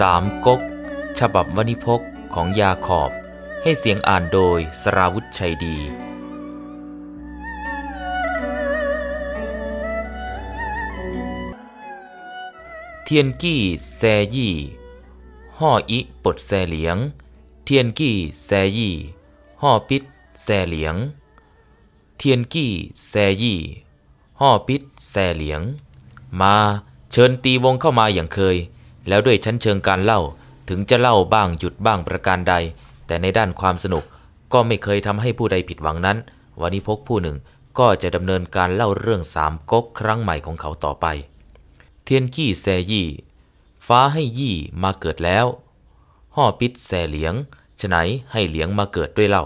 สามก๊กฉบับวณิพกของยาขอบให้เสียงอ่านโดยสราวุธชัยดี เทียนกี้แซยี่ห่ออิปดแซเหลียง เทียนกี้แซยี่ ห่อปิดแซเหลียง เทียนกี้แซยี่ ห่อปิดแซเหลียง มาเชิญตีวงเข้ามาอย่างเคยแล้วด้วยชั้นเชิงการเล่าถึงจะเล่าบ้างหยุดบ้างประการใด แต่ในด้านความสนุกก็ไม่เคยทำให้ผู้ใดผิดหวังนั้น วันนี้พกผู้หนึ่งก็จะดำเนินการเล่าเรื่องสามก๊กครั้งใหม่ของเขาต่อไป เทียนขี้แซยี่ ฟ้าให้ยี่มาเกิดแล้ว ห่อปิดแซเหลียง ฉไหน ให้เหลียงมาเกิดด้วยเล่า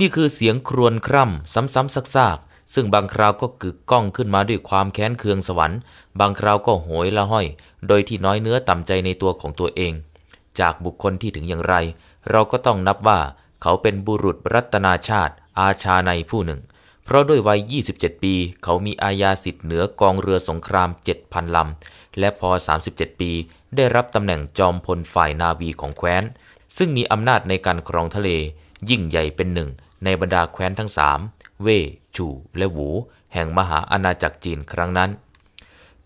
นี่คือเสียงครวญคร่ำซ้ำๆซักซึ่งบางคราวก็กึกก้องขึ้นมาด้วยความแค้นเคืองสวรรค์ บางคราวก็โหยละห้อย โดยที่น้อยเนื้อต่ำใจในตัวของตัวเอง จากบุคคลที่ถึงอย่างไร เราก็ต้องนับว่าเขาเป็นบุรุษรัตนาชาติอาชาในผู้หนึ่ง เพราะด้วยวัย 27 ปี เขามีอาญาสิทธิ์เหนือกองเรือสงคราม 7,000 ลำ และพอ 37 ปี ได้รับตำแหน่งจอมพลฝ่ายนาวีของแคว้น ซึ่งมีอำนาจในการครองทะเล ยิ่งใหญ่เป็นหนึ่ง ในบรรดาแคว้นทั้งสามเว่จูและหวูแห่งมหาอาณาจักรจีนครั้งนั้น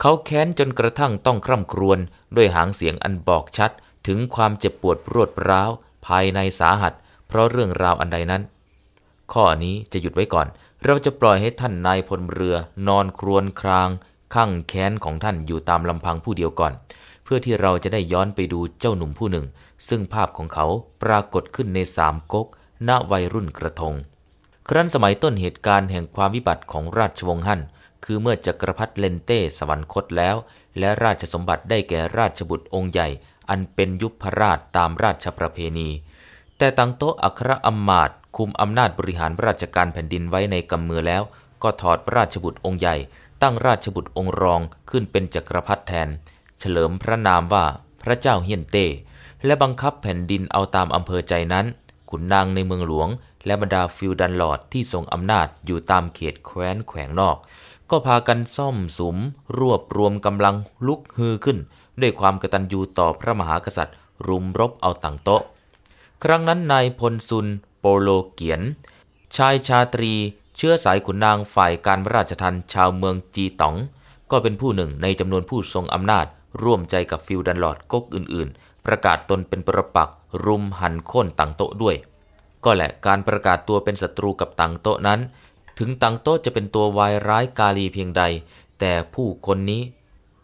เขาแค้นจนกระทั่งต้องคร่ำครวญด้วยหางเสียงอันบอกชัด ถึงความเจ็บปวดรวดร้าวภายในสาหัส เพราะเรื่องราวอันใดนั้น ข้อนี้จะหยุดไว้ก่อน เราจะปล่อยให้ท่านนายพลเรือ นอนครวญครางข้างแค้นของท่านอยู่ตามลำพังผู้เดียวก่อน เพื่อที่เราจะได้ย้อนไปดูเจ้าหนุ่มผู้หนึ่ง ซึ่งภาพของเขาปรากฏขึ้นในสามก๊กณวัยรุ่นกระทงครั้นสมัยต้นเหตุการณ์แห่งความวิบัติของราชวงศ์ฮั่น คือเมื่อจักรพรรดิเลนเต้สวรรคตแล้ว และราชสมบัติได้แก่ราชบุตรองค์ใหญ่ อันเป็นยุพราชตามราชประเพณี แต่ตังโตอัครอัมมาตคุมอำนาจบริหารราชการแผ่นดินไว้ในกำมือแล้ว ก็ถอดราชบุตรองค์ใหญ่ ตั้งราชบุตรองค์รองขึ้นเป็นจักรพรรดิแทน เฉลิมพระนามว่าพระเจ้าเฮียนเต้ และบังคับแผ่นดินเอาตามอำเภอใจนั้น ขุนนางในเมืองหลวงและบรรดาฟิวดันลอดที่ทรงอำนาจอยู่ตามเขตแคว้นแขวงนอก ก็พากันซ่อมสมรวบรวมกำลังลุกฮือขึ้น ด้วยความกตัญญูต่อพระมหากษัตริย์ รุมรบเอาต่างโต๊ะ ครั้งนั้นนายพลซุนโปโลเกียน ชายชาตรีเชื้อสายขุนนางฝ่ายการราชทันชาวเมืองจีตอง ก็เป็นผู้หนึ่งในจำนวนผู้ทรงอำนาจ ร่วมใจกับฟิวดันลอดก๊กอื่นๆ ประกาศตนเป็นประปักรุมหันโค่นต่างโต๊ะด้วยก็แหละการประกาศตัวเป็นศัตรูกับตังโตนั้น ถึงตังโตจะเป็นตัววายร้ายกาลีเพียงใด แต่ผู้คนนี้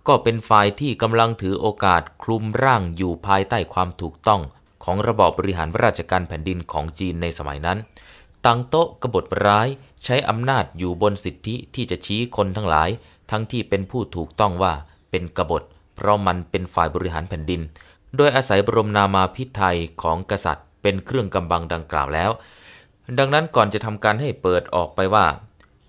ก็เป็นฝ่ายที่กำลังถือโอกาส คลุมร่างอยู่ภายใต้ความถูกต้องของระบอบบริหารราชการแผ่นดินของจีนในสมัยนั้นตังโตกบฏร้ายใช้อำนาจอยู่บนสิทธิที่จะชี้คนทั้งหลายทั้งที่เป็นผู้ถูกต้องว่าเป็นกบฏ เพราะมันเป็นฝ่ายบริหารแผ่นดินโดยอาศัยบรมนามาพิไทยของกษัตริย์เป็นเครื่องกำบังดังกล่าวแล้ว ดังนั้นก่อนจะทำการให้เปิดออกไปว่า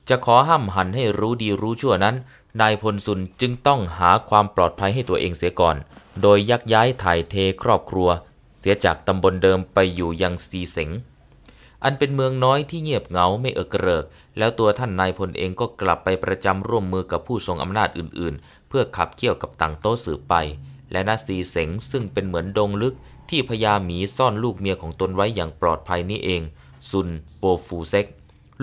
จะขอห้ามหันให้รู้ดีรู้ชั่วนั้น นายพลสุนจึงต้องหาความปลอดภัยให้ตัวเองเสียก่อน โดยยักย้ายถ่ายเทครอบครัว เสียจากตำบลเดิมไปอยู่ยังซีเสงอันเป็นเมืองน้อยที่เงียบเหงาไม่เอิกเริก แล้วตัวท่านนายพลเองก็กลับไปประจำร่วมมือกับผู้ทรงอำนาจอื่นๆ เพื่อขับเคี่ยวกับต่างโต๊ะสืบไป และนาซีเสงซึ่งเป็นเหมือนดงลึกที่พญาหมีซ่อนลูกเมียของตนไว้อย่างปลอดภัยนี้เองซุนโปฟูเซก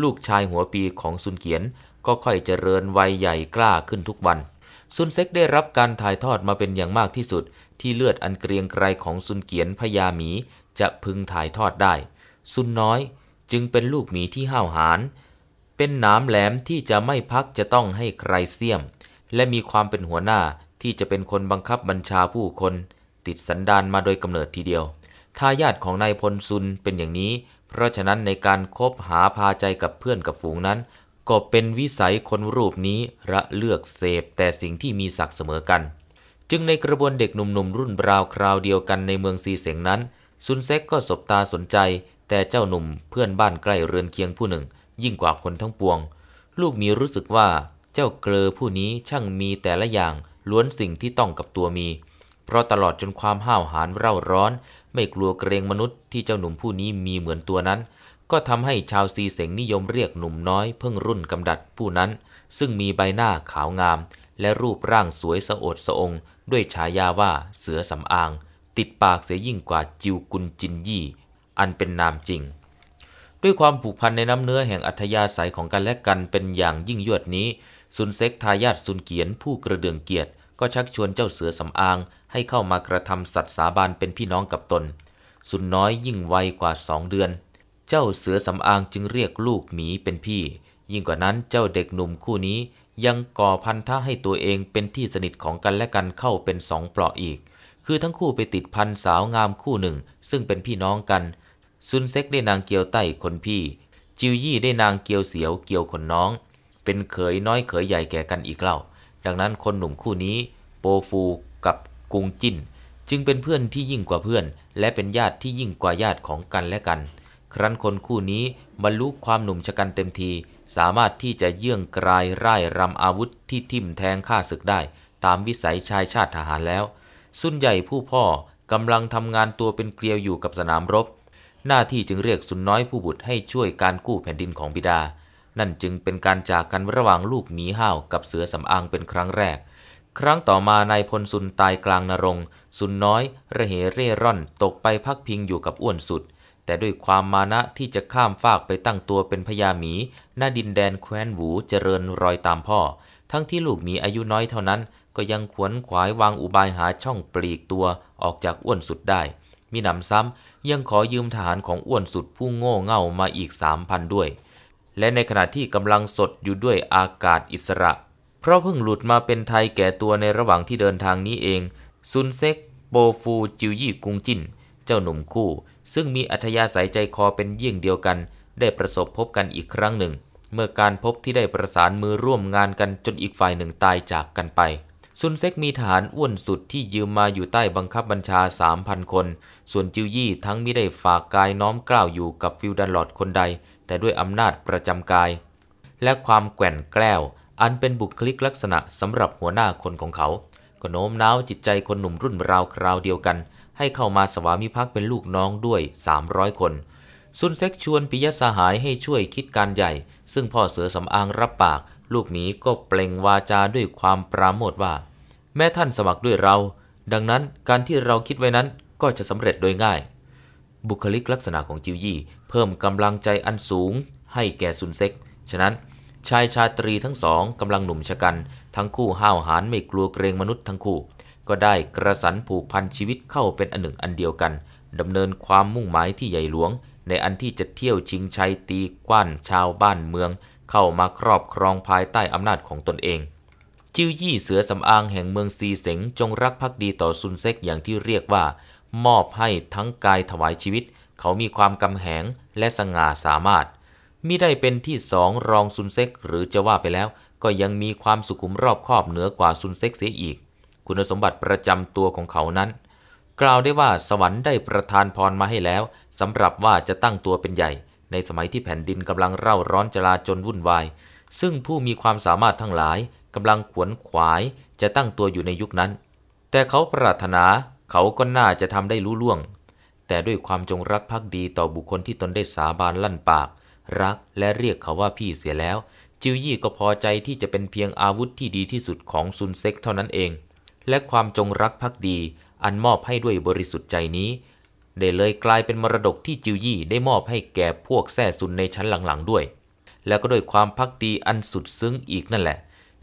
ลูกชายหัวปีของซุนเกียนก็ค่อยเจริญวัยใหญ่กล้าขึ้นทุกวันซุนเซกได้รับการถ่ายทอดมาเป็นอย่างมากที่สุดที่เลือดอันเกรียงไกรของซุนเกียนพญาหมีจะพึงถ่ายทอดได้ซุนน้อยจึงเป็นลูกหมีที่ห้าวหาญเป็นหนามแหลมที่จะไม่พักจะต้องให้ใครเสี่ยม และมีความเป็นหัวหน้าที่จะเป็นคนบังคับบัญชาผู้คนติดสันดานมาโดยกำเนิดทีเดียว ทายาทของนายพลซุนเป็นอย่างนี้ เพราะฉะนั้นในการคบหาพาใจกับเพื่อนกับฝูงนั้น ก็เป็นวิสัยคนรูปนี้ระเลือกเสพแต่สิ่งที่มีศักดิ์เสมอกัน จึงในกระบวนเด็กหนุ่มๆรุ่นราวคราวเดียวกันในเมืองซีเสียงนั้นซุนเซ็กก็สบตาสนใจแต่เจ้าหนุ่มเพื่อนบ้านใกล้เรือนเคียงผู้หนึ่ง ยิ่งกว่าคนทั้งปวง ลูกมีรู้สึกว่าเจ้าเกลอผู้นี้ช่างมีแต่ละอย่างล้วนสิ่งที่ต้องกับตัวมีเพราะตลอดจนความห้าวหาญเร่าร้อน ไม่กลัวเกรงมนุษย์ที่เจ้าหนุ่มผู้นี้มีเหมือนตัวนั้น ก็ทำให้ชาวซีเสงนิยมเรียกหนุ่มน้อยเพิ่งรุ่นกำดัดผู้นั้น ซึ่งมีใบหน้าขาวงาม และรูปร่างสวยสะอดสะองด้วยฉายาว่าเสือสำอาง ติดปากเสียยิ่งกว่าจิวกุนจินยี่ อันเป็นนามจริง ด้วยความผูกพันในน้ำเนื้อแห่งอัธยาศัยของกันและกันเป็นอย่างยิ่งยวดนี้ซุนเซกทายาทซุนเกียนผู้กระเดืองเกียรติก็ชักชวนเจ้าเสือสำอางให้เข้ามากระทำสัตว์สาบานเป็นพี่น้องกับตน สุนน้อยยิ่งวัยกว่าสองเดือน เจ้าเสือสำอางจึงเรียกลูกหมีเป็นพี่ ยิ่งกว่านั้นเจ้าเด็กหนุ่มคู่นี้ยังก่อพันธะให้ตัวเองเป็นที่สนิทของกันและกันเข้าเป็นสองเปลาะอีก คือทั้งคู่ไปติดพันสาวงามคู่หนึ่งซึ่งเป็นพี่น้องกันซุนเซ็กได้นางเกียวใต้คนพี่ จิวยี่ได้นางเกียวเสียวเกียวคนน้อง เป็นเขยน้อยเขยใหญ่แก่กันอีกเล่าดังนั้นคนหนุ่มคู่นี้โปฟูกับกุงจินจึงเป็นเพื่อนที่ยิ่งกว่าเพื่อน และเป็นญาติที่ยิ่งกว่าญาติของกันและกัน ครั้นคนคู่นี้บรรลุความหนุ่มชะกันเต็มที สามารถที่จะเยื่องกลายไร่รำอาวุธที่ทิ่มแทงฆ่าศึกได้ ตามวิสัยชายชาติทหารแล้ว สุนใหญ่ผู้พ่อกำลังทำงานตัวเป็นเกลียวอยู่กับสนามรบ หน้าที่จึงเรียกสุนน้อยผู้บุตรให้ช่วยการกู้แผ่นดินของบิดานั่นจึงเป็นการจากกันระหว่างลูกหมีห้าวกับเสือสำอางเป็นครั้งแรก ครั้งต่อมานายพลสุนตายกลางนรงสุนน้อย ระเหเร่ร่อนตกไปพักพิงอยู่กับอ้วนสุด แต่ด้วยความมานะที่จะข้ามฟากไปตั้งตัวเป็นพญาหมีหน้าดินแดนแคว้นหวูเจริญรอยตามพ่อ ทั้งที่ลูกหมีอายุน้อยเท่านั้นก็ยังขวนขวายวางอุบายหาช่องปลีกตัว ออกจากอ้วนสุดได้ มีหนำซ้ำยังขอยืมทหารของอ้วนสุดผู้โง่เง่ามาอีกสามพันด้วยและในขณะที่กำลังสดอยู่ด้วยอากาศอิสระ เพราะเพิ่งหลุดมาเป็นไทยแก่ตัวในระหว่างที่เดินทางนี้เองซุนเซ็กโปฟู จิวยี่กุงจินเจ้าหนุ่มคู่ ซึ่งมีอัธยาศัยใจคอเป็นเยี่ยงเดียวกัน ได้ประสบพบกันอีกครั้งหนึ่ง เมื่อการพบที่ได้ประสานมือร่วมงานกันจนอีกฝ่ายหนึ่งตายจากกันไปซุนเซ็กมีฐานอ้วนสุดที่ยืมมาอยู่ใต้บังคับบัญชา 3,000 คน ส่วนจิวยี่ทั้งมิได้ฝากกายน้อมกล่าวอยู่กับฟิวดันหลอดคนใดแต่ด้วยอำนาจประจำกาย และความแกว่นแกล้วอันเป็นบุคลิกลักษณะสำหรับหัวหน้าคนของเขาก็โน้มน้าวจิตใจคนหนุ่มรุ่นราวคราวเดียวกัน ให้เข้ามาสวามิภักดิ์เป็นลูกน้องด้วย 300 คนซุนเซ็กชวนปิยสหายให้ช่วยคิดการใหญ่ ซึ่งพ่อเสือสำอางรับปาก ลูกหมีก็เปล่งวาจาด้วยความปราโมทว่า แม่ท่านสมัครด้วยเรา ดังนั้นการที่เราคิดไว้นั้นก็จะสำเร็จโดยง่ายบุคลิกลักษณะของจิวยี่ เพิ่มกำลังใจอันสูงให้แก่ซุนเซ็ก ฉะนั้น ชายชาตรีทั้งสองกำลังหนุ่มชะกัน ทั้งคู่ห้าวหาญไม่กลัวเกรงมนุษย์ทั้งคู่ ก็ได้กระสันผูกพันชีวิตเข้าเป็นอันหนึ่งอันเดียวกัน ดำเนินความมุ่งหมายที่ใหญ่หลวง ในอันที่จะเที่ยวชิงชัยตีกว้านชาวบ้านเมือง เข้ามาครอบครองภายใต้อำนาจของตนเอง จิ้วยี่เสือสำอางแห่งเมืองซีเสงจงรักภักดีต่อซุนเซ็กอย่างที่เรียกว่ามอบให้ทั้งกายถวายชีวิต เขามีความกำแหงและสง่าสามารถ มิได้เป็นที่สองรองซุนเซ็ก หรือจะว่าไปแล้ว ก็ยังมีความสุขุมรอบคอบเหนือกว่าซุนเซ็กเสียอีก คุณสมบัติประจำตัวของเขานั้น กล่าวได้ว่าสวรรค์ได้ประทานพรมาให้แล้วสำหรับว่าจะตั้งตัวเป็นใหญ่ ในสมัยที่แผ่นดินกำลังเร่าร้อนจลาจนวุ่นวาย ซึ่งผู้มีความสามารถทั้งหลายกำลังขวนขวายจะตั้งตัวอยู่ในยุคนั้น แต่เขาปรารถนาเขาก็น่าจะทำได้รู้ล่วง แต่ด้วยความจงรักภักดีต่อบุคคลที่ตนได้สาบานลั่นปาก รักและเรียกเขาว่าพี่เสียแล้ว จิวยี่ก็พอใจที่จะเป็นเพียงอาวุธที่ดีที่สุดของซุนเซ็กเท่านั้นเอง และความจงรักภักดีอันมอบให้ด้วยบริสุทธิ์ใจนี้ ได้เลยกลายเป็นมรดกที่จิวยี่ได้มอบให้แก่พวกแซ้ซุนในชั้นหลังๆด้วย และก็ด้วยความพักดีอันสุดซึ้งอีกนั่นแหละ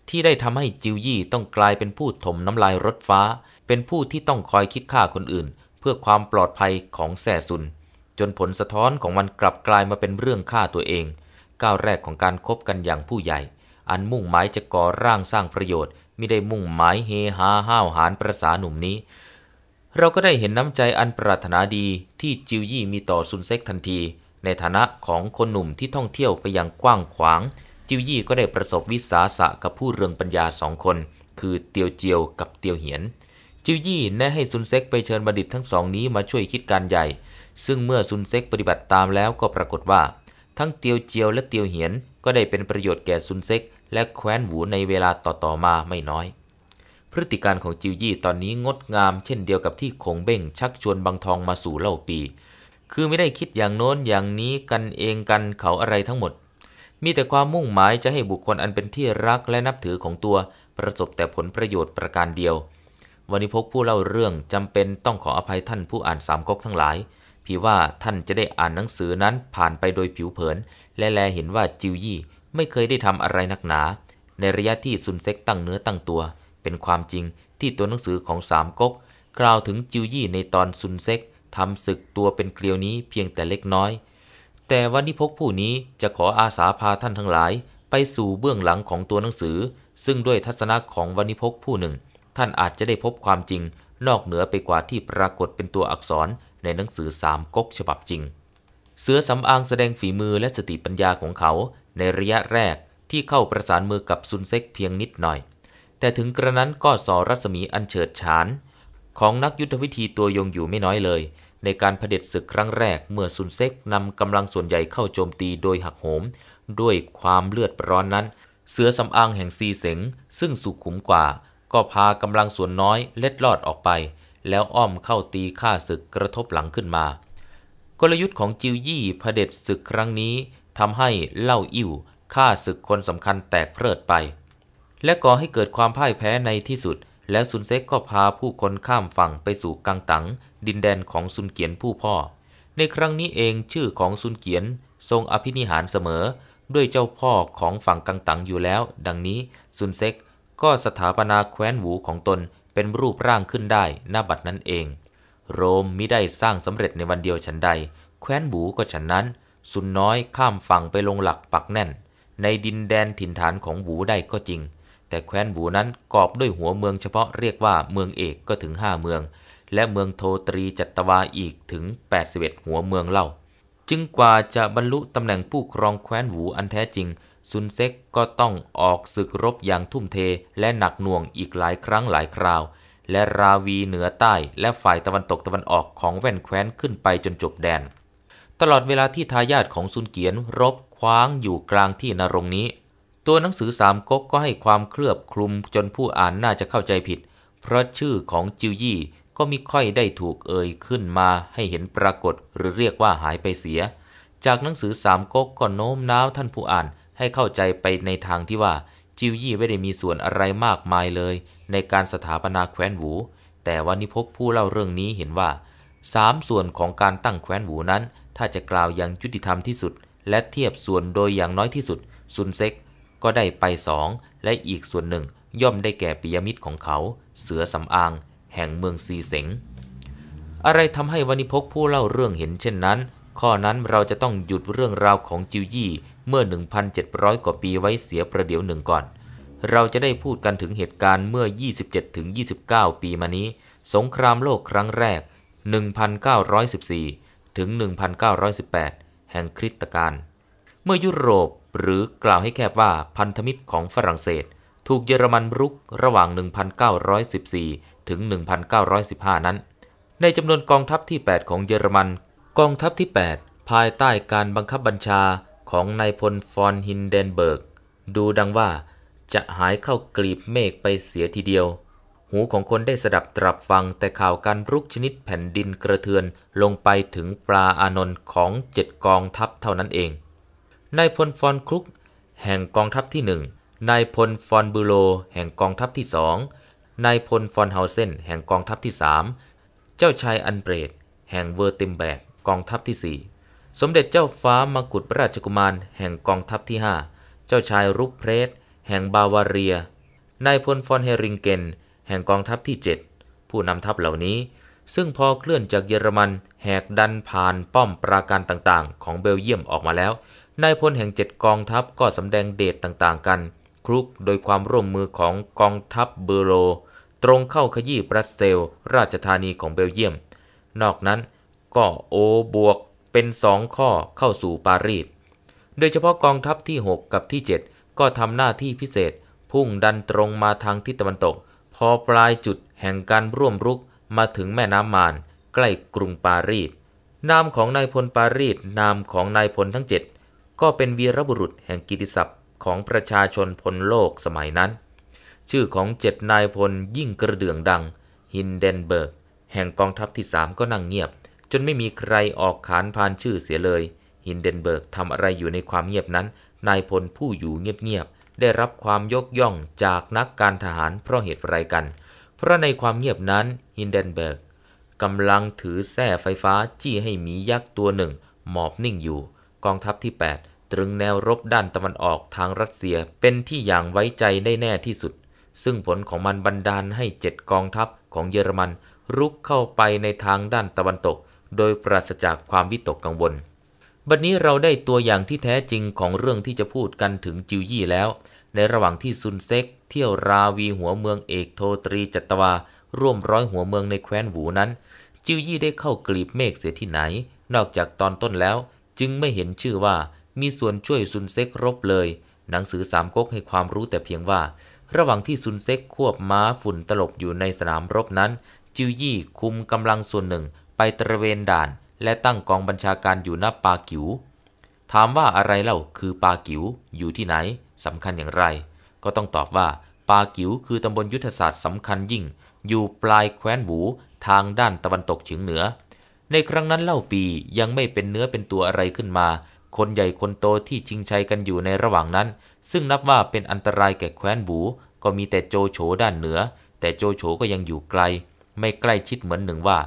ที่ได้ทำให้จิวยี่ต้องกลายเป็นผู้ถมน้ำลายรถฟ้าเป็นผู้ที่ต้องคอยคิดฆ่าคนอื่น เพื่อความปลอดภัยของแส่ซุน จนผลสะท้อนของมันกลับกลายมาเป็นเรื่องฆ่าตัวเอง ก้าวแรกของการคบกันอย่างผู้ใหญ่ อันมุ่งหมายจะก่อร่างสร้างประโยชน์ไม่ได้มุ่งหมายเฮฮาห้าวหาญประสาหนุ่มนี้ เราก็ได้เห็นน้ำใจอันปรารถนาดีที่จิวยี่มีต่อซุนเซกทันที ในฐานะของคนหนุ่มที่ท่องเที่ยวไปอย่างกว้างขวาง จิวยี่ก็ได้ประสบวิสาสะกับผู้เรืองปัญญาสองคน คือเตียวเจียวกับเตียวเหียนจิวยี่แนะให้ซุนเซ็กไปเชิญบัณฑิตทั้งสองนี้มาช่วยคิดการใหญ่ ซึ่งเมื่อซุนเซ็กปฏิบัติตามแล้วก็ปรากฏว่า ทั้งเตียวเจียวและเตียวเหียน ก็ได้เป็นประโยชน์แก่ซุนเซ็ก และแคว้นหูในเวลาต่อๆมาไม่น้อย พฤติการของจิวยี่ตอนนี้งดงาม เช่นเดียวกับที่คงเบ้งชักชวนบางทองมาสู่เล่าปี คือไม่ได้คิดอย่างโน้นอย่างนี้กันเองกันเขาอะไรทั้งหมด มีแต่ความมุ่งหมายจะให้บุคคลอันเป็นที่รักและนับถือของตัว ประสบแต่ผลประโยชน์ประการเดียววันนี้พกผู้เล่าเรื่องจำเป็นต้องขออภัยท่านผู้อ่านสามก๊กทั้งหลายพี่ว่าท่านจะได้อ่านหนังสือนั้นผ่านไปโดยผิวเผิน และแลเห็นว่าจิวยี่ไม่เคยได้ทำอะไรนักหนา ในระยะที่ซุนเซ็กตั้งเนื้อตั้งตัว เป็นความจริงที่ตัวหนังสือของสามก๊กกล่าวถึงจิวยี่ในตอนซุนเซ็กทำศึกตัวเป็นเกลียวนี้เพียงแต่เล็กน้อยแต่วันนี้พกผู้นี้จะขออาสาพาท่านทั้งหลาย ไปสู่เบื้องหลังของตัวหนังสือ ซึ่งด้วยทัศนะของวันนิพกผู้หนึ่งท่านอาจจะได้พบความจริง นอกเหนือไปกว่าที่ปรากฏเป็นตัวอักษรในหนังสือสามก๊กฉบับจริง เสือสำอางแสดงฝีมือและสติปัญญาของเขา ในระยะแรกที่เข้าประสานมือกับซุนเซ็กเพียงนิดหน่อย แต่ถึงกระนั้นก็สอรัศมีอันเฉิดฉาน ของนักยุทธวิธีตัวยงอยู่ไม่น้อยเลย ในการเผด็จศึกครั้งแรกเมื่อซุนเซ็กนำกำลังส่วนใหญ่เข้าโจมตีโดยหักโหม ด้วยความเลือดร้อนนั้น เสือสำอางแห่งซีเสงซึ่งสุขุมกว่าก็พากำลังส่วนน้อยเล็ดลอดออกไป แล้วอ้อมเข้าตีข้าศึกกระทบหลังขึ้นมา กลยุทธ์ของจิวยี่เผด็จศึกครั้งนี้ทำให้เล่าอิ่วข้าศึกคนสำคัญแตกเพลิดไป และก่อให้เกิดความพ่ายแพ้ในที่สุด และซุนเซ็กก็พาผู้คนข้ามฝั่งไปสู่กังตังดินแดนของซุนเกียนผู้พ่อ ในครั้งนี้เองชื่อของซุนเกียนทรงอภินิหารเสมอด้วยเจ้าพ่อของฝั่งกังตังอยู่แล้ว ดังนี้ซุนเซ็กก็สถาปนาแคว้นหวูของตนเป็นรูปร่างขึ้นได้หน้าบัดนั้นเอง โรมมิได้สร้างสำเร็จในวันเดียวฉันใดแคว้นหวูก็ฉันนั้น สุนน้อยข้ามฝั่งไปลงหลักปักแน่น ในดินแดนถิ่นฐานของหวูได้ก็จริง แต่แคว้นหวูนั้นกอบด้วยหัวเมืองเฉพาะเรียกว่าเมืองเอกก็ถึงห้าเมือง และเมืองโทตรีจัตวาอีกถึง81หัวเมืองเล่า จึงกว่าจะบรรลุตำแหน่งผู้ครองแคว้นหวูอันแท้จริงซุนเซ็กก็ต้องออกศึกรบอย่างทุ่มเท และหนักหน่วงอีกหลายครั้งหลายคราว และราวีเหนือใต้ และฝ่ายตะวันตกตะวันออกของแว่นแคว้นขึ้นไปจนจบแดน ตลอดเวลาที่ทายาทของซุนเกียนรบคว้างอยู่กลางที่นรงนี้ ตัวหนังสือสามก๊กก็ให้ความเคลือบคลุมจนผู้อ่านน่าจะเข้าใจผิด เพราะชื่อของจิวยี่ก็มิค่อยได้ถูกเอ่ยขึ้นมาให้เห็นปรากฏ หรือเรียกว่าหายไปเสีย จากหนังสือสามก๊กก็โน้มน้าวท่านผู้อ่านให้เข้าใจไปในทางที่ว่าจิวยี่ไม่ได้มีส่วนอะไรมากมายเลย ในการสถาปนาแคว้นหวูแต่ว่านิพกผู้เล่าเรื่องนี้เห็นว่าสามส่วนของการตั้งแคว้นหวูนั้น ถ้าจะกล่าวอย่างยุติธรรมที่สุด และเทียบส่วนโดยอย่างน้อยที่สุดซุนเซ็กก็ได้ไปสองและอีกส่วนหนึ่ง ย่อมได้แก่ปิยมิตรของเขา เสือสำอาง แห่งเมืองซีเสงอะไรทำให้วันิพกผู้เล่าเรื่องเห็นเช่นนั้น ข้อนั้นเราจะต้องหยุดเรื่องราวของจิวยี่เมื่อ 1,700 กว่าปีไว้เสียประเดี๋ยวหนึ่งก่อน เราจะได้พูดกันถึงเหตุการณ์เมื่อ 27-29 ปีมานี้ สงครามโลกครั้งแรก 1914 ถึง 1918 แห่งคริสตกาลเมื่อยุโรปหรือกล่าวให้แคบว่าพันธมิตรของฝรั่งเศส ถูกเยอรมันรุกระหว่าง 1914 ถึง 1915 นั้น ในจำนวนกองทัพที่ 8 ของเยอรมัน กองทัพที่ 8 ภายใต้การบังคับบัญชาของนายพลฟอนฮินเดนเบิร์กดูดังว่าจะหายเข้ากลีบเมฆไปเสียทีเดียว หูของคนได้สดับตรับฟังแต่ข่าวการรุกชนิดแผ่นดินกระเทือนลงไปถึงปลาอานนท์ของเจ็ดกองทัพเท่านั้นเอง นายพลฟอนครุก แห่งกองทัพที่หนึ่งนายพลฟอนบูโลแห่งกองทัพที่สองนายพลฟอนเฮาเซนแห่งกองทัพที่สามเจ้าชายอันเบรด แห่งเวอร์ติมแบกกองทัพที่สี่สมเด็จเจ้าฟ้ามกุฎราชกุมารแห่งกองทัพที่ 5 เจ้าชายรุกเพรส แห่งบาวาเรีย นายพลฟอนเฮริงเกนแห่งกองทัพที่ 7 ผู้นำทัพเหล่านี้ ซึ่งพอเคลื่อนจากเยอรมันแหกดันผ่านป้อมปราการต่างๆ ของเบลเยียมออกมาแล้ว นายพลแห่ง 7 กองทัพก็สำแดงเดชต่างๆกัน ครุกโดยความร่วมมือของกองทัพเบโร ตรงเข้าขยี้บรัสเซลราชธานีของเบลเยียม นอกนั้นก็โอบวกเป็นสองข้อเข้าสู่ปารีส โดยเฉพาะกองทัพที่ 6 กับที่ 7 ก็ทำหน้าที่พิเศษ พุ่งดันตรงมาทางทิศตะวันตก พอปลายจุดแห่งการร่วมรุกมาถึงแม่น้ำมาน ใกล้กรุงปารีสนามของนายพลปารีสนามของนายพลทั้ง 7 ก็เป็นวีรบุรุษแห่งกิติศัพท์ ของประชาชนพลโลกสมัยนั้น ชื่อของเจ็ดนายพลยิ่งกระเดื่องดังฮินเดนเบิร์กแห่งกองทัพที่สามก็นั่งเงียบจนไม่มีใครออกขานพานชื่อเสียเลย ฮินเดนเบิร์กทำอะไรอยู่ในความเงียบนั้น นายพลผู้อยู่เงียบๆ ได้รับความยกย่องจากนักการทหารเพราะเหตุไรกัน เพราะในความเงียบนั้น ฮินเดนเบิร์กกำลังถือแส้ไฟฟ้า จี้ให้มียักษ์ตัวหนึ่ง หมอบนิ่งอยู่ กองทัพที่ 8 ตรึงแนวรบด้านตะวันออกทางรัสเซียเป็นที่อย่างไว้ใจได้แน่ที่สุด ซึ่งผลของมันบันดาลให้เจ็ดกองทัพของเยอรมันรุกเข้าไปในทางด้านตะวันตกโดยปราศจากความวิตกกังวล บัดนนี้เราได้ตัวอย่างที่แท้จริงของเรื่องที่จะพูดกันถึงจิวยี่แล้ว ในระหว่างที่ซุนเซ็ก เที่ยวราวีหัวเมืองเอกโทตรี จัตวา ร่วมร้อยหัวเมืองในแคว้นหูนั้น จิวยี่ได้เข้ากลีบเมฆเสียที่ไหน นอกจากตอนต้นแล้ว จึงไม่เห็นชื่อว่ามีส่วนช่วยซุนเซ็กรบเลย หนังสือสามก๊กให้ความรู้แต่เพียงว่า ระหว่างที่ซุนเซ็กควบม้าฝุ่นตลบอยู่ในสนามรบนั้น จิวยี่คุมกำลังส่วนหนึ่งปตระเวนด่าน และตั้งกองบัญชาการอยู่ณนปากิว ถามว่าอะไรเล่า คือปากิวอยู่ที่ไหน สำคัญอย่างไร ก็ต้องตอบว่า ปากิว คือตำบลยุทธศาสตร์สำคัญยิ่ง อยู่ปลายแคว้นหวูทางด้านตะวันตกเฉียงเหนือ ในครั้งนั้นเล่าปียังไม่เป็นเนื้อเป็นตัวอะไรขึ้นมา คนใหญ่คนโตที่ชิงชัยกันอยู่ในระหว่างนั้น ซึ่งนับว่าเป็นอันตรายแก่แคว้นหวูก็มีแต่โจโฉด้านเหนือ แต่โจโฉก็ยังอยู่ไกล ไม่ใกล้ชิดเหมือนหนึ่งว่า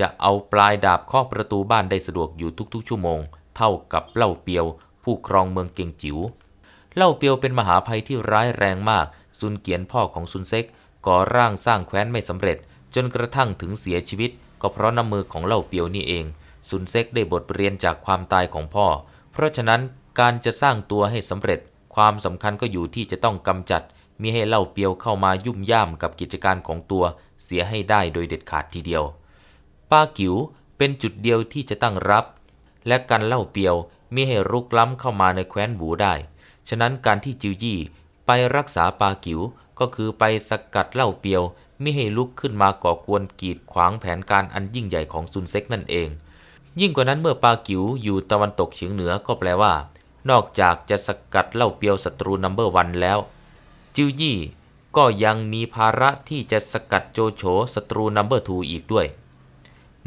จะเอาปลายดาบเคาะประตูบ้านได้สะดวกอยู่ทุกๆชั่วโมง เท่ากับเล่าเปียวผู้ครองเมืองเกียงจิว๋วเล่าเปียวเป็นมหาภัยที่ร้ายแรงมากซุนเกียนพ่อของซุนเซ็กก่อร่างสร้างแคว้นไม่สำเร็จ จนกระทั่งถึงเสียชีวิตก็เพราะน้ำมือของเล่าเปียวนี่เองซุนเซ็กได้บทเรียนจากความตายของพ่อ เพราะฉะนั้นการจะสร้างตัวให้สำเร็จ ความสำคัญก็อยู่ที่จะต้องกำจัดมิให้เล่าเปียวเข้ามายุ่มย่ามกับกิจการของตัว เสียให้ได้โดยเด็ดขาดทีเดียวปากิ๋วเป็นจุดเดียวที่จะตั้งรับ และการเล่าเปียวมิให้รุกล้ำเข้ามาในแคว้นหวูได้ ฉะนั้นการที่จิวยี่ไปรักษาปากิ๋วก็คือไปสกัดเล่าเปียวมิให้ลุกขึ้นมาก่อกวนกีดขวางแผนการอันยิ่งใหญ่ของซุนเซ็ก นั่นเอง ยิ่งกว่านั้นเมื่อปากิ๋วอยู่ตะวันตกเฉียงเหนือก็แปลว่า นอกจากจะสกัดเล่าเปียวศัตรูนัมเบอร์วันแล้วจิวยี่ก็ยังมีภาระที่จะสกัดโจโฉศัตรูนัมเบอร์ทูอีกด้วย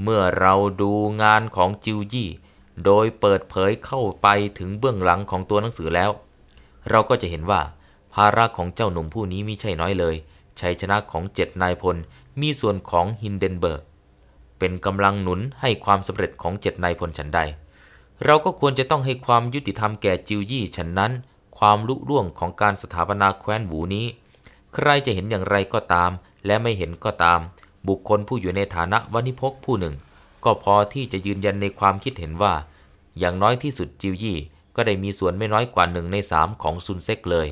เมื่อเราดูงานของจิวยี่ โดยเปิดเผยเข้าไปถึงเบื้องหลังของตัวหนังสือแล้ว เราก็จะเห็นว่า ภาระของเจ้าหนุ่มผู้นี้มิใช่น้อยเลยชัยชนะของเจ็ดนายพลมีส่วนของฮินเดนเบิร์กเป็นกำลังหนุนให้ความสำเร็จของเจ็ดนายพลฉันใดเราก็ควรจะต้องให้ความยุติธรรมแก่จิวยี่ฉันนั้น ความลุล่วงของการสถาปนาแคว้นหวูนี้ ใครจะเห็นอย่างไรก็ตามและไม่เห็นก็ตามบุคคลผู้อยู่ในฐานะวณิพกผู้หนึ่ง ก็พอที่จะยืนยันในความคิดเห็นว่า อย่างน้อยที่สุดจิวยี่ ก็ได้มีส่วนไม่น้อยกว่าหนึ่งในสามของซุนเซ็กเลย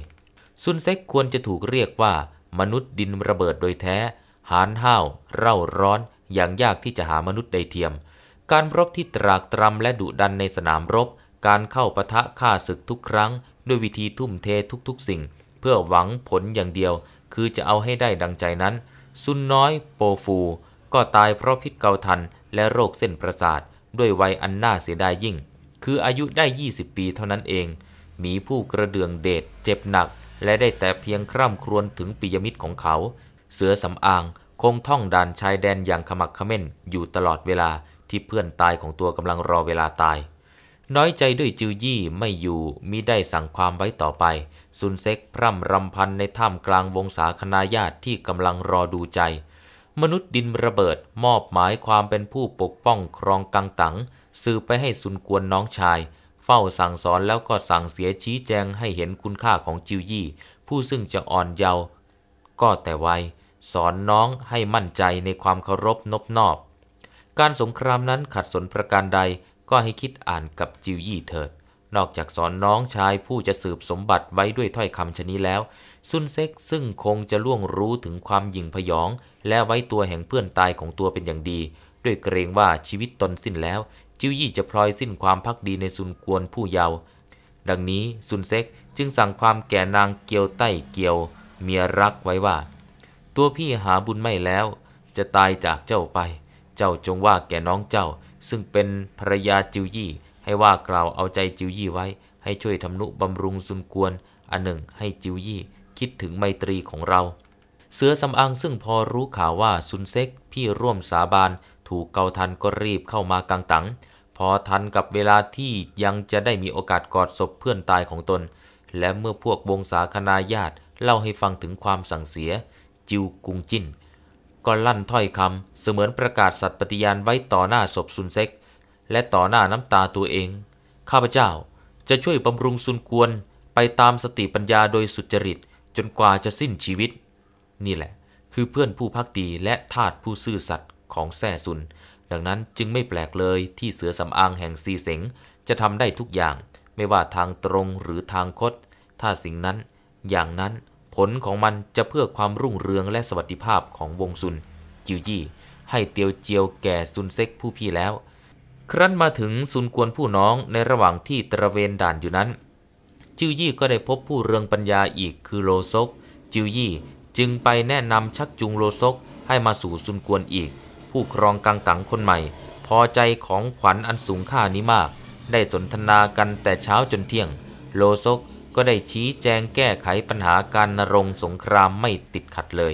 ซุนเซ็กควรจะถูกเรียกว่า มนุษย์ดินระเบิดโดยแท้ หานห้าวเร่าร้อน อย่างยากที่จะหามนุษย์ใดเทียม การรบที่ตรากตรำและดุดันในสนามรบ การเข้าปะทะฆ่าศึกทุกครั้ง ด้วยวิธีทุ่มเททุกๆ สิ่ง เพื่อหวังผลอย่างเดียว คือจะเอาให้ได้ดังใจนั้นซุนน้อยโปฟู ก็ตายเพราะพิษเกาทันและโรคเส้นประสาท ด้วยวัยอันน่าเสียดายยิ่ง คืออายุได้ 20 ปีเท่านั้นเอง มีผู้กระเดืองเดช เจ็บหนัก และได้แต่เพียงคร่ำครวญถึงปิยมิตรของเขา เสือสำอางคงท่องด่านชายแดนอย่างขมักขม้นอยู่ตลอดเวลาที่เพื่อนตายของตัวกำลังรอเวลาตาย น้อยใจด้วยจิวยี่ไม่อยู่มิได้สั่งความไว้ต่อไปซุนเซ็กพร่ำรำพันในถ้ำกลางวงศาคณาญาติที่กำลังรอดูใจ มนุษย์ดินระเบิดมอบหมายความเป็นผู้ปกป้องครองกังตังสืบไปให้ซุนกวนน้องชาย เฝ้าสั่งสอนแล้วก็สั่งเสียชี้แจงให้เห็นคุณค่าของจิวยี่ ผู้ซึ่งจะอ่อนเยาว์ก็แต่วัยสอนน้องให้มั่นใจในความเคารพนบนอบ การสงครามนั้นขัดสนประการใดก็ให้คิดอ่านกับจิวยี่เถิดนอกจากสอนน้องชายผู้จะสืบสมบัติไว้ด้วยถ้อยคำชนี้แล้ว ซุนเซ็กซึ่งคงจะล่วงรู้ถึงความหยิ่งพยอง และไว้ตัวแห่งเพื่อนตายของตัวเป็นอย่างดี ด้วยเกรงว่าชีวิตตนสิ้นแล้ว จิวยี่จะพลอยสิ้นความพักดีในซุนกวนผู้เยาว์ดังนี้ซุนเซ็กจึงสั่งความแก่นางเกียวใต้เกียวเมียรักไว้ว่า ตัวพี่หาบุญไม่แล้ว จะตายจากเจ้าไป เจ้าจงว่าแก่น้องเจ้า ซึ่งเป็นภรรยาจิวยี่ให้ว่ากล่าวเอาใจจิวยี่ไว้ให้ช่วยทำนุบำรุงซุนกวนอันหนึ่งให้จิวยี่คิดถึงไมตรีของเรา เสือสำอางซึ่งพอรู้ข่าวว่าซุนเซ็ก พี่ร่วมสาบาน ถูกเกาทันก็รีบเข้ามากังตังพอทันกับเวลาที่ยังจะได้มีโอกาสกอดศพเพื่อนตายของตน และเมื่อพวกวงสาคนาญาติ เล่าให้ฟังถึงความสั่งเสียจิวกุงจินก็ลั่นถ้อยคำเสมือนประกาศสัตย์ปฏิญาณไว้ต่อหน้าศพซุนเซ็กและต่อหน้าน้ำตาตัวเอง ข้าพเจ้าจะช่วยบำรุงซุนกวนไปตามสติปัญญาโดยสุจริตจนกว่าจะสิ้นชีวิต นี่แหละ คือเพื่อนผู้พักดีและทาสผู้ซื่อสัตย์ของแซ่ซุน ดังนั้นจึงไม่แปลกเลยที่เสือสำอางแห่งซีเสงจะทำได้ทุกอย่าง ไม่ว่าทางตรงหรือทางคด ถ้าสิ่งนั้น อย่างนั้นผลของมันจะเพื่อความรุ่งเรืองและสวัสดิภาพของวงซุน จิวจี้ให้เตียวเจียวแก่ซุนเซ็กผู้พี่แล้วครั้นมาถึงซุนกวนผู้น้องในระหว่างที่ตระเวนด่านอยู่นั้น จิวยี่ก็ได้พบผู้เรืองปัญญาอีกคือโลซก จิวยี่จึงไปแนะนำชักจูงโลซกให้มาสู่ซุนกวนอีก ผู้ครองกังตังคนใหม่ พอใจของขวัญอันสูงค่านี้มาก ได้สนทนากันแต่เช้าจนเที่ยง โลซกก็ได้ชี้แจงแก้ไขปัญหาการนรงสงครามไม่ติดขัดเลย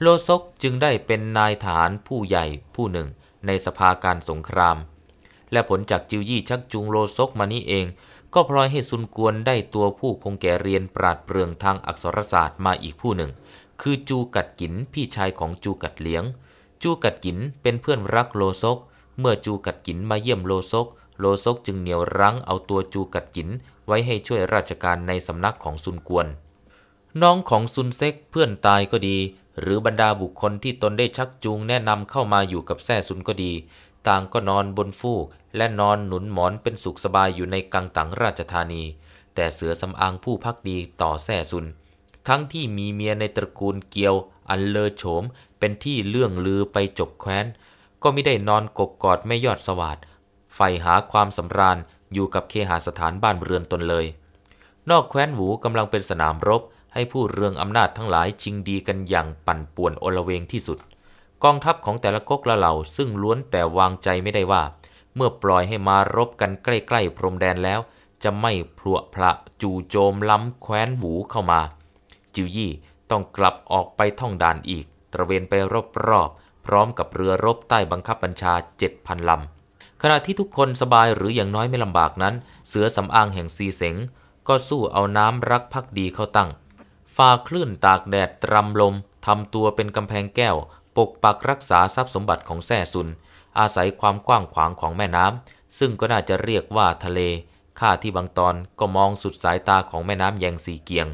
โลซกจึงได้เป็นนายฐานผู้ใหญ่ผู้หนึ่งในสภาการสงครามและผลจากจิวยี่ชักจูงโลซกมานี้เอง ก็พลอยให้ซุนกวนได้ตัวผู้คงแก่เรียนปราดเปรื่องทางอักษรศาสตร์มาอีกผู้หนึ่ง คือจูกัดกินพี่ชายของจูกัดเลี้ยง จูกัดกินเป็นเพื่อนรักโลซก เมื่อจูกัดกินมาเยี่ยมโลซก โลซกจึงเหนี่ยวรั้งเอาตัวจูกัดกินไว้ให้ช่วยราชการในสำนักของซุนกวนน้องของซุนเซ็กเพื่อนตายก็ดี หรือบรรดาบุคคลที่ตนได้ชักจูงแนะนำเข้ามาอยู่กับแซ่ซุนก็ดีต่างก็นอนบนฟูกและนอนหนุนหมอนเป็นสุขสบายอยู่ในกังตังราชธานี แต่เสือสำอางผู้พักดีต่อแส่ซุน ทั้งที่มีเมียในตระกูลเกียวอันเลอโฉมเป็นที่เลื่องลือไปจบแคว้น ก็ไม่ได้นอนกกกอดไม่ยอดสวัสดใฝ่หาความสำราญอยู่กับเคหาสถานบ้านเรือนตนเลย นอกแคว้นหูกำลังเป็นสนามรบ ให้ผู้เรืองอำนาจทั้งหลายชิงดีกันอย่างปั่นป่วนโอลเวงที่สุดกองทัพของแต่ละก๊กละเหล่าซึ่งล้วนแต่วางใจไม่ได้ว่า เมื่อปล่อยให้มารบกันใกล้ๆพรมแดนแล้ว จะไม่พลวพระ จู่โจมล้ำแคว้นหูเข้ามา จิวยี่ต้องกลับออกไปท่องด่านอีก ตระเวนไปรอบๆพร้อมกับเรือรบใต้บังคับบัญชา 7,000 ลำ ขณะที่ทุกคนสบายหรืออย่างน้อยไม่ลำบากนั้น เสือสำอางแห่งซีเสงก็สู้เอาน้ำรักพักดีเข้าตั้งฝ่าคลื่นตากแดดตรำลมทำตัวเป็นกำแพงแก้วปกปักรักษาทรัพย์สมบัติของแซ่ซุน อาศัยความกว้างขวางของแม่น้ำซึ่งก็น่าจะเรียกว่าทะเลข้าที่บางตอนก็มองสุดสายตาของแม่น้ำแยงสีเกียง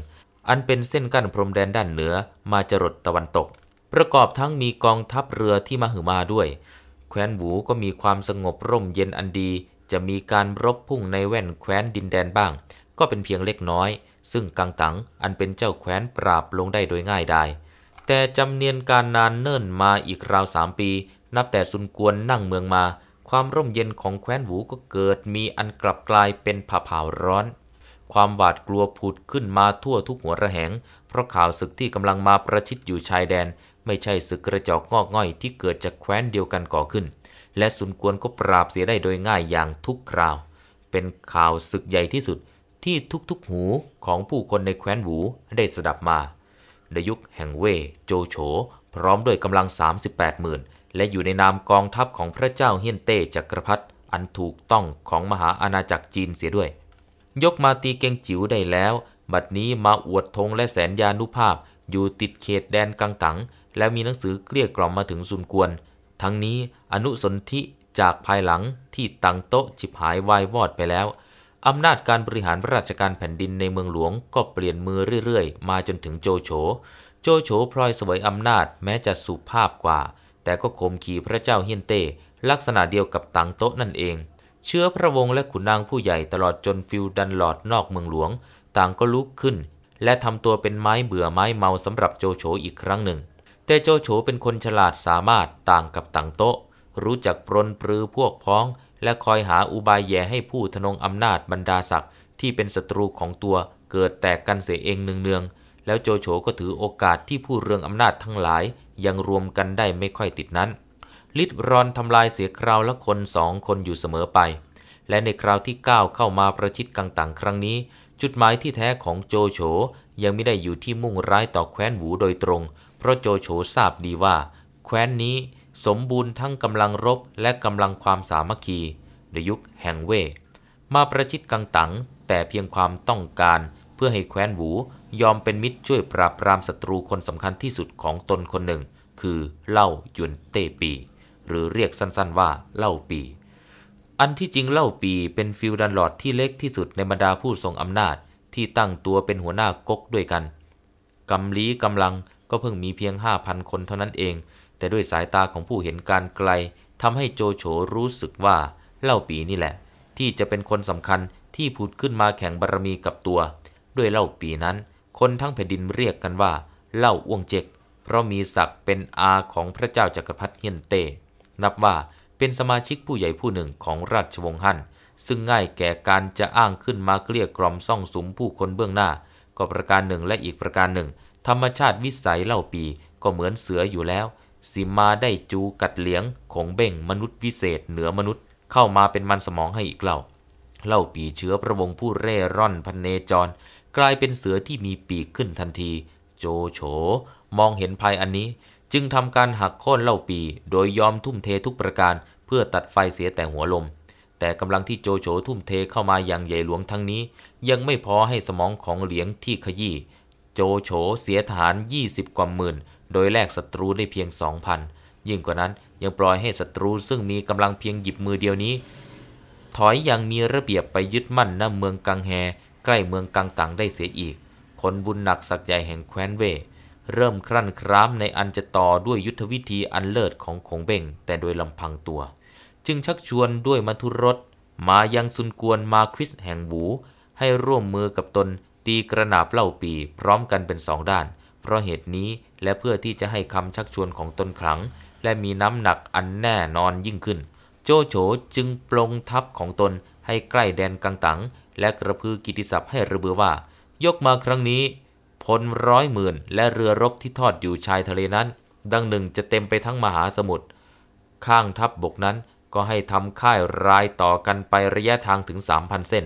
อันเป็นเส้นกั้นพรมแดนด้านเหนือมาจรดตะวันตก ประกอบทั้งมีกองทัพเรือที่มาหือมาด้วย แคว้นหูก็มีความสงบร่มเย็นอันดี จะมีการรบพุ่งในแว่นแคว้นดินแดนบ้าง ก็เป็นเพียงเล็กน้อย ซึ่งกังตังอันเป็นเจ้าแคว้นปราบลงได้โดยง่ายได้แต่จำเนียนการนานเนิ่นมาอีกราวสามปี นับแต่ซุนกวนนั่งเมืองมา ความร่มเย็นของแคว้นหูก็เกิดมีอันกลับกลายเป็นผ่าผ่าร้อน ความหวาดกลัวผุดขึ้นมาทั่วทุกหัวระแหง เพราะข่าวศึกที่กำลังมาประชิดอยู่ชายแดน ไม่ใช่ศึกกระจอกงอกง่อย ที่เกิดจากแคว้นเดียวกันก่อขึ้น และสุนกวนก็ปราบเสียได้โดยง่ายอย่างทุกคราว เป็นข่าวศึกใหญ่ที่สุด ที่ทุกๆหูของผู้คนในแคว้นหูได้สดับมาในยุคแห่งเว่โจโฉพร้อมด้วยกำลัง 38หมื่นและอยู่ในนามกองทัพของพระเจ้าเฮียนเต้จักรพรรดิอันถูกต้องของมหาอาณาจักรจีนเสียด้วย ยกมาตีเกงจิ๋วได้แล้ว บัดนี้มาอวดธงและแสนยานุภาพอยู่ติดเขตแดนกังตังและมีหนังสือเกลี้ยกล่อมมาถึงซุนกวนทั้งนี้อนุสนธิจากภายหลังที่ตังโต๊ะิบหายวายวอดไปแล้วอำนาจการบริหารราชการแผ่นดินในเมืองหลวงก็เปลี่ยนมือเรื่อยๆ มาจนถึงโจโฉ โจโฉพลอยสวยอำนาจแม้จะสุภาพกว่าแต่ก็ข่มขีพระเจ้าเฮียนเต้ลักษณะเดียวกับตังโต๊ะนั่นเอง เชื้อพระวงศ์และขุนนางผู้ใหญ่ตลอดจนฟิลดันหลอดนอกเมืองหลวงต่างก็ลุกขึ้นและทำตัวเป็นไม้เบื่อไม้เมาสำหรับโจโฉอีกครั้งหนึ่ง แต่โจโฉเป็นคนฉลาดสามารถต่างกับตังโต๊ะ รู้จักปรนปรือพวกพ้องและคอยหาอุบายแย่ให้ผู้ทนงอำนาจบรรดาศักดิ์ที่เป็นศัตรูของตัวเกิดแตกกันเสียเองเนืองๆแล้วโจโฉก็ถือโอกาสที่ผู้เรืองอำนาจทั้งหลาย ยังรวมกันได้ไม่ค่อยติดนั้น ลิดรอนทำลายเสียคราวละคนสองคนอยู่เสมอไป และในคราวที่ก้าวเข้ามาประชิดกังต่างครั้งนี้ จุดหมายที่แท้ของโจโฉยังไม่ได้อยู่ที่มุ่งร้ายต่อแคว้นหูโดยตรง เพราะโจโฉทราบดีว่า แคว้นนี้สมบูรณ์ทั้งกำลังรบและกำลังความสามัคคี ในยุคแห่งเว่มาประชิดกังตังแต่เพียงความต้องการเพื่อให้แคว้นหวูยอมเป็นมิตรช่วยปราบปรามศัตรูคนสำคัญที่สุดของตนคนหนึ่ง คือเล่าหยุนเต้ปี หรือเรียกสั้นๆว่าเล่าปี อันที่จริงเล่าปี เป็นฟิวดันหลอดที่เล็กที่สุดในบรรดาผู้ทรงอำนาจที่ตั้งตัวเป็นหัวหน้าก๊กด้วยกันกำลีกำลังก็เพิ่งมีเพียง5,000คนเท่านั้นเองแต่ด้วยสายตาของผู้เห็นการไกลทำให้โจโฉรู้สึกว่า เล่าปีนี่แหละ ที่จะเป็นคนสำคัญที่ผุดขึ้นมาแข่งบารรมีกับตัว ด้วยเล่าปีนั้น คนทั้งแผ่นดินเรียกกันว่า เล่าอ้วงเจกเพราะมีศักดิ์เป็นอาของพระเจ้าจากักรพรรดิเฮียนเต้นับว่าเป็นสมาชิกผู้ใหญ่ผู้หนึ่งของราชวงศ์ฮั่นซึ่งง่ายแก่การจะอ้างขึ้นมาเกลี้ยกล่อมซ่องสมผู้คนเบื้องหน้า ก็ประการหนึ่งและอีกประการหนึ่ง ธรรมชาติวิสัยเล่าปีก็เหมือนเสืออยู่แล้วสิมาได้จูกัดเหลียงของเบ่งมนุษย์วิเศษเหนือมนุษย์เข้ามาเป็นมันสมองให้อีกเล่าเล่าปีเชื้อพระวงผู้เร่ร่อนพันเนจร กลายเป็นเสือที่มีปีกขึ้นทันที โจโฉมองเห็นภัยอันนี้ จึงทำการหักโค่นเล่าปี โดยยอมทุ่มเททุกประการเพื่อตัดไฟเสียแต่หัวลม แต่กำลังที่โจโฉทุ่มเทเข้ามาอย่างใหญ่หลวงทั้งนี้ ยังไม่พอให้สมองของเหลียงที่ขยี้โจโฉเสียฐาน20กว่าหมื่นโดยแลกศัตรูได้เพียง 2,000 ยิ่งกว่านั้นยังปล่อยให้ศัตรูซึ่งมีกำลังเพียงหยิบมือเดียวนี้ ถอยอย่างมีระเบียบไปยึดมั่นณเมืองกังแฮ ใกล้เมืองกังตังได้เสียอีกคนบุญหนักสักใหญ่แห่งแคว้นเวเริ่มครั่นครามในอันจะต่อด้วยยุทธวิธีอันเลิศของขงเบ่ง แต่โดยลำพังตัว จึงชักชวนด้วยมัทุรสมายังซุนกวนมาควิสแห่งหวูให้ร่วมมือกับตนตีกระนาบเล่าปีพร้อมกันเป็นสองด้าน เพราะเหตุนี้และเพื่อที่จะให้คำชักชวนของตนขลัง และมีน้ำหนักอันแน่นอนยิ่งขึ้น โจโฉจึงปรงทัพของตนให้ใกล้แดนกังตังและกระพือกิติศัพท์ให้ระเบือว่า ยกมาครั้งนี้พลร้อยหมื่นและเรือรบที่ทอดอยู่ชายทะเลนั้น ดังหนึ่งจะเต็มไปทั้งมหาสมุทรข้างทัพบบกนั้นก็ให้ทำค่ายรายต่อกันไประยะทางถึง3,000เส้น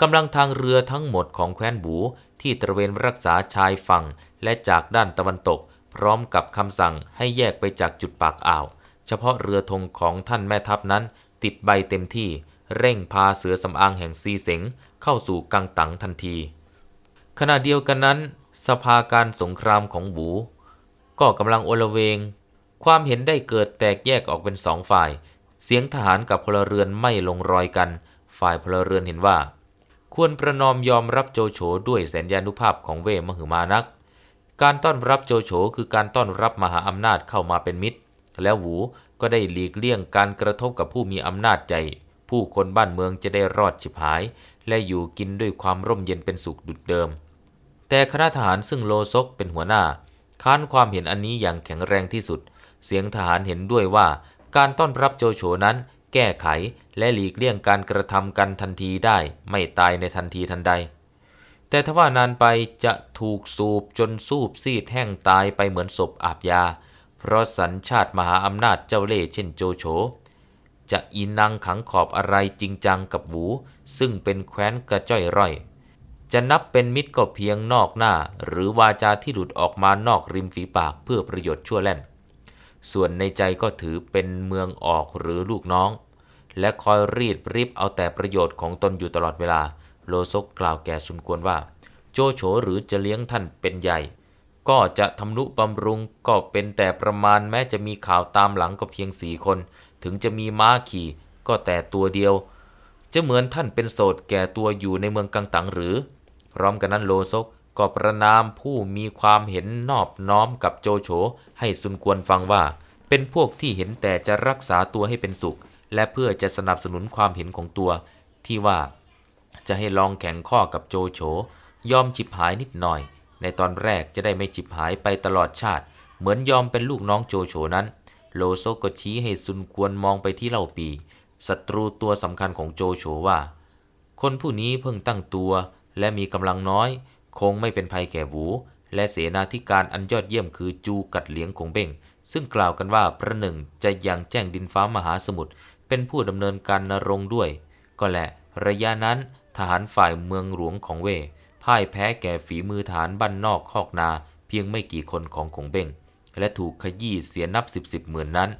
กำลังทางเรือทั้งหมดของแคว้นบูที่ตระเวนรักษาชายฝั่งและจากด้านตะวันตกพร้อมกับคำสั่งให้แยกไปจากจุดปากอ่าว เฉพาะเรือธงของท่านแม่ทัพนั้น ติดใบเต็มที่เร่งพาเสือสำอางแห่งซีเสงเข้าสู่กังตังทันที ขณะเดียวกันนั้น สภาการสงครามของบูก็กำลังโอลเวง ความเห็นได้เกิดแตกแยกออกเป็นสองฝ่าย เสียงทหารกับพลเรือนไม่ลงรอยกัน ฝ่ายพลเรือนเห็นว่า ควรประนอมยอมรับโจโฉด้วยแสนยานุภาพของเวมหึมานักการต้อนรับโจโฉคือการต้อนรับมหาอำนาจเข้ามาเป็นมิตรแล้วหูก็ได้หลีกเลี่ยงการกระทบกับผู้มีอำนาจใหญ่ผู้คนบ้านเมืองจะได้รอดฉิบหายและอยู่กินด้วยความร่มเย็นเป็นสุขดุดเดิม แต่คณะทหารซึ่งโลซกเป็นหัวหน้าค้านความเห็นอันนี้อย่างแข็งแรงที่สุด เสียงทหารเห็นด้วยว่าการต้อนรับโจโฉนั้นแก้ไขและหลีกเลี่ยงการกระทำกันทันทีได้ไม่ตายในทันทีทันใดแต่ถ้าว่านานไปจะถูกสูบจนสูบซีดแห้งตายไปเหมือนศพอาบยา เพราะสัญชาติมหาอำนาจเจ้าเล่ห์เช่นโจโฉจะอินังขังขอบอะไรจริงจังกับหู ซึ่งเป็นแคว้นกระจ้อยร่อย จะนับเป็นมิตรก็เพียงนอกหน้า หรือวาจาที่หลุดออกมานอกริมฝีปากเพื่อประโยชน์ชั่วแล่น ส่วนในใจก็ถือเป็นเมืองออกหรือลูกน้อง และคอยรีดริบเอาแต่ประโยชน์ของตนอยู่ตลอดเวลาโลซกกล่าวแก่ซุนกวนว่า โจโฉหรือจะเลี้ยงท่านเป็นใหญ่ ก็จะทำนุบำรุงก็เป็นแต่ประมาณแม้จะมีข่าวตามหลังก็เพียงสี่คน ถึงจะมีม้าขี่ ก็แต่ตัวเดียว จะเหมือนท่านเป็นโสดแก่ตัวอยู่ในเมืองกังตังหรือ พร้อมกันนั้นโลซกก็ประนามผู้มีความเห็นนอบน้อมกับโจโฉให้ซุนกวนฟังว่า เป็นพวกที่เห็นแต่จะรักษาตัวให้เป็นสุข และเพื่อจะสนับสนุนความเห็นของตัว ที่ว่าจะให้ลองแข่งข้อกับโจโฉยอมจิบหายนิดหน่อย ในตอนแรกจะได้ไม่จิบหายไปตลอดชาติ เหมือนยอมเป็นลูกน้องโจโฉนั้น โลโซก็ชี้ให้ซุนควนมองไปที่เล่าปีศัตรูตัวสำคัญของโจโฉว่า คนผู้นี้เพิ่งตั้งตัวและมีกำลังน้อย คงไม่เป็นภัยแก่หู และเสนาธิการอันยอดเยี่ยมคือจูกัดเหลียงคงเบ่งซึ่งกล่าวกันว่าพระหนึ่งจะยังแจ้งดินฟ้ามหาสมุทรเป็นผู้ดำเนินการนรงด้วย ก็แหละระยะนั้นทหารฝ่ายเมืองหลวงของเว่ยพ่ายแพ้แก่ฝีมือฐานบ้านนอกคอกนาเพียงไม่กี่คนของขงเบ้งและถูกขยี้เสียนับสิบสิบหมื่นนั้น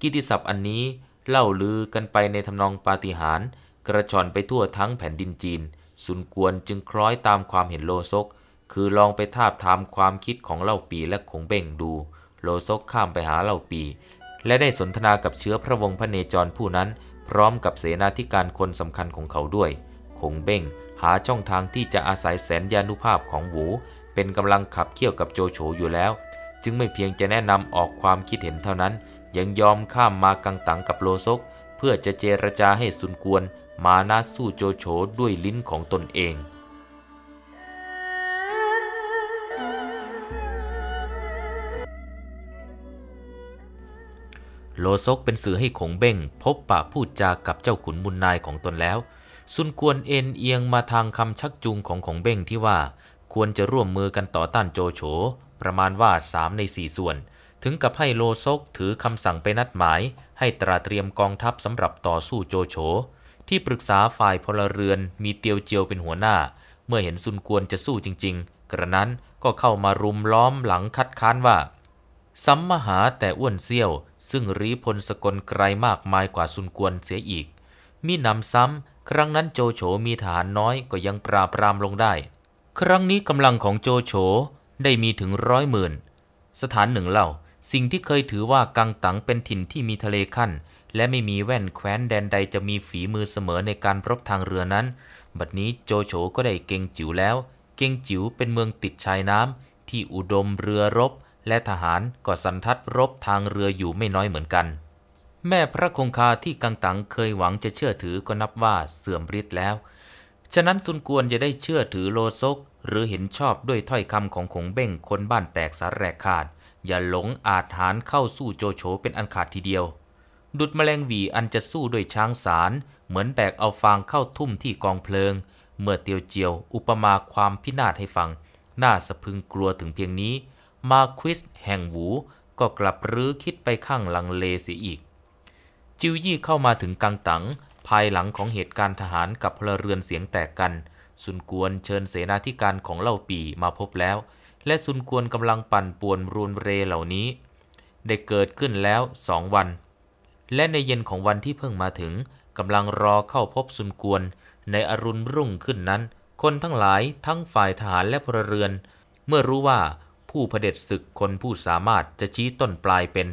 กิติศัพท์อันนี้เล่าลือกันไปในทำนองปาฏิหาริย์กระชอนไปทั่วทั้งแผ่นดินจีน สุนกวนจึงคล้อยตามความเห็นโลซก คือลองไปทาบทามความคิดของเล่าปีและขงเบ้งดู โลซกข้ามไปหาเล่าปีและได้สนทนากับเชื้อพระวงศ์พระเนจรผู้นั้น พร้อมกับเสนาธิการคนสำคัญของเขาด้วยคงเบ้งหาช่องทางที่จะอาศัยแสนยานุภาพของหวูเป็นกำลังขับเคี่ยวกับโจโฉอยู่แล้ว จึงไม่เพียงจะแนะนำออกความคิดเห็นเท่านั้น ยังยอมข้ามมากังตังกับโลซก เพื่อจะเจรจาให้สุนกวนมานาสู้โจโฉด้วยลิ้นของตนเอง โลซกเป็นสื่อให้ขงเบ้งพบปะพูดจากับเจ้าขุนมุนนายของตนแล้วซุนกวนเอ็นเอียงมาทางคำชักจูงของของเบ้งที่ว่าควรจะร่วมมือกันต่อต้านโจโฉประมาณว่า3ใน4ส่วน ถึงกับให้โลซกถือคำสั่งไปนัดหมาย ให้ตราเตรียมกองทัพสำหรับต่อสู้โจโฉที่ปรึกษาฝ่ายพลเรือนมีเตียวเจียวเป็นหัวหน้า เมื่อเห็นซุนกวนจะสู้จริงๆ กระนั้นก็เข้ามารุมล้อมหลังคัดค้านว่าสัมมหาแต่อ้วนเซี่ยว ซึ่งรีพลสกลไกลมากมายกว่าซุนกวนเสียอีก มีนำซ้ำครั้งนั้นโจโฉมีฐานน้อยก็ยังปราบปรามลงได้ ครั้งนี้กำลังของโจโฉได้มีถึงร้อยหมื่น สถานหนึ่งเล่า สิ่งที่เคยถือว่ากังตังเป็นถิ่นที่มีทะเลขั้นและไม่มีแว่นแคว้นแดนใดจะมีฝีมือเสมอในการรบทางเรือนั้น บัดนี้โจโฉก็ได้เก่งจิ๋วแล้ว เก่งจิ๋วเป็นเมืองติดชายน้ำที่อุดมเรือรบ และทหารก็สันทัดรบทางเรืออยู่ไม่น้อยเหมือนกันแม่พระคงคาที่กังตังเคยหวังจะเชื่อถือก็นับว่าเสื่อมฤทธิ์แล้ว ฉะนั้นซุนกวนจะได้เชื่อถือโลซก หรือเห็นชอบด้วยถ้อยคำของขงเบ้งคนบ้านแตกสาแรกขาด อย่าหลงอาจหารเข้าสู้โจโฉเป็นอันขาดทีเดียว ดุดแมลงวีอันจะสู้ด้วยช้างสาร เหมือนแบกเอาฟางเข้าทุ่มที่กองเพลิง เมื่อเตียวเจียวอุปมาความพินาศให้ฟัง น่าสะพึงกลัวถึงเพียงนี้ มาควิสแห่งหู ก็กลับรื้อคิดไปข้างลังเลเสียอีกจิวยี่เข้ามาถึงกังตัง ภายหลังของเหตุการณ์ทหารกับพลเรือนเสียงแตกกัน ซุนกวนเชิญเสนาธิการของเล่าปีมาพบแล้ว และซุนกวนกำลังปั่นป่วนรุนเรเหล่านี้ ได้เกิดขึ้นแล้วสองวัน และในเย็นของวันที่เพิ่งมาถึงกำลังรอเข้าพบซุนกวนในอรุณรุ่งขึ้นนั้น คนทั้งหลายทั้งฝ่ายทหารและพลเรือน เมื่อรู้ว่าผู้เผด็จศึกคนผู้สามารถจะชี้ต้นปลายเป็น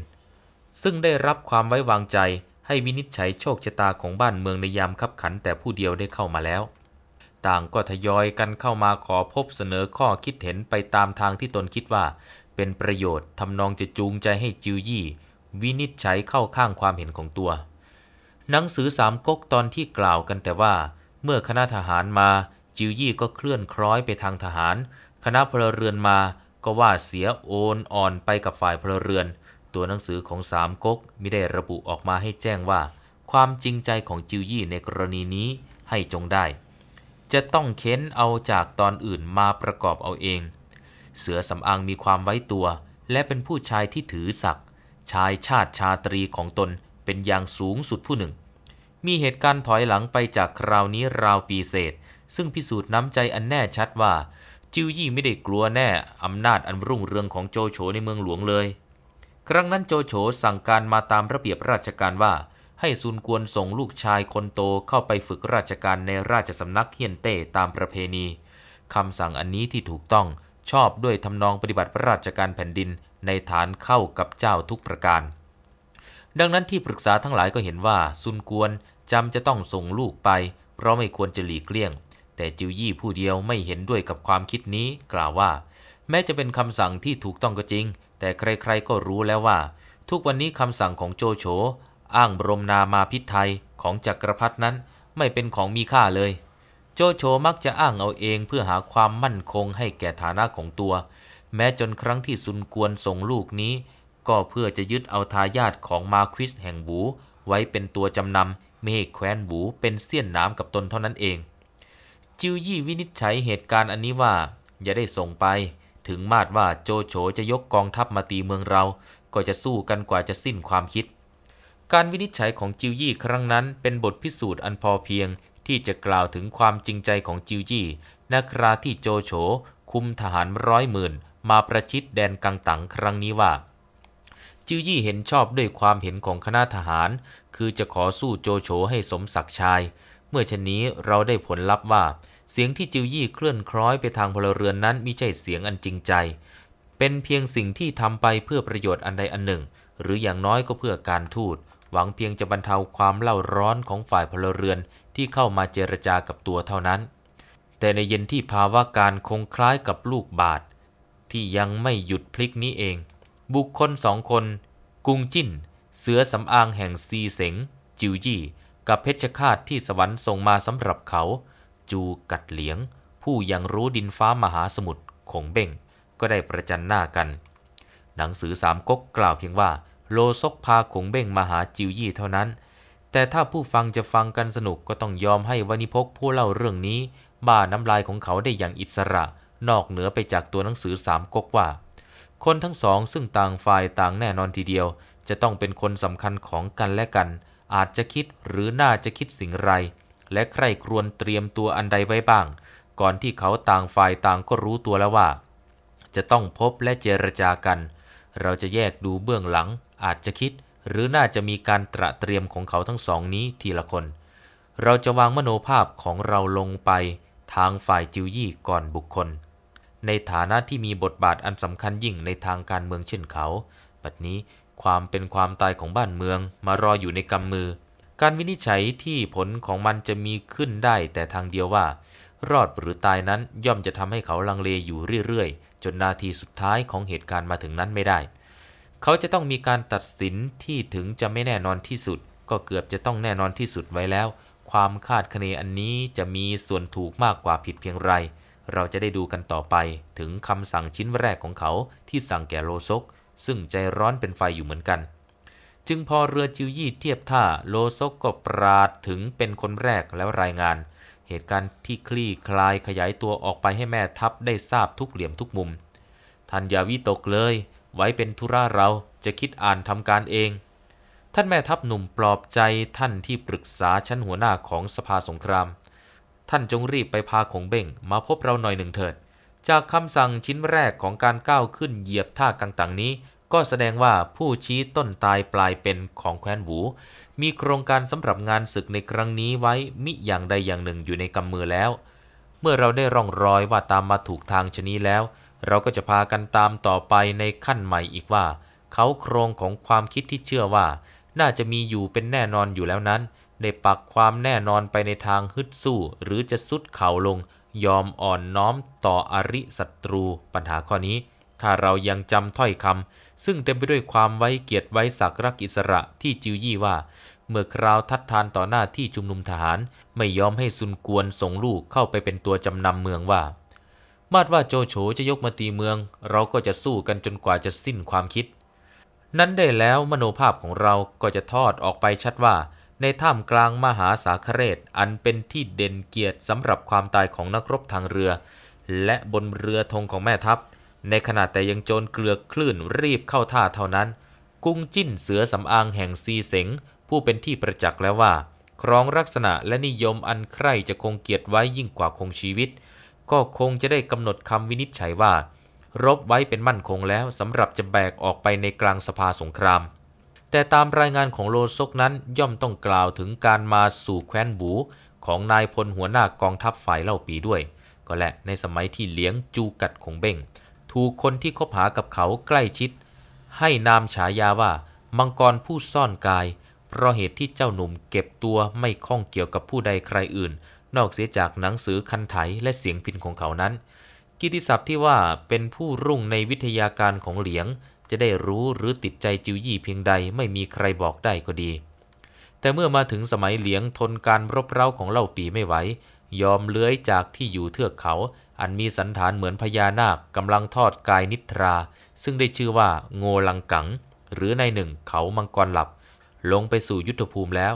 ซึ่งได้รับความไว้วางใจให้วินิจฉัยโชคชะตาของบ้านเมืองในยามคับขันแต่ผู้เดียวได้เข้ามาแล้ว ต่างก็ทยอยกันเข้ามาขอพบเสนอข้อคิดเห็นไปตามทางที่ตนคิดว่า เป็นประโยชน์ทำนองจะจูงใจให้จิวยี่ วินิจฉัยเข้าข้างความเห็นของตัว หนังสือสามก๊กตอนที่กล่าวกันแต่ว่า เมื่อคณะทหารมาจิวยี่ก็เคลื่อนคล้อยไปทางทหาร คณะพลเรือนมา ก็ว่าเสียโอนอ่อนไปกับฝ่ายพลเรือนตัวหนังสือของสามก๊กมิได้ระบุออกมาให้แจ้งว่า ความจริงใจของจิวยี่ในกรณีนี้ให้จงได้ จะต้องเค้นเอาจากตอนอื่นมาประกอบเอาเอง เสือสำอางมีความไว้ตัว และเป็นผู้ชายที่ถือศักดิ์ ชายชาติชาตรีของตนเป็นอย่างสูงสุดผู้หนึ่ง มีเหตุการณ์ถอยหลังไปจากคราวนี้ราวปีเศษ ซึ่งพิสูจน์น้ำใจอันแน่ชัดว่าจิวยี่ไม่ได้กลัวแน่อำนาจอันรุ่งเรืองของโจโฉในเมืองหลวงเลยครั้งนั้นโจโฉสั่งการมาตามระเบียบราชการว่า ให้ซุนกวนส่งลูกชายคนโตเข้าไปฝึกราชการในราชสำนัก เฮียนเต้ตามประเพณีคำสั่งอันนี้ที่ถูกต้องชอบด้วยทำนองปฏิบัติพราชการแผ่นดิน ในฐานเข้ากับเจ้าทุกประการ ดังนั้นที่ปรึกษาทั้งหลายก็เห็นว่าซุนกวนจำจะต้องส่งลูกไป เพราะไม่ควรจะหลีกเลี่ยง แต่จิวยี่ผู้เดียวไม่เห็นด้วยกับความคิดนี้ กล่าวว่า แม้จะเป็นคำสั่งที่ถูกต้องก็จริงแต่ใคร ๆ ก็รู้แล้วว่า ทุกวันนี้คำสั่งของโจโฉอ้างบรมนามาพิไทยของจักรพรรดินั้น ไม่เป็นของมีค่าเลย โจโฉมักจะอ้างเอาเองเพื่อหาความมั่นคงให้แก่ฐานะของตัว แม้จนครั้งที่ซุนกวนส่งลูกนี้ ก็เพื่อจะยึดเอาทายาทของมาควิสแห่งบูไว้เป็นตัวจำนำไม่ให้แคว้นบูเป็นเสี้ยนน้ำกับตนเท่านั้นเอง จิวยี่วินิจฉัยเหตุการณ์อันนี้ว่า อย่าได้ส่งไปถึงมาดว่าโจโฉจะยกกองทัพมาตีเมืองเรา ก็จะสู้กันกว่าจะสิ้นความคิด การวินิจฉัยของจิวยี่ครั้งนั้น เป็นบทพิสูจน์อันพอเพียงที่จะกล่าวถึงความจริงใจของจิวยี่นาคราที่โจโฉคุมทหารร้อยหมื่นมาประชิดแดนกังตังครั้งนี้ว่า จิวยี่เห็นชอบด้วยความเห็นของคณะทหาร คือจะขอสู้โจโฉให้สมศักดิ์ชาย เมื่อเช่นนี้เราได้ผลลัพธ์ว่าเสียงที่จิวยี่เคลื่อนคล้อยไปทางพลเรือนนั้นมิใช่เสียงอันจริงใจ เป็นเพียงสิ่งที่ทำไปเพื่อประโยชน์อันใดอันหนึ่ง หรืออย่างน้อยก็เพื่อการทูตหวังเพียงจะบรรเทาความเล่าร้อนของฝ่ายพลเรือนที่เข้ามาเจรจากับตัวเท่านั้น แต่ในเย็นที่ภาวะการคงคล้ายกับลูกบาทที่ยังไม่หยุดพลิกนี้เอง บุคคลสองคนกุงจิ้นเสือสำอางแห่งซีเสงจิวยี่ กับเพชฌฆาตที่สวรรค์ส่งมาสำหรับเขาจูกัดเหลียง ผู้ยังรู้ดินฟ้ามหาสมุทรขงเบ้งก็ได้ประจันหน้ากัน หนังสือสามก๊กกล่าวเพียงว่า โลซกพาขงเบ้งมาหาจิวยี่เท่านั้น แต่ถ้าผู้ฟังจะฟังกันสนุกก็ต้องยอมให้วนิพกผู้เล่าเรื่องนี้ บ้าน้ำลายของเขาได้อย่างอิสระ นอกเหนือไปจากตัวหนังสือสามก๊กว่า คนทั้งสองซึ่งต่างฝ่ายต่างแน่นอนทีเดียวจะต้องเป็นคนสำคัญของกันและกัน อาจจะคิดหรือน่าจะคิดสิ่งไรและใคร่ครวญเตรียมตัวอันใดไว้บ้าง ก่อนที่เขาต่างฝ่ายต่างก็รู้ตัวแล้วว่า จะต้องพบและเจรจากัน เราจะแยกดูเบื้องหลัง อาจจะคิด หรือน่าจะมีการตระเตรียมของเขาทั้งสองนี้ทีละคน เราจะวางมโนภาพของเราลงไป ทางฝ่ายจิวยี่ก่อนบุคคล ในฐานะที่มีบทบาทอันสำคัญยิ่งในทางการเมืองเช่นเขาปัจจุบันความเป็นความตายของบ้านเมือง มารออยู่ในกำมือการวินิจฉัยที่ผลของมันจะมีขึ้นได้แต่ทางเดียวว่า รอดหรือตายนั้นย่อมจะทำให้เขาลังเลอยู่เรื่อยๆ จนนาทีสุดท้ายของเหตุการณ์มาถึงนั้นไม่ได้ เขาจะต้องมีการตัดสินที่ถึงจะไม่แน่นอนที่สุด ก็เกือบจะต้องแน่นอนที่สุดไว้แล้ว ความคาดคะเนอันนี้จะมีส่วนถูกมากกว่าผิดเพียงไร เราจะได้ดูกันต่อไป ถึงคำสั่งชิ้นแรกของเขาที่สั่งแก่โลซก ซึ่งใจร้อนเป็นไฟอยู่เหมือนกันจึงพอเรือจิวยี่เทียบท่าโลซกก็ปราดถึงเป็นคนแรกแล้วรายงาน เหตุการณ์ที่คลี่คลายขยายตัวออกไปให้แม่ทัพได้ทราบทุกเหลี่ยมทุกมุม ท่านยาวิตกเลย ไว้เป็นธุระเราจะคิดอ่านทำการเอง ท่านแม่ทัพหนุ่มปลอบใจท่านที่ปรึกษาชั้นหัวหน้าของสภาสงคราม ท่านจงรีบไปพาของเบ่งมาพบเราหน่อยหนึ่งเถิด จากคำสั่งชิ้นแรกของการก้าวขึ้นเหยียบท่ากังตังนี้ก็แสดงว่าผู้ชี้ต้นตายปลายเป็นของแคว้นหู มีโครงการสำหรับงานศึกในครั้งนี้ไว้มิอย่างใดอย่างหนึ่งอยู่ในกำมือแล้ว เมื่อเราได้ร่องรอยว่าตามมาถูกทางชนี้แล้ว เราก็จะพากันตามต่อไปในขั้นใหม่อีกว่า เขาโครงของความคิดที่เชื่อว่า น่าจะมีอยู่เป็นแน่นอนอยู่แล้วนั้น ได้ปักความแน่นอนไปในทางฮึดสู้ หรือจะสุดเข่าลง ยอมอ่อนน้อมต่ออริศัตรูปัญหาข้อนี้ ถ้าเรายังจำถ้อยคำซึ่งเต็มไปด้วยความไว้เกียรติไว้ศักรักอิสระที่จิวยี่ว่า เมื่อคราวทัดทานต่อหน้าที่ชุมนุมทหาร ไม่ยอมให้ซุนกวนส่งลูกเข้าไปเป็นตัวจำนำเมืองว่า มาดว่าโจโฉจะยกมาตีเมือง เราก็จะสู้กันจนกว่าจะสิ้นความคิด นั้นได้แล้วมโนภาพของเราก็จะทอดออกไปชัดว่า ในถ้ำกลางมหาสาคเรศอันเป็นที่เด่นเกียรติสำหรับความตายของนักรบทางเรือ และบนเรือธงของแม่ทัพในขณะแต่ยังโจรเกลือกคลื่นรีบเข้าท่าเท่านั้น กุ้งจิ้นเสือสำอางแห่งซีเสงผู้เป็นที่ประจักษ์แล้วว่า ครองลักษณะและนิยมอันใคร่จะคงเกียรติไว้ยิ่งกว่าคงชีวิต ก็คงจะได้กำหนดคำวินิจฉัยว่า รบไว้เป็นมั่นคงแล้วสำหรับจะแบกออกไปในกลางสภาสงคราม แต่ตามรายงานของโลซกนั้นย่อมต้องกล่าวถึงการมาสู่แคว้นบูของนายพลหัวหน้ากองทัพฝ่ายเล่าปีด้วย ก็แหละในสมัยที่เลี้ยงจูกัดของเบ้งถูกคนที่คบหากับเขาใกล้ชิด ให้นามฉายาว่า มังกรผู้ซ่อนกาย เพราะเหตุที่เจ้าหนุ่มเก็บตัวไม่ข้องเกี่ยวกับผู้ใดใครอื่น นอกเสียจากหนังสือคันไถและเสียงพินของเขานั้น กิติศัพท์ที่ว่าเป็นผู้รุ่งในวิทยาการของเหลียง จะได้รู้หรือติดใจจิวยี่เพียงใดไม่มีใครบอกได้ก็ดี แต่เมื่อมาถึงสมัยเหลียงทนการรบเร้าของเล่าปีไม่ไหว ยอมเลื้อยจากที่อยู่เทือกเขาอันมีสันฐานเหมือนพญานาคกำลังทอดกายนิทรา ซึ่งได้ชื่อว่าโงลังกัง หรือในหนึ่งเขามังกรหลับ ลงไปสู่ยุทธภูมิแล้ว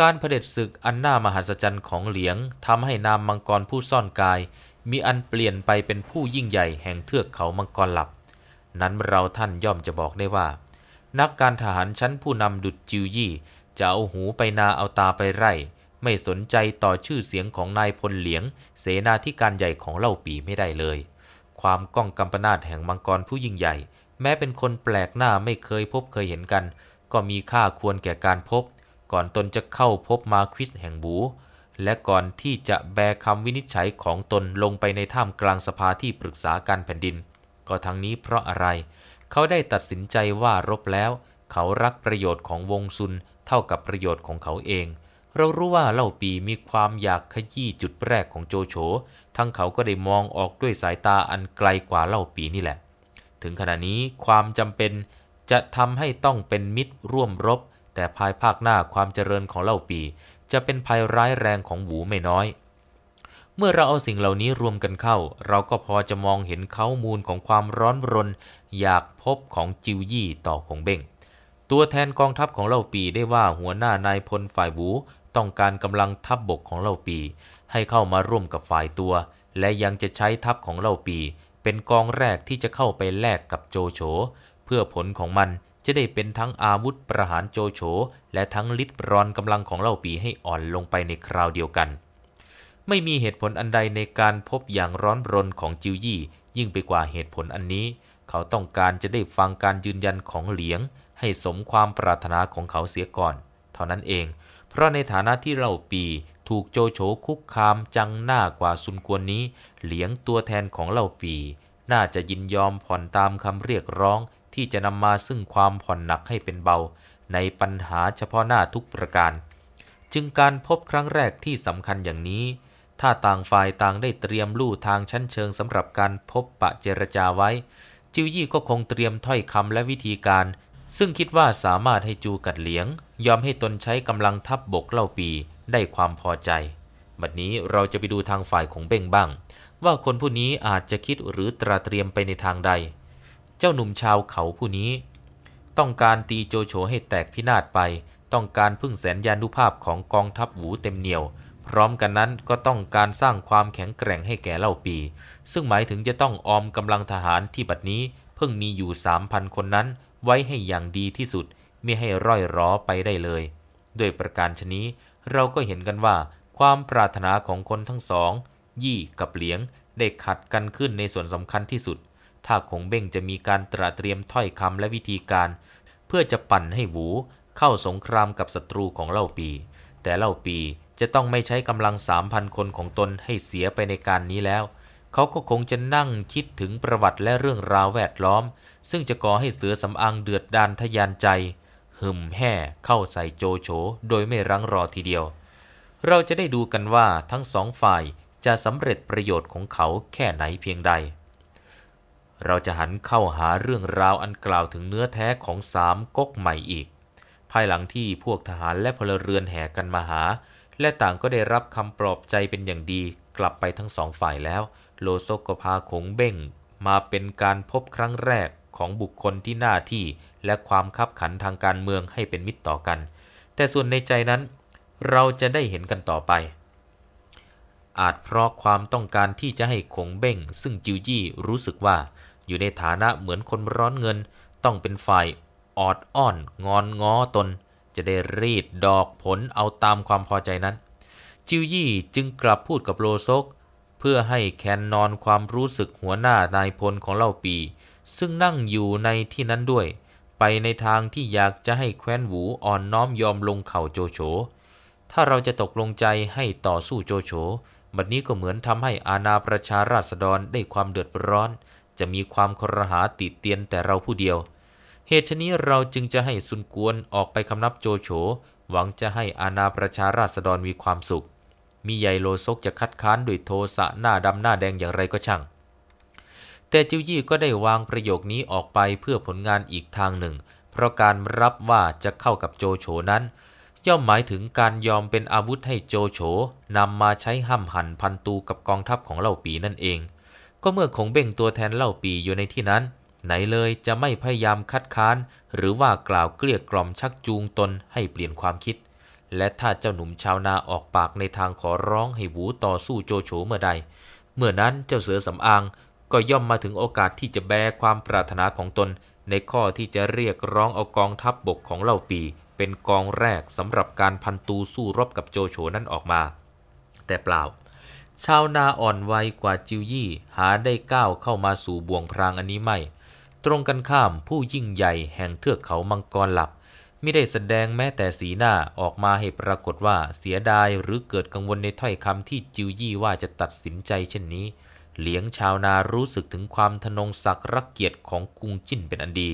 การเผด็จศึกอันน่ามหัศจรรย์ของเหลียงทำให้นามมังกรผู้ซ่อนกาย มีอันเปลี่ยนไปเป็นผู้ยิ่งใหญ่ แห่งเทือกเขามังกรหลับ นั้นเราท่านย่อมจะบอกได้ว่า นักการทหารชั้นผู้นำดุจจิวยี่จะเอาหูไปนาเอาตาไปไร่ไม่สนใจต่อชื่อเสียงของนายพลเหลียง เสนาธิการใหญ่ของเล่าปีไม่ได้เลย ความก้องกำปนาตแห่งมังกรผู้ยิ่งใหญ่ แม้เป็นคนแปลกหน้าไม่เคยพบเคยเห็นกัน ก็มีค่าควรแก่การพบ ก่อนตนจะเข้าพบมาควิสแห่งบู และก่อนที่จะแบคำวินิจฉัยของตนลงไปในท่ามกลางสภาที่ปรึกษาการแผ่นดิน ก็ทั้งนี้เพราะอะไร เขาได้ตัดสินใจว่ารบแล้ว เขารักประโยชน์ของวงซุน เท่ากับประโยชน์ของเขาเองเรารู้ว่าเล่าปีมีความอยากขยี้ จุดแรกของโจโฉ ทั้งเขาก็ได้มองออกด้วยสายตาอันไกลกว่าเล่าปีนี่แหละ ถึงขณะนี้ความจำเป็นจะทำให้ต้องเป็นมิตรร่วมรบ แต่ภายภาคหน้าความเจริญของเล่าปีจะเป็นภัยร้ายแรงของหูไม่น้อย เมื่อเราเอาสิ่งเหล่านี้รวมกันเข้า เราก็พอจะมองเห็นเขามูลของความร้อนรน อยากพบของจิวยี่ต่อของเบ้งตัวแทนกองทัพของเล่าปีได้ว่าหัวหน้านายพลฝ่ายบูต้องการกำลังทัพบบกของเล่าปี ให้เข้ามาร่วมกับฝ่ายตัว และยังจะใช้ทัพของเล่าปี เป็นกองแรกที่จะเข้าไปแลกกับโจโฉเพื่อผลของมันจะได้เป็นทั้งอาวุธประหารโจโฉและทั้งลิดรอนกำลังของเล่าปีให้อ่อนลงไปในคราวเดียวกัน ไม่มีเหตุผลอันใดในการพบอย่างร้อนรนของจิวยี่ยิ่งไปกว่าเหตุผลอันนี้ เขาต้องการจะได้ฟังการยืนยันของเหลียง ให้สมความปรารถนาของเขาเสียก่อน เท่านั้นเองเพราะในฐานะที่เราปี ถูกโจโฉคุกคามจังหน้ากว่าซุนกวนนี้ เหลียงตัวแทนของเราปี น่าจะยินยอมผ่อนตามคำเรียกร้องที่จะนำมาซึ่งความผ่อนหนักให้เป็นเบา ในปัญหาเฉพาะหน้าทุกประการ จึงการพบครั้งแรกที่สำคัญอย่างนี้ ถ้าต่างฝ่ายต่างได้เตรียมลู่ทางชั้นเชิงสำหรับการพบปะเจรจาไว้ จิวยี่ก็คงเตรียมถ้อยคำและวิธีการซึ่งคิดว่าสามารถให้จูกัดเลี้ยง ยอมให้ตนใช้กำลังทับบกเล่าปีได้ความพอใจ บัดนี้เราจะไปดูทางฝ่ายของเบ้งบ้างว่าคนผู้นี้อาจจะคิดหรือตราเตรียมไปในทางใด เจ้าหนุ่มชาวเขาผู้นี้ ต้องการตีโจโฉให้แตกพินาศไป ต้องการพึ่งแสนยานุภาพของกองทัพหูเต็มเหนียว พร้อมกันนั้นก็ต้องการสร้างความแข็งแกร่งให้แก่เล่าปีซึ่งหมายถึงจะต้องออมกำลังทหารที่บัดนี้เพิ่งมีอยู่3,000คนนั้นไว้ให้อย่างดีที่สุดไม่ให้ร่อยร้อไปได้เลย ด้วยประการชนี้ เราก็เห็นกันว่า ความปรารถนาของคนทั้งสอง ยี่กับเหลียง ได้ขัดกันขึ้นในส่วนสำคัญที่สุด ถ้าคงเบ้งจะมีการตระเตรียมถ้อยคำและวิธีการ เพื่อจะปั่นให้หวูเข้าสงครามกับศัตรูของเล่าปี แต่เล่าปีจะต้องไม่ใช้กำลังสามพันคนของตนให้เสียไปในการนี้แล้ว เขาก็คงจะนั่งคิดถึงประวัติและเรื่องราวแวดล้อมซึ่งจะก่อให้เสือสำอางเดือดดานทยานใจหึมแห่เข้าใส่โจโฉโดยไม่รั้งรอทีเดียว เราจะได้ดูกันว่าทั้งสองฝ่ายจะสำเร็จประโยชน์ของเขาแค่ไหนเพียงใด เราจะหันเข้าหาเรื่องราวอันกล่าวถึงเนื้อแท้ของสามก๊กใหม่อีก ภายหลังที่พวกทหารและพลเรือนแห่กันมาหา และต่างก็ได้รับคำปลอบใจเป็นอย่างดีกลับไปทั้งสองฝ่ายแล้ว โลโซก็พาขงเบ้งมาเป็นการพบครั้งแรกของบุคคลที่หน้าที่และความคับขันทางการเมืองให้เป็นมิตรต่อกัน แต่ส่วนในใจนั้นเราจะได้เห็นกันต่อไป อาจเพราะความต้องการที่จะให้คงเบ้งซึ่งจิวยี่รู้สึกว่า อยู่ในฐานะเหมือนคนร้อนเงิน ต้องเป็นฝ่ายออดอ้อนงอนง้อตน จะได้รีดดอกผลเอาตามความพอใจนั้น จิวยี่จึงกลับพูดกับโลซก เพื่อให้แคนนอนความรู้สึกหัวหน้านายพลของเล่าปีซึ่งนั่งอยู่ในที่นั้นด้วยไปในทางที่อยากจะให้แคว้นหูอ่อนน้อมยอมลงเข่าโจโฉถ้าเราจะตกลงใจให้ต่อสู้โจโฉบัดนี้ก็เหมือนทำให้อาณาประชาราษฎรได้ความเดือดร้อน จะมีความครหาติดเตียนแต่เราผู้เดียว เหตุชนี้เราจึงจะให้ซุนกวนออกไปคำนับโจโฉหวังจะให้อาณาประชาราษฎรมีความสุข มีใหญ่โลซกจะคัดค้านด้วยโทสะหน้าดำหน้าแดงอย่างไรก็ช่างแต่จิวยี่ก็ได้วางประโยคนี้ออกไปเพื่อผลงานอีกทางหนึ่ง เพราะการรับว่าจะเข้ากับโจโฉนั้น ย่อมหมายถึงการยอมเป็นอาวุธให้โจโฉนำมาใช้ห้ำหั่นพันตูกับกองทัพของเหล่าปีนั่นเอง ก็เมื่อคงเบ่งตัวแทนเหล่าปีอยู่ในที่นั้น ไหนเลยจะไม่พยายามคัดค้าน หรือว่ากล่าวเกลี้ยกล่อมชักจูงตนให้เปลี่ยนความคิด และถ้าเจ้าหนุ่มชาวนาออกปากในทางขอร้องให้หวูต่อสู้โจโฉเมื่อใด เมื่อนั้นเจ้าเสือสำอางก็ย่อมมาถึงโอกาสที่จะแบกความปรารถนาของตน ในข้อที่จะเรียกร้องเอากองทัพบบกของเหล่าปี เป็นกองแรกสำหรับการพันตูสู้รบกับโจโฉนั่นออกมา แต่เปล่า ชาวนาอ่อนวัยกว่า จิวยี่ หาได้ก้าวเข้ามาสู่บ่วงพรางอันนี้ไม่ ตรงกันข้ามผู้ยิ่งใหญ่แห่งเทือกเขามังกรหลับ ไม่ได้แสดงแม้แต่สีหน้าออกมาให้ปรากฏว่าเสียดายหรือเกิดกังวลในถ้อยคำที่จิวยี่ว่าจะตัดสินใจเช่นนี้เลี้ยงชาวนารู้สึกถึงความทนงศักดิ์รักเกียรติของกุงจิ้นเป็นอันดี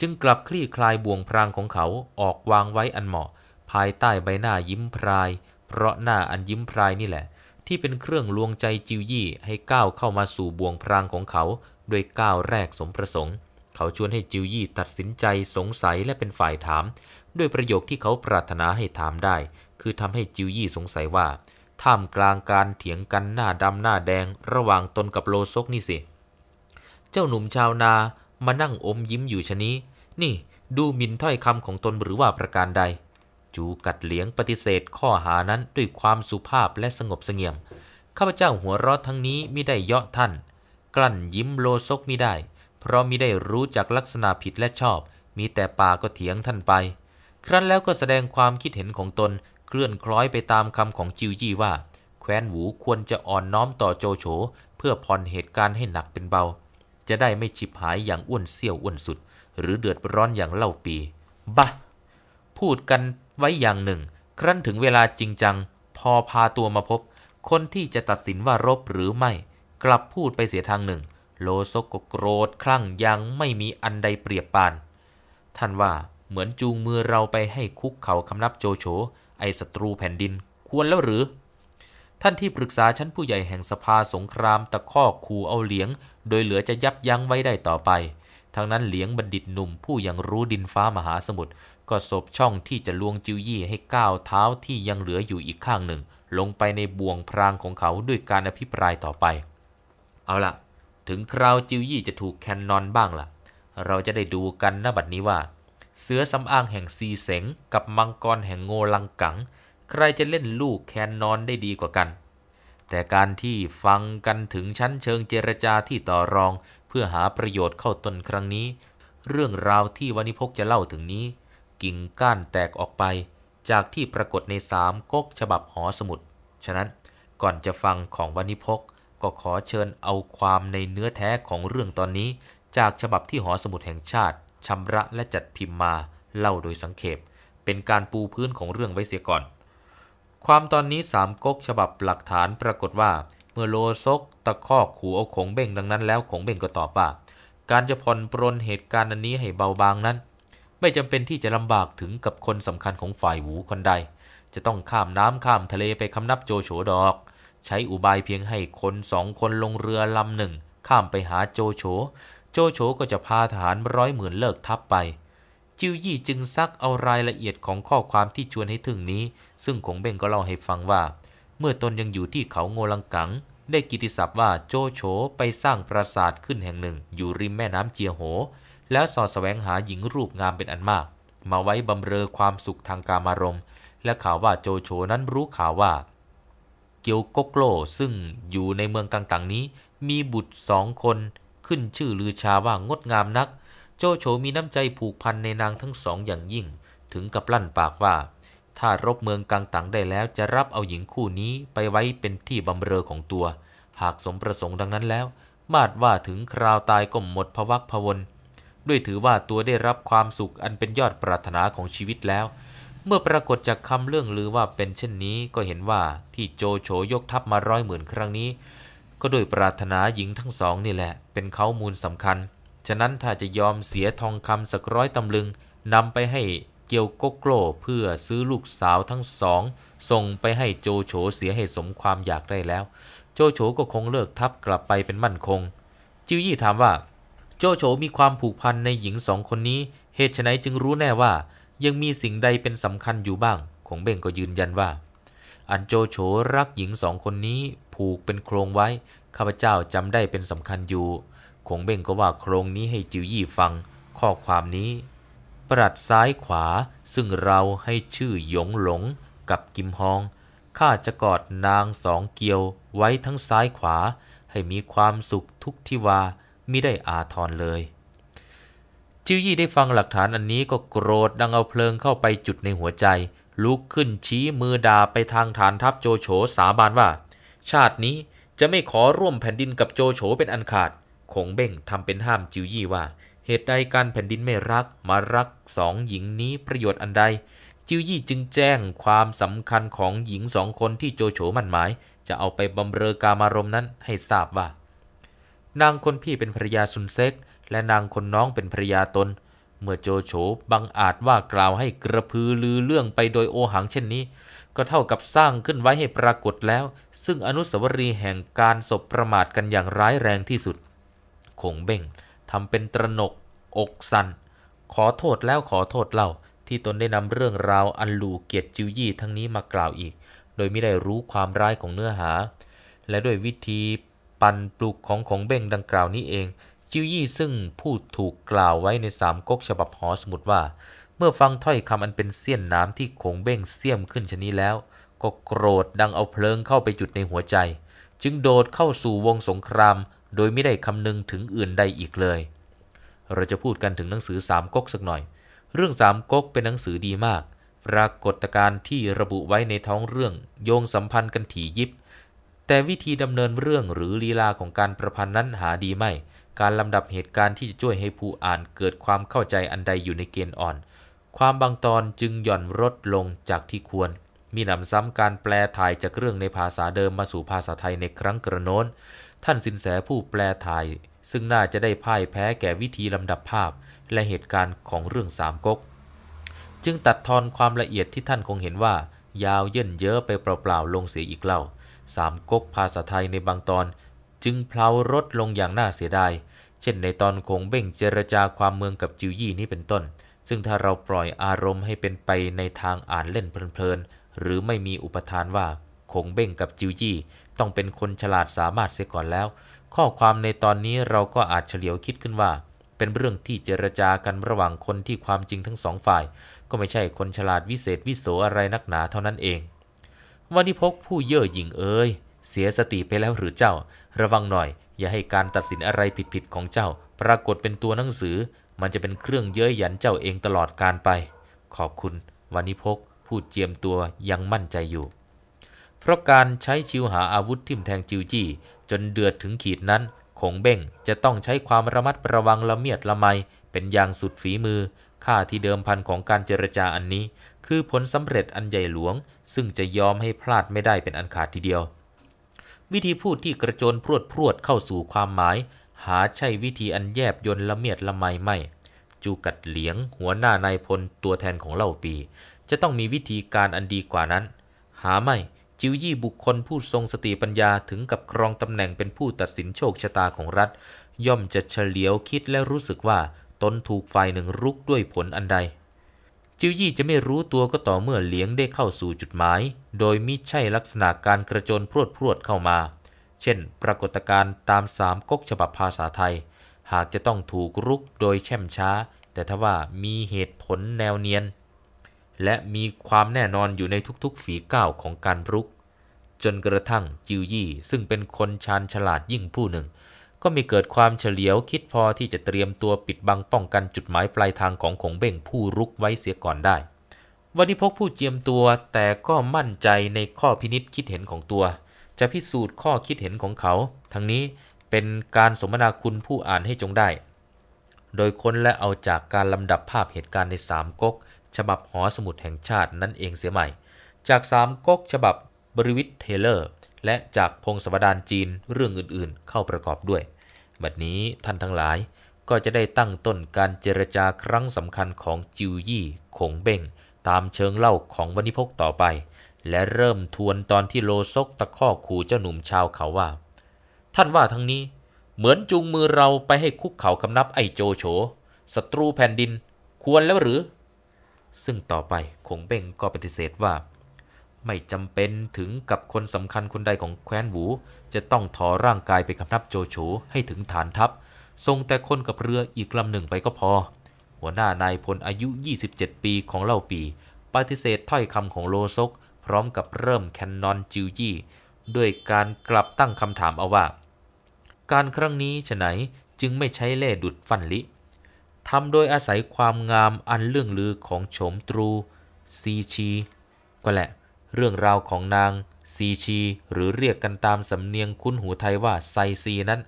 จึงกลับคลี่คลายบ่วงพรางของเขาออกวางไว้อันเหมาะ ภายใต้ใบหน้ายิ้มพราย เพราะหน้าอันยิ้มพรายนี่แหละ ที่เป็นเครื่องลวงใจจิวยี่ให้ก้าวเข้ามาสู่บ่วงพรางของเขาด้วยก้าวแรกสมประสงค์ เขาชวนให้จิวยี่ตัดสินใจสงสัยและเป็นฝ่ายถาม ด้วยประโยคที่เขาปรารถนาให้ถามได้ คือทำให้จิวยี่สงสัยว่าท่ามกลางการเถียงกันหน้าดำหน้าแดงระหว่างตนกับโลซกนี่สิ เจ้าหนุ่มชาวนา มานั่งอมยิ้มอยู่ชนี้ นี่ดูมินถ้อยคำของตนหรือว่าประการใด จูกัดเหลียงปฏิเสธข้อหานั้นด้วยความสุภาพและสงบเสงี่ยม ข้าพเจ้าหัวเราะทั้งนี้มิได้เยาะท่าน กลั่นยิ้มโลซกมิได้ เพราะมิได้รู้จักลักษณะผิดและชอบ มีแต่ปากก็เถียงท่านไป ครั้นแล้วก็แสดงความคิดเห็นของตนเคลื่อนคล้อยไปตามคำของจิวยี่ว่า แคว้นหูควรจะอ่อนน้อมต่อโจโฉเพื่อผ่อนเหตุการณ์ให้หนักเป็นเบา จะได้ไม่ฉิบหายอย่างอ้วนเสี้ยวอ้วนสุด หรือเดือดร้อนอย่างเล่าปี บะ พูดกันไว้อย่างหนึ่ง ครั้นถึงเวลาจริงจัง พอพาตัวมาพบ คนที่จะตัดสินว่ารบหรือไม่ กลับพูดไปเสียทางหนึ่ง โลซกก็โกรธคลั่งยังไม่มีอันใดเปรียบปานท่านว่าเหมือนจูงมือเราไปให้คุกเข่าคำนับโจโฉไอศัตรูแผ่นดิน ควรแล้วหรือ ท่านที่ปรึกษาชั้นผู้ใหญ่แห่งสภาสงครามตะคอกคูเอาเหลียง โดยเหลือจะยับยั้งไว้ได้ต่อไป ทั้งนั้นเหลียงบัณฑิตหนุ่มผู้ยังรู้ดินฟ้ามหาสมุทรก็สบช่องที่จะลวงจิวยี่ให้ก้าวเท้าที่ยังเหลืออยู่อีกข้างหนึ่ง ลงไปในบ่วงพรางของเขาด้วยการอภิปรายต่อไป เอาละถึงคราวจิวยี่จะถูกแคนนอนบ้างละ่ะ เราจะได้ดูกันนะบัดนี้ว่าเสือสำอางแห่งซีเสง กับมังกรแห่งโงลังกัง ใครจะเล่นลูกแคนนอนได้ดีกว่ากัน แต่การที่ฟังกันถึงชั้นเชิงเจรจาที่ต่อรอง เพื่อหาประโยชน์เข้าตนครั้งนี้ เรื่องราวที่วันิพกจะเล่าถึงนี้ กิ่งก้านแตกออกไป จากที่ปรากฏในสามก๊กฉบับหอสมุดฉะนั้นก่อนจะฟังของวันิพกก็ขอเชิญเอาความในเนื้อแท้ของเรื่องตอนนี้ จากฉบับที่หอสมุดแห่งชาติชำระและจัดพิมพ์มาเล่าโดยสังเขปเป็นการปูพื้นของเรื่องไว้เสียก่อน ความตอนนี้สามก๊กฉบับหลักฐานปรากฏว่า เมื่อโลซกตะคอกขู่เอาของเบ่งดังนั้นแล้วของเบ่งก็ตอบว่าการจะผ่อนปรนเหตุการณ์อันนี้ให้เบาบางนั้น ไม่จำเป็นที่จะลำบากถึงกับคนสำคัญของฝ่ายหูคนใด จะต้องข้ามน้ำข้ามทะเลไปคำนับโจโฉดอก ใช้อุบายเพียงให้คนสองคนลงเรือลำหนึ่ง ข้ามไปหาโจโฉโจโฉก็จะพาทหารร้อยหมื่นเลิกทัพไป จิวยี่จึงซักเอารายละเอียดของข้อความที่ชวนให้ถึงนี้ ซึ่งองเบงก็เล่าให้ฟังว่า เมื่อตนยังอยู่ที่เขาโงลังกัง ได้กิติศัพท์ว่าโจโฉไปสร้างปราสาทขึ้นแห่งหนึ่งอยู่ริมแม่น้ำเจียโห แล้วสอดแสวงหาหญิงรูปงามเป็นอันมาก มาไว้บำเรอความสุขทางกามารมณ์ และข่าวว่าโจโฉนั้นรู้ข่าวว่า เกียวกกโลซึ่งอยู่ในเมืองต่างๆนี้ มีบุตรสองคนขึ้นชื่อลือชาว่างดงามนัก โจโฉมีน้ำใจผูกพันในนางทั้งสองอย่างยิ่ง ถึงกับลั่นปากว่า ถ้ารบเมืองกังตังได้แล้ว จะรับเอาหญิงคู่นี้ไปไว้เป็นที่บำเรอของตัว หากสมประสงค์ดังนั้นแล้ว มาดว่าถึงคราวตายก็หมดพวักพวนด้วยถือว่าตัวได้รับความสุขอันเป็นยอดปรารถนาของชีวิตแล้ว เมื่อปรากฏจากคำเรื่องลือว่าเป็นเช่นนี้ก็เห็นว่าที่โจโฉยกทัพมาร้อยหมื่นครั้งนี้ ก็ด้วยปรารถนาหญิงทั้งสองนี่แหละเป็นเขามูลสำคัญ ฉะนั้นถ้าจะยอมเสียทองคำสักร้อยตำลึงนำไปให้เกียวโกโกลเพื่อซื้อลูกสาวทั้งสอง ส่งไปให้โจโฉเสียให้สมความอยากได้แล้ว โจโฉก็คงเลิกทับกลับไปเป็นมั่นคง จิวยี่ถามว่า โจโฉมีความผูกพันในหญิงสองคนนี้ เหตุไฉนจึงรู้แน่ว่า ยังมีสิ่งใดเป็นสำคัญอยู่บ้าง ของเบ่งก็ยืนยันว่า อันโจโฉรักหญิงสองคนนี้ผูกเป็นโครงไว้ข้าพเจ้าจำได้เป็นสำคัญอยู่คงเบ่งก็ว่าโครงนี้ให้จิวยี่ฟังข้อความนี้ ประหลัดซ้ายขวา ซึ่งเราให้ชื่อหยงหลงกับกิมฮอง ข้าจะกอดนางสองเกียวไว้ทั้งซ้ายขวา ให้มีความสุขทุกที่วามิได้อาทรเลย จิวยี่ได้ฟังหลักฐานอันนี้ก็โกรธ ดังเอาเพลิงเข้าไปจุดในหัวใจ ลุกขึ้นชี้มือด่าไปทางฐานทัพโจโฉสาบานว่า ชาตินี้จะไม่ขอร่วมแผ่นดินกับโจโฉเป็นอันขาด คงเบ่งทำเป็นห้ามจิวยี่ว่า เหตุใดการแผ่นดินไม่รักมารักสองหญิงนี้ประโยชน์อันใด จิวยี่จึงแจ้งความสำคัญของหญิงสองคนที่โจโฉมั่นหมาย จะเอาไปบำเรอกามารมนั้นให้ทราบว่า นางคนพี่เป็นภรยาซุนเซกและนางคนน้องเป็นภรยาตน เมื่อโจโฉบังอาจว่ากล่าวให้กระพือลือเรื่องไปโดยโอหังเช่นนี้ก็เท่ากับสร้างขึ้นไว้ให้ปรากฏแล้ว ซึ่งอนุสาวรีย์แห่งการสบประมาทกันอย่างร้ายแรงที่สุดคงเบ่งทำเป็นตรนกอกสันขอโทษแล้วขอโทษเล่าที่ตนได้นำเรื่องราวอันลูเกียรติจิวยี่ทั้งนี้มากล่าวอีก โดยไม่ได้รู้ความร้ายของเนื้อหา และด้วยวิธีปันปลุกของของเบ่งดังกล่าวนี้เองจิวยี่ซึ่งพูดถูกกล่าวไว้ในสามก๊กฉบับหอสมุดว่าเมื่อฟังถ้อยคำอันเป็นเสี้ยนน้ำที่คงเบ้งเสี้ยมขึ้นชนี้แล้ว ก็โกรธดังเอาเพลิงเข้าไปจุดในหัวใจ จึงโดดเข้าสู่วงสงครามโดยไม่ได้คำนึงถึงอื่นใดอีกเลย เราจะพูดกันถึงหนังสือสามก๊กสักหน่อย เรื่องสามก๊กเป็นหนังสือดีมาก ปรากฏการณ์ที่ระบุไว้ในท้องเรื่องโยงสัมพันธ์กันถี่ยิบ แต่วิธีดำเนินเรื่องหรือลีลาของการประพันธ์นั้นหาดีไม่ การลำดับเหตุการณ์ที่จะช่วยให้ผู้อ่านเกิดความเข้าใจอันใดอยู่ในเกณฑ์อ่อนความบางตอนจึงหย่อนลดลงจากที่ควร มีหนำซ้ำการแปลถ่ายจากเรื่องในภาษาเดิมมาสู่ภาษาไทยในครั้งกระโน้น ท่านสินแสผู้แปลถ่ายซึ่งน่าจะได้พ่ายแพ้แก่วิธีลำดับภาพ และเหตุการณ์ของเรื่องสามก๊ก จึงตัดทอนความละเอียดที่ท่านคงเห็นว่า ยาวเยินเยอะไปเปล่า ๆ ลงเสียอีกเล่า สามก๊กภาษาไทยในบางตอน จึงเพลาลดลงอย่างน่าเสียดาย เช่นในตอนคงเบ่งเจรจาความเมืองกับจิวยี่ นี้เป็นต้นซึ่งถ้าเราปล่อยอารมณ์ให้เป็นไปในทางอ่านเล่นเพลิน ๆ หรือไม่มีอุปทานว่าคงเบ้งกับจิวจี้ต้องเป็นคนฉลาดสามารถเสียก่อนแล้ว ข้อความในตอนนี้เราก็อาจเฉลียวคิดขึ้นว่า เป็นเรื่องที่เจรจากันระหว่างคนที่ความจริงทั้งสองฝ่าย ก็ไม่ใช่คนฉลาดวิเศษวิโสอะไรนักหนาเท่านั้นเอง วันี่พกผู้เย่อหยิ่งเอ้ยเสียสติไปแล้วหรือเจ้า ระวังหน่อย อย่าให้การตัดสินอะไรผิดๆของเจ้า ปรากฏเป็นตัวหนังสือมันจะเป็นเครื่องเย้ยหยันเจ้าเองตลอดการไป ขอบคุณวันิพกผู้เจียมตัวยังมั่นใจอยู่ เพราะการใช้ชิวหาอาวุธทิ่มแทงจิวจี้ จนเดือดถึงขีดนั้นคงเบ้งจะต้องใช้ความระมัดระวังละเมียดละไม เป็นอย่างสุดฝีมือ ค่าที่เดิมพันของการเจรจาอันนี้ คือผลสำเร็จอันใหญ่หลวง ซึ่งจะยอมให้พลาดไม่ได้เป็นอันขาดทีเดียว วิธีพูดที่กระโจนพรวดพรวดเข้าสู่ความหมายหาใช่วิธีอันแยบยนละเมียดละไมไม่จูกัดเหลียงหัวหน้านายพลตัวแทนของเล่าปี จะต้องมีวิธีการอันดีกว่านั้น หาไม่ จิวยี่บุคคลผู้ทรงสติปัญญาถึงกับครองตำแหน่งเป็นผู้ตัดสินโชคชะตาของรัฐ ย่อมจะเฉลียวคิดและรู้สึกว่าตนถูกฝ่ายหนึ่งรุกด้วยผลอันใด จิวยี่จะไม่รู้ตัวก็ต่อเมื่อเลี้ยงได้เข้าสู่จุดหมายโดยมิใช่ลักษณะการกระโจนพรวดพรวดเข้ามาเช่น ปรากฏการณ์ตามสามก๊กฉบับภาษาไทย หากจะต้องถูกรุกโดยแช่มช้า แต่ถ้าว่ามีเหตุผลแนวเนียน และมีความแน่นอนอยู่ในทุกๆฝีก้าวของการรุก จนกระทั่งจิวยี่ ซึ่งเป็นคนชาญฉลาดยิ่งผู้หนึ่ง ก็มีเกิดความเฉลียวคิดพอที่จะเตรียมตัวปิดบังป้องกันจุดหมายปลายทางของของเบ่งผู้รุกไว้เสียก่อนได้วันนี้พกผู้เจียมตัวแต่ก็มั่นใจในข้อพินิษคิดเห็นของตัวจะพิสูจน์ข้อคิดเห็นของเขา ทั้งนี้เป็นการสมนาคุณผู้อ่านให้จงได้ โดยค้นและเอาจากการลำดับภาพเหตุการณ์ในสามก๊กฉบับหอสมุดแห่งชาตินั่นเองเสียใหม่ จากสามก๊กฉบับบริวิทเทเลอร์ และจากพงศวดานจีนเรื่องอื่นๆ เข้าประกอบด้วย บัดนี้ท่านทั้งหลาย ก็จะได้ตั้งต้นการเจรจาครั้งสำคัญของจิวยี่ขงเบ้งตามเชิงเล่าของวันิพกต่อไปและเริ่มทวนตอนที่โลซก ตะข้อขู่เจ้าหนุ่มชาวเขาว่า ท่านว่าทั้งนี้ เหมือนจูงมือเราไปให้คุกเขาคำนับไอโจโฉศัตรูแผ่นดิน ควรแล้วหรือ ซึ่งต่อไปคงเบ่งก็ปฏิเสธว่า ไม่จำเป็นถึงกับคนสำคัญคนใดของแคว้นหวูจะต้องถอร่างกายไปคำนับโจโฉให้ถึงฐานทัพ ทรงแต่คนกับเรืออีกลำหนึ่งไปก็พอ หัวหน้านายพลอายุ 27 ปีของเล่าปีปฏิเสธถ้อยคำของโลซกพร้อมกับเริ่มแคนนอน จิวจี้ด้วยการกลับตั้งคำถามเอาว่า การครั้งนี้ฉไหนจึงไม่ใช้เล่ดุดฟันลิทำโดยอาศัยความงามอันเลื่องลือของโฉมตรู ซีชีก็แหละ เรื่องราวของนาง ซีชีหรือเรียกกันตามสำเนียงคุ้นหูไทยว่า ไซซีนั้น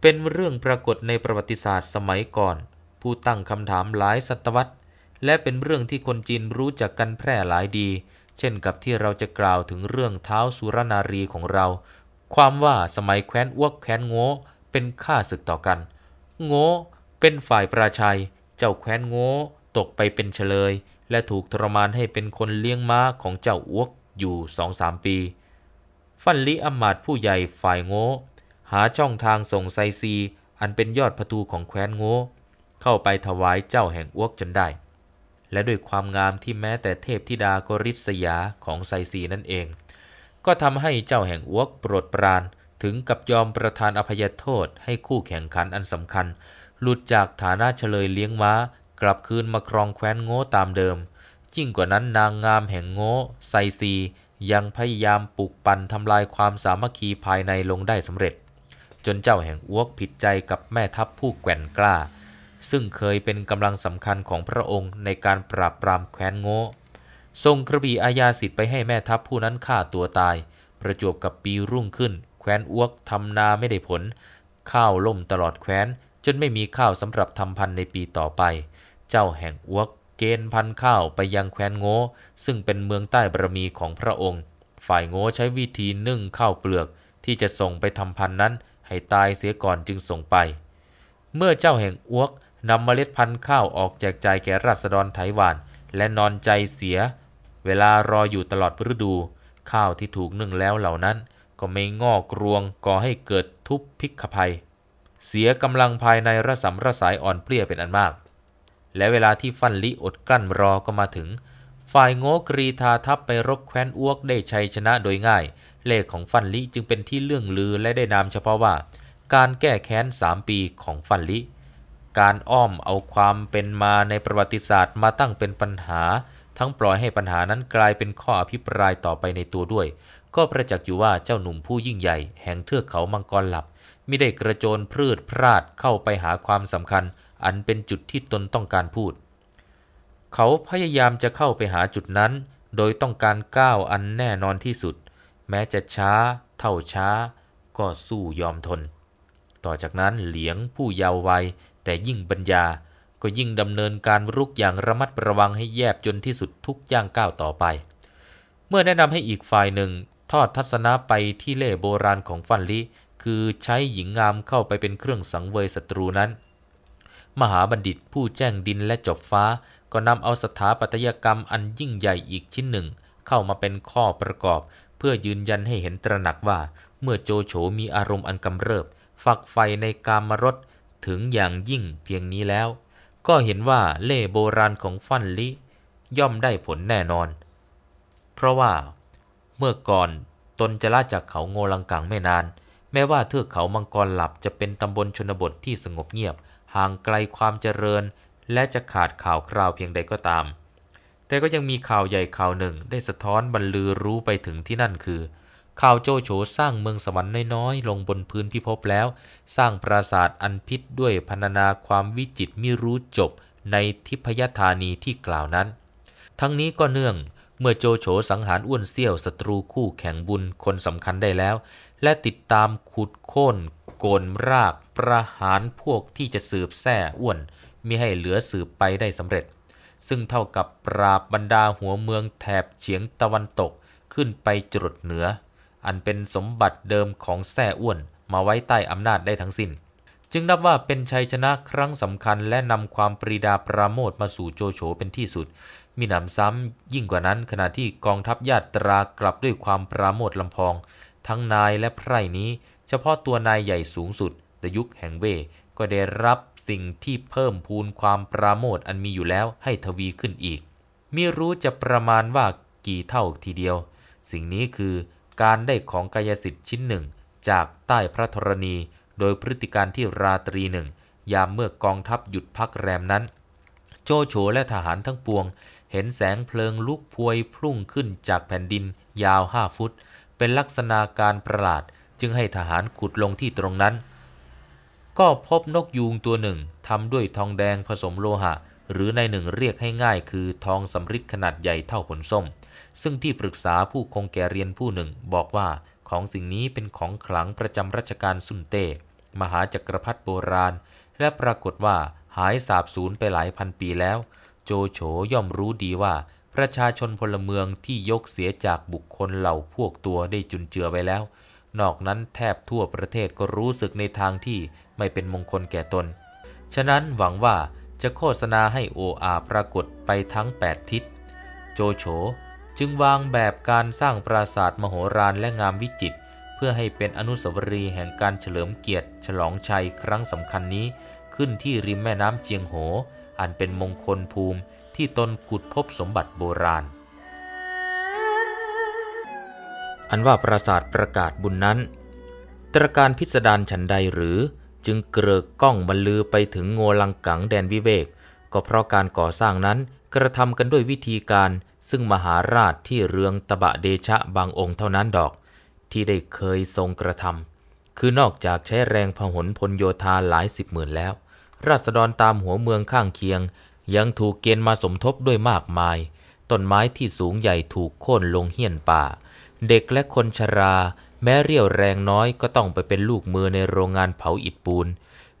เป็นเรื่องปรากฏในประวัติศาสตร์สมัยก่อน ผู้ตั้งคำถามหลายศตวรรษ และเป็นเรื่องที่คนจีนรู้จักกันแพร่หลายดีเช่นกับที่เราจะกล่าวถึงเรื่องเท้าสุรนารีของเรา ความว่าสมัยแคว้นอวกแคว้นโง่เป็นข้าศึกต่อกันโง่เป็นฝ่ายประชัย เจ้าแคว้นโง่ตกไปเป็นเฉลย และถูกทรมานให้เป็นคนเลี้ยงม้าของเจ้าอวกอยู่สองสามปี ฟันลิอมาตผู้ใหญ่ฝ่ายโง่หาช่องทางส่งไซซี อันเป็นยอดประตูของแคว้นโง่เข้าไปถวายเจ้าแห่งอวกจนได้และด้วยความงามที่แม้แต่เทพธิดาก็ริษยาของไซสีนั่นเอง ก็ทำให้เจ้าแห่งอวกโปรดปราน ถึงกับยอมประทานอภัยโทษให้คู่แข่งขันอันสำคัญ หลุดจากฐานะเฉลยเลี้ยงม้า กลับคืนมาครองแคว้นโง่ตามเดิมยิ่งกว่านั้นนางงามแห่งโง่ไซซี ยังพยายามปลุกปั่นทำลายความสามัคคีภายในลงได้สำเร็จ จนเจ้าแห่งอวกผิดใจกับแม่ทัพผู้แกว่งกล้าซึ่งเคยเป็นกำลังสำคัญของพระองค์ในการปราบปรามแคว้นโง่ทรงกระบี่อาญาสิทธิ์ไปให้แม่ทัพผู้นั้นฆ่าตัวตาย ประจวบกับปีรุ่งขึ้น แคว้นอ้วกทำนาไม่ได้ผล ข้าวล่มตลอดแคว้นจนไม่มีข้าวสำหรับทำพันในปีต่อไป เจ้าแห่งอ้วก เกณฑ์พันข้าวไปยังแคว้นโง่ซึ่งเป็นเมืองใต้บารมีของพระองค์ ฝ่ายโง่ใช้วิธีนึ่งข้าวเปลือกที่จะส่งไปทำพันนั้นให้ตายเสียก่อนจึงส่งไป เมื่อเจ้าแห่งอ้วกนำเมล็ดพันธุ์ข้าวออกแจกจ่ายแก่ราษฎรไถหวาน และนอนใจเสีย เวลารออยู่ตลอดฤดู ข้าวที่ถูกนึ่งแล้วเหล่านั้น ก็ไม่งอกรวงก่อให้เกิดทุพพิกภัย เสียกำลังภายในระสำระสายอ่อนเปลี่ยเป็นอันมาก และเวลาที่ฟันลิอดกลั้นรอก็มาถึง ฝ่ายโง่กรีธาทัพไปรบแคว้นอ้วกได้ชัยชนะโดยง่ายเลขของฟันลิจึงเป็นที่เลื่องลือและได้นามเฉพาะว่า การแก้แค้นสามปีของฟันลิการอ้อมเอาความเป็นมาในประวัติศาสตร์ มาตั้งเป็นปัญหา ทั้งปล่อยให้ปัญหานั้นกลายเป็นข้ออภิปรายต่อไปในตัวด้วย ก็ประจักษ์อยู่ว่าเจ้าหนุ่มผู้ยิ่งใหญ่ แห่งเทือกเขามังกรหลับไม่ได้กระโจนพรืดพลาดเข้าไปหาความสำคัญ อันเป็นจุดที่ตนต้องการพูด เขาพยายามจะเข้าไปหาจุดนั้น โดยต้องการก้าวอันแน่นอนที่สุด แม้จะช้า เท่าช้า ก็สู้ยอมทน ต่อจากนั้นเหลียงผู้ยาววัยแต่ยิ่งปัญญาก็ยิ่งดำเนินการรุกอย่างระมัดระวังให้แยบจนที่สุดทุกย่างก้าวต่อไป เมื่อแนะนำให้อีกฝ่ายหนึ่ง ทอดทัศนะไปที่เล่โบราณของฟันลิ คือใช้หญิงงามเข้าไปเป็นเครื่องสังเวยศัตรูนั้น มหาบัณฑิตผู้แจ้งดินและจบฟ้าก็นำเอาสถาปัตยกรรมอันยิ่งใหญ่อีกชิ้นหนึ่ง เข้ามาเป็นข้อประกอบ เพื่อยืนยันให้เห็นตระหนักว่า เมื่อโจโฉมีอารมณ์อันกำเริบ ฝักไฟในกามรสถึงอย่างยิ่งเพียงนี้แล้ว ก็เห็นว่าเล่โบราณของฟันลิ ย่อมได้ผลแน่นอน เพราะว่า เมื่อก่อนตนจะล่าจากเขาโงลังกังไม่นาน แม้ว่าเทือกเขามังกรหลับจะเป็นตำบลชนบทที่สงบเงียบ ห่างไกลความเจริญ และจะขาดข่าวคราวเพียงใดก็ตาม แต่ก็ยังมีข่าวใหญ่ข่าวหนึ่งได้สะท้อนบรรลือรู้ไปถึงที่นั่นคือข่าวโจโฉสร้างเมืองสวรรค์น้อยๆ ลงบนพื้นพิภพแล้ว สร้างปราสาทอันพิษด้วยพรรณนาความวิจิตมิรู้จบในทิพยธานีที่กล่าวนั้น ทั้งนี้ก็เนื่อง เมื่อโจโฉสังหารอ้วนเซี่ยวศัตรูคู่แข่งบุญคนสำคัญได้แล้ว และติดตามขุดโค่นโกนรากประหารพวกที่จะสืบแท่อ้วนมิให้เหลือสืบไปได้สำเร็จ ซึ่งเท่ากับปราบบรรดาหัวเมืองแถบเฉียงตะวันตกขึ้นไปจรดเหนืออันเป็นสมบัติเดิมของแซ่อ้วนมาไว้ใต้อำนาจได้ทั้งสิน้น จึงนับว่าเป็นชัยชนะครั้งสำคัญ และนำความปรีดาปราโมทมาสู่โจโฉเป็นที่สุด มีหนำซ้ำยิ่งกว่านั้นขณะที่กองทัพญาตรากลับด้วยความปราโมทลำพอง ทั้งนายและไพร่นี้ เฉพาะตัวนายใหญ่สูงสุดแตะยุคแห่งเว ก็ได้รับสิ่งที่เพิ่มพูนความปราโมทอันมีอยู่แล้วให้ทวีขึ้นอีกมิรู้จะประมาณว่ากี่เท่าทีเดียว สิ่งนี้คือการได้ของกายสิทธิ์ชิ้นหนึ่ง จากใต้พระธรณีโดยพฤติการที่ราตรีหนึ่ง ยามเมื่อกองทัพหยุดพักแรมนั้นโจโฉและทหารทั้งปวง เห็นแสงเพลิงลุกพวยพุ่งขึ้นจากแผ่นดินยาวห้าฟุต เป็นลักษณะการประหลาด จึงให้ทหารขุดลงที่ตรงนั้น ก็พบนกยูงตัวหนึ่งทำด้วยทองแดงผสมโลหะ หรือในหนึ่งเรียกให้ง่ายคือทองสำริดขนาดใหญ่เท่าผลส้มซึ่งที่ปรึกษาผู้คงแก่เรียนผู้หนึ่งบอกว่าของสิ่งนี้เป็นของขลังประจำราชการสุนเต้มหาจักรพรรดิโบราณ และปรากฏว่าหายสาบสูญไปหลายพันปีแล้ว โจโฉย่อมรู้ดีว่าประชาชนพลเมืองที่ยกเสียจากบุคคลเหล่าพวกตัวได้จุนเจือไว้แล้ว นอกนั้นแทบทั่วประเทศก็รู้สึกในทางที่ไม่เป็นมงคลแก่ตนฉะนั้นหวังว่าจะโฆษณาให้โออาปรากฏไปทั้ง8ทิศโจโฉจึงวางแบบการสร้างปราสาทมโหฬารและงามวิจิตรเพื่อให้เป็นอนุสาวรีย์แห่งการเฉลิมเกียรติ ฉลองชัยครั้งสำคัญนี้ขึ้นที่ริมแม่น้ำเจียงโห อันเป็นมงคลภูมิ ที่ตนขุดพบสมบัติโบราณ อันว่าปราสาทประกาศบุญนั้น ตรการพิสดารฉันใดหรือ จึงเกลิกกล้องบรรลือไปถึงโงลังกังแดนวิเวก ก็เพราะการก่อสร้างนั้นกระทำกันด้วยวิธีการซึ่งมหาราชที่เรืองตบะเดชะบางองค์เท่านั้นดอก ที่ได้เคยทรงกระทำคือนอกจากใช้แรงพหลพลโยธาหลายสิบหมื่นแล้ว ราษฎรตามหัวเมืองข้างเคียง ยังถูกเกณฑ์มาสมทบด้วยมากมายต้นไม้ที่สูงใหญ่ถูกโค่นลงเฮี้ยนป่า เด็กและคนชรา แม้เรี่ยวแรงน้อยก็ต้องไปเป็นลูกมือในโรงงานเผาอิฐปูน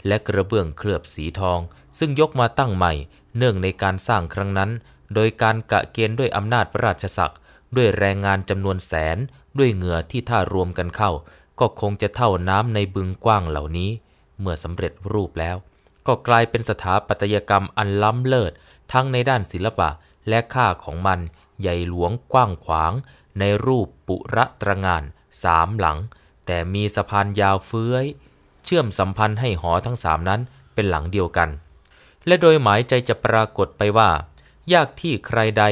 และกระเบื้องเคลือบสีทอง ซึ่งยกมาตั้งใหม่ เนื่องในการสร้างครั้งนั้นโดยการกะเกณฑ์ด้วยอำนาจพระราชศักดิ์ด้วยแรงงานจำนวนแสนด้วยเหงื่อที่ท่ารวมกันเข้า ก็คงจะเท่าน้ำในบึงกว้างเหล่านี้ เมื่อสำเร็จรูปแล้ว ก็กลายเป็นสถาปัตยกรรมอันล้ำเลิศ ทั้งในด้านศิลปะและค่าของมันใหญ่หลวงกว้างขวาง ในรูปปุระตรงานสามหลัง แต่มีสะพานยาวเฟื้อยเชื่อมสัมพันธ์ให้หอทั้งสามนั้น เป็นหลังเดียวกัน และโดยหมายใจจะปรากฏไปว่ายากที่ใครใด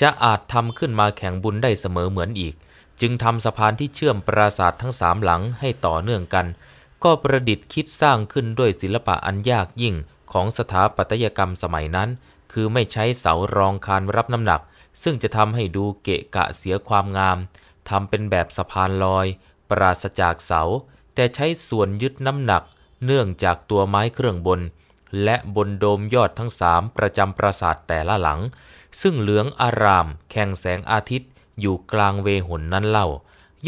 จะอาจทำขึ้นมาแข่งบุญได้เสมอเหมือนอีก จึงทำสะพานที่เชื่อมปราสาททั้งสามหลังให้ต่อเนื่องกัน ก็ประดิษฐ์คิดสร้างขึ้นด้วยศิลปะอันยากยิ่งของสถาปัตยกรรมสมัยนั้น คือไม่ใช้เสารองคานรับน้ำหนัก ซึ่งจะทำให้ดูเกะกะเสียความงามทำเป็นแบบสะพานลอย ปราศจากเสา แต่ใช้ส่วนยึดน้ำหนัก เนื่องจากตัวไม้เครื่องบนและบนโดมยอดทั้งสามประจำปราสาทแต่ละหลัง ซึ่งเหลืองอารามแข่งแสงอาทิตย์ อยู่กลางเวหนนั้นเล่า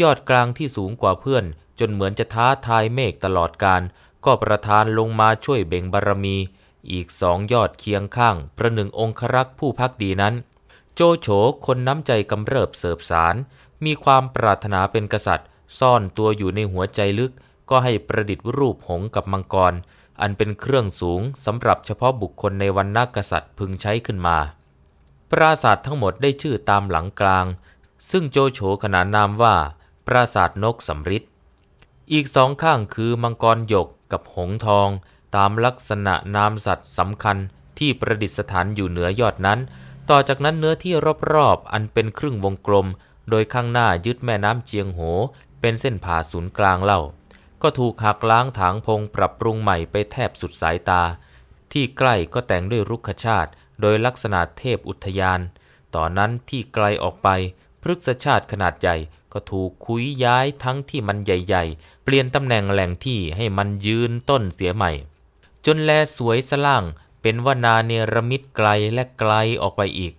ยอดกลางที่สูงกว่าเพื่อน จนเหมือนจะท้าทายเมฆตลอดการ ก็ประทานลงมาช่วยเบ่งบารมี อีกสองยอดเคียงข้างประหนึ่งองครักษ์ผู้พักดีนั้น โจโฉคนน้ำใจกำเริบเสบสาร มีความปรารถนาเป็นกษัตริย์ ซ่อนตัวอยู่ในหัวใจลึก ก็ให้ประดิษฐ์รูปหงกับมังกรอันเป็นเครื่องสูงสำหรับเฉพาะบุคคลในวันนักกษัตริย์พึงใช้ขึ้นมา ปราสาททั้งหมดได้ชื่อตามหลังกลาง ซึ่งโจโฉขนานนามว่า ปราสาทนกสำริดอีกสองข้างคือมังกรหยกกับหงทอง ตามลักษณะนามสัตว์สำคัญที่ประดิษฐานอยู่เหนือยอดนั้น ต่อจากนั้นเนื้อที่รอบๆอันเป็นครึ่งวงกลม โดยข้างหน้ายึดแม่น้ำเจียงโห เป็นเส้นผ่าศูนย์กลางเล่าก็ถูกหักล้าง ถางพงปรับปรุงใหม่ไปแทบสุดสายตา ที่ใกล้ก็แต่งด้วยรุกขชาติ โดยลักษณะเทพอุทยานต่อนนั้นที่ไกลออกไป พฤกษชาติขนาดใหญ่ ก็ถูกคุยย้ายทั้งที่มันใหญ่ๆ เปลี่ยนตำแหน่งแหล่งที่ให้มันยืนต้นเสียใหม่ จนแลสวยสล่าง เป็นวานาเนรมิตไกลและไกลออกไปอีก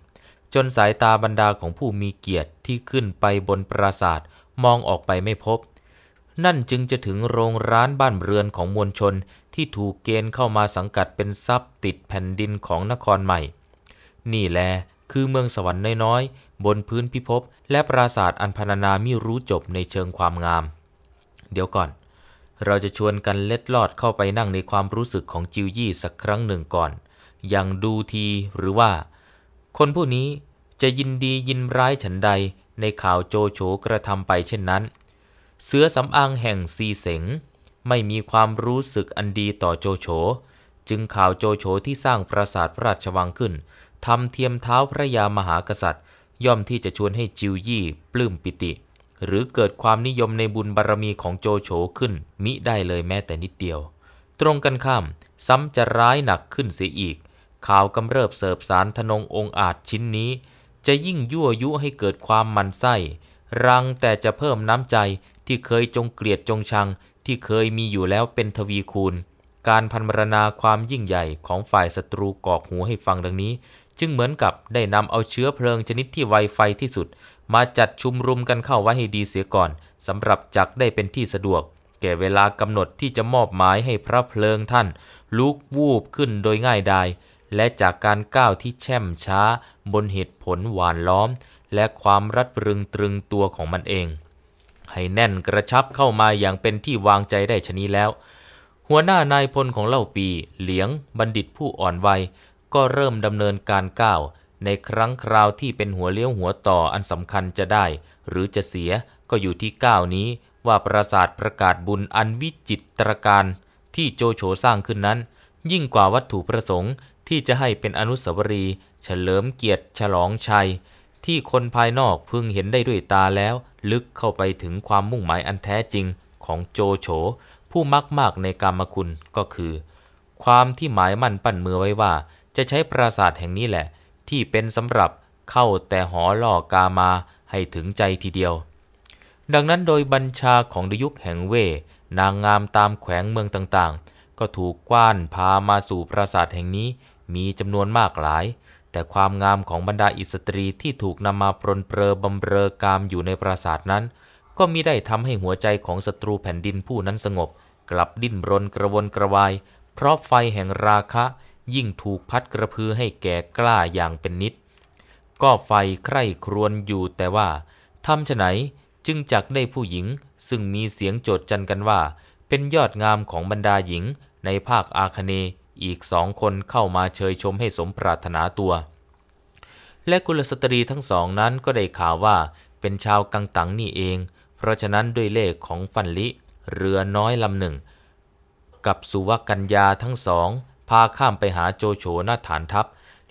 จนสายตาบรรดาของผู้มีเกียรติที่ขึ้นไปบนปราศาสมองออกไปไม่พบนั่นจึงจะถึงโรงร้านบ้านเรือนของมวลชนที่ถูกเกณฑ์เข้ามาสังกัดเป็นทรัพย์ติดแผ่นดินของนครใหม่ นี่แลคือเมืองสวรรค์น้อยๆ บนพื้นพิภพและปราสาทอันพรรณนามิรู้จบในเชิงความงาม เดี๋ยวก่อน เราจะชวนกันเล็ดลอดเข้าไปนั่งในความรู้สึกของจิวยี่สักครั้งหนึ่งก่อน อย่างดูทีหรือว่า คนผู้นี้จะยินดียินร้ายฉันใดในข่าวโจโฉกระทำไปเช่นนั้นเสือสำอางแห่งซีเสงไม่มีความรู้สึกอันดีต่อโจโฉจึงข่าวโจโฉที่สร้างปราสาทพระราชวังขึ้นทำเทียมเท้าพระยามหากษัตริย์ ย่อมที่จะชวนให้จิวยี่ปลื้มปิติ หรือเกิดความนิยมในบุญบารรมีของโจโฉขึ้นมิได้เลยแม้แต่นิดเดียว ตรงกันข้าม ซ้ำจะร้ายหนักขึ้นเสียอีก ข่าวกำเริบเสิบสารทนงองอาจชิ้นนี้ จะยิ่งยั่วยุให้เกิดความมันไส้รังแต่จะเพิ่มน้ำใจที่เคยจงเกลียดจงชัง ที่เคยมีอยู่แล้วเป็นทวีคูณ การพันมรณาความยิ่งใหญ่ของฝ่ายศัตรูกอกหูให้ฟังดังนี้ จึงเหมือนกับได้นำเอาเชื้อเพลิงชนิดที่ไวไฟที่สุด มาจัดชุมรุมกันเข้าไว้ให้ดีเสียก่อนสำหรับจักได้เป็นที่สะดวก แก่เวลากำหนดที่จะมอบหมายให้พระเพลิงท่านลุกวูบขึ้นโดยง่ายดายและจากการก้าวที่แช่มช้า บนเหตุผลหวานล้อม และความรัดรึงตรึงตัวของมันเองให้แน่นกระชับเข้ามาอย่างเป็นที่วางใจได้ชนี้แล้ว หัวหน้านายพลของเล่าปี เหลียงบัณฑิตผู้อ่อนวัยก็เริ่มดำเนินการก้าวในครั้งคราวที่เป็นหัวเลี้ยวหัวต่ออันสำคัญจะได้ หรือจะเสียก็อยู่ที่ก้าวนี้ ว่าปราสาทประกาศบุญอันวิจิตตรการที่โจโฉสร้างขึ้นนั้น ยิ่งกว่าวัตถุประสงค์ที่จะให้เป็นอนุสาวรีย์เฉลิมเกียรติ ฉลองชัยที่คนภายนอกพึงเห็นได้ด้วยตาแล้วลึกเข้าไปถึงความมุ่งหมายอันแท้จริงของโจโฉผู้มักมากในกรรมคุณก็คือ ความที่หมายมั่นปั้นมือไว้ว่า จะใช้ปราสาทแห่งนี้แหละ ที่เป็นสำหรับเข้าแต่หอล่อกามาให้ถึงใจทีเดียว ดังนั้นโดยบัญชาของดยุคแห่งเว นางงามตามแขวงเมืองต่างๆ ก็ถูกกว้านพามาสู่ปราสาทแห่งนี้ มีจำนวนมากหลายแต่ความงามของบรรดาอิสตรีที่ถูกนำมาปรนเปรอบำเรอกามอยู่ในปราสาทนั้น ก็มิได้ทำให้หัวใจของศัตรูแผ่นดินผู้นั้นสงบ กลับดิ้นรนกระวนกระวาย เพราะไฟแห่งราคะยิ่งถูกพัดกระพือให้แก่กล้าอย่างเป็นนิด ก็ไฟใคร่ครวญอยู่แต่ว่าทำฉไหนจึงจักได้ผู้หญิง ซึ่งมีเสียงโจดจันกันว่า เป็นยอดงามของบรรดาหญิง ในภาคอาคเนยอีกสองคนเข้ามาเชยชมให้สมปรารถนาตัว และกุลสตรีทั้งสองนั้นก็ได้ข่าวว่าเป็นชาวกังตังนี่เอง เพราะฉะนั้นด้วยเลขของฟันลิ เรือน้อยลำหนึ่ง กับสุวกัญญาทั้งสองพาข้ามไปหาโจโฉหน้าฐานทัพ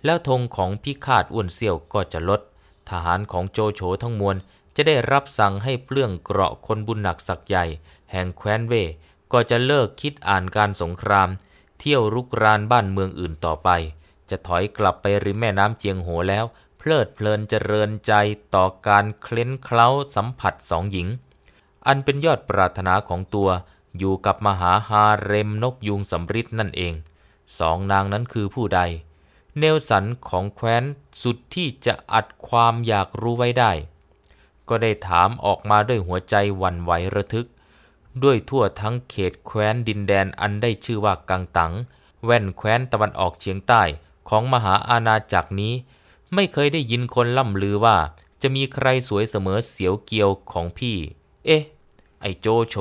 แล้วธงของพิฆาตอ้วนเซี่ยวก็จะลดทหารของโจโฉทั้งมวลจะได้รับสั่งให้เปลื้องเกราะคนบุญหนักสักใหญ่ แห่งแคว้นเวก็จะเลิกคิดอ่านการสงครามเที่ยวรุกรานบ้านเมืองอื่นต่อไป จะถอยกลับไปริมแม่น้ำเจียงโหแล้ว เพลิดเพลินเจริญใจต่อการเคล้นเคล้าสัมผัสสองหญิง อันเป็นยอดปรารถนาของตัวอยู่กับมหาฮาเรมนกยุงสำริดนั่นเองสองนางนั้นคือผู้ใด เนลสันของแคว้นสุดที่จะอัดความอยากรู้ไว้ได้ ก็ได้ถามออกมาด้วยหัวใจวันไหวระทึกด้วยทั่วทั้งเขตแคว้นดินแดนอันได้ชื่อว่ากังตัง แว่นแคว้นตะวันออกเฉียงใต้ของมหาอาณาจักรนี้ ไม่เคยได้ยินคนล่ำลือว่าจะมีใครสวยเสมอเสียวเกียวของพี่ เอ๊ะ ไอโจโฉ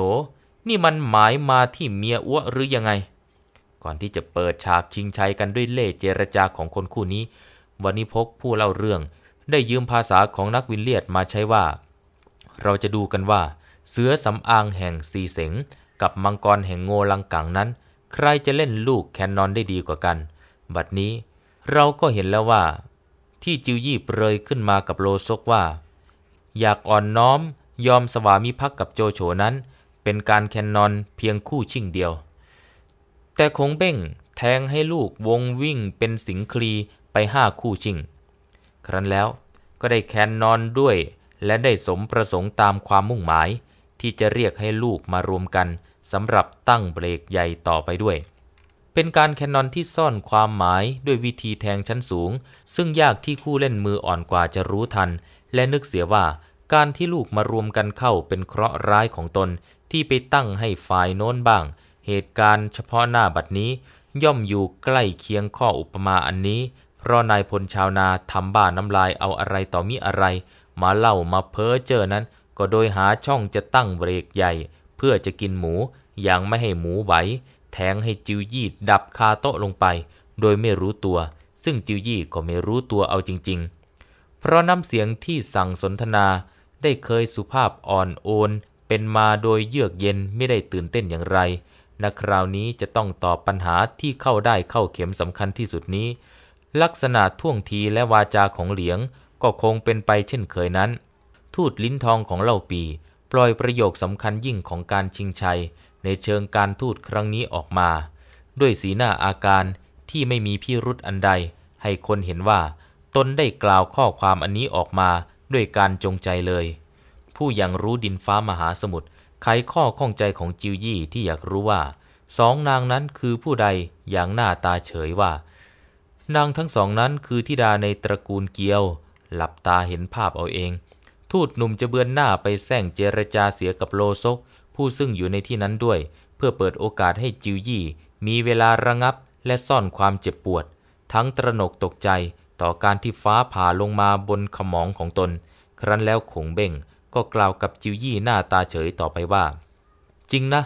นี่มันหมายมาที่เมียอ้วหรือยังไง ก่อนที่จะเปิดฉากชิงชัยกันด้วยเล่เจรจาของคนคู่นี้ วันนี้พกผู้เล่าเรื่องได้ยืมภาษาของนักวินเลียดมาใช้ว่า เราจะดูกันว่าเสือสำอางแห่งซีเสงกับมังกรแห่งโงลังกังนั้น ใครจะเล่นลูกแคนนอนได้ดีกว่ากัน บัดนี้เราก็เห็นแล้วว่า ที่จิวยี่เปรยขึ้นมากับโลซกว่า อยากอ่อนน้อมยอมสวามิภักดิ์กับโจโฉนั้น เป็นการแคนนอนเพียงคู่ชิ่งเดียว แต่คงเบ้งแทงให้ลูกวงวิ่งเป็นสิงคลีไปห้าคู่ชิงครั้นแล้วก็ได้แคนนอนด้วย และได้สมประสงค์ตามความมุ่งหมายที่จะเรียกให้ลูกมารวมกันสำหรับตั้งเบรกใหญ่ต่อไปด้วย เป็นการแคนนอนที่ซ่อนความหมายด้วยวิธีแทงชั้นสูง ซึ่งยากที่คู่เล่นมืออ่อนกว่าจะรู้ทัน และนึกเสียว่าการที่ลูกมารวมกันเข้าเป็นเคราะห์ร้ายของตนที่ไปตั้งให้ฝ่ายโน้นบ้าง เหตุการณ์เฉพาะหน้าบัดนี้ย่อมอยู่ใกล้เคียงข้ออุปมาอันนี้ เพราะนายพลชาวนาทำบ้าน้ำลายเอาอะไรต่อมีอะไร มาเล่ามาเพ้อเจอนั้น็โดยหาช่องจะตั้งเบรกใหญ่ เพื่อจะกินหมูอย่างไม่ให้หมูไหวแทงให้จิวยี่ดับคาโต๊ะลงไป โดยไม่รู้ตัว ซึ่งจิวยี่ก็ไม่รู้ตัวเอาจริง ๆ เพราะน้ำเสียงที่สั่งสนทนา ได้เคยสุภาพอ่อนโอน เป็นมาโดยเยือกเย็นไม่ได้ตื่นเต้นอย่างไรณคราวนี้จะต้องตอบปัญหาที่เข้าได้เข้าเข็มสำคัญที่สุดนี้ ลักษณะท่วงทีและวาจาของเหลียงก็คงเป็นไปเช่นเคยนั้นทูตลิ้นทองของเล่าปี ปล่อยประโยคสำคัญยิ่งของการชิงชัย ในเชิงการทูตครั้งนี้ออกมา ด้วยสีหน้าอาการที่ไม่มีพิรุษอันใด ให้คนเห็นว่าตนได้กล่าวข้อความอันนี้ออกมาด้วยการจงใจเลย ผู้ยังรู้ดินฟ้ามหาสมุทรไขข้อข้องใจของจิวยี่ที่อยากรู้ว่า สองนางนั้นคือผู้ใดอย่างหน้าตาเฉยว่า นางทั้งสองนั้นคือธิดาในตระกูลเกียวหลับตาเห็นภาพเอาเองทูตหนุ่มจะเบือนหน้าไปแซงเจรจาเสียกับโลซกผู้ซึ่งอยู่ในที่นั้นด้วยเพื่อเปิดโอกาสให้จิวยี่มีเวลาระงับและซ่อนความเจ็บปวดทั้งตระหนกตกใจต่อการที่ฟ้าผ่าลงมาบนขมองของตนครั้นแล้วขงเบ่งก็กล่าวกับจิวยี่หน้าตาเฉยต่อไปว่า จริงนะ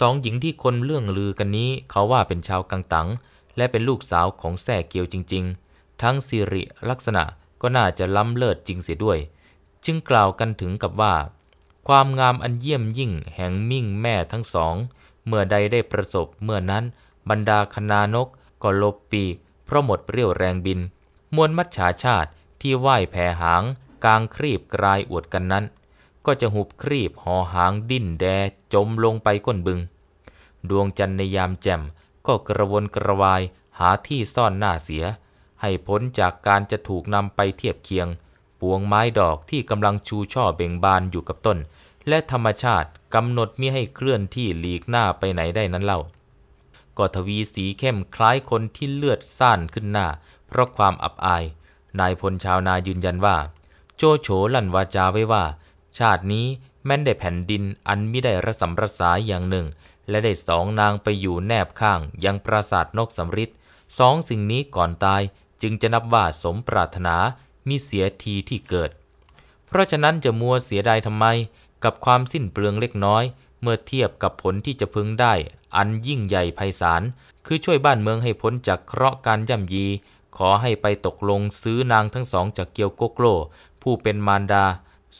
สองหญิงที่คนเรื่องลือกันนี้เขาว่าเป็นชาวกังตังและเป็นลูกสาวของแส่เกียวจริงๆ ทั้งสิริลักษณะก็น่าจะล้ำเลิศจริงเสียด้วยจึงกล่าวกันถึงกับว่า ความงามอันเยี่ยมยิ่งแห่งมิ่งแม่ทั้งสอง เมื่อใดได้ประสบเมื่อนั้น บรรดาคนานกก็ลบปีกเพราะหมดเรี่ยวแรงบิน มวลมัจฉาชาติที่ไหว้แผ่หางกลางครีบกลายอวดกันนั้น ก็จะหุบครีบห่อหางดิ้นแดจมลงไปก้นบึง ดวงจันทร์ในยามแจ่ม ก็กระวนกระวายหาที่ซ่อนหน้าเสีย ให้พ้นจากการจะถูกนำไปเทียบเคียงวงไม้ดอกที่กำลังชูช่อเบ่งบานอยู่กับต้น และธรรมชาติกำหนดมิให้เคลื่อนที่หลีกหน้าไปไหนได้นั้นเล่า ก็ทวีสีเข้มคล้ายคนที่เลือดซ่านขึ้นหน้า เพราะความอับอาย นายพลชาวนายืนยันว่า โจโฉลั่นวาจาไว้ว่า ชาตินี้แม้นได้แผ่นดินอันมิได้รสสมรสายอย่างหนึ่ง และได้สองนางไปอยู่แนบข้างยังปราสาทนกสำริดสองสิ่งนี้ก่อนตายจึงจะนับว่าสมปรารถนามิเสียทีที่เกิด เพราะฉะนั้นจะมัวเสียดายทำไม กับความสิ้นเปลืองเล็กน้อย เมื่อเทียบกับผลที่จะพึงได้ อันยิ่งใหญ่ไพศาล คือช่วยบ้านเมืองให้พ้นจากเคราะห์การย่ำยี ขอให้ไปตกลงซื้อนางทั้งสอง จากเกียวโกโกลผู้เป็นมารดา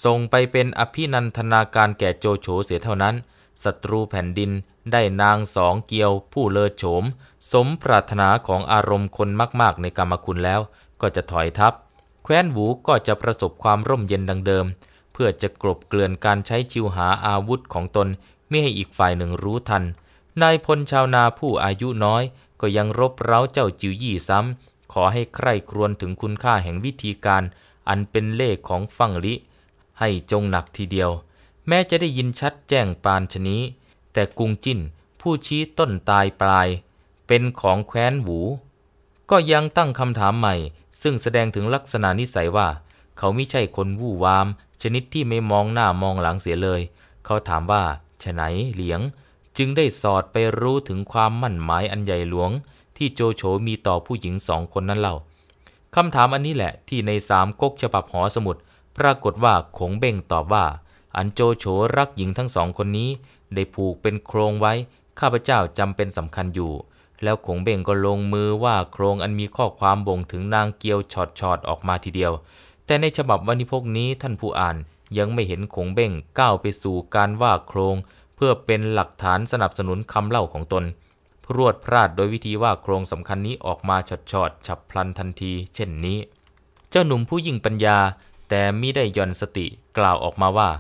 ส่งไปเป็นอภินันทนาการแก่โจโฉเสียเท่านั้น ศัตรูแผ่นดินได้นางสองเกียวผู้เลิศโฉม สมปรารถนาของอารมณ์คนมาก ๆ ในกรรมคุณแล้ว ก็จะถอยทับแคว้นหวูก็จะประสบความร่มเย็นดังเดิม เพื่อจะกลบเกลื่อนการใช้ชิวหาอาวุธของตน ไม่ให้อีกฝ่ายหนึ่งรู้ทัน นายพลชาวนาผู้อายุน้อย ก็ยังรบเร้าเจ้าจิวยี่ซ้ำ ขอให้ใคร่ครวญถึงคุณค่าแห่งวิธีการ อันเป็นเล่ของฟังลิ ให้จงหนักทีเดียว แม้จะได้ยินชัดแจ้งปานชนี้ แต่กุงจิ้น ผู้ชี้ต้นตายปลาย เป็นของแคว้นหวูก็ยังตั้งคำถามใหม่ซึ่งแสดงถึงลักษณะนิสัยว่า เขาไม่ใช่คนวู่วาม ชนิดที่ไม่มองหน้ามองหลังเสียเลย เขาถามว่าฉไนเหลียง จึงได้สอดไปรู้ถึงความมั่นหมายอันใหญ่หลวง ที่โจโฉมีต่อผู้หญิงสองคนนั้นเล่าคำถามอันนี้แหละที่ในสามก๊กฉบับหอสมุด ปรากฏว่าขงเบ่งตอบว่า อันโจโฉรักหญิงทั้งสองคนนี้ ได้ผูกเป็นโครงไว้ ข้าพเจ้าจำเป็นสำคัญอยู่แล้วขงเบ่งก็ลงมือว่าโครงอันมีข้อความบ่งถึงนางเกียวชอดชอดออกมาทีเดียว แต่ในฉบับวันิพกนี้ท่านผู้อ่าน ยังไม่เห็นขงเบ่งก้าวไปสู่การว่าโครง เพื่อเป็นหลักฐานสนับสนุนคำเล่าของตน รวดพลาดโดยวิธีว่าโครงสำคัญนี้ออกมาชดชอดฉับพลันทันที เช่นนี้ เจ้าหนุ่มผู้ยิ่งปัญญา แต่มิได้ย่อนสติกล่าวออกมาว่า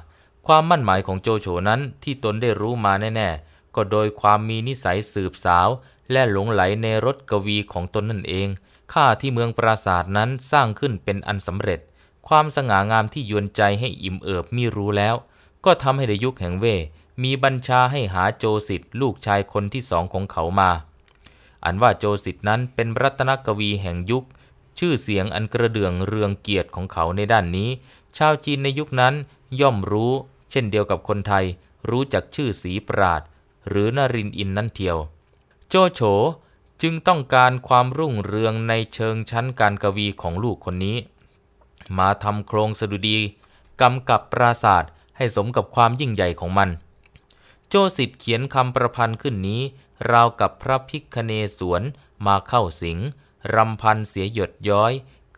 ความมั่นหมายของโจโฉนั้นที่ตนได้รู้มาแน่ ๆ ก็โดยความมีนิสัยสืบสาวและหลงไหลในรถกวีของตนนั่นเอง ข้าที่เมืองปราสาทนั้นสร้างขึ้นเป็นอันสำเร็จ ความสง่างามที่ยวนใจให้อิ่มเอิบมิรู้แล้ว ก็ทำให้ในยุคแห่งเวมีบัญชาให้หาโจสิทธิ์ลูกชายคนที่สองของเขามา อันว่าโจสิทธิ์นั้นเป็นรัตนกวีแห่งยุค ชื่อเสียงอันกระเดื่องเรืองเกียรติของเขาในด้านนี้ ชาวจีนในยุคนั้นย่อมรู้เช่นเดียวกับคนไทย รู้จักชื่อสีปราดหรือนารินอินนั่นเทียวโจโฉจึงต้องการความรุ่งเรืองในเชิงชั้นการกวีของลูกคนนี้ มาทำโครงสดุดีกำกับปราศาสตร์ให้สมกับความยิ่งใหญ่ของมัน โจสิทธิ์เขียนคำประพันธ์ขึ้นนี้ ราวกับพระพิคเนสวนมาเข้าสิงรำพันเสียหยดย้อย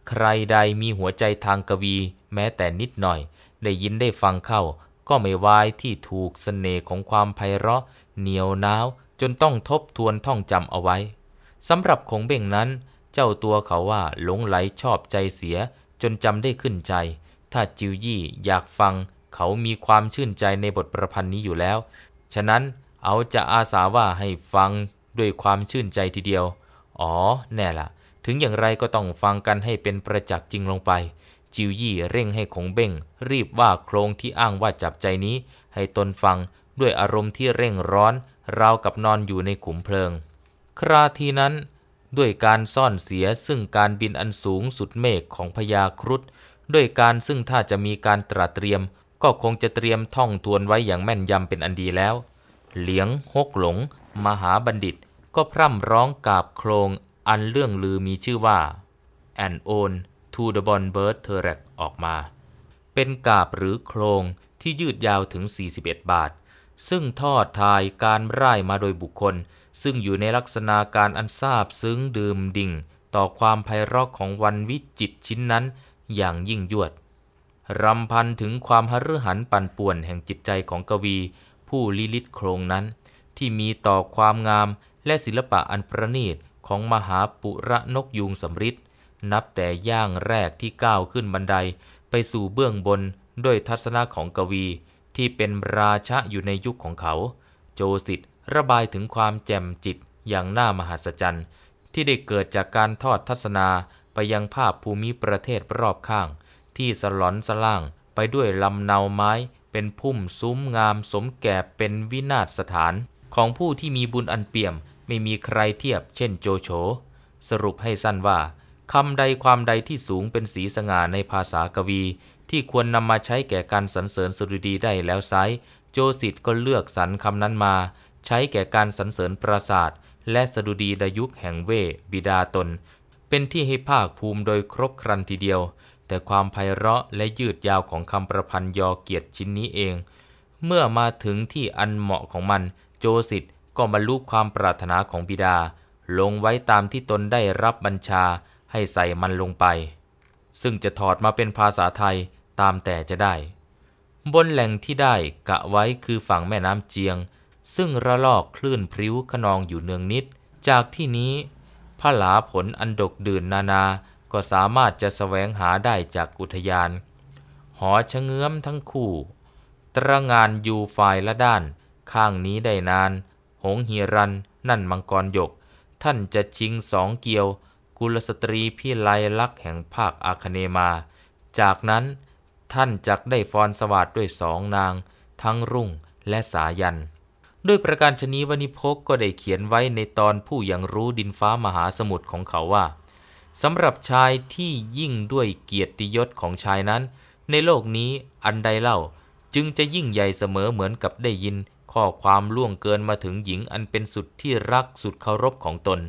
ใครใดมีหัวใจทางกวีแม้แต่นิดหน่อย ได้ยินได้ฟังเข้าก็ไม่วายที่ถูกสเสน่ห์ของความไพเราะเหนียวน้าวจนต้องทบทวนท่องจำเอาไว้ สำหรับคงเบ่งนั้น เจ้าตัวเขาว่าหลงไหลชอบใจเสีย จนจำได้ขึ้นใจ ถ้าจิวยี่อยากฟัง เขามีความชื่นใจในบทประพันธ์นี้อยู่แล้ว ฉะนั้นเอาจะอาสาว่าให้ฟังด้วยความชื่นใจทีเดียว อ๋อ แน่ละ่ะ ถึงอย่างไรก็ต้องฟังกันให้เป็นประจักษ์จริงลงไป จิวยี่เร่งให้ขงเบ่งรีบว่าโครงที่อ้างว่าจับใจนี้ ให้ตนฟังด้วยอารมณ์ที่เร่งร้อนรากับนอนอยู่ในขุมเพลิง คราทีนั้นด้วยการซ่อนเสียซึ่งการบินอันสูงสุดเมฆของพญาครุฑด้วยการซึ่งถ้าจะมีการตระเตรียม ก็คงจะเตรียมท่องทวนไว้อย่างแม่นยำเป็นอันดีแล้ว เหลียงฮกหลง มหาบัณฑิต ก็พร่ำร้องกาบโครงอันเรื่องลือมีชื่อว่า an own to the b o n bird t e r r a c ออกมา เป็นกาบหรือโครงที่ยืดยาวถึง 41 บาทซึ่งทอดทายการร่ายมาโดยบุคคล ซึ่งอยู่ในลักษณะการอันซาบซึ้งดื่มดิ่ง ต่อความไพเราะของวันวิจิตชิ้นนั้นอย่างยิ่งยวดรำพันถึงความหฤหันปั่นป่วนแห่งจิตใจของกวี ผู้ลิลิตโครงนั้น ที่มีต่อความงามและศิลปะอันประณีตของมหาปุระนกยูงสำริดนับแต่ย่างแรกที่ก้าวขึ้นบันไดไปสู่เบื้องบนด้วยทัศนะของกวีที่เป็นราชะอยู่ในยุคของเขา โจสิทธ์ระบายถึงความแจ่มจิตอย่างน่ามหัศจรรย์ ที่ได้เกิดจากการทอดทัศนาไปยังภาพภูมิประเทศรอบข้าง ที่สลอนสล่างไปด้วยลำเนาไม้เป็นพุ่มซุ้มงามสมแก่เป็นวินาศสถาน ของผู้ที่มีบุญอันเปี่ยมไม่มีใครเทียบเช่นโจโฉสรุปให้สั้นว่าคำใดความใดที่สูงเป็นสีสง่าในภาษากวีที่ควรนำมาใช้แก่การสรรเสริญสรุดีได้แล้วไซโจสิตก็เลือกสรรคำนั้นมา ใช้แก่การสรรเสริญปราศาสตร์และสรุดีดยุคแห่งเวบิดาตน เป็นที่ให้ภาคภูมิโดยครบครันทีเดียว แต่ความไพเราะและยืดยาวของคำประพันธ์ยอเกียรติชิ้นนี้เอง เมื่อมาถึงที่อันเหมาะของมัน โจสิตก็บรรลุความปรารถนาของบิดา ลงไว้ตามที่ตนได้รับบัญชา ให้ใส่มันลงไป ซึ่งจะถอดมาเป็นภาษาไทยตามแต่จะได้ บนแหล่งที่ได้กะไว้คือฝั่งแม่น้ำเจียง ซึ่งระลอกคลื่นพริ้วขนองอยู่เนืองนิด จากที่นี้ พระหลาผลอันดกดื่นนานาก็สามารถจะสแสวงหาได้จากอุทยาน หอชะเงื้อมทั้งคู่ ตระงานอยู่ฝ่ายละด้าน ข้างนี้ได้นาน หงเฮรัน นั่นมังกรหยก ท่านจะชิงสองเกียว กุลสตรีพี่ไลลักษ์แห่งภาคอาคเนมา จากนั้นท่านจักได้ฟอนสวัสดด้วยสองนาง ทั้งรุ่งและสายันด้วยประการชนีวนิพกก็ได้เขียนไว้ในตอนผู้ยังรู้ดินฟ้ามหาสมุทรของเขาว่า สำหรับชายที่ยิ่งด้วยเกียรติยศของชายนั้น ในโลกนี้อันใดเล่าจึงจะยิ่งใหญ่เสมอเหมือนกับได้ยินข้อความล่วงเกินมาถึงหญิงอันเป็นสุดที่รักสุดเคารพของตน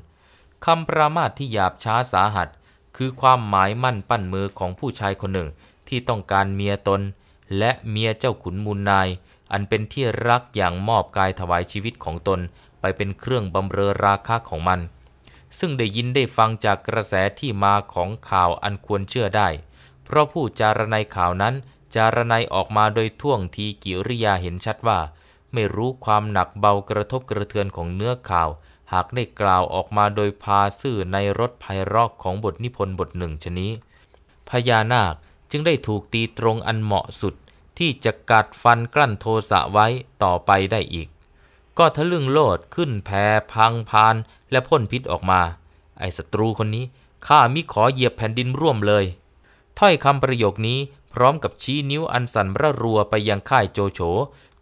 คำประมาทที่หยาบช้าสาหัส คือความหมายมั่นปั้นมือของผู้ชายคนหนึ่งที่ต้องการเมียตน และเมียเจ้าขุนมูลนาย อันเป็นที่รักอย่างมอบกายถวายชีวิตของตนไปเป็นเครื่องบำเรอราคาของมัน ซึ่งได้ยินได้ฟังจากกระแสที่มาของข่าวอันควรเชื่อได้ เพราะผู้จารณัยข่าวนั้น จารณัยออกมาโดยท่วงทีกิริยาเห็นชัดว่า ไม่รู้ความหนักเบากระทบกระเทือนของเนื้อข่าว หากได้กล่าวออกมาโดยพาสื่อในรถไพเรอกของบทนิพนธ์บทหนึ่งชนี้ พญานาคจึงได้ถูกตีตรงอันเหมาะสุด ที่จะกัดฟันกลั้นโทสะไว้ต่อไปได้อีก ก็ทะลึ่งโลดขึ้นแพพังพานและพ่นพิษออกมา ไอ้ศัตรูคนนี้ข้ามิขอเหยียบแผ่นดินร่วมเลยถ้อยคำประโยคนี้พร้อมกับชี้นิ้วอันสั่นระรัวไปยังค่ายโจโฉ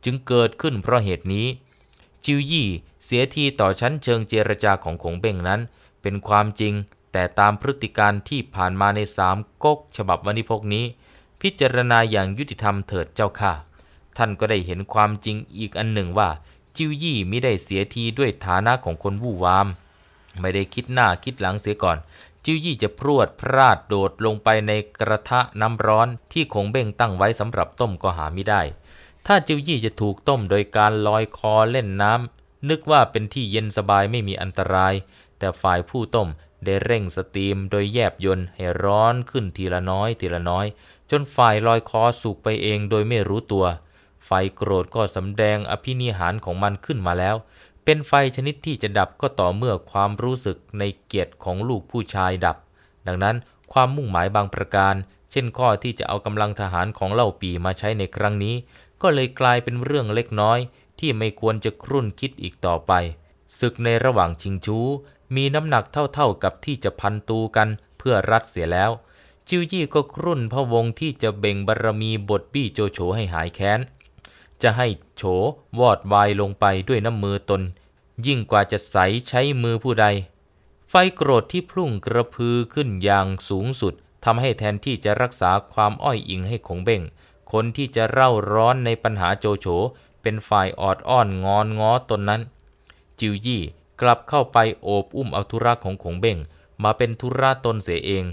จึงเกิดขึ้นเพราะเหตุนี้ จิวยี่ เสียทีต่อชั้นเชิงเจรจาของขงเบ่งนั้นเป็นความจริงแต่ตามพฤติการที่ผ่านมาในสามก๊กฉบับวันิพกนี้ พิจารณาอย่างยุติธรรมเถิดเจ้าค่ะ ท่านก็ได้เห็นความจริงอีกอันหนึ่งว่าจิ้วยี่ไม่ได้เสียทีด้วยฐานะของคนวู่วาม ไม่ได้คิดหน้าคิดหลังเสียก่อน จิ้วยี่จะพรวดพลาดโดดลงไปในกระทะน้ำร้อนที่คงเบ่งตั้งไว้สำหรับต้มก็หาไม่ได้ ถ้าจิ้วยี่จะถูกต้มโดยการลอยคอเล่นน้ำนึกว่าเป็นที่เย็นสบายไม่มีอันตราย แต่ฝ่ายผู้ต้มได้เร่งสตรีมโดยแยบยนต์ให้ร้อนขึ้นทีละน้อย ทีละน้อย จนฝ่ายลอยคอสุกไปเองโดยไม่รู้ตัว ไฟโกรธก็สำแดงอภินิหารของมันขึ้นมาแล้ว เป็นไฟชนิดที่จะดับก็ต่อเมื่อความรู้สึกในเกียรติของลูกผู้ชายดับ ดังนั้นความมุ่งหมายบางประการ เช่นข้อที่จะเอากำลังทหารของเล่าปีมาใช้ในครั้งนี้ ก็เลยกลายเป็นเรื่องเล็กน้อย ที่ไม่ควรจะครุ่นคิดอีกต่อไปศึกในระหว่างชิงชู้มีน้ำหนักเท่าๆ กับที่จะพันตูกันเพื่อรัดเสียแล้ว จิวยี่ก็ครุ่นพะวงที่จะเบ่งบารรมีบทบี้โจโฉให้หายแค้น จะให้โฉวอดวายลงไปด้วยน้ำมือตน ยิ่งกว่าจะใสใช้มือผู้ใด ไฟโกรธที่พุ่งกระพือขึ้นอย่างสูงสุดทำให้แทนที่จะรักษาความอ้อยอิงให้คงเบ่ง คนที่จะเร่าร้อนในปัญหาโจโฉเป็นฝ่ายออดอ้อนงอนง้อตนนั้น จิวยี่กลับเข้าไปโอบอุ้มเอาธุระของขงเบ่ง มาเป็นธุระตนเสียเอง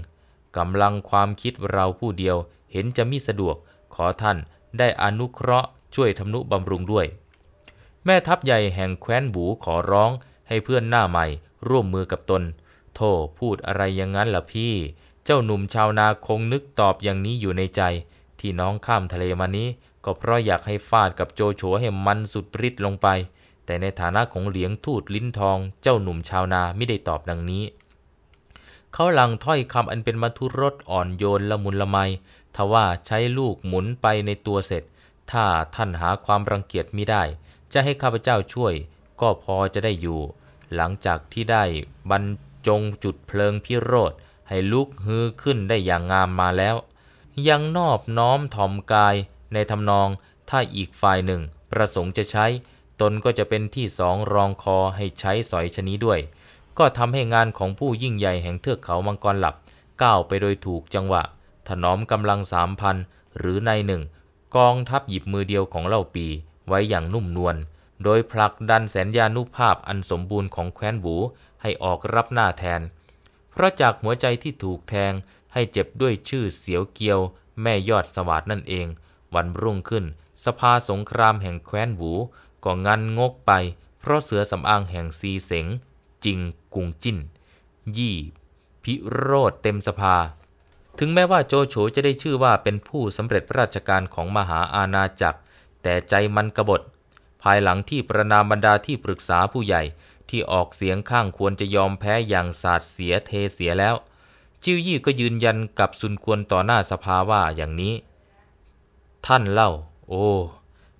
กำลังความคิดเราผู้เดียว เห็นจะมีสะดวกขอท่าน ได้อนุเคราะห์ช่วยทำนุบำรุงด้วย แม่ทัพใหญ่แห่งแคว้นบูขอร้องให้เพื่อนหน้าใหม่ ร่วมมือกับตนโธพูดอะไรอย่างนั้นล่ะพี่ เจ้าหนุ่มชาวนาคงนึกตอบอย่างนี้อยู่ในใจ ที่น้องข้ามทะเลมานี้ ก็เพราะอยากให้ฟาดกับโจโฉให้มันสุดปริดลงไปแต่ในฐานะของเหลียงทูตลิ้นทองเจ้าหนุ่มชาวนาไม่ได้ตอบดังนี้ เขาลังถ้อยคำอันเป็นมัทุรสอ่อนโยนละมุนละไม ทว่าใช้ลูกหมุนไปในตัวเสร็จ ถ้าท่านหาความรังเกียจมิได้ จะให้ข้าพเจ้าช่วย ก็พอจะได้อยู่ หลังจากที่ได้บรรจงจุดเพลิงพิโรธให้ลูกฮือขึ้นได้อย่างงามมาแล้ว ยังนอบน้อมถ่อมกายในทำนองถ้าอีกฝ่ายหนึ่ง ประสงค์จะใช้ตนก็จะเป็นที่สองรองคอให้ใช้สอยชนี้ด้วย ก็ทำให้งานของผู้ยิ่งใหญ่แห่งเทือกเขามังกรหลับ ก้าวไปโดยถูกจังหวะ ถนอมกำลังสามพันหรือในหนึ่งกองทัพหยิบมือเดียวของเล่าปี ไว้อย่างนุ่มนวล โดยผลักดันแสนยานุภาพอันสมบูรณ์ของแคว้นบูให้ออกรับหน้าแทน เพราะจากหัวใจที่ถูกแทงให้เจ็บด้วยชื่อเสียวเกียว แม่ยอดสวัสดนั่นเอง วันรุ่งขึ้น สภาสงครามแห่งแคว้นบูก็งันงกไปเพราะเสือสำอางแห่งซีเสงจิงกุงจิ้น ยี่ พิโรธเต็มสภา ถึงแม้ว่าโจโฉจะได้ชื่อว่าเป็นผู้สำเร็จราชการของมหาอาณาจักร แต่ใจมันกบฏ ภายหลังที่ประนามบรรดาที่ปรึกษาผู้ใหญ่ที่ออกเสียงข้างควรจะยอมแพ้อย่างสาดเสียเทเสียแล้ว จิวยี่ก็ยืนยันกับซุนควรต่อหน้าสภาว่าอย่างนี้ ท่านเล่า โอ้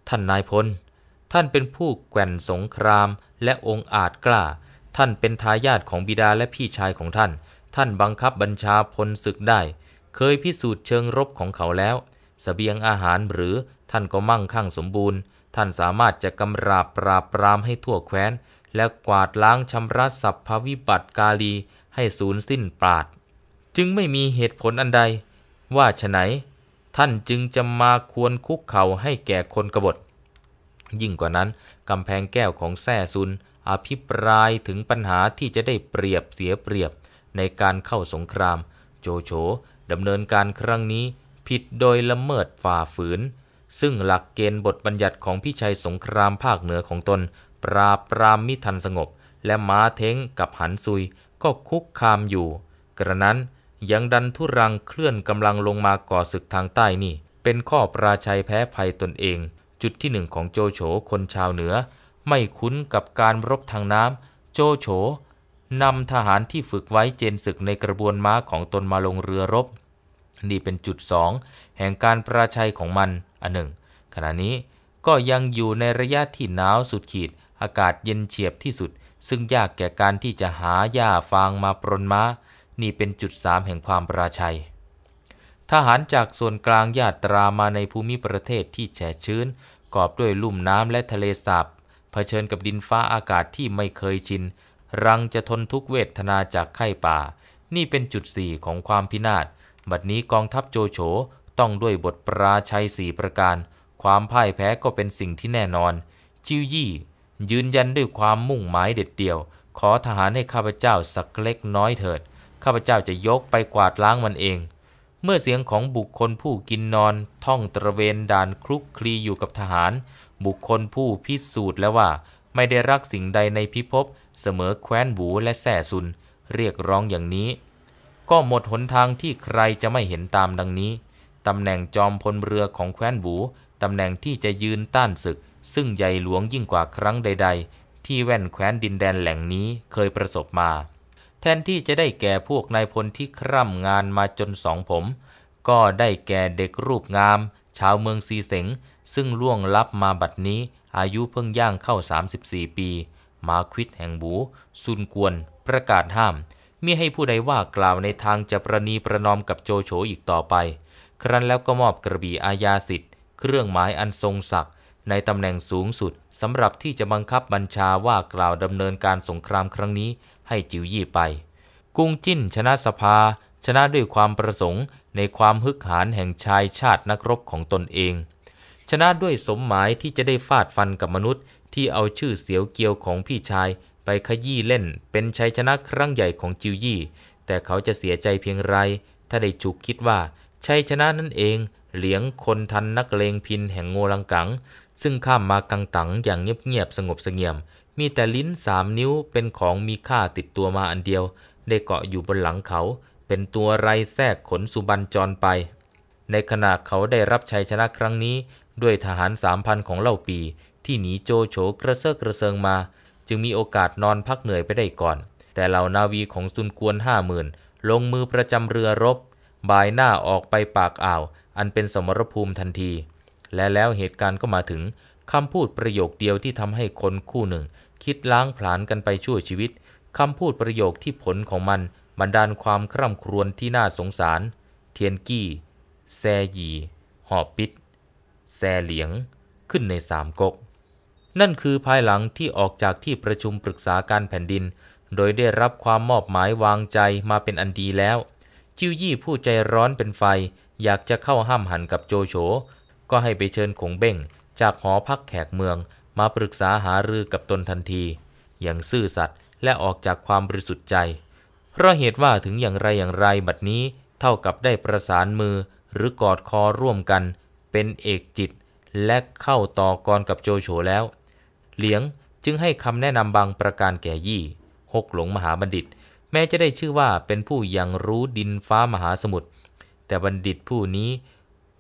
ท่านนายพลท่านเป็นผู้แกว่นสงครามและองค์อาจกล้า ท่านเป็นทายาทของบิดาและพี่ชายของท่าน ท่านบังคับบัญชาพลศึกได้ เคยพิสูจน์เชิงรบของเขาแล้ว สเสบียงอาหารหรือท่านก็มั่งคั่งสมบูรณ์ ท่านสามารถจะกำราบปราบปรามให้ทั่วแคว้น และกวาดล้างชำระสัพพวิบัติกาลีให้สูญสิ้นปราด จึงไม่มีเหตุผลอันใดว่าฉไหนท่านจึงจะมาควรคุกเข่าให้แก่คนกบฏยิ่งกว่านั้นกำแพงแก้วของแซ่ซุน อภิปรายถึงปัญหาที่จะได้เปรียบเสียเปรียบในการเข้าสงคราม โจโฉดำเนินการครั้งนี้ ผิดโดยละเมิดฝ่าฝืน ซึ่งหลักเกณฑ์บทบัญญัติของพิชัยสงครามภาคเหนือของตน ปราบปรามมิทันสงบ และม้าเท้งกับหันซุย ก็คุกคามอยู่ กระนั้นยังดันทุรังเคลื่อนกำลังลงมาก่อศึกทางใต้นี่เป็นข้อปราชัยแพ้ภัยตนเองจุดที่หนึ่งของโจโฉคนชาวเหนือไม่คุ้นกับการรบทางน้ำ โจโฉนำทหารที่ฝึกไว้เจนศึกในกระบวนม้าของตนมาลงเรือรบ นี่เป็นจุดสองแห่งการประชัยของมัน อันหนึ่ง ขณะนี้ก็ยังอยู่ในระยะที่หนาวสุดขีดอากาศเย็นเฉียบที่สุด ซึ่งยากแก่การที่จะหาหญ้าฟางมาปรนมา้า นี่เป็นจุดสามแห่งความประชัย ทหารจากส่วนกลางญาตรามาในภูมิประเทศที่แฉะชื้นกอบด้วยลุ่มน้ำและทะเลสาบเผชิญกับดินฟ้าอากาศที่ไม่เคยชินรังจะทนทุกเวทนาจากไข้ป่า นี่เป็นจุดสี่ของความพินาศ บัดนี้กองทัพโจโฉต้องด้วยบทปราชัยสี่ประการ ความพ่ายแพ้ก็เป็นสิ่งที่แน่นอน จิวยี่ ยืนยันด้วยความมุ่งหมายเด็ดเดี่ยว ขอทหารให้ข้าพเจ้าสักเล็กน้อยเถิดข้าพเจ้าจะยกไปกวาดล้างมันเองเมื่อเสียงของบุคคลผู้กินนอนท่องตระเวนด่านคลุกคลีอยู่กับทหาร บุคคลผู้พิสูจน์แล้วว่า ไม่ได้รักสิ่งใดในพิภพเสมอแคว้นหูและแส่ซุน เรียกร้องอย่างนี้ ก็หมดหนทางที่ใครจะไม่เห็นตามดังนี้ ตำแหน่งจอมพลเรือของแคว้นหูตำแหน่งที่จะยืนต้านศึก ซึ่งใหญ่หลวงยิ่งกว่าครั้งใด ๆ ที่แว่นแคว้นดินแดนแหล่งนี้ เคยประสบมาแทนที่จะได้แก่พวกนายพลที่คร่ำงานมาจนสองผม ก็ได้แก่เด็กรูปงาม ชาวเมืองซีเสง ซึ่งล่วงลับมาบัดนี้ อายุเพิ่งย่างเข้า 34 ปี มาควิดแห่งบูซุนกวนประกาศห้ามมิให้ผู้ใดว่ากล่าวในทางจะประนีประนอมกับโจโฉอีกต่อไป ครั้นแล้วก็มอบกระบี่อาญาสิทธิ์ เครื่องหมายอันทรงศักดิ์ในตำแหน่งสูงสุดสำหรับที่จะบังคับบัญชาว่ากล่าวดำเนินการสงครามครั้งนี้ให้จิ๋วยี่ไป กุ้งจิ้นชนะสภา ชนะด้วยความประสงค์ ในความฮึกหานแห่งชายชาตินักรบของตนเอง ชนะด้วยสมหมายที่จะได้ฟาดฟันกับมนุษย์ ที่เอาชื่อเสียวเกียวของพี่ชาย ไปขยี้เล่นเป็นชัยชนะครั้งใหญ่ของจิวยี่แต่เขาจะเสียใจเพียงไร ถ้าได้ฉุกคิดว่าชัยชนะนั่นเอง เหลียงคนทันนักเลงพินแห่งโงลังกัง ซึ่งข้ามมากังตังอย่างเงียบบสงบเสงี่ยมมีแต่ลิ้นสามนิ้วเป็นของมีค่าติดตัวมาอันเดียว ได้เกาะอยู่บนหลังเขา เป็นตัวไรแทรกขนสุบรรจรไป ในขณะเขาได้รับชัยชนะครั้งนี้ ด้วยทหารสามพันของเล่าปี ที่หนีโจโฉกระเซาะกระเซิงมา จึงมีโอกาสนอนพักเหนื่อยไปได้ก่อน แต่เหล่านาวีของซุนกวนห้าหมื่นลงมือประจำเรือรบ บายหน้าออกไปปากอ่าว อันเป็นสมรภูมิทันที และแล้วเหตุการณ์ก็มาถึงคำพูดประโยคเดียวที่ทำให้คนคู่หนึ่งคิดล้างผลาญกันไปชั่วชีวิตคำพูดประโยคที่ผลของมัน บันดาลความคร่ำครวญที่น่าสงสาร เทียนกี้ แซหยีหอบปิด แซเหลียง ขึ้นในสามก๊กนั่นคือภายหลังที่ออกจากที่ประชุมปรึกษาการแผ่นดิน โดยได้รับความมอบหมายวางใจมาเป็นอันดีแล้ว จิวยี่ผู้ใจร้อนเป็นไฟ อยากจะเข้าห้ามหันกับโจโฉก็ให้ไปเชิญขงเบ้งจากหอพักแขกเมืองมาปรึกษาหารือกับตนทันที อย่างซื่อสัตย์และออกจากความบริสุทธิ์ใจ เพราะเหตุว่าถึงอย่างไรอย่างไรบัดนี้เท่ากับได้ประสานมือหรือกอดคอร่วมกัน เป็นเอกจิต และเข้าต่อกรกับโจโฉแล้ว เหลียงจึงให้คำแนะนำบางประการแก่ยี่หกหลงมหาบัณฑิต แม้จะได้ชื่อว่าเป็นผู้ยังรู้ดินฟ้ามหาสมุทรแต่บัณฑิตผู้นี้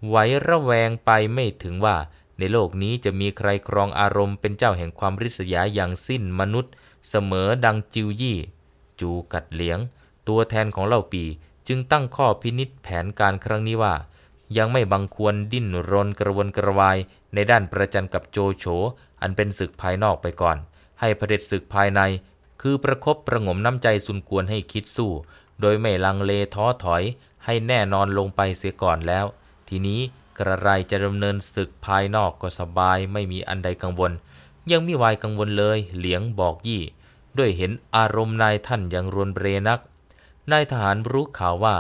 ไว้ระแวงไปไม่ถึงว่าในโลกนี้จะมีใครครองอารมณ์เป็นเจ้าแห่งความริษยาอย่างสิ้นมนุษย์ เสมอดังจิวยี่ จูกัดเหลียง ตัวแทนของเล่าปีจึงตั้งข้อพินิษแผนการครั้งนี้ว่า ยังไม่บังควรดิ้นรนกระวนกระวายในด้านประจันกับโจโฉอันเป็นศึกภายนอกไปก่อน ให้เผด็จศึกภายใน คือประครบประงมน้ำใจสุนกวนให้คิดสู้ โดยไม่ลังเลท้อถอย ให้แน่นอนลงไปเสียก่อนแล้ว ทีนี้กระไรจะดำเนินศึกภายนอกก็สบายไม่มีอันใดกังวล ยังไม่วายกังวลเลยเหลียงบอกยี่ ด้วยเห็นอารมณ์นายท่านยังรวนเรนักนายทหารรู้ข่าวว่า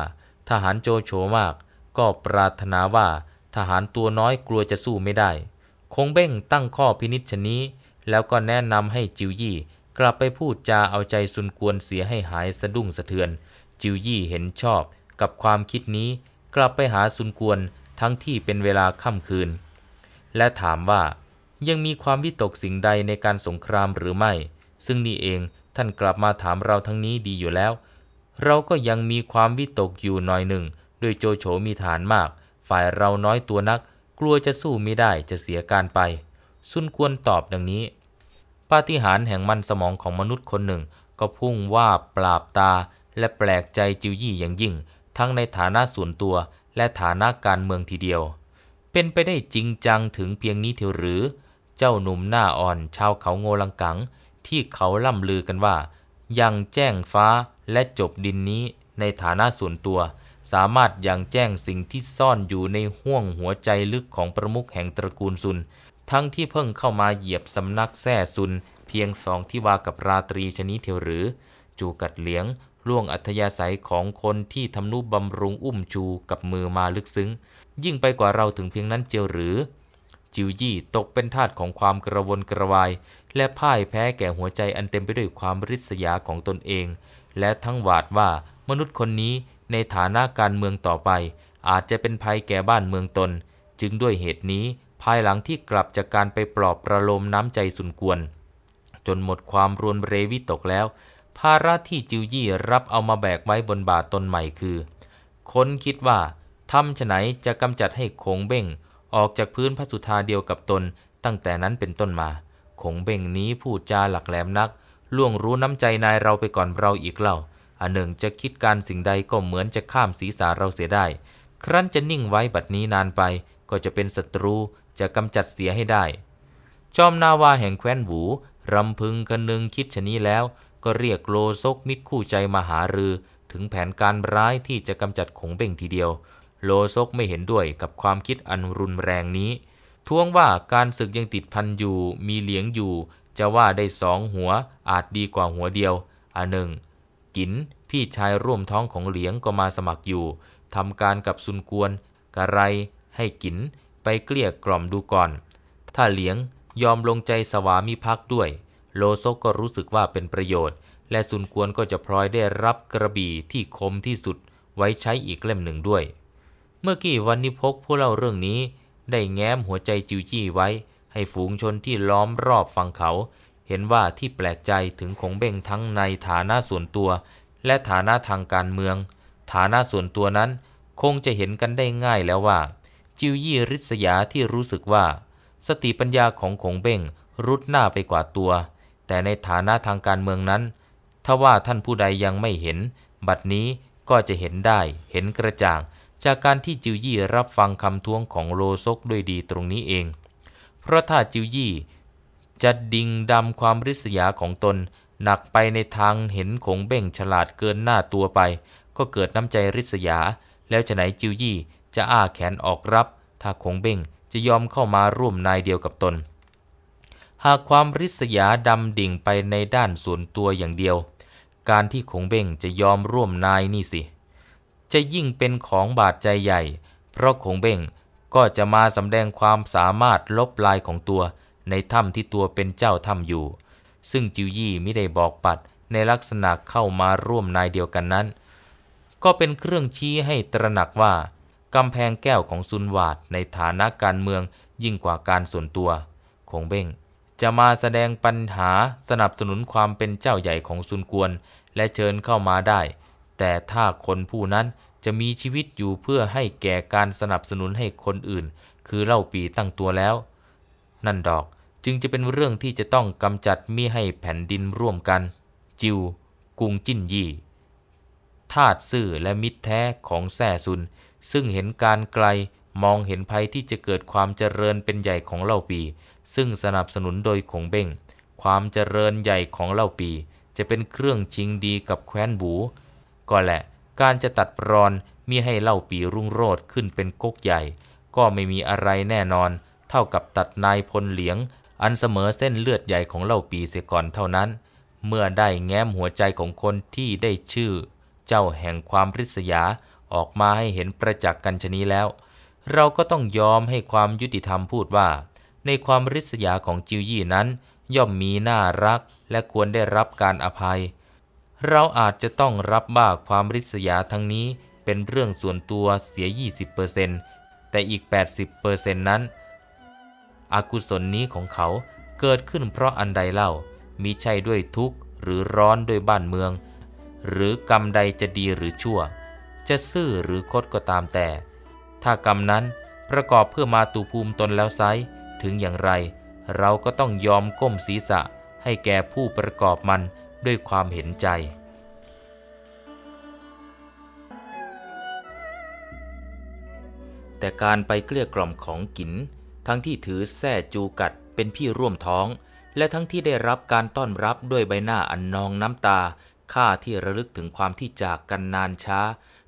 ทหารโจโฉมาก ก็ปรารถนาว่า ทหารตัวน้อยกลัวจะสู้ไม่ได้ คงเบ้งตั้งข้อพินิจชนี้แล้วก็แนะนำให้จิวยี่กลับไปพูดจาเอาใจซุนกวนเสียให้หายสะดุ้งสะเทือน จิวยี่เห็นชอบ กับความคิดนี้ กลับไปหาซุนกวนทั้งที่เป็นเวลาค่ำคืน และถามว่ายังมีความวิตกสิ่งใดในการสงครามหรือไม่ ซึ่งนี่เองท่านกลับมาถามเราทั้งนี้ดีอยู่แล้ว เราก็ยังมีความวิตกอยู่หน่อยหนึ่งด้วยโจโฉมีฐานมาก ฝ่ายเราน้อยตัวนัก กลัวจะสู้ไม่ได้จะเสียการไป สุนควรตอบดังนี้ ปาฏิหาริย์แห่งมันสมองของมนุษย์คนหนึ่ง ก็พุ่งว่าปราบตาและแปลกใจจิวยี่อย่างยิ่ง ทั้งในฐานะส่วนตัวและฐานะการเมืองทีเดียว เป็นไปได้จริงจังถึงเพียงนี้เถียวหรือ เจ้าหนุ่มหน้าอ่อน ชาวเขาโงลังกัง ที่เขาล่ำลือกันว่ายังแจ้งฟ้าและจบดินนี้ในฐานะส่วนตัว สามารถยังแจ้งสิ่งที่ซ่อนอยู่ในห้วงหัวใจลึกของประมุขแห่งตระกูลซุน ทั้งที่เพิ่งเข้ามาเหยียบสำนักแท่ซุน เพียงสองที่วากับราตรีชนิดเทียวหรือ จูกัดเหลียงล่วงอัธยาศัยของคนที่ทำนุบำรุงอุ้มชูกับมือมาลึกซึ้ง ยิ่งไปกว่าเราถึงเพียงนั้นเจียวหรือ จิวยี่ตกเป็นทาสของความกระวนกระวาย และพ่ายแพ้แก่หัวใจอันเต็มไปด้วยความริษยาของตนเอง และทั้งหวาดว่ามนุษย์คนนี้ในฐานะการเมืองต่อไป อาจจะเป็นภัยแก่บ้านเมืองตน จึงด้วยเหตุนี้ภายหลังที่กลับจากการไปปลอบประโลมน้ำใจสุนกวนจนหมดความรวนเรวิตกแล้วภาระที่จิวยี่รับเอามาแบกไว้บนบาตนใหม่คือ คนคิดว่าทำฉไหนจะกำจัดให้คงเบ้งออกจากพื้นพระสุธาเดียวกับตนตั้งแต่นั้นเป็นต้นมาคงเบ่งนี้พูดจาหลักแหลมนัก ล่วงรู้น้ำใจนายเราไปก่อนเราอีกเล่าอันหนึ่งจะคิดการสิ่งใดก็เหมือนจะข้ามศีรษะเราเสียได้ ครั้นจะนิ่งไว้บัดนี้นานไปก็จะเป็นศัตรูจะกำจัดเสียให้ได้ จอมนาวาแห่งแคว้นหูรำพึงคนนึงคิดชนี้แล้วก็เรียกโลซกมิตรคู่ใจมาหารือ ถึงแผนการร้ายที่จะกำจัดขงเบ่งทีเดียว โลซกไม่เห็นด้วยกับความคิดอันรุนแรงนี้ท้วงว่าการศึกยังติดพันอยู่มีเหลียงอยู่ จะว่าได้สองหัวอาจดีกว่าหัวเดียวอันหนึ่ง กินพี่ชายร่วมท้องของเหลียงก็มาสมัครอยู่ทำการกับซุนกวนกะไรให้กินไปเกลี้ยกล่อมดูก่อน ถ้าเหลียงยอมลงใจสวามิภักด้วยโลซกก็รู้สึกว่าเป็นประโยชน์ และซุนกวนก็จะพลอยได้รับกระบี่ที่คมที่สุด ไว้ใช้อีกเล่มหนึ่งด้วย เมื่อกี้วันนิพกผู้เล่าเรื่องนี้ได้แง้มหัวใจจิวจี้ไว้ ให้ฝูงชนที่ล้อมรอบฟังเขา เห็นว่าที่แปลกใจถึงขงเบ่งทั้งในฐานะส่วนตัว และฐานะทางการเมือง ฐานะส่วนตัวนั้นคงจะเห็นกันได้ง่ายแล้วว่า จิวยี่ริษยาที่รู้สึกว่า สติปัญญาของขงเบ่งรุดหน้าไปกว่าตัวแต่ในฐานะทางการเมืองนั้นถ้าว่าท่านผู้ใดยังไม่เห็น บัดนี้ก็จะเห็นได้เห็นกระจ่างจากการที่จิวยี่รับฟังคำท้วงของโลซกด้วยดีตรงนี้เอง เพราะถ้าจิวยี่จะดิ่งดำความริษยาของตน หนักไปในทางเห็นขงเบ่งฉลาดเกินหน้าตัวไป ก็เกิดน้ำใจริษยา แล้วจะไหนจิวยี่จะอ้าแขนออกรับ ถ้าขงเบ่งจะยอมเข้ามาร่วมนายเดียวกับตนหากความริษยาดำดิ่งไปในด้านส่วนตัวอย่างเดียว การที่ขงเบ้งจะยอมร่วมนายนี่สิ จะยิ่งเป็นของบาดใจใหญ่ เพราะขงเบ้งก็จะมาสำแดงความสามารถลบลายของตัวในถ้ำที่ตัวเป็นเจ้าถ้ำอยู่ ซึ่งจิวยี่ไม่ได้บอกปัดในลักษณะเข้ามาร่วมนายเดียวกันนั้น ก็เป็นเครื่องชี้ให้ตระหนักว่ากำแพงแก้วของซุนวาดในฐานะการเมืองยิ่งกว่าการส่วนตัว คงเบ้งจะมาแสดงปัญหาสนับสนุนความเป็นเจ้าใหญ่ของซุนกวนและเชิญเข้ามาได้ แต่ถ้าคนผู้นั้นจะมีชีวิตอยู่เพื่อให้แก่การสนับสนุนให้คนอื่น คือเล่าปีตั้งตัวแล้ว นั่นดอกจึงจะเป็นเรื่องที่จะต้องกำจัดมิให้แผ่นดินร่วมกัน จิวกุงจิ้นยี่ ธาตุซื่อและมิตรแท้ของแซ่ซุน ซึ่งเห็นการไกลมองเห็นภัยที่จะเกิดความเจริญเป็นใหญ่ของเล่าปีซึ่งสนับสนุนโดยขงเบ้งความเจริญใหญ่ของเล่าปีจะเป็นเครื่องชิงดีกับแคว้นบูก็แหละ การจะตัดปรอนมิให้เล่าปีรุ่งโรดขึ้นเป็นก๊กใหญ่ ก็ไม่มีอะไรแน่นอน เท่ากับตัดนายพลเหลียง อันเสมอเส้นเลือดใหญ่ของเล่าปีเสียก่อนเท่านั้น เมื่อได้แง้มหัวใจของคนที่ได้ชื่อ เจ้าแห่งความริษยาออกมาให้เห็นประจักษ์กันชนี้แล้ว เราก็ต้องยอมให้ความยุติธรรมพูดว่าในความริษยาของจิวยี่นั้นย่อมมีน่ารักและควรได้รับการอภัย เราอาจจะต้องรับบ้าความริษยา ทั้งนี้เป็นเรื่องส่วนตัวเสีย20%แต่อีก 80%นั้นอกุศลนี้ของเขาเกิดขึ้นเพราะอันใดเล่ามีใช่ด้วยทุกข์หรือร้อนด้วยบ้านเมือง หรือกรรมใดจะดีหรือชั่ว จะซื่อหรือคดก็ตามแต่ ถ้ากรรมนั้นประกอบเพื่อมาตูภูมิตนแล้วไซถึงอย่างไรเราก็ต้องยอมก้มศีรษะให้แก่ผู้ประกอบมันด้วยความเห็นใจ แต่การไปเกลี้ยกล่อมของกินทั้งที่ถือแส่จูกัดเป็นพี่ร่วมท้อง และทั้งที่ได้รับการต้อนรับด้วยใบหน้าอันนองน้ำตา ข้าที่ระลึกถึงความที่จากกันนานช้า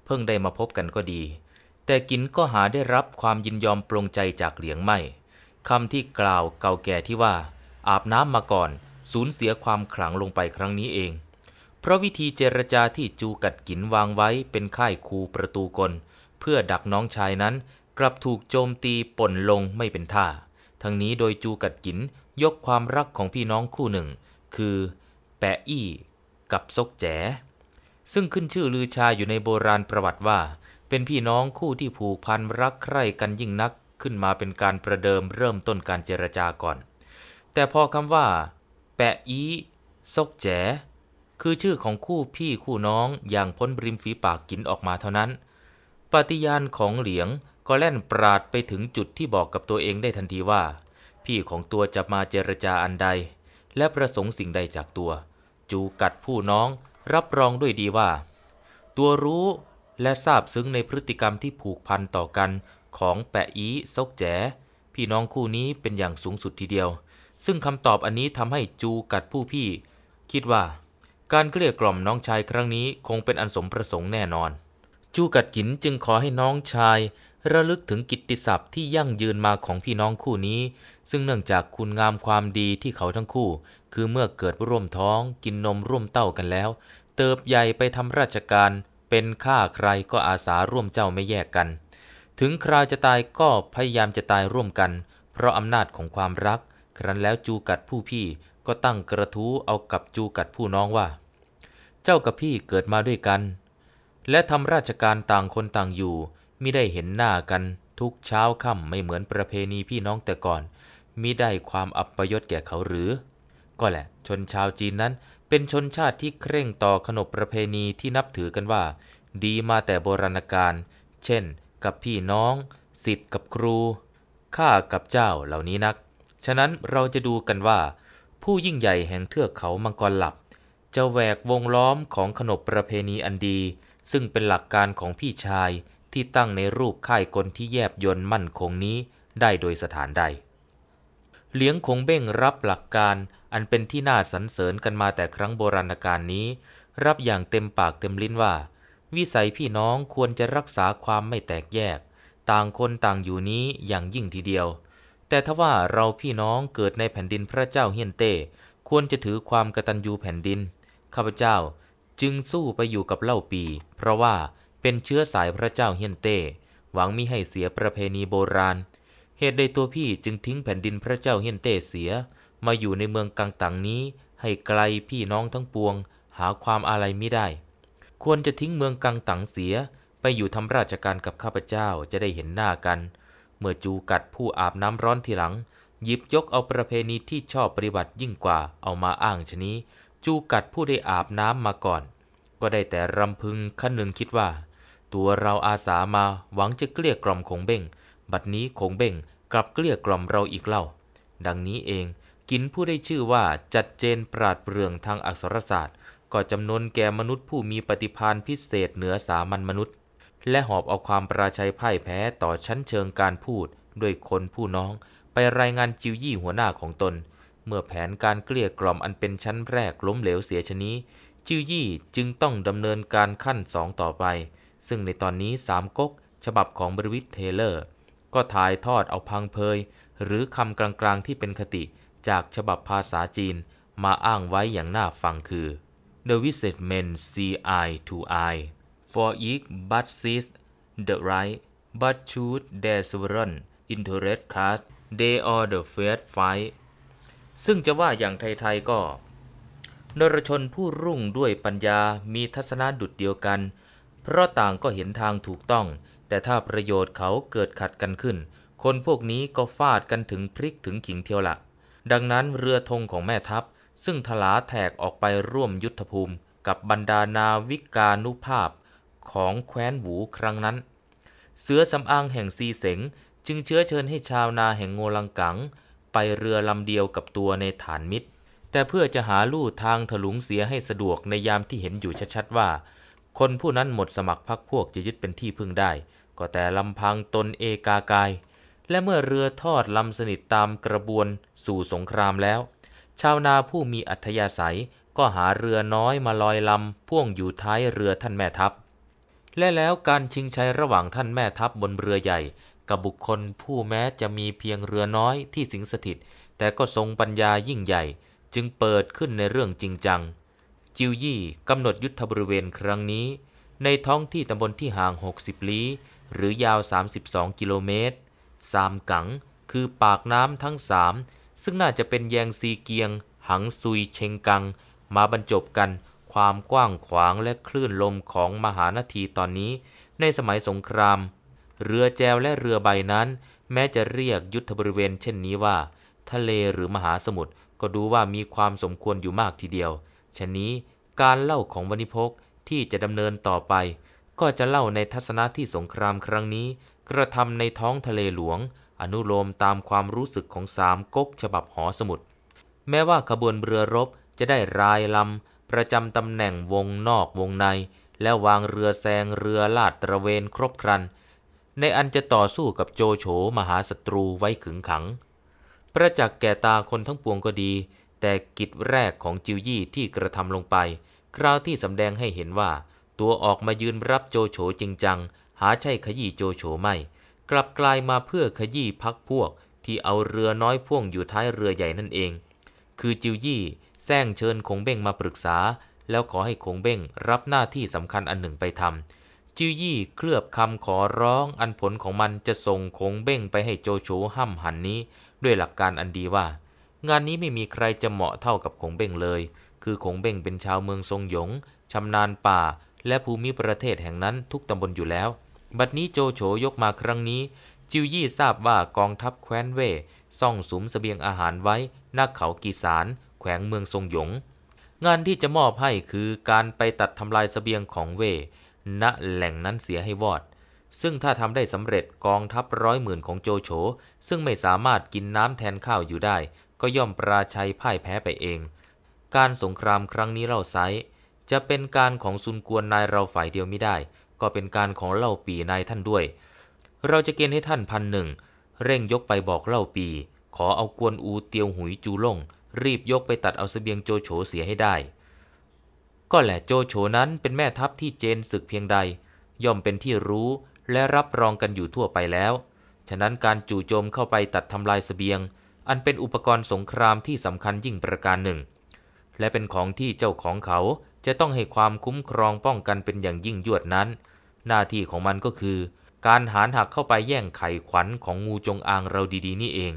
เพิ่งได้มาพบกันก็ดี แต่กินก็หาได้รับความยินยอมปรงใจจากเหลียงไม่คำที่กล่าวเก่าแก่ที่ว่าอาบน้ำมาก่อนสูญเสียความขลังลงไปครั้งนี้เอง เพราะวิธีเจรจาที่จูกัดกินวางไว้เป็นค่ายคูประตูกลเพื่อดักน้องชายนั้น กลับถูกโจมตีป่นลงไม่เป็นท่า ทั้งนี้โดยจูกัดกินยกความรักของพี่น้องคู่หนึ่ง คือ แปะอี้กับซกแจ๋ซึ่งขึ้นชื่อลือชาอยู่ในโบราณประวัติว่า เป็นพี่น้องคู่ที่ผูกพันรักใคร่กันยิ่งนักขึ้นมาเป็นการประเดิมเริ่มต้นการเจรจาก่อน แต่พอคำว่าแปะอีซกแจคือชื่อของคู่พี่คู่น้องอย่างพ้นริมฝีปากกินออกมาเท่านั้น ปฏิญาณของเหลียงก็แล่นปราดไปถึงจุดที่บอกกับตัวเองได้ทันทีว่า พี่ของตัวจะมาเจรจาอันใด และประสงค์สิ่งใดจากตัว จูกัดผู้น้อง รับรองด้วยดีว่า ตัวรู้และทราบซึ้งในพฤติกรรมที่ผูกพันต่อกันของแปะอีซกแจ๋พี่น้องคู่นี้เป็นอย่างสูงสุดทีเดียว ซึ่งคำตอบอันนี้ทำให้จูกัดผู้พี่ คิดว่า การเกลี้ยกล่อมน้องชายครั้งนี้คงเป็นอันสมประสงค์แน่นอน จูกัดกินจึงขอให้น้องชาย ระลึกถึงกิตติศัพท์ที่ยั่งยืนมาของพี่น้องคู่นี้ ซึ่งเนื่องจากคุณงามความดีที่เขาทั้งคู่ คือเมื่อเกิดร่วมท้องกินนมร่วมเต้ากันแล้ว เติบใหญ่ไปทำราชการ เป็นข้าใครก็อาสาร่วมเจ้าไม่แยกกันถึงคราวจะตายก็พยายามจะตายร่วมกัน เพราะอำนาจของความรัก ครั้นแล้วจูกัดผู้พี่ก็ตั้งกระทู้เอากับจูกัดผู้น้องว่า เจ้ากับพี่เกิดมาด้วยกัน และทำราชการต่างคนต่างอยู่ มิได้เห็นหน้ากัน ทุกเช้าค่ำไม่เหมือนประเพณีพี่น้องแต่ก่อน มิได้ความอัปยศแก่เขาหรือ ก็แหละ ชนชาวจีนนั้นเป็นชนชาติที่เคร่งต่อขนบประเพณีที่นับถือกันว่า ดีมาแต่โบราณกาลเช่นกับพี่น้อง สิทธิ์กับครู ข้ากับเจ้าเหล่านี้นัก ฉะนั้นเราจะดูกันว่า ผู้ยิ่งใหญ่แห่งเทือกเขามังกรหลับจะแหวกวงล้อมของขนบประเพณีอันดี ซึ่งเป็นหลักการของพี่ชายที่ตั้งในรูปค่ายกลที่แยบยนต์มั่นคงนี้ได้โดยสถานใดเลี้ยงคงเบ้งรับหลักการอันเป็นที่น่าสรรเสริญกันมาแต่ครั้งโบราณกาลนี้ รับอย่างเต็มปากเต็มลิ้นว่าวิสัยพี่น้องควรจะรักษาความไม่แตกแยก ต่างคนต่างอยู่นี้อย่างยิ่งทีเดียว แต่ถ้าว่าเราพี่น้องเกิดในแผ่นดินพระเจ้าเฮียนเต้ควรจะถือความกตัญญูแผ่นดินข้าพเจ้าจึงสู้ไปอยู่กับเล่าปี เพราะว่าเป็นเชื้อสายพระเจ้าเฮียนเต้ หวังมิให้เสียประเพณีโบราณ เหตุใดตัวพี่จึงทิ้งแผ่นดินพระเจ้าเฮียนเต้เสีย มาอยู่ในเมืองกังตังนี้ให้ไกลพี่น้องทั้งปวงหาความอะไรไม่ได้ควรจะทิ้งเมืองกังตังเสียไปอยู่ทำราชการกับข้าพเจ้าจะได้เห็นหน้ากัน เมื่อจูกัดผู้อาบน้ำร้อนทีหลังหยิบยกเอาประเพณีที่ชอบปฏิบัติยิ่งกว่า เอามาอ้างชนี้จูกัดผู้ได้อาบน้ำมาก่อน ก็ได้แต่รำพึงขั้นหนึ่งคิดว่า ตัวเราอาสามาหวังจะเกลี้ยกล่อมคงเบ่งบัดนี้คงเบ่งกลับเกลี้ยกล่อมเราอีกเล่า ดังนี้เองกินผู้ได้ชื่อว่าจัดเจนปราดเปรื่องทางอักษรศาสตร์ก็จำนวนแก่มนุษย์ผู้มีปฏิพานพิเศษเหนือสามัญมนุษย์ และหอบเอาความประชัยพ่ายแพ้ต่อชั้นเชิงการพูดด้วยคนผู้น้อง ไปรายงานจิวยี่หัวหน้าของตน เมื่อแผนการเกลี้ยกล่อมอันเป็นชั้นแรกล้มเหลวเสียชนี้จิวยี่จึงต้องดำเนินการขั้นสองต่อไป ซึ่งในตอนนี้สามก๊กฉบับของบริวิทเทเลอร์ ก็ถ่ายทอดเอาพังเพยหรือคำกลางๆที่เป็นคติจากฉบับภาษาจีน มาอ้างไว้อย่างน่าฟังคือ the wicked men see eye to eye. For each but sees the right, but s h o o t their sovereign interest class, they are the fair fight. ซึ่งจะว่าอย่างไทยๆก็ นรชนผู้รุ่งด้วยปัญญามีทัศนะดุดเดียวกัน เพราะต่างก็เห็นทางถูกต้อง แต่ถ้าประโยชน์เขาเกิดขัดกันขึ้น คนพวกนี้ก็ฟาดกันถึงพริกถึงขิงเทียวละดังนั้นเรือธงของแม่ทัพซึ่งทลาแถกออกไปร่วมยุทธภูมิ กับบรรดานาวิกานุภาพของแคว้นหวูครั้งนั้น เสือสำอางแห่งซีเสงจึงเชื้อเชิญให้ชาวนาแห่งโงลังกัง ไปเรือลำเดียวกับตัวในฐานมิตร แต่เพื่อจะหาลู่ทางถลุงเสียให้สะดวกในยามที่เห็นอยู่ชัดๆว่า คนผู้นั้นหมดสมัครพรรคพวกจะยึดเป็นที่พึ่งได้ ก็แต่ลำพังตนเอกากาย และเมื่อเรือทอดลำสนิทตามกระบวนสู่สงครามแล้วชาวนาผู้มีอัธยาศัยก็หาเรือน้อยมาลอยลำพ่วงอยู่ท้ายเรือท่านแม่ทัพ และแล้วการชิงชัยระหว่างท่านแม่ทัพบนเรือใหญ่กับบุคคลผู้แม้จะมีเพียงเรือน้อยที่สิงสถิต แต่ก็ทรงปัญญายิ่งใหญ่ จึงเปิดขึ้นในเรื่องจริงจัง จิวยี่กำหนดยุทธบริเวณครั้งนี้ ในท้องที่ตำบลที่ห่าง 60 ลี้หรือยาว32กิโลเมตรสามกัง คือปากน้ำทั้งสามซึ่งน่าจะเป็นแยงซีเกียง หังซุยเชงกัง มาบรรจบกัน ความกว้างขวางและคลื่นลมของมหานาทีตอนนี้ ในสมัยสงคราม เรือแจวและเรือใบนั้น แม้จะเรียกยุทธบริเวณเช่นนี้ว่า ทะเลหรือมหาสมุทรก็ดูว่ามีความสมควรอยู่มากทีเดียวชะนี้การเล่าของวณิพกที่จะดำเนินต่อไป ก็จะเล่าในทัศนะที่สงครามครั้งนี้ กระทำในท้องทะเลหลวงอนุโลมตามความรู้สึกของสามก๊กฉบับหอสมุด แม้ว่าขบวนเรือรบจะได้รายลำประจำตำแหน่งวงนอกวงใน และวางเรือแซงเรือลาดตระเวนครบครันในอันจะต่อสู้กับโจโฉมหาศัตรูไว้ขึงขัง ประจักษ์แก่ตาคนทั้งปวงก็ดี แต่กิจแรกของจิวยี่ที่กระทำลงไป คราวที่สำแดงให้เห็นว่า ตัวออกมายืนรับโจโฉจริงจังหาใช่ขยี้โจโฉไม่กลับกลายมาเพื่อขยี้พักพวก ที่เอาเรือน้อยพ่วงอยู่ท้ายเรือใหญ่นั่นเอง คือจิวยี่แซงเชิญคงเบ้งมาปรึกษา แล้วขอให้คงเบ้งรับหน้าที่สำคัญอันหนึ่งไปทำจิวยี่เคลือบคำขอร้อง อันผลของมันจะส่งคงเบ้งไปให้โจโฉห้ำหันนี้ ด้วยหลักการอันดีว่า งานนี้ไม่มีใครจะเหมาะเท่ากับคงเบ้งเลย คือคงเบ้งเป็นชาวเมืองทรงหยงชำนาญป่า และภูมิประเทศแห่งนั้นทุกตำบลอยู่แล้วบัดนี้โจโฉยกมาครั้งนี้ จิวยี่ทราบว่ากองทัพแคว้นเว่ซ่องสุมสเสบียงอาหารไว้หน้าเขากีสารแขวงเมืองทรงหยง งานที่จะมอบให้คือการไปตัดทำลายสเสบียงของเว่ณแหล่งนั้นเสียให้วอด ซึ่งถ้าทำได้สำเร็จกองทัพร้อยหมื่นของโจโฉซึ่งไม่สามารถกินน้ำแทนข้าวอยู่ได้ ก็ย่อมปราชัยพ่ายแพ้ไปเอง การสงครามครั้งนี้เราไซจะเป็นการของซุนกวนนายเราฝ่ายเดียวไม่ได้ก็เป็นการของเล่าปีนายท่านด้วย เราจะเกณฑ์ให้ท่านพันหนึ่ง เร่งยกไปบอกเล่าปี ขอเอากวนอูเตียวหุยจูล่งรีบยกไปตัดเอาสเสบียงโจโฉเสียให้ได้ ก็แหละโจโฉนั้นเป็นแม่ทัพที่เจนศึกเพียงใด ย่อมเป็นที่รู้และรับรองกันอยู่ทั่วไปแล้ว ฉะนั้นการจู่โจมเข้าไปตัดทำลายสเสบียง อันเป็นอุปกรณ์สงครามที่สำคัญยิ่งประการหนึ่ง และเป็นของที่เจ้าของเขาจะต้องให้ความคุ้มครองป้องกันเป็นอย่างยิ่งยวดนั้น หน้าที่ของมันก็คือ การหานหักเข้าไปแย่งไข่ขวัญของงูจงอางเราดีๆ นี่เอง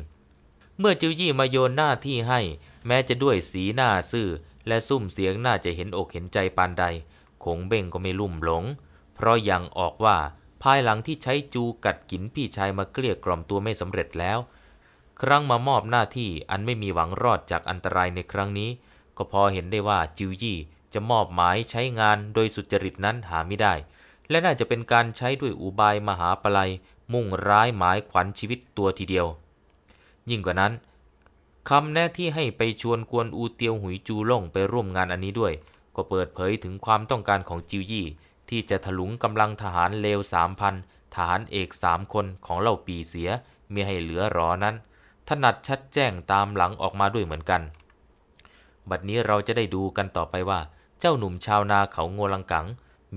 เมื่อจิวยี่มาโยนหน้าที่ให้ แม้จะด้วยสีหน้าซื่อ และซุ่มเสียงน่าจะเห็นอกเห็นใจปานใดคงเบ่งก็ไม่ลุ่มหลง เพราะยังออกว่าภายหลังที่ใช้จูกัดกินพี่ชายมาเกลี้ยกล่อมตัวไม่สำเร็จแล้ว ครั้งมามอบหน้าที่อันไม่มีหวังรอดจากอันตรายในครั้งนี้ ก็พอเห็นได้ว่าจิวยี่จะมอบหมายใช้งานโดยสุจริตนั้นหาไม่ได้ และน่าจะเป็นการใช้ด้วยอุบายมหาปลัย มุ่งร้ายหมายขวัญชีวิตตัวทีเดียว ยิ่งกว่านั้นคำแนะที่ให้ไปชวนกวนอูเตียวหุยจูล่งไปร่วมงานอันนี้ด้วย ก็เปิดเผยถึงความต้องการของจิวยี่ ที่จะถลุงกำลังทหารเลวสามพันทหารเอกสามคนของเหล่าปีเสียมีให้เหลือรอนั้นถนัดชัดแจ้งตามหลังออกมาด้วยเหมือนกันบัดนี้เราจะได้ดูกันต่อไปว่าเจ้าหนุ่มชาวนาเขางวลังกัง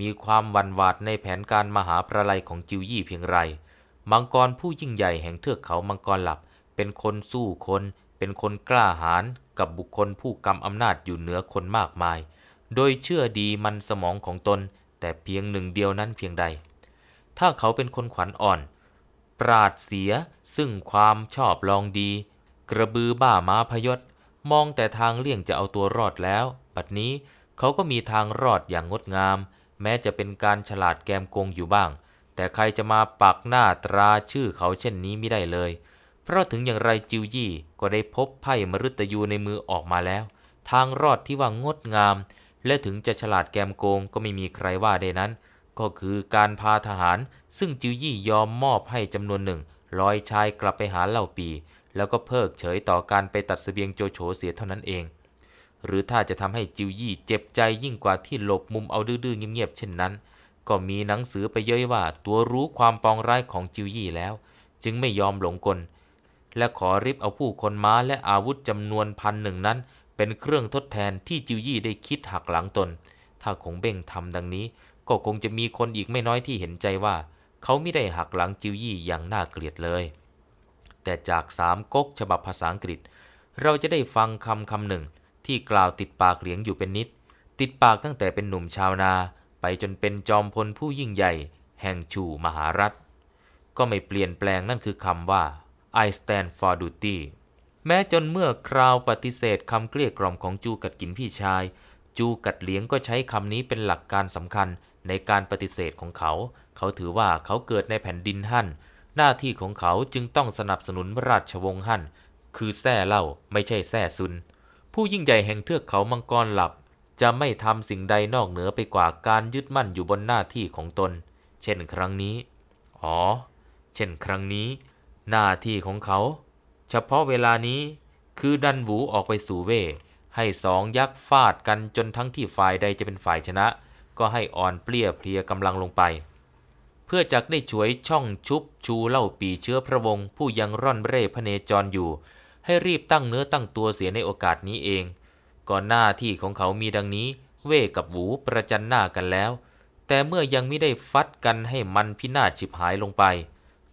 มีความวันวาดในแผนการมหาประไลของจิวยี่เพียงไร มังกรผู้ยิ่งใหญ่แห่งเทือกเขามังกรหลับ เป็นคนสู้คนเป็นคนกล้าหาญกับบุคคลผู้กำอำนาจอยู่เหนือคนมากมาย โดยเชื่อดีมันสมองของตน แต่เพียงหนึ่งเดียวนั้นเพียงใด ถ้าเขาเป็นคนขวัญอ่อน ปราดเสียซึ่งความชอบลองดี กระบือบ้าม้าพยศมองแต่ทางเลี่ยงจะเอาตัวรอดแล้วปัดนี้เขาก็มีทางรอดอย่างงดงาม แม้จะเป็นการฉลาดแกมโกงอยู่บ้าง แต่ใครจะมาปักหน้าตราชื่อเขาเช่นนี้ไม่ได้เลย เพราะถึงอย่างไรจิวยี่ก็ได้พบไพ่มรุตยูในมือออกมาแล้ว ทางรอดที่ว่างดงามและถึงจะฉลาดแกมโกงก็ไม่มีใครว่าได้นั้น ก็คือการพาทหารซึ่งจิวยี่ยอมมอบให้จำนวนหนึ่งลอยชายกลับไปหาเหล่าปีแล้วก็เพิกเฉยต่อการไปตัดสเสบียงโจโฉเสียเท่านั้นเองหรือถ้าจะทำให้จิวยี่เจ็บใจยิ่งกว่าที่หลบมุมเอาดื้อๆเงียบๆเช่นนั้น ก็มีหนังสือไปเย้ยว่า ตัวรู้ความปองร้ายของจิวยี่แล้ว จึงไม่ยอมหลงกล และขอริบเอาผู้คนม้าและอาวุธจำนวนพันหนึ่งนั้น เป็นเครื่องทดแทนที่จิวยี่ได้คิดหักหลังตน ถ้าคงเบ่งทำดังนี้ ก็คงจะมีคนอีกไม่น้อยที่เห็นใจว่า เขาไม่ได้หักหลังจิวยี่อย่างน่าเกลียดเลย แต่จากสามก๊กฉบับภาษาอังกฤษ เราจะได้ฟังคำคำหนึ่งที่กล่าวติดปากเหลียงอยู่เป็นนิด ติดปากตั้งแต่เป็นหนุ่มชาวนา ไปจนเป็นจอมพลผู้ยิ่งใหญ่ แห่งชูมหารัฐ ก็ไม่เปลี่ยนแปลงนั่นคือคำว่า I stand for duty แม้จนเมื่อคราวปฏิเสธคำเกลี้ยกล่อมของจูกัดกินพี่ชาย จูกัดเลี้ยงก็ใช้คำนี้เป็นหลักการสำคัญในการปฏิเสธของเขา เขาถือว่าเขาเกิดในแผ่นดินฮั่น หน้าที่ของเขาจึงต้องสนับสนุนราชวงศ์ฮั่น คือแท่เล่าไม่ใช่แท่ซุนผู้ยิ่งใหญ่แห่งเทือกเขามังกรหลับจะไม่ทำสิ่งใดนอกเหนือไปกว่าการยึดมั่นอยู่บนหน้าที่ของตน เช่นครั้งนี้ อ๋อ เช่นครั้งนี้ หน้าที่ของเขา เฉพาะเวลานี้คือดันหวูออกไปสู่เว ให้สองยักษ์ฟาดกันจนทั้งที่ฝ่ายใดจะเป็นฝ่ายชนะ ก็ให้อ่อนเปลี้ยเพลียกำลังลงไป เพื่อจักได้ช่วยช่องชุบชูเล่าปีเชื้อพระวงศ์ผู้ยังร่อนเร่พเนจรอยู่ให้รีบตั้งเนื้อตั้งตัวเสียในโอกาสนี้เอง ก่อนหน้าที่ของเขามีดังนี้ เว่กับหวูประจันหน้ากันแล้ว แต่เมื่อยังไม่ได้ฟัดกันให้มันพินาศฉิบหายลงไป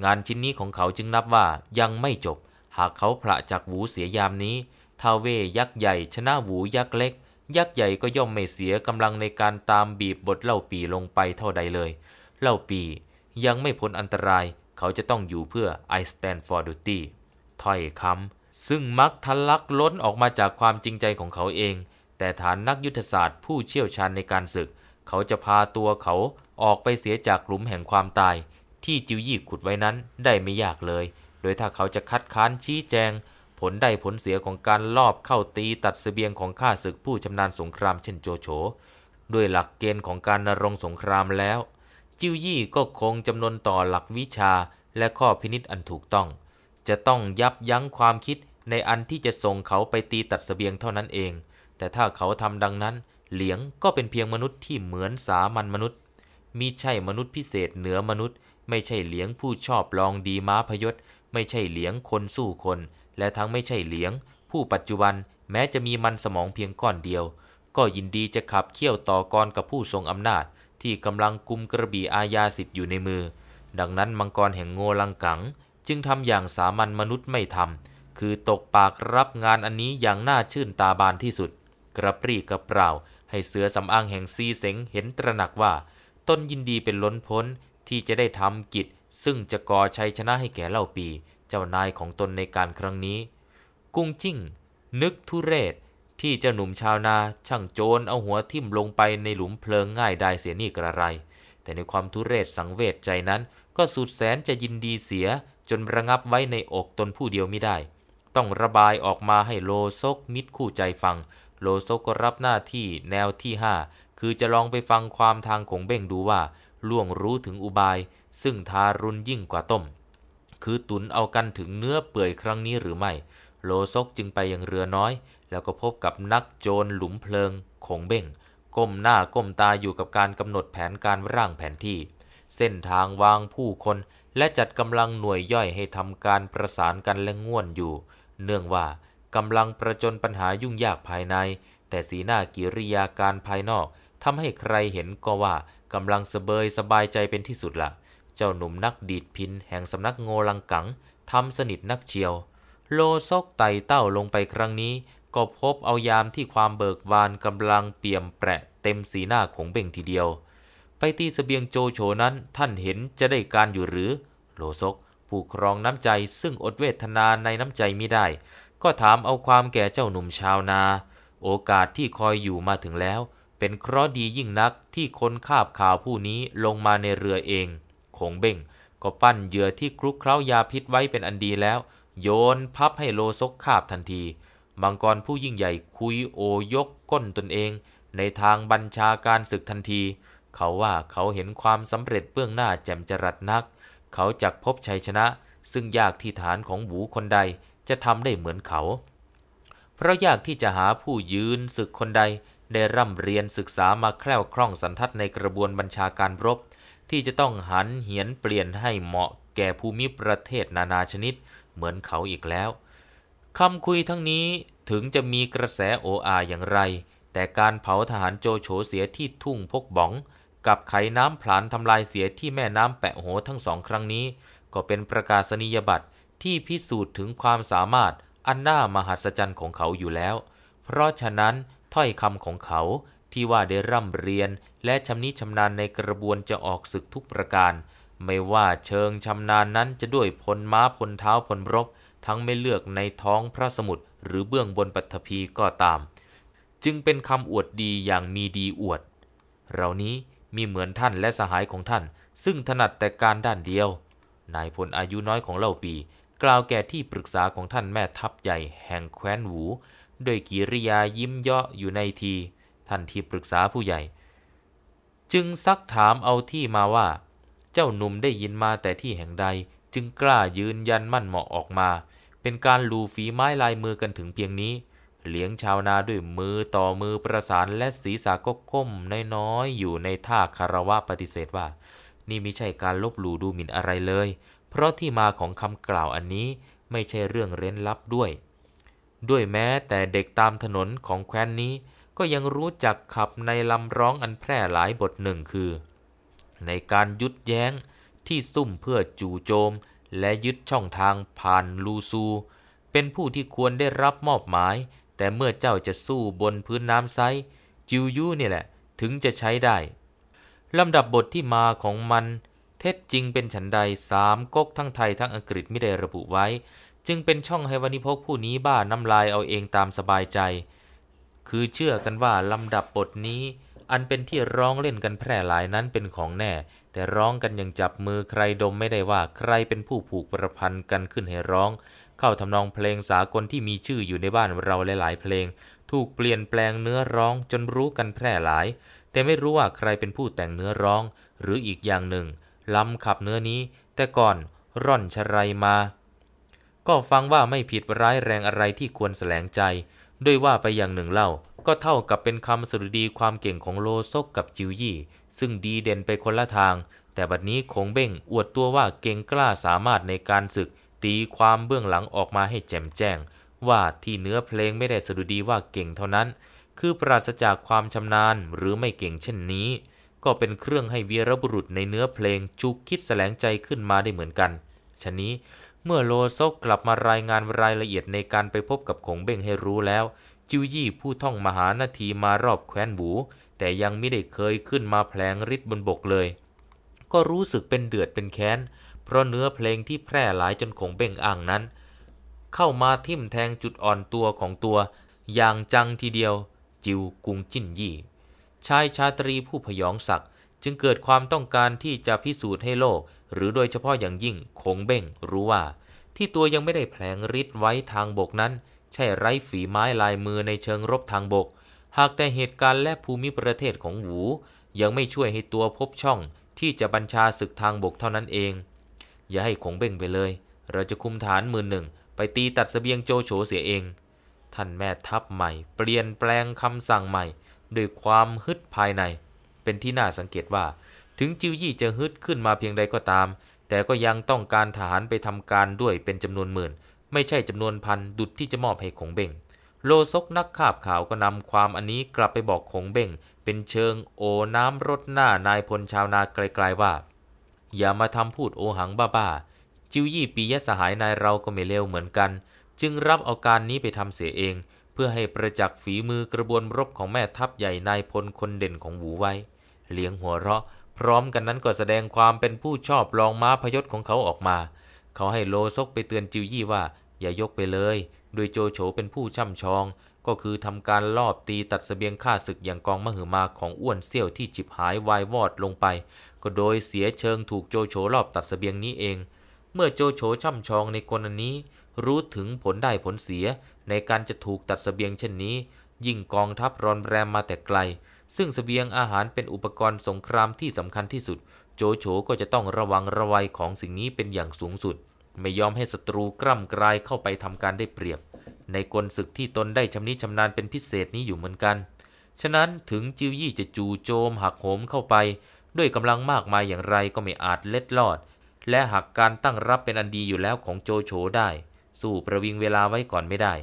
งานชิ้นนี้ของเขาจึงนับว่ายังไม่จบ หากเขาพละจากหวูเสียยามนี้ท้าเวยักษ์ใหญ่ ชนะหวูยักษ์เล็ก ยักษ์ใหญ่ก็ย่อมไม่เสียกำลังในการตามบีบบทเล่าปีลงไปเท่าใดเลย เล่าปี ยังไม่พ้นอันตราย เขาจะต้องอยู่เพื่อ I stand for duty ถ้อยคำซึ่งมักทะลักล้นออกมาจากความจริงใจของเขาเอง แต่ฐานนักยุทธศาสตร์ผู้เชี่ยวชาญในการศึก เขาจะพาตัวเขาออกไปเสียจากหลุมแห่งความตาย ที่จิวยี่ขุดไว้นั้นได้ไม่ยากเลย โดยถ้าเขาจะคัดค้านชี้แจง ผลได้ผลเสียของการลอบเข้าตีตัดสเสบียงของข้าศึกผู้ชำนาญสงครามเช่นโจโฉ ด้วยหลักเกณฑ์ของการนรงสงครามแล้ว จิวยี่ก็คงจำนวนต่อหลักวิชา และข้อพินิษอันถูกต้อง จะต้องยับยั้งความคิดในอันที่จะส่งเขาไปตีตัดสเสบียงเท่านั้นเอง แต่ถ้าเขาทำดังนั้น เหลียงก็เป็นเพียงมนุษย์ที่เหมือนสามัญมนุษย์ มิใช่มนุษย์พิเศษเหนือมนุษย์ ไม่ใช่เหลียงผู้ชอบลองดีม้าพยศ ไม่ใช่เหลียงคนสู้คน และทั้งไม่ใช่เหลียงผู้ปัจจุบันแม้จะมีมันสมองเพียงก้อนเดียว ก็ยินดีจะขับเคี่ยวต่อกรกับผู้ทรงอำนาจที่กำลังกุมกระบี่อาญาสิทธิ์อยู่ในมือ ดังนั้นมังกรแห่งโงลังกังจึงทำอย่างสามัญมนุษย์ไม่ทำคือตกปากรับงานอันนี้อย่างน่าชื่นตาบานที่สุด กระปรี้กระเปร่าให้เสือสำอางแห่งซีเสงเห็นตระหนักว่าตนยินดีเป็นล้นพ้นที่จะได้ทำกิจ ซึ่งจะก่อชัยชนะให้แก่เล่าปี เจ้านายของตนในการครั้งนี้ กุ้งจิ้งนึกทุเรศที่เจ้าหนุ่มชาวนาช่างโจรเอาหัวทิ่มลงไปในหลุมเพลิงง่ายได้เสียนี่กระไร แต่ในความทุเรศสังเวชใจนั้น ก็สุดแสนจะยินดีเสีย จนระงับไว้ในอกตนผู้เดียวไม่ได้ต้องระบายออกมาให้โลซก มิดคู่ใจฟัง โลซกก็รับหน้าที่แนวที่ 5 คือจะลองไปฟังความทางของเบ้งดูว่า ล่วงรู้ถึงอุบาย ซึ่งทารุณยิ่งกว่าต้ม คือตุนเอากันถึงเนื้อเปื่อยครั้งนี้หรือไม่ โลซกจึงไปยังเรือน้อย แล้วก็พบกับนักโจรหลุมเพลิง ของเบ้งก้มหน้าก้มตาอยู่กับการกำหนดแผนการร่างแผนที่ เส้นทางวางผู้คนและจัดกำลังหน่วยย่อยให้ทำการประสานกันและง่วนอยู่เนื่องว่ากำลังประจนปัญหายุ่งยากภายในแต่สีหน้ากิริยาการภายนอกทำให้ใครเห็นก็ว่ากำลังสเบยสบายใจเป็นที่สุดละ เจ้าหนุ่มนักดีดพินแห่งสำนักโงลังกังทำสนิทนักเชียว โลซกไต่เต้าลงไปครั้งนี้ก็พบเอายามที่ความเบิกบานกำลังเปี่ยมแปะเต็มสีหน้าของเบ่งทีเดียว ไปตีสเสบียงโจโฉนั้นท่านเห็นจะได้การอยู่หรือโลซกผู้ครองน้ำใจซึ่งอดเวทนาในน้ำใจไม่ได้ ก็ถามเอาความแก่เจ้าหนุ่มชาวนา โอกาสที่คอยอยู่มาถึงแล้ว เป็นเคราะห์ดียิ่งนักที่คนข้าบข่าวผู้นี้ลงมาในเรือเองคงเบ่งก็ปั้นเหยื่อที่คลุกเคล้ายาพิษไว้เป็นอันดีแล้ว โยนพับให้โลซกคาบทันทีมังกรผู้ยิ่งใหญ่คุยโอยกก้นตนเอง ในทางบัญชาการศึกทันที เขาว่าเขาเห็นความสำเร็จเบื้องหน้าแจ่มจรัสนักเขาจักพบชัยชนะ ซึ่งยากที่ฐานของหมูคนใดจะทำได้เหมือนเขา เพราะยากที่จะหาผู้ยืนศึกคนใด ได้ร่ำเรียนศึกษามาแคล่วคล่องสันทัดในกระบวนบัญชาการรบ ที่จะต้องหันเหียนเปลี่ยนให้เหมาะแก่ภูมิประเทศนานาชนิด เหมือนเขาอีกแล้วคำคุยทั้งนี้ถึงจะมีกระแสโออาอย่างไร แต่การเผาทหารโจโฉเสียที่ทุ่งพกบ๋องกับไขน้ำผลานทำลายเสียที่แม่น้ำแปะโหทั้งสองครั้งนี้ ก็เป็นประกาศนียบัตรที่พิสูจน์ถึงความสามารถอันน่ามหัศจรรย์ของเขาอยู่แล้ว เพราะฉะนั้นถ้อยคำของเขาที่ว่าได้ร่ำเรียนและชำนิชำนาญในกระบวนจะออกศึกทุกประการ ไม่ว่าเชิงชำนาญนั้นจะด้วยพลม้าพลเท้าพลรบ ทั้งไม่เลือกในท้องพระสมุทรหรือเบื้องบนปัตภีก็ตาม จึงเป็นคำอวดดีอย่างมีดีอวดเรานี้มีเหมือนท่านและสหายของท่านซึ่งถนัดแต่การด้านเดียวนายพลอายุน้อยของเล่าปีกล่าวแก่ที่ปรึกษาของท่านแม่ทัพใหญ่แห่งแคว้นหู ด้วยกิริยายิ้มเยาะอยู่ในที ท่านที่ปรึกษาผู้ใหญ่ จึงซักถามเอาที่มาว่า เจ้าหนุ่มได้ยินมาแต่ที่แห่งใดจึงกล้ายืนยันมั่นเหมาะออกมา เป็นการลูฝีไม้ลายมือกันถึงเพียงนี้เลี้ยงชาวนาด้วยมือต่อมือประสานและศีรษะก็ก้มน้อยๆ อยู่ในท่าคารวะปฏิเสธว่า นี่ไม่ใช่การลบหลู่ดูหมิ่นอะไรเลย เพราะที่มาของคำกล่าวอันนี้ไม่ใช่เรื่องเร้นลับด้วย ด้วยแม้แต่เด็กตามถนนของแคว้นนี้ ก็ยังรู้จักขับในลำร้องอันแพร่หลายบทหนึ่งคือ ในการยุดแย้งที่ซุ่มเพื่อจู่โจมและยึดช่องทางผ่านลูซู เป็นผู้ที่ควรได้รับมอบหมายแต่เมื่อเจ้าจะสู้บนพื้นน้ำไซจิวยูนี่แหละ ถึงจะใช้ได้ ลำดับบทที่มาของมัน เท็จจริงเป็นฉันใดสามก๊กทั้งไทยทั้งอังกฤษไม่ได้ระบุไว้ จึงเป็นช่องให้วันิพกผู้นี้บ้าน้ำลายเอาเองตามสบายใจ คือเชื่อกันว่าลำดับบทนี้ อันเป็นที่ร้องเล่นกันแพร่หลายนั้นเป็นของแน่ แต่ร้องกันยังจับมือใครดมไม่ได้ว่าใครเป็นผู้ผูกประพันธ์กันขึ้นให้ร้องเข้าทำนองเพลงสากลที่มีชื่ออยู่ในบ้านเราหลายๆเพลง ถูกเปลี่ยนแปลงเนื้อร้องจนรู้กันแพร่หลาย แต่ไม่รู้ว่าใครเป็นผู้แต่งเนื้อร้อง หรืออีกอย่างหนึ่งล้ำขับเนื้อนี้ แต่ก่อนร่อนชรัยมา ก็ฟังว่าไม่ผิดร้ายแรงอะไรที่ควรแสลงใจ ด้วยว่าไปอย่างหนึ่งเล่า ก็เท่ากับเป็นคำสรุดีความเก่งของโลซกกับจิวยี่ซึ่งดีเด่นไปคนละทาง แต่บัดนี้คงเบ้งอวดตัวว่าเก่งกล้าสามารถในการศึกตีความเบื้องหลังออกมาให้แจ่มแจ้ง ว่าที่เนื้อเพลงไม่ได้สดุดีว่าเก่งเท่านั้น คือปราศจากความชำนาญหรือไม่เก่งเช่นนี้ ก็เป็นเครื่องให้เวียรบุรุษในเนื้อเพลงจุกคิดแสลงใจขึ้นมาได้เหมือนกันฉะนี้เมื่อโลโซกลับมารายงานรายละเอียดในการไปพบกับขงเบงให้รู้แล้วจิวยี่ผู้ท่องมหานาทีมารอบแคว้นหู แต่ยังไม่ได้เคยขึ้นมาแผลงฤทธิ์บนบกเลย ก็รู้สึกเป็นเดือดเป็นแค้นเพราะเนื้อเพลงที่แพร่หลายจนคงเบ่งอ่างนั้น เข้ามาทิ่มแทงจุดอ่อนตัวของตัว อย่างจังทีเดียว จิวกุงจิ้นยี่ชายชาตรีผู้พยองศักดิ์จึงเกิดความต้องการที่จะพิสูจน์ให้โลก หรือโดยเฉพาะอย่างยิ่งคงเบ่งรู้ว่า ที่ตัวยังไม่ได้แผลงฤทธิ์ไว้ทางบกนั้น ใช่ไร้ฝีไม้ลายมือในเชิงรบทางบก หากแต่เหตุการณ์และภูมิประเทศของหู ยังไม่ช่วยให้ตัวพบช่องที่จะบัญชาศึกทางบกเท่านั้นเองอย่าให้ขงเบ่งไปเลย เราจะคุมฐานมือหนึ่งไปตีตัดสเสบียงโจโฉเสียเอง ท่านแม่ทัพใหม่เปลี่ยนแปลงคำสั่งใหม่ ด้วยความฮึดภายใน เป็นที่น่าสังเกตว่าถึงจิวยี่จะฮึดขึ้นมาเพียงใดก็ตาม แต่ก็ยังต้องการทหารไปทำการด้วยเป็นจำนวนหมื่น ไม่ใช่จำนวนพันดุดที่จะมอบให้ขงเบ่งโลซกนักข่าบข่าวก็นำความอันนี้กลับไปบอกขงเบ่งเป็นเชิงโอน้ำรดหน้านายพลชาวนาไกลๆว่าอย่ามาทำพูดโอหังบ้าๆ จิวยี่ปียสหายนายเราก็ไม่เลวเหมือนกัน จึงรับเอาการนี้ไปทำเสียเอง เพื่อให้ประจักษ์ฝีมือกระบวนรบของแม่ทัพใหญ่นายพลคนเด่นของหูไว้ เลี้ยงหัวเราะ พร้อมกันนั้นก็แสดงความเป็นผู้ชอบลองม้าพยศของเขาออกมา เขาให้โลซกไปเตือนจิวยี่ว่า อย่ายกไปเลย โดยโจโฉเป็นผู้ช่ำชอง ก็คือทำการลอบตีตัดสเสบียงฆ่าศึกอย่างกองมหึมาของอ้วนเซี่ยวที่จิบหายวายวอดลงไปก็โดยเสียเชิงถูกโจโฉรอบตัดสเสบียงนี้เอง เมื่อโจโฉช่ำชองในกรณี้รู้ถึงผลได้ผลเสียในการจะถูกตัดสเสบียงเช่นนี้ ยิ่งกองทัพรอนแรมมาแต่ไกล ซึ่งสเสบียงอาหารเป็นอุปกรณ์สงครามที่สำคัญที่สุด โจโฉก็จะต้องระวังระวัยของสิ่งนี้เป็นอย่างสูงสุด ไม่ยอมให้ศัตรูกล้ำกลายเข้าไปทำการได้เปรียบ ในกลศึกที่ตนได้ชำนิชำนาญเป็นพิเศษนี้อยู่เหมือนกัน ฉะนั้นถึงจิวยี่จะจู่โจมหักโหมเข้าไปด้วยกำลังมากมายอย่างไรก็ไม่อาจเล็ดลอด และหากการตั้งรับเป็นอันดีอยู่แล้วของโจโฉได้ สู้ประวิงเวลาไว้ก่อนไม่ได้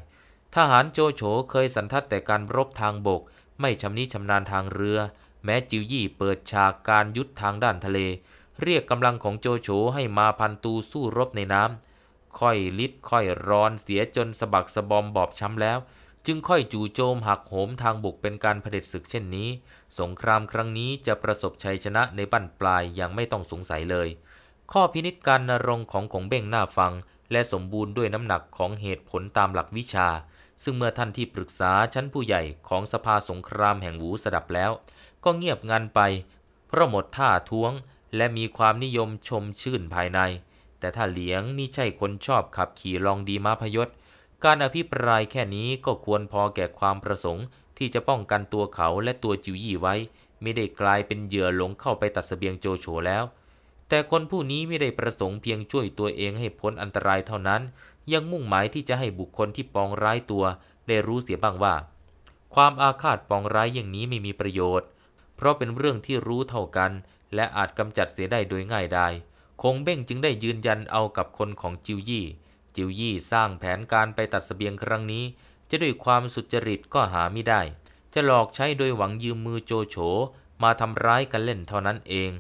ทหารโจโฉเคยสันทัดแต่การรบทางบก ไม่ชำนิชำนาญทางเรือ แม้จิวยี่เปิดฉากการยุทธทางด้านทะเล เรียกกำลังของโจโฉให้มาพันตูสู้รบในน้ำค่อยลิดค่อยร้อนเสียจนสะบักสะบอมบอบช้ำแล้วจึงค่อยจู่โจมหักโหมทางบกเป็นการเผด็จศึกเช่นนี้ สงครามครั้งนี้จะประสบชัยชนะในบั้นปลายอย่างไม่ต้องสงสัยเลย ข้อพินิจการนรงของของเบ้งหน้าฟังและสมบูรณ์ด้วยน้ำหนักของเหตุผลตามหลักวิชา ซึ่งเมื่อท่านที่ปรึกษาชั้นผู้ใหญ่ของสภาสงครามแห่งหูสดับแล้ว ก็เงียบงันไปเพราะหมดท่าท้วงและมีความนิยมชมชื่นภายใน แต่ถ้าเหลียงนี่ใช่คนชอบขับขี่ลองดีมาพยศการอภิปรายแค่นี้ก็ควรพอแก่ความประสงค์ที่จะป้องกันตัวเขาและตัวจิวยี่ไว้ ไม่ได้กลายเป็นเหยื่อหลงเข้าไปตัดสเสบียงโจโฉแล้ว แต่คนผู้นี้ไม่ได้ประสงค์เพียงช่วยตัวเองให้พ้นอันตรายเท่านั้น ยังมุ่งหมายที่จะให้บุคคลที่ปองร้ายตัวได้รู้เสียบ้างว่า ความอาฆาตปองร้ายอย่างนี้ไม่มีประโยชน์ เพราะเป็นเรื่องที่รู้เท่ากัน และอาจกำจัดเสียได้โดยง่ายดายคงเบ้งจึงได้ยืนยันเอากับคนของจิวยี่จิวยี่สร้างแผนการไปตัดสเสบียงครั้งนี้จะด้วยความสุจริตก็หาไม่ได้ จะหลอกใช้โดยหวังยืมมือโจโฉมาทำร้ายกันเล่นเท่านั้นเอง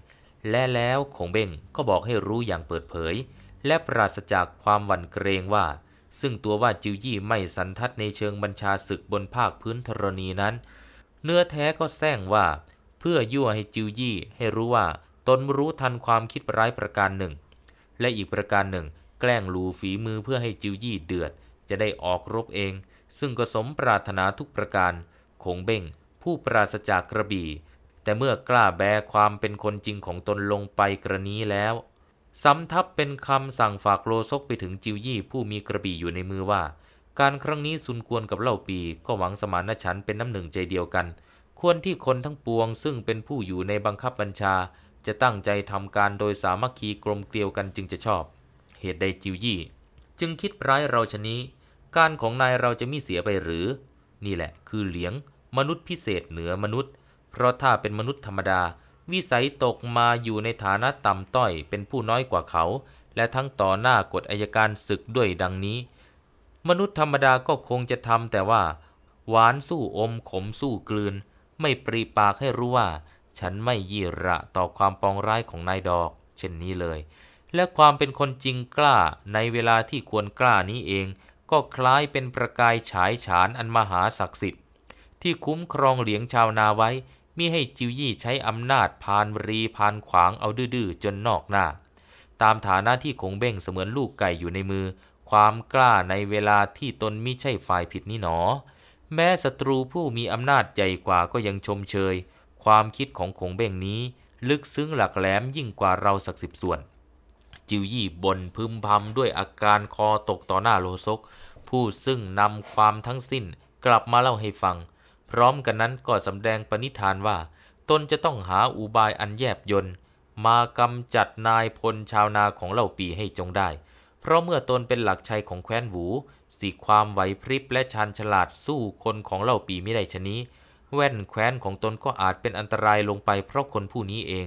และแล้วคงเบ้งก็บอกให้รู้อย่างเปิดเผย และปราศจากความหวั่นเกรงว่า ซึ่งตัวว่าจิวยี่ไม่สันทัดในเชิงบัญชาศึกบนภาคพื้นธรณีนั้น เนื้อแท้ก็แซงว่า เพื่อยั่วให้จิวยี่ให้รู้ว่าตนรู้ทันความคิดร้ายประการหนึ่ง และอีกประการหนึ่งแกล้งลูฝีมือเพื่อให้จิวยี่เดือด จะได้ออกรบเอง ซึ่งก็สมปรารถนาทุกประการคงเบ้งผู้ปราศจากกระบี่ แต่เมื่อกล้าแบความเป็นคนจริงของตนลงไปกระนี้แล้วสำทับเป็นคำสั่งฝากโลซกไปถึงจิวยี่ ผู้มีกระบี่อยู่ในมือว่า การครั้งนี้ซุนกวนกับเล่าปี ก็หวังสมานฉันเป็นน้ำหนึ่งใจเดียวกัน ควรที่คนทั้งปวง ซึ่งเป็นผู้อยู่ในบังคับบัญชา จะตั้งใจทำการโดยสามัคคีกลมเกลียวกันจึงจะชอบเหตุใดจิวยี่ จึงคิดร้ายเราชนี้ การของนายเราจะมิเสียไปหรือ นี่แหละ คือเหลียงมนุษย์พิเศษเหนือมนุษย์ เพราะถ้าเป็นมนุษย์ธรรมดา วิสัยตกมาอยู่ในฐานะต่ำต้อยเป็นผู้น้อยกว่าเขา และทั้งต่อหน้ากฎอายการศึกด้วยดังนี้ มนุษย์ธรรมดาก็คงจะทำแต่ว่า หวานสู้อมขมสู้กลืน ไม่ปรีปากให้รู้ว่า ฉันไม่ยี่ระต่อความปองร้ายของนายดอก เช่นนี้เลยและความเป็นคนจริงกล้าในเวลาที่ควรกล้านี้เองก็คล้ายเป็นประกายฉายฉานอันมหาศักดิ์สิทธิ์ที่คุ้มครองเหลียงชาวนาไว้มิให้จิวยี่ใช้อำนาจพานรีพานขวางเอาดื้อจนนอกหน้า ตามฐานะที่คงเบ้งเสมือนลูกไก่อยู่ในมือ ความกล้าในเวลาที่ตนมิใช่ฝ่ายผิดนี่หนอ แม้ศัตรูผู้มีอำนาจใหญ่กว่าก็ยังชมเชย ความคิดของคงเบ้งนี้ ลึกซึ้งหลักแหลมยิ่งกว่าเราสักสิบส่วนจิวยี่บนพึมพำด้วยอาการคอตกต่อหน้าโลซกผู้ซึ่งนำความทั้งสิ้นกลับมาเล่าให้ฟัง พร้อมกันนั้นก็สำแดงปณิธานว่า ตนจะต้องหาอุบายอันแยบยนมากำจัดนายพลชาวนาของเหล่าปีให้จงได้เพราะเมื่อตนเป็นหลักชัยของแคว้นหวูสิความไหวพริบและชาญฉลาดสู้คนของเหล่าปีไม่ได้ชนี้แว่นแคว้นของตนก็อาจเป็นอันตรายลงไปเพราะคนผู้นี้เอง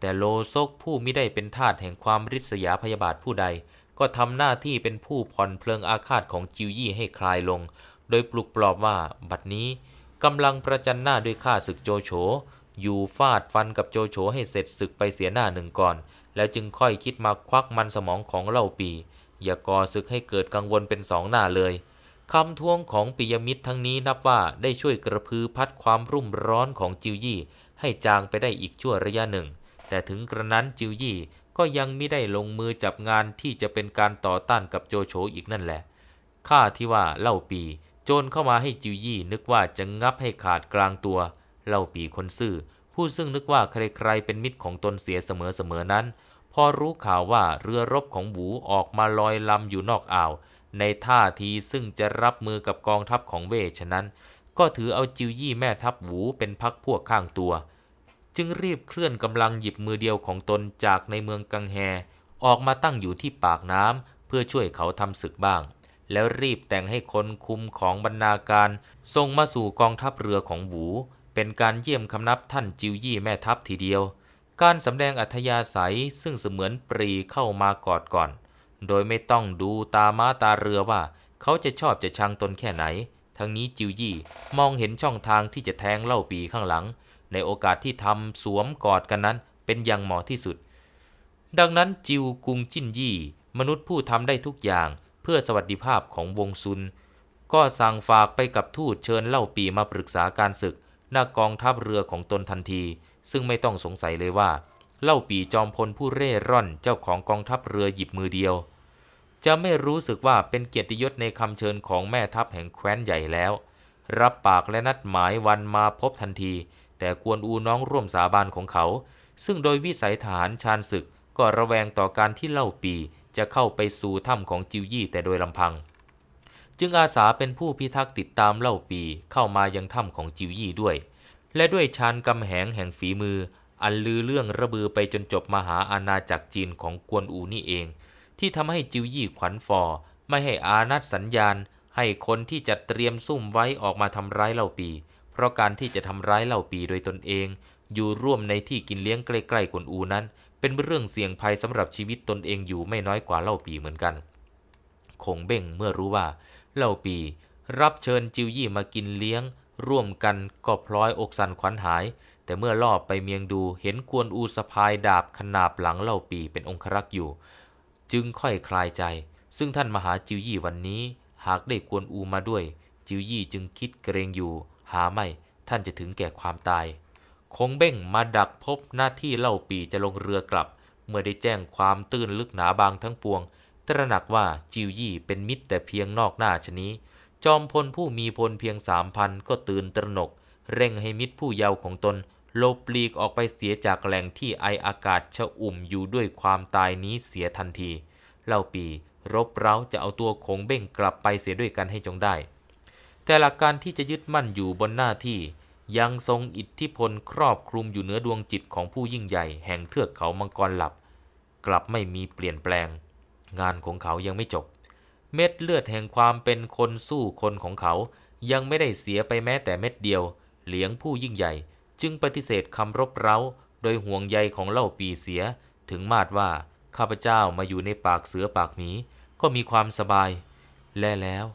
แต่โลซกผู้ไม่ได้เป็นทาสแห่งความริษยาพยาบาทผู้ใด ก็ทำหน้าที่เป็นผู้ผ่อนเพลิงอาฆาตของจิวยี่ให้คลายลง โดยปลุกปลอบว่า บัดนี้กำลังประจันหน้าด้วยข้าศึกโจโฉอยู่ฟาดฟันกับโจโฉให้เสร็จศึกไปเสียหน้าหนึ่งก่อน แล้วจึงค่อยคิดมาควักมันสมองของเล่าปี อย่าก่อศึกให้เกิดกังวลเป็นสองหน้าเลยคำท้วงของปิยมิตรทั้งนี้นับว่าได้ช่วยกระพือพัดความรุ่มร้อนของจิวยี่ให้จางไปได้อีกชั่วระยะหนึ่งแต่ถึงกระนั้นจิวยี่ก็ยังไม่ได้ลงมือจับงานที่จะเป็นการต่อต้านกับโจโฉอีกนั่นแหละข้าที่ว่าเล่าปีโจรเข้ามาให้จิวยี่นึกว่าจะงับให้ขาดกลางตัว เล่าปีคนซื่อ ผู้ซึ่งนึกว่าใครๆเป็นมิตรของตนเสียเสมอๆนั้นพอรู้ข่าวว่าเรือรบของหูออกมาลอยลำอยู่นอกอ่าว ในท่าทีซึ่งจะรับมือกับกองทัพของเวชนั้น ก็ถือเอาจิวยี่แม่ทัพหูเป็นพักพวกข้างตัวจึงรีบเคลื่อนกำลังหยิบมือเดียวของตนจากในเมืองกังแฮ ออกมาตั้งอยู่ที่ปากน้ำเพื่อช่วยเขาทำศึกบ้าง แล้วรีบแต่งให้คนคุมของบรรณาการส่งมาสู่กองทัพเรือของหวูเป็นการเยี่ยมคำนับท่านจิวยี่แม่ทัพทีเดียว การสำแดงอัธยาศัยซึ่งเสมือนปรีเข้ามากอดก่อนโดยไม่ต้องดูตาม้าตาเรือว่าเขาจะชอบจะชังตนแค่ไหน ทั้งนี้จิวยี่มองเห็นช่องทางที่จะแทงเล่าปีข้างหลังในโอกาสที่ทำสวมกอดกันนั้นเป็นอย่างเหมาะที่สุด ดังนั้นจิวกุงจินยี่มนุษย์ผู้ทำได้ทุกอย่างเพื่อสวัสดิภาพของวงซุน ก็สั่งฝากไปกับทูตเชิญเล่าปีมาปรึกษาการศึกหน้ากองทัพเรือของตนทันที ซึ่งไม่ต้องสงสัยเลยว่า เล่าปีจอมพลผู้เร่ร่อนเจ้าของกองทัพเรือหยิบมือเดียว จะไม่รู้สึกว่าเป็นเกียรติยศในคำเชิญของแม่ทัพแห่งแคว้นใหญ่แล้ว รับปากและนัดหมายวันมาพบทันทีแต่กวนอูน้องร่วมสาบานของเขา ซึ่งโดยวิสัยฐานชานศึกก็ระแวงต่อการที่เล่าปี จะเข้าไปสู่ถ้ำของจิวยี่แต่โดยลำพัง จึงอาสาเป็นผู้พิทักษ์ติดตามเล่าปีเข้ามายังถ้ำของจิวยี่ด้วย และด้วยชานกำแหงแห่งฝีมือ อันลือเรื่องระบือไปจนจบมหาอาณาจักรจีนของกวนอูนี่เอง ที่ทำให้จิวยี่ขวัญฟอไม่ให้อานัดสัญญาณ ให้คนที่จัดเตรียมซุ่มไว้ออกมาทำร้ายเล่าปีเพราะการที่จะทำร้ายเหล่าปีโดยตนเอง อยู่ร่วมในที่กินเลี้ยงใกล้ๆกวนอูนั้น เป็นเรื่องเสี่ยงภัยสำหรับชีวิตตนเองอยู่ไม่น้อยกว่าเหล่าปีเหมือนกัน คงเบ่งเมื่อรู้ว่าเหล่าปี รับเชิญจิวยี่มากินเลี้ยง ร่วมกันก็พลอยอกสันขวัญหาย แต่เมื่อลอบไปเมียงดูเห็นกวนอูสะพายดาบขนาบหลังเหล่าปีเป็นองครักษ์อยู่ จึงค่อยคลายใจ ซึ่งท่านมหาจิวยี่วันนี้ หากได้กวนอูมาด้วย จิวยี่จึงคิดเกรงอยู่หาไม่ ท่านจะถึงแก่ความตาย คงเบ้งมาดักพบหน้าที่เล่าปีจะลงเรือกลับ เมื่อได้แจ้งความตื้นลึกหนาบางทั้งปวง ตระหนักว่าจิวยี่เป็นมิตรแต่เพียงนอกหน้าชนี้จอมพลผู้มีพลเพียงสามพันก็ตื่นตระหนก เร่งให้มิตรผู้เยาว์ของตนลบลีกออกไปเสียจากแหล่งที่ไออากาศชะอุ่มอยู่ด้วยความตายนี้เสียทันที เล่าปีรบเร้าจะเอาตัวคงเบ้งกลับไปเสียด้วยกันให้จงได้แต่หลักการที่จะยึดมั่นอยู่บนหน้าที่ ยังทรงอิทธิพลครอบคลุมอยู่เหนือดวงจิตของผู้ยิ่งใหญ่ แห่งเทือกเขามังกรหลับ กลับไม่มีเปลี่ยนแปลง งานของเขายังไม่จบ เม็ดเลือดแห่งความเป็นคนสู้คนของเขา ยังไม่ได้เสียไปแม้แต่เม็ดเดียวเหลียงผู้ยิ่งใหญ่ จึงปฏิเสธคำรบเร้า โดยห่วงใยของเล่าปีเสีย ถึงมาดว่าข้าพเจ้ามาอยู่ในปากเสือปากหมีก็มีความสบาย และแล้ว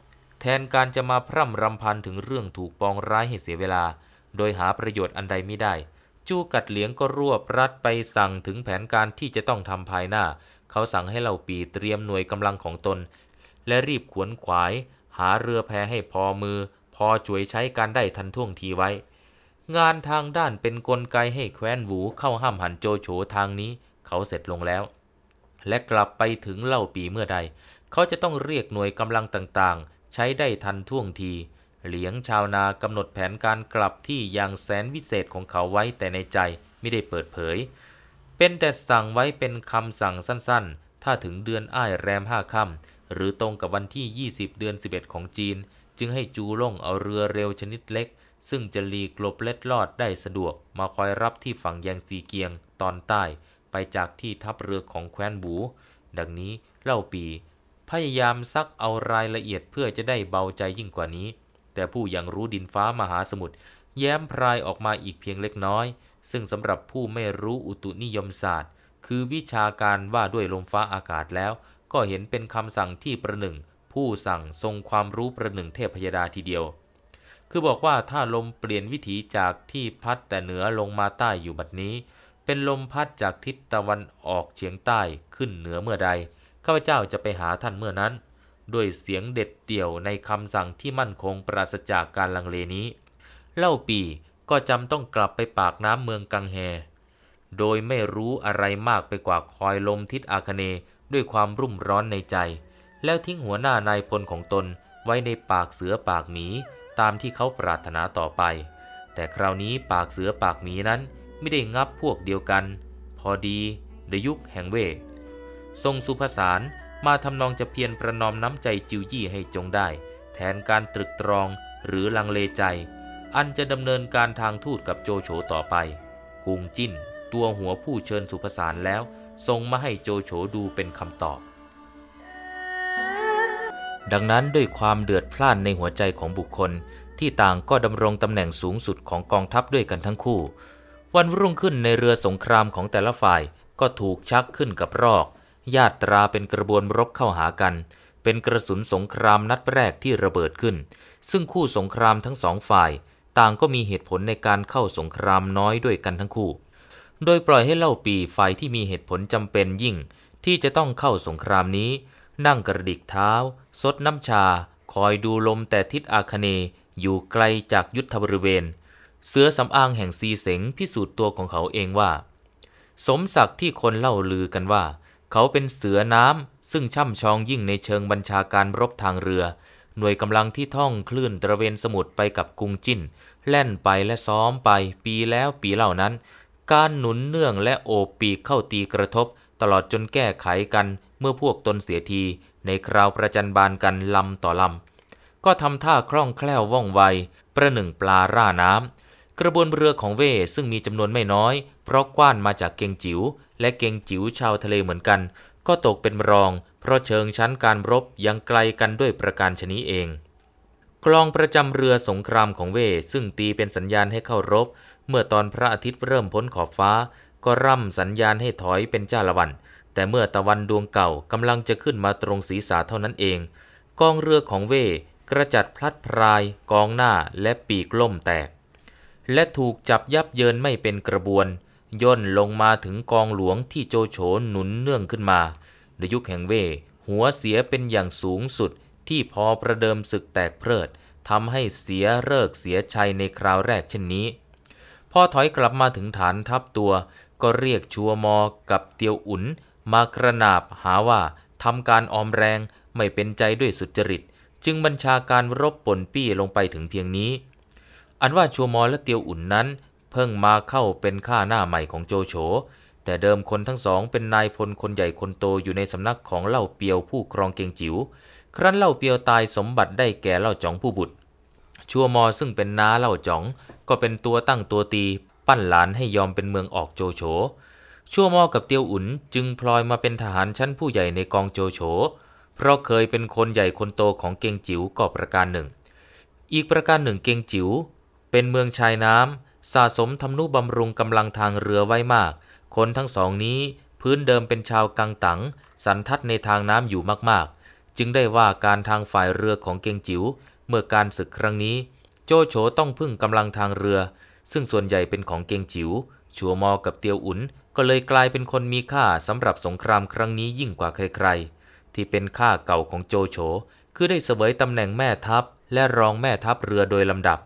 แทนการจะมาพร่ำรำพันถึงเรื่องถูกปองร้ายให้เสียเวลา โดยหาประโยชน์อันใดไม่ได้ จู้กัดเหลียงก็รวบรัดไปสั่งถึงแผนการที่จะต้องทำภายหน้า เขาสั่งให้เหล่าปีเตรียมหน่วยกำลังของตน และรีบขวนขวาย หาเรือแพให้พอมือ พอช่วยใช้การได้ทันท่วงทีไว้ งานทางด้านเป็นนกลไกให้แคว้นหวูเข้าห้ามหันโจโฉทางนี้ เขาเสร็จลงแล้ว และกลับไปถึงเหล่าปีเมื่อใด เขาจะต้องเรียกหน่วยกำลังต่างๆใช้ได้ทันท่วงที เหลียงชาวนากำหนดแผนการกลับที่อย่างแสนวิเศษของเขาไว้แต่ในใจไม่ได้เปิดเผย เป็นแต่สั่งไว้เป็นคำสั่งสั้นๆ ถ้าถึงเดือนอ้ายแรมห้าค่ำหรือตรงกับวันที่ 20 เดือน 11 ของจีน จึงให้จูล่งเอาเรือเร็วชนิดเล็ก ซึ่งจะลีกลบเล็ดลอดได้สะดวกมาคอยรับที่ฝั่งยงซีเกียงตอนใต้ ไปจากที่ทัพเรือของแคว้นบู ดังนี้เล่าปีพยายามซักเอารายละเอียดเพื่อจะได้เบาใจยิ่งกว่านี้ แต่ผู้ยังรู้ดินฟ้ามหาสมุทรแย้มพรายออกมาอีกเพียงเล็กน้อย ซึ่งสำหรับผู้ไม่รู้อุตุนิยมศาสตร์ คือวิชาการว่าด้วยลมฟ้าอากาศแล้ว ก็เห็นเป็นคำสั่งที่ประหนึ่ง ผู้สั่งทรงความรู้ประหนึ่งเทพยดาทีเดียว คือบอกว่าถ้าลมเปลี่ยนวิถีจากที่พัดแต่เหนือลงมาใต้อยู่บัดนี้ เป็นลมพัดจากทิศตะวันออกเฉียงใต้ขึ้นเหนือเมื่อใดข้าพเจ้าจะไปหาท่านเมื่อนั้น ด้วยเสียงเด็ดเดี่ยวในคำสั่งที่มั่นคงปราศจากการลังเลนี้ เล่าปีก็จำต้องกลับไปปากน้ำเมืองกังแฮ โดยไม่รู้อะไรมากไปกว่าคอยลมทิศอาคเนด้วยความรุ่มร้อนในใจ แล้วทิ้งหัวหน้านายพลของตนไว้ในปากเสือปากหมีตามที่เขาปรารถนาต่อไป แต่คราวนี้ปากเสือปากหมีนั้นไม่ได้งับพวกเดียวกัน พอดีดยุคแห่งเวทรงสุภาษารมาทำนองจะเพียรประนอมน้ำใจจิวยี่ให้จงได้ แทนการตรึกตรองหรือลังเลใจ อันจะดำเนินการทางทูตกับโจโฉต่อไป กุงจิ้น ตัวหัวผู้เชิญสุภาษารแล้ว ทรงมาให้โจโฉดูเป็นคำตอบ ดังนั้นด้วยความเดือดพล่านในหัวใจของบุคคล ที่ต่างก็ดำรงตำแหน่งสูงสุดของกองทัพด้วยกันทั้งคู่ วันรุ่งขึ้นในเรือสงครามของแต่ละฝ่ายก็ถูกชักขึ้นกับรอกญาตราเป็นกระบวนรบเข้าหากัน เป็นกระสุนสงครามนัดแรกที่ระเบิดขึ้น ซึ่งคู่สงครามทั้งสองฝ่าย ต่างก็มีเหตุผลในการเข้าสงครามน้อยด้วยกันทั้งคู่ โดยปล่อยให้เล่าปีฝ่ายที่มีเหตุผลจำเป็นยิ่ง ที่จะต้องเข้าสงครามนี้ นั่งกระดิกเท้าสดน้ำชา คอยดูลมแต่ทิศอาคเนอยู่ไกลจากยุทธบริเวณ เสื้อสำอางแห่งซีเสงพิสูจน์ตัวของเขาเองว่า สมศักดิ์ที่คนเล่าลือกันว่าเขาเป็นเสือน้ำซึ่งช่ำชองยิ่งในเชิงบัญชาการรบทางเรือ หน่วยกำลังที่ท่องคลื่นตะเวนสมุทรไปกับกรุงจิ้น แล่นไปและซ้อมไป ปีแล้วปีเหล่านั้น การหนุนเนื่องและโอบปีเข้าตีกระทบตลอดจนแก้ไขกันเมื่อพวกตนเสียที ในคราวประจันบานกัน ลำต่อลำ ก็ทำท่าคล่องแคล่วว่องไวประหนึ่งปลาร่าน้ำกระบวนเรือของเวซึ่งมีจำนวนไม่น้อยเพราะกว้านมาจากเกงจิว๋วและเกงจิ๋วชาวทะเลเหมือนกัน ก็ตกเป็นรอง เพราะเชิงชั้นการรบ ยังไกลกันด้วยประการชนิเอง กลองประจำเรือสงครามของเวซึ่งตีเป็นสัญญาณให้เข้ารบ เมื่อตอนพระอาทิตย์เริ่มพ้นขอบฟ้า ก็ร่ำสัญญาณให้ถอยเป็นจ้าละวัน แต่เมื่อตะวันดวงเก่ากำลังจะขึ้นมาตรงศีรษะเท่านั้นเองกองเรือของเวกระจัดพลัดพราย กองหน้าและปีกล่มแตก และถูกจับยับเยินไม่เป็นกระบวนย่นลงมาถึงกองหลวงที่โจโฉหนุนเนื่องขึ้นมาในยุคแห่งเว หัวเสียเป็นอย่างสูงสุดที่พอประเดิมศึกแตกเพลิดทำให้เสียเลิกเสียชัยในคราวแรกเช่นนี้พอถอยกลับมาถึงฐานทัพตัวก็เรียกชัวมอกับเตียวอุ่น มากระนาบหาว่าทำการออมแรงไม่เป็นใจด้วยสุจริต จึงบัญชาการรบปนปี้ลงไปถึงเพียงนี้ อันว่าชัวมอและเตียวอุ่นนั้นเพิ่งมาเข้าเป็นข้าหน้าใหม่ของโจโฉ แต่เดิมคนทั้งสองเป็นนายพลคนใหญ่คนโตอยู่ในสำนักของเล่าเปียวผู้ครองเกียงจิว๋ว ครั้นเล่าเปียวตายสมบัติได้แก่เล่าจ๋องผู้บุตร ชัวมอซึ่งเป็นน้าเล่าจ๋อง ก็เป็นตัวตั้งตัวตี ปั้นหลานให้ยอมเป็นเมืองออกโจโฉ ชั่วมอกับเตียวอุ่นจึงพลอยมาเป็นทหารชั้นผู้ใหญ่ในกองโจโฉ เพราะเคยเป็นคนใหญ่คนโตของเกียงจิ๋วก็ประการหนึ่ง อีกประการหนึ่งเกียงจิ๋วเป็นเมืองชายน้ำสะสมทำนุบำรุงกำลังทางเรือไว้มาก คนทั้งสองนี้พื้นเดิมเป็นชาวกังตัง สันทัดในทางน้ำอยู่มากๆ จึงได้ว่าการทางฝ่ายเรือของเกียงจิ๋วเมื่อการศึกครั้งนี้ โจโฉต้องพึ่งกำลังทางเรือ ซึ่งส่วนใหญ่เป็นของเกียงจิ๋วชัวมอกับเตียวอุนก็เลยกลายเป็นคนมีค่าสำหรับสงครามครั้งนี้ยิ่งกว่าใครๆที่เป็นค่าเก่าของโจโฉคือได้เสวยตำแหน่งแม่ทัพและรองแม่ทัพเรือโดยลำดับ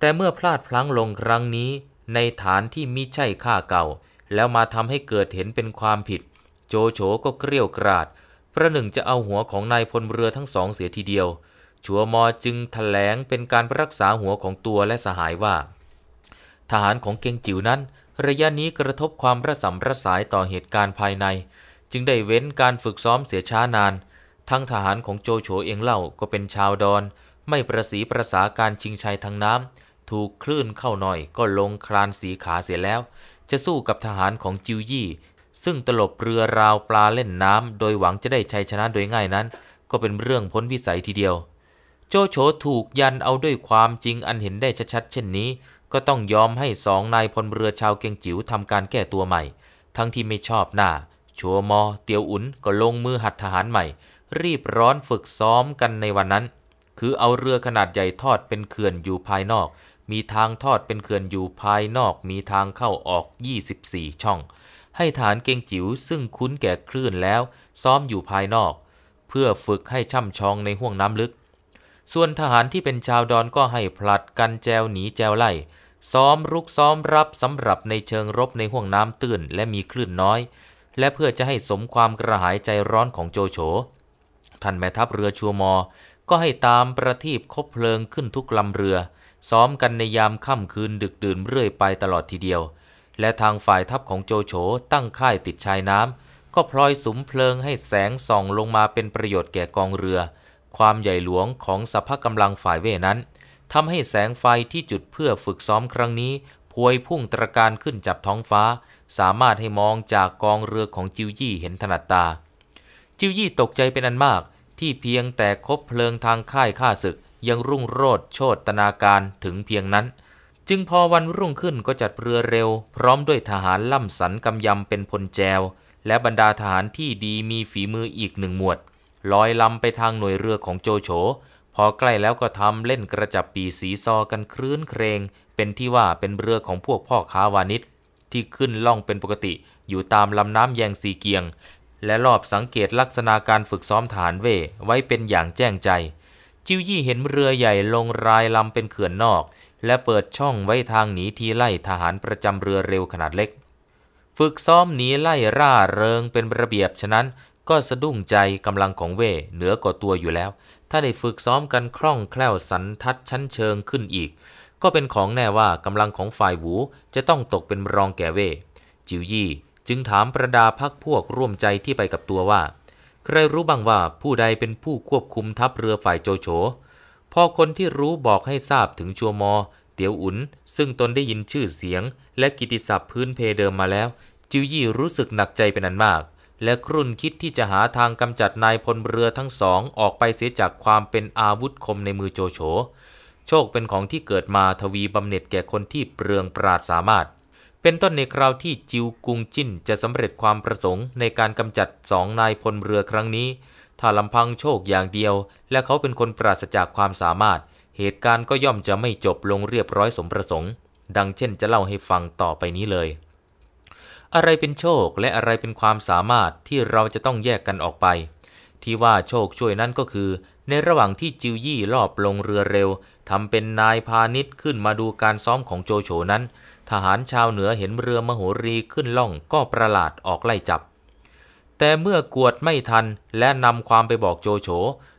แต่เมื่อพลาดพลั้งลงครั้งนี้ในฐานที่มิใช่ข้าเก่า แล้วมาทำให้เกิดเห็นเป็นความผิด โจโฉก็เกลี้ยกราด ประหนึ่งจะเอาหัวของนายพลเรือทั้งสองเสียทีเดียว ชัวมอจึงถแถลงเป็นการรักษาหัวของตัวและสหายว่าทหารของเกงจิ๋วนั้น ระยะนี้กระทบความระสำระสายต่อเหตุการณ์ภายใน จึงได้เว้นการฝึกซ้อมเสียช้านาน ทั้งทหารของโจโฉเองเล่าก็เป็นชาวดอนไม่ประสีประสาการชิงชัยทางน้ำถูกคลื่นเข้าหน่อยก็ลงคลานสีขาเสียแล้ว จะสู้กับทหารของจิวยี่ ซึ่งตลบเรือราวปลาเล่นน้ำโดยหวังจะได้ชัยชนะโดยง่ายนั้น ก็เป็นเรื่องพ้นวิสัยทีเดียว โจโฉถูกยันเอาด้วยความจริงอันเห็นได้ชัดๆเช่นนี้ ก็ต้องยอมให้สองนายพลเรือชาวเกียงจิ๋วทำการแก้ตัวใหม่ ทั้งที่ไม่ชอบหน้าชัวมอ เตียวอุนก็ลงมือหัดทหารใหม่ รีบร้อนฝึกซ้อมกันในวันนั้น คือเอาเรือขนาดใหญ่ทอดเป็นเขื่อนอยู่ภายนอกมีทางทอดเป็นเขื่อนอยู่ภายนอกมีทางเข้าออก 24 ช่อง ให้ฐานเกงจิ๋วซึ่งคุ้นแก่คลื่นแล้วซ้อมอยู่ภายนอก เพื่อฝึกให้ช่ำชองในห่วงน้ำลึก ส่วนทหารที่เป็นชาวดอนก็ให้ผลัดกันแจวหนีแจวไล่ ซ้อมรุกซ้อมรับสำหรับในเชิงรบในห่วงน้ำตื้นและมีคลื่นน้อย และเพื่อจะให้สมความกระหายใจร้อนของโจโฉท่านแม่ทัพเรือชัวมอก็ให้ตามประทีปคบเพลิงขึ้นทุกลำเรือซ้อมกันในยามค่ำคืนดึกดื่นเรื่อยไปตลอดทีเดียว และทางฝ่ายทัพของโจโฉตั้งค่ายติดชายน้ำก็พลอยสุมเพลิงให้แสงส่องลงมาเป็นประโยชน์แก่กองเรือ ความใหญ่หลวงของสภากำลังฝ่ายเวนั้นทำให้แสงไฟที่จุดเพื่อฝึกซ้อมครั้งนี้ พวยพุ่งตระการขึ้นจับท้องฟ้า สามารถให้มองจากกองเรือของจิวยี่เห็นถนัดตา จิวยี่ตกใจเป็นอันมาก ที่เพียงแต่คบเพลิงทางค่ายข้าศึกยังรุ่งโรดโชตนาการถึงเพียงนั้น จึงพอวันรุ่งขึ้นก็จัดเรือเร็ว พร้อมด้วยทหารล่ำสันกำยำเป็นพลแจว และบรรดาทหารที่ดีมีฝีมืออีกหนึ่งหมวดลอยลำไปทางหน่วยเรือของโจโฉพอใกล้แล้วก็ทำเล่นกระจับปีสีซอกันครื้นเครง เป็นที่ว่าเป็นเรือของพวกพ่อค้าวานิชที่ขึ้นล่องเป็นปกติ อยู่ตามลำน้ำแยงสีเกียง และรอบสังเกตลักษณะการฝึกซ้อมฐานเวไว้เป็นอย่างแจ้งใจจิวยี่เห็นเรือใหญ่ลงรายลำเป็นเขื่อนนอก และเปิดช่องไว้ทางหนีทีไล่ทหารประจำเรือเร็วขนาดเล็ก ฝึกซ้อมหนีไล่ร่าเริงเป็นระเบียบฉะนั้นก็สะดุ้งใจกำลังของเว่เหนือกว่าตัวอยู่แล้ว ถ้าได้ฝึกซ้อมกันคล่องแคล่วสันทัดชั้นเชิงขึ้นอีก ก็เป็นของแน่ว่ากำลังของฝ่ายหู จะต้องตกเป็นรองแก่เว่จิวยี่จึงถามประดาพักพวกร่วมใจที่ไปกับตัวว่าใครรู้บ้างว่าผู้ใดเป็นผู้ควบคุมทัพเรือฝ่ายโจโฉพอคนที่รู้บอกให้ทราบถึงชัวมอ เตียวอุนซึ่งตนได้ยินชื่อเสียงและกิติศัพท์พื้นเพเดิมมาแล้ว จิวยี่รู้สึกหนักใจเป็นอันมาก และครุ่นคิดที่จะหาทางกำจัดนายพลเรือทั้งสองออกไปเสียจากความเป็นอาวุธคมในมือโจโฉโชคเป็นของที่เกิดมาทวีบำเหน็จแก่คนที่เปลืองปราดสามารถเป็นต้นในคราวที่จิวกุงจินจะสำเร็จความประสงค์ในการกำจัดสองนายพลเรือครั้งนี้ถ้าลำพังโชคอย่างเดียว และเขาเป็นคนปราศจากความสามารถ เหตุการณ์ก็ย่อมจะไม่จบลงเรียบร้อยสมประสงค์ ดังเช่นจะเล่าให้ฟังต่อไปนี้เลย อะไรเป็นโชคและอะไรเป็นความสามารถที่เราจะต้องแยกกันออกไป ที่ว่าโชคช่วยนั่นก็คือ ในระหว่างที่จิวยี่ลอบลงเรือเร็วทำเป็นนายพาณิชย์ขึ้นมาดูการซ้อมของโจโฉนั้นทหารชาวเหนือเห็นเรือมโหรีขึ้นล่องก็ประหลาดออกไล่จับ แต่เมื่อกวดไม่ทันและนำความไปบอกโจโฉ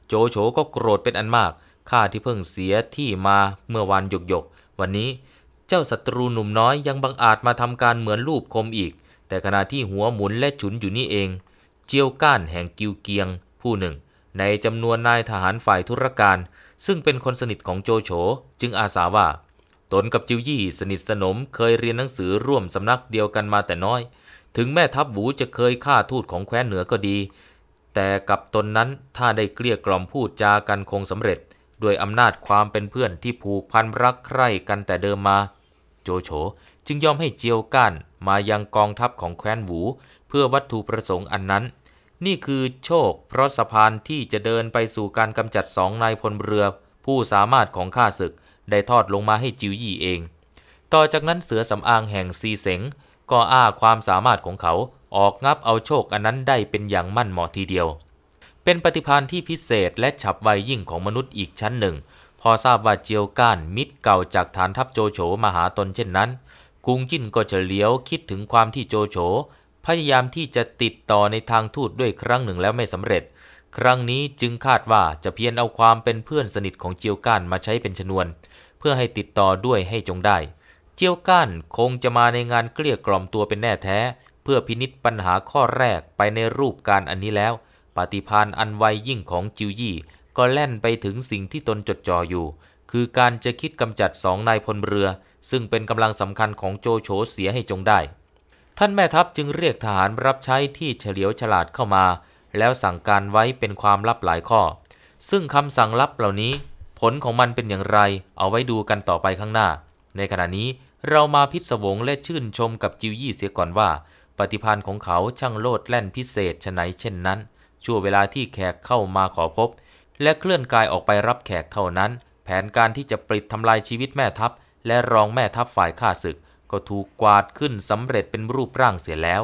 โจโฉก็โกรธเป็นอันมากข้าที่เพิ่งเสียที่มาเมื่อวานหยกหยกวันนี้ เจ้าศัตรูหนุ่มน้อยยังบังอาจมาทำการเหมือนรูปคมอีก แต่ขณะที่หัวหมุนและฉุนอยู่นี่เอง เจียวก้านแห่งกิวเกียง ผู้หนึ่ง ในจำนวนนายทหารฝ่ายธุรการ ซึ่งเป็นคนสนิทของโจโฉจึงอาสาว่าตนกับจิวยี่สนิทสนมเคยเรียนหนังสือร่วมสำนักเดียวกันมาแต่น้อย ถึงแม่ทัพหวูจะเคยฆ่าทูตของแคว้นเหนือก็ดี แต่กับตนนั้นถ้าได้เกลี้ยกล่อมพูดจากันคงสำเร็จ ด้วยอำนาจความเป็นเพื่อนที่ผูกพันรักใคร่กันแต่เดิมมา โจโฉจึงยอมให้เจียวก้านมายังกองทัพของแคว้นหวูเพื่อวัตถุประสงค์อันนั้น นี่คือโชค เพราะสะพานที่จะเดินไปสู่การกำจัดสองนายพลเรือผู้สามารถของข้าศึกได้ทอดลงมาให้จิวยี่เอง ต่อจากนั้นเสือสำอางแห่งซีเสงก็อ้าความสามารถของเขา ออกงับเอาโชคอันนั้นได้เป็นอย่างมั่นเหมาะทีเดียว เป็นปฏิพานที่พิเศษและฉับไวยิ่งของมนุษย์อีกชั้นหนึ่ง พอทราบว่าเจียวก้านมิตรเก่าจากฐานทัพโจโฉมาหาตนเช่นนั้น กุงจิ้นก็เฉลียวคิดถึงความที่โจโฉพยายามที่จะติดต่อในทางทูตด้วยครั้งหนึ่งแล้วไม่สำเร็จ ครั้งนี้จึงคาดว่าจะเพียนเอาความเป็นเพื่อนสนิทของเจียวก้านมาใช้เป็นชนวนเพื่อให้ติดต่อด้วยให้จงได้ เจียวก้านคงจะมาในงานเกลี้ยกล่อมตัวเป็นแน่แท้ เพื่อพินิษปัญหาข้อแรกไปในรูปการอันนี้แล้ว ปฏิพานอันไวยิ่งของจิวยี่ ก็แล่นไปถึงสิ่งที่ตนจดจ่ออยู่ คือการจะคิดกำจัดสองนายพลเรือ ซึ่งเป็นกำลังสำคัญของโจโฉเสียให้จงได้ ท่านแม่ทัพจึงเรียกทหารรับใช้ที่เฉลียวฉลาดเข้ามา แล้วสั่งการไว้เป็นความลับหลายข้อ ซึ่งคำสั่งลับเหล่านี้ผลของมันเป็นอย่างไร เอาไว้ดูกันต่อไปข้างหน้า ในขณะนี้เรามาพิศวงและชื่นชมกับจิวยี่เสียก่อนว่า ปฏิพานของเขาช่างโลดแล่นพิเศษชะไหนเช่นนั้นช่วงเวลาที่แขกเข้ามาขอพบ และเคลื่อนกายออกไปรับแขกเท่านั้น แผนการที่จะปลิดทำลายชีวิตแม่ทัพ และรองแม่ทัพฝ่ายข้าศึก ก็ถูกกวาดขึ้นสำเร็จเป็นรูปร่างเสียแล้ว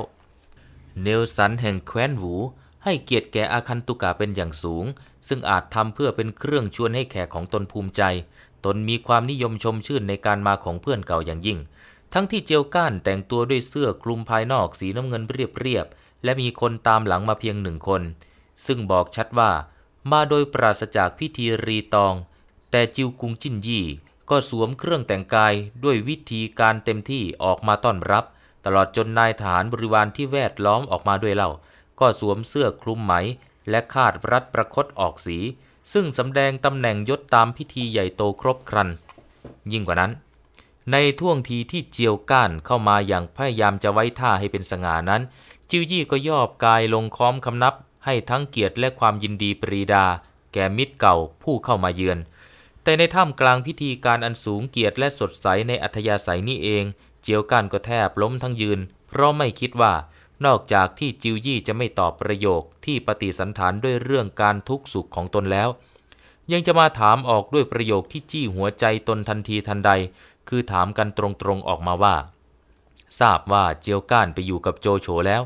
เนลสันแห่งแคว้นหูให้เกียรติแก่อาคันตุกะเป็นอย่างสูง ซึ่งอาจทำเพื่อเป็นเครื่องชวนให้แขกของตนภูมิใจ ตนมีความนิยมชมชื่นในการมาของเพื่อนเก่าอย่างยิ่ง ทั้งที่เจียวก้านแต่งตัวด้วยเสื้อคลุมภายนอกสีน้ำเงินเรียบๆ และมีคนตามหลังมาเพียงหนึ่งคน ซึ่งบอกชัดว่า มาโดยปราศจากพิธีรีตอง แต่จิวกุงจินยี่ ก็สวมเครื่องแต่งกายด้วยวิธีการเต็มที่ออกมาต้อนรับ ตลอดจนนายทหารบริวารที่แวดล้อมออกมาด้วยเล่าก็สวมเสื้อคลุมไหม และคาดรัดประคตออกสี ซึ่งสำแดงตำแหน่งยศตามพิธีใหญ่โตครบครัน ยิ่งกว่านั้น ในท่วงทีที่เจียวก้านเข้ามาอย่างพยายามจะไว้ท่าให้เป็นสง่านั้น จิวยี่ก็ยอบกายลงค้อมคำนับให้ทั้งเกียรติและความยินดีปรีดา แก่มิตรเก่าผู้เข้ามาเยือน แต่ในท่ามกลางพิธีการอันสูงเกียรติและสดใสในอัธยาศัยนี้เอง เจียวก้านก็แทบล้มทั้งยืน เพราะไม่คิดว่านอกจากที่จิวยี่จะไม่ตอบประโยคที่ปฏิสันฐานด้วยเรื่องการทุกข์สุขของตนแล้ว ยังจะมาถามออกด้วยประโยคที่จี้หัวใจตนทันทีทันใด คือถามกันตรงๆ ออกมาว่า ทราบว่าเจียวก้านไปอยู่กับโจโฉแล้ว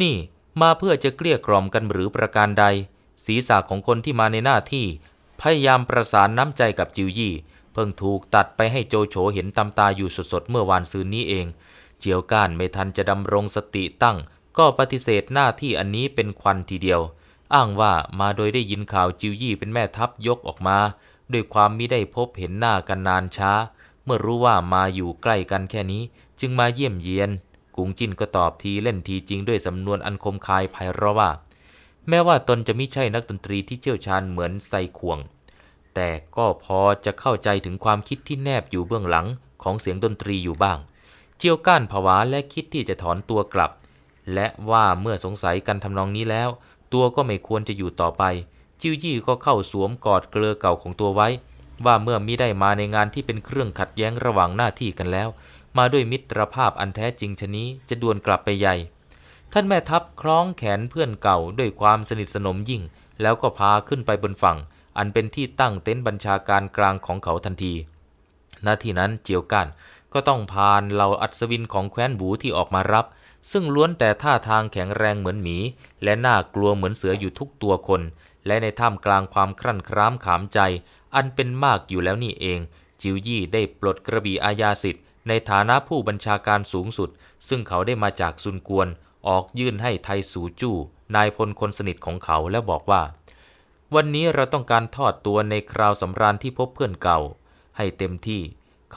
นี่มาเพื่อจะเกลี้ยกล่อมกันหรือประการใด ศีรษะของคนที่มาในหน้าที่ พยายามประสานน้ำใจกับจิวยี่ เพิ่งถูกตัดไปให้โจโฉเห็นตำตาอยู่สดๆ เมื่อวานซืนนี้เองเจียวก้านไม่ทันจะดำรงสติตั้ง ก็ปฏิเสธหน้าที่อันนี้เป็นควันทีเดียว อ้างว่ามาโดยได้ยินข่าวจิวยี่เป็นแม่ทัพยกออกมา ด้วยความมิได้พบเห็นหน้ากันนานช้า เมื่อรู้ว่ามาอยู่ใกล้กันแค่นี้ จึงมาเยี่ยมเยียนกุงจินก็ตอบทีเล่นทีจริงด้วยสำนวนอันคมคายไพเราะว่า แม้ว่าตนจะไม่ใช่นักดนตรีที่เชี่ยวชาญเหมือนไซควง แต่ก็พอจะเข้าใจถึงความคิดที่แนบอยู่เบื้องหลังของเสียงดนตรีอยู่บ้างเจียวก้านผวาและคิดที่จะถอนตัวกลับ และว่าเมื่อสงสัยกันทำนองนี้แล้ว ตัวก็ไม่ควรจะอยู่ต่อไป จิวยี่ก็เข้าสวมกอดเกลือเก่าของตัวไว้ ว่าเมื่อมิได้มาในงานที่เป็นเครื่องขัดแย้งระหว่างหน้าที่กันแล้ว มาด้วยมิตรภาพอันแท้จริงชนี้จะดวนกลับไปใหญ่ ท่านแม่ทัพคล้องแขนเพื่อนเก่าด้วยความสนิทสนมยิ่ง แล้วก็พาขึ้นไปบนฝั่ง อันเป็นที่ตั้งเต็นท์บัญชาการกลางของเขาทันทีนาทีนั้นเจียวก้านก็ต้องผ่านเหล่าอัศวินของแคว้นบูที่ออกมารับ ซึ่งล้วนแต่ท่าทางแข็งแรงเหมือนหมี และน่ากลัวเหมือนเสืออยู่ทุกตัวคน และในท่ามกลางความครั่นคร้ามขามใจ อันเป็นมากอยู่แล้วนี่เอง จิวยี่ได้ปลดกระบี่อาญาสิทธิ์ ในฐานะผู้บัญชาการสูงสุด ซึ่งเขาได้มาจากซุนกวนออกยื่นให้ไทสูจู้ นายพลคนสนิทของเขาและบอกว่า วันนี้เราต้องการทอดตัวในคราวสำราญที่พบเพื่อนเก่า ให้เต็มที่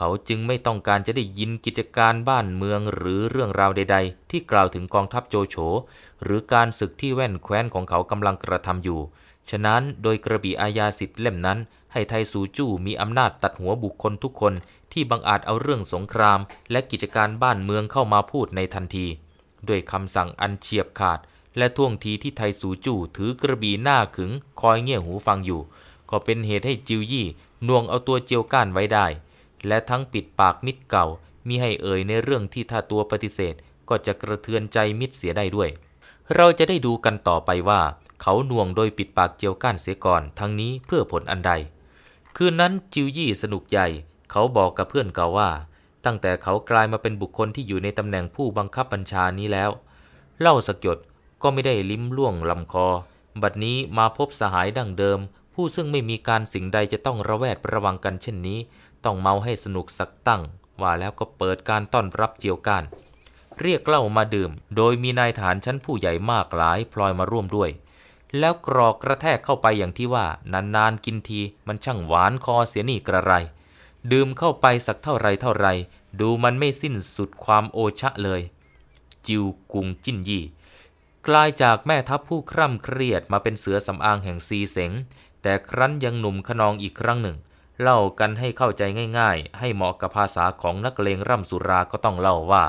เขาจึงไม่ต้องการจะได้ยินกิจการบ้านเมืองหรือเรื่องราวใดๆ ที่กล่าวถึงกองทัพโจโฉหรือการศึกที่แว่นแคว้นของเขากำลังกระทำอยู่ ฉะนั้นโดยกระบี่อาญาสิทธิ์เล่มนั้น ให้ไทยสูจู้มีอำนาจตัดหัวบุคคลทุกคน ที่บังอาจเอาเรื่องสงคราม และกิจการบ้านเมืองเข้ามาพูดในทันที ด้วยคำสั่งอันเฉียบขาด และท่วงทีที่ไทยสูจู้ถือกระบี่หน้าขึงคอยเงี่ยหูฟังอยู่ ก็เป็นเหตุให้จิวยี่นวงเอาตัวเจียวก้านไว้ได้และทั้งปิดปากมิตรเก่ามิให้เอ่ยในเรื่องที่ ถ้าตัวปฏิเสธก็จะกระเทือนใจมิตรเสียได้ด้วย เราจะได้ดูกันต่อไปว่า เขาหน่วงโดยปิดปากเจียวก้านเสียก่อนทั้งนี้เพื่อผลอันใด คืนนั้นจิวยี่สนุกใหญ่ เขาบอกกับเพื่อนเก่าว่า ตั้งแต่เขากลายมาเป็นบุคคลที่อยู่ในตำแหน่งผู้บังคับบัญชานี้แล้ว เล่าสกยดก็ไม่ได้ลิ้มล่วงลำคอบัดนี้มาพบสหายดังเดิม ผู้ซึ่งไม่มีการสิ่งใดจะต้องระแวดระวังกันเช่นนี้ต้องเมาให้สนุกสักตั้ง ว่าแล้วก็เปิดการต้อนรับเจียวการเรียกเหล้ามาดื่ม โดยมีนายฐานชั้นผู้ใหญ่มากหลาย พลอยมาร่วมด้วย แล้วกรอกกระแทกเข้าไปอย่างที่ว่า นานๆกินทีมันช่างหวานคอเสียนี่กระไร ดื่มเข้าไปสักเท่าไรเท่าไรดูมันไม่สิ้นสุดความโอชะเลย จิวกุงจิ้นยี่กลายจากแม่ทัพผู้คร่ำเครียดมาเป็นเสือสำอางแห่งซีเสงแต่ครั้นยังหนุ่มขนองอีกครั้งหนึ่งเล่ากันให้เข้าใจง่ายๆ ให้เหมาะกับภาษาของนักเลงร่ำสุราก็ต้องเล่าว่า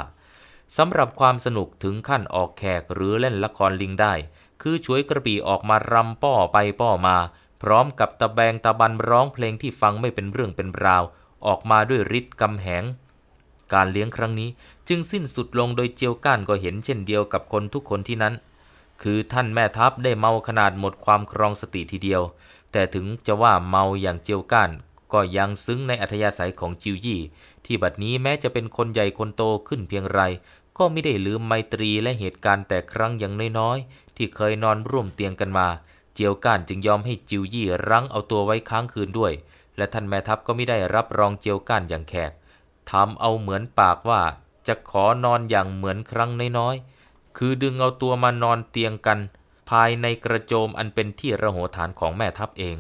สำหรับความสนุกถึงขั้นออกแขกหรือเล่นละครลิงได้ คือช่วยกระบี่ออกมารำป้อไปป้อมา พร้อมกับตะแบงตะบันร้องเพลงที่ฟังไม่เป็นเรื่องเป็นราว ออกมาด้วยฤทธิ์กำแหง การเลี้ยงครั้งนี้ จึงสิ้นสุดลงโดยเจียวก้านก็เห็นเช่นเดียวกับคนทุกคนที่นั้น คือท่านแม่ทัพได้เมาขนาดหมดความครองสติทีเดียว แต่ถึงจะว่าเมาอย่างเจียวก้านก็ยังซึ้งในอัธยาศัยของจิวยี่ ที่บัดนี้แม้จะเป็นคนใหญ่คนโตขึ้นเพียงไร ก็ไม่ได้ลืมไมตรีและเหตุการณ์แต่ครั้งยังน้อยๆที่เคยนอนร่วมเตียงกันมา เจียวก้านจึงยอมให้จิวยี่รั้งเอาตัวไว้ค้างคืนด้วย และท่านแม่ทัพก็ไม่ได้รับรองเจียวก้านอย่างแขกทำเอาเหมือนปากว่าจะขอนอนอย่างเหมือนครั้งน้อยๆคือดึงเอาตัวมานอนเตียงกัน ภายในกระโจมอันเป็นที่ระโหฐานของแม่ทัพเอง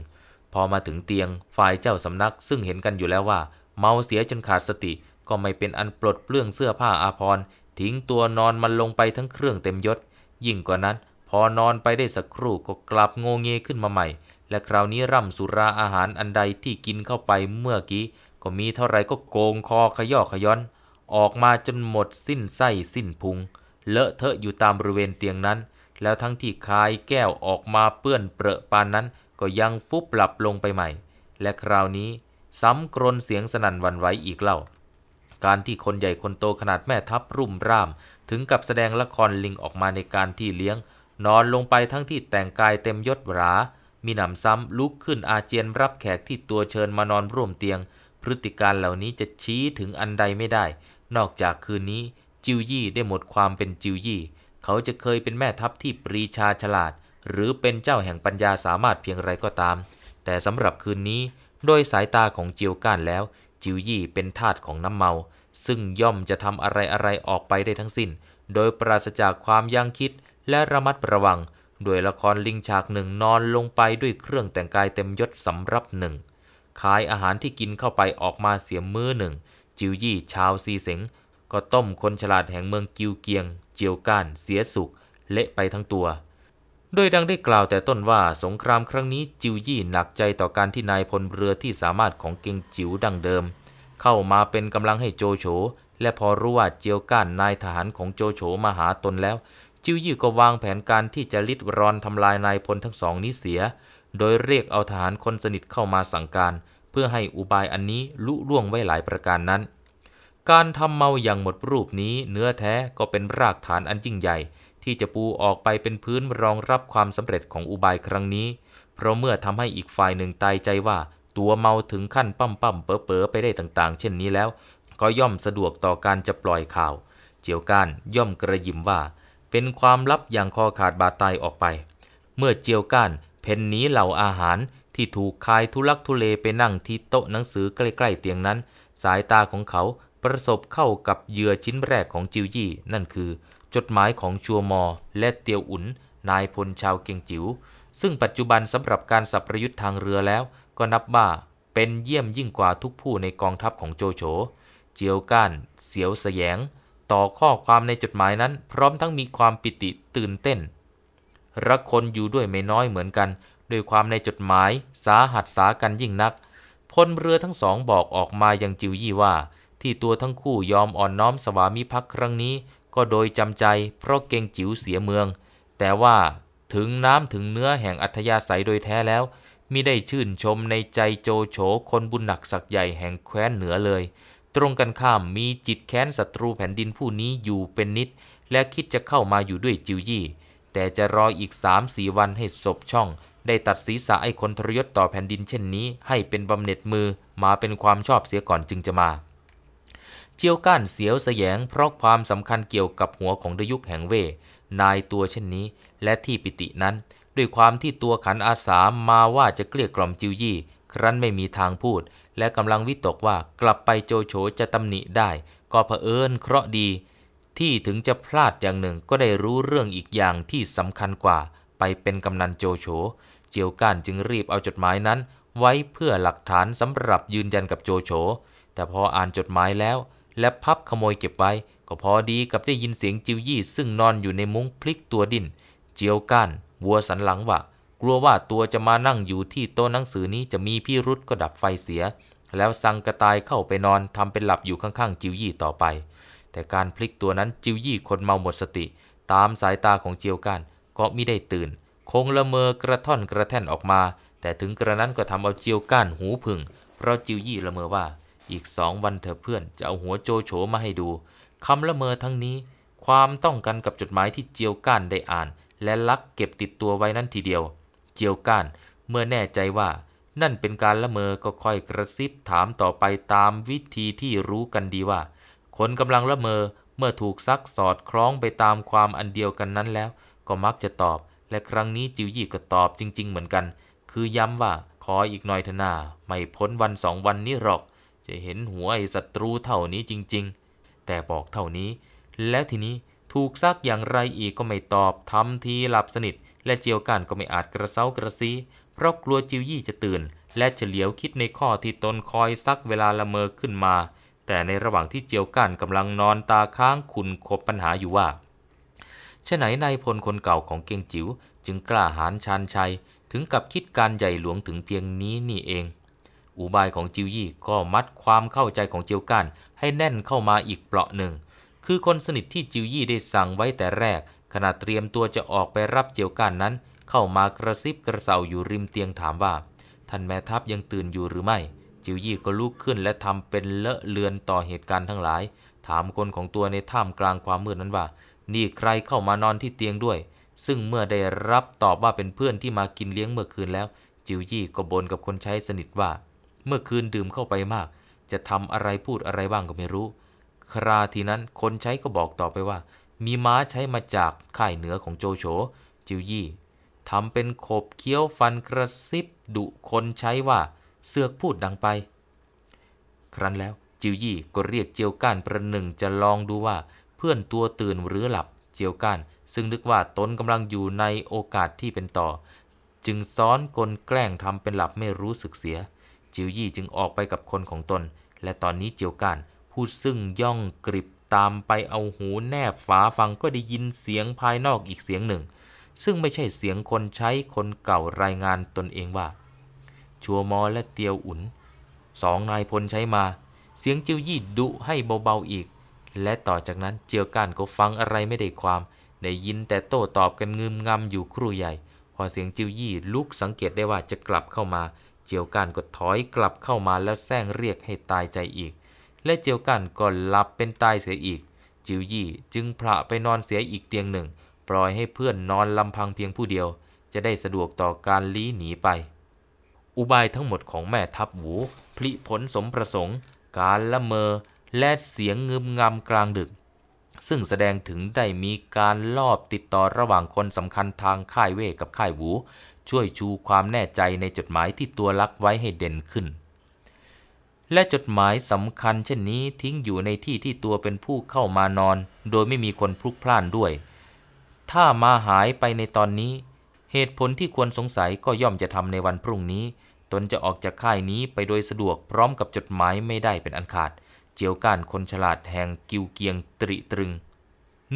พอมาถึงเตียง ฝ่ายเจ้าสำนักซึ่งเห็นกันอยู่แล้วว่า เมาเสียจนขาดสติ ก็ไม่เป็นอันปลดเปลื้องเสื้อผ้าอาภรณ์ทิ้งตัวนอนมันลงไปทั้งเครื่องเต็มยศ ยิ่งกว่านั้น พอนอนไปได้สักครู่ ก็กลับงงเงขึ้นมาใหม่ และคราวนี้ร่ำสุราอาหารอันใดที่กินเข้าไปเมื่อกี้ ก็มีเท่าไรก็โกงคอขย่อขย้อน ออกมาจนหมดสิ้นไส้สิ้นพุงเลอะเทอะอยู่ตามบริเวณเตียงนั้น แล้วทั้งที่คายแก้วออกมาเปื้อนเปรอะปานนั้นก็ยังฟุบหลับลงไปใหม่ และคราวนี้ซ้ำกรนเสียงสนั่นวันไหวอีกเล่า การที่คนใหญ่คนโตขนาดแม่ทัพรุ่มร่าม ถึงกับแสดงละครลิงออกมาในการที่เลี้ยง นอนลงไปทั้งที่แต่งกายเต็มยศหรามีหนำซ้ำลุกขึ้นอาเจียนรับแขกที่ตัวเชิญมานอนร่วมเตียง พฤติการเหล่านี้จะชี้ถึงอันใดไม่ได้ นอกจากคืนนี้จิวยี่ได้หมดความเป็นจิวยี่ เขาจะเคยเป็นแม่ทัพที่ปรีชาฉลาดหรือเป็นเจ้าแห่งปัญญาสามารถเพียงไรก็ตาม แต่สำหรับคืนนี้ โดยสายตาของจิวก้านแล้ว จิวยี่เป็นทาสของน้ำเมา ซึ่งย่อมจะทำอะไรอะไรออกไปได้ทั้งสิน้น โดยปราศจากความยั่งคิดและระมัดระวัง ด้วยละครลิงฉากหนึ่งนอนลงไปด้วยเครื่องแต่งกายเต็มยศสำรับหนึ่งขายอาหารที่กินเข้าไปออกมาเสียมือหนึ่ง จิวยี่ชาวซีเสงก็ต้มคนฉลาดแห่งเมืองกิวเกียงเจียวก้านเสียสุกเละไปทั้งตัวโดยดังได้กล่าวแต่ต้นว่าสงครามครั้งนี้ จิวยี่หนักใจต่อการที่นายพลเรือที่สามารถของเกงจิ๋วดังเดิม เข้ามาเป็นกำลังให้โจโฉและพอรู้ว่าเจียวก้านนายทหารของโจโฉมาหาตนแล้ว จิวยี่ก็วางแผนการที่จะลิดรอนทำลายนายพลทั้งสอง นี้เสีย โดยเรียกเอาทหารคนสนิทเข้ามาสั่งการ เพื่อให้อุบายอันนี้ลุล่วง ไว้หลายประการนั้น การทำเมาอย่างหมดรูปนี้ เนื้อแท้ก็เป็นรากฐานอันยิ่งใหญ่ที่จะปูออกไปเป็นพื้นรองรับความสำเร็จของอุบายครั้งนี้ เพราะเมื่อทำให้อีกฝ่ายหนึ่งตายใจว่าตัวเมาถึงขั้นปั้มปั้มเป๋อเป๋อไปได้ต่าง ๆ เช่นนี้แล้ว ก็ย่อมสะดวกต่อการจะปล่อยข่าว เจียวก้าน ย่อมกระยิมว่า เป็นความลับอย่างคอขาดบาดตายออกไป เมื่อเจียวก้านเพนหนีเหล่าอาหารที่ถูกคายทุลักทุเลไปนั่งที่โต๊ะหนังสือใกล้ๆเตียงนั้น สายตาของเขาประสบเข้ากับเหยื่อชิ้นแรกของจิวยี่ นั่นคือจดหมายของชัวมอ และเตียวอุ่น นายพลชาวเกียงจิว๋วซึ่งปัจจุบันสำหรับการสับประยุทธ์ทางเรือแล้ว ก็นับว่าเป็นเยี่ยมยิ่งกว่าทุกผู้ในกองทัพของโจโฉเจียวก้านเสียวสยงต่อข้อความในจดหมายนั้นพร้อมทั้งมีความปิติตื่นเต้น รักคนอยู่ด้วยไม่น้อยเหมือนกัน ด้วยความในจดหมาย สาหัสสากันยิ่งนักพลเรือทั้งสองบอกออกมาอย่างจิวยี่ว่า ที่ตัวทั้งคู่ยอมอ่อนน้อมสวามิภักดิ์ครั้งนี้ก็โดยจำใจเพราะเกงจิ๋วเสียเมือง แต่ว่าถึงน้ำถึงเนื้อแห่งอัธยาศัยโดยแท้แล้วมิได้ชื่นชมในใจโจโฉคนบุญหนักศักใหญ่แห่งแคว้นเหนือเลย ตรงกันข้ามมีจิตแค้นศัตรูแผ่นดินผู้นี้อยู่เป็นนิด และคิดจะเข้ามาอยู่ด้วยจิวยี่ แต่จะรออีกสามสี่วันให้ศพช่อง ได้ตัดศีรษะไอ้คนทรยศต่อแผ่นดินเช่นนี้ให้เป็นบำเหน็จมือมาเป็นความชอบเสียก่อนจึงจะมาเจียวก้านเสียวแสยงเพราะความสำคัญเกี่ยวกับหัวของดยุคแห่งเว นายตัวเช่นนี้และที่ปิตินั้น ด้วยความที่ตัวขันอาสามาว่าจะเกลี้ยกล่อมจิวยี่ ครั้นไม่มีทางพูด และกำลังวิตกว่ากลับไปโจโฉจะตำหนิได้ ก็เผอิญเคราะดี ที่ถึงจะพลาดอย่างหนึ่งก็ได้รู้เรื่องอีกอย่างที่สำคัญกว่า ไปเป็นกำนันโจโฉเจียวก้านจึงรีบเอาจดหมายนั้น ไว้เพื่อหลักฐานสำหรับยืนยันกับโจโฉแต่พออ่านจดหมายแล้วและพับขโมยเก็บไว้ ก็พอดีกับได้ยินเสียงจิวยี่ซึ่งนอนอยู่ในมุ้งพลิกตัวดิน้นเจียวก้านวัวสันหลังว่ากลัวว่าตัวจะมานั่งอยู่ที่โต๊ะหนังสือนี้จะมีพี่รุษก็ดับไฟเสีย แล้วสังกระตายเข้าไปนอนทำเป็นหลับอยู่ข้างๆจิวยี่ต่อไป แต่การพลิกตัวนั้นจิวยี่คนเมาหมดสติ ตามสายตาของเจียวก้านก็ไม่ได้ตื่น คงละเมอกระท่อนกระแท่นออกมา แต่ถึงกระนั้นก็ทำเอาเจียวก้านหูพึ่งเพราะจิวยี่ละเมอว่าอีกสองวันเถอะเพื่อนจะเอาหัวโจโฉมาให้ดู คำละเมอทั้งนี้ ความต้องกันกับจดหมายที่เจียวก้านได้อ่าน และลักเก็บติดตัวไว้นั้นทีเดียว เจียวก้านเมื่อแน่ใจว่า นั่นเป็นการละเมอ ก็ค่อยกระซิบถามต่อไปตามวิธีที่รู้กันดีว่าคนกำลังละเมอเมื่อถูกซักสอดคล้องไปตามความอันเดียวกันนั้นแล้ว ก็มักจะตอบ และครั้งนี้จิวยี่ก็ตอบจริง ๆ เหมือนกัน คือย้ำว่าขออีกหน่อยเถอะนาไม่พ้นวันสองวันนี้หรอกจะเห็นหัวไอ้ศัตรูเท่านี้จริง ๆ แต่บอกเท่านี้ แล้วทีนี้ถูกซักอย่างไรอีก ก็ไม่ตอบทำทีหลับสนิท และเจียวกันก็ไม่อาจกระเซากระซีเพราะกลัวจิวยี่จะตื่น และเฉลียวคิดในข้อที่ตนคอยซักเวลาละเมอขึ้นมา แต่ในระหว่างที่เจียวกันกำลังนอนตาค้างขุนคบปัญหาอยู่ว่าฉไหนนายพลคนเก่าของเกียงจิว๋วจึงกล้าหาญชานชัยถึงกับคิดการใหญ่หลวงถึงเพียงนี้นี่เองอุบายของจิวยี่ก็มัดความเข้าใจของเจียวกานให้แน่นเข้ามาอีกเปลาะหนึ่ง คือคนสนิทที่จิวยี่ได้สั่งไว้แต่แรก ขณะเตรียมตัวจะออกไปรับเจียวกานนั้น เข้ามากระซิบกระเซาอยู่ริมเตียงถามว่า ท่านแม่ทัพยังตื่นอยู่หรือไม่ จิวยี่ก็ลุกขึ้นและทำเป็นเลอะเลือนต่อเหตุการณ์ทั้งหลาย ถามคนของตัวในถ้ำกลางความมืดนั้นว่า นี่ใครเข้ามานอนที่เตียงด้วย ซึ่งเมื่อได้รับตอบว่าเป็นเพื่อนที่มากินเลี้ยงเมื่อคืนแล้ว จิวยี่ก็บ่นกับคนใช้สนิทว่าเมื่อคืนดื่มเข้าไปมาก จะทำอะไรพูดอะไรบ้างก็ไม่รู้ คราทีนั้นคนใช้ก็บอกต่อไปว่า มีม้าใช้มาจากค่ายเหนือของโจโฉ จิวยี่ทำเป็นขบเคี้ยวฟันกระซิบดุคนใช้ว่า เสือกพูดดังไป ครั้นแล้วจิวยี่ก็เรียกเจียวก้านประหนึ่งจะลองดูว่า เพื่อนตัวตื่นหรือหลับ เจียวก้านซึ่งนึกว่าตนกำลังอยู่ในโอกาสที่เป็นต่อ จึงซ้อนกลแกล้งทำเป็นหลับไม่รู้สึกเสียจิวยี่จึงออกไปกับคนของตน และตอนนี้เจียวกานผู้ซึ่งย่องกริบตามไปเอาหูแนบฝาฟังก็ได้ยินเสียงภายนอกอีกเสียงหนึ่ง ซึ่งไม่ใช่เสียงคนใช้คนเก่ารายงานตนเองว่า ชัวมอและเตียวอุ่นสองนายพลใช้มา เสียงจิวยี่ดุให้เบาๆอีก และต่อจากนั้นเจียวกานก็ฟังอะไรไม่ได้ความได้ยินแต่โต้ตอบกันงืมงำอยู่ครู่ใหญ่ พอเสียงจิวยี่ลุกสังเกตได้ว่าจะกลับเข้ามาเจียวกัานก็ถอยกลับเข้ามาแล้วแซงเรียกให้ตายใจอีก และเจียวกัานก็หลับเป็นตายเสียอีก จิวยี่จึงพระไปนอนเสียอีกเตียงหนึ่ง ปล่อยให้เพื่อนนอนลำพังเพียงผู้เดียว จะได้สะดวกต่อการลี้หนีไป อุบายทั้งหมดของแม่ทัพหูพลิผลสมประสงค์ การละเมอและเสียงเงึมงำกลางดึก ซึ่งแสดงถึงได้มีการลอบติดต่อระหว่างคนสำคัญทางค่ายเว่กับค่ายหูช่วยชูความแน่ใจในจดหมายที่ตัวรักไว้ให้เด่นขึ้น และจดหมายสำคัญเช่นนี้ทิ้งอยู่ในที่ที่ตัวเป็นผู้เข้ามานอน โดยไม่มีคนพลุกพล่านด้วย ถ้ามาหายไปในตอนนี้ เหตุผลที่ควรสงสัยก็ย่อมจะทำในวันพรุ่งนี้ ตนจะออกจากค่ายนี้ไปโดยสะดวกพร้อมกับจดหมายไม่ได้เป็นอันขาด เจียวการคนฉลาดแห่งกิวเกียงตริตรึง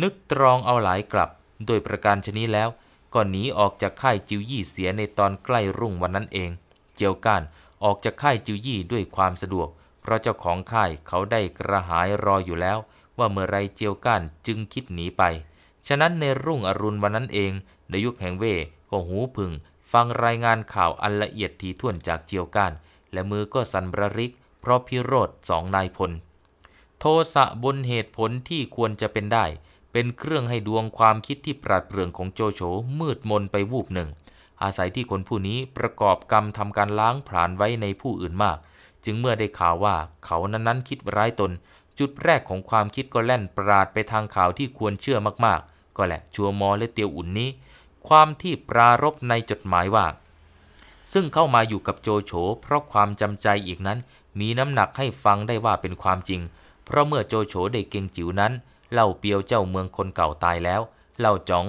นึกตรองเอาหลายกลับ โดยประการชนี้แล้วก็หนีออกจากค่ายจิวยี่เสียในตอนใกล้รุ่งวันนั้นเอง เจียวก้านออกจากค่ายจิวยี่ด้วยความสะดวก เพราะเจ้าของค่ายเขาได้กระหายรออยู่แล้ว ว่าเมื่อไรเจียวก้านจึงคิดหนีไป ฉะนั้นในรุ่งอรุณวันนั้นเองนายุคแห่งเว่ก็หูพึ่งฟังรายงานข่าวอันละเอียดทีท่วนจากเจียวก้านและมือก็สันระริก เพราะพิโรธสองนายพล โทสะบนเหตุผลที่ควรจะเป็นได้เป็นเครื่องให้ดวงความคิดที่ปราดเปรื่องของโจโฉมืดมนไปวูบหนึ่ง อาศัยที่คนผู้นี้ประกอบกรรมทำการล้างผลาญไว้ในผู้อื่นมาก จึงเมื่อได้ข่าวว่าเขานั้นๆคิดร้ายตน จุดแรกของความคิดก็แล่นปราดไปทางข่าวที่ควรเชื่อมากๆ ก็แหละชัวมอและเตียวอุ่นนี้ ความที่ปรารบในจดหมายว่า ซึ่งเข้ามาอยู่กับโจโฉเพราะความจำใจอีกนั้น มีน้ำหนักให้ฟังได้ว่าเป็นความจริง เพราะเมื่อโจโฉได้เก่งจิ๋วนั้นเล่าเปียวเจ้าเมืองคนเก่าตายแล้ว เล่าจ๋อง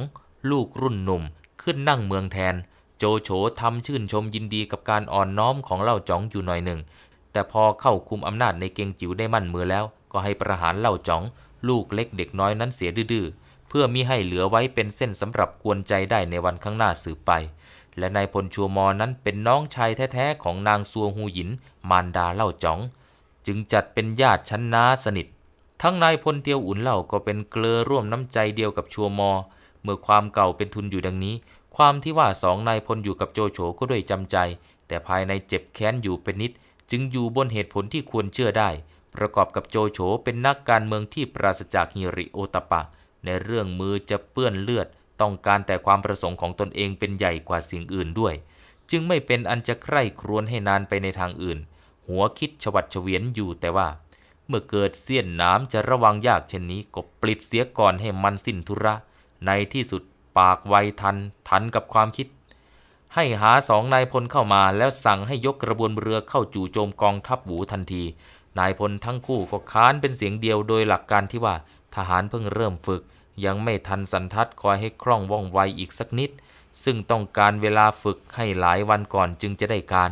ลูกรุ่นหนุ่ม ขึ้นนั่งเมืองแทน โจโฉทำชื่นชมยินดีกับการอ่อนน้อมของเล่าจ๋องอยู่หน่อยหนึ่งแต่พอเข้าคุมอำนาจในเกงจิ๋วได้มั่นมือแล้ว ก็ให้ประหารเล่าจ๋อง ลูกเล็กเด็กน้อยนั้นเสียดื้อเพื่อมิให้เหลือไว้เป็นเส้นสำหรับกวนใจได้ในวันข้างหน้าสืบไป และนายพลชัวมอนั้นเป็นน้องชายแท้ๆของนางซัวฮูหยินมารดาเล่าจ๋อง จึงจัดเป็นญาติชั้นน้าสนิททั้งนายพลเตียวอุ่นเหล่าก็เป็นเกลือร่วมน้ำใจเดียวกับชัวมอ เมื่อความเก่าเป็นทุนอยู่ดังนี้ ความที่ว่าสองนายพลอยู่กับโจโฉก็ด้วยจำใจ แต่ภายในเจ็บแค้นอยู่เป็นนิด จึงอยู่บนเหตุผลที่ควรเชื่อได้ ประกอบกับโจโฉเป็นนักการเมืองที่ปราศจากฮิริโอตปะ ในเรื่องมือจะเปื้อนเลือด ต้องการแต่ความประสงค์ของตนเองเป็นใหญ่กว่าสิ่งอื่นด้วย จึงไม่เป็นอันจะใคร่ครวญให้นานไปในทางอื่น หัวคิดฉวัดเฉวียนอยู่แต่ว่าเมื่อเกิดเสี้ยนน้ำจะระวังยากเช่นนี้ก็ปลิดเสียก่อนให้มันสิ้นธุระ ในที่สุดปากไวทันทันกับความคิด ให้หาสองนายพลเข้ามาแล้วสั่งให้ยกกระบวนเรือเข้าจู่โจมกองทัพหูทันที นายพลทั้งคู่ก็ค้านเป็นเสียงเดียวโดยหลักการที่ว่า ทหารเพิ่งเริ่มฝึก ยังไม่ทันสันทัดคอยให้คล่องว่องไวอีกสักนิด ซึ่งต้องการเวลาฝึกให้หลายวันก่อนจึงจะได้การ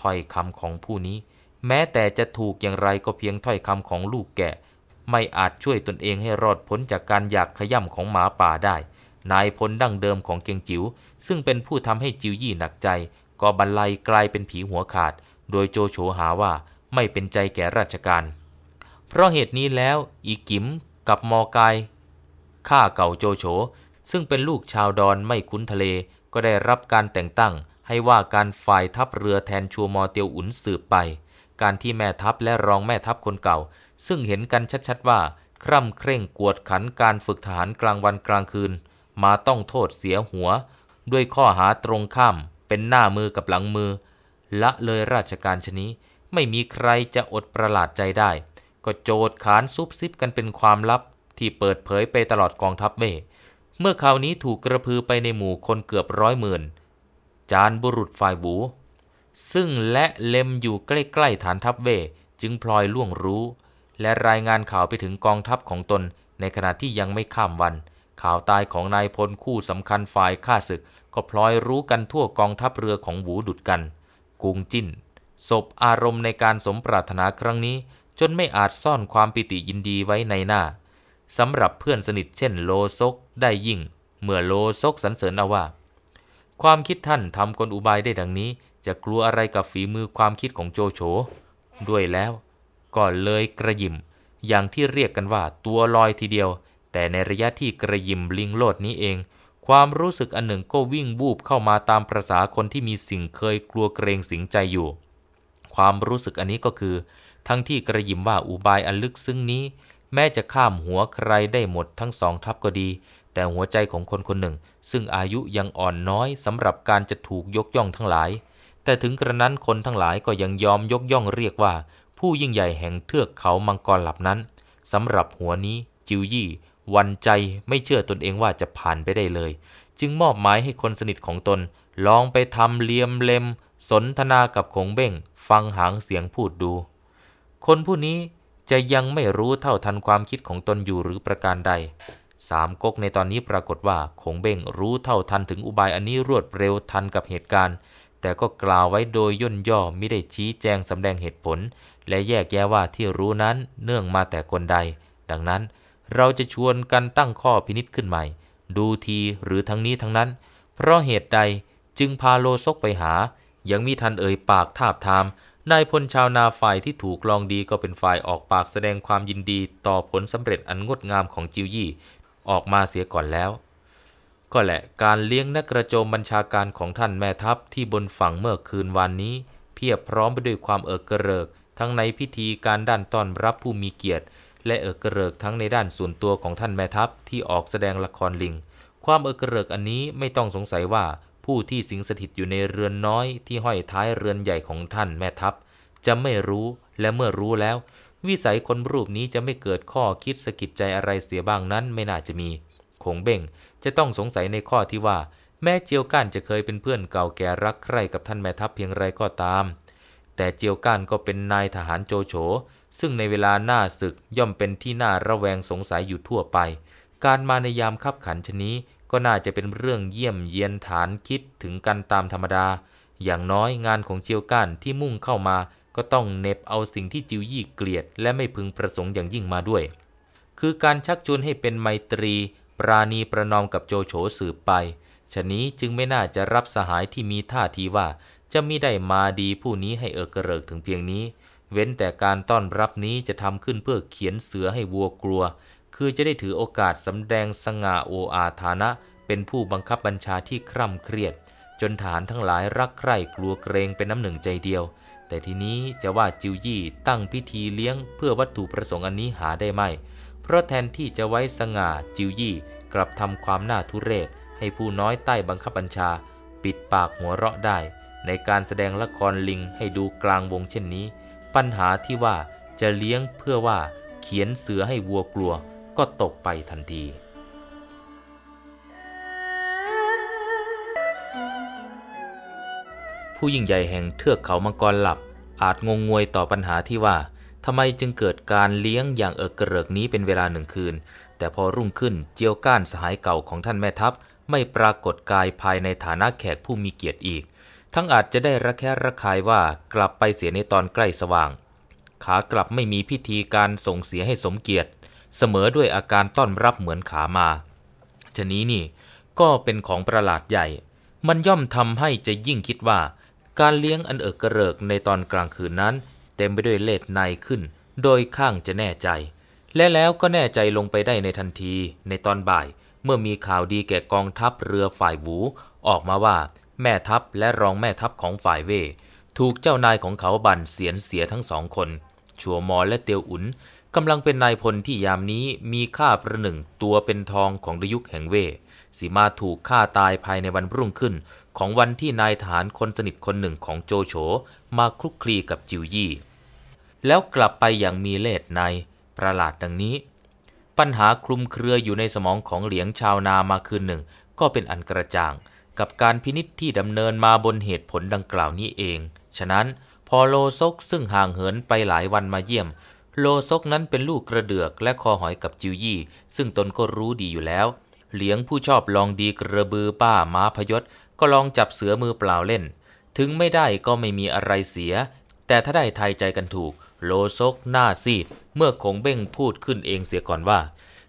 ถ้อยคำของผู้นี้แม้แต่จะถูกอย่างไรก็เพียงถ้อยคำของลูกแกะ ไม่อาจช่วยตนเองให้รอดพ้นจากการอยากขย่ำของหมาป่าได้ นายพลดั้งเดิมของเกียงจิว๋วซึ่งเป็นผู้ทำให้จิวยี่หนักใจ ก็บรรลัยกลายเป็นผีหัวขาด โดยโจโฉหาว่าไม่เป็นใจแก่ราชการ เพราะเหตุนี้แล้วอีกิมกับมอกายข้าเก่าโจโฉซึ่งเป็นลูกชาวดอนไม่คุ้นทะเล ก็ได้รับการแต่งตั้งให้ว่าการฝ่ายทัพเรือแทนชัวมอเตียวอุ่นสืบไปการที่แม่ทัพและรองแม่ทัพคนเก่า ซึ่งเห็นกันชัดๆว่า คร่ำเคร่งกวดขันการฝึกทหารกลางวันกลางคืน มาต้องโทษเสียหัว ด้วยข้อหาตรงข้ามเป็นหน้ามือกับหลังมือละเลยราชการชนี้ไม่มีใครจะอดประหลาดใจได้ ก็โจดขานซุบซิบกันเป็นความลับที่เปิดเผยไปตลอดกองทัพเว เมื่อข่าวนี้ถูกกระพือไปในหมู่คนเกือบร้อยหมื่นจานบุรุษฝ่ายหูซึ่งและเล็มอยู่ใกล้ ๆ ฐานทัพเวจึงพลอยล่วงรู้ และรายงานข่าวไปถึงกองทัพของตน ในขณะที่ยังไม่ข้ามวัน ข่าวตายของนายพลคู่สำคัญฝ่ายข้าศึก ก็พลอยรู้กันทั่วกองทัพเรือของหวูดุดกัน กุงจิ้นศพอารมณ์ในการสมปรารถนาครั้งนี้ จนไม่อาจซ่อนความปิติยินดีไว้ในหน้าสำหรับเพื่อนสนิทเช่นโลซกได้ยิ่ง เมื่อโลซกสรรเสริญเอาว่า ความคิดท่านทำกลอุบายได้ดังนี้จะกลัวอะไรกับฝีมือความคิดของโจโฉด้วยแล้ว ก็เลยกระยิมอย่างที่เรียกกันว่าตัวลอยทีเดียว แต่ในระยะที่กระยิมลิงโลดนี้เอง ความรู้สึกอันหนึ่งก็วิ่งบูบเข้ามาตามประษาคนที่มีสิ่งเคยกลัวเกรงสิงใจอยู่ ความรู้สึกอันนี้ก็คือ ทั้งที่กระยิมว่าอุบายอันลึกซึ้งนี้ แม้จะข้ามหัวใครได้หมดทั้งสองทับก็ดี แต่หัวใจของคนคนหนึ่ง ซึ่งอายุยังอ่อนน้อยสำหรับการจะถูกยกย่องทั้งหลายแต่ถึงกระนั้นคนทั้งหลายก็ยังยอมยกย่องเรียกว่า ผู้ยิ่งใหญ่แห่งเทือกเขามังกรหลับนั้นสำหรับหัวนี้ จิวยี่วันใจไม่เชื่อตนเองว่าจะผ่านไปได้เลย จึงมอบหมายให้คนสนิทของตน ลองไปทำเลียมเลมสนทนากับขงเบ้งฟังหางเสียงพูดดู คนผู้นี้จะยังไม่รู้เท่าทันความคิดของตนอยู่หรือประการใด สามก๊กในตอนนี้ปรากฏว่าขงเบ้งรู้เท่าทันถึงอุบายอันนี้รวดเร็วทันกับเหตุการณ์แต่ก็กล่าวไว้โดยย่นย่อมิได้ชี้แจงสำแดงเหตุผล และแยกแยะว่าที่รู้นั้นเนื่องมาแต่คนใด ดังนั้น เราจะชวนกันตั้งข้อพินิษขึ้นใหม่ ดูทีหรือทั้งนี้ทั้งนั้น เพราะเหตุใดจึงพาโลซกไปหา ยังมีทันเอ่ยปากทาบทามนายพลชาวนาฝ่ายที่ถูกลองดีก็เป็นฝ่ายออกปากแสดงความยินดีต่อผลสำเร็จอันงดงามของจิวยี่ออกมาเสียก่อนแล้วก็แหละ การเลี้ยงนักกระโจมบัญชาการของท่านแม่ทัพที่บนฝั่งเมื่อคืนวันนี้ เพียบพร้อมไปด้วยความเอิกกระเริก ทั้งในพิธีการด้านต้อนรับผู้มีเกียรติ และเอิกกระเริกทั้งในด้านส่วนตัวของท่านแม่ทัพที่ออกแสดงละครลิง ความเอิกกระเริกอันนี้ไม่ต้องสงสัยว่าผู้ที่สิงสถิตอยู่ในเรือนน้อยที่ห้อยท้ายเรือนใหญ่ของท่านแม่ทัพจะไม่รู้และเมื่อรู้แล้ว วิสัยคนรูปนี้จะไม่เกิดข้อคิดสะกิดใจอะไรเสียบ้างนั้นไม่น่าจะมีคงเบ่งจะต้องสงสัยในข้อที่ว่า แม่เจียวก้านจะเคยเป็นเพื่อนเก่าแก่รักใคร่กับท่านแม่ทัพเพียงไรก็ตาม แต่เจียวก้านก็เป็นนายทหารโจโฉซึ่งในเวลาหน้าศึกย่อมเป็นที่น่าระแวงสงสัยอยู่ทั่วไป การมาในยามคับขันชนี้ก็น่าจะเป็นเรื่องเยี่ยมเยียนฐานคิดถึงกันตามธรรมดา อย่างน้อยงานของเจียวก้านที่มุ่งเข้ามาก็ต้องเน็บเอาสิ่งที่จิวยี่เกลียดและไม่พึงประสงค์อย่างยิ่งมาด้วย คือการชักชวนให้เป็นไมตรีปราณีประนอมกับโจโฉสืบไปฉนี้จึงไม่น่าจะรับสหายที่มีท่าทีว่า จะมิได้มาดีผู้นี้ให้เอิกเกริกถึงเพียงนี้ เว้นแต่การต้อนรับนี้จะทำขึ้นเพื่อเขียนเสือให้วัวกลัว คือจะได้ถือโอกาสสำแดงสง่าโออาฐานะเป็นผู้บังคับบัญชาที่คร่ำเครียด จนฐานทั้งหลายรักใคร่กลัวเกรงเป็นน้ำหนึ่งใจเดียว แต่ทีนี้จะว่าจิวยี่ตั้งพิธีเลี้ยงเพื่อวัตถุประสงค์อันนี้หาได้ไหมเพราะแทนที่จะไว้สง่าจิวยี่ กลับทำความน่าทุเรศให้ผู้น้อยใต้บังคับบัญชา ปิดปากหัวเราะได้ในการแสดงละครลิงให้ดูกลางวงเช่นนี้ ปัญหาที่ว่าจะเลี้ยงเพื่อว่าเขียนเสือให้วัวกลัวก็ตกไปทันที ผู้ยิ่งใหญ่แห่งเทือกเขามังกรหลับ อาจงงงวยต่อปัญหาที่ว่าทำไมจึงเกิดการเลี้ยงอย่างเอิกเกริกนี้เป็นเวลาหนึ่งคืน แต่พอรุ่งขึ้นเจียวก้านสหายเก่าของท่านแม่ทัพ ไม่ปรากฏกายภายในฐานะแขกผู้มีเกียรติอีก ทั้งอาจจะได้ระแคะระคายว่ากลับไปเสียในตอนใกล้สว่าง ขากลับไม่มีพิธีการส่งเสียให้สมเกียรติ เสมอด้วยอาการต้อนรับเหมือนขามาชนี้นี่ก็เป็นของประหลาดใหญ่ มันย่อมทำให้จะยิ่งคิดว่าการเลี้ยงอันเอิกกระเริกในตอนกลางคืนนั้นเต็มไปด้วยเลดในขึ้น โดยข้างจะแน่ใจ และแล้วก็แน่ใจลงไปได้ในทันทีในตอนบ่าย เมื่อมีข่าวดีแก่กองทัพเรือฝ่ายหวูออกมาว่า แม่ทัพและรองแม่ทัพของฝ่ายเว ถูกเจ้านายของเขาบันเสียนเสียทั้งสองคน ชัวมอและเตียวอุนกำลังเป็นนายพลที่ยามนี้มีค่าประหนึ่งตัวเป็นทองของดยุคแห่งเวสีมาถูกฆ่าตายภายในวันรุ่งขึ้นของวันที่นายฐานคนสนิทคนหนึ่งของโจโฉมาคลุกคลีกับจิวยี่ แล้วกลับไปอย่างมีเล่ห์ใน ประหลาดดังนี้ ปัญหาคลุมเครืออยู่ในสมองของเหลียงชาวนามาคืนหนึ่ง ก็เป็นอันกระจ่าง กับการพินิษที่ดำเนินมาบนเหตุผลดังกล่าวนี้เอง ฉะนั้นพอโลซกซึ่งห่างเหินไปหลายวันมาเยี่ยม โลซกนั้นเป็นลูกกระเดือกและคอหอยกับจิวยี่ซึ่งตนก็รู้ดีอยู่แล้วเหลียงผู้ชอบลองดีกระบือป้าม้าพยศก็ลองจับเสือมือเปล่าเล่น ถึงไม่ได้ก็ไม่มีอะไรเสีย แต่ถ้าได้ทายใจกันถูก โลซกหน้าซีด เมื่อคงเบ้งพูดขึ้นเองเสียก่อนว่า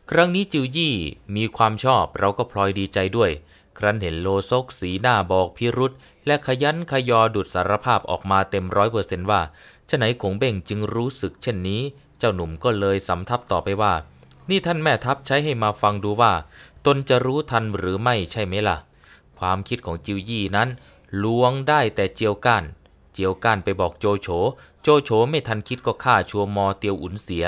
ครั้งนี้จิวยี่มีความชอบเราก็พลอยดีใจด้วย ครั้นเห็นโลซกสีหน้าบอกพิรุษและขยันขยอดุดสารภาพออกมาเต็มร้อยเปอร์เซนต์ว่าฉะไหนคงเบ้งจึงรู้สึก เช่นนี้ เจ้าหนุ่มก็เลยสำทับต่อไปว่า นี่ท่านแม่ทัพใช้ให้มาฟังดูว่า ตนจะรู้ทันหรือไม่ใช่ไหมล่ะความคิดของจิวยี่นั้นล้วงได้แต่เจียวกัน เจียวกันไปบอกโจโฉ โจโฉไม่ทันคิดก็ฆ่าชัวมอเตียวอุ่นเสีย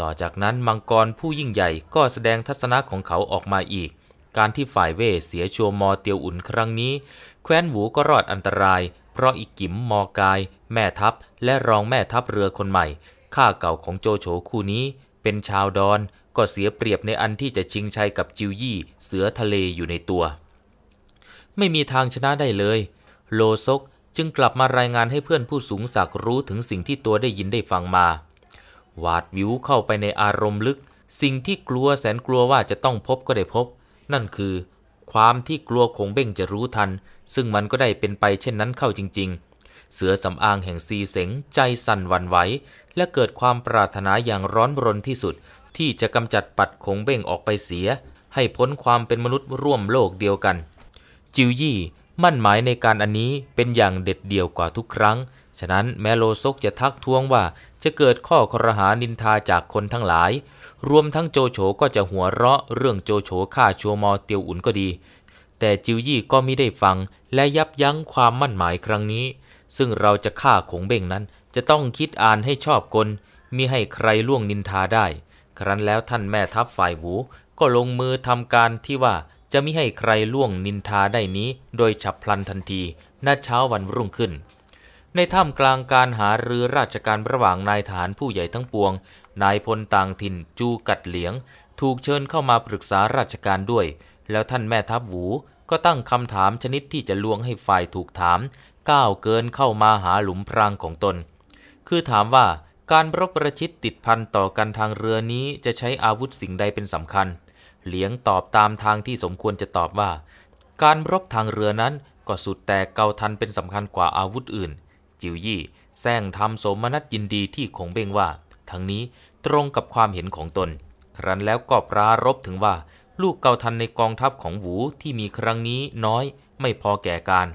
ต่อจากนั้นมังกรผู้ยิ่งใหญ่ก็แสดงทัศนะของเขาออกมาอีก การที่ฝ่ายเว่เสียชัวมอเตียวอุ่นครั้งนี้ แคว้นหูก็รอดอันตราย เพราะอีกิมมอกายแม่ทัพและรองแม่ทัพเรือคนใหม่ข้าเก่าของโจโฉคู่นี้เป็นชาวดอนก็เสียเปรียบในอันที่จะชิงชัยกับจิวยี่เสือทะเลอยู่ในตัวไม่มีทางชนะได้เลย โลซกจึงกลับมารายงานให้เพื่อนผู้สูงศักดิ์รู้ถึงสิ่งที่ตัวได้ยินได้ฟังมาวาดวิวเข้าไปในอารมณ์ลึก สิ่งที่กลัวแสนกลัวว่าจะต้องพบก็ได้พบ นั่นคือ ความที่กลัวคงเบ้งจะรู้ทัน ซึ่งมันก็ได้เป็นไปเช่นนั้นเข้าจริง ๆ เสือสำอางแห่งซีเสงใจสั่นวันไหว และเกิดความปรารถนาอย่างร้อนรนที่สุด ที่จะกำจัดปัดคงเบ้งออกไปเสีย ให้พ้นความเป็นมนุษย์ร่วมโลกเดียวกันจิวยี่ มั่นหมายในการอันนี้เป็นอย่างเด็ดเดี่ยวกว่าทุกครั้ง ฉะนั้นแม้โลซกจะทักท้วงว่าจะเกิดข้อครหานินทาจากคนทั้งหลาย รวมทั้งโจโฉก็จะหัวเราะเรื่องโจโฉฆ่าชัวมอเตียวอุ่นก็ดี แต่จิวยี่ก็ไม่ได้ฟังและยับยั้งความมั่นหมายครั้งนี้ ซึ่งเราจะฆ่าขงเบ่งนั้น จะต้องคิดอ่านให้ชอบคนมิให้ใครล่วงนินทาได้ ครั้นแล้วท่านแม่ทัพฝ่ายหูก็ลงมือทำการที่ว่าจะมิให้ใครล่วงนินทาได้นี้โดยฉับพลันทันที ณ เช้าวันรุ่งขึ้น ในท่ามกลางการหารือราชการระหว่างนายทหารผู้ใหญ่ทั้งปวง นายพลต่างถิ่น จูกัดเหลียง ถูกเชิญเข้ามาปรึกษาราชการด้วย แล้วท่านแม่ทัพหวูก็ตั้งคำถามชนิดที่จะลวงให้ฝ่ายถูกถามก้าวเกินเข้ามาหาหลุมพรางของตน คือถามว่าการรบประชิดติดพันต่อกันทางเรือนี้จะใช้อาวุธสิ่งใดเป็นสำคัญเหลียงตอบตามทางที่สมควรจะตอบว่า การรบทางเรือนั้นก็สุดแต่เกาทันเป็นสำคัญกว่าอาวุธอื่น จิวยี่แซงทำสมนัตยินดีที่คงเบ่งว่า ทั้งนี้ตรงกับความเห็นของตน ครั้นแล้วก็ปรารบถึงว่า ลูกเกาทันในกองทัพของหวูที่มีครั้งนี้น้อย ไม่พอแก่การ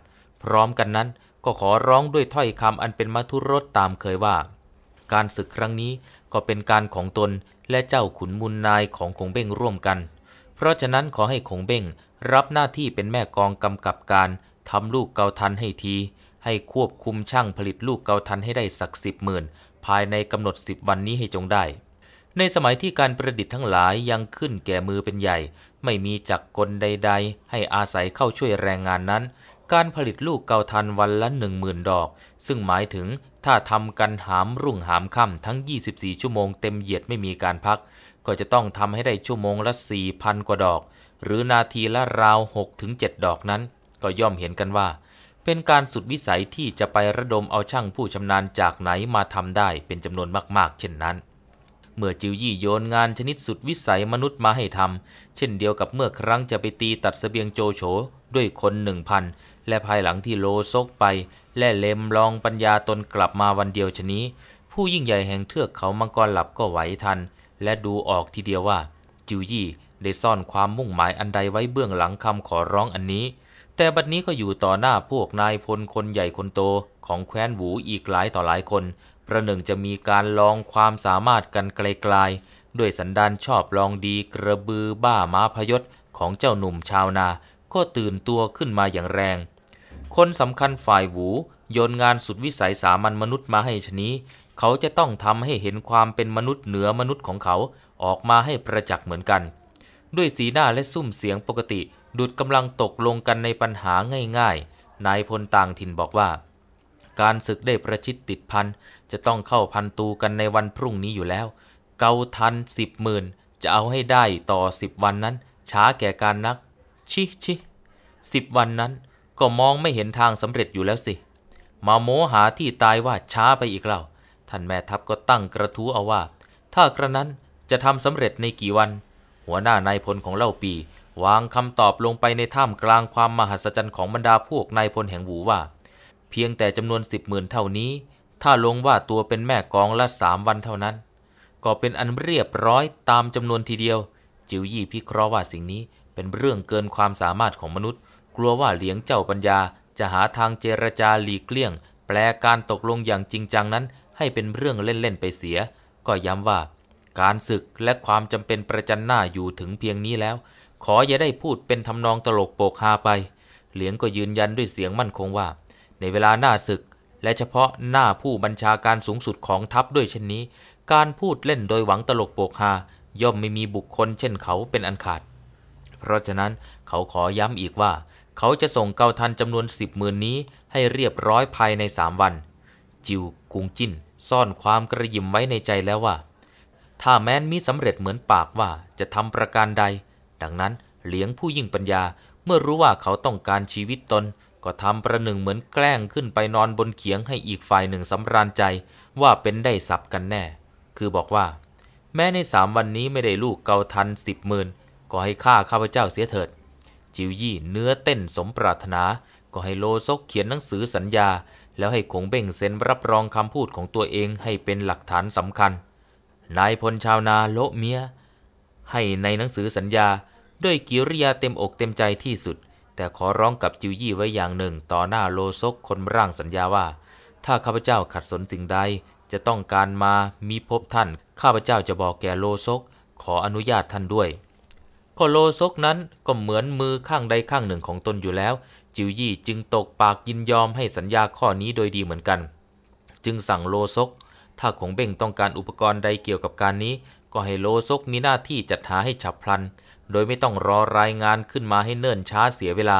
พร้อมกันนั้นก็ขอร้องด้วยถ้อยคำอันเป็นมัทุรสตามเคยว่า การศึกครั้งนี้ก็เป็นการของตนและเจ้าขุนมุนนายของคงเบ้งร่วมกันเพราะฉะนั้นขอให้คงเบ้งรับหน้าที่เป็นแม่กองกำกับการทำลูกเกาทันให้ที ให้ควบคุมช่างผลิตลูกเกาทันให้ได้สักสิบหมื่นภายในกำหนดสิบวันนี้ให้จงได้ ในสมัยที่การประดิษฐ์ทั้งหลายยังขึ้นแก่มือเป็นใหญ่ ไม่มีจักกลใดๆ ให้อาศัยเข้าช่วยแรงงานนั้น การผลิตลูกเกาทันวันละหนึ่งหมื่นดอก ซึ่งหมายถึง ถ้าทำกันหามรุ่งหามค่ำทั้ง24ชั่วโมงเต็มเหยียดไม่มีการพักก็จะต้องทำให้ได้ชั่วโมงละสี่พันกว่าดอก หรือนาทีละราวหกถึงเจ็ดดอกนั้น ก็ย่อมเห็นกันว่า เป็นการสุดวิสัยที่จะไประดมเอาช่างผู้ชำนาญจากไหนมาทำได้เป็นจำนวนมากๆเช่นนั้น เมื่อจิวยี่โยนงานชนิดสุดวิสัยมนุษย์มาให้ทำ เช่นเดียวกับเมื่อครั้งจะไปตีตัดสเสบียงโจโฉด้วยคนหนึ่งพันและภายหลังที่โลซกไป และเล็มลองปัญญาตนกลับมาวันเดียวชนี้ ผู้ยิ่งใหญ่แห่งเทือกเขามังกรหลับก็ไหวทันและดูออกทีเดียวว่าจิวยี่ ได้ซ่อนความมุ่งหมายอันใดไว้เบื้องหลังคำขอร้องอันนี้ แต่บัดนี้ก็อยู่ต่อหน้าพวกนายพลคนใหญ่คนโต ของแคว้นหวูอีกหลายต่อหลายคน ประหนึ่งจะมีการลองความสามารถกันไกลๆด้วยสันดานชอบลองดีกระบือบ้าม้าพยศของเจ้าหนุ่มชาวนา ก็ตื่นตัวขึ้นมาอย่างแรง คนสำคัญฝ่ายหวูโยนงานสุดวิสัยสามัญมนุษย์มาให้ชนีเขาจะต้องทำให้เห็นความเป็นมนุษย์เหนือมนุษย์ของเขา ออกมาให้ประจักษ์เหมือนกัน ด้วยสีหน้าและซุ้มเสียงปกติดูดกำลังตกลงกันในปัญหาง่ายๆ นายพลต่างถิ่นบอกว่า การศึกได้ประชิดติดพันจะต้องเข้าพันตูกันในวันพรุ่งนี้อยู่แล้ว เกาทันสิบหมื่นจะเอาให้ได้ต่อสิบวันนั้น ช้าแก่การนัก ชิชิสิบวันนั้นก็มองไม่เห็นทางสำเร็จอยู่แล้วสิมาโมหาที่ตายว่าช้าไปอีกเล่าท่านแม่ทัพก็ตั้งกระทู้เอาว่า ถ้ากระนั้นจะทำสำเร็จในกี่วัน หัวหน้านายพลของเล่าปีวางคำตอบลงไปในถ้ำกลางความมหัศจรรย์ของบรรดาพวกนายพลแห่งหูว่า เพียงแต่จำนวนสิบหมื่นเท่านี้ ถ้าลงว่าตัวเป็นแม่กองละสามวันเท่านั้น ก็เป็นอันเรียบร้อยตามจำนวนทีเดียว จิวยี่พิเคราะห์ว่าสิ่งนี้เป็นเรื่องเกินความสามารถของมนุษย์ กลัวว่าเหลียงเจ้าปัญญาจะหาทางเจรจาหลีกเลี่ยงแปลการตกลงอย่างจริงจังนั้นให้เป็นเรื่องเล่น ๆ ไปเสีย ก็ย้ำว่า การศึกและความจำเป็นประจันหน้าอยู่ถึงเพียงนี้แล้ว ขออย่าได้พูดเป็นทำนองตลกโปกฮาไป เหลียงก็ยืนยันด้วยเสียงมั่นคงว่า ในเวลาหน้าศึก และเฉพาะหน้าผู้บัญชาการสูงสุดของทัพด้วยเช่นนี้ การพูดเล่นโดยหวังตลกโปกฮาย่อมไม่มีบุคคล เช่นเขาเป็นอันขาด เพราะฉะนั้นเขาขอย้ำอีกว่า เขาจะส่งเกาทันจำนวนสิบหมื่นนี้ให้เรียบร้อยภายในสามวันจิวกุงจิ้นซ่อนความกระยิมไว้ในใจแล้วว่า ถ้าแม้นมิสำเร็จเหมือนปากว่าจะทำประการใด ดังนั้นเหลียงผู้ยิ่งปัญญาเมื่อรู้ว่าเขาต้องการชีวิตตน ก็ทำประหนึ่งเหมือนแกล้งขึ้นไปนอนบนเขียงให้อีกฝ่ายหนึ่งสำราญใจว่าเป็นได้สับกันแน่ คือบอกว่า แม้ในสามวันนี้ไม่ได้ลูกเกาทันสิบหมื่นก็ให้ข้าข้าพเจ้าเสียเถิด จิวยี่เนื้อเต้นสมปรารถนา ก็ให้โลซกเขียนหนังสือสัญญาแล้วให้คงเบ่งเซ็นรับรองคำพูดของตัวเองให้เป็นหลักฐานสำคัญ นายพลชาวนาโลเมีย ให้ในหนังสือสัญญาด้วยกิริยาเต็มอกเต็มใจที่สุด แต่ขอร้องกับจิวยี่ไว้อย่างหนึ่งต่อหน้าโลซกคนร่างสัญญาว่า ถ้าข้าพเจ้าขัดสนสิ่งใด จะต้องการมามีพบท่าน ข้าพเจ้าจะบอกแก่โลซก ขออนุญาตท่านด้วยก็โลซกนั้นก็เหมือนมือข้างใดข้างหนึ่งของตนอยู่แล้วจิวยี่จึงตกปากยินยอมให้สัญญาข้อนี้โดยดีเหมือนกัน จึงสั่งโลซก ถ้าของเบ่งต้องการอุปกรณ์ใดเกี่ยวกับการนี้ ก็ให้โลซกมีหน้าที่จัดหาให้ฉับพลัน โดยไม่ต้องรอรายงานขึ้นมาให้เนิ่นช้าเสียเวลา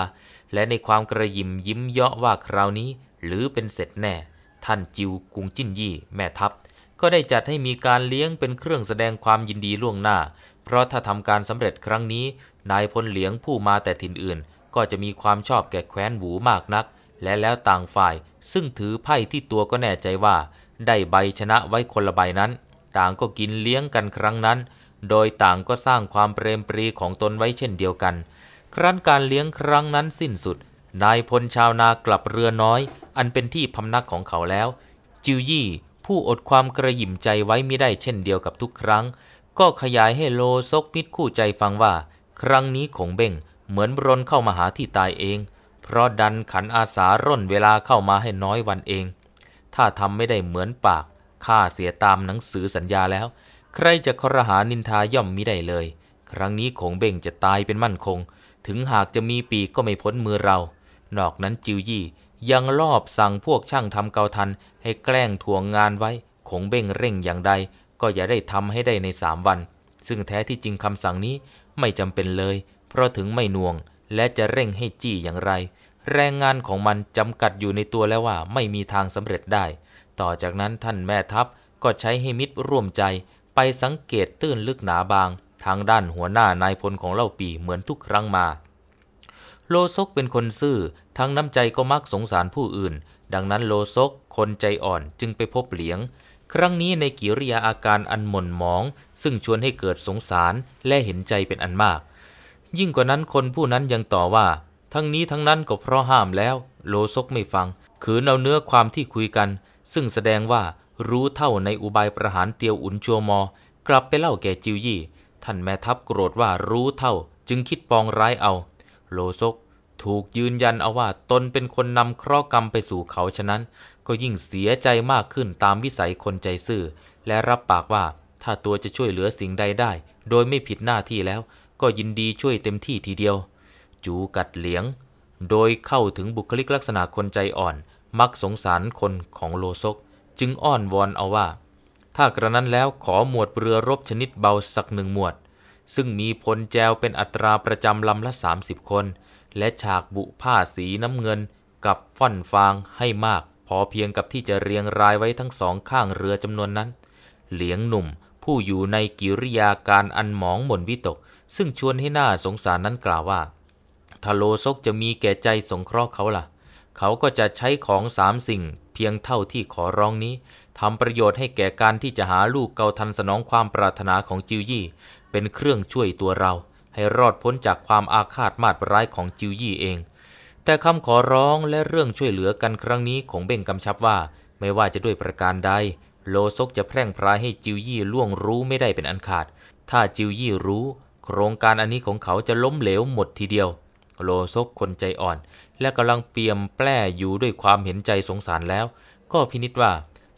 และในความกระยิมยิ้มเยาะว่าคราวนี้ หรือเป็นเสร็จแน่ ท่านจิวกุงจิ้นยี่แม่ทัพ ก็ได้จัดให้มีการเลี้ยงเป็นเครื่องแสดงความยินดีล่วงหน้า เพราะถ้าทำการสำเร็จครั้งนี้ นายพลเหลียงผู้มาแต่ถิ่นอื่นก็จะมีความชอบแก่แคว้นหูมากนัก และแล้วต่างฝ่าย ซึ่งถือไพ่ที่ตัวก็แน่ใจว่าได้ใบชนะไว้คนละใบนั้น ต่างก็กินเลี้ยงกันครั้งนั้น โดยต่างก็สร้างความเปรมปรีของตนไว้เช่นเดียวกัน ครั้นการเลี้ยงครั้งนั้นสิ้นสุด นายพลชาวนากลับเรือน้อย อันเป็นที่พำนักของเขาแล้วจิวยี่ผู้อดความกระหยิ่มใจไว้ไม่ได้เช่นเดียวกับทุกครั้ง ก็ขยายให้โลซกมิดคู่ใจฟังว่า ครั้งนี้ของเบ้งเหมือนรนเข้ามาหาที่ตายเอง เพราะดันขันอาสาร่นเวลาเข้ามาให้น้อยวันเอง ถ้าทำไม่ได้เหมือนปาก ข้าเสียตามหนังสือสัญญาแล้ว ใครจะครหานินทาย่อมมิได้เลย ครั้งนี้คงเบ่งจะตายเป็นมั่นคง ถึงหากจะมีปีกก็ไม่พ้นมือเรา นอกนั้นจิวยี่ยังลอบสั่งพวกช่างทำเกาทัน ให้แกล้งทวงงานไว้คงเบ่งเร่งอย่างใดก็อย่าได้ทำให้ได้ในสามวัน ซึ่งแท้ที่จริงคำสั่งนี้ไม่จำเป็นเลยเพราะถึงไม่น่วง และจะเร่งให้จี้อย่างไร แรงงานของมันจำกัดอยู่ในตัวแล้วว่าไม่มีทางสำเร็จได้ ต่อจากนั้นท่านแม่ทัพก็ใช้ให้มิตรร่วมใจไปสังเกตตื้นลึกหนาบาง ทางด้านหัวหน้านายพลของเล่าปีเหมือนทุกครั้งมา โลซกเป็นคนซื่อทั้งน้ำใจก็มักสงสารผู้อื่น ดังนั้นโลซกคนใจอ่อนจึงไปพบเหลียง ครั้งนี้ในกิริยาอาการอันหม่นหมอง ซึ่งชวนให้เกิดสงสารและเห็นใจเป็นอันมากยิ่งกว่านั้นคนผู้นั้นยังต่อว่า ทั้งนี้ทั้งนั้นก็เพราะห้ามแล้ว โลซกไม่ฟังขืนเอาเนื้อความที่คุยกัน ซึ่งแสดงว่ารู้เท่าในอุบายประหารเตียวอุนชัวมอ กลับไปเล่าแก่จิวยี่ ท่านแม่ทัพโกรธว่ารู้เท่าจึงคิดปองร้ายเอา โลซก ถูกยืนยันเอาว่าตนเป็นคนนำเคราะห์กรรมไปสู่เขาฉะนั้น ก็ยิ่งเสียใจมากขึ้นตามวิสัยคนใจซื่อ และรับปากว่าถ้าตัวจะช่วยเหลือสิ่งใดได้ โดยไม่ผิดหน้าที่แล้วก็ยินดีช่วยเต็มที่ทีเดียว จูกัดเหลียง โดยเข้าถึงบุคลิกลักษณะคนใจอ่อน มักสงสารคนของโลซก จึงอ้อนวอนเอาว่า ถ้ากระนั้นแล้วขอหมวดเรือรบชนิดเบาสักหนึ่งหมวด ซึ่งมีพลแจวเป็นอัตราประจำลำละ 30 คน และฉากบุผ้าสีน้ำเงิน กับฟ่อนฟางให้มาก พอเพียงกับที่จะเรียงรายไว้ทั้งสองข้างเรือจำนวนนั้น เหลียงหนุ่มผู้อยู่ในกิริยาการอันหมองหม่นวิตกซึ่งชวนให้หน่าสงสารนั้นกล่าวว่าถ้าโลซกจะมีแก่ใจสงเคราะห์เขาล่ะ เขาก็จะใช้ของสามสิ่งเพียงเท่าที่ขอร้องนี้ ทำประโยชน์ให้แก่การที่จะหาลูกเกาทันสนองความปรารถนาของจิวยี่ เป็นเครื่องช่วยตัวเรา ให้รอดพ้นจากความอาฆาตมาดร้ายของจิวยี่เอง แต่คำขอร้องและเรื่องช่วยเหลือกันครั้งนี้ของเบ่งกำชับว่า ไม่ว่าจะด้วยประการใด โลซกจะแพร่งพรายให้จิวยี่ล่วงรู้ไม่ได้เป็นอันขาด ถ้าจิวยี่รู้โครงการอันนี้ของเขาจะล้มเหลวหมดทีเดียว โลซกคนใจอ่อนและกำลังเปียมแปร่อยู่ด้วยความเห็นใจสงสารแล้ว ก็พินิจว่า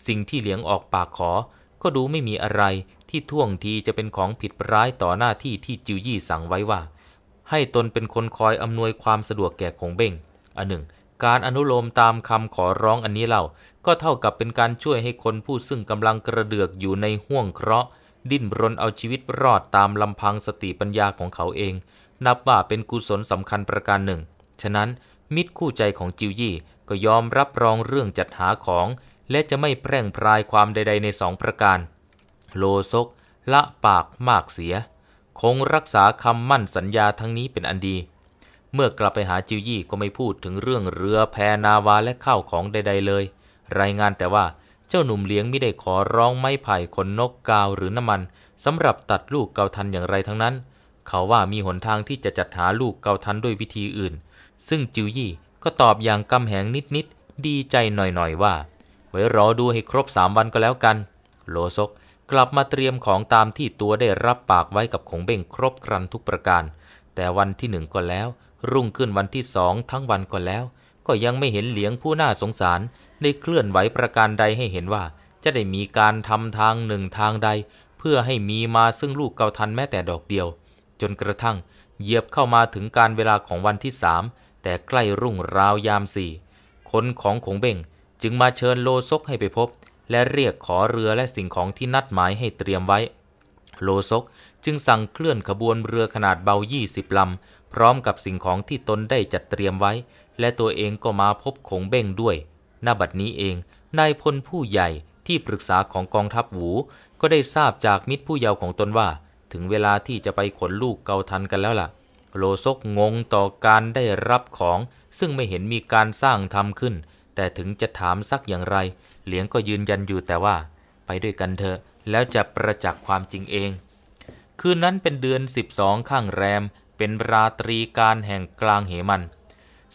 สิ่งที่เหลียงออกปากขอ ก็ดูไม่มีอะไรที่ท่วงทีจะเป็นของผิดร้ายต่อหน้าที่ที่จิวยี่สั่งไว้ว่า ให้ตนเป็นคนคอยอำนวยความสะดวกแก่คงเบ้งอันหนึ่ง การอนุโลมตามคำขอร้องอันนี้เล่าก็เท่ากับเป็นการช่วยให้คนผู้ซึ่งกำลังกระเดือกอยู่ในห่วงเคราะหดิ้นรนเอาชีวิตรอดตามลำพังสติปัญญาของเขาเอง นับว่าเป็นกุศลสำคัญประการหนึ่ง ฉะนั้น มิตรคู่ใจของจิวยี่ ก็ยอมรับรองเรื่องจัดหาของ และจะไม่แพร่งพรายความใด ๆ ในสองประการ โลซก ละปากมากเสีย คงรักษาคำมั่นสัญญาทั้งนี้เป็นอันดี เมื่อกลับไปหาจิวยี่ก็ไม่พูดถึงเรื่องเรือแพนาวาและข้าวของใด ๆ เลย รายงานแต่ว่าจ้าหนุ่มเลี้ยงไม่ได้ขอร้องไม้ไผ่ขนนกกาวหรือน้ำมัน สำหรับตัดลูกเกาทันอย่างไรทั้งนั้น เขาว่ามีหนทางที่จะจัดหาลูกเกาทันด้วยวิธีอื่น ซึ่งจิวยี่ก็ตอบอย่างกำแหงนิดๆ ดีใจหน่อยๆ ว่า ไว้รอดูให้ครบสามวันก็แล้วกันโลซกกลับมาเตรียมของตามที่ตัวได้รับปากไว้กับขงเบ่งครบครันทุกประการ แต่วันที่หนึ่งก็แล้วรุ่งขึ้นวันที่สองทั้งวันก็แล้ว ก็ยังไม่เห็นเหลียงผู้น่าสงสารได้เคลื่อนไหวประการใดให้เห็นว่า จะได้มีการทำทางหนึ่งทางใด เพื่อให้มีมาซึ่งลูกเกาทันแม้แต่ดอกเดียว จนกระทั่งเหยียบเข้ามาถึงการเวลาของวันที่สามแต่ใกล้รุ่งราวยามสี่คนของขงเบ่งจึงมาเชิญโลซกให้ไปพบ และเรียกขอเรือและสิ่งของที่นัดหมายให้เตรียมไว้ โลซกจึงสั่งเคลื่อนขบวนเรือขนาดเบา 20ลำพร้อมกับสิ่งของที่ตนได้จัดเตรียมไว้ และตัวเองก็มาพบขงเบ่งด้วยณบัดนี้เอง นายพลผู้ใหญ่ที่ปรึกษาของกองทัพหวูก็ได้ทราบจากมิตรผู้เยาว์ของตนว่า ถึงเวลาที่จะไปขนลูกเกาทันกันแล้วล่ะ โลซกงงต่อการได้รับของ ซึ่งไม่เห็นมีการสร้างทำขึ้น แต่ถึงจะถามซักอย่างไร เหลียงก็ยืนยันอยู่แต่ว่า ไปด้วยกันเถอะแล้วจะประจักษ์ความจริงเอง คืนนั้นเป็นเดือน 12 ข้างแรมเป็นราตรีการแห่งกลางเหมัน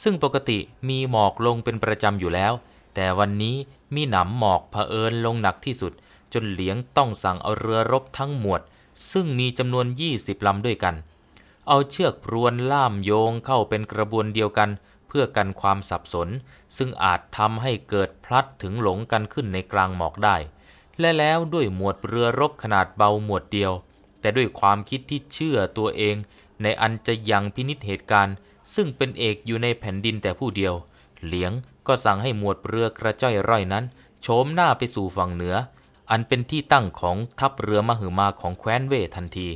ซึ่งปกติมีหมอกลงเป็นประจำอยู่แล้วแต่วันนี้มีหนำหมอกเผอิญลงหนักที่สุด จนเหลียงต้องสั่งเอาเรือรบทั้งหมวด ซึ่งมีจำนวน20ลำด้วยกัน เอาเชือกพรวนล่ามโยงเข้าเป็นกระบวนเดียวกันเพื่อกันความสับสน ซึ่งอาจทำให้เกิดพลัดถึงหลงกันขึ้นในกลางหมอกได้ และแล้วด้วยหมวดเรือรบขนาดเบาหมวดเดียว แต่ด้วยความคิดที่เชื่อตัวเอง ในอันจะยังพินิษเหตุการณ์ ซึ่งเป็นเอกอยู่ในแผ่นดินแต่ผู้เดียวเหลียงก็สั่งให้หมวดเรือกระจ้อยร่อยนั้นโฉมหน้าไปสู่ฝั่งเหนือ อันเป็นที่ตั้งของทัพเรือมหึมาของแคว้นเวทันที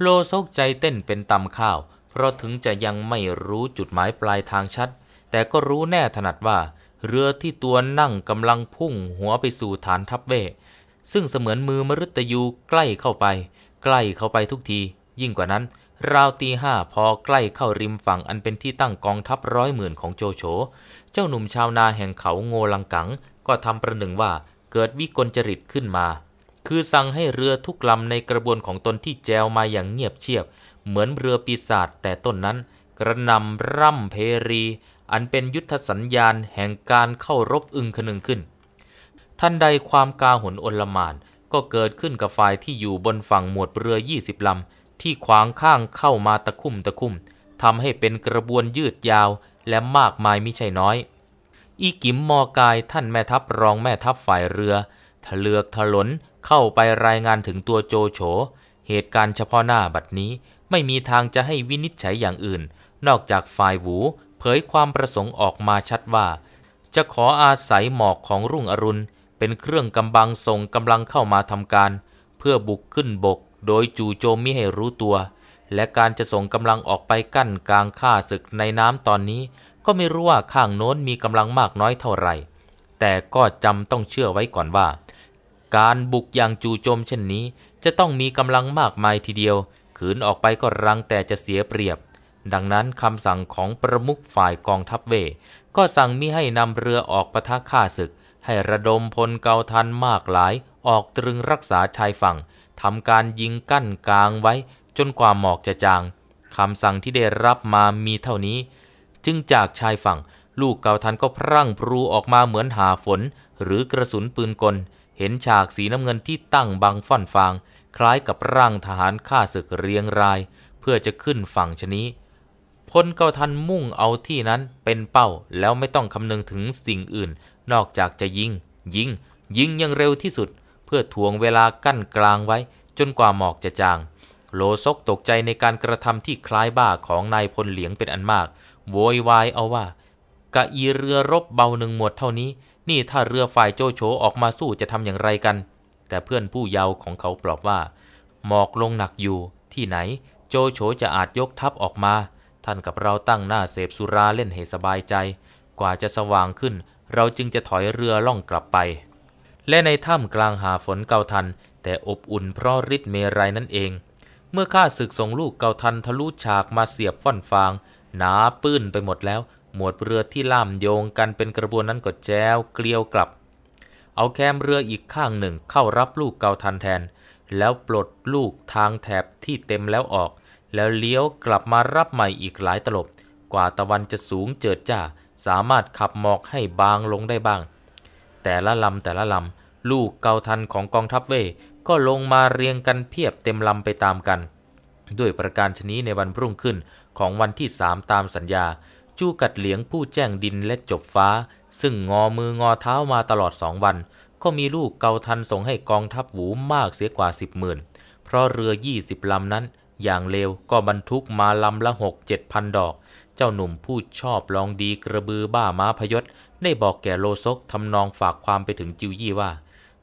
โลโซกใจเต้นเป็นตำข้าว เพราะถึงจะยังไม่รู้จุดหมายปลายทางชัด แต่ก็รู้แน่ถนัดว่า เรือที่ตัวนั่งกำลังพุ่งหัวไปสู่ฐานทัพเว ซึ่งเสมือนมือมฤตยูใกล้เข้าไป ใกล้เข้าไปทุกที ยิ่งกว่านั้น ราวตีห้าพอใกล้เข้าริมฝั่งอันเป็นที่ตั้งกองทัพร้อยหมื่นของโจโฉเจ้าหนุ่มชาวนาแห่งเขาโงลังกัง ก็ทำประหนึ่งว่าเกิดวิกลจริตขึ้นมา คือสั่งให้เรือทุกลำในกระบวนของตนที่แจวมาอย่างเงียบเชียบ เหมือนเรือปีศาจแต่ต้นนั้น กระนำร่ำเพรี อันเป็นยุทธสัญญาณแห่งการเข้ารบอึงคนึงขึ้น ทันใดความกาหนอนลมาน ก็เกิดขึ้นกับฝ่ายที่อยู่บนฝั่งหมวดเรือ20ลำที่ขวางข้างเข้ามาตะคุ่มตะคุ่มทำให้เป็นกระบวนยืดยาวและมากมายมิใช่น้อย อีกิมมอกายท่านแม่ทัพรองแม่ทัพฝ่ายเรือทะเลือกทะลนเข้าไปรายงานถึงตัวโจโฉ เหตุการณ์เฉพาะหน้าบัดนี้ไม่มีทางจะให้วินิจฉัยอย่างอื่น นอกจากฝ่ายหู เผยความประสงค์ออกมาชัดว่า จะขออาศัยหมอกของรุ่งอรุณเป็นเครื่องกำบังส่งกำลังเข้ามาทำการ เพื่อบุกขึ้นบก โดยจู่โจมมิให้รู้ตัวและการจะส่งกำลังออกไปกั้นกลางข้าศึกในน้ำตอนนี้ ก็ไม่รู้ว่าข้างโน้นมีกำลังมากน้อยเท่าไหร่ แต่ก็จำต้องเชื่อไว้ก่อนว่า การบุกอย่างจู่โจมเช่นนี้ จะต้องมีกำลังมากมายทีเดียวขืนออกไปก็รังแต่จะเสียเปรียบ ดังนั้นคำสั่งของประมุขฝ่ายกองทัพเว ก็สั่งมิให้นำเรือออกประทะข้าศึก ให้ระดมพลเกาทันมากหลาย ออกตรึงรักษาชายฝั่งทำการยิงกั้นกลางไว้จนความหมอกจะจาง คำสั่งที่ได้รับมามีเท่านี้ จึงจากชายฝั่ง ลูกเกาทันก็พรั่งพรูออกมาเหมือนหาฝน หรือกระสุนปืนกล เห็นฉากสีน้ำเงินที่ตั้งบังฟ่อนฟาง คล้ายกับร่างทหารฆ่าศึกเรียงราย เพื่อจะขึ้นฝั่งชนี้พลเกาทันมุ่งเอาที่นั้นเป็นเป้า แล้วไม่ต้องคำนึงถึงสิ่งอื่น นอกจากจะยิง ยิง ยิงยังเร็วที่สุด เพื่อทวงเวลากั้นกลางไว้จนกว่าหมอกจะจางโลซกตกใจในการกระทำที่คล้ายบ้าของนายพลเหลียงเป็นอันมาก โวยวายเอาว่า กะอีเรือรบเบาหนึ่งหมวดเท่านี้ นี่ถ้าเรือฝ่ายโจโฉออกมาสู้จะทำอย่างไรกัน แต่เพื่อนผู้เยาว์ของเขาปลอบว่า หมอกลงหนักอยู่ ที่ไหนโจโฉจะอาจยกทัพออกมา ท่านกับเราตั้งหน้าเสพสุราเล่นเหสบายใจ กว่าจะสว่างขึ้น เราจึงจะถอยเรือล่องกลับไป และในถ้ำกลางหาฝนเกาทัน แต่อบอุ่นเพราะฤทธิ์เมรัยนั่นเองเมื่อข้าศึกส่งลูกเก่าทันทะลุฉากมาเสียบฟ่อนฟางหนาปื้นไปหมดแล้ว หมวดเรือที่ล่ามโยงกันเป็นกระบวนนั้นก็แจวเกลียวกลับ เอาแคมเรืออีกข้างหนึ่งเข้ารับลูกเก่าทันแทน แล้วปลดลูกทางแถบที่เต็มแล้วออก แล้วเลี้ยวกลับมารับใหม่อีกหลายตลบกว่าตะวันจะสูงเจิดจ้าสามารถขับหมอกให้บางลงได้บ้าง แต่ละลำแต่ละลำลูกเกาทันของกองทัพเวก็ลงมาเรียงกันเพียบเต็มลำไปตามกัน ด้วยประการชนีในวันรุ่งขึ้นของวันที่สามตามสัญญา จู้กัดเหลียงผู้แจ้งดินและจบฟ้า ซึ่งงอมืองอเท้ามาตลอดสองวัน ก็มีลูกเกาทันส่งให้กองทัพหูมากเสียกว่าสิบหมื่นเพราะเรือยี่สิบลำนั้น อย่างเลวก็บรรทุกมาลำละหกเจ็ดพันดอก เจ้าหนุ่มผู้ชอบลองดีกระบือบ้าม้าพยศได้บอกแก่โลซกทำนองฝากความไปถึงจิวยี่ว่า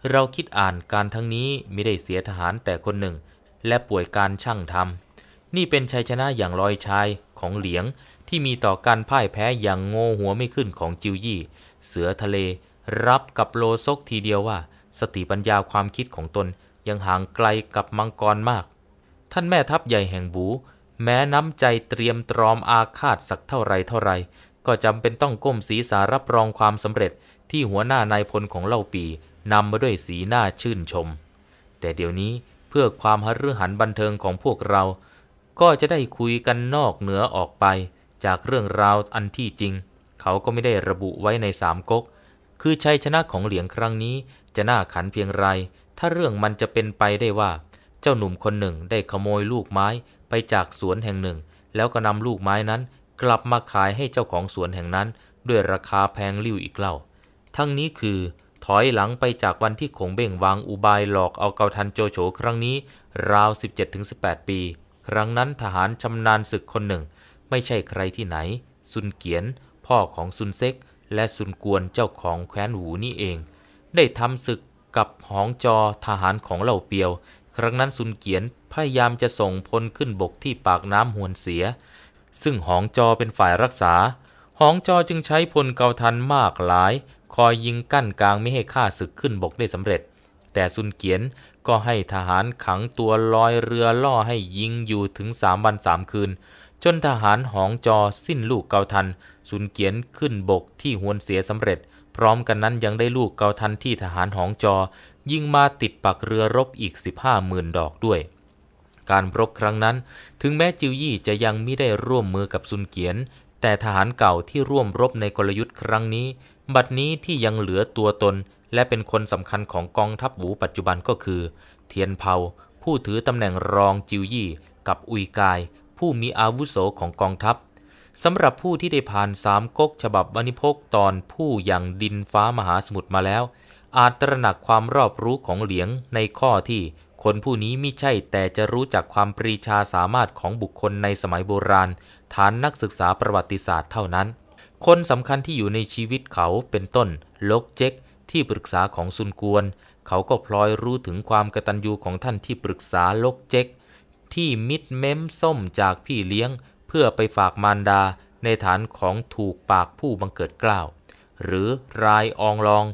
เราคิดอ่านการทั้งนี้ไม่ได้เสียทหารแต่คนหนึ่ง และป่วยการช่างทำนี่เป็นชัยชนะอย่างลอยชาย ของเหลียงที่มีต่อการพ่ายแพ้อย่างโง่หัวไม่ขึ้นของจิวยี่ เสือทะเล รับกับโลซกทีเดียวว่า สติปัญญาความคิดของตนยังห่างไกลกับมังกรมาก ท่านแม่ทัพใหญ่แห่งบูแม้น้ำใจเตรียมตรอมอาฆาตสักเท่าไรเท่าไรก็จำเป็นต้องก้มศีรษะรับรองความสำเร็จ ที่หัวหน้านายพลของเล่าปีนำมาด้วยสีหน้าชื่นชม แต่เดี๋ยวนี้เพื่อความฮรือหันบันเทิงของพวกเรา ก็จะได้คุยกันนอกเหนือออกไป จากเรื่องราวอันที่จริง เขาก็ไม่ได้ระบุไว้ในสามก๊ก คือชัยชนะของเหลียงครั้งนี้จะน่าขันเพียงไร ถ้าเรื่องมันจะเป็นไปได้ว่าเจ้าหนุ่มคนหนึ่งได้ขโมยลูกไม้ไปจากสวนแห่งหนึ่ง แล้วก็นำลูกไม้นั้น กลับมาขายให้เจ้าของสวนแห่งนั้น ด้วยราคาแพงลิ่วอีกเล่า ทั้งนี้คือถอยหลังไปจากวันที่ขงเบ่งวางอุบายหลอกเอาเกาทันโจโฉครั้งนี้ ราว 17-18 ปี ครั้งนั้นทหารชำนาญศึกคนหนึ่ง ไม่ใช่ใครที่ไหนซุนเกียนพ่อของซุนเซ็ก และซุนกวนเจ้าของแคว้นหูนี่เอง ได้ทำศึกกับหองจอทหารของเหล่าเปียว ครั้งนั้นซุนเกียนพยายามจะส่งพลขึ้นบกที่ปากน้ำหวนเสีย ซึ่งหองจอเป็นฝ่ายรักษาหองจอจึงใช้พลเกาทันมากหลายคอยยิงกั้นกลางไม่ให้ข้าศึกขึ้นบก ได้สำเร็จ แต่ซุนเกียนก็ให้ทหารขังตัวลอยเรือล่อให้ยิงอยู่ถึงสามวันสามคืน จนทหารหองจอสิ้นลูกเกาทัน ซุนเกียนขึ้นบกที่หวนเสียสำเร็จ พร้อมกันนั้นยังได้ลูกเกาทันที่ทหารหองจอ ยิงมาติดปักเรือรบอีก 15หมื่นดอกด้วย การรบครั้งนั้น ถึงแม้จิวยี่จะยังไม่ได้ร่วมมือกับซุนเกียน แต่ทหารเก่าที่ร่วมรบในกลยุทธ์ครั้งนี้บัดนี้ที่ยังเหลือตัวตนและเป็นคนสำคัญของกองทัพหวูปัจจุบันก็คือ เทียนเผาผู้ถือตำแหน่งรองจิวยี่ กับอุยกาย ผู้มีอาวุโสของกองทัพ สำหรับผู้ที่ได้ผ่านสามก๊กฉบับวณิพกตอนผู้อย่างดินฟ้ามหาสมุทรมาแล้ว อาจตระหนักความรอบรู้ของเหลียงในข้อที่ คนผู้นี้มิใช่แต่จะรู้จักความปรีชาสามารถของบุคคลในสมัยโบราณ ฐานนักศึกษาประวัติศาสตร์เท่านั้นคนสำคัญที่อยู่ในชีวิตเขาเป็นต้น ลกเจ๊กที่ปรึกษาของซุนกวน เขาก็พลอยรู้ถึงความกตัญญูของท่านที่ปรึกษา ลกเจ๊กที่มิดเม้มส้มจากพี่เลี้ยง เพื่อไปฝากมารดาในฐานของถูกปากผู้บังเกิดกล้าว หรือรายอองลอง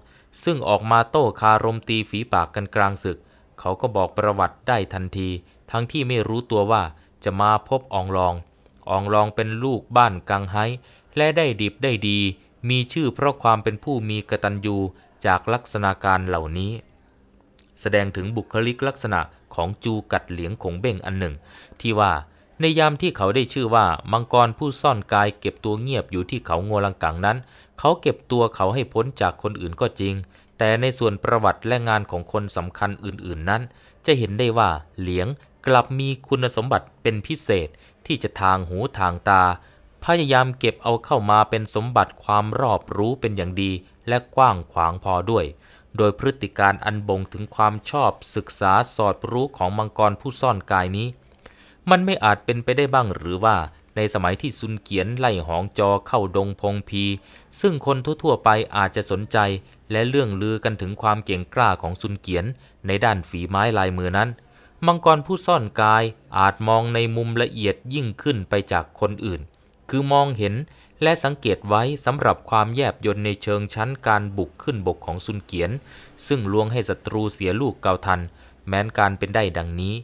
ซึ่งออกมาโต้คารมตีฝีปากกันกลางศึก เขาก็บอกประวัติได้ทันที ทั้งที่ไม่รู้ตัวว่าจะมาพบอองลองอองลองเป็นลูกบ้านกังไหและได้ดิบได้ดี มีชื่อเพราะความเป็นผู้มีกตัญญูจากลักษณะการเหล่านี้ แสดงถึงบุคลิกลักษณะของจูกัดเหลียงของเบ่งอันหนึ่ง ที่ว่าในยามที่เขาได้ชื่อว่ามังกรผู้ซ่อนกายเก็บตัวเงียบอยู่ที่เขาโงลังกังนั้น เขาเก็บตัวเขาให้พ้นจากคนอื่นก็จริง แต่ในส่วนประวัติและงานของคนสำคัญอื่น ๆ นั้น จะเห็นได้ว่าเหลียงกลับมีคุณสมบัติเป็นพิเศษที่จะทางหูทางตาพยายามเก็บเอาเข้ามาเป็นสมบัติความรอบรู้เป็นอย่างดี และกว้างขวางพอด้วย โดยพฤติการอันบ่งถึงความชอบศึกษาสอดรู้ของมังกรผู้ซ่อนกายนี้ มันไม่อาจเป็นไปได้บ้างหรือว่าในสมัยที่ซุนเกียนไล่หองจอเข้าดงพงพี ซึ่งคนทั่วๆ ไปอาจจะสนใจและเรื่องลือกันถึงความเก่งกล้าของซุนเกียนในด้านฝีไม้ลายมือนั้น มังกรผู้ซ่อนกายอาจมองในมุมละเอียดยิ่งขึ้นไปจากคนอื่นคือมองเห็นและสังเกตไว้สำหรับความแยบยนในเชิงชั้นการบุกขึ้นบกของซุนเกียน ซึ่งลวงให้ศัตรูเสียลูกเกาทัน แม้นการเป็นได้ดังนี้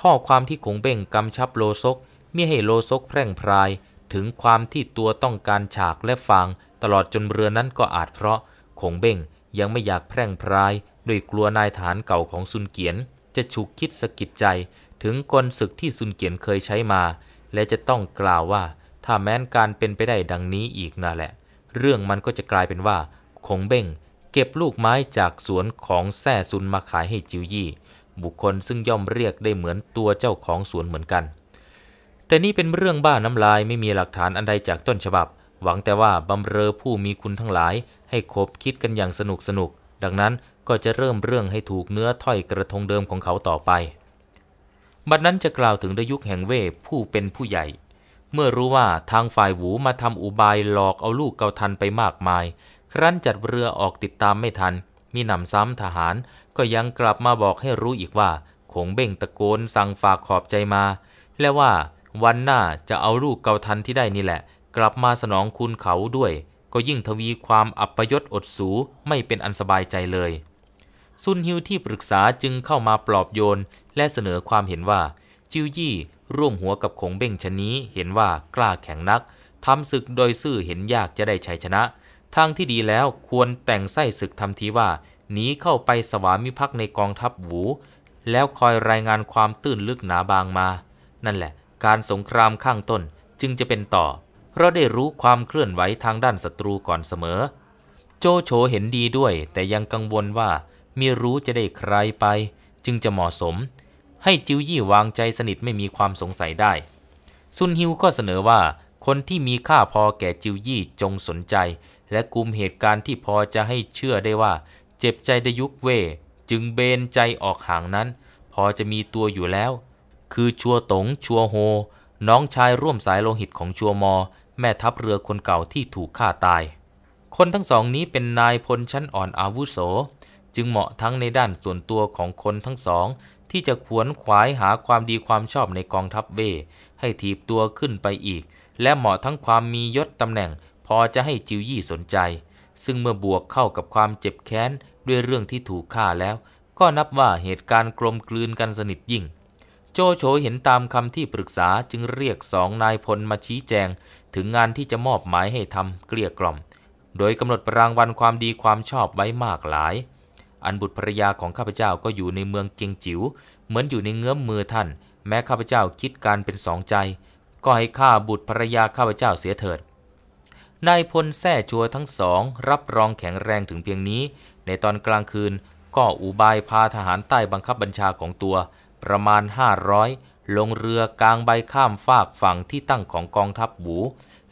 ข้อความที่คงเบ่งกำชับโลซกมิให้โลซกแพร่งพราย ถึงความที่ตัวต้องการฉากและฟัง ตลอดจนเรือนั้นก็อาจเพราะคงเบ่งยังไม่อยากแพร่งพราย ด้วยกลัวนายฐานเก่าของซุนเกียนจะฉุกคิดสะกิดใจ ถึงกลศึกที่ซุนเกียนเคยใช้มา และจะต้องกล่าวว่าถ้าแม้นการเป็นไปได้ดังนี้อีกนั่นแหละ เรื่องมันก็จะกลายเป็นว่า คงเบ้งเก็บลูกไม้จากสวนของแซ่ซุนมาขายให้จิวยี่บุคคลซึ่งย่อมเรียกได้เหมือนตัวเจ้าของสวนเหมือนกัน แต่นี่เป็นเรื่องบ้าน้ำลายไม่มีหลักฐานอันใดจากต้นฉบับ หวังแต่ว่าบำเรอผู้มีคุณทั้งหลาย ให้คบคิดกันอย่างสนุกสนุก ดังนั้นก็จะเริ่มเรื่องให้ถูกเนื้อถ้อยกระทงเดิมของเขาต่อไปบัดนั้นจะกล่าวถึงดยุคแห่งเว่ผู้เป็นผู้ใหญ่เมื่อรู้ว่าทางฝ่ายหูมาทำอุบายหลอกเอาลูกเกาทันไปมากมาย ครั้นจัดเรือออกติดตามไม่ทัน มีหนำซ้ำทหาร ก็ยังกลับมาบอกให้รู้อีกว่า คงเบ่งตะโกนสั่งฝากขอบใจมา และว่า วันหน้าจะเอาลูกเกาทันที่ได้นี่แหละ กลับมาสนองคุณเขาด้วย ก็ยิ่งทวีความอับปยศอดสูไม่เป็นอันสบายใจเลยซุนฮิวที่ปรึกษาจึงเข้ามาปลอบโยนและเสนอความเห็นว่า จิวยี่ร่วมหัวกับขงเบ้งชนี้เห็นว่ากล้าแข็งนักทำศึกโดยซื่อเห็นยากจะได้ชัยชนะทางที่ดีแล้วควรแต่งไส้ศึกทำทีว่าหนีเข้าไปสวามิภักดิ์ในกองทัพหวูแล้วคอยรายงานความตื้นลึกหนาบางมา นั่นแหละการสงครามข้างต้น จึงจะเป็นต่อเพราะได้รู้ความเคลื่อนไหวทางด้านศัตรูก่อนเสมอ โจโฉเห็นดีด้วยแต่ยังกังวลว่ามีรู้จะได้ใครไป จึงจะเหมาะสมให้จิวยี่วางใจสนิทไม่มีความสงสัยได้ ซุนฮิวก็เสนอว่าคนที่มีค่าพอแก่จิวยี่จงสนใจและกลุ่มเหตุการณ์ที่พอจะให้เชื่อได้ว่าเจ็บใจได้ยุกเว จึงเบนใจออกห่างนั้น พอจะมีตัวอยู่แล้ว คือชัวตง ชัวโฮน้องชายร่วมสายโลหิตของชัวมอ แม่ทัพเรือคนเก่าที่ถูกฆ่าตาย คนทั้งสองนี้เป็นนายพลชั้นอ่อนอาวุโส จึงเหมาะทั้งในด้านส่วนตัวของคนทั้งสองที่จะขวนขวายหาความดีความชอบในกองทัพเวให้ถีบตัวขึ้นไปอีก และเหมาะทั้งความมียศตำแหน่ง พอจะให้จิวยี่สนใจ ซึ่งเมื่อบวกเข้ากับความเจ็บแค้น ด้วยเรื่องที่ถูกฆ่าแล้ว ก็นับว่าเหตุการณ์กลมกลืนกันสนิทยิ่ง โจโฉเห็นตามคำที่ปรึกษาจึงเรียกสองนายพลมาชี้แจง ถึงงานที่จะมอบหมายให้ทำเกลี้ยกล่อม โดยกำหนดรางวัลความดีความชอบไว้มากหลายอันบุตรภรยาของข้าพเจ้าก็อยู่ในเมืองเกียงจิว๋วเหมือนอยู่ในเงื้อมมือท่าน แม้ข้าพเจ้าคิดการเป็นสองใจ ก็ให้ข้าบุตรภรยาข้าพเจ้าเสียเถิดนายพลแท่ชัวทั้งสอง รับรองแข็งแรงถึงเพียงนี้ ในตอนกลางคืน ก็อุบายพาทหารใต้บังคับบัญชาของตัว ประมาณ 500 ลงเรือกลางใบข้ามฟากฝั่งที่ตั้งของกองทัพบู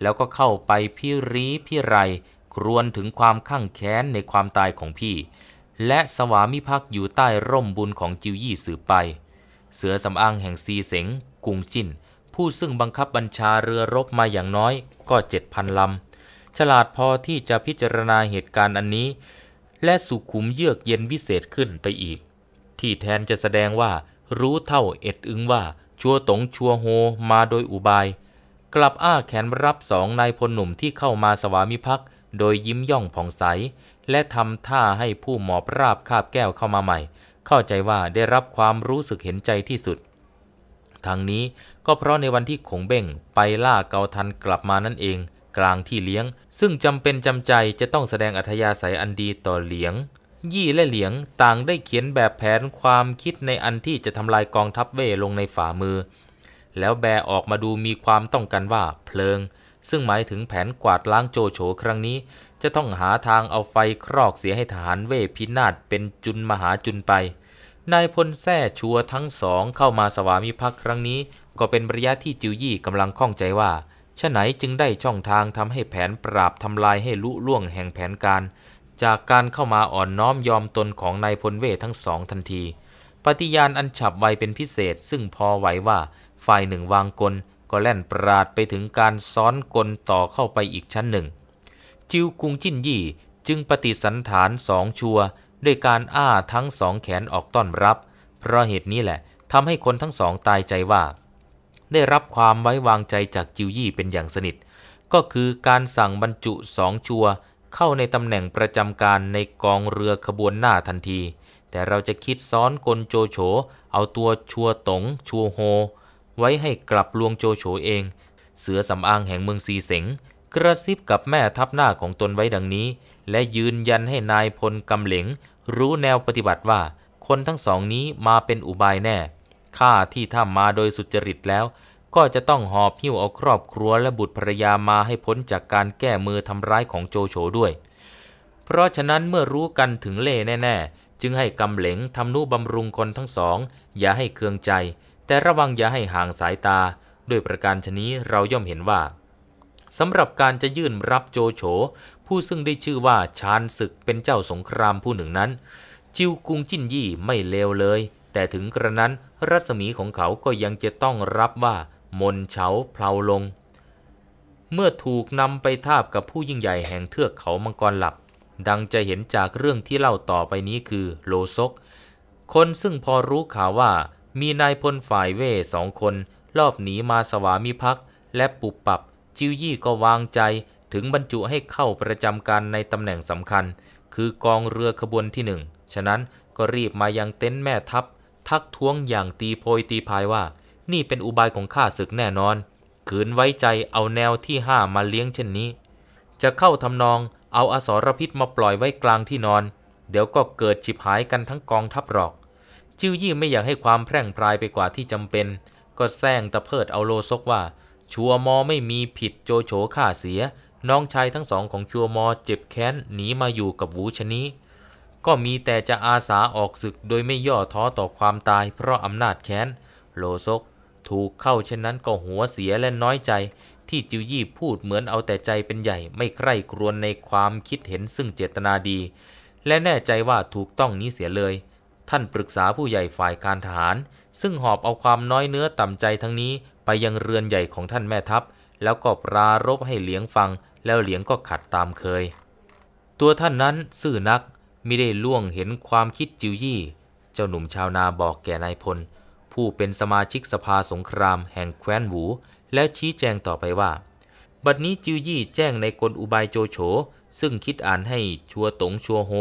แล้วก็เข้าไปพิรีพิไรครวนถึงความข้างแค้นในความตายของพี่และสวามิภักดิ์อยู่ใต้ร่มบุญของจิวยี่สืบไป เสือสำอางแห่งซีเสงกุงจินผู้ซึ่งบังคับบัญชาเรือรบมาอย่างน้อยก็เจ็ดพันลำ ฉลาดพอที่จะพิจารณาเหตุการณ์อันนี้ และสุขุมเยือกเย็นวิเศษขึ้นไปอีก ที่แทนจะแสดงว่ารู้เท่าเอ็ดอึงว่า ชัวตงชัวโฮมาโดยอุบาย กลับอ้าแขนรับสองนายพลหนุ่มที่เข้ามาสวามิภักดิ์โดยยิ้มย่องผ่องใสและทำท่าให้ผู้หมอบราบคาบแก้วเข้ามาใหม่ เข้าใจว่าได้รับความรู้สึกเห็นใจที่สุดทางนี้ก็เพราะในวันที่ขงเบ้งไปล่าเกาทันกลับมานั่นเอง กลางที่เลี้ยง ซึ่งจำเป็นจำใจจะต้องแสดงอัธยาศัยอันดีต่อเหลียง ยี่และเหลียงต่างได้เขียนแบบแผนความคิดในอันที่จะทำลายกองทัพเว่ลงในฝ่ามือ แล้วแบออกมาดูมีความต้องการว่าเพลิง ซึ่งหมายถึงแผนกวาดล้างโจโฉครั้งนี้จะต้องหาทางเอาไฟครอกเสียให้ทหารเวพินาศเป็นจุนมหาจุนไป นายพลแท่ชัวทั้งสองเข้ามาสวามิภักดิ์ครั้งนี้ก็เป็นระยะที่จิวยี่กำลังข้องใจว่าชะไหนจึงได้ช่องทางทำให้แผนปราบทำลายให้ลุล่วงแห่งแผนการ จากการเข้ามาอ่อนน้อมยอมตนของนายพลเวททั้งสองทันที ปฏิญาณอันฉับไวเป็นพิเศษซึ่งพอไหวว่าฝ่ายหนึ่งวางกลก็แล่นปราดไปถึงการซ้อนกลต่อเข้าไปอีกชั้นหนึ่งจิวกุงจิ้นยี่ จึงปฏิสันฐานสองชัวด้วยการอ้าทั้งสองแขนออกต้อนรับ เพราะเหตุนี้แหละทำให้คนทั้งสองตายใจว่า ได้รับความไว้วางใจจากจิวยี่เป็นอย่างสนิท ก็คือการสั่งบรรจุสองชัวเข้าในตำแหน่งประจำการในกองเรือขบวนหน้าทันที แต่เราจะคิดซ้อนกลโจโฉเอาตัวชัวตงชัวโฮ ไว้ให้กลับลวงโจโฉเอง เสือสำอางแห่งเมืองซีเสงกระซิบกับแม่ทัพหน้าของตนไว้ดังนี้ และยืนยันให้นายพลกำเหลงรู้แนวปฏิบัติว่า คนทั้งสองนี้มาเป็นอุบายแน่ข้าที่ถ้ามาโดยสุจริตแล้ว ก็จะต้องหอบหิ้วเอาครอบครัวและบุตรภรยามาให้พ้นจากการแก้มือทำร้ายของโจโฉด้วย เพราะฉะนั้นเมื่อรู้กันถึงเล่แน่ๆ จึงให้กำเหลงทำนุบำรุงคนทั้งสอง อย่าให้เคืองใจ แต่ระวังอย่าให้ห่างสายตา ด้วยประการชนี้เราย่อมเห็นว่าสำหรับการจะยื่นรับโจโฉ ผู้ซึ่งได้ชื่อว่าชานศึกเป็นเจ้าสงครามผู้หนึ่งนั้น จิวกุงจินยี่ไม่เลวเลย แต่ถึงกระนั้น รัศมีของเขาก็ยังจะต้องรับว่า มนเฉาเพลาลง เมื่อถูกนำไปทาบกับผู้ยิ่งใหญ่แห่งเทือกเขามังกรหลับ ดังจะเห็นจากเรื่องที่เล่าต่อไปนี้คือโลซก คนซึ่งพอรู้ข่าวว่า มีนายพลฝ่ายเว่สองคนลอบหนีมาสวามิภักดิ์และปุบปับจิวยี่ก็วางใจถึงบรรจุให้เข้าประจำการในตำแหน่งสำคัญ คือกองเรือขบวนที่หนึ่ง ฉะนั้นก็รีบมายังเต็นท์แม่ทัพทักท้วงอย่างตีโพยตีพายว่า นี่เป็นอุบายของข้าศึกแน่นอนขืนไว้ใจเอาแนวที่ห้ามาเลี้ยงเช่นนี้ จะเข้าทำนองเอาอสรพิษมาปล่อยไว้กลางที่นอน เดี๋ยวก็เกิดฉิบหายกันทั้งกองทัพหรอก จิวยี่ไม่อยากให้ความแพร่งพรายไปกว่าที่จำเป็น ก็แซงตะเพิดเอาโลซกว่าชัวมอไม่มีผิดโจโฉข่าเสีย น้องชายทั้งสองของชัวมอเจ็บแค้นหนีมาอยู่กับวูชนี้ก็มีแต่จะอาสาออกศึกโดยไม่ย่อท้อต่อความตายเพราะอำนาจแค้น โลซกถูกเข้าเช่นนั้นก็หัวเสียและน้อยใจที่จิวยี่พูดเหมือนเอาแต่ใจเป็นใหญ่ไม่ใคร่ครวญในความคิดเห็นซึ่งเจตนาดี และแน่ใจว่าถูกต้องนี้เสียเลย ท่านปรึกษาผู้ใหญ่ฝ่ายการทหารซึ่งหอบเอาความน้อยเนื้อต่ำใจทั้งนี้ไปยังเรือนใหญ่ของท่านแม่ทัพ แล้วก็ปรารบให้เหลียงฟัง แล้วเหลียงก็ขัดตามเคย ตัวท่านนั้นซื่อนัก มิได้ล่วงเห็นความคิดจิวยี่ เจ้าหนุ่มชาวนาบอกแก่นายพล ผู้เป็นสมาชิกสภาสงครามแห่งแคว้นหวูแล้วชี้แจงต่อไปว่า บัดนี้จิวยี่แจ้งในกลอุบายโจโฉ ซึ่งคิดอ่านให้ชัวตงชัวโฮ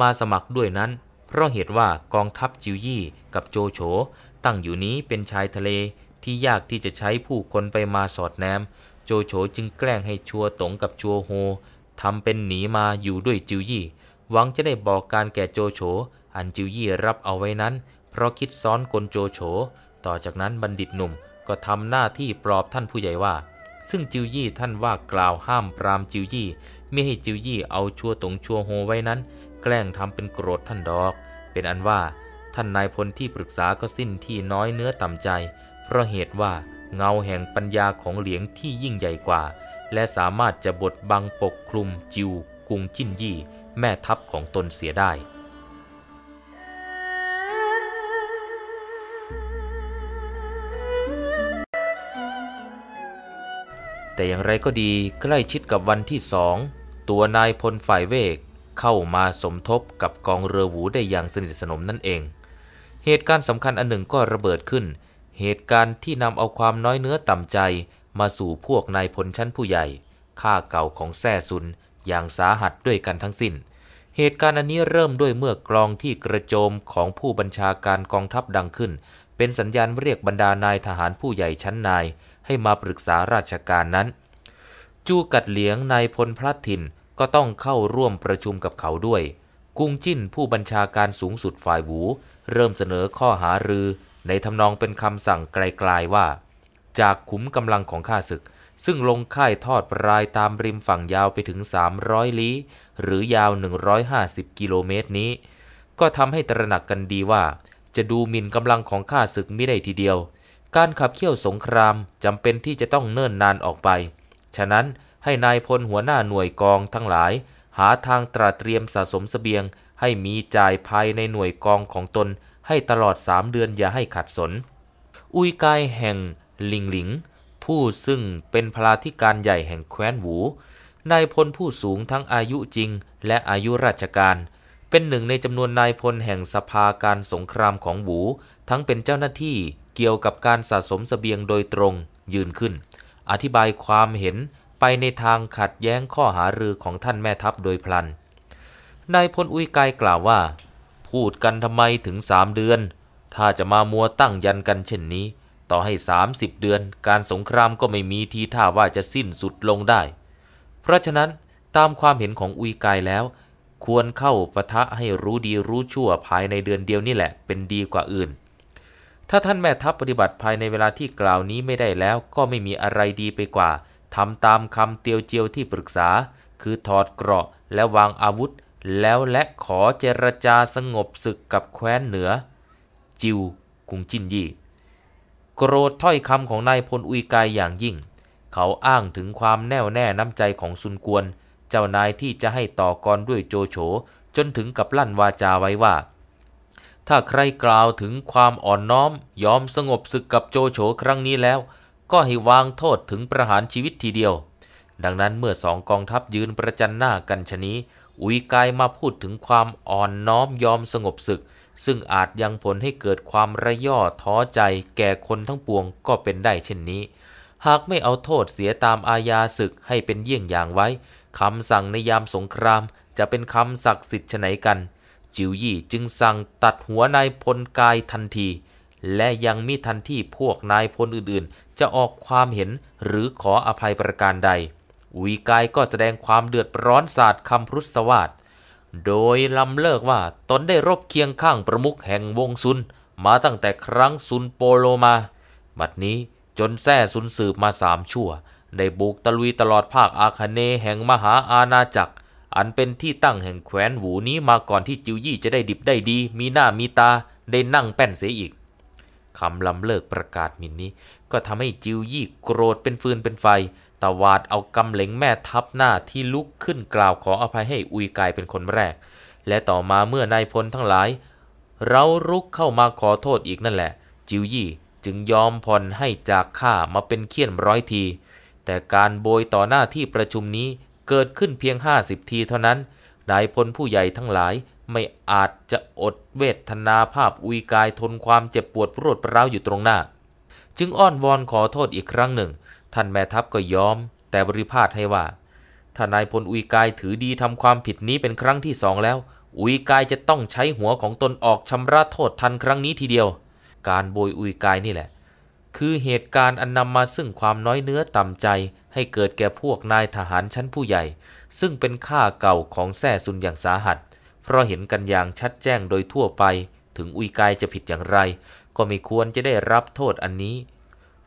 มาสมัครด้วยนั้น เพราะเหตุว่ากองทัพจิวยี่กับโจโฉตั้งอยู่นี้เป็นชายทะเลที่ยากที่จะใช้ผู้คนไปมาสอดแนมโจโฉจึงแกล้งให้ชัวตงกับชัวโฮทำเป็นหนีมาอยู่ด้วยจิวยี่หวังจะได้บอกการแก่โจโฉอันจิวยี่รับเอาไว้นั้น เพราะคิดซ้อนกลโจโฉต่อจากนั้นบัณฑิตหนุ่ม ก็ทำหน้าที่ปลอบท่านผู้ใหญ่ว่า ซึ่งจิวยี่ท่านว่ากล่าวห้ามปรามจิวยี่ไม่ให้จิวยี่เอาชัวตงชัวโฮไว้นั้น แกล้งทำเป็นโกรธท่านดอก เป็นอันว่า ท่านนายพลที่ปรึกษาก็สิ้นที่น้อยเนื้อต่ำใจเพราะเหตุว่าเงาแห่งปัญญาของเหลียงที่ยิ่งใหญ่กว่า และสามารถจะบดบังปกคลุมจิว กุงจิ้นยี่ แม่ทัพของตนเสียได้ แต่อย่างไรก็ดีใกล้ชิดกับวันที่สองตัวนายพลฝ่ายเวกเข้ามาสมทบกับกองเรือหูได้อย่างสนิทสนมนั่นเอง เหตุการณ์สำคัญอันหนึ่งก็ระเบิดขึ้นเหตุการณ์ที่นำเอาความน้อยเนื้อต่ำใจมาสู่พวกนายพลชั้นผู้ใหญ่ข้าเก่าของแซ่ซุนอย่างสาหัสด้วยกันทั้งสิน้น เหตุการณ์อันนี้เริ่มด้วยเมื่อกลองที่กระโจมของผู้บัญชาการกองทัพดังขึ้น เป็นสัญญาณเรียกบรรดานายทหารผู้ใหญ่ชั้นนายให้มาปรึกษาราชการนั้น จูกัดเหลียงนายพลพลัดถิ่นก็ต้องเข้าร่วมประชุมกับเขาด้วยกุ้งจิ้นผู้บัญชาการสูงสุดฝ่ายหู เริ่มเสนอข้อหารือในทำนองเป็นคำสั่งไกลๆว่า จากขุมกำลังของข้าศึก ซึ่งลงค่ายทอดปลายตามริมฝั่งยาวไปถึง 300 ลี้หรือยาว 150 กิโลเมตรนี้ ก็ทำให้ตระหนักกันดีว่า จะดูหมิ่นกำลังของข้าศึกไม่ได้ทีเดียว การขับเคี่ยวสงครามจำเป็นที่จะต้องเนิ่นนานออกไป ฉะนั้นให้นายพลหัวหน้าหน่วยกองทั้งหลาย หาทางตราเตรียมสะสมสเสบียง ให้มีจ่ายภายในหน่วยกองของตนให้ตลอดสามเดือนอย่าให้ขัดสน อุยกายแห่งหลิงหลิง ผู้ซึ่งเป็นพลาธิการใหญ่แห่งแคว้นหู นายพลผู้สูงทั้งอายุจริง และอายุราชการ เป็นหนึ่งในจำนวนนายพลแห่งสภาการสงครามของหู ทั้งเป็นเจ้าหน้าที่เกี่ยวกับการสะสมสเสบียงโดยตรงยืนขึ้น อธิบายความเห็นไปในทางขัดแย้งข้อหารือของท่านแม่ทัพโดยพลันนายพลอุยกายกล่าวว่าพูดกันทำไมถึงสามเดือน ถ้าจะมามัวตั้งยันกันเช่นนี้ ต่อให้สามิบเดือน การสงครามก็ไม่มีทีท่าว่าจะสิ้นสุดลงได้ เพราะฉะนั้นตามความเห็นของอุยกายแล้ว ควรเข้าปะทะให้รู้ดีรู้ชั่ว ภายในเดือนเดียวนี่แหละเป็นดีกว่าอื่น ถ้าท่านแม่ทัพปฏิบัติภายในเวลาที่กล่าวนี้ไม่ได้แล้วก็ไม่มีอะไรดีไปกว่าทำตามคำเตียวเจียวที่ปรึกษา คือถอดเกราะและวางอาวุธแล้วและขอเจรจาสงบศึกกับแคว้นเหนือ จิวกุงจินยี่โกรธถ้อยคำของนายพลอุยกายอย่างยิ่ง เขาอ้างถึงความแน่วแน่น้ำใจของซุนกวนเจ้านายที่จะให้ต่อกรด้วยโจโฉจนถึงกับลั่นวาจาไว้ว่า ถ้าใครกล่าวถึงความอ่อนน้อม ยอมสงบศึกกับโจโฉครั้งนี้แล้ว ก็ให้วางโทษถึงประหารชีวิตทีเดียว ดังนั้นเมื่อสองกองทัพยืนประจันหน้ากันชนี้อุยกายมาพูดถึงความอ่อนน้อมยอมสงบศึก ซึ่งอาจยังผลให้เกิดความระย่อท้อใจแก่คนทั้งปวงก็เป็นได้เช่นนี้ หากไม่เอาโทษเสียตามอาญาศึกให้เป็นเยี่ยงอย่างไว้ คำสั่งในยามสงครามจะเป็นคำศักดิ์สิทธิ์ไหนกัน จิวยี่จึงสั่งตัดหัวนายพลกายทันที และยังมิทันที่พวกนายพลอื่นๆ จะออกความเห็นหรือขออภัยประการใดอุยกายก็แสดงความเดือดร้อนสาดคำพุทธวาสโดยลำเลิกว่าตนได้รบเคียงข้างประมุขแห่งวงซุน มาตั้งแต่ครั้งซุนโปโลมา บัดนี้จนแท้ซุนสืบมาสามชั่ว ได้บุกตะลุยตลอดภาคอาคเนแห่งมหาอาณาจักร อันเป็นที่ตั้งแห่งแคว้นหูนี้มาก่อนที่จิวยี่จะได้ดิบได้ดี มีหน้ามีตาได้นั่งแป้นเสียอีกคำลำเลิกประกาศมินนี้ ก็ทำให้จิวยี่โกรธเป็นฟืนเป็นไฟ ตวาดเอากำเหลงแม่ทับหน้าที่ลุกขึ้นกล่าวขออภัยให้อุยกายเป็นคนแรก และต่อมาเมื่อนายพลทั้งหลาย เรารุกเข้ามาขอโทษอีกนั่นแหละ จิวยี่จึงยอมผ่อนให้จากข้ามาเป็นเคี่ยนร้อยที แต่การโบยต่อหน้าที่ประชุมนี้เกิดขึ้นเพียง 50 ทีเท่านั้น นายพลผู้ใหญ่ทั้งหลายไม่อาจจะอดเวทนาภาพอุยกายทนความเจ็บปวดรวดร้าวอยู่ตรงหน้า จึงอ้อนวอนขอโทษอีกครั้งหนึ่ง ท่านแม่ทัพก็ยอม แต่บริพาทให้ว่าถ้านายพลอุยกายถือดีทำความผิดนี้เป็นครั้งที่สองแล้ว อุยกายจะต้องใช้หัวของตนออกชำระโทษทันครั้งนี้ทีเดียว การโบยอุยกายนี่แหละ คือเหตุการณ์อันนำมาซึ่งความน้อยเนื้อต่ำใจ ให้เกิดแก่พวกนายทหารชั้นผู้ใหญ่ ซึ่งเป็นข้าเก่าของแส่ซุนอย่างสาหัสเพราะเห็นกันอย่างชัดแจ้งโดยทั่วไป ถึงอุยกายจะผิดอย่างไร ก็ไม่ควรจะได้รับโทษอันนี้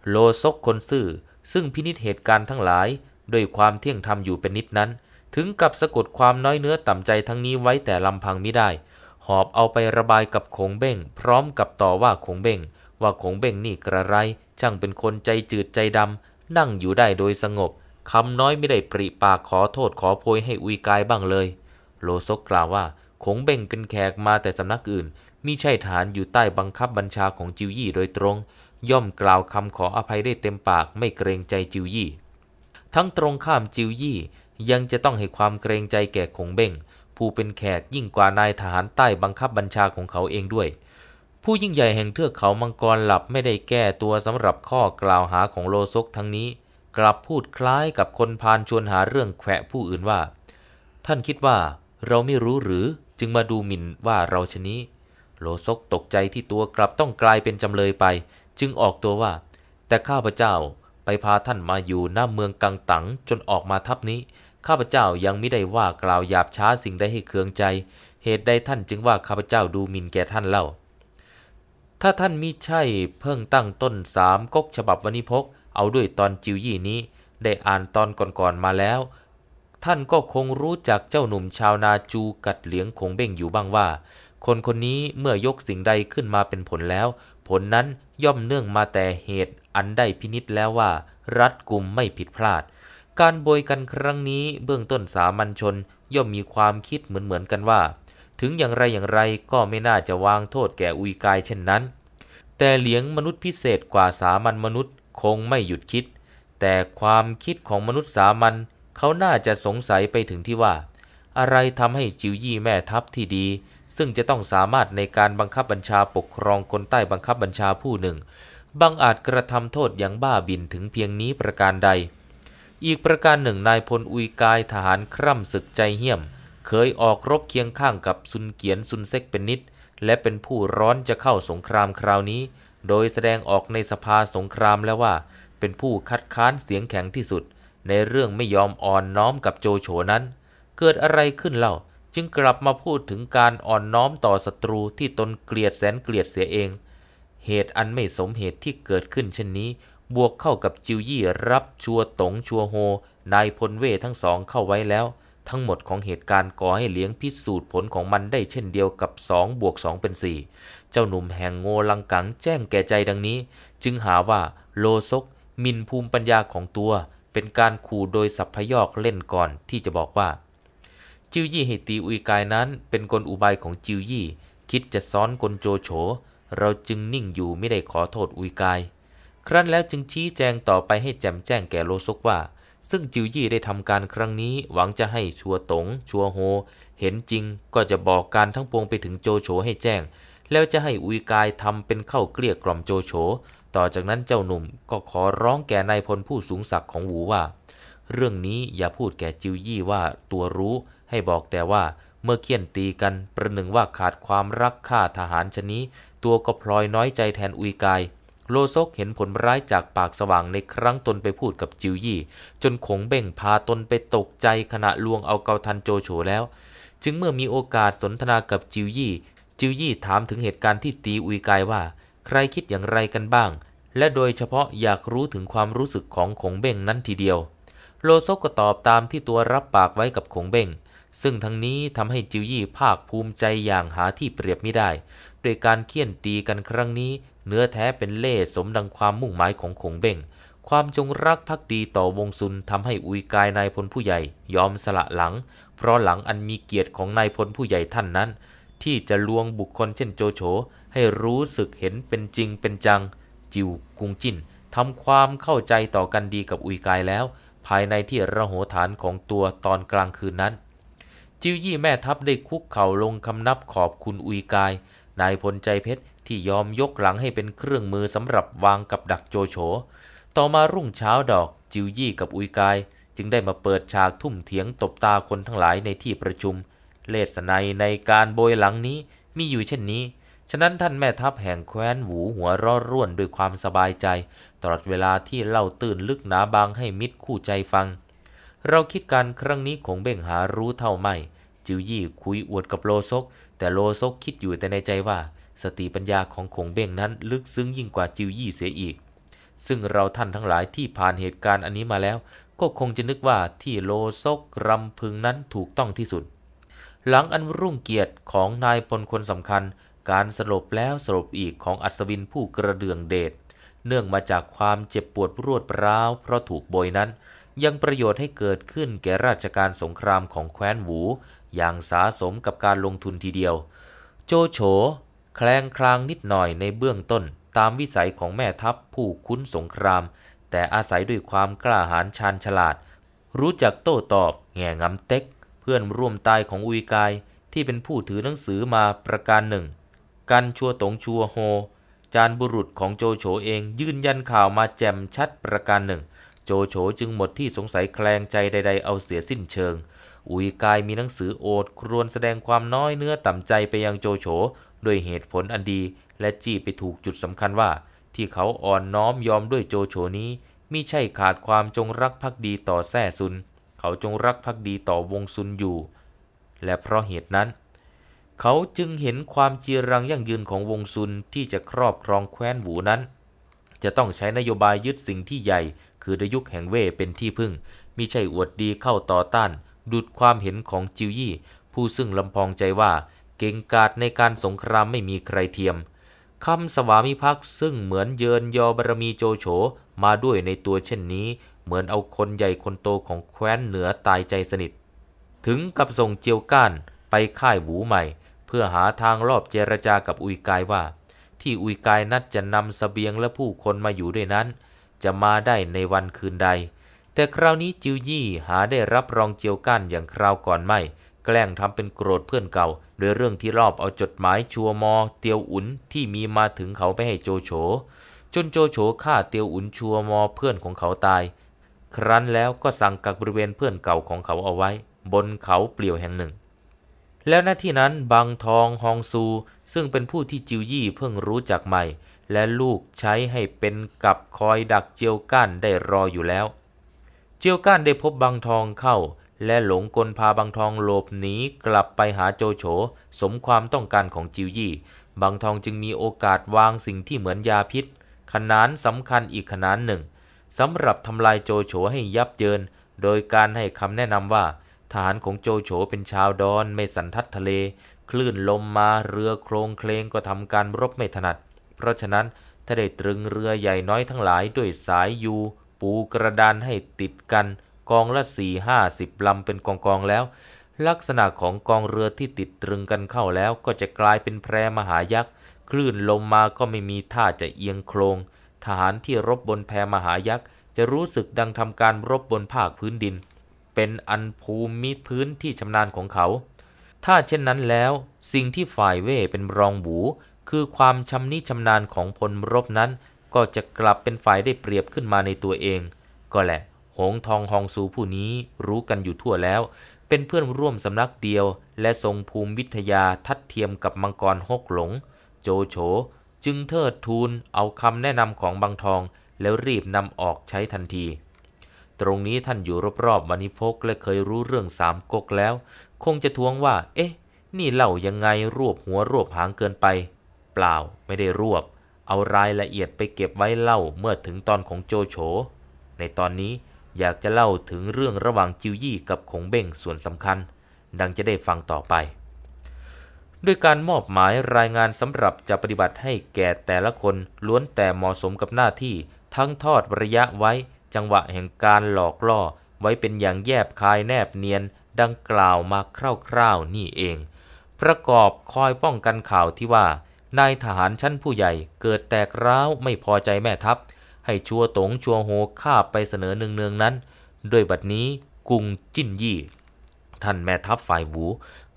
โลซกคนซื่อซึ่งพินิษเหตุการณ์ทั้งหลาย ด้วยความเที่ยงธรรมอยู่เป็นนิดนั้น ถึงกับสะกดความน้อยเนื้อต่ำใจทั้งนี้ไว้แต่ลำพังไม่ได้ หอบเอาไประบายกับคงเบ้ง พร้อมกับต่อว่าคงเบ้ง ว่าคงเบ้งนี่กระไรช่างเป็นคนใจจืดใจดำนั่งอยู่ได้โดยสงบคำน้อยไม่ได้ปริปากขอโทษขอโพยให้อุยกายบ้างเลย โลซกกล่าวว่าขงเบ่งเป็นแขกมาแต่สำนักอื่น มิใช่ฐานอยู่ใต้บังคับบัญชาของจิวยี่โดยตรง ย่อมกล่าวคำขออภัยได้เต็มปากไม่เกรงใจจิวยี่ ทั้งตรงข้ามจิวยี่ยังจะต้องให้ความเกรงใจแก่ขงเบ่ง ผู้เป็นแขกยิ่งกว่านายทหารใต้บังคับบัญชาของเขาเองด้วย ผู้ยิ่งใหญ่แห่งเทือกเขามังกรหลับไม่ได้แก้ตัวสำหรับข้อกล่าวหาของโลซกทั้งนี้ กลับพูดคล้ายกับคนพานชวนหาเรื่องแขวะผู้อื่นว่า ท่านคิดว่า เราไม่รู้หรือจึงมาดูหมิ่นว่าเราชนี้โลซกตกใจที่ตัวกลับต้องกลายเป็นจำเลยไป จึงออกตัวว่า แต่ข้าพเจ้าไปพาท่านมาอยู่หน้าเมืองกังตังจนออกมาทับนี้ ข้าพเจ้ายังไม่ได้ว่ากล่าวหยาบช้าสิ่งใดให้เคืองใจ เหตุใดท่านจึงว่าข้าพเจ้าดูหมิ่นแก่ท่านเล่าถ้าท่านมิใช่เพิ่งตั้งต้นสามก๊กฉบับวันิพกเอาด้วยตอนจิวยี่นี้ ได้อ่านตอนก่อนๆมาแล้วท่านก็คงรู้จักเจ้าหนุ่มชาวนาจูกัดเหลียงคงเบ่งอยู่บ้างว่า คนคนนี้เมื่อยกสิ่งใดขึ้นมาเป็นผลแล้ว ผลนั้นย่อมเนื่องมาแต่เหตุอันได้พินิษแล้วว่า รัดกุมไม่ผิดพลาด การโบยกันครั้งนี้เบื้องต้นสามัญชนย่อมมีความคิดเหมือนๆกันว่า ถึงอย่างไรอย่างไรก็ไม่น่าจะวางโทษแก่อุยกายเช่นนั้น แต่เหลียงมนุษย์พิเศษกว่าสามัญมนุษย์คงไม่หยุดคิด แต่ความคิดของมนุษย์สามัญเขาน่าจะสงสัยไปถึงที่ว่า อะไรทำให้จิวยี่แม่ทัพที่ดี ซึ่งจะต้องสามารถในการบังคับบัญชาปกครองคนใต้บังคับบัญชาผู้หนึ่งบังอาจกระทำโทษอย่างบ้าบินถึงเพียงนี้ประการใด อีกประการหนึ่งนายพลอุยกายทหารคร่ำศึกใจเหี้ยม เคยออกรบเคียงข้างกับซุนเกียนซุนเซกเป็นนิด และเป็นผู้ร้อนจะเข้าสงครามคราวนี้ โดยแสดงออกในสภาสงครามแล้วว่าเป็นผู้คัดค้านเสียงแข็งที่สุดในเรื่องไม่ยอมอ่อนน้อมกับโจโฉนั้น เกิดอะไรขึ้นเล่าจึงกลับมาพูดถึงการอ่อนน้อมต่อศัตรูที่ตนเกลียดแสนเกลียดเสียเอง เหตุอันไม่สมเหตุที่เกิดขึ้นเช่นนี้ บวกเข้ากับจิวยี่รับชัวตงชัวโฮนายพลเว่ทั้งสองเข้าไว้แล้ว ทั้งหมดของเหตุการณ์ก่อให้เลี้ยงพิสูจน์ผลของมันได้เช่นเดียวกับ2บวก2เป็น4เจ้าหนุ่มแห่งโงลังกังแจ้งแก่ใจดังนี้ จึงหาว่าโลซก มินภูมิปัญญาของตัวเป็นการขู่โดยสัพพยอกเล่นก่อนที่จะบอกว่า จิวยี่ให้ตีอุยกายนั้นเป็นกลอุบายของจิวยี่คิดจะซ้อนกลโจโฉเราจึงนิ่งอยู่ไม่ได้ขอโทษอุยกาย ครั้นแล้วจึงชี้แจงต่อไปให้แจมแจ้งแก่โลซกว่า ซึ่งจิวยี่ได้ทำการครั้งนี้หวังจะให้ชัวตงชัวโฮเห็นจริงก็จะบอกการทั้งปวงไปถึงโจโฉให้แจ้ง แล้วจะให้อุยกายทำเป็นเข้าเกลี้ยกล่อมโจโฉต่อจากนั้นเจ้าหนุ่มก็ขอร้องแก่นายพลผู้สูงศักดิ์ของหูว่า เรื่องนี้อย่าพูดแก่จิวยี่ว่าตัวรู้ ให้บอกแต่ว่าเมื่อเคี่ยนตีกันประหนึ่งว่าขาดความรักข้าทหารชนี้ ตัวก็พลอยน้อยใจแทนอุยกาย โลซกเห็นผลร้ายจากปากสว่างในครั้งตนไปพูดกับจิวยี่จนขงเบ่งพาตนไปตกใจขณะลวงเอาเกาทันโจโฉแล้ว จึงเมื่อมีโอกาสสนทนากับจิวยี่จิวยี่ถามถึงเหตุการณ์ที่ตีอุยกายว่า ใครคิดอย่างไรกันบ้างและโดยเฉพาะอยากรู้ถึงความรู้สึกของขงเบ้งนั้นทีเดียว โลโซก็ตอบตามที่ตัวรับปากไว้กับขงเบ้งซึ่งทั้งนี้ทำให้จิวยี่ภาคภูมิใจอย่างหาที่เปรียบไม่ได้โดยการเคี่ยนตีกันครั้งนี้ เนื้อแท้เป็นเล่สมดังความมุ่งหมายของขงเบ้งความจงรักภักดีต่อวงซุนทำให้อุยกายนายพลผู้ใหญ่ยอมสละหลัง เพราะหลังอันมีเกียรติของนายพลผู้ใหญ่ท่านนั้น ที่จะลวงบุคคลเช่นโจโฉให้รู้สึกเห็นเป็นจริงเป็นจังจิวกุงจินทำความเข้าใจต่อกันดีกับอุยกายแล้ว ภายในที่ระโหฐานของตัวตอนกลางคืนนั้น จิวยี่แม่ทัพได้คุกเข่าลงคำนับขอบคุณอุยกาย นายพลใจเพชรที่ยอมยกหลังให้เป็นเครื่องมือสำหรับวางกับดักโจโฉต่อมารุ่งเช้าดอกจิวยี่กับอุยกาย จึงได้มาเปิดฉากทุ่มเถียงตบตาคนทั้งหลายในที่ประชุม เลสไนในการโบยหลังนี้มีอยู่เช่นนี้ฉะนั้นท่านแม่ทัพแห่งแคว้นหูหัวร้อร่วนด้วยความสบายใจ ตลอดเวลาที่เล่าตื่นลึกหนาบางให้มิตรคู่ใจฟัง เราคิดการครั้งนี้คงเบ่งหารู้เท่าไม่ จิวยี่คุยอวดกับโลซก แต่โลซกคิดอยู่แต่ในใจว่า สติปัญญาของคงเบ่งนั้นลึกซึ้งยิ่งกว่าจิวยี่เสียอีก ซึ่งเราท่านทั้งหลายที่ผ่านเหตุการณ์อันนี้มาแล้ว ก็คงจะนึกว่าที่โลซกรำพึงนั้นถูกต้องที่สุด หลังอันรุ่งเกียรติของนายพลคนสำคัญการสลบแล้วสลบอีกของอัศวินผู้กระเดืองเดช เนื่องมาจากความเจ็บปวดรวดร้าวเพราะถูกโบยนั้น ยังประโยชน์ให้เกิดขึ้นแก่ราชการสงครามของแคว้นหวูอย่างสาสมกับการลงทุนทีเดียว โจโฉแคลงคลางนิดหน่อยในเบื้องต้น ตามวิสัยของแม่ทัพผู้คุ้นสงคราม แต่อาศัยด้วยความกล้าหาญชาญฉลาด รู้จักโต้ตอบแง่งาเต็ก เพื่อนร่วมตายของอุยกายที่เป็นผู้ถือหนังสือมาประการหนึ่งกันชัวตงชัวโฮ จานบุรุษของโจโฉเองยืนยันข่าวมาแจ่มชัดประการหนึ่ง โจโฉจึงหมดที่สงสัยแคลงใจใด ๆ เอาเสียสิ้นเชิง อุยกายมีหนังสือโอดครวญแสดงความน้อยเนื้อต่ำใจไปยังโจโฉด้วยเหตุผลอันดี และจี้ไปถูกจุดสำคัญว่า ที่เขาอ่อนน้อมยอมด้วยโจโฉนี้มิใช่ขาดความจงรักภักดีต่อแท้ซุน เขาจงรักภักดีต่อวงซุนอยู่ และเพราะเหตุนั้นเขาจึงเห็นความจีรังยั่งยืนของวงซุนที่จะครอบครองแคว้นหูนั้น จะต้องใช้นโยบายยึดสิ่งที่ใหญ่ คือในยุคแห่งเว่เป็นที่พึ่งมิใช่อวดดีเข้าต่อต้านดุดความเห็นของจิวยี่ ผู้ซึ่งลำพองใจว่า เก่งกาจในการสงครามไม่มีใครเทียมคำสวามิภักดิ์ซึ่งเหมือนเยินยอบารมีโจโฉมาด้วยในตัวเช่นนี้ เหมือนเอาคนใหญ่คนโตของแคว้นเหนือตายใจสนิท ถึงกับส่งเจียวก้านไปค่ายหูใหม่เพื่อหาทางรอบเจรจากับอุยกายว่า ที่อุยกายนัดจะนำสเสบียงและผู้คนมาอยู่ด้วยนั้น จะมาได้ในวันคืนใด แต่คราวนี้จิวยี่หาได้รับรองเจียวกั้นอย่างคราวก่อนไม่ แกล้งทำเป็นโกรธเพื่อนเก่า โดยเรื่องที่รอบเอาจดหมายชัวมอ เตียวอุนที่มีมาถึงเขาไปให้โจโฉจนโจโฉฆ่าเตียวอุนชัวมอเพื่อนของเขาตาย ครั้นแล้วก็สั่งกักบริเวณเพื่อนเก่าของเขาเอาไว้ บนเขาเปลี่ยวแห่งหนึ่งแล้วณนที่นั้นบางทองฮองซู ซึ่งเป็นผู้ที่จิวยี่เพิ่งรู้จักใหม่ และลูกใช้ให้เป็นกับคอยดักเจียวก้านได้รออยู่แล้ว เจียวก้านได้พบบางทองเข้าและหลงกลพาบางทองหลบหนีกลับไปหาโจโฉ สมความต้องการของจิวยี่บางทองจึงมีโอกาสวางสิ่งที่เหมือนยาพิษ ขนานสำคัญอีกขนานหนึ่งสำหรับทำลายโจโฉให้ยับเยินโดยการให้คำแนะนำว่าทหารของโจโฉเป็นชาวดอนไม่สันทัดทะเล คลื่นลมมาเรือโครงเคลงก็ทำการรบไม่ถนัด เพราะฉะนั้นถ้าได้ตรึงเรือใหญ่น้อยทั้งหลายด้วยสายยูปูกระดานให้ติดกัน กองละสี่ห้าสิบลำเป็นกองกองแล้ว ลักษณะของกองเรือที่ติดตรึงกันเข้าแล้วก็จะกลายเป็นแพรมหายักษ์คลื่นลมมาก็ไม่มีท่าจะเอียงโครงทหารที่รบบนแพรมหายักษ์จะรู้สึกดังทำการรบบนภาคพื้นดินเป็นอันภูมิพื้นที่ชำนาญของเขา ถ้าเช่นนั้นแล้ว สิ่งที่ฝ่ายเว่เป็นรองหู คือความชำนิชำนาญของพลรบนั้น ก็จะกลับเป็นฝ่ายได้เปรียบขึ้นมาในตัวเอง ก็แหละ หงทองฮองซูผู้นี้รู้กันอยู่ทั่วแล้ว เป็นเพื่อนร่วมสำนักเดียว และทรงภูมิวิทยาทัดเทียมกับมังกรฮกหลง โจโฉจึงเทิดทูนเอาคำแนะนำของบางทองแล้วรีบนำออกใช้ทันทีตรงนี้ท่านอยู่รอบๆมณิพกและเคยรู้เรื่องสามก๊กแล้ว คงจะทวงว่า เอ๊ะ นี่เล่ายังไงรวบหัวรวบหางเกินไป เปล่าไม่ได้รวบ เอารายละเอียดไปเก็บไว้เล่าเมื่อถึงตอนของโจโฉในตอนนี้อยากจะเล่าถึงเรื่องระหว่างจิวยี่กับขงเบ้งส่วนสำคัญ ดังจะได้ฟังต่อไป ด้วยการมอบหมายรายงานสำหรับจะปฏิบัติให้แก่แต่ละคนล้วนแต่เหมาะสมกับหน้าที่ทั้งทอดระยะไว้จังหวะแห่งการหลอกล่อ ไว้เป็นอย่างแยบคายแนบเนียนดังกล่าวมาคร่าวๆนี่เอง ประกอบคอยป้องกันข่าวที่ว่า นายทหารชั้นผู้ใหญ่เกิดแตกร้าว ไม่พอใจแม่ทัพให้ชัวตงชัวโฮข้าไปเสนอเนืองๆนั้นด้วยบัดนี้กุงจิ้นยี่ ท่านแม่ทัพฝ่ายหู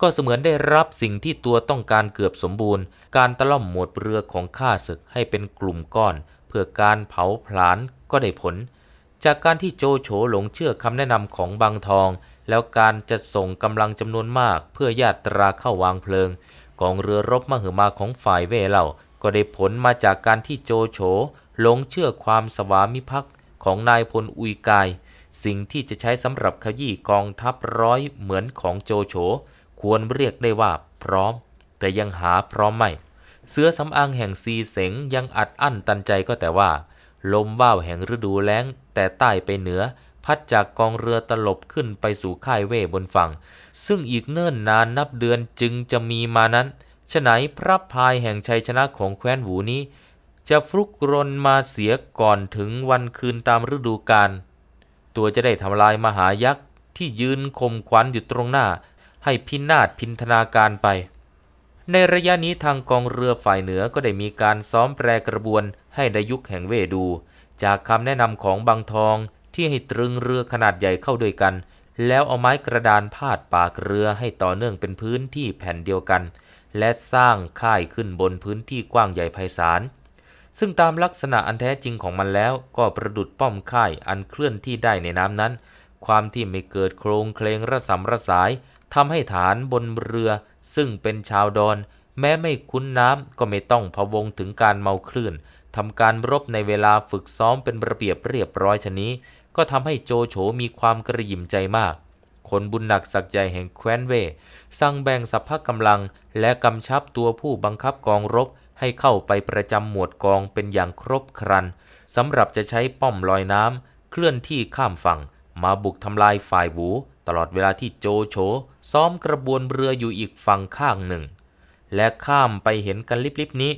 ก็เสมือนได้รับสิ่งที่ตัวต้องการเกือบสมบูรณ์การตะล่อมหมวดเรือของข้าศึกให้เป็นกลุ่มก้อน เพื่อการเผาผลาญก็ได้ผลจากการที่โจโฉหลงเชื่อคำแนะนำของบางทอง แล้วการจะส่งกำลังจำนวนมากเพื่อญาตราเข้าวางเพลิงกองเรือรบมหึมาของฝ่ายเว่เหล่าก็ได้ผลมาจากการที่โจโฉหลงเชื่อความสวามิภักดิ์ของนายพลอุยกาย สิ่งที่จะใช้สำหรับขยี้กองทัพร้อยเหมือนของโจโฉควรเรียกได้ว่าพร้อมแต่ยังหาพร้อมไม่ เสื้อสำอางแห่งซีเสงยังอัดอั้นตันใจก็แต่ว่าลมว่าวแห่งฤดูแล้ง แต่ใต้ไปเหนือ พัดจากกองเรือตลบขึ้นไปสู่ค่ายเว่บนฝั่ง ซึ่งอีกเนิ่นนานนับเดือนจึงจะมีมานั้นฉไหนพระพายแห่งชัยชนะของแคว้นหูนี้ จะฟลุกรนมาเสียก่อนถึงวันคืนตามฤดูกาลตัวจะได้ทำลายมหายักษ์ที่ยืนคมขวัญอยู่ตรงหน้า ให้พินาศพินธนาการไปในระยะนี้ทางกองเรือฝ่ายเหนือก็ได้มีการซ้อมแปรกระบวน ให้ได้ยุคแห่งเวดู จากคำแนะนำของบางทองที่ให้ตรึงเรือขนาดใหญ่เข้าด้วยกัน แล้วเอาไม้กระดานพาดปากเรือให้ต่อเนื่องเป็นพื้นที่แผ่นเดียวกัน และสร้างค่ายขึ้นบนพื้นที่กว้างใหญ่ไพศาลซึ่งตามลักษณะอันแท้จริงของมันแล้วก็ประดุดป้อมค่ายอันเคลื่อนที่ได้ในน้ำนั้น ความที่ไม่เกิดโครงเคลงระสำระสายทำให้ฐานบนเรือ ซึ่งเป็นชาวดอน แม้ไม่คุ้นน้ำก็ไม่ต้องพะวงถึงการเมาคลื่นทำการรบในเวลาฝึกซ้อมเป็นระเบียบเรียบร้อยชนี้ ก็ทำให้โจโฉมีความกระยิมใจมาก คนบุญหนักสักใหญ่แห่งแคว้นเวสั่งแบ่งสัพพะกำลัง และกำชับตัวผู้บังคับกองรบ ให้เข้าไปประจำหมวดกองเป็นอย่างครบครันสำหรับจะใช้ป้อมลอยน้ำเคลื่อนที่ข้ามฝั่ง มาบุกทำลายฝ่ายหวูตลอดเวลาที่โจโฉซ้อมกระบวนเรืออยู่อีกฝั่งข้างหนึ่ง และข้ามไปเห็นกันลิบๆนี้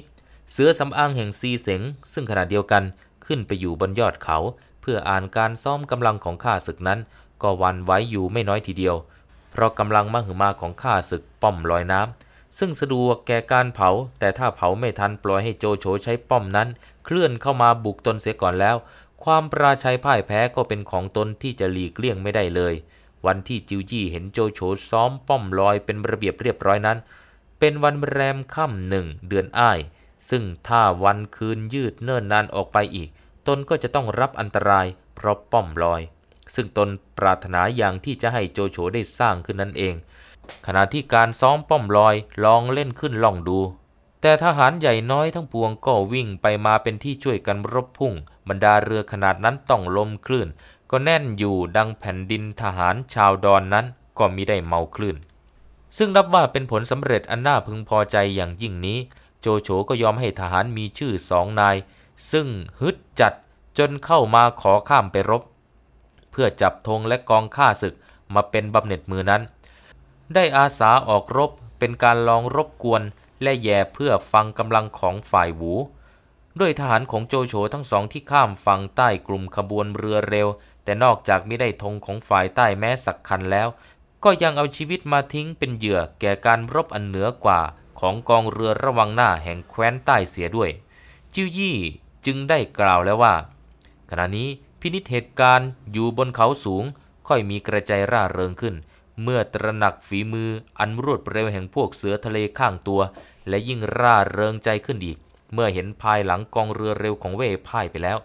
เสือสำอางแห่งซีเสง ซึ่งขณะเดียวกันขึ้นไปอยู่บนยอดเขา เพื่ออ่านการซ้อมกำลังของข้าศึกนั้น ก็วันไว้อยู่ไม่น้อยทีเดียว เพราะกำลังมหึมาของข้าศึกป้อมลอยน้ำซึ่งสะดวกแก่การเผา แต่ถ้าเผาไม่ทันปล่อยให้โจโฉใช้ป้อมนั้น เคลื่อนเข้ามาบุกตนเสียก่อนแล้ว ความปราชัยพ่ายแพ้ก็เป็นของตนที่จะหลีกเลี่ยงไม่ได้เลยวันที่จิวจี้เห็นโจโฉซ้อมป้อมลอยเป็นระเบียบเรียบร้อยนั้น เป็นวันแรมค่ำหนึ่งเดือนอ้ายซึ่งถ้าวันคืนยืดเนิ่นนานออกไปอีกตนก็จะต้องรับอันตรายเพราะป้อมลอย ซึ่งตนปรารถนาอย่างที่จะให้โจโฉได้สร้างขึ้นนั่นเอง ขณะที่การซ้อมป้อมลอยลองเล่นขึ้นลองดู แต่ทหารใหญ่น้อยทั้งปวงก็วิ่งไปมาเป็นที่ช่วยกันรบพุ่ง บรรดาเรือขนาดนั้นต้องลมคลื่นก็แน่นอยู่ดังแผ่นดินทหารชาวดอนนั้นก็มิได้เมาคลื่น ซึ่งนับว่าเป็นผลสำเร็จอันน่าพึงพอใจอย่างยิ่งนี้ โจโฉก็ยอมให้ทหารมีชื่อสองนาย ซึ่งฮึดจัดจนเข้ามาขอข้ามไปรบ เพื่อจับธงและกองข้าศึกมาเป็นบำเหน็จมือนั้น ได้อาสาออกรบเป็นการลองรบกวนและแย่เพื่อฟังกำลังของฝ่ายหู ด้วยทหารของโจโฉทั้งสองที่ข้ามฝั่งใต้กลุ่มขบวนเรือเร็วแต่นอกจากไม่ได้ธงของฝ่ายใต้แม้สักคันแล้ว ก็ยังเอาชีวิตมาทิ้งเป็นเหยื่อแก่การรบอันเหนือกว่าของกองเรือระวังหน้าแห่งแคว้นใต้เสียด้วย จิวยี่ จึงได้กล่าวแล้วว่า ขณะนี้พินิษเหตุการณ์อยู่บนเขาสูง ค่อยมีกระจายร่าเริงขึ้น เมื่อตระหนักฝีมืออันรวดเร็วแห่งพวกเสือทะเลข้างตัว และยิ่งร่าเริงใจขึ้นอีก เมื่อเห็นภายหลังกองเรือเร็วของเว่พ่ายไปแล้ว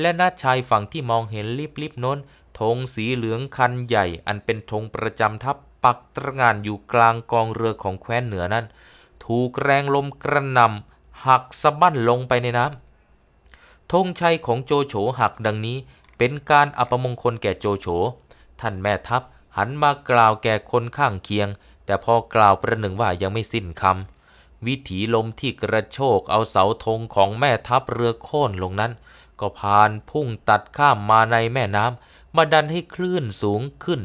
และณชายฝั่งที่มองเห็นลิบๆน้นธงสีเหลืองคันใหญ่ อันเป็นธงประจำทัพปักตรงานอยู่กลางกองเรือของแคว้นเหนือนั้น ถูกแรงลมกระนำหักสะบั้นลงไปในน้ำธงชัยของโจโฉหักดังนี้ เป็นการอัปมงคลแก่โจโฉท่านแม่ทัพหันมากล่าวแก่คนข้างเคียง แต่พอกล่าวประหนึ่งว่ายังไม่สิ้นคำวิถีลมที่กระโชกเอาเสาธงของแม่ทัพเรือโค่นลงนั้นก็พานพุ่งตัดข้ามมาในแม่น้ำมาดันให้คลื่นสูงขึ้น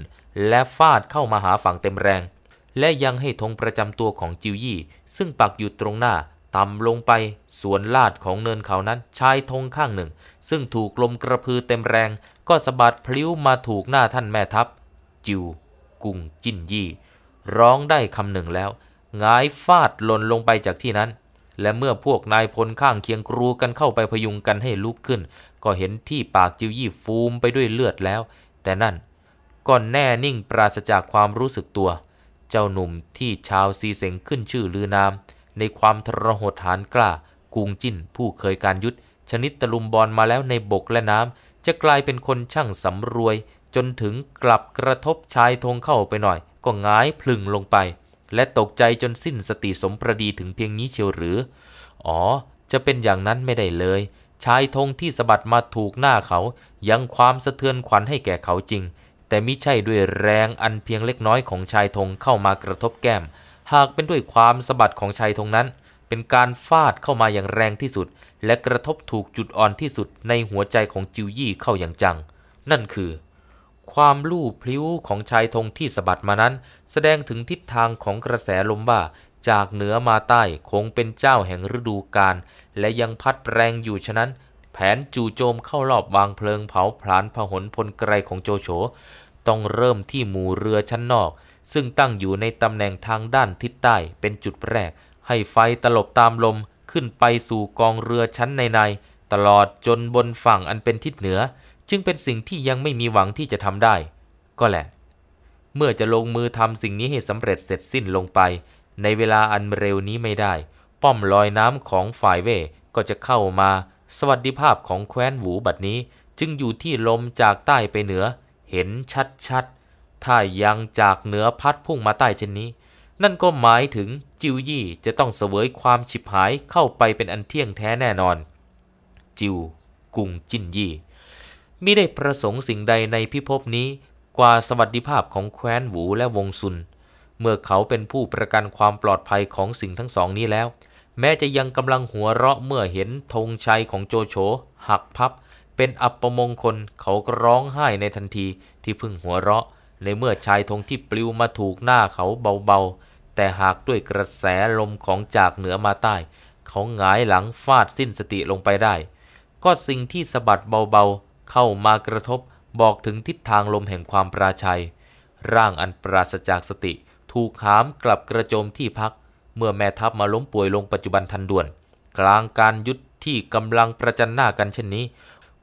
และฟาดเข้ามาหาฝั่งเต็มแรง และยังให้ธงประจำตัวของจิวยี่ ซึ่งปักอยู่ตรงหน้าต่ำลงไปส่วนลาดของเนินเขานั้นชายธงข้างหนึ่ง ซึ่งถูกลมกระพือเต็มแรง ก็สะบัดพลิ้วมาถูกหน้าท่านแม่ทัพ จิวกุงจินยี่ ร้องได้คำหนึ่งแล้ว งายฟาดหล่นลงไปจากที่นั้นและเมื่อพวกนายพลข้างเคียงกรูกันเข้าไปพยุงกันให้ลุกขึ้น ก็เห็นที่ปากจิวยี่ฟูมไปด้วยเลือดแล้ว แต่นั่นก่อนแน่นิ่งปราศจากความรู้สึกตัว เจ้าหนุ่มที่ชาวซีเสงขึ้นชื่อลือนามในความทรหดหานกล้า กุงจิ้นผู้เคยการยุทธชนิดตะลุมบอลมาแล้วในบกและน้ำจะกลายเป็นคนช่างสำรวย จนถึงกลับกระทบชายธงเข้าไปหน่อย ก็งายพลึงลงไปและตกใจจนสิ้นสติสมประดีถึงเพียงนี้เชียวหรือ อ๋อ จะเป็นอย่างนั้นไม่ได้เลย ชายธงที่สะบัดมาถูกหน้าเขา ยังความสะเทือนขวัญให้แก่เขาจริง แต่มิใช่ด้วยแรงอันเพียงเล็กน้อยของชายธงเข้ามากระทบแก้ม หากเป็นด้วยความสะบัดของชายธงนั้น เป็นการฟาดเข้ามาอย่างแรงที่สุด และกระทบถูกจุดอ่อนที่สุดในหัวใจของจิวยี่เข้าอย่างจัง นั่นคือความลู่พลิ้วของชายธงที่สะบัดมานั้น แสดงถึงทิศทางของกระแสลมว่าจากเหนือมาใต้ คงเป็นเจ้าแห่งฤดูกาลและยังพัดแรงอยู่ฉะนั้น แผนจู่โจมเข้ารอบวางเพลิงเผาผลาญพหนพลไกรของโจโฉต้องเริ่มที่หมู่เรือชั้นนอก ซึ่งตั้งอยู่ในตำแหน่งทางด้านทิศใต้เป็นจุดแรก ให้ไฟตลบตามลมขึ้นไปสู่กองเรือชั้นในในตลอดจนบนฝั่งอันเป็นทิศเหนือจึงเป็นสิ่งที่ยังไม่มีหวังที่จะทำได้ ก็แหละ เมื่อจะลงมือทำสิ่งนี้ให้สำเร็จเสร็จสิ้นลงไป ในเวลาอันเร็วนี้ไม่ได้ ป้อมลอยน้ำของฝ่ายเว่ก็จะเข้ามาสวัสดิภาพของแคว้นหวูบัดนี้ จึงอยู่ที่ลมจากใต้ไปเหนือ เห็นชัดๆถ้ายังจากเหนือพัดพุ่งมาใต้เช่นนี้ นั่นก็หมายถึงจิวยี่จะต้องเสวยความฉิบหายเข้าไปเป็นอันเที่ยงแท้แน่นอนจิวกุงจินยี่มิได้ประสงค์สิ่งใดในพิภพนี้ กว่าสวัสดิภาพของแคว้นหวูและวงซุน เมื่อเขาเป็นผู้ประกันความปลอดภัยของสิ่งทั้งสองนี้แล้ว แม้จะยังกำลังหัวเราะเมื่อเห็นธงชัยของโจโฉหักพับ เป็นอัปมงคลเขาก็ร้องไห้ในทันทีที่พึ่งหัวเราะในเมื่อชายธงที่ปลิวมาถูกหน้าเขาเบาๆ แต่หากด้วยกระแสลมของจากเหนือมาใต้ เขาหงายหลังฟาดสิ้นสติลงไปได้ ก็สิ่งที่สะบัดเบาๆเข้ามากระทบบอกถึงทิศทางลมแห่งความปราชัย ร่างอันปราศจากสติ ถูกหามกลับกระโจมที่พัก เมื่อแม่ทัพมาล้มป่วยลงปัจจุบันทันด่วน กลางการยุทธที่กำลังประจันหน้ากันเช่นนี้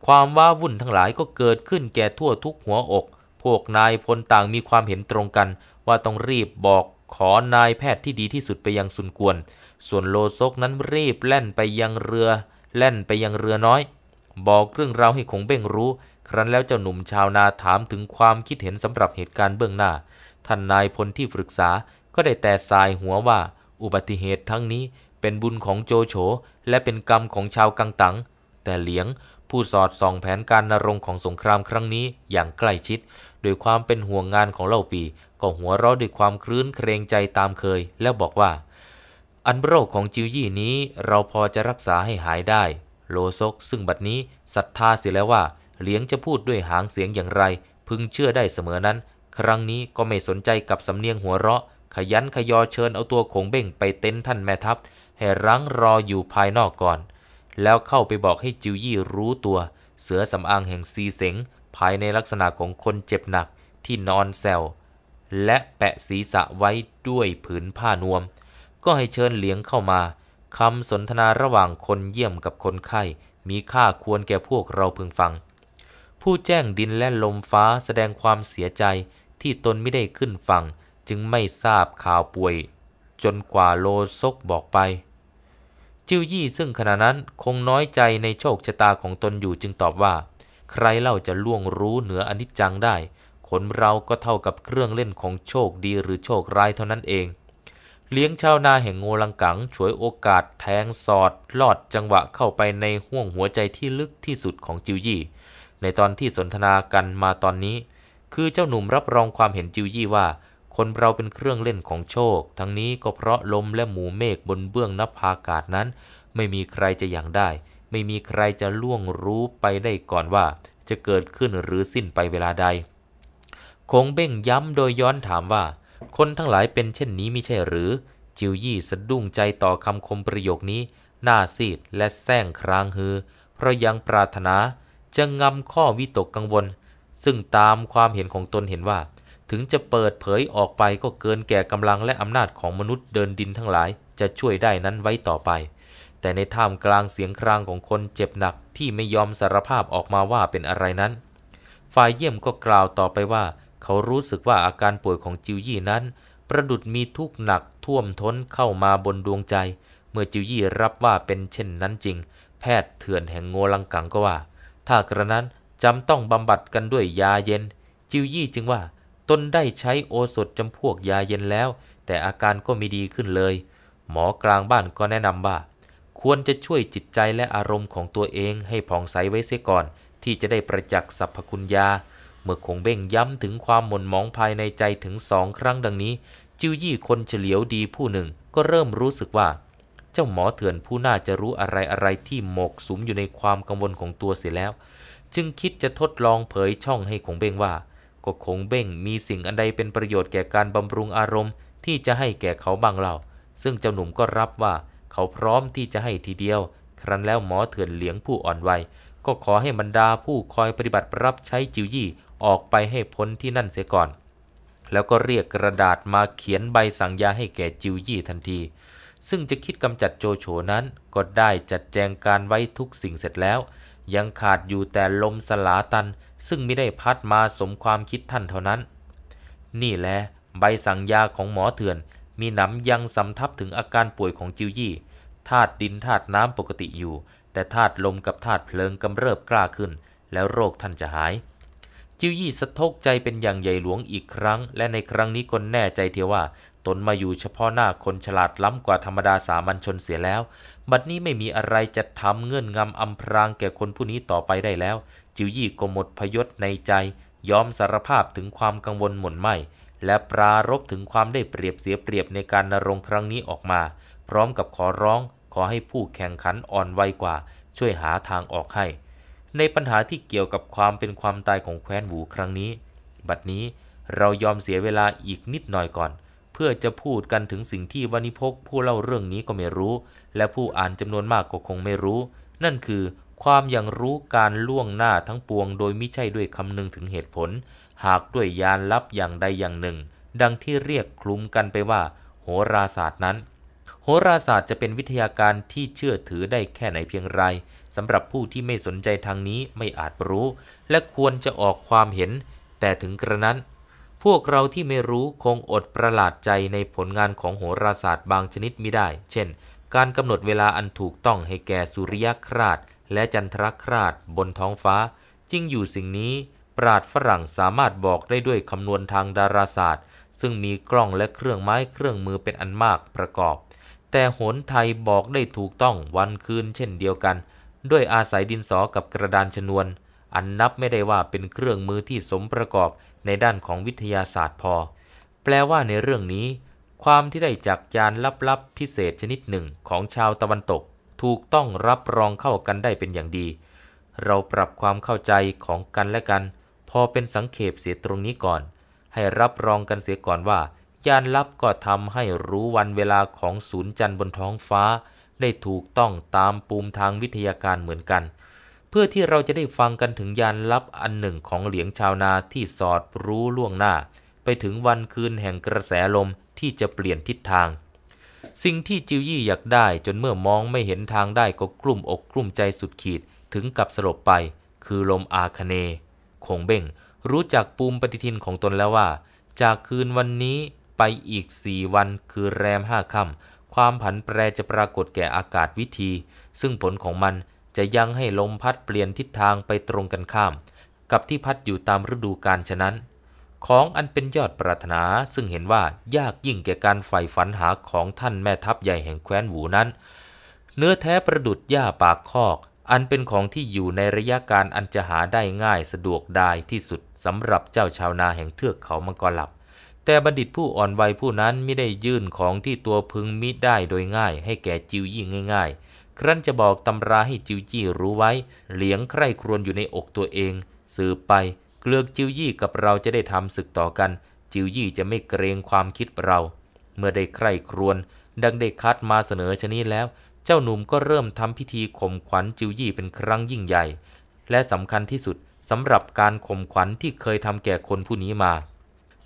ความว้าวุ่นทั้งหลายก็เกิดขึ้นแก่ทั่วทุกหัวอกพวกนายพลต่างมีความเห็นตรงกัน ว่าต้องรีบบอกขอนายแพทย์ที่ดีที่สุดไปยังสุนกวนส่วนโลซกนั้นรีบแล่นไปยังเรือ แล่นไปยังเรือน้อยบอกเรื่องราวให้คงเบ้งรู้ ครั้นแล้วเจ้าหนุ่มชาวนาถามถึงความคิดเห็นสำหรับเหตุการณ์เบื้องหน้าท่านนายพลที่ปรึกษาก็ได้แต่สายหัวว่าอุบัติเหตุทั้งนี้ เป็นบุญของโจโฉและเป็นกรรมของชาวกังตังแต่เหลียงผู้สอดส่องแผนการนรงของสงครามครั้งนี้ อย่างใกล้ชิดโดยความเป็นห่วงงานของเล่าปีก็หัวเราะด้วยความคลื้น เครงใจตามเคย แล้วบอกว่า อันโรคของจิวยี่นี้ เราพอจะรักษาให้หายได้โลซกซึ่งบัดนี้ศรัทธาเสียแล้วว่า เหลียงจะพูดด้วยหางเสียงอย่างไร พึงเชื่อได้เสมอนั้น ครั้งนี้ก็ไม่สนใจกับสำเนียงหัวเราะ ขยันขยอเชิญเอาตัวขงเบ่งไปเต็นท่านแม่ทัพ ให้รั้งรออยู่ภายนอกก่อน แล้วเข้าไปบอกให้จิวยี่รู้ตัว เสือสำอางแห่งซีเสงภายในลักษณะของคนเจ็บหนักที่นอนแซลและแปะศีรษะไว้ด้วยผืนผ้านวม ก็ให้เชิญเหลียงเข้ามาคำสนทนาระหว่างคนเยี่ยมกับคนไข้มีค่าควรแก่พวกเราพึงฟัง ผู้แจ้งดินและลมฟ้าแสดงความเสียใจที่ตนไม่ได้ขึ้นฟัง จึงไม่ทราบข่าวป่วย จนกว่าโลซกบอกไป จิวยี่ซึ่งขณะนั้นคงน้อยใจในโชคชะตาของตนอยู่จึงตอบว่า ใครเล่าจะล่วงรู้เหนืออนิจจังได้คนเราก็เท่ากับเครื่องเล่นของโชคดีหรือโชคร้ายเท่านั้นเองเลี้ยงชาวนาแห่งโงลังกัง ฉวยโอกาสแทงสอดลอดจังหวะเข้าไปในห่วงหัวใจที่ลึกที่สุดของจิวยี่ ในตอนที่สนทนากันมาตอนนี้ คือเจ้าหนุ่มรับรองความเห็นจิวยี่ว่า คนเราเป็นเครื่องเล่นของโชค ทั้งนี้ก็เพราะลมและหมู่เมฆบนเบื้องนภาอากาศนั้น ไม่มีใครจะอย่างได้ ไม่มีใครจะล่วงรู้ไปได้ก่อนว่า จะเกิดขึ้นหรือสิ้นไปเวลาใดคงเบ่งย้ำโดยย้อนถามว่าคนทั้งหลายเป็นเช่นนี้มิใช่หรือ จิวยี่สะดุ้งใจต่อคำคมประโยคนี้ หน้าซีดและแซงครางฮือ เพราะยังปรารถนาจะงำข้อวิตกกังวล ซึ่งตามความเห็นของตนเห็นว่า ถึงจะเปิดเผยออกไปก็เกินแก่กำลังและอำนาจของมนุษย์เดินดินทั้งหลาย จะช่วยได้นั้นไว้ต่อไป แต่ในท่ามกลางเสียงครางของคนเจ็บหนักที่ไม่ยอมสารภาพออกมาว่าเป็นอะไรนั้นฝ่ายเยี่ยมก็กล่าวต่อไปว่าเขารู้สึกว่าอาการป่วยของจิวยี่นั้น ประดุดมีทุกข์หนักท่วมท้นเข้ามาบนดวงใจ เมื่อจิวยี่รับว่าเป็นเช่นนั้นจริง แพทย์เถื่อนแห่งโงลังกังก็ว่า ถ้ากระนั้น จำต้องบำบัดกันด้วยยาเย็น จิวยี่จึงว่าตนได้ใช้โอสถจำพวกยาเย็นแล้ว แต่อาการก็ไม่ดีขึ้นเลย หมอกลางบ้านก็แนะนำว่าควรจะช่วยจิตใจและอารมณ์ของตัวเองให้ผ่องใสไว้เสียก่อนที่จะได้ประจักษ์สรรพคุณยาเมื่อคงเบ่งย้ำถึงความหม่นหมองภายในใจถึงสองครั้งดังนี้จิวยี่คนเฉลียวดีผู้หนึ่งก็เริ่มรู้สึกว่า เจ้าหมอเถื่อนผู้น่าจะรู้อะไรอะไรที่หมกสุมอยู่ในความกังวลของตัวเสียแล้ว จึงคิดจะทดลองเผยช่องให้คงเบ่งว่าก็คงเบ่งมีสิ่งอันใดเป็นประโยชน์แก่การบำรุงอารมณ์ ที่จะให้แก่เขาบ้างเล่า ซึ่งเจ้าหนุ่มก็รับว่า เขาพร้อมที่จะให้ทีเดียว ครั้นแล้วหมอเถื่อนเหลียงผู้อ่อนวัยก็ขอให้บรรดาผู้คอยปฏิบัติรับใช้จิวยี่ออกไปให้พ้นที่นั่นเสียก่อน แล้วก็เรียกกระดาษมาเขียนใบสั่งยาให้แก่จิวยี่ทันที ซึ่งจะคิดกำจัดโจโฉนั้น ก็ได้จัดแจงการไว้ทุกสิ่งเสร็จแล้ว ยังขาดอยู่แต่ลมสลาตัน ซึ่งไม่ได้พัดมาสมความคิดท่านเท่านั้น นี่แหละใบสั่งยาของหมอเถื่อนมีหนำยังสำทับถึงอาการป่วยของจิวยี่ ธาตุดินธาตุน้ำปกติอยู่ แต่ธาตุลมกับธาตุเพลิงกำเริบกล้าขึ้น แล้วโรคท่านจะหายจิ้วยี่สะทกใจเป็นอย่างใหญ่หลวงอีกครั้งและในครั้งนี้ก็แน่ใจเทียว่าตนมาอยู่เฉพาะหน้าคนฉลาดล้ำกว่าธรรมดาสามัญชนเสียแล้วบัดนี้ไม่มีอะไรจะทำเงื่อนงำอำพรางแก่คนผู้นี้ต่อไปได้แล้ว จิวยี่ก็หมดพยศในใจยอมสารภาพถึงความกังวลหม่นไหมและปรารบถึงความได้เปรียบเสียเปรียบในการนรงครั้งนี้ออกมา พร้อมกับขอร้องขอให้ผู้แข่งขันอ่อนไวกว่าช่วยหาทางออกให้ในปัญหาที่เกี่ยวกับความเป็นความตายของแคว้นหูครั้งนี้ บัดนี้เรายอมเสียเวลาอีกนิดหน่อยก่อน เพื่อจะพูดกันถึงสิ่งที่วันิพกผู้เล่าเรื่องนี้ก็ไม่รู้ และผู้อ่านจำนวนมากก็คงไม่รู้ นั่นคือ ความยังรู้การล่วงหน้าทั้งปวงโดยมิใช่ด้วยคำนึงถึงเหตุผล หากด้วยยานลับอย่างใดอย่างหนึ่ง ดังที่เรียกคลุมกันไปว่า โหราศาสตร์นั้น โหราศาสตร์จะเป็นวิทยาการที่เชื่อถือได้แค่ไหนเพียงไรสำหรับผู้ที่ไม่สนใจทางนี้ไม่อาจรู้ และควรจะออกความเห็นแต่ถึงกระนั้น พวกเราที่ไม่รู้คงอดประหลาดใจในผลงานของโหราศาสตร์บางชนิดไม่ได้ เช่น การกำหนดเวลาอันถูกต้องให้แก่สุริยคราชและจันทรคราชบนท้องฟ้าจึิงอยู่สิ่งนี้ปราดฝรั่งสามารถบอกได้ด้วยคำนวณทางดาราศาสตร์ ซึ่งมีกล้องและเครื่องไม้เครื่องมือเป็นอันมากประกอบ แต่โหนไทยบอกได้ถูกต้องวันคืน เช่นเดียวกันด้วยอาศัยดินสอกับกระดานชนวน อันนับไม่ได้ว่าเป็นเครื่องมือที่สมประกอบในด้านของวิทยาศาสตร์พอ แปลว่าในเรื่องนี้ ความที่ได้จากยานลับๆพิเศษชนิดหนึ่งของชาวตะวันตก ถูกต้องรับรองเข้ากันได้เป็นอย่างดี เราปรับความเข้าใจของกันและกัน พอเป็นสังเขปเสียตรงนี้ก่อน ให้รับรองกันเสียก่อนว่ายานลับก็ทำให้รู้วันเวลาของศูนย์จันทร์บนท้องฟ้าได้ถูกต้องตามปูมทางวิทยาการเหมือนกัน เพื่อที่เราจะได้ฟังกันถึงยานลับอันหนึ่งของเหลียงชาวนาที่สอดรู้ล่วงหน้า ไปถึงวันคืนแห่งกระแสลมที่จะเปลี่ยนทิศทาง สิ่งที่จิวยี่อยากได้ จนเมื่อมองไม่เห็นทางได้ ก็กลุ่มอกกลุ่มใจสุดขีดถึงกับสลบไป คือลมอาคเนคงเบ่ง รู้จักปูมปฏิทินของตนแล้วว่า จากคืนวันนี้ไปอีกสี่วันคือแรมห้าค่ำความผันแปรจะปรากฏแก่อากาศวิธี ซึ่งผลของมันจะยังให้ลมพัดเปลี่ยนทิศทางไปตรงกันข้าม กับที่พัดอยู่ตามฤดูกาลฉะนั้น ของอันเป็นยอดปรารถนา ซึ่งเห็นว่ายากยิ่งแก่การใฝ่ฝันหาของท่านแม่ทัพใหญ่แห่งแคว้นหูนั้น เนื้อแท้ประดุดหญ้าปากคอก อันเป็นของที่อยู่ในระยะการอันจะหาได้ง่ายสะดวกได้ที่สุดสำหรับเจ้าชาวนาแห่งเทือกเขามังกรหลับแต่บัณฑิตผู้อ่อนวัยผู้นั้นไม่ได้ยื่นของที่ตัวพึงมิได้โดยง่ายให้แก่จิวยี่ง่าย ๆ ครั้นจะบอกตำราให้จิวยี่รู้ไว้เหลียงใคร่ครวญอยู่ในอกตัวเอง สืบไปเกลือกจิวยี่กับเราจะได้ทำศึกต่อกัน จิวยี่จะไม่เกรงความคิดเรา เมื่อได้ใคร่ครวญดังได้คัดมาเสนอชนี้แล้ว เจ้าหนุ่มก็เริ่มทำพิธีข่มขวัญจิวยี่เป็นครั้งยิ่งใหญ่ และสำคัญที่สุดสำหรับการข่มขวัญที่เคยทำแก่คนผู้นี้มา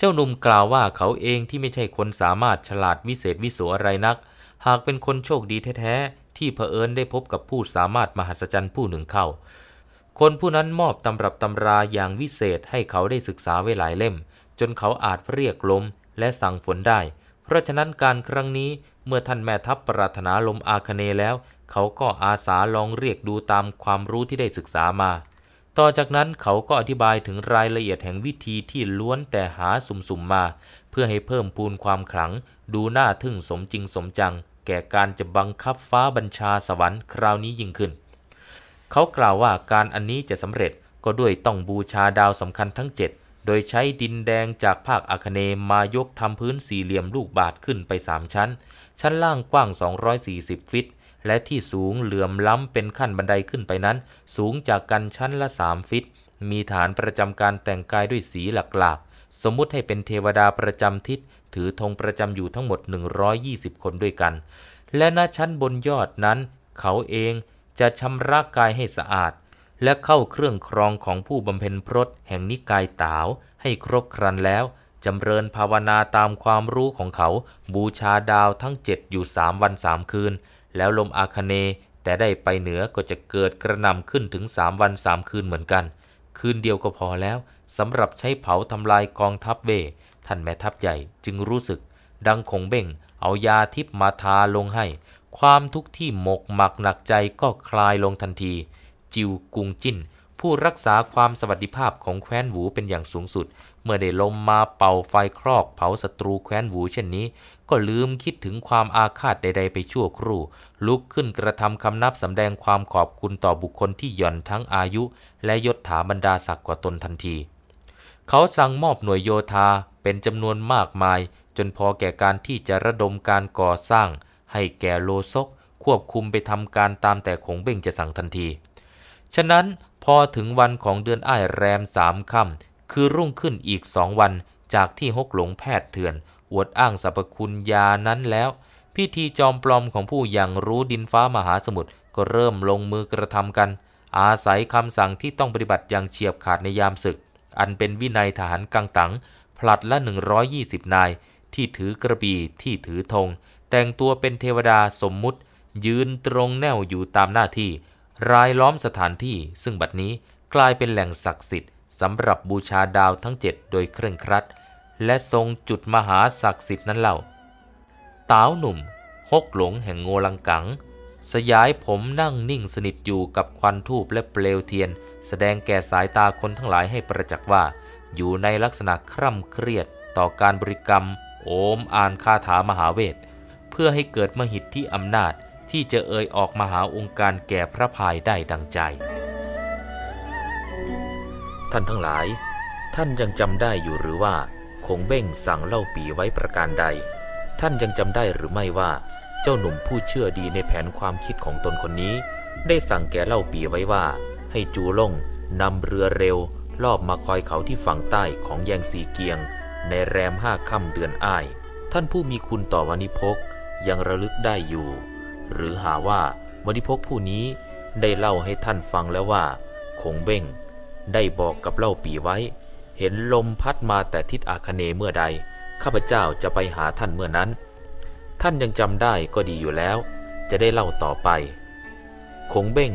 เจ้าหนุ่มกล่าวว่าเขาเองที่ไม่ใช่คนสามารถฉลาดวิเศษวิสูอะไรนัก หากเป็นคนโชคดีแท้ ๆ ที่เผอิญได้พบกับผู้สามารถมหัศจรรย์ผู้หนึ่งเข้า คนผู้นั้นมอบตำรับตำราอย่างวิเศษให้เขาได้ศึกษาไว้หลายเล่ม จนเขาอาจเรียกลมและสั่งฝนได้ เพราะฉะนั้นการครั้งนี้เมื่อท่านแม่ทัพปรารถนาลมอาคเนแล้ว เขาก็อาสาลองเรียกดูตามความรู้ที่ได้ศึกษามาต่อจากนั้นเขาก็อธิบายถึงรายละเอียดแห่งวิธีที่ล้วนแต่หาสุ่มๆมา เพื่อให้เพิ่มพูนความขลัง ดูน่าทึ่งสมจริงสมจัง แก่การจะบังคับฟ้าบัญชาสวรรค์คราวนี้ยิ่งขึ้น เขากล่าวว่าการอันนี้จะสำเร็จก็ด้วยต้องบูชาดาวสำคัญทั้ง 7 โดยใช้ดินแดงจากภาคอาคเนมายกทำพื้นสี่เหลี่ยมลูกบาทขึ้นไป3ชั้น ชั้นล่างกว้าง 240ฟิตและที่สูงเหลื่อมล้ำเป็นขั้นบันไดขึ้นไปนั้น สูงจากกันชั้นละสามฟิตมีฐานประจำการแต่งกายด้วยสีหลักๆ สมมุติให้เป็นเทวดาประจำทิศถือธงประจำอยู่ทั้งหมด 120 คนด้วยกัน และณชั้นบนยอดนั้น เขาเองจะชำระกายให้สะอาด และเข้าเครื่องครองของผู้บำเพ็ญพรตแห่งนิกายตาว ให้ครบครันแล้วจำเริญภาวนาตามความรู้ของเขา บูชาดาวทั้งเจ็ดอยู่สามวันสามคืนแล้วลมอาคเนแต่ได้ไปเหนือก็จะเกิดกระนำขึ้นถึง 3 วัน 3 คืนเหมือนกัน คืนเดียวก็พอแล้วสำหรับใช้เผาทำลายกองทัพเว ท่านแม่ทัพใหญ่จึงรู้สึก ดังคงเบ่งเอายาทิพมาทาลงให้ ความทุกข์ที่หมกหมักหนักใจก็คลายลงทันที จิวกุงจิ้น ผู้รักษาความสวัสดิภาพของแคว้นหวูเป็นอย่างสูงสุด เมื่อได้ลมมาเป่าไฟครอกเผาศัตรูแคว้นหวูเช่นนี้ก็ลืมคิดถึงความอาฆาตใด ๆ ไปชั่วครู่ ลุกขึ้นกระทำคำนับสำแดงความขอบคุณต่อบุคคลที่หย่อนทั้งอายุ และยศถาบรรดาศักดิ์กว่าตนทันที เขาสั่งมอบหน่วยโยธาเป็นจำนวนมากมาย จนพอแก่การที่จะระดมการก่อสร้างให้แก่โลซก ควบคุมไปทำการตามแต่ของเบ่งจะสั่งทันที ฉะนั้นพอถึงวันของเดือนอ้ายแรมสามค่ำคือรุ่งขึ้นอีกสองวัน จากที่ฮกหลงแพทย์เถื่อนอวดอ้างสรรพคุณยานั้นแล้ว พิธีจอมปลอมของผู้อย่างรู้ดินฟ้ามหาสมุทรก็เริ่มลงมือกระทำกัน อาศัยคำสั่งที่ต้องปฏิบัติอย่างเฉียบขาดในยามศึก อันเป็นวินัยทหารกังตังผลัดละ 120 นาย ที่ถือกระบี่ที่ถือธงแต่งตัวเป็นเทวดาสมมุติ ยืนตรงแนวอยู่ตามหน้าที่ รายล้อมสถานที่ ซึ่งบัดนี้กลายเป็นแหล่งศักดิ์สิทธิ์สำหรับบูชาดาวทั้ง7โดยเคร่งครัดและทรงจุดมหาศักดิ์สิทธิ์นั้นเล่า ตาวหนุ่มฮกหลงแห่งโงลังกัง สยายผมนั่งนิ่งสนิทอยู่กับควันทูบและเปลวเทียน แสดงแก่สายตาคนทั้งหลายให้ประจักษ์ว่า อยู่ในลักษณะคร่ำเครียดต่อการบริกรรม โอมอ่านคาถามหาเวท เพื่อให้เกิดมหิทธิอำนาจที่จะเอ่ยออกมหาองค์การแก่พระพายได้ดังใจ ท่านทั้งหลาย ท่านยังจำได้อยู่หรือว่าคงเบ้งสั่งเล่าปีไว้ประการใด ท่านยังจำได้หรือไม่ว่า เจ้าหนุ่มผู้เชื่อดีในแผนความคิดของตนคนนี้ ได้สั่งแก่เล่าปีไว้ว่า ให้จูล่งนำเรือเร็วลอบมาคอยเขาที่ฝั่งใต้ของแยงสีเกียง ในแรมห้าค่ำเดือนอ้าย ท่านผู้มีคุณต่อวันิพกยังระลึกได้อยู่ หรือหาว่าวันิพกผู้นี้ ได้เล่าให้ท่านฟังแล้วว่าคงเบ้งได้บอกกับเล่าปีไว้เห็นลมพัดมาแต่ทิศอาคเนเมื่อใด ข้าพเจ้าจะไปหาท่านเมื่อนั้น ท่านยังจำได้ก็ดีอยู่แล้ว จะได้เล่าต่อไปคงเบ้ง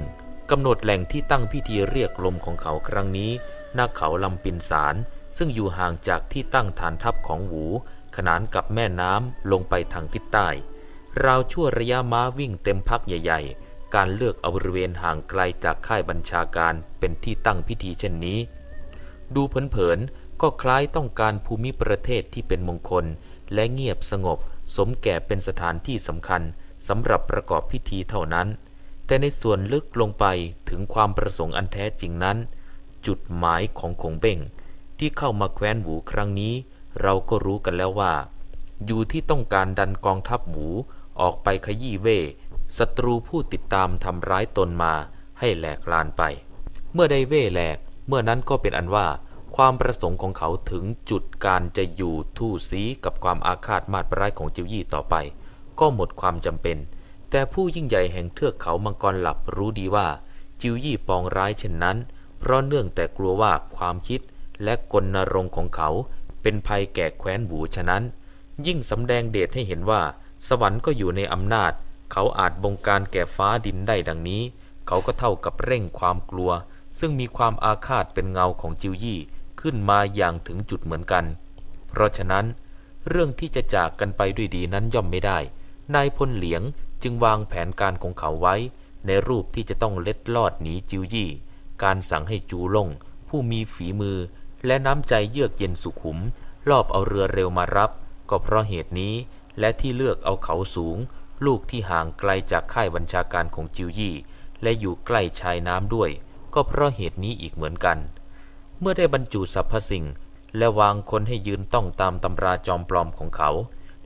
กำหนดแหล่งที่ตั้งพิธีเรียกลมของเขาครั้งนี้หน้าเขาลำปินสาร ซึ่งอยู่ห่างจากที่ตั้งฐานทัพของหู ขนานกับแม่น้ำลงไปทางทิศใต้ ราวชั่วระยะม้าวิ่งเต็มพักใหญ่ ๆ การเลือกเอาบริเวณห่างไกลจากค่ายบัญชาการเป็นที่ตั้งพิธีเช่นนี้ดูเผินๆ ก็คล้ายต้องการภูมิประเทศที่เป็นมงคล และเงียบสงบสมแก่เป็นสถานที่สำคัญ สำหรับประกอบพิธีเท่านั้น แต่ในส่วนลึกลงไปถึงความประสงค์อันแท้จริงนั้น จุดหมายของขงเบ้งที่เข้ามาแคว้นหูครั้งนี้เราก็รู้กันแล้วว่า อยู่ที่ต้องการดันกองทัพหูออกไปขยี้เวศัตรูผู้ติดตามทำร้ายตนมาให้แหลกลานไป เมื่อได้เว่แหลกเมื่อนั้นก็เป็นอันว่าความประสงค์ของเขาถึงจุดการจะอยู่ทู่ซีกับความอาฆาตมาตร้ายของจิวยี่ต่อไป ก็หมดความจำเป็น แต่ผู้ยิ่งใหญ่แห่งเทือกเขามังกรหลับรู้ดีว่า จิวยี่ปองร้ายเช่นนั้น เพราะเนื่องแต่กลัวว่าความคิดและกลนรงของเขา เป็นภัยแก่แคว้นหูฉะนั้น ยิ่งสำแดงเดชให้เห็นว่า สวรรค์ก็อยู่ในอำนาจ เขาอาจบงการแก่ฟ้าดินได้ดังนี้ เขาก็เท่ากับเร่งความกลัวซึ่งมีความอาฆาตเป็นเงาของจิวยี่ขึ้นมาอย่างถึงจุดเหมือนกัน เพราะฉะนั้น เรื่องที่จะจากกันไปด้วยดีนั้นย่อมไม่ได้ นายพลเหลียงจึงวางแผนการของเขาไว้ ในรูปที่จะต้องเล็ดลอดหนีจิวยี่ การสั่งให้จูล่ง ผู้มีฝีมือ และน้ำใจเยือกเย็นสุขุม ลอบเอาเรือเร็วมารับ ก็เพราะเหตุนี้และที่เลือกเอาเขาสูง ลูกที่ห่างไกลจากค่ายบัญชาการของจิวยี่และอยู่ใกล้ชายน้ำด้วยก็เพราะเหตุนี้อีกเหมือนกัน เมื่อได้บรรจุสรรพสิ่ง และวางคนให้ยืนต้องตามตำราจอมปลอมของเขา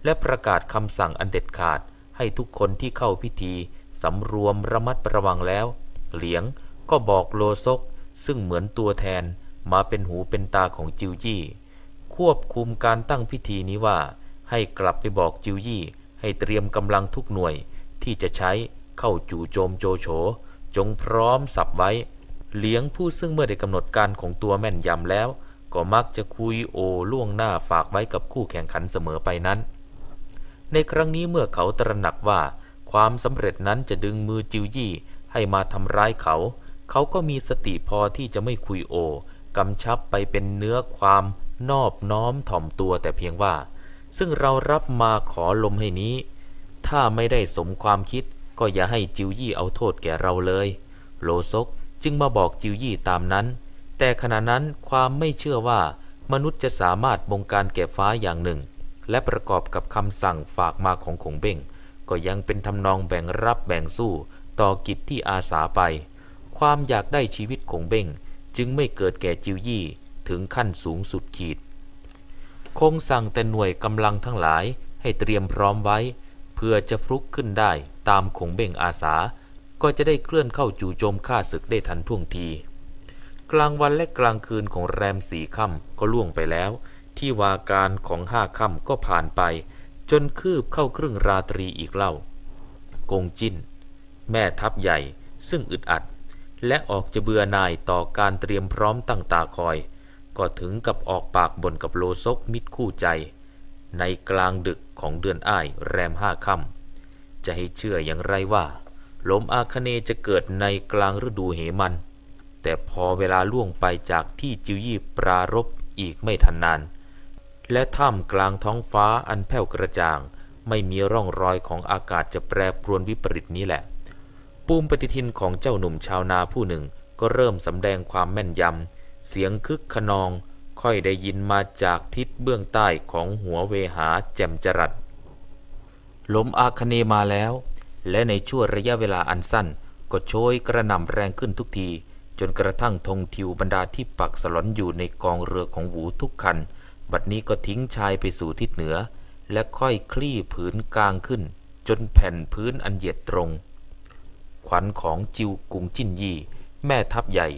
และประกาศคำสั่งอันเด็ดขาดให้ทุกคนที่เข้าพิธี สำรวมระมัดระวังแล้ว เหลียงก็บอกโลซก ซึ่งเหมือนตัวแทนมาเป็นหูเป็นตาของจิวยี่ ควบคุมการตั้งพิธีนี้ว่า ให้กลับไปบอกจิวยี่ให้เตรียมกำลังทุกหน่วยที่จะใช้เข้าจู่โจมโจโฉจงพร้อมสับไว้เลี้ยงผู้ซึ่งเมื่อได้กำหนดการของตัวแม่นยำแล้ว ก็มักจะคุยโอล่วงหน้าฝากไว้กับคู่แข่งขันเสมอไปนั้น ในครั้งนี้เมื่อเขาตระหนักว่า ความสำเร็จนั้นจะดึงมือจิวยี่ให้มาทำร้ายเขา เขาก็มีสติพอที่จะไม่คุยโอกำชับไปเป็นเนื้อความนอบน้อมถ่อมตัวแต่เพียงว่า ซึ่งเรารับมาขอลมให้นี้ ถ้าไม่ได้สมความคิด ก็อย่าให้จิวยี่เอาโทษแก่เราเลย โลซกจึงมาบอกจิวยี่ตามนั้น แต่ขณะนั้นความไม่เชื่อว่ามนุษย์จะสามารถบงการแก่ฟ้าอย่างหนึ่งและประกอบกับคำสั่งฝากมาของขงเบ้งก็ยังเป็นทำนองแบ่งรับแบ่งสู้ต่อกิจที่อาสาไป ความอยากได้ชีวิตขงเบ้งจึงไม่เกิดแก่จิวยี่ถึงขั้นสูงสุดขีดคงสั่งแต่หน่วยกำลังทั้งหลายให้เตรียมพร้อมไว้เพื่อจะฟลุกขึ้นได้ตามขงเบ่งอาสาก็จะได้เคลื่อนเข้าจู่โจมฆ่าศึกได้ทันท่วงที กลางวันและกลางคืนของแรมสี่ค่ำก็ล่วงไปแล้ว ที่วาการของห้าค่ำก็ผ่านไป จนคืบเข้าครึ่งราตรีอีกเล่า กงจิ้น แม่ทัพใหญ่ซึ่งอึดอัด และออกจะเบื่อหน่ายต่อการเตรียมพร้อมตั้งตาคอย ก็ถึงกับออกปากบ่นกับโลซกมิดคู่ใจ ในกลางดึกของเดือนอ้ายแรมห้าค่ำจะให้เชื่ออย่างไรว่าลมอาคเนจะเกิดในกลางฤดูเหมัน แต่พอเวลาล่วงไปจากที่จิวยี่ปรารบอีกไม่ทันนาน และถ้ำกลางท้องฟ้าอันแผ่วกระจ่าง ไม่มีร่องรอยของอากาศจะแปรปรวนวิปริตนี้แหละปูมปฏิทินของเจ้าหนุ่มชาวนาผู้หนึ่งก็เริ่มสำแดงความแม่นยำเสียงคึกขนองค่อยได้ยินมาจากทิศเบื้องใต้ของหัวเวหาแจ่มจรัสลมอาคเนมาแล้วและในช่วงระยะเวลาอันสั้น ก็โชยกระนำแรงขึ้นทุกที จนกระทั่งธงทิวบรรดาที่ปักสลอนอยู่ในกองเรือของหูทุกคันบัดนี้ก็ทิ้งชายไปสู่ทิศเหนือ และค่อยคลี่ผืนกลางขึ้น จนแผ่นพื้นอันเหยียดตรง ขวัญของจิวกุงจินยี่แม่ทัพใหญ่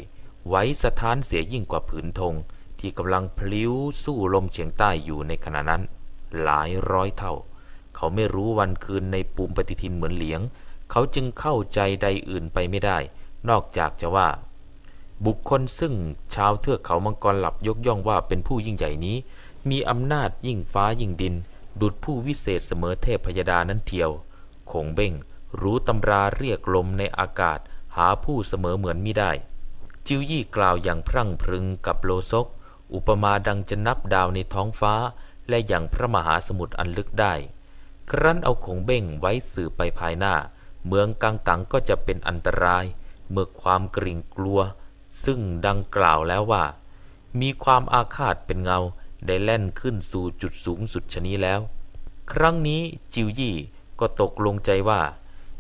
ไว้สถานเสียยิ่งกว่าผืนธง ที่กำลังพลิ้วสู้ลมเฉียงใต้อยู่ในขณะนั้น หลายร้อยเท่าเขาไม่รู้วันคืนในปูมปฏิทินเหมือนเหลียง เขาจึงเข้าใจใดอื่นไปไม่ได้ นอกจากจะว่า บุคคลซึ่งชาวเทือกเขามังกรหลับยกย่องว่าเป็นผู้ยิ่งใหญ่นี้ มีอำนาจยิ่งฟ้ายิ่งดินดุดผู้วิเศษเสมอเทพพยดานั้นเทียวคงเบ่งรู้ตำราเรียกลมในอากาศหาผู้เสมอเหมือนมิได้ จิวยี่กล่าวอย่างพรั่งพรึงกับโลซกอุปมาดังจะนับดาวในท้องฟ้าและอย่างพระมหาสมุทรอันลึกได้ครั้นเอาของเบ้งไว้สื่อไปภายหน้า เมืองกังตังก็จะเป็นอันตราย เมื่อความกริ่งกลัวซึ่งดังกล่าวแล้วว่า มีความอาฆาตเป็นเงาได้แล่นขึ้นสู่จุดสูงสุดชนี้แล้ว ครั้งนี้จิวยี่ก็ตกลงใจว่า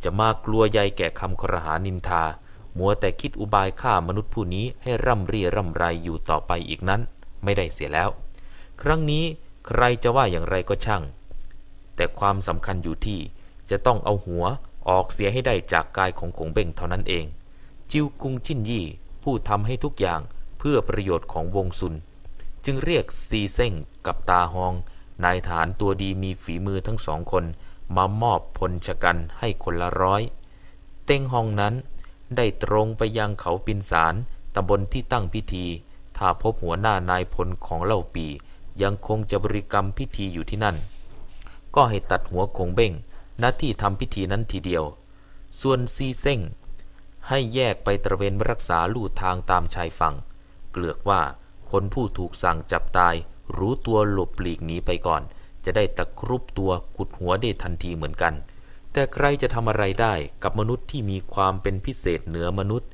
จะมากลัวใยแก่คำครหานินทามัวแต่คิดอุบายฆ่ามนุษย์ผู้นี้ให้ร่ำเรียร่ำไรอยู่ต่อไปอีกนั้น ไม่ได้เสียแล้ว ครั้งนี้ใครจะว่าอย่างไรก็ช่างแต่ความสำคัญอยู่ที่จะต้องเอาหัวออกเสียให้ได้จากกายของขงเบ่งเท่านั้นเอง จิวกุงจินยี่ ผู้ทำให้ทุกอย่างเพื่อประโยชน์ของวงซุน จึงเรียกซีเซ้งกับตาฮอง นายฐานตัวดีมีฝีมือทั้งสองคนมามอบพลชกันให้คนละร้อย เต็งฮองนั้นได้ตรงไปยังเขาปินสารตำบลที่ตั้งพิธี ถ้าพบหัวหน้านายพลของเล่าปี ยังคงจะบริกรรมพิธีอยู่ที่นั่นก็ให้ตัดหัวคงเบ้งณที่ทำพิธีนั้นทีเดียว ส่วนซีเซ้งให้แยกไปตระเวนรักษาลู่ทางตามชายฝั่ง เกลือกว่าคนผู้ถูกสั่งจับตาย รู้ตัวหลบหลีกหนีไปก่อน จะได้ตะครุบตัวกุดหัวได้ทันทีเหมือนกัน แต่ใครจะทำอะไรได้กับมนุษย์ที่มีความเป็นพิเศษเหนือมนุษย์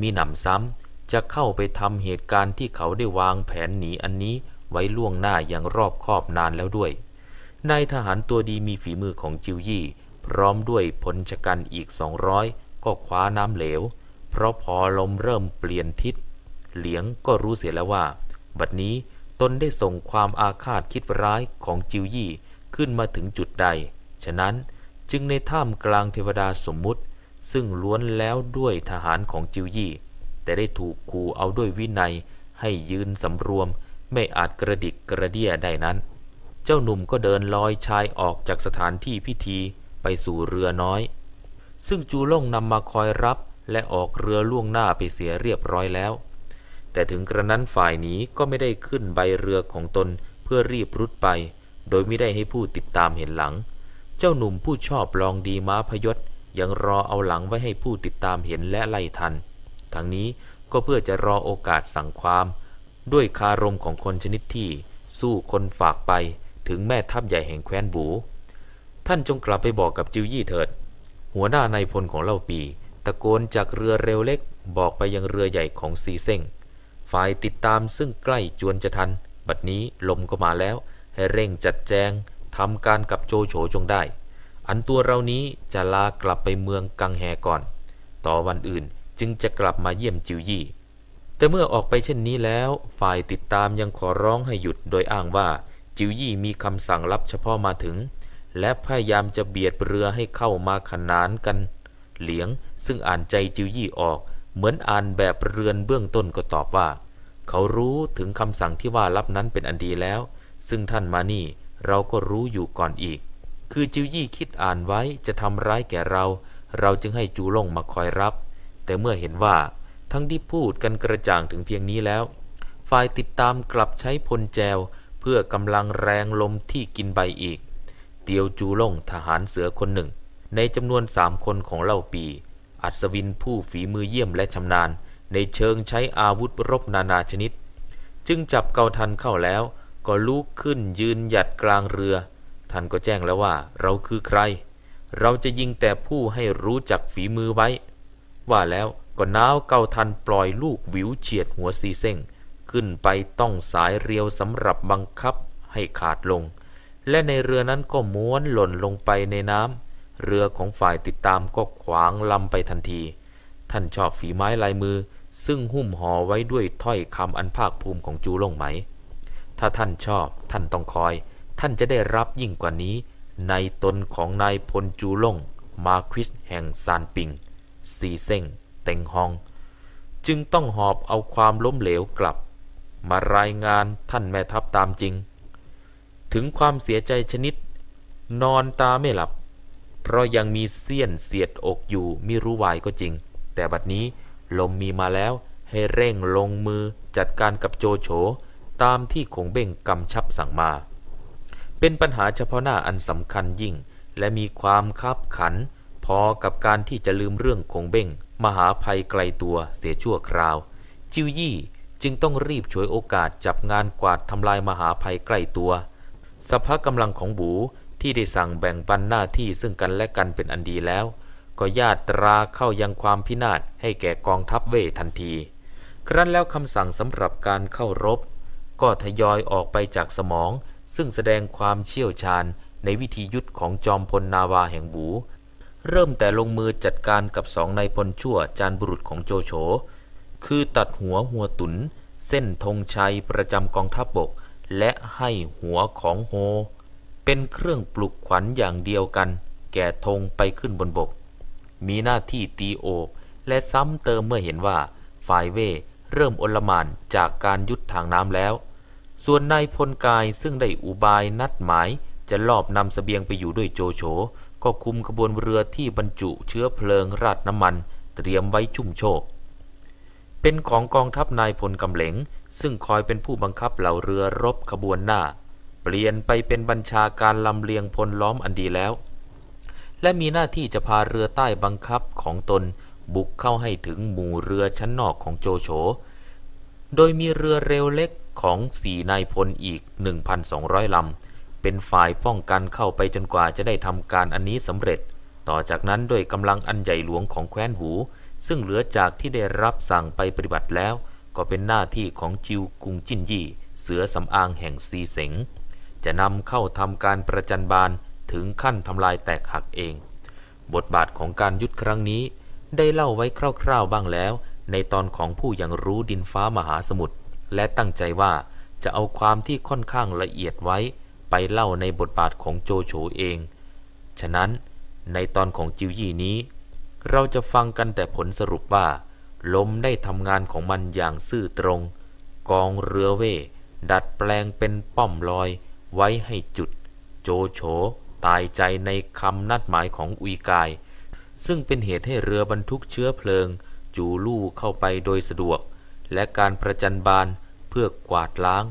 มีหนำซ้ำ จะเข้าไปทำเหตุการณ์ที่เขาได้วางแผนหนีอันนี้ไว้ล่วงหน้าอย่างรอบคอบนานแล้วด้วยนายทหารตัวดีมีฝีมือของจิวยี่ พร้อมด้วยพลชกันอีกสองร้อยก็คว้าน้ำเหลว เพราะพอลมเริ่มเปลี่ยนทิศเหลียงก็รู้เสียแล้วว่า บัดนี้ตนได้ส่งความอาฆาตคิดร้ายของจิวยี่ขึ้นมาถึงจุดใด ฉะนั้นจึงในถ้ำกลางเทวดาสมมุติ ซึ่งล้วนแล้วด้วยทหารของจิวยี่ แต่ได้ถูกขู่เอาด้วยวินัยให้ยืนสำรวมไม่อาจกระดิกกระเดียได้นั้นเจ้าหนุ่มก็เดินลอยชายออกจากสถานที่พิธีไปสู่เรือน้อย ซึ่งจูล่งนำมาคอยรับและออกเรือล่วงหน้าไปเสียเรียบร้อยแล้ว แต่ถึงกระนั้นฝ่ายนี้ ก็ไม่ได้ขึ้นใบเรือของตนเพื่อรีบรุดไป โดยไม่ได้ให้ผู้ติดตามเห็นหลัง เจ้าหนุ่มผู้ชอบลองดีม้าพยศยังรอเอาหลังไว้ให้ผู้ติดตามเห็นและไล่ทัน ทั้งนี้ก็เพื่อจะรอโอกาสสั่งความ ด้วยคารมของคนชนิดที่สู้คนฝากไปถึงแม่ทัพใหญ่แห่งแคว้นบู ท่านจงกลับไปบอกกับจิวยี่เถิด หัวหน้านายพลของเล่าปี ตะโกนจากเรือเร็วเล็ก บอกไปยังเรือใหญ่ของซีเซ่งฝ่ายติดตามซึ่งใกล้จวนจะทัน บัดนี้ลมก็มาแล้ว ให้เร่งจัดแจงทำการกับโจโฉจงได้ อันตัวเรานี้จะลากลับไปเมืองกังแฮก่อน ต่อวันอื่นจึงจะกลับมาเยี่ยมจิวยี่ แต่เมื่อออกไปเช่นนี้แล้ว ฝ่ายติดตามยังขอร้องให้หยุด โดยอ้างว่าจิวยี่มีคำสั่งลับเฉพาะมาถึง และพยายามจะเบียดเรือให้เข้ามาขนานกัน เหลียง ซึ่งอ่านใจจิวยี่ออก เหมือนอ่านแบบเรือนเบื้องต้นก็ตอบว่า เขารู้ถึงคำสั่งที่ว่ารับนั้นเป็นอันดีแล้ว ซึ่งท่านมานี่เราก็รู้อยู่ก่อนอีก คือจิวยี่คิดอ่านไว้จะทำร้ายแก่เรา เราจึงให้จูล่งมาคอยรับ แต่เมื่อเห็นว่าทั้งที่พูดกันกระจ่างถึงเพียงนี้แล้วฝ่ายติดตามกลับใช้พลแจวเพื่อกำลังแรงลมที่กินใบอีก เตียวจูล่งทหารเสือคนหนึ่ง ในจำนวนสามคนของเล่าปี อัศวินผู้ฝีมือเยี่ยมและชำนาญ ในเชิงใช้อาวุธรบนานาชนิด จึงจับเกาทันเข้าแล้วก็ลุกขึ้นยืนหยัดกลางเรือท่านก็แจ้งแล้วว่า เราคือใคร เราจะยิงแต่ผู้ให้รู้จักฝีมือไว้ ว่าแล้วก็น้าวเกาทันปล่อยลูกวิวเฉียดหัวซีเซ่งขึ้นไปต้องสายเรียวสำหรับบังคับให้ขาดลง และในเรือนั้นก็ม้วนหล่นลงไปในน้ำเรือของฝ่ายติดตามก็ขวางลำไปทันที ท่านชอบฝีไม้ลายมือ ซึ่งหุ้มห่อไว้ด้วยถ้อยคำอันภาคภูมิของจูลงไหม ถ้าท่านชอบท่านต้องคอย ท่านจะได้รับยิ่งกว่านี้ ในตนของนายพลจูลง มาคริสแห่งซานปิงซีเซ่งเต็งฮองจึงต้องหอบเอาความล้มเหลวกลับมารายงานท่านแม่ทัพตามจริง ถึงความเสียใจชนิด นอนตาไม่หลับ เพราะยังมีเสี้ยนเสียดอกอยู่มิรู้วายก็จริง แต่บัดนี้ ลมมีมาแล้วให้เร่งลงมือจัดการกับโจโฉ ตามที่คงเบ่งกำชับสั่งมา เป็นปัญหาเฉพาะหน้าอันสำคัญยิ่ง และมีความคับขัน พอกับการที่จะลืมเรื่องคงเบ่งมหาภัยไกลตัวเสียชั่วคราว จิวยี่จึงต้องรีบฉวยโอกาสจับงานกวาดทำลายมหาภัยใกล้ตัวสภากำลังของบูที่ได้สั่งแบ่งปันหน้าที่ซึ่งกันและกันเป็นอันดีแล้ว ก็ญาตราเข้ายังความพินาศให้แก่กองทัพเวทันที ครั้นแล้วคำสั่งสำหรับการเข้ารบ ก็ทยอยออกไปจากสมอง ซึ่งแสดงความเชี่ยวชาญในวิธียุทธของจอมพลนาวาแห่งบูเริ่มแต่ลงมือจัดการกับสองนายพลชั่วจานบุรุษของโจโฉคือตัดหัวหัวตุน เส้นธงชัยประจำกองทัพบบก และให้หัวของโฮ เป็นเครื่องปลุกขวัญอย่างเดียวกัน แก่ธงไปขึ้นบนบก มีหน้าที่ตีโอกและซ้ำเติมเมื่อเห็นว่าฝ่ายเว เริ่มอลมานจากการยุดทางน้ำแล้ว ส่วนนายพลกายซึ่งได้อุบายนัดหมาย จะลอบนำสเสบียงไปอยู่ด้วยโจโฉก็คุมขบวนเรือที่บรรจุเชื้อเพลิงราดน้ำมัน เตรียมไว้ชุ่มโชคเป็นของกองทัพนายพลกำเหลงซึ่งคอยเป็นผู้บังคับเหล่าเรือรบขบวนหน้า เปลี่ยนไปเป็นบัญชาการลำเลียงพลล้อมอันดีแล้ว และมีหน้าที่จะพาเรือใต้บังคับของตนบุกเข้าให้ถึงหมู่เรือชั้นนอกของโจโฉโดยมีเรือเร็วเล็กของสี่นายพลอีก 1,200ลำเป็นฝ่ายป้องกันเข้าไปจนกว่าจะได้ทำการอันนี้สำเร็จ ต่อจากนั้นด้วยกำลังอันใหญ่หลวงของแคว้นหูซึ่งเหลือจากที่ได้รับสั่งไปปฏิบัติแล้วก็เป็นหน้าที่ของจิวกุงจินยี่ เสือสำอางแห่งซีเสง จะนำเข้าทำการประจันบานถึงขั้นทำลายแตกหักเอง บทบาทของการยุดครั้งนี้ได้เล่าไว้คร่าวๆบ้างแล้ว ในตอนของผู้ยังรู้ดินฟ้ามหาสมุทร และตั้งใจว่าจะเอาความที่ค่อนข้างละเอียดไว้ไปเล่าในบทบาทของโจโฉเอง ฉะนั้นในตอนของจิวยี่นี้เราจะฟังกันแต่ผลสรุปว่าลมได้ทำงานของมันอย่างซื่อตรง กองเรือเวดัดแปลงเป็นป้อมลอย ไว้ให้จุดโจโฉตายใจในคำนัดหมายของอุยกาย ซึ่งเป็นเหตุให้เรือบรรทุกเชื้อเพลิง จูลู่เข้าไปโดยสะดวก และการประจันบานเพื่อกวาดล้าง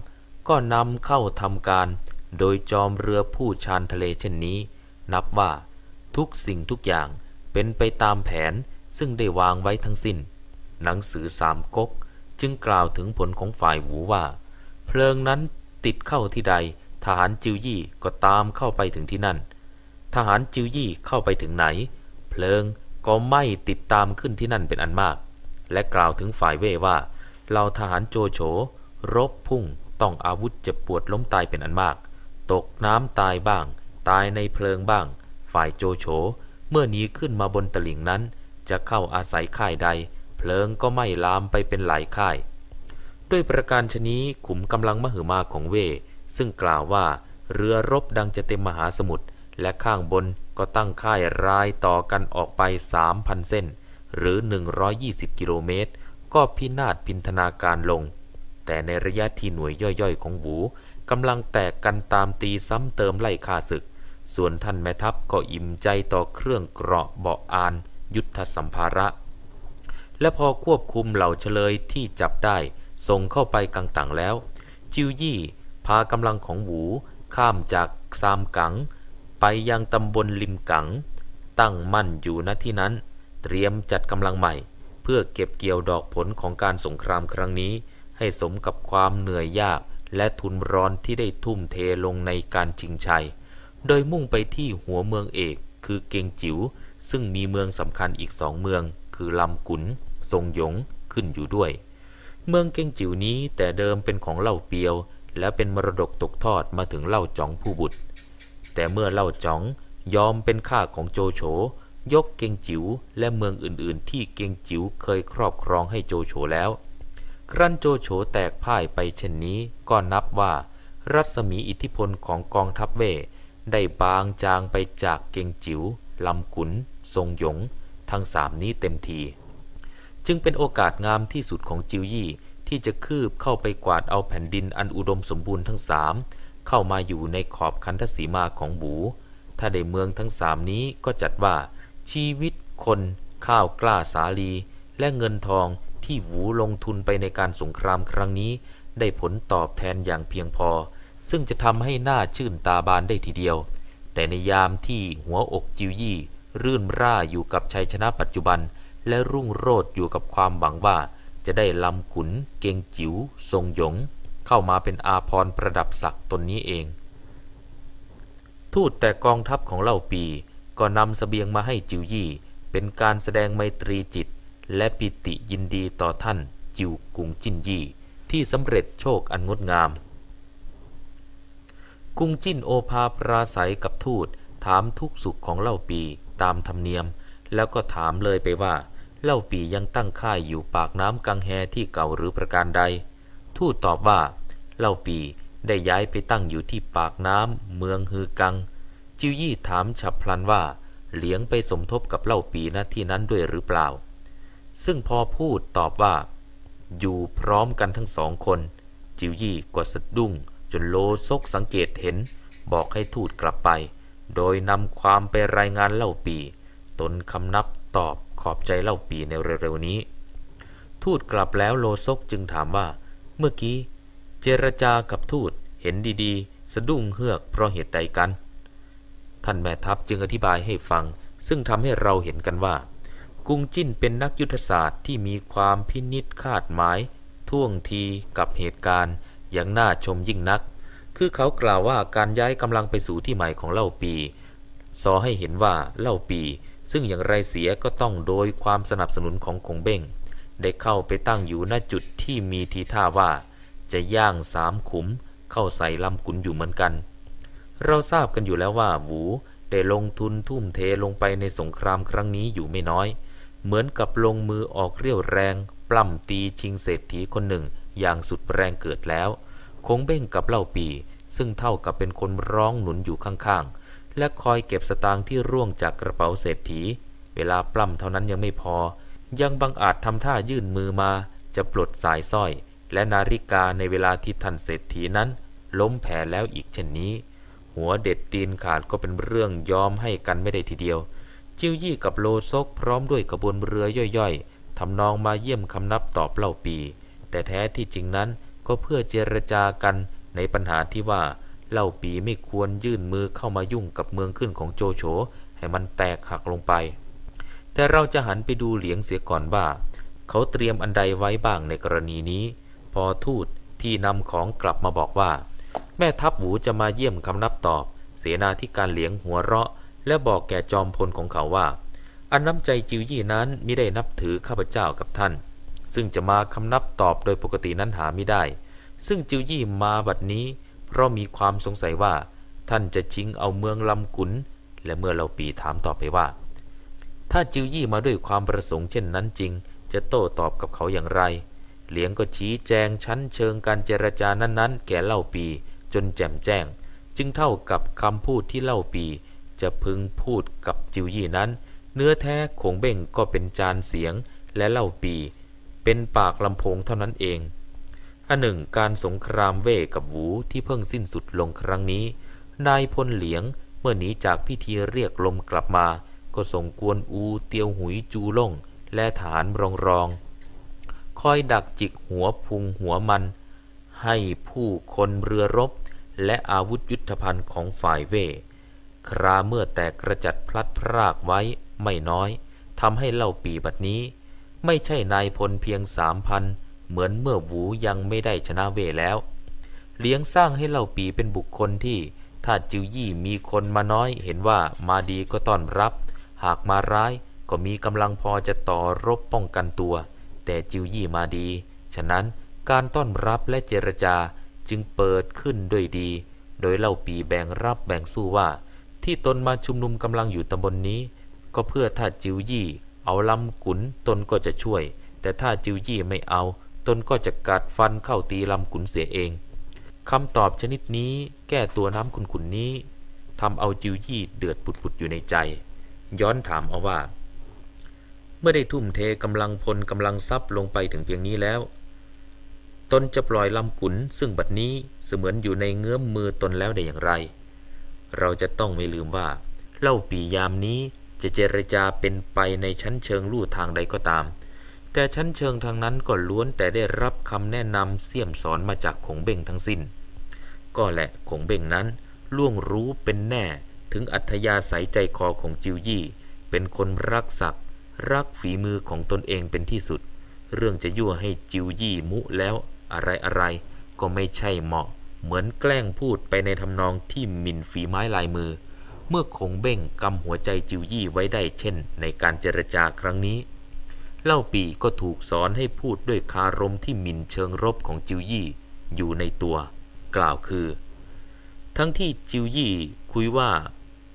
ก็นำเข้าทำการ โดยจอมเรือผู้ชานทะเลเช่นนี้ นับว่า ทุกสิ่งทุกอย่างเป็นไปตามแผนซึ่งได้วางไว้ทั้งสิน้น หนังสือสามก๊กจึงกล่าวถึงผลของฝ่ายหูว่า เพลิงนั้นติดเข้าที่ใด ทหารจิวยี่ก็ตามเข้าไปถึงที่นั่น ทหารจิวยี่เข้าไปถึงไหน เพลิงก็ไม่ติดตามขึ้นที่นั่นเป็นอันมาก และกล่าวถึงฝ่ายเว่ว่าเราทหารโจโฉรบพุ่งต้องอาวุธเจ็บปวดล้มตายเป็นอันมาก ตกน้ำตายบ้าง ตายในเพลิงบ้าง ฝ่ายโจโฉเมื่อหนีขึ้นมาบนตลิ่งนั้นจะเข้าอาศัยค่ายใด เพลิงก็ไม่ลามไปเป็นหลายค่าย ด้วยประการชนี้ขุมกำลังมหึมาของเวซึ่งกล่าวว่าเรือรบดังจะเต็มมหาสมุทรและข้างบนก็ตั้งค่ายรายต่อกันออกไป 3,000 เส้น หรือ 120 กิโลเมตร ก็พินาศพินธนาการลง แต่ในระยะที่หน่วยย่อยๆ ของหูกำลังแตกกันตามตีซ้ำเติมไล่ข่าศึกส่วนท่านแม่ทัพก็อิ่มใจต่อเครื่องเกราะเบาออาน ยุทธสัมภาระ และพอควบคุมเหล่าเฉลยที่จับได้ส่งเข้าไปกังต่างแล้ว จิวยี่ พากำลังของหูข้ามจากซามกัง ไปยังตำบลลิมกัง ตั้งมั่นอยู่ณที่นั้น เตรียมจัดกำลังใหม่ เพื่อเก็บเกี่ยวดอกผลของการสงครามครั้งนี้ ให้สมกับความเหนื่อยยากและทุนร้อนที่ได้ทุ่มเทลงในการชิงชัยโดยมุ่งไปที่หัวเมืองเอกคือเกงจิ๋วซึ่งมีเมืองสำคัญอีกสองเมือง คือลำกุนทรงหยง ขึ้นอยู่ด้วย เมืองเกงจิ๋วนี้แต่เดิมเป็นของเล่าเปียว และเป็นมรดกตกทอดมาถึงเล่าจ๋องผู้บุตร แต่เมื่อเล่าจ๋องยอมเป็นข้าของโจโฉยกเกงจิ๋วและเมืองอื่นๆ ที่เกงจิ๋วเคยครอบครองให้โจโฉแล้ว ครั้นโจโฉแตกพ่ายไปเช่นนี้ก็นับว่ารัศมีอิทธิพลของกองทัพเวได้บางจางไปจากเก่งจิ๋ว ลำขุน ทรงหยง ทั้งสามนี้เต็มที จึงเป็นโอกาสงามที่สุดของจิวยี่ที่จะคืบเข้าไปกวาดเอาแผ่นดินอันอุดมสมบูรณ์ทั้งสามเข้ามาอยู่ในขอบคันธศีมาของบูถ้าได้เมืองทั้งสามนี้ก็จัดว่า ชีวิตคน ข้าวกล้าสาลี และเงินทองที่หูลงทุนไปในการสงครามครั้งนี้ ได้ผลตอบแทนอย่างเพียงพอซึ่งจะทำให้หน้าชื่นตาบานได้ทีเดียว แต่ในยามที่หัวอกจิวยี่ รื่นร่าอยู่กับชัยชนะปัจจุบัน และรุ่งโรจน์อยู่กับความหวังว่าจะได้ลำขุน เกงจิว๋วทรงหยง เข้ามาเป็นอาพรประดับศักดิ์ตนนี้เอง ทูตแต่กองทัพของเล่าปีก็นำสเสบียงมาให้จิวยี่ เป็นการแสดงไมตรีจิต และปิติยินดีต่อท่านจิวกุงจินยี่ที่สำเร็จโชคอันงดงามกุ้งจิ้นโอภาปราศัยกับทูตถามทุกสุขของเล่าปีตามธรรมเนียม แล้วก็ถามเลยไปว่า เล่าปียังตั้งค่ายอยู่ปากน้ำกังแฮที่เก่าหรือประการใด ทูตตอบว่า เล่าปีได้ย้ายไปตั้งอยู่ที่ปากน้ำเมืองฮือกัง จิวยี่ถามฉับพลันว่าเหลียงไปสมทบกับเล่าปีณที่นั้นด้วยหรือเปล่า ซึ่งพอพูดตอบว่า อยู่พร้อมกันทั้งสองคน จิวยี่ก็สะดุ้งจนโลซกสังเกตเห็น บอกให้ทูตกลับไป โดยนำความไปรายงานเล่าปี ตนคำนับตอบขอบใจเล่าปีในเร็วๆนี้ ทูตกลับแล้วโลซกจึงถามว่า เมื่อกี้เจรจากับทูตเห็นดี ๆ สะดุ้งเฮือกเพราะเหตุใดกัน ท่านแม่ทัพจึงอธิบายให้ฟัง ซึ่งทำให้เราเห็นกันว่า กุงจิ้นเป็นนักยุทธศาสตร์ที่มีความพินิษคาดหมาย ท่วงทีกับเหตุการณ์อย่างน่าชมยิ่งนัก คือเขากล่าวว่าการย้ายกำลังไปสู่ที่ใหม่ของเล่าปี สอให้เห็นว่าเล่าปี ซึ่งอย่างไรเสียก็ต้องโดยความสนับสนุนของคงเบ้งได้เข้าไปตั้งอยู่ณจุดที่มีทีท่าว่า จะย่างสามขุม เข้าใส่ลำขุนอยู่เหมือนกัน เราทราบกันอยู่แล้วว่าหวูได้ลงทุนทุ่มเทลงไปในสงครามครั้งนี้อยู่ไม่น้อย เหมือนกับลงมือออกเรี่ยวแรง ปล้ำตีชิงเศรษฐีคนหนึ่งอย่างสุดแรงเกิดแล้ว คงเบ้งกับเล่าปี ซึ่งเท่ากับเป็นคนร้องหนุนอยู่ข้าง ๆ และคอยเก็บสตางค์ที่ร่วงจากกระเป๋าเศรษฐี เวลาปล้ำเท่านั้นยังไม่พอ ยังบังอาจทำท่ายื่นมือมา จะปลดสายสร้อย และนาฬิกาในเวลาที่ท่านเศรษฐีนั้น ล้มแผลแล้วอีกเช่นนี้ หัวเด็ดตีนขาดก็เป็นเรื่องยอมให้กันไม่ได้ทีเดียว จิ้วยี่กับโลซกพร้อมด้วยขบวนเรือย่อยๆทำนองมาเยี่ยมคำนับตอบเล่าปีแต่แท้ที่จริงนั้นก็เพื่อเจรจากันในปัญหาที่ว่าเล่าปีไม่ควรยื่นมือเข้ามายุ่งกับเมืองขึ้นของโจโฉให้มันแตกหักลงไป แต่เราจะหันไปดูเหลียงเสียก่อนว่าเขาเตรียมอันใดไว้บ้างในกรณีนี้ พอทูตที่นำของกลับมาบอกว่า แม่ทัพหูจะมาเยี่ยมคำนับตอบ เสนาธิการเหลียงหัวเราะ และบอกแก่จอมพลของเขาว่า อันน้ำใจจิวยี่นั้นมิได้นับถือข้าพเจ้ากับท่านซึ่งจะมาคำนับตอบโดยปกตินั้นหาไม่ได้ ซึ่งจิวยี่มาบัดนี้ เพราะมีความสงสัยว่า ท่านจะชิงเอาเมืองลำกุน และเมื่อเราปีถามต่อไปว่า ถ้าจิวยี่มาด้วยความประสงค์เช่นนั้นจริง จะโต้ตอบกับเขาอย่างไร เหลียงก็ชี้แจงชั้นเชิงการเจรจานั้น ๆ แก่เล่าปีจนแจ่มแจ้ง จึงเท่ากับคำพูดที่เล่าปีจะพึงพูดกับจิวยี่นั้น เนื้อแท้ขงเบ่งก็เป็นจานเสียงและเล่าปีเป็นปากลำโพงเท่านั้นเอง อันหนึ่งการสงครามเว่กับหวูที่เพิ่งสิ้นสุดลงครั้งนี้ นายพลเหลียงเมื่อหนีจากพิธีเรียกลมกลับมา ก็ส่งกวนอูเตียวหุยจูล่งและฐานรองรอง คอยดักจิกหัวพุงหัวมัน ให้ผู้คนเรือรบและอาวุธยุทธภัณฑ์ของฝ่ายเว่ คราเมื่อแตกกระจัดพลัดพรากไว้ไม่น้อย ทำให้เล่าปีบัดนี้ไม่ใช่นายพลเพียงสามพันเหมือนเมื่อหวูยังไม่ได้ชนะเวแล้ว เลี้ยงสร้างให้เหล่าปีเป็นบุคคลที่ถ้าจิวยี่มีคนมาน้อยเห็นว่ามาดีก็ต้อนรับ หากมาร้ายก็มีกำลังพอจะต่อรบป้องกันตัว แต่จิวยี่มาดี ฉะนั้นการต้อนรับและเจรจาจึงเปิดขึ้นด้วยดี โดยเล่าปีแบ่งรับแบ่งสู้ว่า ที่ตนมาชุมนุมกำลังอยู่ตำบลนนี้ ก็เพื่อถ้าจิวยี่เอาลำขุนตนก็จะช่วย แต่ถ้าจิวยี่ไม่เอา ตนก็จะกัดฟันเข้าตีลำขุนเสียเอง คำตอบชนิดนี้ แก้ตัวน้ำขุนขุนนี้ทำเอาจิวยี่เดือด ปุดๆอยู่ในใจ ย้อนถามเอาว่า เมื่อได้ทุ่มเทกำลังพลกำลังทรัพย์ลงไปถึงเพียงนี้แล้ว ตนจะปล่อยลำขุน ซึ่งบัดนี้เสมือนอยู่ในเงื้อมมือตนแล้วได้อย่างไร เราจะต้องไม่ลืมว่า เล่าปียามนี้จะเจรจาเป็นไปในชั้นเชิงลู่ทางใดก็ตาม แต่ชั้นเชิงทางนั้นก็ล้วนแต่ได้รับคำแนะนำเสี่ยมสอนมาจากขงเบ่งทั้งสิน้น ก็แหละขงเบ่งนั้นล่วงรู้เป็นแน่ถึงอัธยาศัยใจคอของจิวยี่เป็นคนรักศักดิ์รักฝีมือของตนเองเป็นที่สุด เรื่องจะยั่วให้จิวยี่มุแล้วอะไรอะไรก็ไม่ใช่เหมาะ เหมือนแกล้งพูดไปในทำนองที่หมิ่นฝีไม้ลายมือเมื่อคงเบ้งกำหัวใจจิวยี่ไว้ได้เช่นในการเจรจาครั้งนี้ เล่าปีก็ถูกสอนให้พูดด้วยคารมที่มินเชิงรบของจิวยี่อยู่ในตัว กล่าวคือ ทั้งที่จิวยี่คุยว่า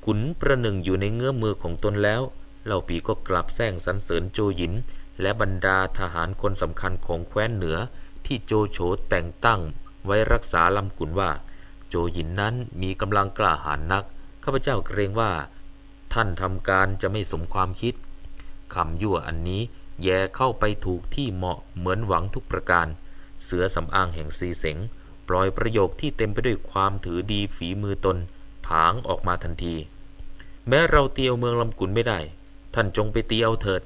ขุนประหนึ่งอยู่ในเงื้อมือของตนแล้วเล่าปีก็กลับแซงสรรเสริญโจหยิน และบรรดาทหารคนสำคัญของแคว้นเหนือที่โจโฉแต่งตั้ง ไว้รักษาลำกุนว่า โจหยินนั้นมีกำลังกล้าหาญนักข้าพเจ้าเกรงว่าท่านทำการจะไม่สมความคิดคำยั่วอันนี้ แย่เข้าไปถูกที่เหมาะเหมือนหวังทุกประการ เสือสำอางแห่งสีเสงปล่อยประโยคที่เต็มไปด้วยความถือดีฝีมือตนผางออกมาทันที แม้เราเตียวเมืองลำกุนไม่ได้ ท่านจงไปเตียวเถิด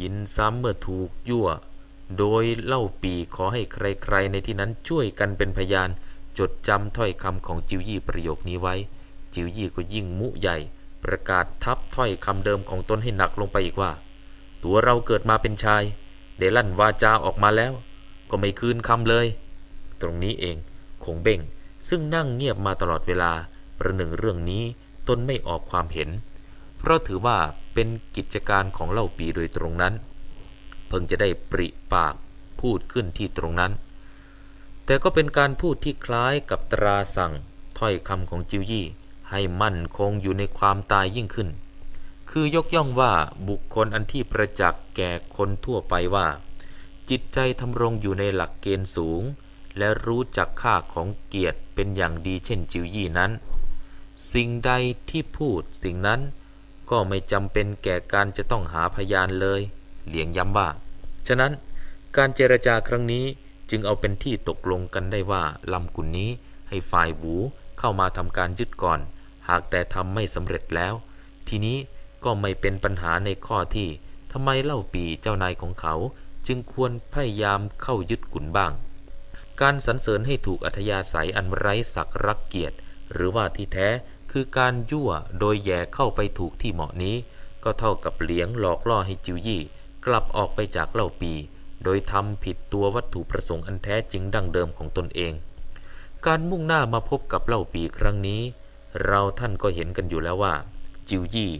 ยินซ้ำเมื่อถูกยั่ว โดยเล่าปีขอให้ใคร ๆ ในที่นั้นช่วยกันเป็นพยาน จดจำถ้อยคำของจิวยี่ประโยคนี้ไว้จิวยี่ก็ยิ่งมุใหญ่ ประกาศทับถ้อยคำเดิมของตนให้หนักลงไปอีกว่า ตัวเราเกิดมาเป็นชายได้ลั่นวาจาออกมาแล้ว ก็ไม่คืนคำเลย ตรงนี้เองคงเบ่งซึ่งนั่งเงียบมาตลอดเวลาประหนึ่งเรื่องนี้ตนไม่ออกความเห็น เพราะถือว่าเป็นกิจการของเล่าปีโดยตรงนั้น เพิ่งจะได้ปริปากพูดขึ้นที่ตรงนั้น แต่ก็เป็นการพูดที่คล้ายกับตราสั่งถ้อยคำของจิวยี่ให้มั่นคงอยู่ในความตายยิ่งขึ้น คือยกย่องว่าบุคคลอันที่ประจักษ์แก่คนทั่วไปว่า จิตใจทำรงอยู่ในหลักเกณฑ์สูง และรู้จักค่าของเกียรติเป็นอย่างดีเช่น จิวยี่นั้น สิ่งใดที่พูดสิ่งนั้น ก็ไม่จำเป็นแก่การจะต้องหาพยานเลย เหลียงย้ำว่าฉะนั้นการเจรจาครั้งนี้จึงเอาเป็นที่ตกลงกันได้ว่าลำกุนนี้ให้ฝ่ายบูเข้ามาทำการยึดก่อนหากแต่ทำไม่สำเร็จแล้ว ทีนี้ก็ไม่เป็นปัญหาในข้อที่ทำไมเล่าปีเจ้านายของเขาจึงควรพยายามเข้ายึดขุนบ้าง การสรรเสริญให้ถูกอัธยาศัยอันไร้สักรักเกียรติ หรือว่าที่แท้คือการยั่วโดยแย่เข้าไปถูกที่เหมาะนี้ ก็เท่ากับเลี้ยงหลอกล่อให้จิวยี่กลับออกไปจากเล่าปีโดยทำผิดตัววัตถุประสงค์อันแท้จริงดั้งเดิมของตนเอง การมุ่งหน้ามาพบกับเล่าปีครั้งนี้เราท่านก็เห็นกันอยู่แล้วว่า จิวยี่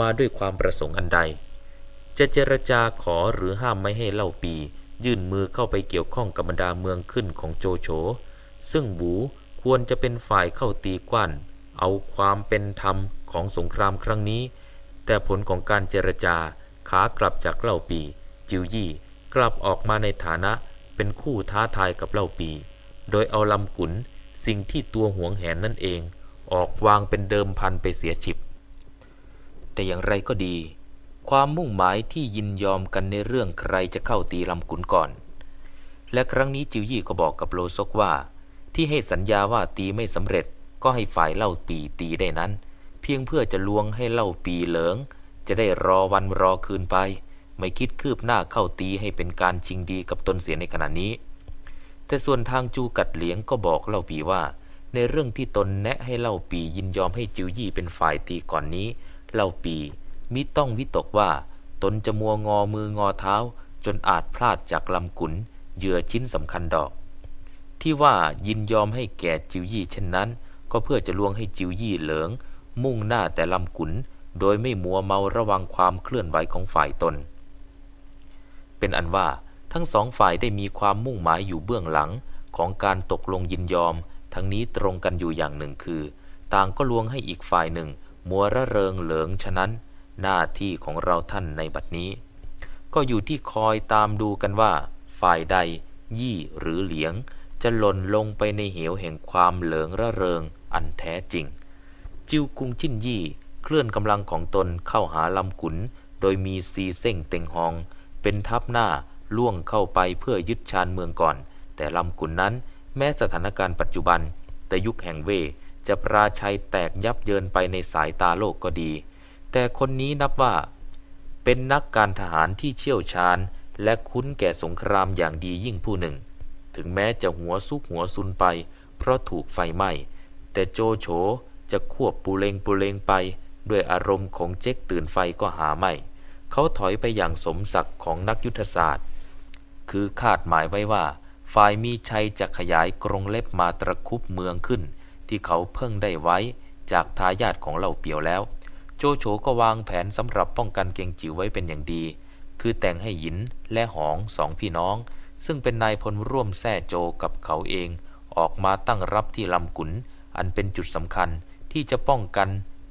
มาด้วยความประสงค์อันใด จะเจรจาขอหรือห้ามไม่ให้เล่าปียื่นมือเข้าไปเกี่ยวข้องกับบรรดาเมืองขึ้นของโจโฉ ซึ่งหวูควรจะเป็นฝ่ายเข้าตีกว้นเอาความเป็นธรรมของสงครามครั้งนี้ แต่ผลของการเจรจาขากลับจากเล่าปีจิวยี่กลับออกมาในฐานะเป็นคู่ท้าทายกับเล่าปี โดยเอาลำกุนสิ่งที่ตัวหวงแหนนั่นเองออกวางเป็นเดิมพันไปเสียฉิบแต่อย่างไรก็ดี ความมุ่งหมายที่ยินยอมกันในเรื่องใครจะเข้าตีลำขุนก่อน และครั้งนี้จิวยี่ก็บอกกับโลซกว่า ที่ให้สัญญาว่าตีไม่สำเร็จก็ให้ฝ่ายเล่าปีตีได้นั้น เพียงเพื่อจะลวงให้เล่าปีเหลืองจะได้รอวันรอคืนไป ไม่คิดคืบหน้าเข้าตีให้เป็นการชิงดีกับตนเสียในขณะนี้ แต่ส่วนทางจูกัดเหลียงก็บอกเล่าปีว่าในเรื่องที่ตนแนะให้เล่าปียินยอมให้จิวยี่เป็นฝ่ายตีก่อนนี้เล่าปี มิต้องวิตกว่า ตนจะมัวงอมืองอเท้า จนอาจพลาดจากลำกุนเหยื่อชิ้นสำคัญดอกที่ว่ายินยอมให้แก่จิวยี่เช่นนั้น ก็เพื่อจะลวงให้จิวยี่เหลืองมุ่งหน้าแต่ลำกุน โดยไม่มัวเมาระวังความเคลื่อนไหวของฝ่ายตน เป็นอันว่าทั้งสองฝ่ายได้มีความมุ่งหมายอยู่เบื้องหลังของการตกลงยินยอมทั้งนี้ตรงกันอยู่อย่างหนึ่งคือ ต่างก็ลวงให้อีกฝ่ายหนึ่งมัวระเริงเหลิงฉะนั้น หน้าที่ของเราท่านในบัดนี้ ก็อยู่ที่คอยตามดูกันว่า ฝ่ายใด ยี่หรือเหลียง จะหล่นลงไปในเหวแห่งความเหลิงระเริงอันแท้จริง จิวกุงชินยี่เคลื่อนกำลังของตนเข้าหาลำขุน โดยมีซีเส้งเต็งหองเป็นทัพหน้าล่วงเข้าไปเพื่อยึดชานเมืองก่อน แต่ลำขุนนั้นแม้สถานการณ์ปัจจุบันแต่ยุคแห่งเวจะปราชัยแตกยับเยินไปในสายตาโลกก็ดี แต่คนนี้นับว่า เป็นนักการทหารที่เชี่ยวชาญ และคุ้นแก่สงครามอย่างดียิ่งผู้หนึ่ง ถึงแม้จะหัวซุกหัวซุนไป เพราะถูกไฟไหม้แต่โจโฉจะควบปูเลงปูเลงไป ด้วยอารมณ์ของเจ๊กตื่นไฟก็หาไม่ เขาถอยไปอย่างสมศักดิ์ของนักยุทธศาสตร์คือคาดหมายไว้ว่าฝ่ายมีชัยจะขยายกรงเล็บมาตะคุบเมืองขึ้น ที่เขาเพิ่งได้ไว้ จากทายาทของเหล่าเปียวแล้ว โจโฉก็วางแผนสำหรับป้องกันเกียงจิ๋วไว้เป็นอย่างดี คือแต่งให้หยินและหองสองพี่น้อง ซึ่งเป็นนายพลร่วมแท่โจกับเขาเอง ออกมาตั้งรับที่ลำกุน อันเป็นจุดสำคัญที่จะป้องกัน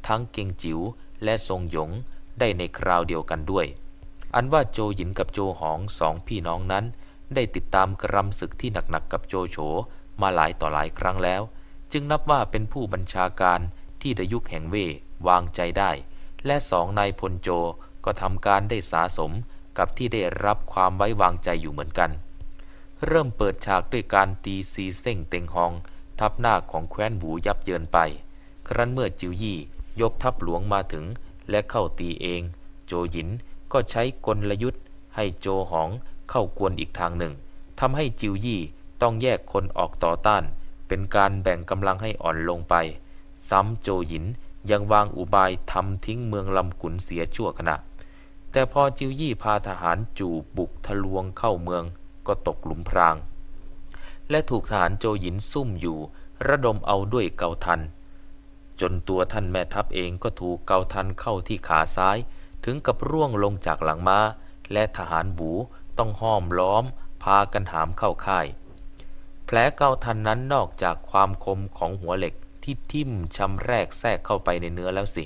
ทั้งเกียงจิ๋วและทรงหยงได้ในคราวเดียวกันด้วย อันว่าโจหยินกับโจหองสองพี่น้องนั้นได้ติดตามกรรมศึกที่หนักๆกับโจโฉมาหลายต่อหลายครั้งแล้ว จึงนับว่าเป็นผู้บัญชาการที่ดยุคแห่งเววางใจได้ และสองนายพลโจก็ทำการได้สะสมกับที่ได้รับความไว้วางใจอยู่เหมือนกัน เริ่มเปิดฉากด้วยการตีซีเส้งเต็งฮอง ทับหน้าของแคว้นหูยับเยินไป ครั้นเมื่อจิวยี่ ยกทัพหลวงมาถึงและเข้าตีเอง โจหยินก็ใช้กลยุทธ์ให้โจหองเข้ากวนอีกทางหนึ่ง ทำให้จิวยี่ต้องแยกคนออกต่อต้าน เป็นการแบ่งกำลังให้อ่อนลงไป ซ้ำโจหยินยังวางอุบายทำทิ้งเมืองลำกุนเสียชั่วขณะ แต่พอจิวยี่พาทหารจู่บุกทะลวงเข้าเมือง ก็ตกหลุมพราง และถูกทหารโจหยินซุ่มอยู่ ระดมเอาด้วยเกาทัน จนตัวท่านแม่ทัพเองก็ถูกเกาทันเข้าที่ขาซ้าย ถึงกับร่วงลงจากหลังมา้า และทหารบูต้องห้อมล้อม พากันหามเข้าค่าย แผลเกาทันนั้นนอกจากความคมของหัวเหล็กที่ทิ่มชำแรกแทรกเข้าไปในเนื้อแล้วสิ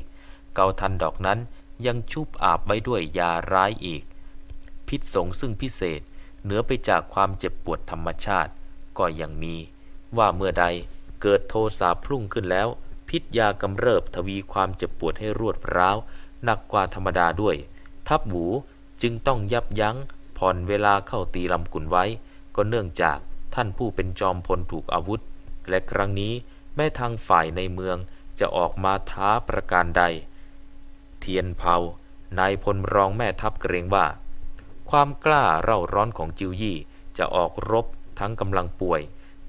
เกาทันดอกนั้นยังชุบอาบไว้ด้วยยาร้ายอีก พิษสงซึ่งพิเศษเหนือไปจากความเจ็บปวดธรรมชาติ ก็ยังมี ว่าเมื่อใดเกิดโทสาพรุ่งขึ้นแล้ว พิษยากำเริบทวีความเจ็บปวดให้รวดร้าวหนักกว่าธรรมดาด้วยทับหูจึงต้องยับยั้งผ่อนเวลาเข้าตีลำกุนไว้ ก็เนื่องจากท่านผู้เป็นจอมพลถูกอาวุธ และครั้งนี้แม่ทางฝ่ายในเมืองจะออกมาท้าประการใด เทียนเผานายพลรองแม่ทัพเกรงว่า ความกล้าเร่าร้อนของจิวยี่ จะออกรบทั้งกำลังป่วย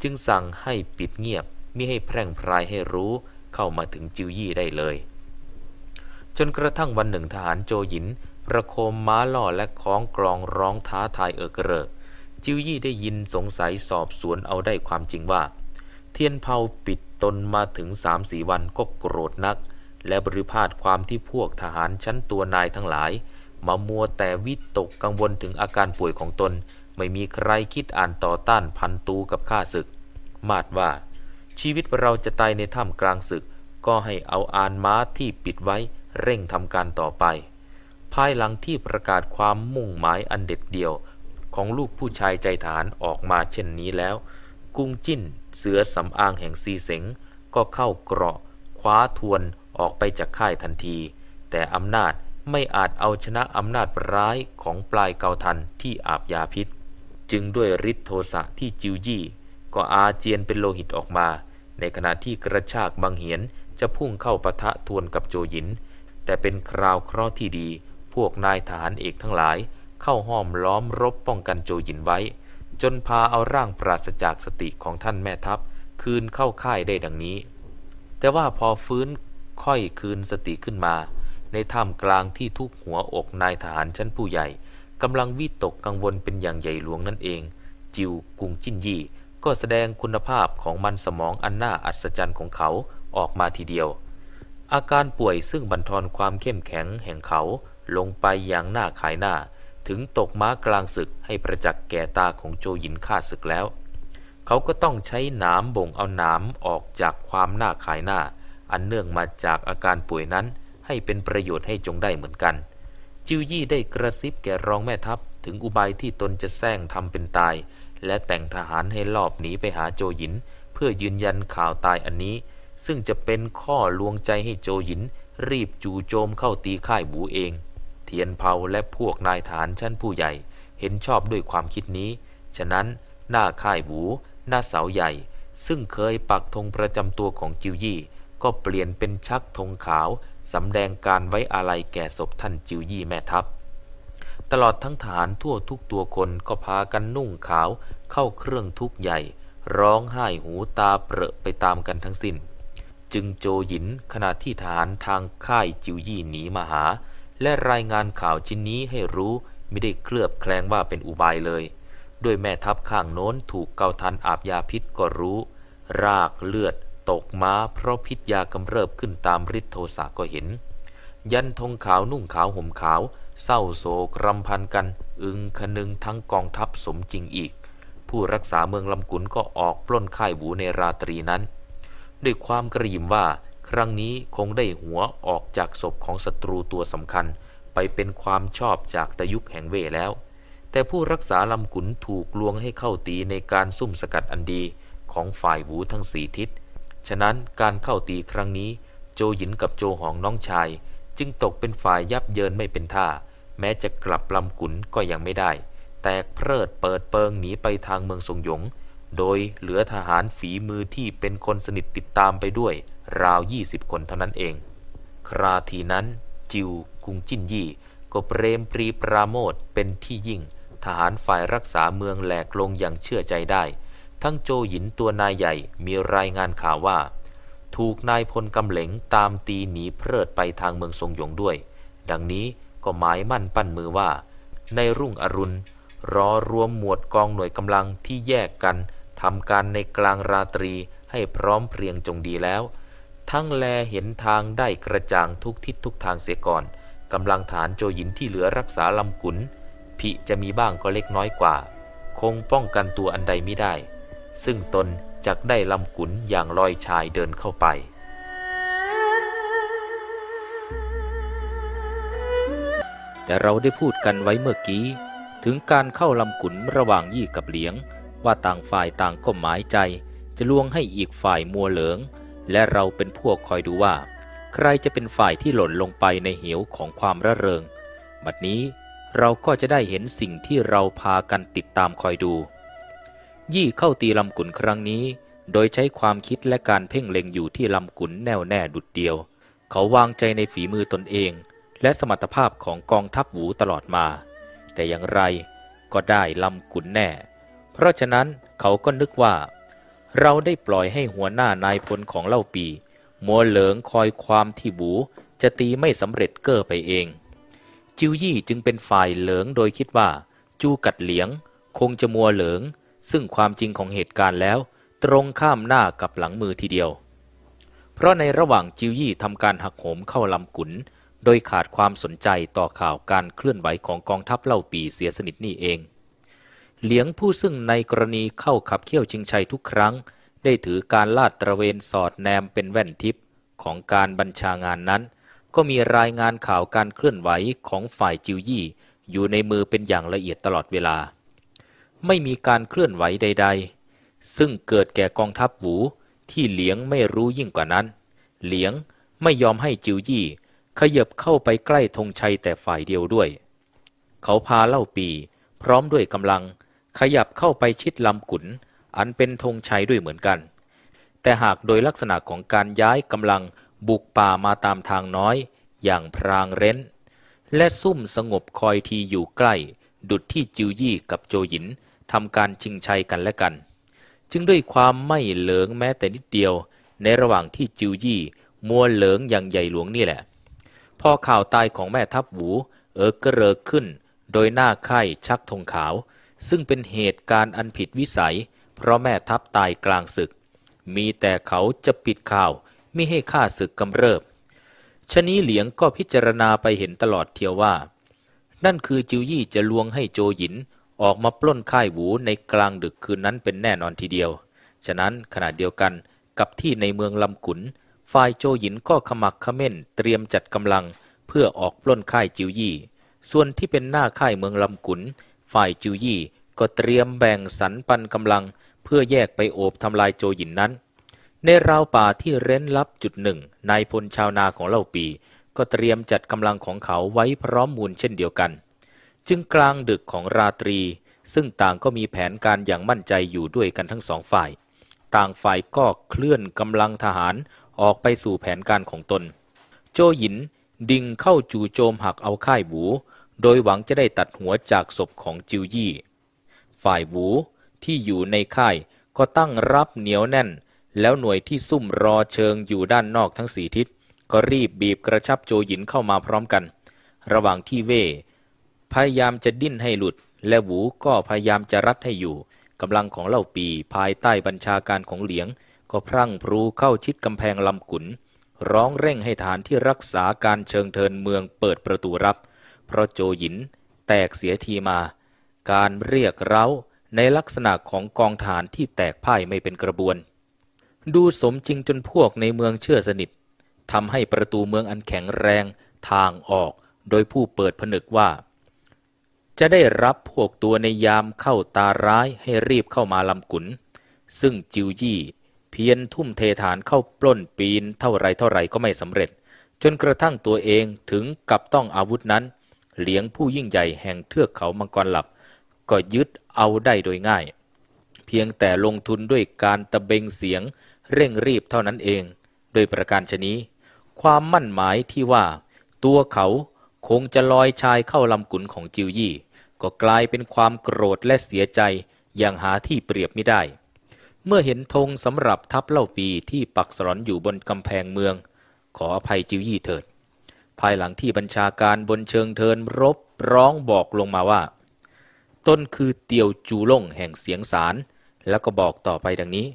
จึงสั่งให้ปิดเงียบมิให้แพร่งพรายให้รู้เข้ามาถึงจิวยี่ได้เลย จนกระทั่งวันหนึ่งทหารโจหยินประโคมม้าล่อและของกลองร้องท้าทายเอกเริกจิวยี่ได้ยินสงสัยสอบสวนเอาได้ความจริงว่า เทียนเผาปิดตนมาถึงสามสี่วันก็โกรธนัก และบริพาทความที่พวกทหารชั้นตัวนายทั้งหลายมามัวแต่วิตกกังวลถึงอาการป่วยของตนไม่มีใครคิดอ่านต่อต้านพันตูกับข้าศึก มาดว่า ชีวิตเราจะตายในถ้ำกลางศึก ก็ให้เอาอานม้าที่ปิดไว้ เร่งทำการต่อไปภายหลังที่ประกาศความมุ่งหมายอันเด็ดเดี่ยว ของลูกผู้ชายใจฐานออกมาเช่นนี้แล้ว กุ้งจิ้นเสือสำอางแห่งซีเสงก็เข้าเกราะคว้าทวนออกไปจากค่ายทันที แต่อำนาจไม่อาจเอาชนะอำนาจร้ายของปลายเกาทันที่อาบยาพิษ จึงด้วยฤทธิโทสะที่จิวยี่ ก็อาเจียนเป็นโลหิตออกมา ในขณะที่กระชากบางเหียนจะพุ่งเข้าปะทะทวนกับโจหยิน แต่เป็นคราวเคราะห์ที่ดีพวกนายทหารเอกทั้งหลาย เข้าห้อมล้อมรบป้องกันโจยินไว้ จนพาเอาร่างปราศจากสติของท่านแม่ทัพ คืนเข้าค่ายได้ดังนี้ แต่ว่าพอฟื้นค่อยคืนสติขึ้นมา ในท่ามกลางที่ทุกหัวอกนายทหารชั้นผู้ใหญ่กำลังวิตกกังวลเป็นอย่างใหญ่หลวงนั่นเอง จิวกุงจินยี่ ก็แสดงคุณภาพของมันสมองอันน่าอัศจรรย์ของเขาออกมาทีเดียว อาการป่วยซึ่งบันทอนความเข้มแข็งแห่งเขาลงไปอย่างหน้าขายหน้า ถึงตกม้ากลางศึกให้ประจักษ์แก่ตาของโจหยินฆ่าศึกแล้ว เขาก็ต้องใช้หนามบ่งเอาหนามออกจากความหน้าขายหน้า อันเนื่องมาจากอาการป่วยนั้น ให้เป็นประโยชน์ให้จงได้เหมือนกันจิวยี่ได้กระซิบแก่รองแม่ทัพถึงอุบายที่ตนจะแซงทำเป็นตาย และแต่งทหารให้ลอบหนีไปหาโจหยินเพื่อยืนยันข่าวตายอันนี้ ซึ่งจะเป็นข้อลวงใจให้โจหยินรีบจู่โจมเข้าตีค่ายบูเองเทียนเผาและพวกนายฐานชั้นผู้ใหญ่เห็นชอบด้วยความคิดนี้ ฉะนั้นหน้าค่ายหูหน้าเสาใหญ่ ซึ่งเคยปักธงประจำตัวของจิวยี่ ก็เปลี่ยนเป็นชักธงขาวสำแดงการไว้อาลัยแก่ศพท่านจิวยี่แม่ทัพตลอดทั้งฐานทั่วทุกตัวคนก็พากันนุ่งขาวเข้าเครื่องทุกใหญ่ ร้องไห้หูตาเปรอะไปตามกันทั้งสิน้นจึงโจหยินขณะที่ฐานทางค่ายจิวยี่หนีมาหาและรายงานข่าวชิ้นนี้ให้รู้ไม่ได้เคลือบแคลงว่าเป็นอุบายเลย ด้วยแม่ทัพข้างโน้น ถูกเกาทันอาบยาพิษก็รู้ รากเลือด ตกมาเพราะพิษยากำเริบขึ้นตามฤทธิโทสะก็เห็น ยันธงขาวนุ่งขาวห่มขาว เศร้าโศกรำพันกัน อึงคนึงทั้งกองทัพสมจริงอีก ผู้รักษาเมืองลำกุนก็ออกปล้นค่ายหวูในราตรีนั้น ด้วยความกระยิมว่าครั้งนี้คงได้หัวออกจากศพของศัตรูตัวสำคัญ ไปเป็นความชอบจากตะยุคแห่งเวแล้ว แต่ผู้รักษาลำขุนถูกลวงให้เข้าตีในการซุ่มสกัดอันดีของฝ่ายหูทั้งสี่ทิศ ฉะนั้นการเข้าตีครั้งนี้โจหยินกับโจหองน้องชาย จึงตกเป็นฝ่ายยับเยินไม่เป็นท่า แม้จะกลับลำขุนก็ยังไม่ได้ แตกเพลิดเปิดเปิงหนีไปทางเมืองสงหยง โดยเหลือทหารฝีมือที่เป็นคนสนิทติดตามไปด้วยราว 20 คนเท่านั้นเอง คราทีนั้น จิวกุงจินยี่ ก็เปรมปรีปราโมท เป็นที่ยิ่ง ทหารฝ่ายรักษาเมืองแหลกลงอย่างเชื่อใจได้ ทั้งโจหยินตัวนายใหญ่มีรายงานข่าวว่า ถูกนายพลกำเหลงตามตีหนีเพลิดไปทางเมืองทรงหยงด้วย ดังนี้ก็หมายมั่นปั้นมือว่า ในรุ่งอรุณ รอรวมหมวดกองหน่วยกำลังที่แยกกันทำการในกลางราตรีให้พร้อมเพรียงจงดีแล้วทั้งแลเห็นทางได้กระจ่างทุกทิศทุกทางเสียก่อนกำลังฐานโจหยินที่เหลือรักษาลำกุนผิจะมีบ้างก็เล็กน้อยกว่า คงป้องกันตัวอันใดไม่ได้ ซึ่งตนจักได้ลำกุนอย่างลอยชายเดินเข้าไปแต่เราได้พูดกันไว้เมื่อกี้ ถึงการเข้าลำกุนระหว่างยี่กับเหลียง ว่าต่างฝ่ายต่างก็หมายใจจะลวงให้อีกฝ่ายมัวเหลืองและเราเป็นพวกคอยดูว่า ใครจะเป็นฝ่ายที่หล่นลงไปในเหวของความระเริงบัดนี้เราก็จะได้เห็นสิ่งที่เราพากันติดตามคอยดู ยี่เข้าตีลำกุนครั้งนี้ โดยใช้ความคิดและการเพ่งเล็งอยู่ที่ลำกุนแน่วแน่ดุดเดียว เขาวางใจในฝีมือตนเองและสมรรถภาพของกองทัพหูตลอดมา แต่อย่างไรก็ได้ลำกุนแน่ เพราะฉะนั้นเขาก็นึกว่าเราได้ปล่อยให้หัวหน้านายพลของเล่าปี มัวเหลิงคอยความที่บูจะตีไม่สำเร็จเก้อไปเอง จิวยี่จึงเป็นฝ่ายเหลิงโดยคิดว่า จูกัดเหลียง คงจะมัวเหลิง ซึ่งความจริงของเหตุการณ์แล้วตรงข้ามหน้ากับหลังมือทีเดียว เพราะในระหว่างจิวยี่ทำการหักโหมเข้าลำกุน โดยขาดความสนใจต่อข่าวการเคลื่อนไหวของกองทัพเล่าปีเสียสนิทนี่เองเหลียงผู้ซึ่งในกรณีเข้าขับเคี่ยวชิงชัยทุกครั้ง ได้ถือการลาดตระเวนสอดแนมเป็นแว่นทิพย์ของการบัญชางานนั้น ก็มีรายงานข่าวการเคลื่อนไหวของฝ่ายจิวยี่ อยู่ในมือเป็นอย่างละเอียดตลอดเวลา ไม่มีการเคลื่อนไหวใด ๆ ซึ่งเกิดแก่กองทัพหวูที่เหลียงไม่รู้ยิ่งกว่านั้น เหลียงไม่ยอมให้จิวยี่ขยับเข้าไปใกล้ธงชัยแต่ฝ่ายเดียวด้วย เขาพาเล่าปีพร้อมด้วยกำลังขยับเข้าไปชิดลำกุน อันเป็นธงชัยด้วยเหมือนกัน แต่หากโดยลักษณะของการย้ายกำลังบุกป่ามาตามทางน้อย อย่างพรางเร้น และซุ่มสงบคอยทีอยู่ใกล้ ดุดที่จิวยี่กับโจหยินทำการชิงชัยกันและกัน จึงด้วยความไม่เหลิง แม้แต่นิดเดียว ในระหว่างที่จิวยี่มัวเหลิงอย่างใหญ่หลวงนี่แหละ พอข่าวตายของแม่ทัพหู เออกระเริกขึ้น โดยหน้าไข้ชักธงขาวซึ่งเป็นเหตุการณ์อันผิดวิสัย เพราะแม่ทัพตายกลางศึก มีแต่เขาจะปิดข่าว ไม่ให้ข้าศึกกำเริบชะนี้เหลียงก็พิจารณาไปเห็นตลอดเทียวว่า นั่นคือจิวยี่จะลวงให้โจหยินออกมาปล้นค่ายหูในกลางดึกคืนนั้นเป็นแน่นอนทีเดียว ฉะนั้นขณะเดียวกันกับที่ในเมืองลำขุน ฝ่ายโจหยินก็ขมักขม้นเตรียมจัดกำลังเพื่อออกปล้นค่ายจิวยี่ ส่วนที่เป็นหน้าค่ายเมืองลำขุนฝ่ายจิวยี่ก็เตรียมแบ่งสรรปันกำลังเพื่อแยกไปโอบทำลายโจหยินนั้น ในราวป่าที่เร้นลับจุดหนึ่งนายพลชาวนาของเล่าปีก็เตรียมจัดกำลังของเขาไว้พร้อมมูลเช่นเดียวกัน จึงกลางดึกของราตรี ซึ่งต่างก็มีแผนการอย่างมั่นใจอยู่ด้วยกันทั้งสองฝ่าย ต่างฝ่ายก็เคลื่อนกำลังทหารออกไปสู่แผนการของตน โจหยินดิ่งเข้าจู่โจมหักเอาค่ายบูโดยหวังจะได้ตัดหัวจากศพของจิวยี่ ฝ่ายหูที่อยู่ในค่ายก็ตั้งรับเหนียวแน่น แล้วหน่วยที่ซุ่มรอเชิงอยู่ด้านนอกทั้งสีทิศก็รีบบีบกระชับโจหยินเข้ามาพร้อมกัน ระหว่างที่เว่พยายามจะดิ้นให้หลุดและหูก็พยายามจะรัดให้อยู่ กำลังของเล่าปีภายใต้บัญชาการของเหลียงก็พรั่งพรูเข้าชิดกำแพงลำกุน ร้องเร่งให้ฐานที่รักษาการเชิงเทินเมืองเปิดประตูรับเพราะโจหยินแตกเสียทีมา การเรียกเร้า ในลักษณะของกองฐานที่แตกพ่ายไม่เป็นกระบวน ดูสมจริงจนพวกในเมืองเชื่อสนิททำให้ประตูเมืองอันแข็งแรงทางออก โดยผู้เปิดผนึกว่า จะได้รับพวกตัวในยามเข้าตาร้ายให้รีบเข้ามาลำกุน ซึ่งจิวยี่ เพียนทุ่มเทฐานเข้าปล้นปีนเท่าไรเท่าไรก็ไม่สำเร็จ จนกระทั่งตัวเองถึงกับต้องอาวุธนั้นเหลียงผู้ยิ่งใหญ่แห่งเทือกเขามังกรหลับ ก็ยึดเอาได้โดยง่าย เพียงแต่ลงทุนด้วยการตะเบงเสียงเร่งรีบเท่านั้นเอง โดยประการชนี้ ความมั่นหมายที่ว่า ตัวเขาคงจะลอยชายเข้าลำกุนของจิวยี่ ก็กลายเป็นความโกรธและเสียใจอย่างหาที่เปรียบไม่ได้ เมื่อเห็นธงสำหรับทัพเล่าปีที่ปักสรอนอยู่บนกำแพงเมือง ขออภัยจิวยี่เถิดภายหลังที่บัญชาการบนเชิงเทินรบร้องบอกลงมาว่า ต้นคือเตียวจูล่งแห่งเสียงสาร แล้วก็บอกต่อไปดังนี้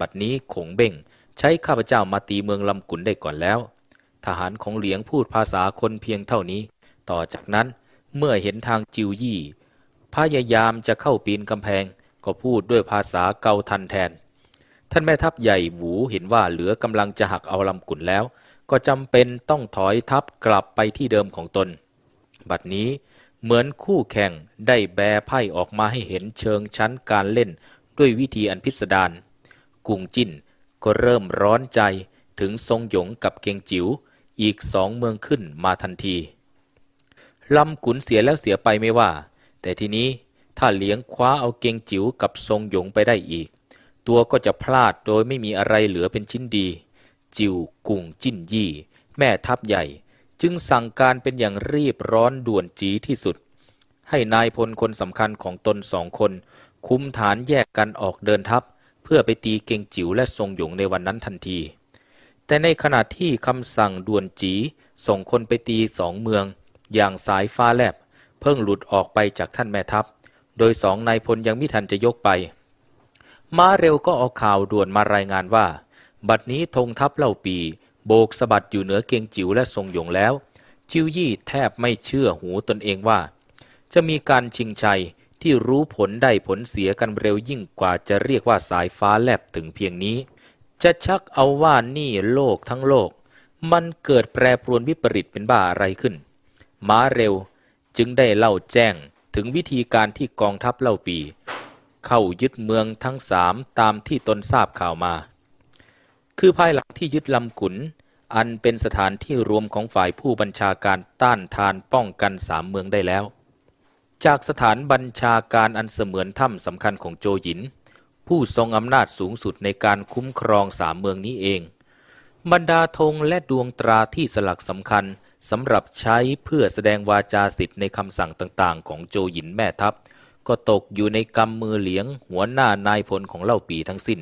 บัดนี้ขงเบ่งใช้ข้าพเจ้ามาตีเมืองลำกุนได้ก่อนแล้ว ทหารของเหลียงพูดภาษาคนเพียงเท่านี้ ต่อจากนั้นเมื่อเห็นทางจิวยี่พยายามจะเข้าปีนกำแพงก็พูดด้วยภาษาเกาทันแทน ท่านแม่ทัพใหญ่หวูเห็นว่าเหลือกำลังจะหักเอาลำกุนแล้วก็จำเป็นต้องถอยทับกลับไปที่เดิมของตน บัดนี้เหมือนคู่แข่งได้แบไพ่ออกมาให้เห็นเชิงชั้นการเล่นด้วยวิธีอันพิสดาร กุงจิ้นก็เริ่มร้อนใจถึงทรงหยงกับเกงจิ๋วอีกสองเมืองขึ้นมาทันที ลำขุนเสียแล้วเสียไปไม่ว่า แต่ทีนี้ถ้าเลี้ยงคว้าเอาเกงจิ๋วกับทรงหยงไปได้อีก ตัวก็จะพลาดโดยไม่มีอะไรเหลือเป็นชิ้นดีจิวกุงจินยี่ แม่ทัพใหญ่ จึงสั่งการเป็นอย่างรีบร้อนด่วนจีที่สุด ให้นายพลคนสำคัญของตนสองคน คุมฐานแยกกันออกเดินทัพ เพื่อไปตีเก่งจิ๋วและทรงหยงในวันนั้นทันที แต่ในขณะที่คำสั่งด่วนจี ส่งคนไปตีสองเมืองอย่างสายฟ้าแลบ เพิ่งหลุดออกไปจากท่านแม่ทัพ โดยสองนายพลยังไม่ทันจะยกไปมาเร็วก็ออกข่าวด่วนมารายงานว่าบัดนี้ธงทัพเล่าปี โบกสะบัดอยู่เหนือเกียงจิ๋วและทรงหยงแล้ว จิวยี่แทบไม่เชื่อหูตนเองว่า จะมีการชิงชัยที่รู้ผลได้ผลเสียกันเร็วยิ่งกว่าจะเรียกว่าสายฟ้าแลบถึงเพียงนี้ จะชักเอาว่านี่โลกทั้งโลก มันเกิดแปรปรวนวิปริตเป็นบ้าอะไรขึ้นม้าเร็วจึงได้เล่าแจ้งถึงวิธีการที่กองทัพเล่าปีเข้ายึดเมืองทั้งสามตามที่ตนทราบข่าวมาคือภายหลังที่ยึดลำขุน อันเป็นสถานที่รวมของฝ่ายผู้บัญชาการต้านทานป้องกันสามเมืองได้แล้ว จากสถานบัญชาการอันเสมือนถ้ำสำคัญของโจหยิน ผู้ทรงอำนาจสูงสุดในการคุ้มครองสามเมืองนี้เอง บรรดาธงและดวงตราที่สลักสำคัญสำหรับใช้เพื่อแสดงวาจาสิทธิ์ในคำสั่งต่างๆ ของโจหยินแม่ทัพ ก็ตกอยู่ในกำมือเหลียงหัวหน้านายพลของเล่าปีทั้งสิ้น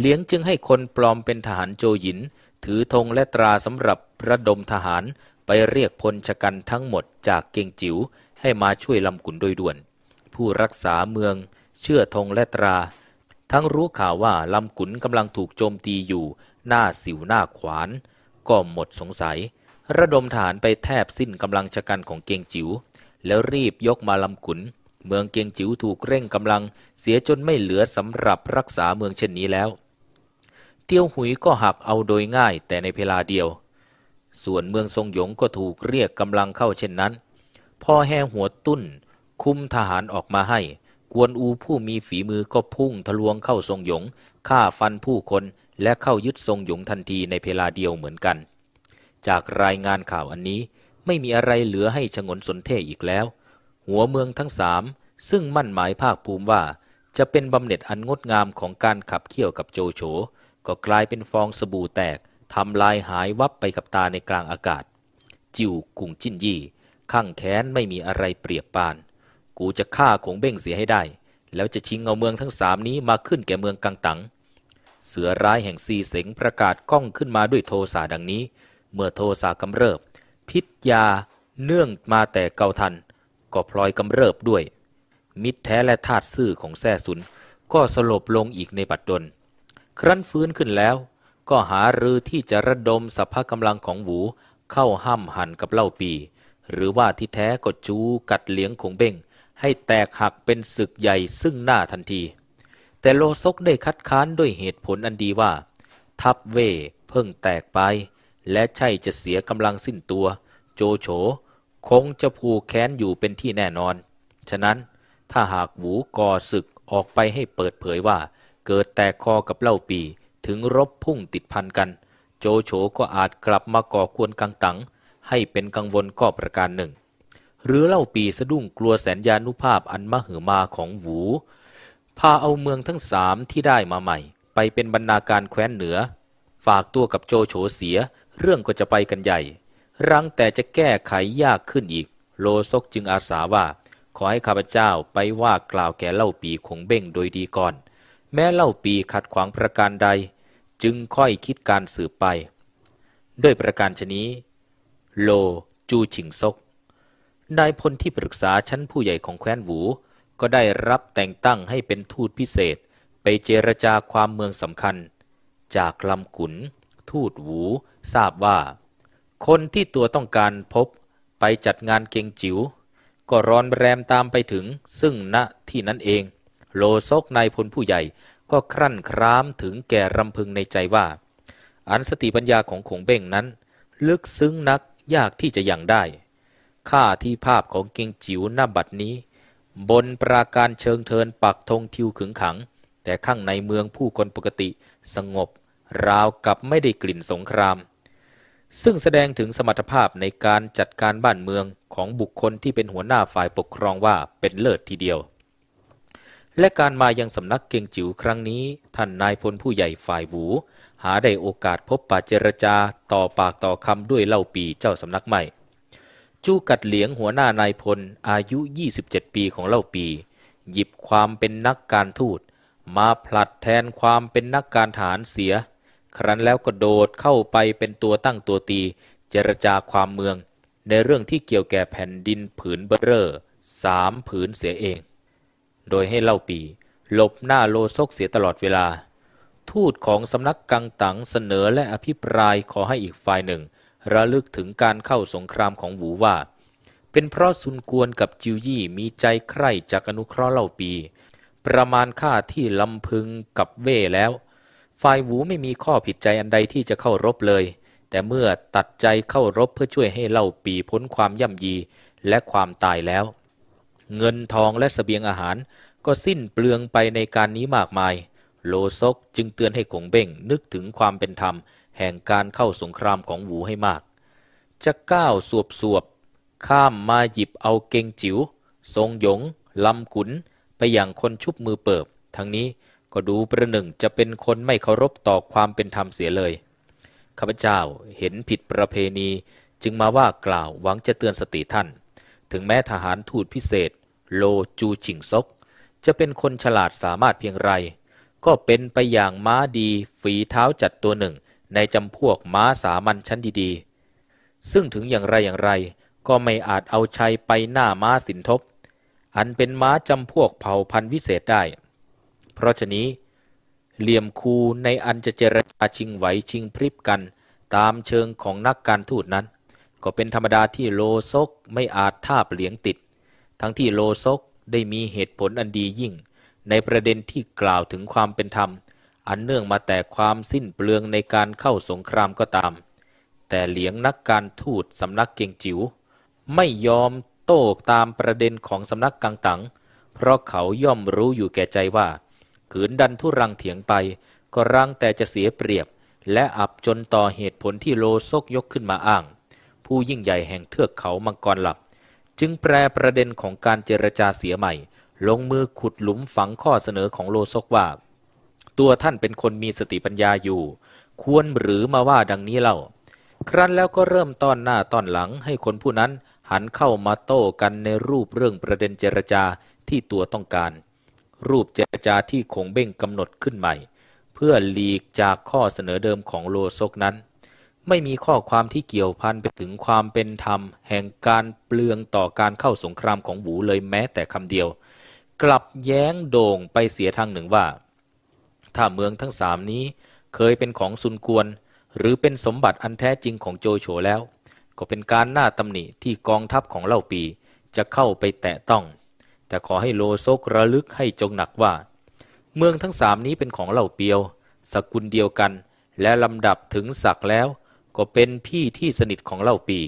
เลี้ยงจึงให้คนปลอมเป็นทหารโจหยิน ถือธงและตราสำหรับระดมทหารไปเรียกพลชกันทั้งหมดจากเกงจิ๋วให้มาช่วยลำกุนโดยด่วน ผู้รักษาเมืองเชื่อธงและตรา ทั้งรู้ข่าวว่าลำกุนกำลังถูกโจมตีอยู่หน้าสิวหน้าขวานก็หมดสงสัย ระดมทหารไปแทบสิ้นกำลังชกันของเกงจิ๋วแล้วรีบยกมาลำกุนเมืองเกียงจิ๋วถูกเร่งกำลังเสียจนไม่เหลือสำหรับรักษาเมืองเช่นนี้แล้ว เตียวหุยก็หักเอาโดยง่ายแต่ในเวลาเดียว ส่วนเมืองทรงหยงก็ถูกเรียกกำลังเข้าเช่นนั้น พ่อแห่หัวตุ้นคุมทหารออกมาให้ กวนอูผู้มีฝีมือก็พุ่งทะลวงเข้าทรงหยงฆ่าฟันผู้คนและเข้ายึดทรงหยงทันทีในเวลาเดียวเหมือนกัน จากรายงานข่าวอันนี้ไม่มีอะไรเหลือให้ชงนสนเทอีกแล้วหัวเมืองทั้งสามซึ่งมั่นหมายภาคภูมิว่า จะเป็นบำเหน็จอันงดงามของการขับเคี่ยวกับโจโฉ ก็กลายเป็นฟองสบู่แตกทำลายหายวับไปกับตาในกลางอากาศ จิวกุ่งจิ้นยี่ข้างแขนไม่มีอะไรเปรียบปาน กูจะฆ่าขงเบ้งเสียให้ได้ แล้วจะชิงเอาเมืองทั้งสามนี้มาขึ้นแก่เมืองกังตัง เสือร้ายแห่งซีเสงประกาศก้องขึ้นมาด้วยโทสะดังนี้ เมื่อโทสะกำเริบ พิษยา เนื่องมาแต่เกาทันก็พลอยกำเริบด้วย มิตรแท้และทาตซื่อของแซ่สุนก็สลบลงอีกในบัดดล ครั้นฟื้นขึ้นแล้ว ก็หารือที่จะระดมสภากำลังของหู เข้าห้ามหันกับเล่าปี หรือว่าที่แท้ก็จูกัดเลี้ยงองเบ้งให้แตกหักเป็นศึกใหญ่ซึ่งหน้าทันที แต่โลซกได้คัดค้านด้วยเหตุผลอันดีว่า ทัพเว เพิ่งแตกไป และใช่จะเสียกำลังสิ้นตัว โจโฉคงจะผูกแขนอยู่เป็นที่แน่นอน ฉะนั้นถ้าหากหูก่อศึกออกไปให้เปิดเผยว่า เกิดแตกคอกับเล่าปีถึงรบพุ่งติดพันกัน โจโฉก็อาจกลับมาก่อกวนกังตังให้เป็นกังวลก็ประการหนึ่ง หรือเล่าปีสะดุ้งกลัวแสนยานุภาพอันมหึมาของหูพาเอาเมืองทั้งสามที่ได้มาใหม่ ไปเป็นบรรณาการแคว้นเหนือ ฝากตัวกับโจโฉเสีย เรื่องก็จะไปกันใหญ่รังแต่จะแก้ไขยากขึ้นอีก โลซกจึงอาสาว่าขอให้ข้าพเจ้าไปว่ากล่าวแก่เล่าปีคงเบ้งโดยดีก่อน แม้เล่าปีขัดขวางประการใด จึงค่อยคิดการสืบไปด้วยประการชนี้ โล จูชิงซกนายพลที่ปรึกษาชั้นผู้ใหญ่ของแคว้นหวูก็ได้รับแต่งตั้งให้เป็นทูตพิเศษ ไปเจรจาความเมืองสำคัญ จากลำขุน ทูตหวูทราบว่าคนที่ตัวต้องการพบไปจัดงานเกงจิ๋วก็ร้อนแรมตามไปถึงซึ่งณที่นั้นเอง โลซกนายพลผู้ใหญ่ก็ครั่นครามถึงแก่รำพึงในใจว่า อันสติปัญญาของขงเบ้งนั้นลึกซึ้งนักยากที่จะยังได้ข้าที่ภาพของเกงจิ๋วหน้าบัดนี้บนปราการเชิงเทินปักธงทิวขึงขัง แต่ข้างในเมืองผู้คนปกติสงบ ราวกับไม่ได้กลิ่นสงครามซึ่งแสดงถึงสมรรถภาพในการจัดการบ้านเมืองของบุคคลที่เป็นหัวหน้าฝ่ายปกครองว่าเป็นเลิศทีเดียว และการมายังสำนักเกียงจิ๋วครั้งนี้ ท่านนายพลผู้ใหญ่ฝ่ายหู หาได้โอกาสพบปะเจรจาต่อปากต่อคำด้วยเล่าปีเจ้าสำนักใหม่ จู้กัดเหลียงหัวหน้านายพลอายุ 27 ปีของเล่าปี หยิบความเป็นนักการทูตมาผลัดแทนความเป็นนักการฐานเสียครั้นแล้วก็โดดเข้าไปเป็นตัวตั้งตัวตี เจรจาความเมือง ในเรื่องที่เกี่ยวแก่แผ่นดินผืนเบอร์เรอสามผืนเสียเอง โดยให้เล่าปีหลบหน้าโลซกเสียตลอดเวลา ทูตของสำนักกังตังเสนอและอภิปรายขอให้อีกฝ่ายหนึ่ง ระลึกถึงการเข้าสงครามของหวูว่า เป็นเพราะซุนกวนกับจิวยี่ มีใจใคร่จากอนุเคราะห์เล่าปี ประมาณค่าที่ลำพึงกับเว่แล้วฝ่ายหูไม่มีข้อผิดใจอันใดที่จะเข้ารบเลย แต่เมื่อตัดใจเข้ารบเพื่อช่วยให้เล่าปีพ้นความย่ำยีและความตายแล้ว เงินทองและสเสบียงอาหารก็สิ้นเปลืองไปในการนี้มากมาย โลซกจึงเตือนให้ขงเบ้งนึกถึงความเป็นธรรมแห่งการเข้าสงครามของหูให้มาก จะก้าวสวบสวบข้ามมาหยิบเอาเกงจิว๋วทรงหยง ลำขุน ไปอย่างคนชุบมือเปิบ ทั้งนี้ก็ดูประหนึ่งจะเป็นคนไม่เคารพต่อความเป็นธรรมเสียเลย ข้าพเจ้าเห็นผิดประเพณีจึงมาว่ากล่าวหวังจะเตือนสติท่าน ถึงแม้ทหารทูตพิเศษโลจูชิงซกจะเป็นคนฉลาดสามารถเพียงไร ก็เป็นไปอย่างม้าดีฝีเท้าจัดตัวหนึ่งในจำพวกม้าสามัญชั้นดีๆ ซึ่งถึงอย่างไรอย่างไร ก็ไม่อาจเอาชัย ไปหน้าม้าสินทบอันเป็นม้าจำพวกเผ่าพันธุ์วิเศษได้เพราะฉะนี้ เหลี่ยมคูในอันจะเจรจาชิงไหวชิงพริบกัน ตามเชิงของนักการทูตนั้น ก็เป็นธรรมดาที่โลซกไม่อาจท่าเหลียงติด ทั้งที่โลซกได้มีเหตุผลอันดียิ่ง ในประเด็นที่กล่าวถึงความเป็นธรรม อันเนื่องมาแต่ความสิ้นเปลืองในการเข้าสงครามก็ตาม แต่เหลียงนักการทูตสำนักเก่งจิ๋วไม่ยอมโต้ตามประเด็นของสำนักกลางตังเพราะเขาย่อมรู้อยู่แก่ใจว่าขืนดันทุรังเถียงไป ก็รังแต่จะเสียเปรียบ และอับจนต่อเหตุผลที่โลซกยกขึ้นมาอ้าง ผู้ยิ่งใหญ่แห่งเทือกเขามังกรหลับ จึงแปรประเด็นของการเจรจาเสียใหม่ ลงมือขุดหลุมฝังข้อเสนอของโลซกว่า ตัวท่านเป็นคนมีสติปัญญาอยู่ ควรหรือมาว่าดังนี้เล่า ครั้นแล้วก็เริ่มต้อนหน้าต้อนหลังให้คนผู้นั้นหันเข้ามาโต้กันในรูปเรื่องประเด็นเจรจาที่ตัวต้องการรูปเจรจาที่คงเบ้งกำหนดขึ้นใหม่ เพื่อหลีกจากข้อเสนอเดิมของโลซกนั้น ไม่มีข้อความที่เกี่ยวพันไปถึงความเป็นธรรม แห่งการเปลืองต่อการเข้าสงครามของบูเลยแม้แต่คำเดียว กลับแย้งโด่งไปเสียทางหนึ่งว่า ถ้าเมืองทั้งสามนี้เคยเป็นของซุนกวนหรือเป็นสมบัติอันแท้จริงของโจโฉแล้ว ก็เป็นการหน้าตำหนิที่กองทัพของเล่าปีจะเข้าไปแตะต้องแต่ขอให้โลซกระลึกให้จงหนักว่า เมืองทั้งสามนี้เป็นของเหล่าเปียว สกุลเดียวกัน และลำดับถึงศักแล้ว ก็เป็นพี่ที่สนิทของเหล่าปี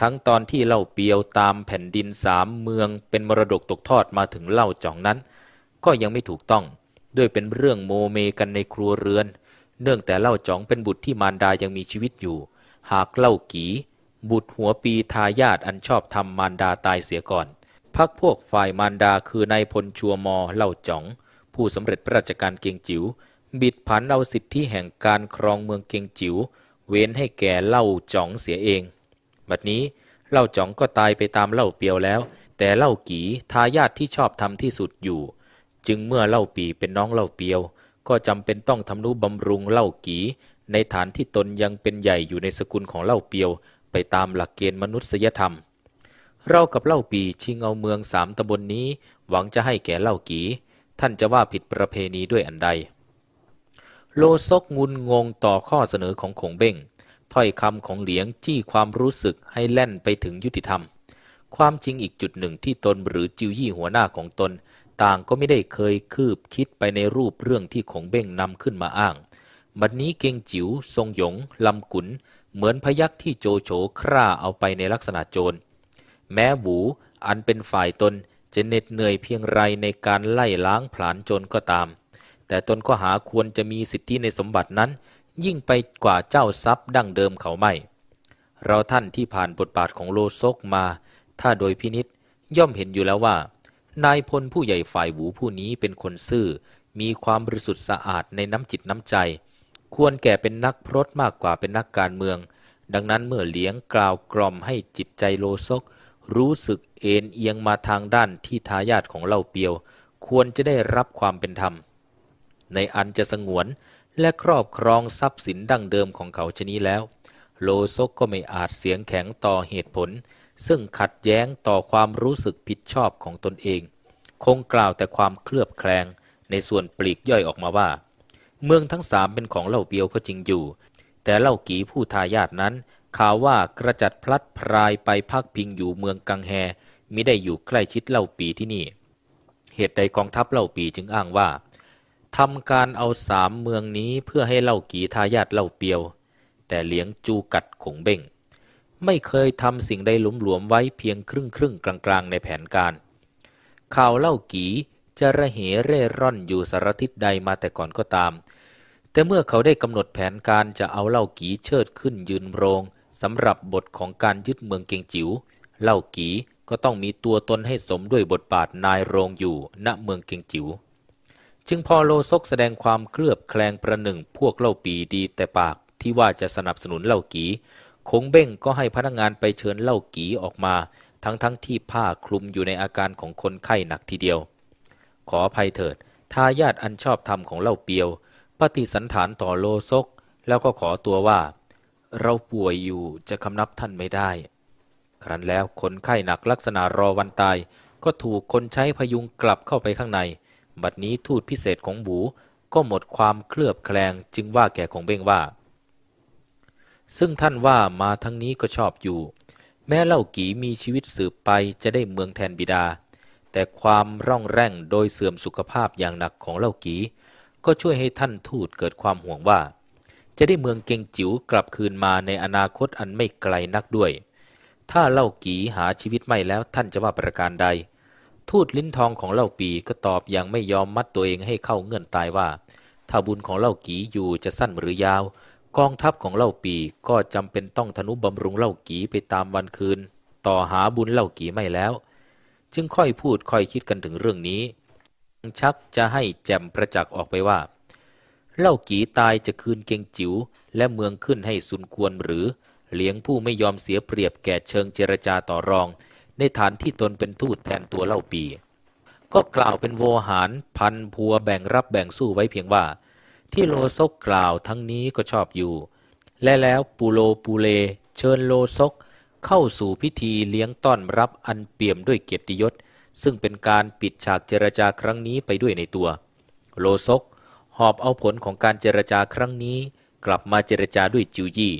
ทั้งตอนที่เหล่าเปียวตามแผ่นดินสามเมืองเป็นมรดกตกทอดมาถึงเหล่าจ่องนั้น ก็ยังไม่ถูกต้อง ด้วยเป็นเรื่องโมเมกันในครัวเรือน เนื่องแต่เล่าจ่องเป็นบุตรที่มารดายังมีชีวิตอยู่ หากเล่ากีบุตรหัวปีทายาทอันชอบทำมารดาตายเสียก่อนพักพวกฝ่ายมารดาคือนายพลชัวมอเล่าจ๋อง ผู้สำเร็จราชการเกียงจิว๋วบิดผันเอาสิทธิแห่งการครองเมืองเกียงจิว๋วเว้นให้แก่เล่าจ๋องเสียเองบัดนี้เล่าจ๋องก็ตายไปตามเล่าเปียวแล้ว แต่เล่ากีทายาทที่ชอบทำที่สุดอยู่ จึงเมื่อเล่าปีเป็นน้องเล่าเปียว ก็จำเป็นต้องทำนุบำรุงเล่ากีในฐานที่ตนยังเป็นใหญ่อยู่ในสกุลของเล่าเปียว ไปตามหลักเกณฑ์มนุษยธรรมเรากับเล่าปีชิงเอาเมืองสามตำบลนนี้ หวังจะให้แก่เล่ากี ท่านจะว่าผิดประเพณีด้วยอันใด โลซกงุนงงต่อข้อเสนอของขงเบ้งถ้อยคำของเหลียงจี้ความรู้สึกให้แล่นไปถึงยุติธรรม ความจริงอีกจุดหนึ่งที่ตนหรือจิวยี่หัวหน้าของตน ต่างก็ไม่ได้เคยคืบคิดไปในรูปเรื่องที่ขงเบ้งนำขึ้นมาอ้างบัดนนี้เกงจิว๋วทรงหยงลำกุน เหมือนพยักที่โจโฉคร่าเอาไปในลักษณะโจรแม้หูอันเป็นฝ่ายตนจะเหน็ดเหนื่อยเพียงไรในการไล่ล้างผลาญจนก็ตาม แต่ตนก็หาควรจะมีสิทธิในสมบัตินั้น ยิ่งไปกว่าเจ้าทรัพย์ดั้งเดิมเขาไม่ เราท่านที่ผ่านบทบาทของโลโซกมา ถ้าโดยพินิษย่อมเห็นอยู่แล้วว่า นายพลผู้ใหญ่ฝ่ายหูผู้นี้เป็นคนซื่อ มีความบริสุทธิ์สะอาดในน้ำจิตน้ำใจ ควรแก่เป็นนักพรตมากกว่าเป็นนักการเมือง ดังนั้นเมื่อเลี้ยงกล่าวกล่อมให้จิตใจโลซกรู้สึกเอ็นเอียงมาทางด้านที่ทายาทของเล่าเปียว ควรจะได้รับความเป็นธรรมในอันจะสงวนและครอบครองทรัพย์สินดั้งเดิมของเขาชนี้แล้ว โลซกก็ไม่อาจเสียงแข็งต่อเหตุผล ซึ่งขัดแย้งต่อความรู้สึกผิดชอบของตนเอง คงกล่าวแต่ความเคลือบแคลงในส่วนปลีกย่อยออกมาว่า เมืองทั้งสามเป็นของเล่าเปียวก็จริงอยู่ แต่เล่ากีผู้ทายาทนั้นข่าวว่ากระจัดพลัดพรายไปพักพิงอยู่เมืองกังแฮ มิได้อยู่ใกล้ชิดเล่าปีที่นี่ เหตุใดกองทัพเล่าปีจึงอ้างว่าทำการเอาสามเมืองนี้เพื่อให้เล่ากีทายาทเล่าเปียว แต่เลี้ยงจูกัดขงเบ่ง ไม่เคยทำสิ่งใดหลุมหลวมไว้เพียงครึ่งครึ่งกลางๆ ในแผนการ ข่าวเล่ากีจะระเหเร่ร่อนอยู่สารทิศใดมาแต่ก่อนก็ตาม แต่เมื่อเขาได้กำหนดแผนการจะเอาเล่ากีเชิดขึ้นยืนโรงสำหรับบทของการยึดเมืองเกียงจิ๋วเล่ากีก็ต้องมีตัวตนให้สมด้วยบทบาทนายโรงอยู่ณเมืองเกียงจิ๋ว จึงพอโลซกแสดงความเคลือบแคลงประหนึ่งพวกเล่าปีดีแต่ปากที่ว่าจะสนับสนุนเล่ากี คงเบ้งก็ให้พนักงานไปเชิญเล่ากีออกมาทั้งทั้งที่ผ้าคลุมอยู่ในอาการของคนไข้หนักทีเดียว ขออภัยเถิดทายาทอันชอบธรรมของเล่าเปียว ปฏิสันฐานต่อโลซก แล้วก็ขอตัวว่าเราป่วยอยู่จะคำนับท่านไม่ได้ ครั้นแล้ว คนไข้หนักลักษณะรอวันตายก็ถูกคนใช้พยุงกลับเข้าไปข้างใน บัดนี้ทูตพิเศษของบูก็หมดความเคลือบแคลงจึงว่าแก่ของเบ้งว่า ซึ่งท่านว่ามาทั้งนี้ก็ชอบอยู่ แม้เล่ากีมีชีวิตสืบไปจะได้เมืองแทนบิดา แต่ความร่องแร่งโดยเสื่อมสุขภาพอย่างหนักของเล่ากีก็ช่วยให้ท่านทูตเกิดความห่วงว่าจะได้เมืองเกงจิ๋วกลับคืนมาในอนาคตอันไม่ไกลนักด้วย ถ้าเล่ากีหาชีวิตไม่แล้วท่านจะว่าประการใด ทูตลิ้นทองของเล่าปีก็ตอบอย่างไม่ยอมมัดตัวเองให้เข้าเงื่อนตายว่า ถ้าบุญของเล่ากีอยู่จะสั้นหรือยาว กองทัพของเล่าปีก็จำเป็นต้องธนุบำรุงเล่ากีไปตามวันคืน ต่อหาบุญเล่ากีไม่แล้ว จึงค่อยพูดค่อยคิดกันถึงเรื่องนี้ ชักจะให้แจ่มประจักษ์ออกไปว่าเล่ากีตายจะคืนเกงจิ๋วและเมืองขึ้นให้สุนควรหรือ เลี้ยงผู้ไม่ยอมเสียเปรียบแก่เชิงเจรจาต่อรอง ในฐานที่ตนเป็นทูตแทนตัวเล่าปี ก็กล่าวเป็นโวหาร พันพัวแบ่งรับแบ่งสู้ไว้เพียงว่า ที่โลซกกล่าวทั้งนี้ก็ชอบอยู่ และแล้วปูโลปูเล เชิญโลซก เข้าสู่พิธีเลี้ยงต้อนรับอันเปี่ยมด้วยเกียรติยศ ซึ่งเป็นการปิดฉากเจรจาครั้งนี้ไปด้วยในตัว โลซกหอบเอาผลของการเจรจาครั้งนี้ กลับมาเจรจาด้วยจิวยี่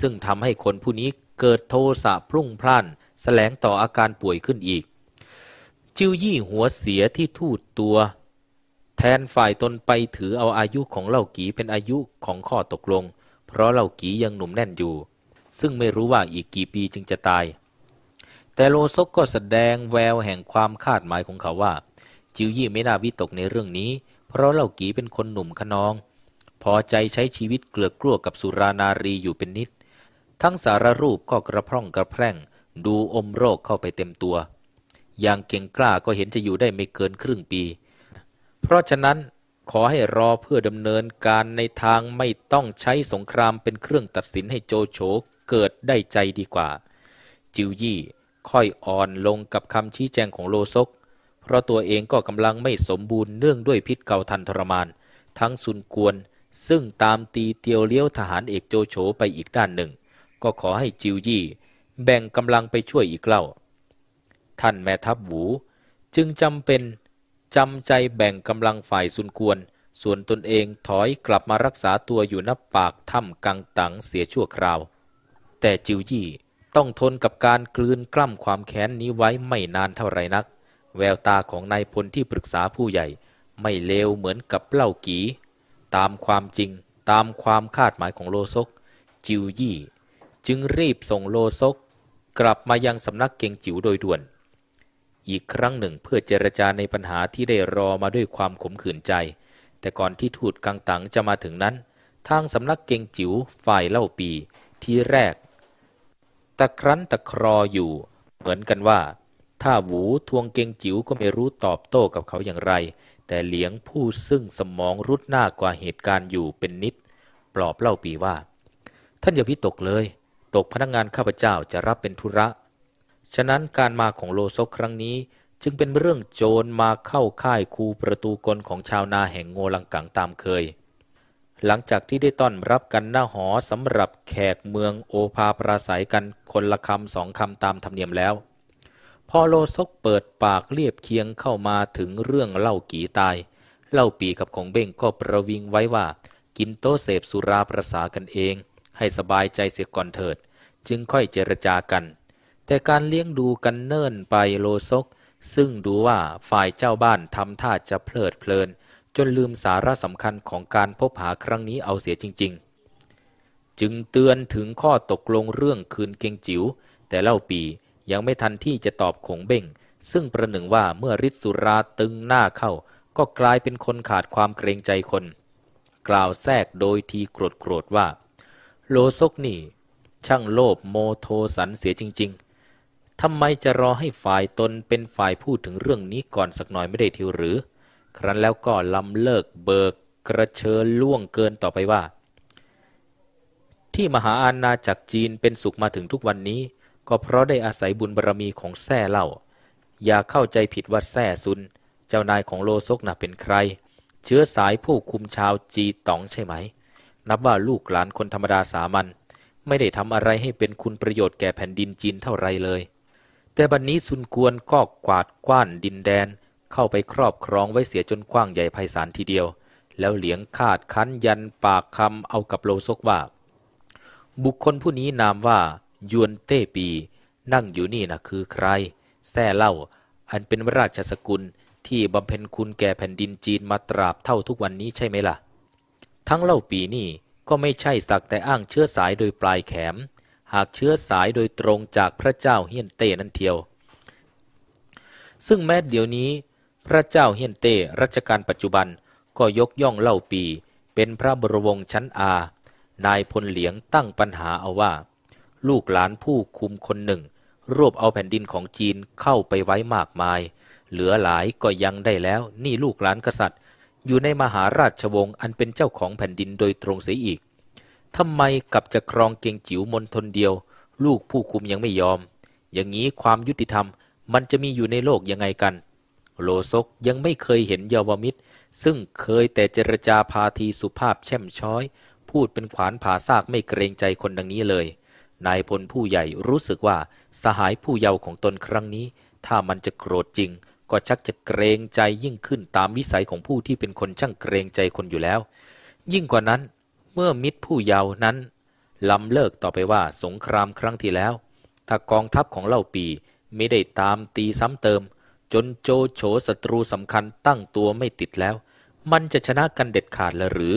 ซึ่งทำให้คนผู้นี้เกิดโทสะพรุ่งพล่าน แสลงต่ออาการป่วยขึ้นอีก จิวยี่หัวเสียที่ทูดตัว แทนฝ่ายตนไปถือเอาอายุของเหล่ากีเป็นอายุของข้อตกลง เพราะเหล่ากียังหนุ่มแน่นอยู่ ซึ่งไม่รู้ว่าอีกกี่ปีจึงจะตาย แต่โลซกก็แสดงแววแห่งความคาดหมายของเขาว่า จิวยี่ไม่น่าวิตกในเรื่องนี้เพราะเหล่ากีเป็นคนหนุ่มขนอง พอใจใช้ชีวิตเกลือกกลัวกับสุรานารีอยู่เป็นนิด ทั้งสารรูปก็กระพร่องกระแพร่งดูอมโรคเข้าไปเต็มตัวอย่างเก่งกล้าก็เห็นจะอยู่ได้ไม่เกินครึ่งปี เพราะฉะนั้นขอให้รอเพื่อดำเนินการในทางไม่ต้องใช้สงครามเป็นเครื่องตัดสินให้โจโฉเกิดได้ใจดีกว่า จิวยี่ค่อยอ่อนลงกับคำชี้แจงของโลซกเพราะตัวเองก็กำลังไม่สมบูรณ์เนื่องด้วยพิษเก่าทันทรมานทั้งซุนกวนซึ่งตามตีเตียวเลี้ยวทหารเอกโจโฉไปอีกด้านหนึ่ง ก็ขอให้จิวยี่ แบ่งกำลังไปช่วยอีกเล่า ท่านแม่ทัพหวูจึงจำเป็นจำใจแบ่งกำลังฝ่ายซุนกวนส่วนตนเองถอยกลับมารักษาตัวอยู่นับปากถ้ำกังตังเสียชั่วคราว แต่จิวยี่ต้องทนกับการกลืนกล้ำความแค้นนี้ไว้ไม่นานเท่าไรนักแววตาของนายพลที่ปรึกษาผู้ใหญ่ไม่เลวเหมือนกับเล่ากี ตามความจริงตามความคาดหมายของโลซก จิวยี่ จึงรีบส่งโลซก กลับมายังสำนักเกงจิ๋วโดยด่วน อีกครั้งหนึ่งเพื่อเจรจาในปัญหาที่ได้รอมาด้วยความขมขื่นใจ แต่ก่อนที่ทูตกังตังจะมาถึงนั้น ทางสำนักเกงจิ๋วฝ่ายเล่าปีที่แรก ตะครั้นตะครออยู่เหมือนกันว่าถ้าหวูทวงเกงจิ๋วก็ไม่รู้ตอบโต้กับเขาอย่างไร แต่เหลียงผู้ซึ่งสมองรุดหน้ากว่าเหตุการณ์อยู่เป็นนิด ปลอบเล่าปีว่า ท่านอย่าพิตกเลย ตกพนักงงานข้าพเจ้าจะรับเป็นธุระ ฉะนั้นการมาของโลซกครั้งนี้จึงเป็นเรื่องโจรมาเข้าค่ายคูประตูกลของชาวนาแห่งโงลังกังตามเคย หลังจากที่ได้ต้อนรับกันหน้าหอสำหรับแขกเมืองโอภาปราศัยกันคนละคำสองคำตามธรรมเนียมแล้วพอโลซกเปิดปากเรียบเคียงเข้ามาถึงเรื่องเล่ากี่ตาย เล่าปีกับของเบ้งก็ประวิงไว้ว่ากินโตเสพสุราประสากันเอง ให้สบายใจเสียก่อนเถิด จึงค่อยเจรจากัน แต่การเลี้ยงดูกันเนิ่นไปโลซก ซึ่งดูว่าฝ่ายเจ้าบ้านทำท่าจะเพลิดเพลิน จนลืมสาระสำคัญของการพบหาครั้งนี้เอาเสียจริง ๆ จึงเตือนถึงข้อตกลงเรื่องคืนเกงจิว๋วแต่เล่าปียังไม่ทันที่จะตอบขงเบ้ง ซึ่งประหนึ่งว่าเมื่อฤทธิ์สุราตึงหน้าเข้า ก็กลายเป็นคนขาดความเกรงใจคน กล่าวแทรกโดยทีโกรธโกรธว่า โลซกนี่ ช่างโลภโมโทสันเสียจริงๆ ทำไมจะรอให้ฝ่ายตนเป็นฝ่ายพูดถึงเรื่องนี้ก่อนสักหน่อยไม่ได้ทิวหรือ ครั้นแล้วก็ลำเลิกเบิกกระเชิญล่วงเกินต่อไปว่า ที่มหาอาณาจักรจีนเป็นสุขมาถึงทุกวันนี้ก็เพราะได้อาศัยบุญบารรมีของแท่เล่า อย่าเข้าใจผิดว่าแท่ซุน เจ้านายของโลซกน่ะเป็นใคร เชื้อสายผู้คุมชาวจีตองใช่ไหม นับว่าลูกหลานคนธรรมดาสามัญไม่ได้ทำอะไรให้เป็นคุณประโยชน์แก่แผ่นดินจีนเท่าไรเลย แต่บัดนนี้ซุนกวนก็กวาดกว้านดินแดน เข้าไปครอบครองไว้เสียจนกว้างใหญ่ไพศาลทีเดียว แล้วเหลียงคาดคั้นยันปากคำเอากับโลซกว่าบุคคลผู้นี้นามว่ายวนเต้ปี นั่งอยู่นี่นะคือใครแท่เล่าอันเป็นราชสกุลที่บำเพ็ญคุณแก่แผ่นดินจีนมาตราบเท่าทุกวันนี้ใช่ไหมละ่ะ ทั้งเล่าปีนี่ก็ไม่ใช่สักแต่อ้างเชื้อสายโดยปลายแขม หากเชื้อสายโดยตรงจากพระเจ้าเฮียนเต้นั่นเทียว ซึ่งแม้เดี๋ยวนี้ พระเจ้าเฮียนเต้รัชกาลปัจจุบันก็ยกย่องเล่าปีเป็นพระบรวงชั้นอา นายพลเหลียงตั้งปัญหาเอาว่าลูกหลานผู้คุมคนหนึ่ง รวบเอาแผ่นดินของจีนเข้าไปไว้มากมาย เหลือหลายก็ยังได้แล้วนี่ลูกหลานกษัตริย์ อยู่ในมหาราชวงศ์อันเป็นเจ้าของแผ่นดินโดยตรงเสียอีกทำไมกับจะครองเกงจิ๋วมนทนเดียว ลูกผู้คุมยังไม่ยอม อย่างนี้ความยุติธรรม มันจะมีอยู่ในโลกยังไงกัน โลซกยังไม่เคยเห็นเยาวมิตร ซึ่งเคยแต่เจรจาพาทีสุภาพแช่มช้อย พูดเป็นขวานผ่าซากไม่เกรงใจคนดังนี้เลยนายพลผู้ใหญ่รู้สึกว่า สหายผู้เยาว์ของตนครั้งนี้ ถ้ามันจะโกรธจริง ก็ชักจะเกรงใจยิ่งขึ้นตามวิสัยของผู้ที่เป็นคนช่างเกรงใจคนอยู่แล้ว ยิ่งกว่านั้นเมื่อมิตรผู้เยาว์นั้นลำเลิกต่อไปว่าสงครามครั้งที่แล้ว ถ้ากองทัพของเล่าปีไม่ได้ตามตีซ้ำเติม จนโจโฉศัตรูสำคัญตั้งตัวไม่ติดแล้ว มันจะชนะกันเด็ดขาดหรือ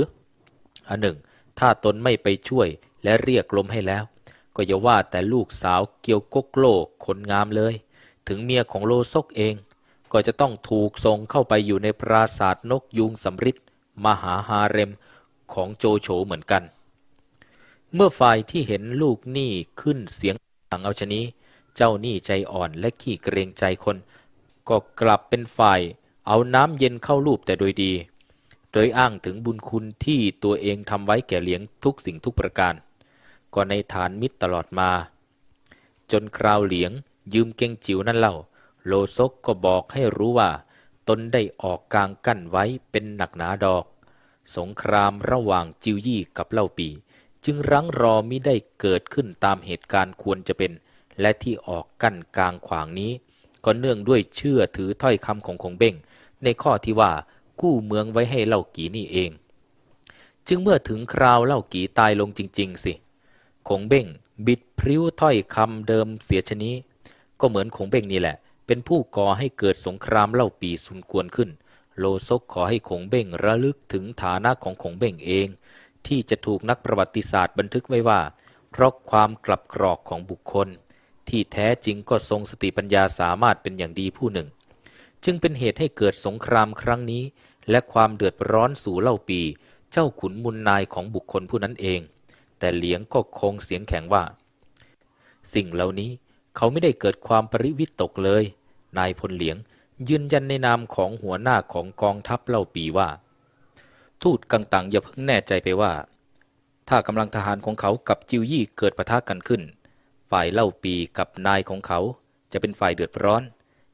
อันหนึ่ง ถ้าตนไม่ไปช่วยและเรียกลมให้แล้วก็อย่าว่าแต่ลูกสาวเกียวกกโลกคนงามเลย ถึงเมียของโลซกเอง ก็จะต้องถูกส่งเข้าไปอยู่ในปราสาทนกยุงสำริดมหาฮาเรมของโจโฉเหมือนกัน เมื่อฝ่ายที่เห็นลูกหนี้ขึ้นเสียงสังเอาชนี้ เจ้าหนี้ใจอ่อนและขี้เกรงใจคน ก็กลับเป็นฝ่ายเอาน้ำเย็นเข้ารูปแต่โดยดี โดยอ้างถึงบุญคุณที่ตัวเองทำไว้แก่เลี้ยงทุกสิ่งทุกประการก็ในฐานมิตรตลอดมา จนคราวเหลียง ยืมเก่งจิ๋วนั่นเล่า โลซกก็บอกให้รู้ว่า ตนได้ออกกลางกั้นไว้เป็นหนักหนาดอก สงครามระหว่างจิวยี่กับเล่าปีจึงรั้งรอมิได้เกิดขึ้นตามเหตุการณ์ควรจะเป็น และที่ออกกั้นกลางขวางนี้ก็เนื่องด้วยเชื่อถือถ้อยคำของคงเบ้งในข้อที่ว่า กู้เมืองไว้ให้เล่ากีนี่เอง จึงเมื่อถึงคราวเล่ากีตายลงจริง ๆ สิขงเบ้งบิดพริ้วถ้อยคำเดิมเสียชนี้ ก็เหมือนขงเบ้งนี่แหละ เป็นผู้ก่อให้เกิดสงครามเล่าปีสุนกวนขึ้น โลซกขอให้ขงเบ้งระลึกถึงฐานะของขงเบ้งเอง ที่จะถูกนักประวัติศาสตร์บันทึกไว้ว่า เพราะความกลับกรอกของบุคคล ที่แท้จริงก็ทรงสติปัญญาสามารถเป็นอย่างดีผู้หนึ่งจึงเป็นเหตุให้เกิดสงครามครั้งนี้ และความเดือดร้อนสู่เล่าปีเจ้าขุนมุนนายของบุคคลผู้นั้นเองแต่ เหลียงก็คงเสียงแข็งว่า สิ่งเหล่านี้เขาไม่ได้เกิดความปริวิตกเลย นายพลเหลียงยืนยันในนามของหัวหน้าของกองทัพเล่าปีว่า ทูตตังอย่าเพิ่งแน่ใจไปว่า ถ้ากำลังทหารของเขากับจิวยี่เกิดปะทะกันขึ้น ฝ่ายเล่าปีกับนายของเขา จะเป็นฝ่ายเดือดร้อน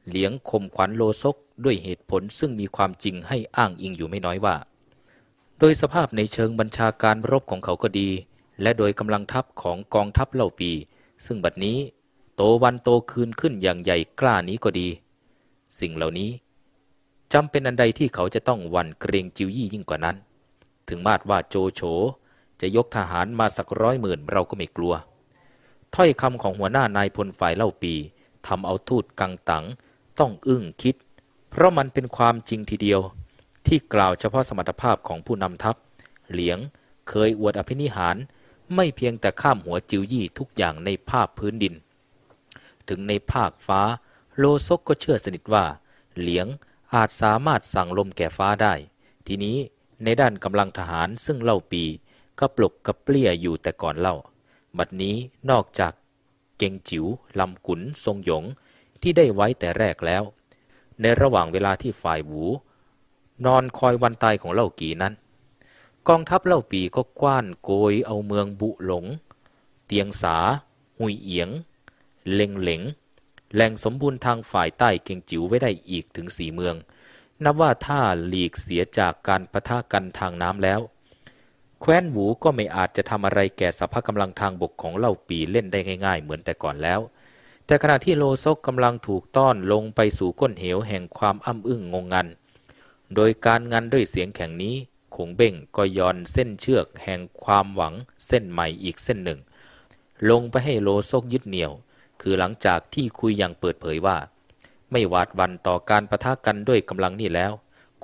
เหลียงคมขวัญโลซกด้วยเหตุผลซึ่งมีความจริงให้อ้างอิงอยู่ไม่น้อยว่า โดยสภาพในเชิงบัญชาการรบของเขาก็ดีและโดยกำลังทัพของกองทัพเหล่าปี ซึ่งบัดนี้โตวันโตคืนขึ้นอย่างใหญ่กล้านี้ก็ดี สิ่งเหล่านี้ จำเป็นอันใดที่เขาจะต้องวันเกรงจิวยี่ยิ่งกว่านั้น ถึงมาดว่าโจโฉจะยกทหารมาสักร้อยหมื่นเราก็ไม่กลัว ถ้อยคำของหัวหน้านายพลฝ่ายเล่าปีทำเอาทูตกังตังต้องอึ้งคิด เพราะมันเป็นความจริงทีเดียวที่กล่าวเฉพาะสมรรถภาพของผู้นำทัพเหลียงเคยอวดอภินิหารไม่เพียงแต่ข้ามหัวจิวยี่ทุกอย่างในภาพพื้นดิน ถึงในภาคฟ้าโลซกก็เชื่อสนิทว่า เหลียงอาจสามารถสั่งลมแก่ฟ้าได้ ทีนี้ในด้านกำลังทหารซึ่งเล่าปีก็ปลกกระเปลี้ยอยู่แต่ก่อนเล่า บัดนี้นอกจากเก่งจิว๋วลำกุนทรงหยงที่ได้ไว้แต่แรกแล้ว ในระหว่างเวลาที่ฝ่ายหูนอนคอยวันตายของเล่ากีนั้นกองทัพเล่าปีก็กว้านโกยเอาเมืองบุหลง เตียงสาหุยเอียงเล็งเหลงแหล่งสมบูรณ์ทางฝ่ายใต้เก่งจิ๋วไว้ได้อีกถึงสี่เมือง นับว่าถ้าหลีกเสียจากการประทะกันทางน้ำแล้ว แคว้นหูก็ไม่อาจจะทำอะไรแก่สภากำลังทางบกของเล่าปีเล่นได้ง่าย ๆ เหมือนแต่ก่อนแล้ว แต่ขณะที่โลซกกำลังถูกต้อนลงไปสู่ก้นเหวแห่งความอ้ำอึ้งงงงัน โดยการงันด้วยเสียงแข็งนี้ขงเบ้งก็ย้อนเส้นเชือก แห่งความหวังเส้นใหม่อีกเส้นหนึ่ง ลงไปให้โลโซกยึดเหนี่ยว คือหลังจากที่คุยอย่างเปิดเผยว่า ไม่หวาดวันต่อการประทะกันด้วยกำลังนี่แล้ว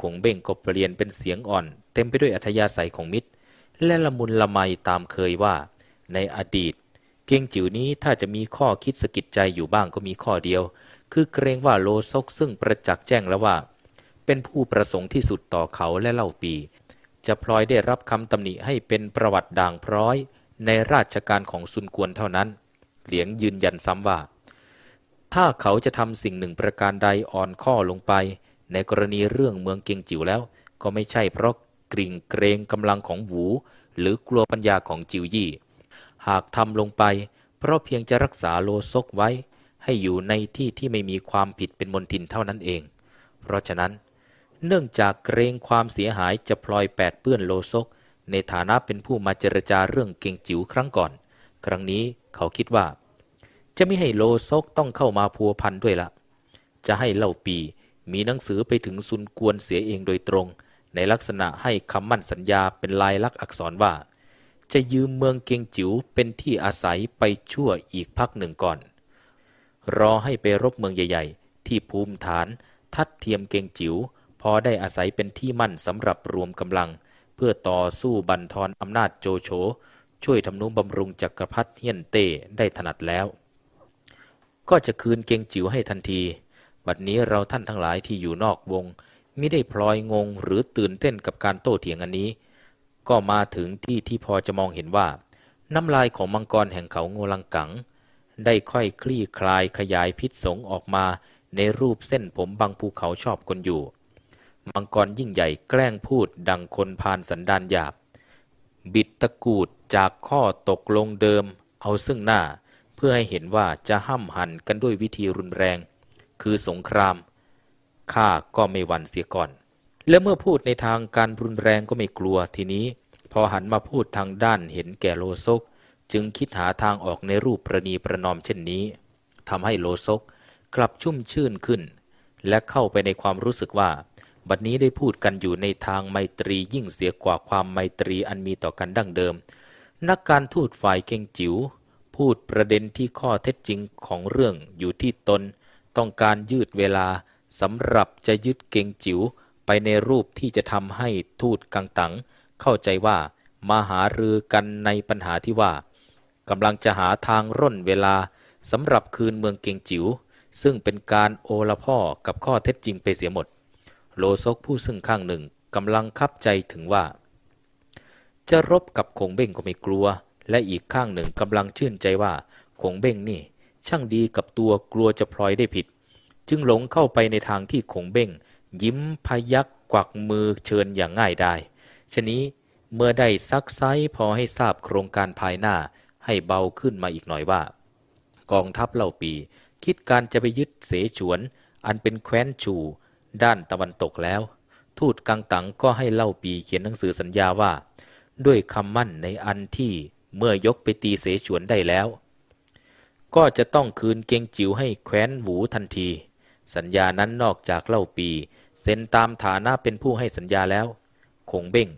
ขงเบ้งก็เปลี่ยนเป็นเสียงอ่อนเต็มไปด้วยอัธยาศัยของมิตร และละมุนละไมตามเคยว่า ในอดีต เกียงจิ๋วนี้ถ้าจะมีข้อคิดสะกิดใจอยู่บ้างก็มีข้อเดียว คือเกรงว่าโลซกซึ่งประจักษ์แจ้งแล้วว่า เป็นผู้ประสงค์ที่สุดต่อเขาและเล่าปีจะพลอยได้รับคำตำหนิให้เป็นประวัติด่างพร้อยในราชการของซุนกวนเท่านั้น เหลียงยืนยันซ้ำว่า ถ้าเขาจะทำสิ่งหนึ่งประการใดอ่อนข้อลงไป ในกรณีเรื่องเมืองเกียงจิ๋วแล้ว ก็ไม่ใช่เพราะกริ่งเกรงกำลังของหู หรือกลัวปัญญาของจิวยี่ หากทำลงไป เพราะเพียงจะรักษาโลซกไว้ ให้อยู่ในที่ที่ไม่มีความผิดเป็นมนทินเท่านั้นเอง เพราะฉะนั้นเนื่องจากเกรงความเสียหายจะพลอยแปดเปื้อนโลซก ในฐานะเป็นผู้มาเจรจาเรื่องเก่งจิ๋วครั้งก่อน ครั้งนี้เขาคิดว่า จะไม่ให้โลซกต้องเข้ามาพัวพันด้วยละ จะให้เล่าปีมีหนังสือไปถึงซุนกวนเสียเองโดยตรง ในลักษณะให้คำมั่นสัญญาเป็นลายลักษณ์อักษรว่า จะยืมเมืองเกงจิ๋วเป็นที่อาศัยไปชั่วอีกพักหนึ่งก่อน รอให้ไปรบเมืองใหญ่ ๆ ที่ภูมิฐาน ทัดเทียมเกงจิ๋วพอได้อาศัยเป็นที่มั่นสำหรับรวมกำลัง เพื่อต่อสู้บันทอนอำนาจโจโฉช่วยทำนุบำรุงจักรพรรดิเฮียนเต้ได้ถนัดแล้ว ก็จะคืนเกงจิ๋วให้ทันทีบัดนี้เราท่านทั้งหลายที่อยู่นอกวง ไม่ได้พลอยงงหรือตื่นเต้นกับการโต้เถียงอันนี้ ก็มาถึงที่ที่พอจะมองเห็นว่าน้ำลายของมังกรแห่งเขาโงลังกัง ได้ค่อยคลี่คลายขยายพิษสงออกมาในรูปเส้นผมบางภูเขาชอบกนอยู่มังกรยิ่งใหญ่แกล้งพูดดังคนพานสันดานหยาบบิดตะกูดจากข้อตกลงเดิม เอาซึ่งหน้าเพื่อให้เห็นว่าจะห้ำหันกันด้วยวิธีรุนแรง คือสงครามข้าก็ไม่หวั่นเสียก่อน และเมื่อพูดในทางการรุนแรงก็ไม่กลัวทีนี้ พอหันมาพูดทางด้านเห็นแก่โลซกจึงคิดหาทางออกในรูปประนีประนอมเช่นนี้ทำให้โลซกกลับชุ่มชื่นขึ้น และเข้าไปในความรู้สึกว่าบัดนี้ได้พูดกันอยู่ในทางไมตรียิ่งเสียกว่าความไมตรีอันมีต่อกันดั้งเดิม นักการทูตฝ่ายเก่งจิ๋วพูดประเด็นที่ข้อเท็จจริงของเรื่องอยู่ที่ตนต้องการยืดเวลาสำหรับจะยึดเก่งจิ๋วไปในรูปที่จะทำให้ทูตกังตังเข้าใจว่ามาหารือกันในปัญหาที่ว่ากำลังจะหาทางร่นเวลาสำหรับคืนเมืองเก่งจิ๋วซึ่งเป็นการโอละพ่อกับข้อเท็จจริงไปเสียหมดโลโซกผู้ซึ่งข้างหนึ่งกำลังคับใจถึงว่า จะรบกับคงเบ้งก็ไม่กลัว และอีกข้างหนึ่งกำลังชื่นใจว่าคงเบ้งนี่ ช่างดีกับตัวกลัวจะพลอยได้ผิด จึงหลงเข้าไปในทางที่คงเบ้งยิ้มพยักกวักมือเชิญอย่างง่ายได้ชนี้เมื่อได้ซักไซพอให้ทราบโครงการภายหน้าให้เบาขึ้นมาอีกหน่อยว่า กองทัพเหล่าปี คิดการจะไปยึดเสฉวน อันเป็นแคว้นชูด้านตะวันตกแล้ว ทูตกังตังก็ให้เล่าปีเขียนหนังสือสัญญาว่า ด้วยคำมั่นในอันที่เมื่อยกไปตีเสฉวนได้แล้ว ก็จะต้องคืนเกงจิ๋วให้แคว้นหูทันที สัญญานั้นนอกจากเล่าปีเซ็นตามฐานะเป็นผู้ให้สัญญาแล้ว คงเบ้ง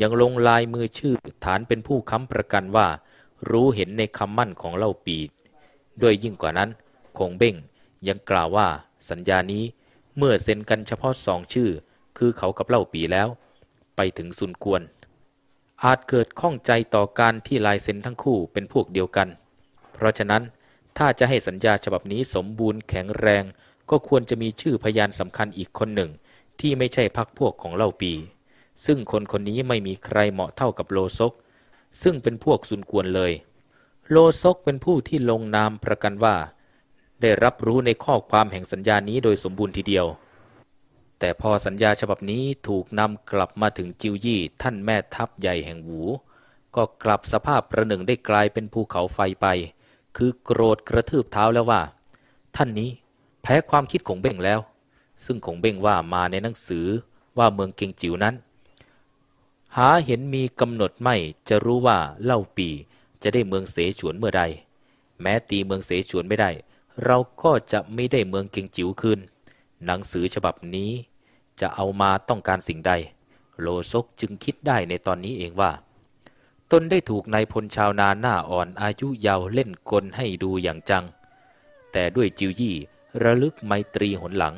ยังลงลายมือชื่อฐานเป็นผู้ค้ำประกันว่า รู้เห็นในคำมั่นของเล่าปีด้วยยิ่งกว่านั้น คงเบ้งยังกล่าวว่าสัญญานี้เมื่อเซ็นกันเฉพาะสองชื่อ คือเขากับเล่าปีแล้ว ไปถึงสุนกวนอาจเกิดข้องใจต่อการที่ลายเซ็นทั้งคู่เป็นพวกเดียวกัน เพราะฉะนั้นถ้าจะให้สัญญาฉบับนี้สมบูรณ์แข็งแรงก็ควรจะมีชื่อพยานสำคัญอีกคนหนึ่งที่ไม่ใช่พักพวกของเล่าปี ซึ่งคนคนนี้ไม่มีใครเหมาะเท่ากับโลซก ซึ่งเป็นพวกสุนกวนเลย โลซกเป็นผู้ที่ลงนามประกันว่าได้รับรู้ในข้อความแห่งสัญญานี้โดยสมบูรณ์ทีเดียว แต่พอสัญญาฉบับนี้ถูกนำกลับมาถึงจิวยี่ท่านแม่ทัพใหญ่แห่งหู ก็กลับสภาพประหนึ่งได้กลายเป็นภูเขาไฟไป คือโกรธกระทืบเท้าแล้วว่า ท่านนี้แพ้ความคิดของเบ้งแล้ว ซึ่งของเบ้งว่ามาในหนังสือว่าเมืองเกิงจิ๋วนั้น หาเห็นมีกำหนดไม่จะรู้ว่าเล่าปีจะได้เมืองเสฉวนเมื่อใด แม้ตีเมืองเสฉวนไม่ได้เราก็จะไม่ได้เมืองเก่งจิ๋วคืนหนังสือฉบับนี้ จะเอามาต้องการสิ่งใด โลซกจึงคิดได้ในตอนนี้เองว่าตนได้ถูกนายพลชาวนาหน้าอ่อนอายุยาวเล่นกลให้ดูอย่างจัง แต่ด้วยจิวยี่ระลึกไมตรีหนหลัง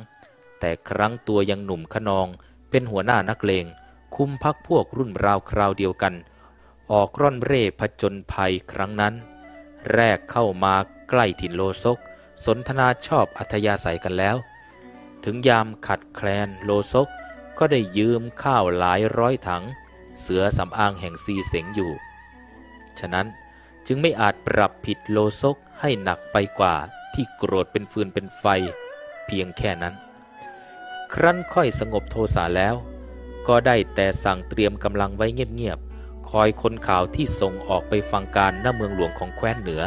แต่ครั้งตัวยังหนุ่มขนองเป็นหัวหน้านักเลง คุมพักพวกรุ่นราวคราวเดียวกัน ออกร่อนเร่ผจญภัยครั้งนั้น แรกเข้ามาใกล้ถิ่นโลซกสนทนาชอบอัธยาศัยกันแล้ว ถึงยามขัดแคลนโลซกก็ได้ยืมข้าวหลายร้อยถัง เสือสำอางแห่งซีเสงอยู่ ฉะนั้นจึงไม่อาจปรับผิดโลซกให้หนักไปกว่าที่โกรธเป็นฟืนเป็นไฟ เพียงแค่นั้น ครั้นค่อยสงบโทสะแล้ว ก็ได้แต่สั่งเตรียมกำลังไว้เงียบๆคอยคนข่าวที่ส่งออกไปฟังการหน้าเมืองหลวงของแคว้นเหนือ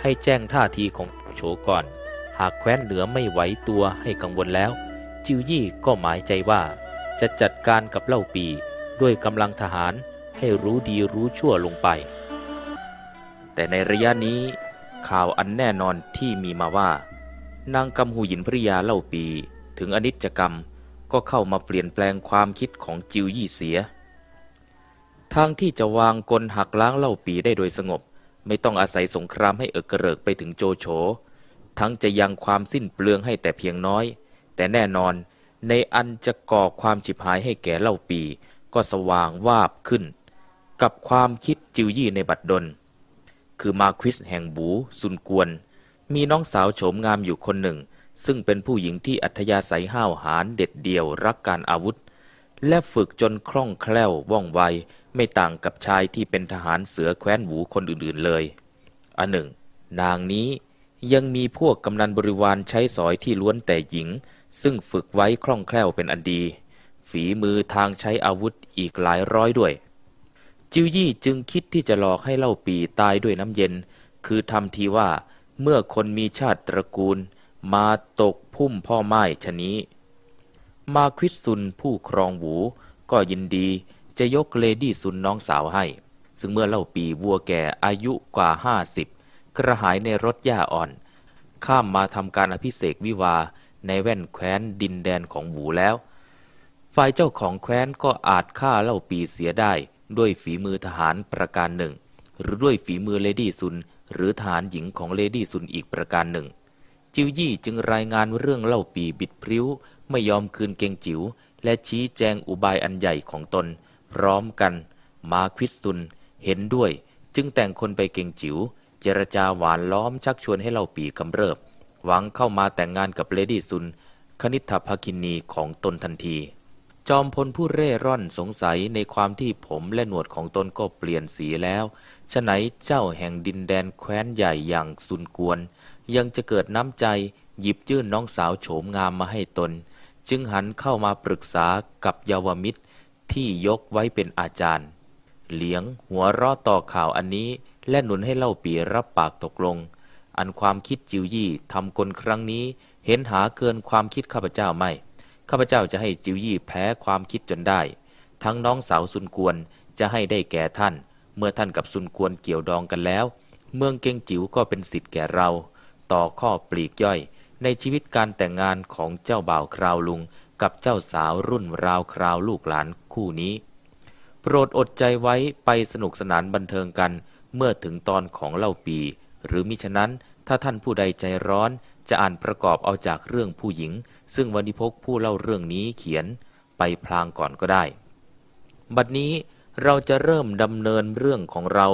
ให้แจ้งท่าทีของโฉก่อนหากแคว้นเหนือไม่ไหวตัวให้กังวลแล้ว จิวยี่ก็หมายใจว่า จะจัดการกับเล่าปีด้วยกำลังทหารให้รู้ดีรู้ชั่วลงไป แต่ในระยะนี้ข่าวอันแน่นอนที่มีมาว่า นางกำหูหยินภริยาเล่าปี ถึงอนิจกรรมก็เข้ามาเปลี่ยนแปลงความคิดของจิวยี่เสีย ทางที่จะวางกลหักล้างเล่าปีได้โดยสงบ ไม่ต้องอาศัยสงครามให้เอกเกริกไปถึงโจโฉทั้งจะยังความสิ้นเปลืองให้แต่เพียงน้อย แต่แน่นอนในอันจะก่อความฉิบหายให้แก่เล่าปี ก็สว่างวาบขึ้น กับความคิดจิวยี่ในบัดดล คือมาควิสแห่งบูซุนกวนมีน้องสาวโฉมงามอยู่คนหนึ่ง ซึ่งเป็นผู้หญิงที่อัธยาศัยห้าวหาญเด็ดเดี่ยวรักการอาวุธ และฝึกจนคล่องแคล่วว่องไวไม่ต่างกับชายที่เป็นทหารเสือแคว้นหูคนอื่น ๆเลยอันหนึ่ง นางนี้ยังมีพวกกำนันบริวารใช้สอยที่ล้วนแต่หญิง ซึ่งฝึกไว้คล่องแคล่วเป็นอันดี ฝีมือทางใช้อาวุธอีกหลายร้อยด้วย จิวยี่จึงคิดที่จะหลอกให้เล่าปีตายด้วยน้ำเย็น คือทำทีว่าเมื่อคนมีชาติตระกูล มาตกพุ่มพ่อไม้ชนี้ มาควิดซุนผู้ครองหูก็ยินดีจะยกเลดี้ซุนน้องสาวให้ ซึ่งเมื่อเล่าปีวัวแก่อายุกว่าห้าสิบกระหายในรถหญ้าอ่อน ข้ามมาทำการอภิเษกวิวาในแว่นแคว้นดินแดนของหูแล้ว ฝ่ายเจ้าของแคว้นก็อาจฆ่าเล่าปีเสียได้ด้วยฝีมือทหารประการหนึ่ง หรือด้วยฝีมือเลดี้ซุน หรือทหารหญิงของเลดี้ซุนอีกประการหนึ่ง จิวยี่จึงรายงานเรื่องเล่าปีบิดพริ้ว ไม่ยอมคืนเกงจิ๋วและชี้แจงอุบายอันใหญ่ของตน พร้อมกัน มาควิดซุนเห็นด้วย จึงแต่งคนไปเกงจิ๋วเจรจาหวานล้อมชักชวนให้เล่าปีกำเริบ หวังเข้ามาแต่งงานกับเลดี้ซุน คณิธภคินีของตนทันที จอมพลผู้เร่ร่อนสงสัยในความที่ผมและหนวดของตนก็เปลี่ยนสีแล้วฉะไหนเจ้าแห่งดินแดนแคว้นใหญ่อย่างซุนกวนยังจะเกิดน้ำใจหยิบยื่นน้องสาวโฉมงามมาให้ตน จึงหันเข้ามาปรึกษากับเยาวมิตรที่ยกไว้เป็นอาจารย์ เหลียงหัวรอดต่อข่าวอันนี้และหนุนให้เล่าปีรับปากตกลง อันความคิดจิวยี่ทำกลครั้งนี้ เห็นหาเกินความคิดข้าพเจ้าไม่ข้าพเจ้าจะให้จิวยี่แพ้ความคิดจนได้ ทั้งน้องสาวซุนกวนจะให้ได้แก่ท่าน เมื่อท่านกับซุนกวนเกี่ยวดองกันแล้ว เมืองเก่งจิ๋วก็เป็นสิทธิ์แก่เรา ต่อข้อปลีกย่อย ในชีวิตการแต่งงานของเจ้าบ่าวคราวลุงกับเจ้าสาวรุ่นราวคราวลูกหลานคู่นี้ โปรดอดใจไว้ไปสนุกสนานบันเทิงกันเมื่อถึงตอนของเล่าปี หรือมิฉะนั้นถ้าท่านผู้ใดใจร้อนจะอ่านประกอบเอาจากเรื่องผู้หญิง ซึ่งวันิพกผู้เล่าเรื่องนี้เขียนไปพลางก่อนก็ได้ บัดนี้เราจะเริ่มดำเนินเรื่องของเรา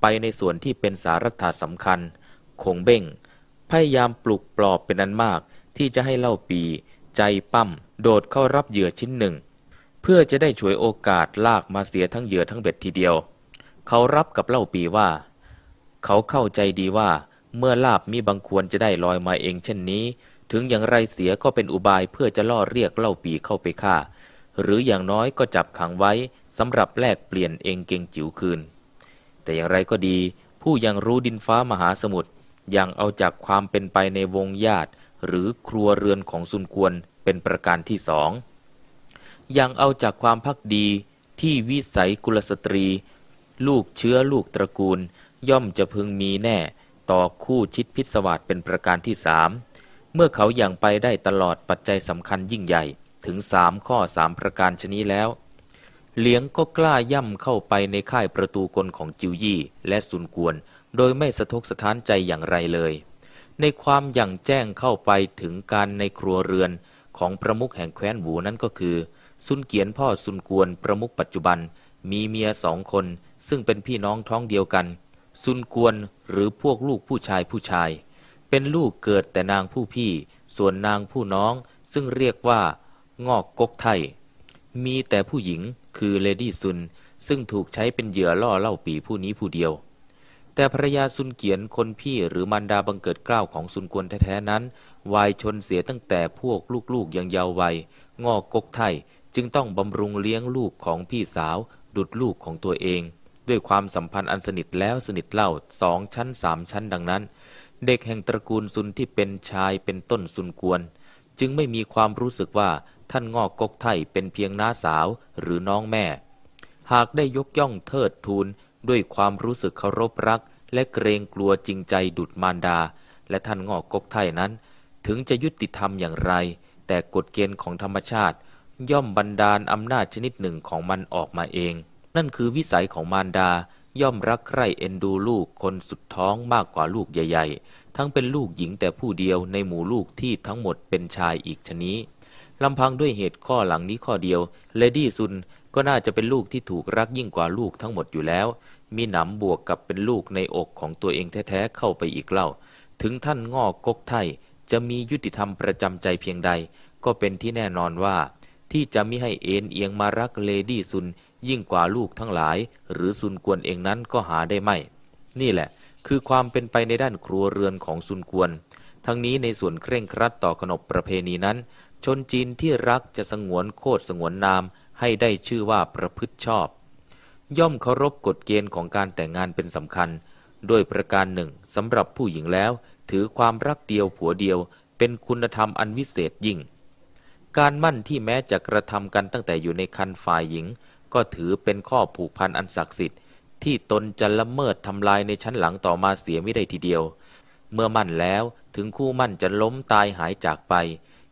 ไปในส่วนที่เป็นสาระสำคัญคงเบ้งพยายามปลุกปลอบเป็นอันมาก ที่จะให้เล่าปี ใจปั้มโดดเข้ารับเหยื่อชิ้นหนึ่ง เพื่อจะได้ฉวยโอกาสลากมาเสียทั้งเหยื่อทั้งเบ็ดทีเดียวเขารับกับเล่าปีว่า เขาเข้าใจดีว่าเมื่อลาบมีบางควรจะได้ลอยมาเอง เช่นนี้ ถึงอย่างไรเสียก็เป็นอุบายเพื่อจะล่อเรียกเล่าปีเข้าไปฆ่า หรืออย่างน้อยก็จับขังไว้สำหรับแลกเปลี่ยนเองเก่งจิ๋วคืนแต่อย่างไรก็ดี ผู้ยังรู้ดินฟ้ามหาสมุทรยังเอาจากความเป็นไปในวงญาติหรือครัวเรือนของสุนควรเป็นประการที่สองยังเอาจากความพักดีที่วิสัยกุลสตรีลูกเชื้อลูกตระกูลย่อมจะพึงมีแน่ ต่อคู่ชิดพิศวาสเป็นประการที่สามเมื่อเขาอย่างไปได้ตลอดปัจจัยสำคัญยิ่งใหญ่ถึงสามข้อสามประการชนี้แล้ว เหลียงก็กล้าย่ำเข้าไปในค่ายประตูกลของจิวยี่และสุนกวนโดยไม่สะทกสะท้านใจอย่างไรเลย ในความอย่างแจ้งเข้าไปถึงการในครัวเรือนของประมุขแห่งแคว้นหูนั้นก็คือสุนเกียนพ่อสุนกวนประมุขปัจจุบัน มีเมียสองคนซึ่งเป็นพี่น้องท้องเดียวกัน ซุนกวนหรือพวกลูกผู้ชายผู้ชาย เป็นลูกเกิดแต่นางผู้พี่ ส่วนนางผู้น้องซึ่งเรียกว่างอกกกไทยมีแต่ผู้หญิงคือเลดี้ซุน ซึ่งถูกใช้เป็นเหยื่อล่อเล่าปีผู้นี้ผู้เดียว แต่ภรยาซุนเกียนคนพี่หรือมารดาบังเกิดกล้าวของซุนกวนแท้ๆนั้นวายชนเสียตั้งแต่พวกลูกๆยังเยาว์วัยงอกกกไทยจึงต้องบำรุงเลี้ยงลูกของพี่สาว ดุดลูกของตัวเองด้วยความสัมพันธ์อันสนิทแล้วสนิทเล่าสองชั้นสามชั้น ดังนั้น เด็กแห่งตระกูลซุนที่เป็นชายเป็นต้นซุนกวนจึงไม่มีความรู้สึกว่าท่านงอกกกไทเป็นเพียงน้าสาวหรือน้องแม่ หากได้ยกย่องเทิดทูน ด้วยความรู้สึกเคารพรัก และเกรงกลัวจริงใจดุดมารดา และท่านงอกกกไทนั้น ถึงจะยุติธรรมอย่างไร แต่กฎเกณฑ์ของธรรมชาติ ย่อมบันดาลอำนาจชนิดหนึ่งของมันออกมาเองนั่นคือวิสัยของมารดา ย่อมรักใคร่เอ็นดูลูกคนสุดท้องมากกว่าลูกใหญ่ ๆ ทั้งเป็นลูกหญิงแต่ผู้เดียวในหมู่ลูกที่ทั้งหมดเป็นชายอีกชนี้ ลำพังด้วยเหตุข้อหลังนี้ข้อเดียว เลดี้ซุนก็น่าจะเป็นลูกที่ถูกรักยิ่งกว่าลูกทั้งหมดอยู่แล้ว มีหนำบวกกับเป็นลูกในอกของตัวเองแท้ๆเข้าไปอีกเล่า ถึงท่านงอกกกไทยจะมียุติธรรมประจำใจเพียงใด ก็เป็นที่แน่นอนว่า ที่จะมิให้เอ็นเอียงมารักเลดี้ซุนยิ่งกว่าลูกทั้งหลายหรือซุนกวนเองนั้นก็หาได้ไม่ นี่แหละคือความเป็นไปในด้านครัวเรือนของซุนกวน ทั้งนี้ในส่วนเคร่งครัดต่อขนบประเพณีนั้น ชนจีนที่รักจะสงวนโคดสงวนนามให้ได้ชื่อว่าประพฤติชอบ ย่อมเคารพกฎเกณฑ์ของการแต่งงานเป็นสำคัญ โดยประการหนึ่งสำหรับผู้หญิงแล้ว ถือความรักเดียวผัวเดียวเป็นคุณธรรมอันวิเศษยิ่ง การมั่นที่แม้จะกระทำกันตั้งแต่อยู่ในคันฝ่ายหญิงก็ถือเป็นข้อผูกพันอันศักดิ์สิทธิ์ที่ตนจะละเมิดทำลายในชั้นหลังต่อมาเสียไม่ได้ทีเดียว เมื่อมั่นแล้วถึงคู่มั่นจะล้มตายหายจากไป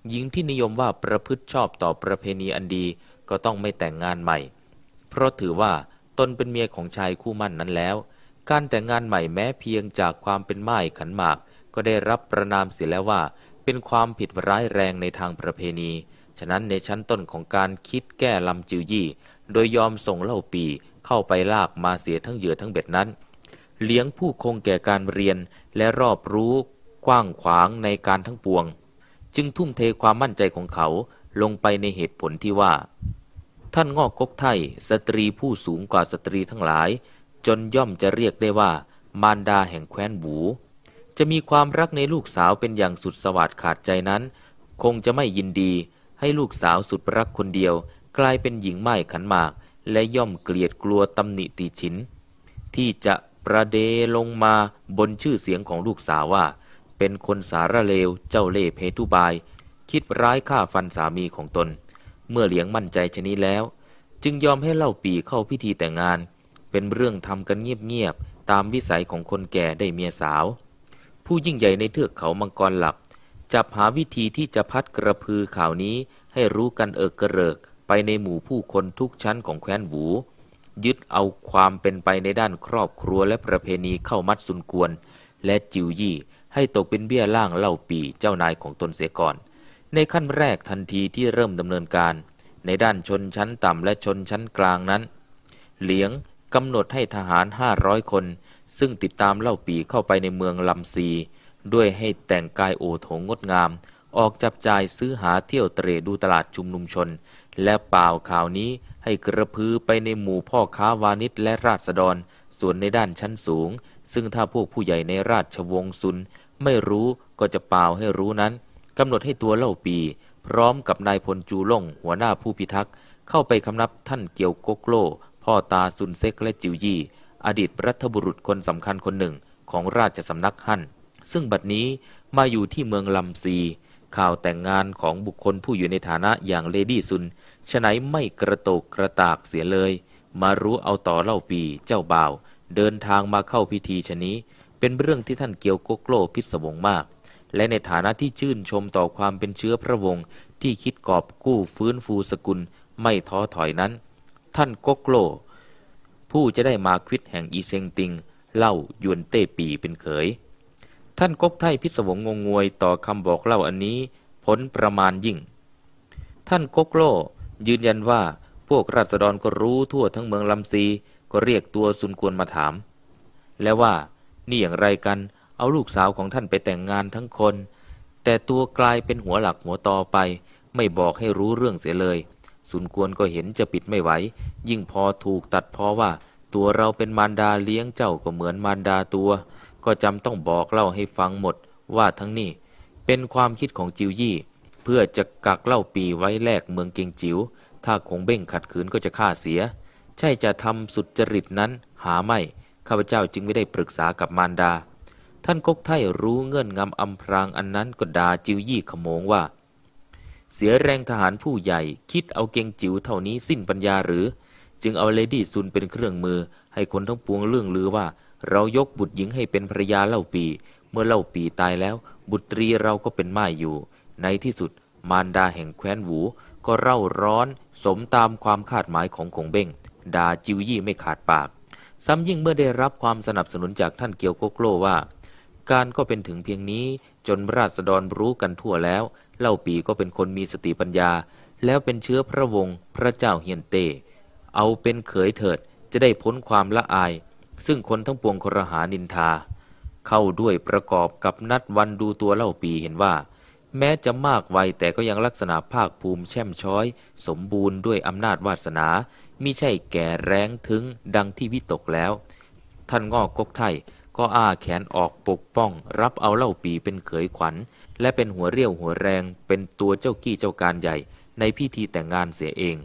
หญิงที่นิยมว่าประพฤติชอบต่อประเพณีอันดีก็ต้องไม่แต่งงานใหม่ เพราะถือว่า ตนเป็นเมียของชายคู่มั่นนั้นแล้ว การแต่งงานใหม่แม้เพียงจากความเป็นไม้ขันหมาก ก็ได้รับประนามเสียแล้วว่า เป็นความผิดร้ายแรงในทางประเพณี ฉะนั้นในชั้นต้นของการคิดแก้ลำจิวยี่โดยยอมส่งเล่าปีเข้าไปลากมาเสียทั้งเหยื่อทั้งเบ็ดนั้น เลี้ยงผู้คงแก่การเรียนและรอบรู้กว้างขวางในการทั้งปวง จึงทุ่มเทความมั่นใจของเขาลงไปในเหตุผลที่ว่า ท่านงอกกกไทยสตรีผู้สูงกว่าสตรีทั้งหลาย จนย่อมจะเรียกได้ว่า มารดาแห่งแคว้นบู จะมีความรักในลูกสาวเป็นอย่างสุดสวัสดขาดใจนั้น คงจะไม่ยินดีให้ลูกสาวสุดรักคนเดียวกลายเป็นหญิงไม้ขันหมาก และย่อมเกลียดกลัวตำหนิติฉิน ที่จะประเดลงมาบนชื่อเสียงของลูกสาวว่า เป็นคนสารเลวเจ้าเล่เพทุบาย คิดร้ายฆ่าฟันสามีของตน เมื่อเลี้ยงมั่นใจชนี้แล้ว จึงยอมให้เล่าปีเข้าพิธีแต่งงาน เป็นเรื่องทำกันเงียบๆตามวิสัยของคนแก่ได้เมียสาว ผู้ยิ่งใหญ่ในเทือกเขามังกรหลับจับหาวิธีที่จะพัดกระพือข่าวนี้ ให้รู้กันเอิกกระเริกไปในหมู่ผู้คนทุกชั้นของแคว้นหวูยึดเอาความเป็นไปในด้านครอบครัวและประเพณีเข้ามัดสุนกวนและจิวยี่ให้ตกเป็นเบี้ยล่างเล่าปีเจ้านายของตนเสียก่อน ในขั้นแรกทันทีที่เริ่มดำเนินการ ในด้านชนชั้นต่ำและชนชั้นกลางนั้น เหลียงกำหนดให้ทหาร 500 คน ซึ่งติดตามเล่าปีเข้าไปในเมืองลำซี ด้วยให้แต่งกายโอโถงงดงาม ออกจับจ่ายซื้อหาเที่ยวเตรดูตลาดชุมนุมชนและเป่าข่าวนี้ให้กระพือไปในหมู่พ่อค้าวานิชและราษฎรส่วนในด้านชั้นสูง ซึ่งถ้าพวกผู้ใหญ่ในราชวงศ์ซุน ไม่รู้ก็จะเป่าให้รู้นั้นกำหนดให้ตัวเล่าปี พร้อมกับนายพลจูล่ง หัวหน้าผู้พิทักษ์ เข้าไปคำนับท่านเกียวกกโลพ่อตาซุนเซกและจิวยี่ อดีตรัฐบุรุษคนสำคัญคนหนึ่งของราชสำนักฮั่นซึ่งบัดนี้มาอยู่ที่เมืองลำซีข่าวแต่งงานของบุคคลผู้อยู่ในฐานะอย่างเลดี้ซุนฉนไหนไม่กระโตกกระตากเสียเลย มารู้เอาต่อเล่าปีเจ้าบ่าว เดินทางมาเข้าพิธีชนี้เป็นเรื่องที่ท่านเกียวโกโกลพิศวงมาก และในฐานะที่ชื่นชมต่อความเป็นเชื้อพระวงศ์ที่คิดกอบกู้ฟื้นฟูสกุลไม่ท้อถอยนั้น ท่านโกโกลผู้จะได้มาควิดแห่งอีเซงติงเล่ายวนเต้ปีเป็นเขยท่านกกไทยพิศวงงงงวยต่อคำบอกเล่าอันนี้ ผลประมาณยิ่ง ท่านกกโลยืนยันว่าพวกราษฎรก็รู้ทั่วทั้งเมืองลำซีก็เรียกตัวสุนกวนมาถาม แล้วว่า นี่อย่างไรกันเอาลูกสาวของท่านไปแต่งงานทั้งคน แต่ตัวกลายเป็นหัวหลักหัวต่อไป ไม่บอกให้รู้เรื่องเสียเลยสุนกวนก็เห็นจะปิดไม่ไหว ยิ่งพอถูกตัดพอว่า ตัวเราเป็นมารดาเลี้ยงเจ้าก็เหมือนมารดาตัวก็จำต้องบอกเล่าให้ฟังหมดว่าทั้งนี้เป็นความคิดของจิวยี่ เพื่อจะกักเล่าปีไว้แลกเมืองเกียงจิว๋วถ้าคงเบ่งขัดขืนก็จะฆ่าเสีย ใช่จะทำสุดจริตนั้นหาไม่ข้าพเจ้าจึงไม่ได้ปรึกษากับมารดา ท่านกกไทรู้เงื่อนงำอำพรางอันนั้นก็ด่าจิวยี่ขโมงว่า เสียแรงทหารผู้ใหญ่คิดเอาเกียงจิ๋วเท่านี้สิ้นปัญญาหรือ จึงเอาเลดี้ซุนเป็นเครื่องมือให้คนทั้งปวงเรื่องลือว่าเรายกบุตรหญิงให้เป็นภรยาเล่าปี เมื่อเล่าปีตายแล้ว บุตรีเราก็เป็นม่ายอยู่ ในที่สุดมารดาแห่งแคว้นหู ก็เร่าร้อนสมตามความคาดหมายของคงเบ้งด่าจิวยี่ไม่ขาดปาก ซ้ำยิ่งเมื่อได้รับความสนับสนุนจากท่านเกียวโกโกลว่า การก็เป็นถึงเพียงนี้จนราษฎรรู้กันทั่วแล้ว เล่าปีก็เป็นคนมีสติปัญญา แล้วเป็นเชื้อพระวงศ์พระเจ้าเฮียนเต เอาเป็นเขยเถิด จะได้พ้นความละอายซึ่งคนทั้งปวงครหานินทา เข้าด้วยประกอบกับนัดวันดูตัวเล่าปีเห็นว่า แม้จะมากวัยแต่ก็ยังลักษณะภาคภูมิแช่มช้อย สมบูรณ์ด้วยอำนาจวาสนามิใช่แก่แรงถึงดังที่วิตกแล้ว ท่านงอกกกไทยก็อ้าแขนออกปกป้อง รับเอาเล่าปีเป็นเขยขวัญ และเป็นหัวเรี่ยวหัวแรงเป็นตัวเจ้ากี้เจ้าการใหญ่ในพิธีแต่งงานเสียเอง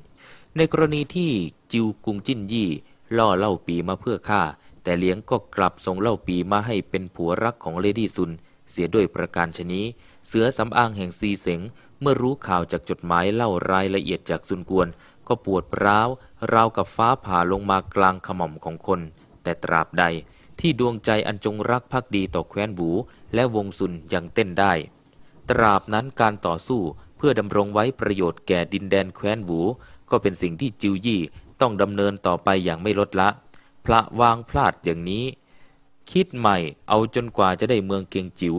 ในกรณีที่จิวกุงจิ้นยี่ล่อเล่าปีมาเพื่อฆ่า แต่เลี้ยงก็กลับส่งเล่าปีมาให้เป็นผัวรักของเลดี้ซุน เสียด้วยประการชนี้ เสือสำอางแห่งซีเสงเมื่อรู้ข่าวจากจดหมายเล่ารายละเอียดจากซุนกวนก็ปวดร้าว ราวกับฟ้าผ่าลงมากลางขม่อมของคน แต่ตราบใดที่ดวงใจอันจงรักภักดีต่อแคว้นบูและวงซุนยังเต้นได้ตราบนั้นการต่อสู้เพื่อดำรงไว้ประโยชน์แก่ดินแดนแคว้นบูก็เป็นสิ่งที่จิวยี่ต้องดำเนินต่อไปอย่างไม่ลดละ พระวางพลาดอย่างนี้ คิดใหม่เอาจนกว่าจะได้เมืองเกียงจิว๋ว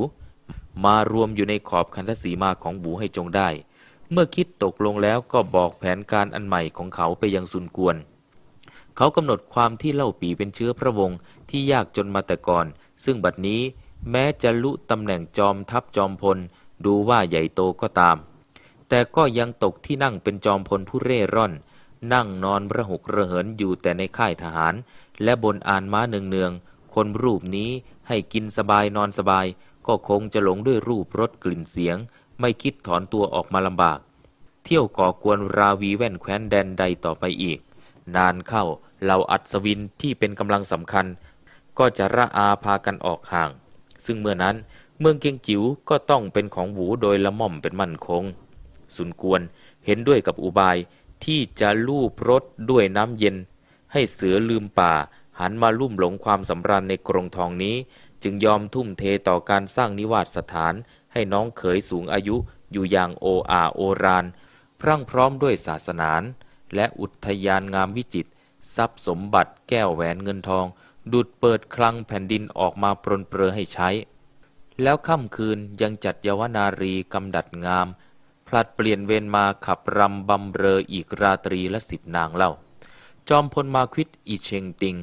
มารวมอยู่ในขอบคันธสีมาของบูให้จงได้ เมื่อคิดตกลงแล้วก็บอกแผนการอันใหม่ของเขาไปยังซุนกวน เขากำหนดความที่เล่าปีเป็นเชื้อพระวงศ์ที่ยากจนมาแต่ก่อน ซึ่งบัดนี้แม้จะลุตำแหน่งจอมทัพจอมพลดูว่าใหญ่โตก็ตาม แต่ก็ยังตกที่นั่งเป็นจอมพลผู้เร่ร่อนนั่งนอนระหกระเหินอยู่แต่ในค่ายทหาร และบนอานม้าเนืองงคนรูปนี้ให้กินสบายนอนสบาย ก็คงจะหลงด้วยรูปรสกลิ่นเสียง ไม่คิดถอนตัวออกมาลำบาก เที่ยวก่อกวนราวีแว่นแคว้นแดนใดต่อไปอีก นานเข้าเหล่าอัศวินที่เป็นกำลังสำคัญ ก็จะระอาพากันออกห่าง ซึ่งเมื่อนั้นเมืองเกียงจิ๋วก็ต้องเป็นของหูโดยละม่อมเป็นมั่นคงสุนกวนเห็นด้วยกับอุบายที่จะลูบรถด้วยน้ำเย็น ให้เสือลืมป่า หันมาลุ่มหลงความสำราญในกรงทองนี้ จึงยอมทุ่มเทต่อการสร้างนิวาสสถาน ให้น้องเขยสูงอายุอยู่อย่างโออาโอรานพรั่งพร้อมด้วยศาสนาน และอุทยานงามวิจิตรทรัพย์สมบัติแก้วแหวนเงินทอง ดุดเปิดคลังแผ่นดินออกมาปรนเปรอให้ใช้ แล้วค่ำคืนยังจัดเยาวนารีกำดัดงามผลัดเปลี่ยนเวรมาขับรำบำเรออีกราตรีละสิบนางเล่า จอมพลมาควิดอีเชงติง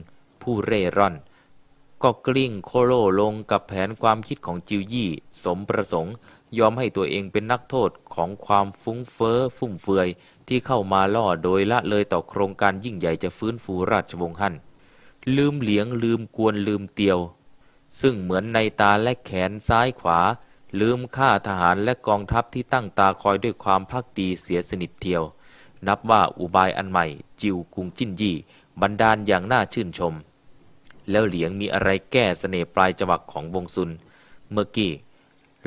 ผู้เร่ร่อน ก็กลิ้งโคโลลงกับแผนความคิดของจิวยี่ สมประสงค์ ยอมให้ตัวเองเป็นนักโทษของความฟุ้งเฟ้อฟุ่มเฟือยที่เข้ามาล่อโดยละเลยต่อโครงการยิ่งใหญ่จะฟื้นฟูราชวงศ์ฮั่นลืมเหลียงลืมกวนลืมเตียว ซึ่งเหมือนในตาและแขนซ้ายขวาลืมฆ่าทหารและกองทัพที่ตั้งตาคอยด้วยความพักดี เสียสนิทเทียว นับว่าอุบายอันใหม่ จิวกุงจิ้น ยี่บันดาลอย่าง น่าชื่นชม แล้วเหลียงมีอะไรแก้เสน่ปลาย จวัก ของวงซุนเมื่อกี้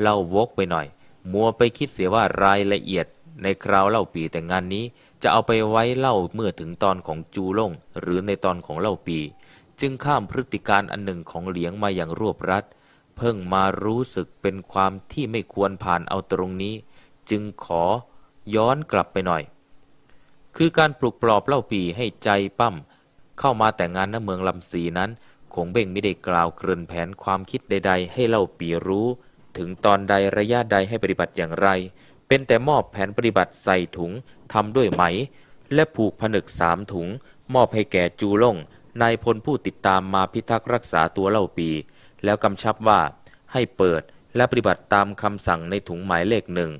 เล่าวกไปหน่อย มัวไปคิดเสียว่ารายละเอียด ในคราวเล่าปีแต่งานนี้ จะเอาไปไว้เล่าเมื่อถึงตอนของจูล่งหรือในตอนของเล่าปี จึงข้ามพฤติการอันหนึ่งของเหลียงมาอย่างรวบรัดเพิ่งมารู้สึกเป็นความที่ไม่ควรผ่านเอาตรงนี้ จึงขอย้อนกลับไปหน่อย คือการปลุกปลอบเล่าปีให้ใจปั้มเข้ามาแต่งงานณเมืองลำสีนั้นคงเบ่งไม่ได้กล่าวเกริ่นแผนความคิดใด ๆ ให้เล่าปีรู้ ถึงตอนใดระยะใดให้ปฏิบัติอย่างไร เป็นแต่มอบแผนปฏิบัติใส่ถุงทำด้วยไหม และผูกผนึกสามถุง มอบให้แก่จูล่งนายพลผู้ติดตามมาพิทักษ์รักษาตัวเล่าปีแล้วกำชับว่าให้เปิดและปฏิบัติตามคำสั่งในถุงหมายเลขหนึ่ง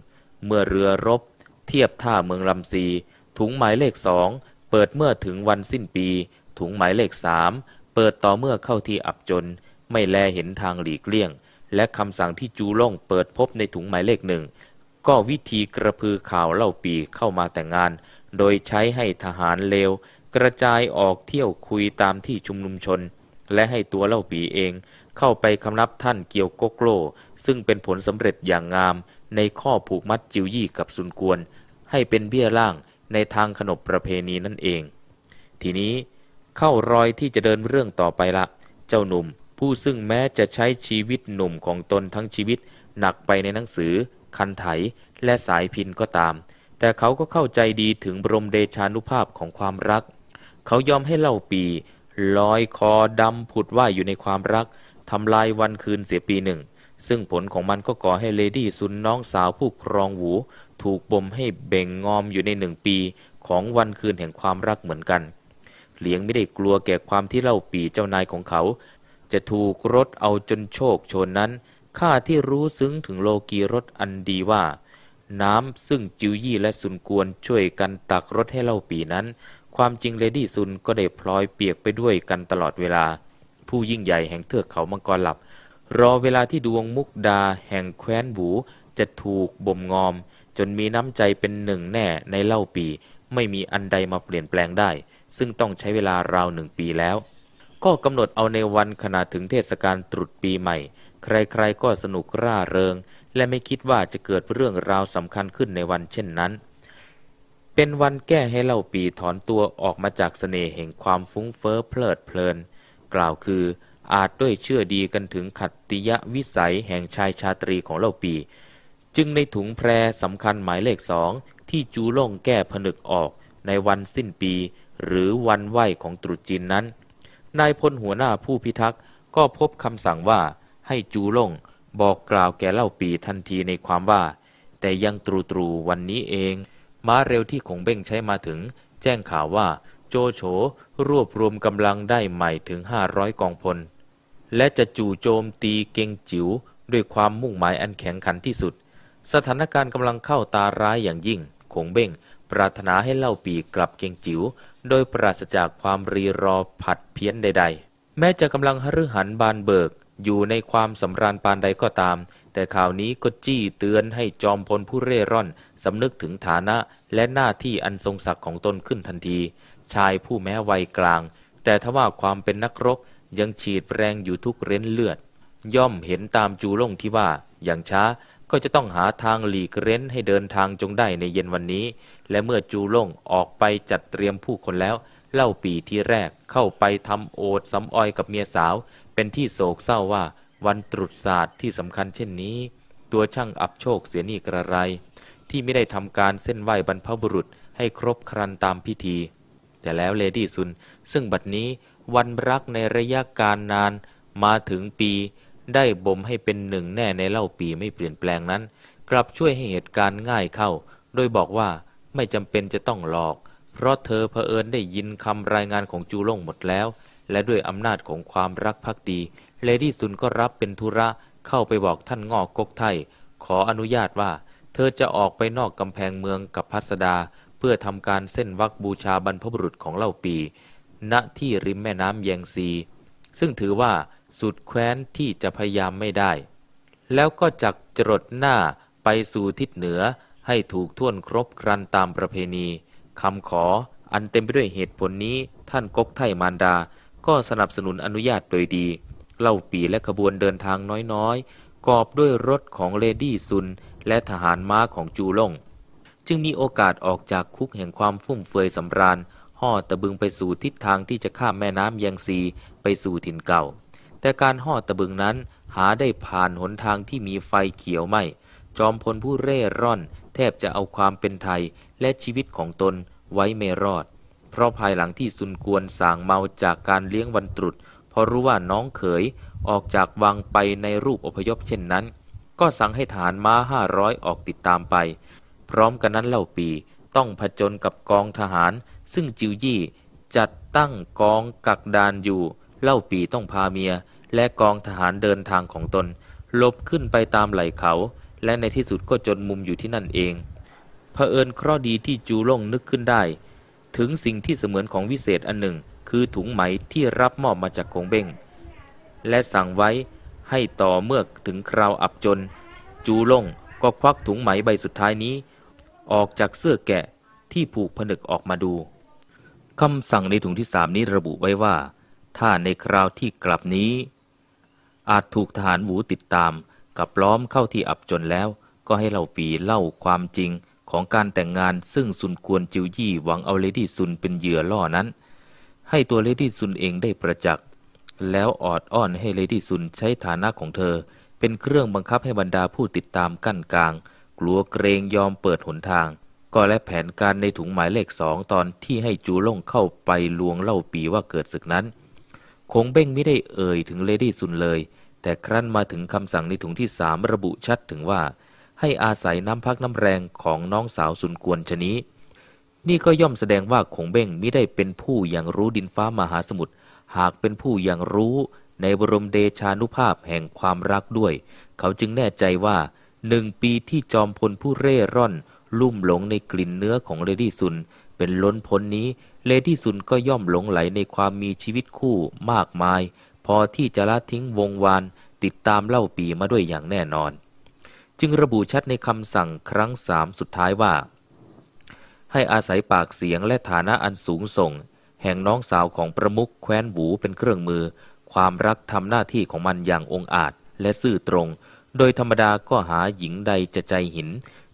เมื่อเรือรบ เทียบท่าเมืองลำซี ถุงหมายเลขสองเปิดเมื่อถึงวันสิ้นปี ถุงหมายเลขสามเปิดต่อเมื่อเข้าที่อับจน ไม่แลเห็นทางหลีกเลี่ยง และคำสั่งที่จูล่งเปิดพบในถุงหมายเลขหนึ่งก็วิธีกระพือข่าวเล่าปีเข้ามาแต่งงาน โดยใช้ให้ทหารเลว กระจายออกเที่ยวคุยตามที่ชุมนุมชน และให้ตัวเล่าปีเองเข้าไปคำนับท่านเกียวโกโกโลซึ่งเป็นผลสำเร็จอย่างงามในข้อผูกมัดจิวยี่กับซุนกวนให้เป็นเบี้ยล่างในทางขนบประเพณีนั่นเอง ทีนี้เข้ารอยที่จะเดินเรื่องต่อไปละ เจ้าหนุ่ม ผู้ซึ่งแม้จะใช้ชีวิตหนุ่มของตนทั้งชีวิตหนักไปในหนังสือ คันไถและสายพินก็ตาม แต่เขาก็เข้าใจดีถึงบรมเดชานุภาพของความรัก เขายอมให้เล่าปีลอยคอดำผุดว่ายอยู่ในความรักทำลายวันคืนเสียปีหนึ่ง ซึ่งผลของมันก็ก่อให้เลดี้ซุนน้องสาวผู้ครองหู ถูกบ่มให้เบ่งงอมอยู่ในหนึ่งปี ของวันคืนแห่งความรักเหมือนกัน เหลียงไม่ได้กลัวแก่ความที่เล่าปีเจ้านายของเขา จะถูกรถเอาจนโชคชนนั้นข้าที่รู้ซึ้งถึงโลกีรถอันดีว่า น้ำซึ่งจิวยี่และซุนกวนช่วยกันตักรถให้เล่าปีนั้น ความจริงเลดี้ซุนก็ได้พลอยเปียกไปด้วยกันตลอดเวลาผู้ยิ่งใหญ่แห่งเทือกเขามังกรหลับ รอเวลาที่ดวงมุกดาแห่งแคว้นบูจะถูกบ่มงอม จนมีน้ำใจเป็นหนึ่งแน่ในเล่าปี ไม่มีอันใดมาเปลี่ยนแปลงได้ ซึ่งต้องใช้เวลาราวหนึ่งปีแล้ว ก็กำหนดเอาในวันขณะถึงเทศกาลตรุษปีใหม่ ใครๆก็สนุกร่าเริง และไม่คิดว่าจะเกิดเรื่องราวสำคัญขึ้นในวันเช่นนั้น เป็นวันแก้ให้เล่าปีถอนตัวออกมาจากสเสน่ห์แห่งความฟุ้งเฟอ้อเพลิดเพลินกล่าวคืออาจด้วยเชื่อดีกันถึงขัตติยวิสัยแห่งชายชาตรีของเล่าปี จึงในถุงแพรสำคัญหมายเลขสองที่จูล่งแก้ผนึกออกในวันสิ้นปีหรือวันไหวของตรุษจีนนั้น นายพลหัวหน้าผู้พิทักษ์ก็พบคำสั่งว่าให้จูล่งบอกกล่าวแก่เล่าปีทันทีในความว่า แต่ยังตรูตรูวันนี้เองม้าเร็วที่คงเบ้งใช้มาถึง แจ้งข่าวว่าโจโฉรวบรวมกำลังได้ใหม่ถึงห้าร้อยกองพล และจะจู่โจมตีเกงจิ๋วด้วยความมุ่งหมายอันแข็งขันที่สุด สถานการณ์กำลังเข้าตาร้ายอย่างยิ่งคงเบ้งปรารถนาให้เล่าปีกลับเกงจิ๋วโดยปราศจากความรีรอผัดเพี้ยนใดๆ แม้จะกำลังหฤหันบานเบิกอยู่ในความสำราญปานใดก็ตาม แต่ข่าวนี้ก็จี้เตือนให้จอมพลผู้เร่ร่อนสำนึกถึงฐานะและหน้าที่อันทรงศักดิ์ของตนขึ้นทันทีชายผู้แม้วัยกลาง แต่ทว่าความเป็นนักรบยังฉีดแรงอยู่ทุกเร้นเลือด ย่อมเห็นตามจูล่งที่ว่าอย่างช้าก็จะต้องหาทางหลีกเร้นให้เดินทางจงได้ในเย็นวันนี้ และเมื่อจูล่งออกไปจัดเตรียมผู้คนแล้วเล่าปีที่แรกเข้าไปทำโอดสำออยกับเมียสาว เป็นที่โศกเศร้าว่าวันตรุษศาสตร์ที่สำคัญเช่นนี้ ตัวช่างอับโชคเสียนี่กระไร ที่ไม่ได้ทำการเส้นไหวบรรพบุรุษให้ครบครันตามพิธีแต่แล้วเลดี้ซุน ซึ่งบัดนี้วันรักในระยะการนานมาถึงปี ได้บ่มให้เป็นหนึ่งแน่ในเล่าปีไม่เปลี่ยนแปลงนั้น กลับช่วยให้เหตุการณ์ง่ายเข้า โดยบอกว่าไม่จำเป็นจะต้องหลอก เพราะเธอเผอิญได้ยินคำรายงานของจูล่งหมดแล้ว และด้วยอำนาจของความรักภักดีเลดี้ซุนก็รับเป็นธุระเข้าไปบอกท่านงอกกกไทยขออนุญาตว่า เธอจะออกไปนอกกำแพงเมืองกับพัสดาเพื่อทำการเส้นวักบูชาบรรพบุรุษของเล่าปีณที่ริมแม่น้ำแยงซี ซึ่งถือว่าสุดแคว้นที่จะพยายามไม่ได้ แล้วก็จักจรดหน้าไปสู่ทิศเหนือ ให้ถูกท่วนครบครันตามประเพณีคำขออันเต็มไปด้วยเหตุผลนี้ท่านก๊กไทมารดา ก็สนับสนุนอนุญาตโดยดีเล่าปีและขบวนเดินทางน้อยๆ กอบด้วยรถของเลดี้ซุน และทหารม้าของจูล่งจึงมีโอกาสออกจากคุกแห่งความฟุ่มเฟือยสำราญ ห่อตะบึงไปสู่ทิศทางที่จะข้ามแม่น้ำยังซีไปสู่ถิ่นเก่า แต่การห่อตะบึงนั้นหาได้ผ่านหนทางที่มีไฟเขียวไหมจอมพลผู้เร่ร่อนแทบจะเอาความเป็นไทยและชีวิตของตนไว้ไม่รอด เพราะภายหลังที่ซุนกวนสางเมาจากการเลี้ยงวันตรุษพอรู้ว่าน้องเขยออกจากวังไปในรูปอพยพเช่นนั้น ก็สั่งให้ฐานม้าห้าร้อยออกติดตามไปพร้อมกันนั้นเล่าปีต้องผจญกับกองทหาร ซึ่งจิวยี่จัดตั้งกองกักดานอยู่ เล่าปีต้องพาเมีย และกองทหารเดินทางของตน ลบขึ้นไปตามไหล่เขา และในที่สุดก็จนมุมอยู่ที่นั่นเองเผอิญเคราะดีที่จูล่งนึกขึ้นได้ ถึงสิ่งที่เสมือนของวิเศษอันหนึ่ง คือถุงไหมที่รับมอบมาจากคงเบ้งและสั่งไว้ให้ต่อเมื่อถึงคราวอับจน จูล่งก็ควักถุงไหมใบสุดท้ายนี้ออกจากเสื้อแกะที่ผูกผนึกออกมาดู คำสั่งในถุงที่สามนี้ระบุไว้ว่า ถ้าในคราวที่กลับนี้ อาจถูกทหารหูติดตาม กับล้อมเข้าที่อับจนแล้ว ก็ให้เหล่าปีเล่าความจริงของการแต่งงานซึ่งซุนควรจิวยี่หวังเอาเลดี้ซุนเป็นเหยื่อล่อนั้น ให้ตัวเลดี้ซุนเองได้ประจักษ์ แล้วออดอ้อนให้เลดี้ซุนใช้ฐานะของเธอ เป็นเครื่องบังคับให้บรรดาผู้ติดตามกั้นกลางกลัวเกรงยอมเปิดหนทาง ก็และแผนการในถุงหมายเลขสองตอนที่ให้จูล่งเข้าไปลวงเล่าปีว่าเกิดศึกนั้น คงเบ้งไม่ได้เอ่ยถึงเลดี้ซุนเลย แต่ครั้นมาถึงคำสั่งในถุงที่สามระบุชัดถึงว่า ให้อาศัยน้ำพักน้ำแรงของน้องสาวสุนกวนชนี้นี่ก็ย่อมแสดงว่าคงเบ้งไม่ได้เป็นผู้อย่างรู้ดินฟ้ามหาสมุทรหากเป็นผู้อย่างรู้ในบรมเดชานุภาพแห่งความรักด้วย เขาจึงแน่ใจว่าหนึ่งปีที่จอมพลผู้เร่ร่อน ลุ่มหลงในกลิ่นเนื้อของเลดี้ซุน เป็นล้นพ้นนี้ เลดี้ซุนก็ย่อมหลงไหลในความมีชีวิตคู่มากมาย พอที่จะละทิ้งวงวาน ติดตามเล่าปีมาด้วยอย่างแน่นอน จึงระบุชัดในคำสั่งครั้งสามสุดท้ายว่า ให้อาศัยปากเสียงและฐานะอันสูงส่ง แห่งน้องสาวของประมุขแคว้นหวูเป็นเครื่องมือ ความรักทำหน้าที่ของมันอย่างองอาจและซื่อตรงโดยธรรมดาก็หาหญิงใดจะใจหิน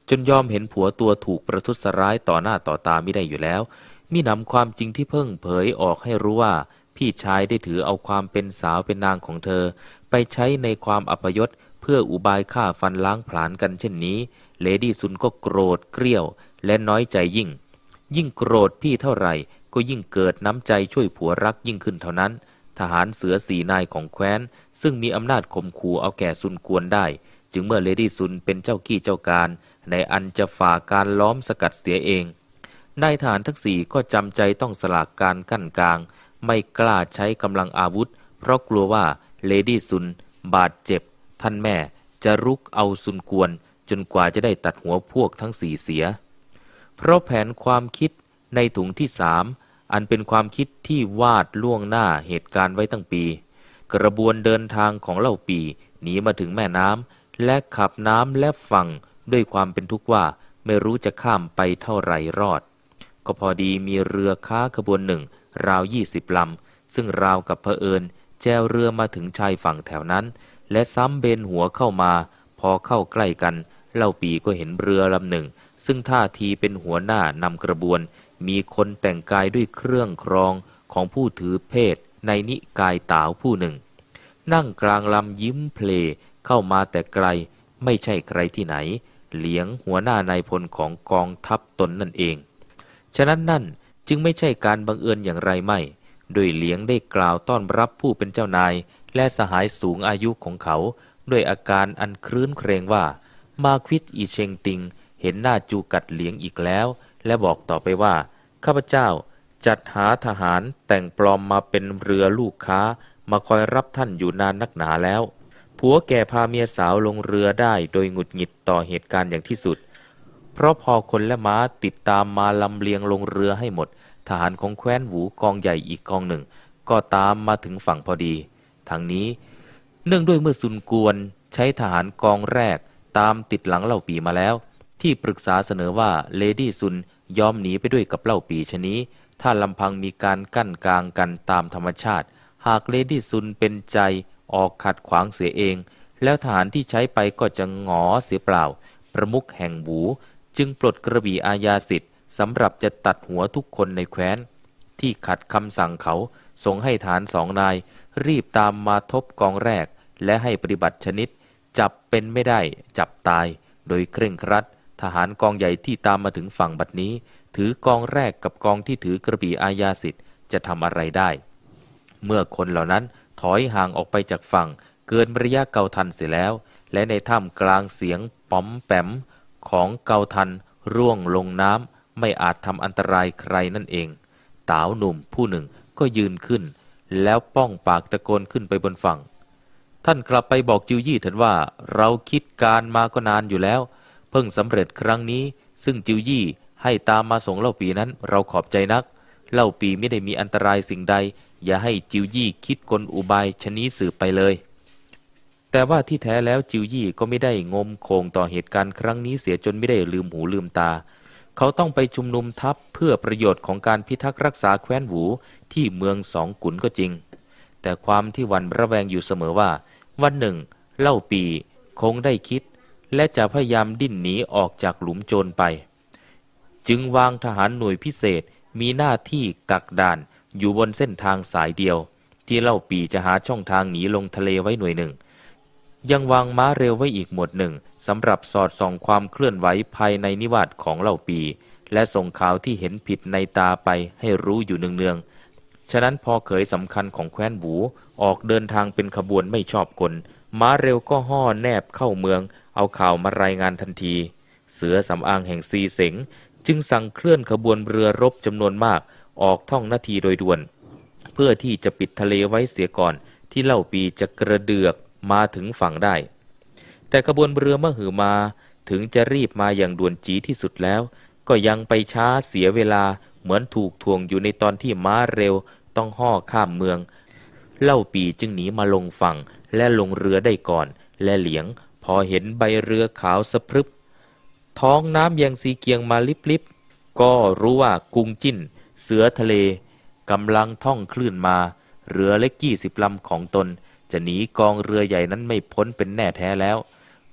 จนยอมเห็นผัวตัวถูกประทุษร้ายต่อหน้าต่อตาไม่ได้อยู่แล้ว มีนำความจริงที่เพิ่งเผยออกให้รู้ว่า พี่ชายได้ถือเอาความเป็นสาวเป็นนางของเธอ ไปใช้ในความอัปยศเพื่ออุบายฆ่าฟันล้างผลาญกันเช่นนี้ เลดี้ซุนก็โกรธเกลี้ยวและน้อยใจยิ่ง ยิ่งโกรธพี่เท่าไหร่ ก็ยิ่งเกิดน้ำใจช่วยผัวรักยิ่งขึ้นเท่านั้น ทหารเสือสีนายของแคว้นซึ่งมีอำนาจข่มขู่เอาแก่ซุนกวนได้ จึงเมื่อเลดี้ซุนเป็นเจ้ากี้เจ้าการ ในอันจะฝ่าการล้อมสกัดเสียเอง นายทหารทั้งสี่ก็จำใจต้องสลากการกั้นกลาง ไม่กล้าใช้กำลังอาวุธ เพราะกลัวว่าเลดี้ซุน บาดเจ็บ ท่านแม่จะรุกเอาซุนกวนจนกว่าจะได้ตัดหัวพวกทั้งสี่เสีย เพราะแผนความคิดในถุงที่สามอันเป็นความคิดที่วาดล่วงหน้าเหตุการณ์ไว้ตั้งปีกระบวนเดินทางของเล่าปีหนีมาถึงแม่น้ำและขับน้ำและฝั่งด้วยความเป็นทุกข์ว่าไม่รู้จะข้ามไปเท่าไรรอด ก็พอดีมีเรือค้าขบวนหนึ่งราวยี่สิบลำซึ่งราวกับเพอเอิญ แจวเรือมาถึงชายฝั่งแถวนั้น และซ้ำเบนหัวเข้ามาพอเข้าใกล้กัน เล่าปีก็เห็นเรือลำหนึ่ง ซึ่งท่าทีเป็นหัวหน้านำกระบวน มีคนแต่งกายด้วยเครื่องครองของผู้ถือเพศในนิกายตาวผู้หนึ่ง นั่งกลางลำยิ้มเพลเข้ามาแต่ไกลไม่ใช่ใครที่ไหน เหลียงหัวหน้านายพลของกองทัพตนนั่นเองฉะนั้นนั่นจึงไม่ใช่การบังเอิญอย่างไรไม่โดยเหลียงได้กล่าวต้อนรับผู้เป็นเจ้านาย และสหายสูงอายุของเขา ด้วยอาการอันครื้นเครงว่า มาควิดอีเชงติง เห็นหน้าจูกัดเหลียงอีกแล้ว และบอกต่อไปว่าข้าพเจ้าจัดหาทหารแต่งปลอมมาเป็นเรือลูกค้ามาคอยรับท่านอยู่นานนักหนาแล้วผัวแก่พาเมียสาวลงเรือได้โดยหงุดหงิดต่อเหตุการณ์อย่างที่สุด เพราะพอคนและม้าติดตามมาลำเลียงลงเรือให้หมด ทหารของแคว้นหูกองใหญ่อีกกองหนึ่ง ก็ตามมาถึงฝั่งพอดีทางนี้ เนื่องด้วยเมื่อซุนกวนใช้ทหารกองแรก ตามติดหลังเหล่าปีมาแล้ว ที่ปรึกษาเสนอว่าเลดี้ซุนยอมหนีไปด้วยกับเหล่าปีชนี้ถ้าลำพังมีการกั้นกลางกันตามธรรมชาติ หากเลดี้ซุนเป็นใจออกขัดขวางเสียเอง แล้วทหารที่ใช้ไปก็จะงอเสียเปล่า ประมุขแห่งบูจึงปลดกระบี่อาญาสิทธิ์สำหรับจะตัดหัวทุกคนในแคว้นที่ขัดคำสั่งเขา ส่งให้ฐานสองนาย รีบตามมาทบกองแรก และให้ปฏิบัติชนิดจับเป็นไม่ได้จับตายโดยเคร่งครัดทหารกองใหญ่ที่ตามมาถึงฝั่งบัดนี้ถือกองแรกกับกองที่ถือกระบี่อาญาสิทธิ์จะทำอะไรได้ เมื่อคนเหล่านั้นถอยห่างออกไปจากฝั่ง เกินระยะเกาทันเสียแล้ว และในถ้ำกลางเสียงป๋อมแปม ของเกาทัน ร่วงลงน้ำไม่อาจทำอันตรายใครนั่นเอง ตาวหนุ่มผู้หนึ่งก็ยืนขึ้น แล้วป้องปากตะโกนขึ้นไปบนฝั่ง ท่านกลับไปบอกจิวยี่ทถานว่า เราคิดการมาก็นานอยู่แล้ว เพิ่งสำเร็จครั้งนี้ ซึ่งจิวยี่ให้ตามมาส่งเล่าปีนั้นเราขอบใจนัก เล่าปีไม่ได้มีอันตรายสิ่งใด อย่าให้จิวยี่คิดกลอุบายชนี้สืบไปเลย แต่ว่าที่แท้แล้วจิวยี่ก็ไม่ได้งมโคงต่อเหตุการณ์ครั้งนี้เสียจนไม่ได้ลืมหูลืมตา เขาต้องไปชุมนุมทัพเพื่อประโยชน์ของการพิทักษ์รักษาแคว้นหูที่เมืองสองขุนก็จริง แต่ความที่วันระแวงอยู่เสมอว่าวันหนึ่งเล่าปีคงได้คิดและจะพยายามดิ้นหนีออกจากหลุมโจรไปจึงวางทหารหน่วยพิเศษมีหน้าที่กักด่านอยู่บนเส้นทางสายเดียว ที่เล่าปีจะหาช่องทางหนีลงทะเลไว้หน่วยหนึ่ง ยังวางม้าเร็วไว้อีกหมวดหนึ่งสำหรับสอดส่องความเคลื่อนไหวภายในนิวาสของเล่าปี และส่งข่าวที่เห็นผิดในตาไปให้รู้อยู่เนืองๆฉะนั้นพอเขยสำคัญของแคว้นบูออกเดินทางเป็นขบวนไม่ชอบกลม้าเร็วก็ห่อแนบเข้าเมือง เอาข่าวมารายงานทันที เสือสำอางแห่งซีเสงจึงสั่งเคลื่อนขบวนเรือรบจำนวนมากออกท่องนาทีโดยด่วน เพื่อที่จะปิดทะเลไว้เสียก่อนที่เล่าปีจะกระเดือกมาถึงฝั่งได้ แต่ขบวนเรือมหือมาถึงจะรีบมาอย่างด่วนจีที่สุดแล้ว ก็ยังไปช้าเสียเวลาเหมือนถูกทวงอยู่ในตอนที่ม้าเร็วต้องห่อข้ามเมือง เล่าปีจึงหนีมาลงฝั่งและลงเรือได้ก่อน และเหลียง พอเห็นใบเรือขาวสะพรึบท้องน้ำยังสีเกียงมาลิบลิบก็รู้ว่ากุ้งจิ้น เสือทะเลกำลังท่องคลื่นมา เรือเล็กกี่สิบลำของตน จะหนีกองเรือใหญ่นั้นไม่พ้นเป็นแน่แท้แล้ว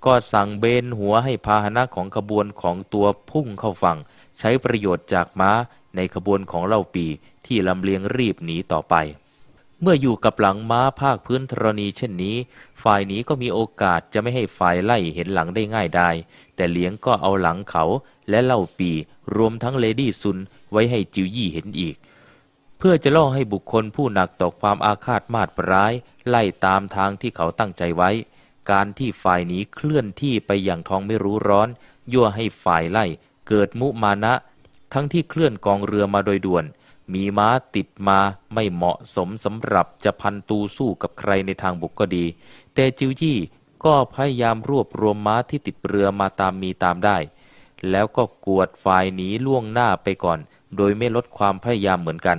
ก็สั่งเบนหัวให้พาหนะของขบวนของตัวพุ่งเข้าฝั่ง ใช้ประโยชน์จากม้าในขบวนของเล่าปีที่ลำเลียงรีบหนีต่อไป เมื่ออยู่กับหลังม้าภาคพื้นธรณีเช่นนี้ ฝ่ายหนีก็มีโอกาสจะไม่ให้ฝ่ายไล่เห็นหลังได้ง่ายได้แต่เหลียงก็เอาหลังเขา และเล่าปีรวมทั้งเลดี้ซุน ไว้ให้จิวยี่เห็นอีก เพื่อจะล่อให้บุคคลผู้หนักต่อความอาฆาตมาดร้าย ไล่ตามทางที่เขาตั้งใจไว้ การที่ฝ่ายนี้เคลื่อนที่ไปอย่างท้องไม่รู้ร้อนยั่วให้ฝ่ายไล่ เกิดมุมานะ ทั้งที่เคลื่อนกองเรือมาโดยด่วน มีม้าติดมาไม่เหมาะสมสำหรับจะพันตูสู้กับใครในทางบุกก็ดี แต่จิวยี่ก็พยายามรวบรวมม้าที่ติดเรือมาตามมีตามได้ แล้วก็กวดฝ่ายหนีล่วงหน้าไปก่อน โดยไม่ลดความพยายามเหมือนกัน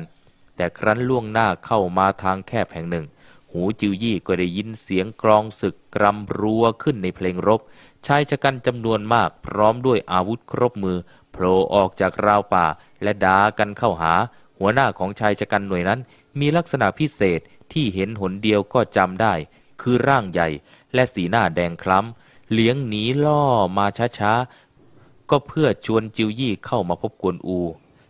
แต่ครั้นล่วงหน้าเข้ามาทางแคบแห่งหนึ่ง หูจิวยี่ก็ได้ยินเสียงกรองศึกกรำรัวขึ้นในเพลงรบ ชายชะกันจำนวนมากพร้อมด้วยอาวุธครบมือโผล่ออกจากราวป่าและด่ากันเข้าหา หัวหน้าของชายชะกันหน่วยนั้น มีลักษณะพิเศษที่เห็นหนเดียวก็จำได้ คือร่างใหญ่และสีหน้าแดงคล้ำเลี้ยงหนีล่อมาช้าๆก็เพื่อชวนจิวยี่เข้ามาพบกวนอู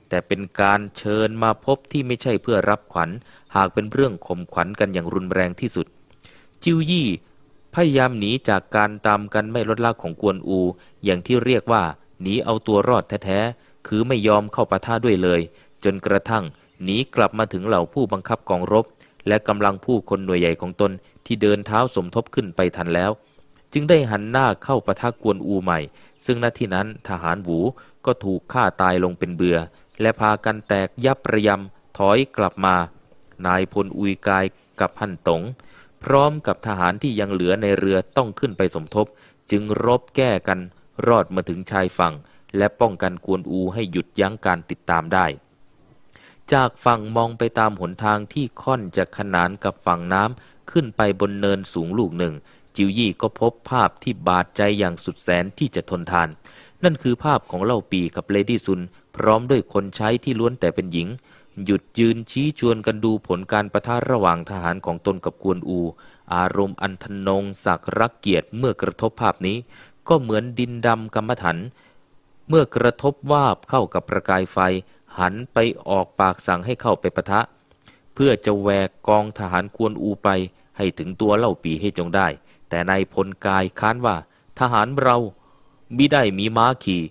แต่เป็นการเชิญมาพบที่ไม่ใช่เพื่อรับขวัญหากเป็นเรื่องข่มขวัญกันอย่างรุนแรงที่สุด จิวยี่พยายามหนีจากการตามกันไม่ลดละของกวนอู อย่างที่เรียกว่าหนีเอาตัวรอดแท้ๆคือไม่ยอมเข้าปะท่าด้วยเลย จนกระทั่งหนีกลับมาถึงเหล่าผู้บังคับกองรบและกำลังผู้คนหน่วยใหญ่ของตนที่เดินเท้าสมทบขึ้นไปทันแล้ว จึงได้หันหน้าเข้าประทักวนอูใหม่ ซึ่งณที่นั้นทหารหวูก็ถูกฆ่าตายลงเป็นเบือและพากันแตกยับระยำถอยกลับมานายพลอุยกายกับพันตงพร้อมกับทหารที่ยังเหลือในเรือต้องขึ้นไปสมทบ จึงรบแก้กันรอดมาถึงชายฝั่ง และป้องกันกวนอูให้หยุดยั้งการติดตามได้จากฝั่งมองไปตามหนทางที่ค่อนจะขนานกับฝั่งน้ำ ขึ้นไปบนเนินสูงลูกหนึ่ง จิวยี่ก็พบภาพที่บาดใจอย่างสุดแสนที่จะทนทาน นั่นคือภาพของเล่าปีกับเลดี้ซุน พร้อมด้วยคนใช้ที่ล้วนแต่เป็นหญิง หยุดยืนชี้ชวนกันดูผลการประทะระหว่างทหารของตนกับกวนอู อารมณ์อันทนงศักรักเกียรติเมื่อกระทบภาพนี้ ก็เหมือนดินดำกรรมฐานเมื่อกระทบวาบเข้ากับประกายไฟหันไปออกปากสั่งให้เข้าไปปะทะ เพื่อจะแวกกองทหารกวนอูไป ให้ถึงตัวเล่าปีให้จงได้ แต่นายพลกายค้านว่า ทหารเราไม่ได้มีม้าขี่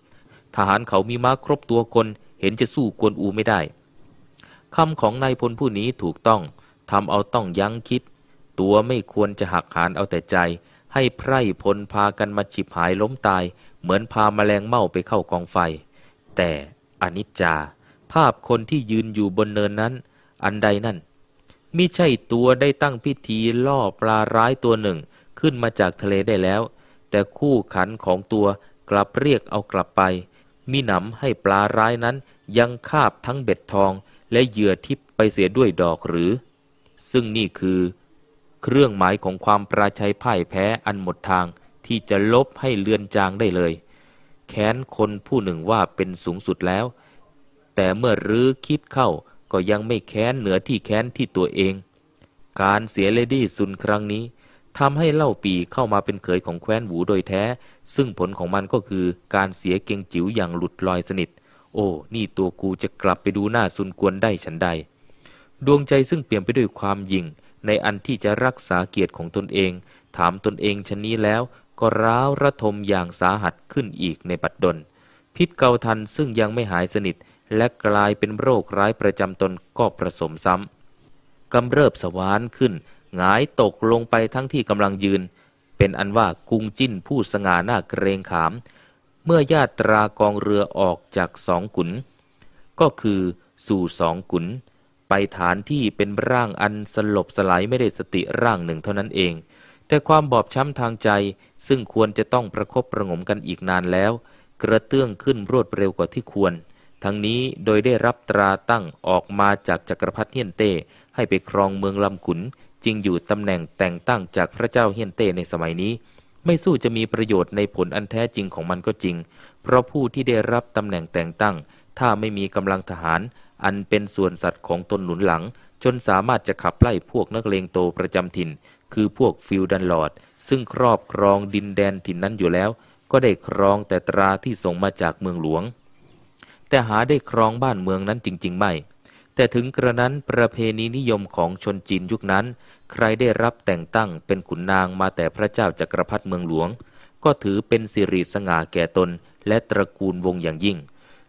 ทหารเขามีม้าครบตัวคนเห็นจะสู้กวนอูไม่ได้คำของนายพลผู้นี้ถูกต้องทำเอาต้องยั้งคิด ตัวไม่ควรจะหักหานเอาแต่ใจ ให้ไพร่พลพากันมาฉิบหายล้มตาย เหมือนพาแมลงเม่าไปเข้ากองไฟ แต่อนิจจาภาพคนที่ยืนอยู่บนเนินนั้น อันใดนั่นมิใช่ตัวได้ตั้งพิธีล่อปลาร้ายตัวหนึ่งขึ้นมาจากทะเลได้แล้ว แต่คู่ขันของตัวกลับเรียกเอากลับไปมิหนำให้ปลาร้ายนั้น ยังคาบทั้งเบ็ดทองและเหยื่อทิพไปเสียด้วยดอกหรือ ซึ่งนี่คือ เครื่องหมายของความปราชัยพ่ายแพ้อันหมดทางที่จะลบให้เลือนจางได้เลยแค้นคนผู้หนึ่งว่าเป็นสูงสุดแล้วแต่เมื่อรื้อคิดเข้าก็ยังไม่แค้นเหนือที่แค้นที่ตัวเอง การเสียเลดี้ซุนครั้งนี้ทำให้เล่าปีเข้ามาเป็นเขยของแคว้นหูโดยแท้ ซึ่งผลของมันก็คือการเสียเกงจิ๋วอย่างหลุดลอยสนิท โอ้ นี่ตัวกูจะกลับไปดูหน้าซุนกวนได้ฉันใดดวงใจซึ่งเปลี่ยนไปด้วยความยิ่ง ในอันที่จะรักษาเกียรติของตนเอง ถามตนเองชนนี้แล้วก็ร้าวระทมอย่างสาหัสขึ้นอีกในปัดดลพิษเกาทันซึ่งยังไม่หายสนิทและกลายเป็นโรคร้ายประจำตนก็ประสมซ้ำกำเริบสวานขึ้น หงายตกลงไปทั้งที่กำลังยืน เป็นอันว่ากุงจิ้นผู้สง่าหน้าเกรงขาม เมื่อญาตรากองเรือออกจากสองขุนก็คือสู่สองขุนไปฐานที่เป็นร่างอันสลบสลายไม่ได้สติร่างหนึ่งเท่านั้นเอง แต่ความบอบช้ำทางใจ ซึ่งควรจะต้องประครบประงมกันอีกนานแล้ว กระเตื้องขึ้นรวดเร็วกว่าที่ควรทั้งนี้โดยได้รับตราตั้งออกมาจากจักรพรรดิเฮียนเต้ ให้ไปครองเมืองลำขุนจึงอยู่ตำแหน่งแต่งตั้งจากพระเจ้าเฮียนเต้ในสมัยนี้ ไม่สู้จะมีประโยชน์ในผลอันแท้จริงของมันก็จริง เพราะผู้ที่ได้รับตำแหน่งแต่งตั้ง ถ้าไม่มีกำลังทหาร อันเป็นส่วนสัตว์ของตนหนุนหลัง จนสามารถจะขับไล่พวกนักเลงโตประจำถิ่น คือพวกฟิลดันลอดซึ่งครอบครองดินแดนถิ่นนั้นอยู่แล้ว ก็ได้ครองแต่ตราที่ส่งมาจากเมืองหลวงแต่หาได้ครองบ้านเมืองนั้นจริง ๆ ไม่ แต่ถึงกระนั้นประเพณีนิยมของชนจีนยุคนั้น ใครได้รับแต่งตั้งเป็นขุนนางมาแต่พระเจ้าจักรพรรดิเมืองหลวง ก็ถือเป็นสิริสง่าแก่ตน และตระกูลวงอย่างยิ่ง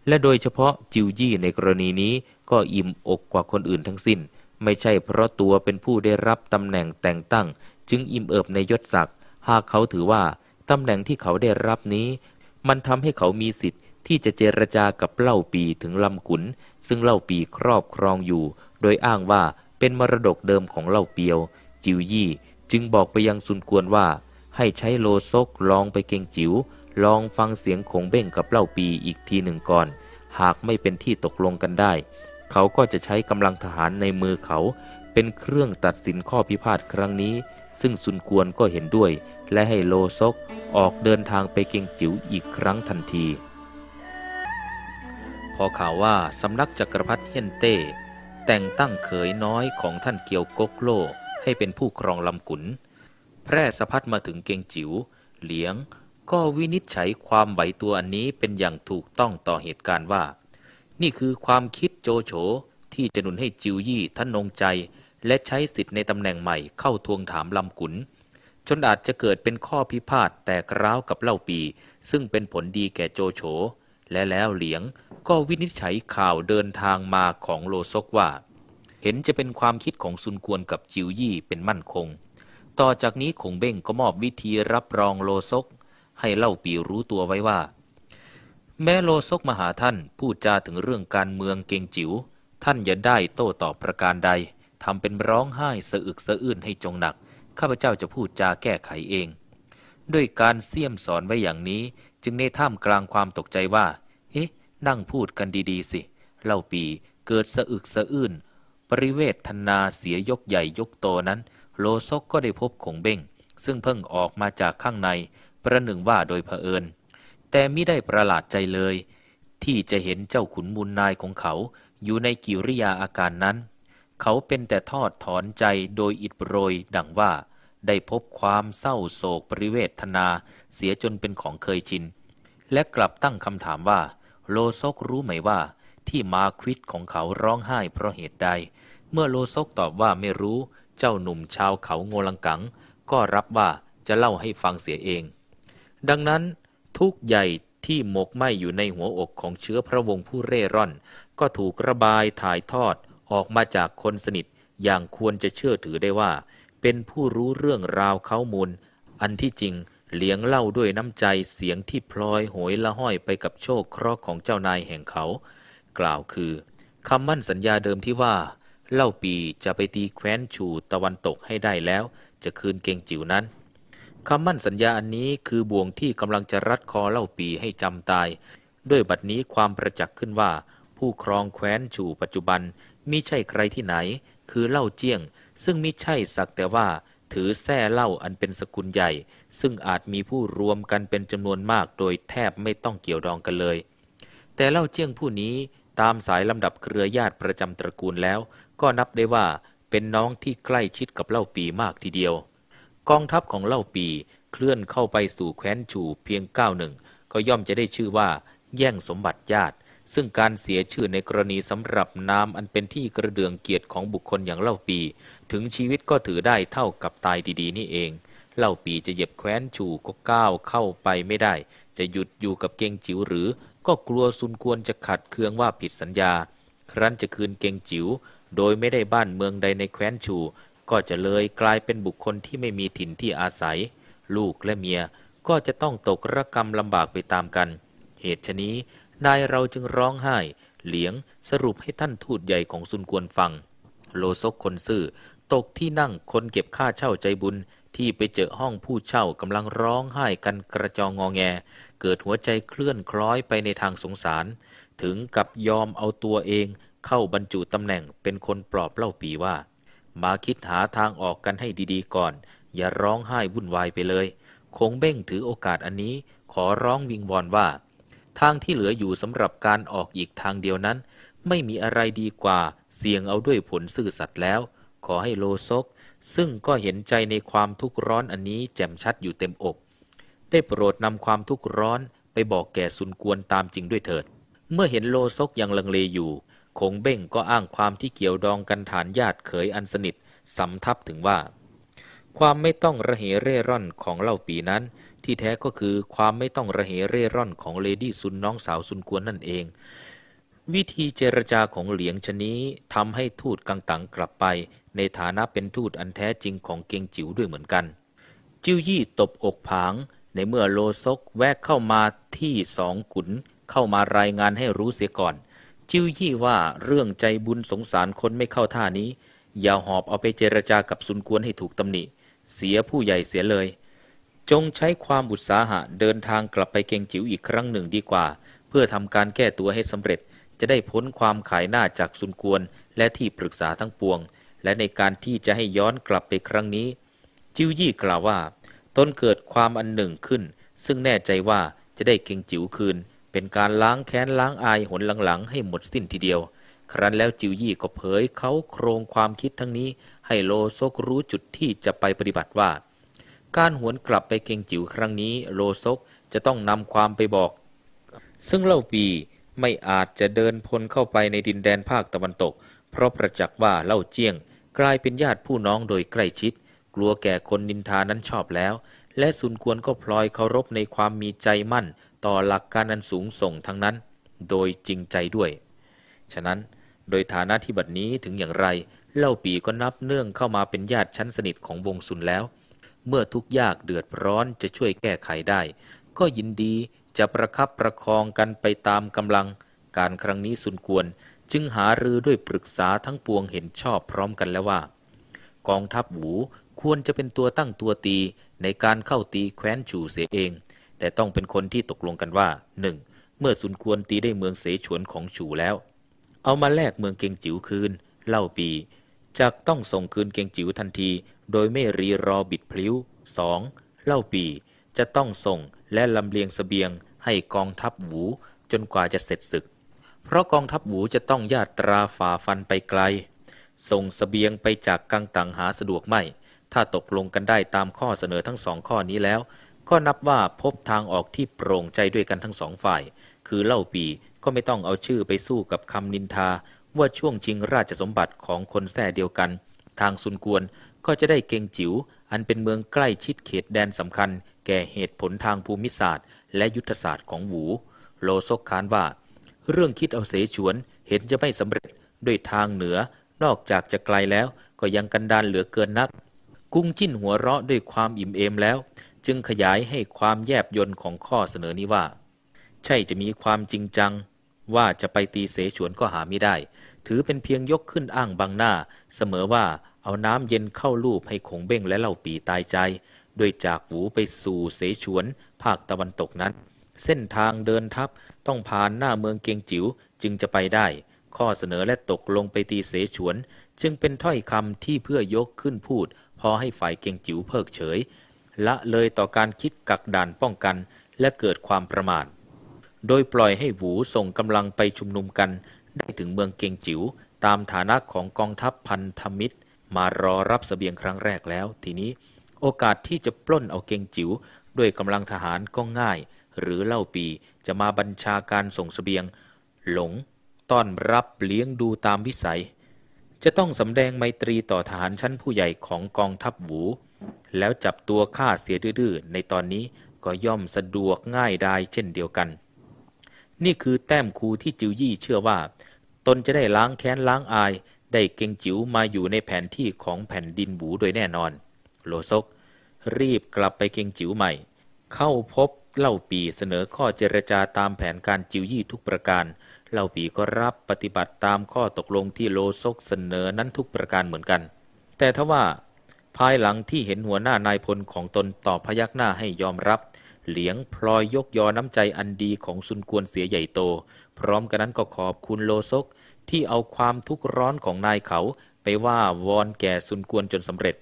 และโดยเฉพาะจิวยี่ในกรณีนี้ก็อิ่มอกกว่าคนอื่นทั้งสิ้น ไม่ใช่เพราะตัวเป็นผู้ได้รับตำแหน่งแต่งตั้ง จึงอิ่มเอิบในยศศักดิ์ หากเขาถือว่าตำแหน่งที่เขาได้รับนี้ มันทำให้เขามีสิทธิที่จะเจรจากับเล่าปีถึงลำขุน ซึ่งเล่าปีครอบครองอยู่ โดยอ้างว่าเป็นมรดกเดิมของเล่าเปียว จิวยี่จึงบอกไปยังซุนกวนว่า ให้ใช้โลซกลองไปเกงจิว๋วลองฟังเสียงของเบ้งกับเล่าปีอีกทีหนึ่งก่อน หากไม่เป็นที่ตกลงกันได้ เขาก็จะใช้กำลังทหารในมือเขา เป็นเครื่องตัดสินข้อพิพาทครั้งนี้ ซึ่งซุนกวนก็เห็นด้วย และให้โลซกออกเดินทางไปเกงจิ๋วอีกครั้งทันทีพอข่าวว่า สำนักจักรพรรดิเฮียนเต้ แต่งตั้งเขยน้อยของท่านเกียวกกโล ให้เป็นผู้ครองลำกุน แพร่สะพัดมาถึงเกงจิว๋ว เหลียง ก็วินิจฉัยความไหวตัวอันนี้เป็นอย่างถูกต้องต่อเหตุการณ์ว่า นี่คือความคิดโจโฉที่จะหนุนให้จิวยี่ท่านนงใจ และใช้สิทธิ์ในตำแหน่งใหม่เข้าทวงถามลำกุน จนอาจจะเกิดเป็นข้อพิพาทแต่กร้าวกับเล่าปีซึ่งเป็นผลดีแก่โจโฉและแล้วเหลียงก็วินิจฉัยข่าวเดินทางมาของโลซกว่า เห็นจะเป็นความคิดของซุนกวนกับจิวยี่เป็นมั่นคง ต่อจากนี้คงเบ้งก็มอบวิธีรับรองโลซก ให้เล่าปีรู้ตัวไว้ว่า แม้โลซกมหาท่านพูดจาถึงเรื่องการเมืองเก่งจิว๋วท่านอย่าได้โต้ตอบประการใด ทำเป็นร้องไห้สะอึกสะอื้นให้จงหนัก ข้าพเจ้าจะพูดจาแก้ไขเอง ด้วยการเสี่ยมสอนไว้อย่างนี้จึงในท่ามกลางความตกใจว่า เอ๊ะ นั่งพูดกันดี ๆสิ เล่าปี เกิดสะอึกสะอื้นปริเวทธนาเสียยกใหญ่ยกโตนั้น โลซกก็ได้พบขงเบ้งซึ่งเพิ่งออกมาจากข้างใน ประหนึ่งว่าโดยเผอิญ แต่ไม่ได้ประหลาดใจเลย ที่จะเห็นเจ้าขุนมูลนายของเขา อยู่ในกิริยาอาการนั้น เขาเป็นแต่ทอดถอนใจโดยอิดโรยดังว่า ได้พบความเศร้าโศกปริเวทธนาเสียจนเป็นของเคยชิน และกลับตั้งคำถามว่า โลซกรู้ไหมว่า ที่มาควิดของเขาร้องไห้เพราะเหตุใด เมื่อโลซกตอบว่าไม่รู้ เจ้าหนุ่มชาวเขาโงลังกัง ก็รับว่า จะเล่าให้ฟังเสียเอง ดังนั้น ทุกใหญ่ที่หมกไหมอยู่ในหัวอกของเชื้อพระวงศ์ผู้เร่ร่อน ก็ถูกระบายถ่ายทอดออกมาจากคนสนิทอย่างควรจะเชื่อถือได้ว่า เป็นผู้รู้เรื่องราวเขามูล อันที่จริงเลี้ยงเล่าด้วยน้ำใจเสียงที่พลอยโหยละห้อยไปกับโชคเคราะห์ของเจ้านายแห่งเขา กล่าวคือคำมั่นสัญญาเดิมที่ว่า เล่าปีจะไปตีแคว้นชูตะวันตกให้ได้แล้ว จะคืนเก่งจิ๋วนั้นคำมั่นสัญญาอันนี้คือบ่วงที่กำลังจะรัดคอเล่าปีให้จำตาย ด้วยบัดนี้ความประจักษ์ขึ้นว่า ผู้ครองแคว้นชูปัจจุบันมิใช่ใครที่ไหน คือเล่าเจียง ซึ่งมิใช่สักแต่ว่าถือแท่เหล้าอันเป็นสกุลใหญ่ ซึ่งอาจมีผู้รวมกันเป็นจำนวนมากโดยแทบไม่ต้องเกี่ยวดองกันเลย แต่เล่าเจียงผู้นี้ตามสายลำดับเครือญาติประจำตระกูลแล้ว ก็นับได้ว่าเป็นน้องที่ใกล้ชิดกับเล่าปีมากทีเดียว กองทัพของเล่าปีเคลื่อนเข้าไปสู่แคว้นชูเพียงก้าวหนึ่งก็ย่อมจะได้ชื่อว่า แย่งสมบัติญาติ ซึ่งการเสียชื่อในกรณีสำหรับนามอันเป็นที่กระเดืองเกียรติของบุคคลอย่างเล่าปีถึงชีวิตก็ถือได้เท่ากับตายดี ๆ นี่เองเล่าปีจะเหยียบแคว้นชูก็ก้าวเข้าไปไม่ได้ จะหยุดอยู่กับเกงจิ๋วหรือ ก็กลัวซุนควรจะขัดเคืองว่าผิดสัญญา ครั้นจะคืนเกงจิ๋วโดยไม่ได้บ้านเมืองใดในแคว้นชูก็จะเลยกลายเป็นบุคคลที่ไม่มีถิ่นที่อาศัย ลูกและเมียก็จะต้องตกระกรรมลำบากไปตามกัน เหตุชนี้นายเราจึงร้องไห้เหลียงสรุปให้ท่านทูตใหญ่ของซุนกวนฟังโลซกคนซื่อตกที่นั่งคนเก็บค่าเช่าใจบุญ ที่ไปเจอห้องผู้เช่ากำลังร้องไห้กันกระจองงอแง เกิดหัวใจเคลื่อนคล้อยไปในทางสงสาร ถึงกับยอมเอาตัวเองเข้าบรรจุตำแหน่งเป็นคนปลอบเล่าปีว่า มาคิดหาทางออกกันให้ดีๆก่อน อย่าร้องไห้วุ่นวายไปเลย คงเบ้งถือโอกาสอันนี้ ขอร้องวิงวอนว่า ทางที่เหลืออยู่สำหรับการออกอีกทางเดียวนั้น ไม่มีอะไรดีกว่า เสี่ยงเอาด้วยผลซื่อสัตย์แล้วขอให้โลซก ซึ่งก็เห็นใจในความทุกข์ร้อนอันนี้แจ่มชัดอยู่เต็มอก ได้โปรดนำความทุกข์ร้อนไปบอกแก่สุนกวนตามจริงด้วยเถิด เมื่อเห็นโลซกยังลังเลอยู่คงเบ้งก็อ้างความที่เกี่ยวดองกันฐานญาติเขยอันสนิทสำทับถึงว่า ความไม่ต้องระเหเร่ร่อนของเล่าปีนั้น ที่แท้ก็คือความไม่ต้องระเหเร่ร่อนของเลดี้ซุนน้องสาวซุนกวนนั่นเอง วิธีเจรจาของเหลียงชนี้ทำให้ทูตกังตังกลับไปในฐานะเป็นทูตอันแท้จริงของเกียงจิ๋วด้วยเหมือนกัน จิ้วยี่ตบอกผาง ในเมื่อโลซกแวกเข้ามาที่สองขุนเข้ามารายงานให้รู้เสียก่อน จิ้วยี่ว่าเรื่องใจบุญสงสารคนไม่เข้าท่านี้ อย่าหอบเอาไปเจรจากับซุนกวนให้ถูกตำหนิ เสียผู้ใหญ่เสียเลย จงใช้ความบุตสาหะเดินทางกลับไปเกียงจิ๋วอีกครั้งหนึ่งดีกว่า เพื่อทำการแก้ตัวให้สำเร็จ จะได้พ้นความขายหน้าจากซุนกวนและที่ปรึกษาทั้งปวงและในการที่จะให้ย้อนกลับไปครั้งนี้ จิวยี่กล่าวว่าตนเกิดความอันหนึ่งขึ้น ซึ่งแน่ใจว่าจะได้เก่งจิ๋วคืน เป็นการล้างแค้นล้างอายหนหลังๆให้หมดสิ้นทีเดียว ครั้นแล้วจิวยี่ก็เผยเขาโครงความคิดทั้งนี้ ให้โลโซกรู้จุดที่จะไปปฏิบัติว่า การหวนกลับไปเก่งจิ๋วครั้งนี้ โลโซกจะต้องนำความไปบอก ซึ่งเล่าปีไม่อาจจะเดินพลเข้าไปในดินแดนภาคตะวันตก เพราะประจักษ์ว่าเล่าเจียงกลายเป็นญาติผู้น้องโดยใกล้ชิด กลัวแก่คนนินทานั้นชอบแล้ว และสุนควรก็พลอยเคารพในความมีใจมั่น ต่อหลักการนันสูงส่งทั้งนั้น โดยจริงใจด้วย ฉะนั้นโดยฐานะที่บัดนี้ถึงอย่างไร เล่าปีก็นับเนื่องเข้ามาเป็นญาติชั้นสนิทของวงสุนแล้ว เมื่อทุกยากเดือดร้อนจะช่วยแก้ไขได้ ก็ยินดีจะประคับประคองกันไปตามกำลัง การครั้งนี้สุนควรจึงหารือด้วยปรึกษาทั้งปวงเห็นชอบพร้อมกันแล้วว่า กองทัพหูควรจะเป็นตัวตั้งตัวตีในการเข้าตีแคว้นจูเสียเอง แต่ต้องเป็นคนที่ตกลงกันว่าหนึ่งเมื่อสุนควรตีได้เมืองเสฉวนของจูแล้ว เอามาแลกเมืองเกงจิ๋วคืน เล่าปีจะกต้องส่งคืนเกงจิ๋วทันทีโดยไม่รีรอบิดพลิ้ว 2. เล่าปีจะต้องส่งและลำเลียงสเสบียง ให้กองทัพหูจนกว่าจะเสร็จศึกเพราะกองทัพหูจะต้องญาตราฝ่าฟันไปไกล ส่งสเสบียงไปจากกังตังหาสะดวกไม่ ถ้าตกลงกันได้ตามข้อเสนอทั้งสองข้อนี้แล้ว ก็นับว่าพบทางออกที่โปร่งใจด้วยกันทั้งสองฝ่าย คือเล่าปีก็ไม่ต้องเอาชื่อไปสู้กับคำนินทา ว่าช่วงชิงราชสมบัติของคนแท่เดียวกัน ทางซุนกวนก็จะได้เกงจิ๋วอันเป็นเมืองใกล้ชิดเขตแดนสำคัญ แก่เหตุผลทางภูมิศาสตร์และยุทธศาสตร์ของหู โลซกคานว่าเรื่องคิดเอาเสฉวนเห็นจะไม่สำเร็จด้วยทางเหนือ นอกจากจะไกลแล้วก็ยังกันดานเหลือเกินนัก กุ้งจิ้นหัวเราะด้วยความอิ่มเอมแล้ว จึงขยายให้ความแยบยนของข้อเสนอนี้ว่า ใช่จะมีความจริงจัง ว่าจะไปตีเสฉวนก็หาไม่ได้ ถือเป็นเพียงยกขึ้นอ้างบางหน้า เสมอว่าเอาน้ำเย็นเข้าลูบให้คงเบ้งและเล่าปีตายใจด้วยจากหูไปสู่เสฉวน ภาคตะวันตกนั้น เส้นทางเดินทับต้องผ่านหน้าเมืองเกียงจิ๋วจึงจะไปได้ ข้อเสนอและตกลงไปตีเสฉวนจึงเป็นถ้อยคำที่เพื่อยกขึ้นพูด พอให้ฝ่ายเกียงจิ๋วเพิกเฉยละเลยต่อการคิดกักดานป้องกันและเกิดความประมาทโดยปล่อยให้หูส่งกำลังไปชุมนุมกันได้ถึงเมืองเกียงจิ๋วตามฐานะของกองทัพพันธมิตรมารอรับสเสบียงครั้งแรกแล้ว ทีนี้ โอกาสที่จะปล้นเอาเกียงจิ๋วด้วยกำลังทหารก็ง่ายหรือเล่าปีจะมาบัญชาการส่งสเสบียง หลง ต้อนรับเลี้ยงดูตามวิสัย จะต้องสำแดงไมตรีต่อทหารชั้นผู้ใหญ่ของกองทัพหวูแล้วจับตัวฆ่าเสียดื้อในตอนนี้ก็ย่อมสะดวกง่ายได้เช่นเดียวกัน นี่คือแต้มคูที่จิวยี่เชื่อว่า ตนจะได้ล้างแค้นล้างอาย ได้เก่งจิ๋วมาอยู่ในแผนที่ของแผ่นดินหวูโดยแน่นอนโลซก รีบกลับไปเก่งจิ๋วใหม่ เข้าพบเล่าปีเสนอข้อเจรจาตามแผนการจิวยี่ทุกประการ เล่าปีก็รับปฏิบัติตามข้อตกลงที่โลซกเสนอนั้นทุกประการเหมือนกัน แต่ทว่าภายหลังที่เห็นหัวหน้านายพลของตนต่อพยักหน้าให้ยอมรับ เหลียงพลอยยกยอน้ำใจอันดีของซุนกวนเสียใหญ่โต พร้อมกันนั้นก็ขอบคุณโลซกที่เอาความทุกข์ร้อนของนายเขา ไปว่าวอนแก่ซุนกวนจนสำเร็จ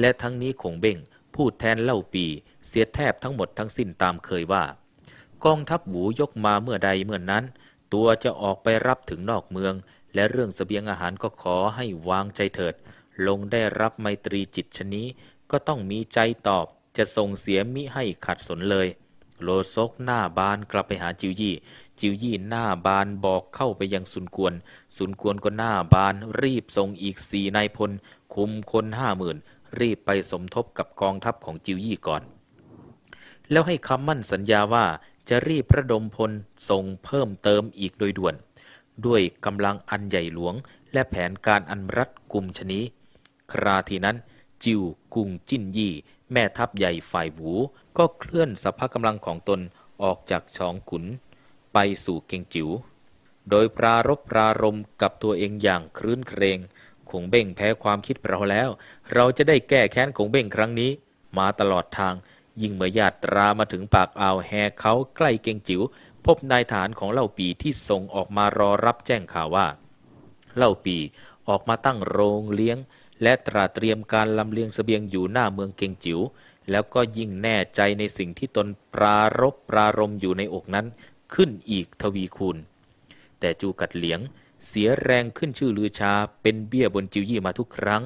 และทั้งนี้คงเบ่งพูดแทนเล่าปีเสียแทบทั้งหมดทั้งสิ้นตามเคยว่า กองทัพหมูยกมาเมื่อใดเมื่อนนั้น ตัวจะออกไปรับถึงนอกเมือง และเรื่องสเสบียงอาหารก็ขอให้วางใจเถิด ลงได้รับไมตรีจิตชนี้ ก็ต้องมีใจตอบ จะส่งเสียมิให้ขัดสนเลยโลซกหน้าบานกลับไปหาจิวยี่จิวยี่หน้าบานบอกเข้าไปยังสุนกวนสุนกวนก็หน้าบาน รีบส่งอีกสี่นายพลคุมคนห้าหมื่นรีบไปสมทบกับกองทัพของจิวยี่ก่อนแล้วให้คำมั่นสัญญาว่าจะรีบระดมพลส่งเพิ่มเติมอีกโดยด่วน ด้วยกำลังอันใหญ่หลวง และแผนการอันรัดกุมชนีคราทีนั้น จิวกุงจินยี่ แม่ทัพใหญ่ฝ่ายหู ก็เคลื่อนสภากำลังของตนออกจากชองขุน ไปสู่เกงจิว๋วโดยปรารบปรารมกับตัวเองอย่างครื้นเครงคงเบ้งแพ้ความคิดเราแล้ว เราจะได้แก้แค้นคงเบ้งครั้งนี้ มาตลอดทางยิ่งเมื่อญาตรามาถึงปากอ่าวแฮเขาใกล้เกงจิว๋วพบนายฐานของเล่าปีที่ส่งออกมารอรับแจ้งข่าวว่า เล่าปีออกมาตั้งโรงเลี้ยง และตราเตรียมการลำเลียงสเสบียงอยู่หน้าเมืองเกงจิว๋วแล้วก็ยิ่งแน่ใจในสิ่งที่ตนปรารบปรารมอยู่ในอกนั้นขึ้นอีกทวีคูณแต่จูกัดเหลียงเสียแรงขึ้นชื่อลือชาเป็นเบี้ยบนจิวยี่มาทุกครั้ง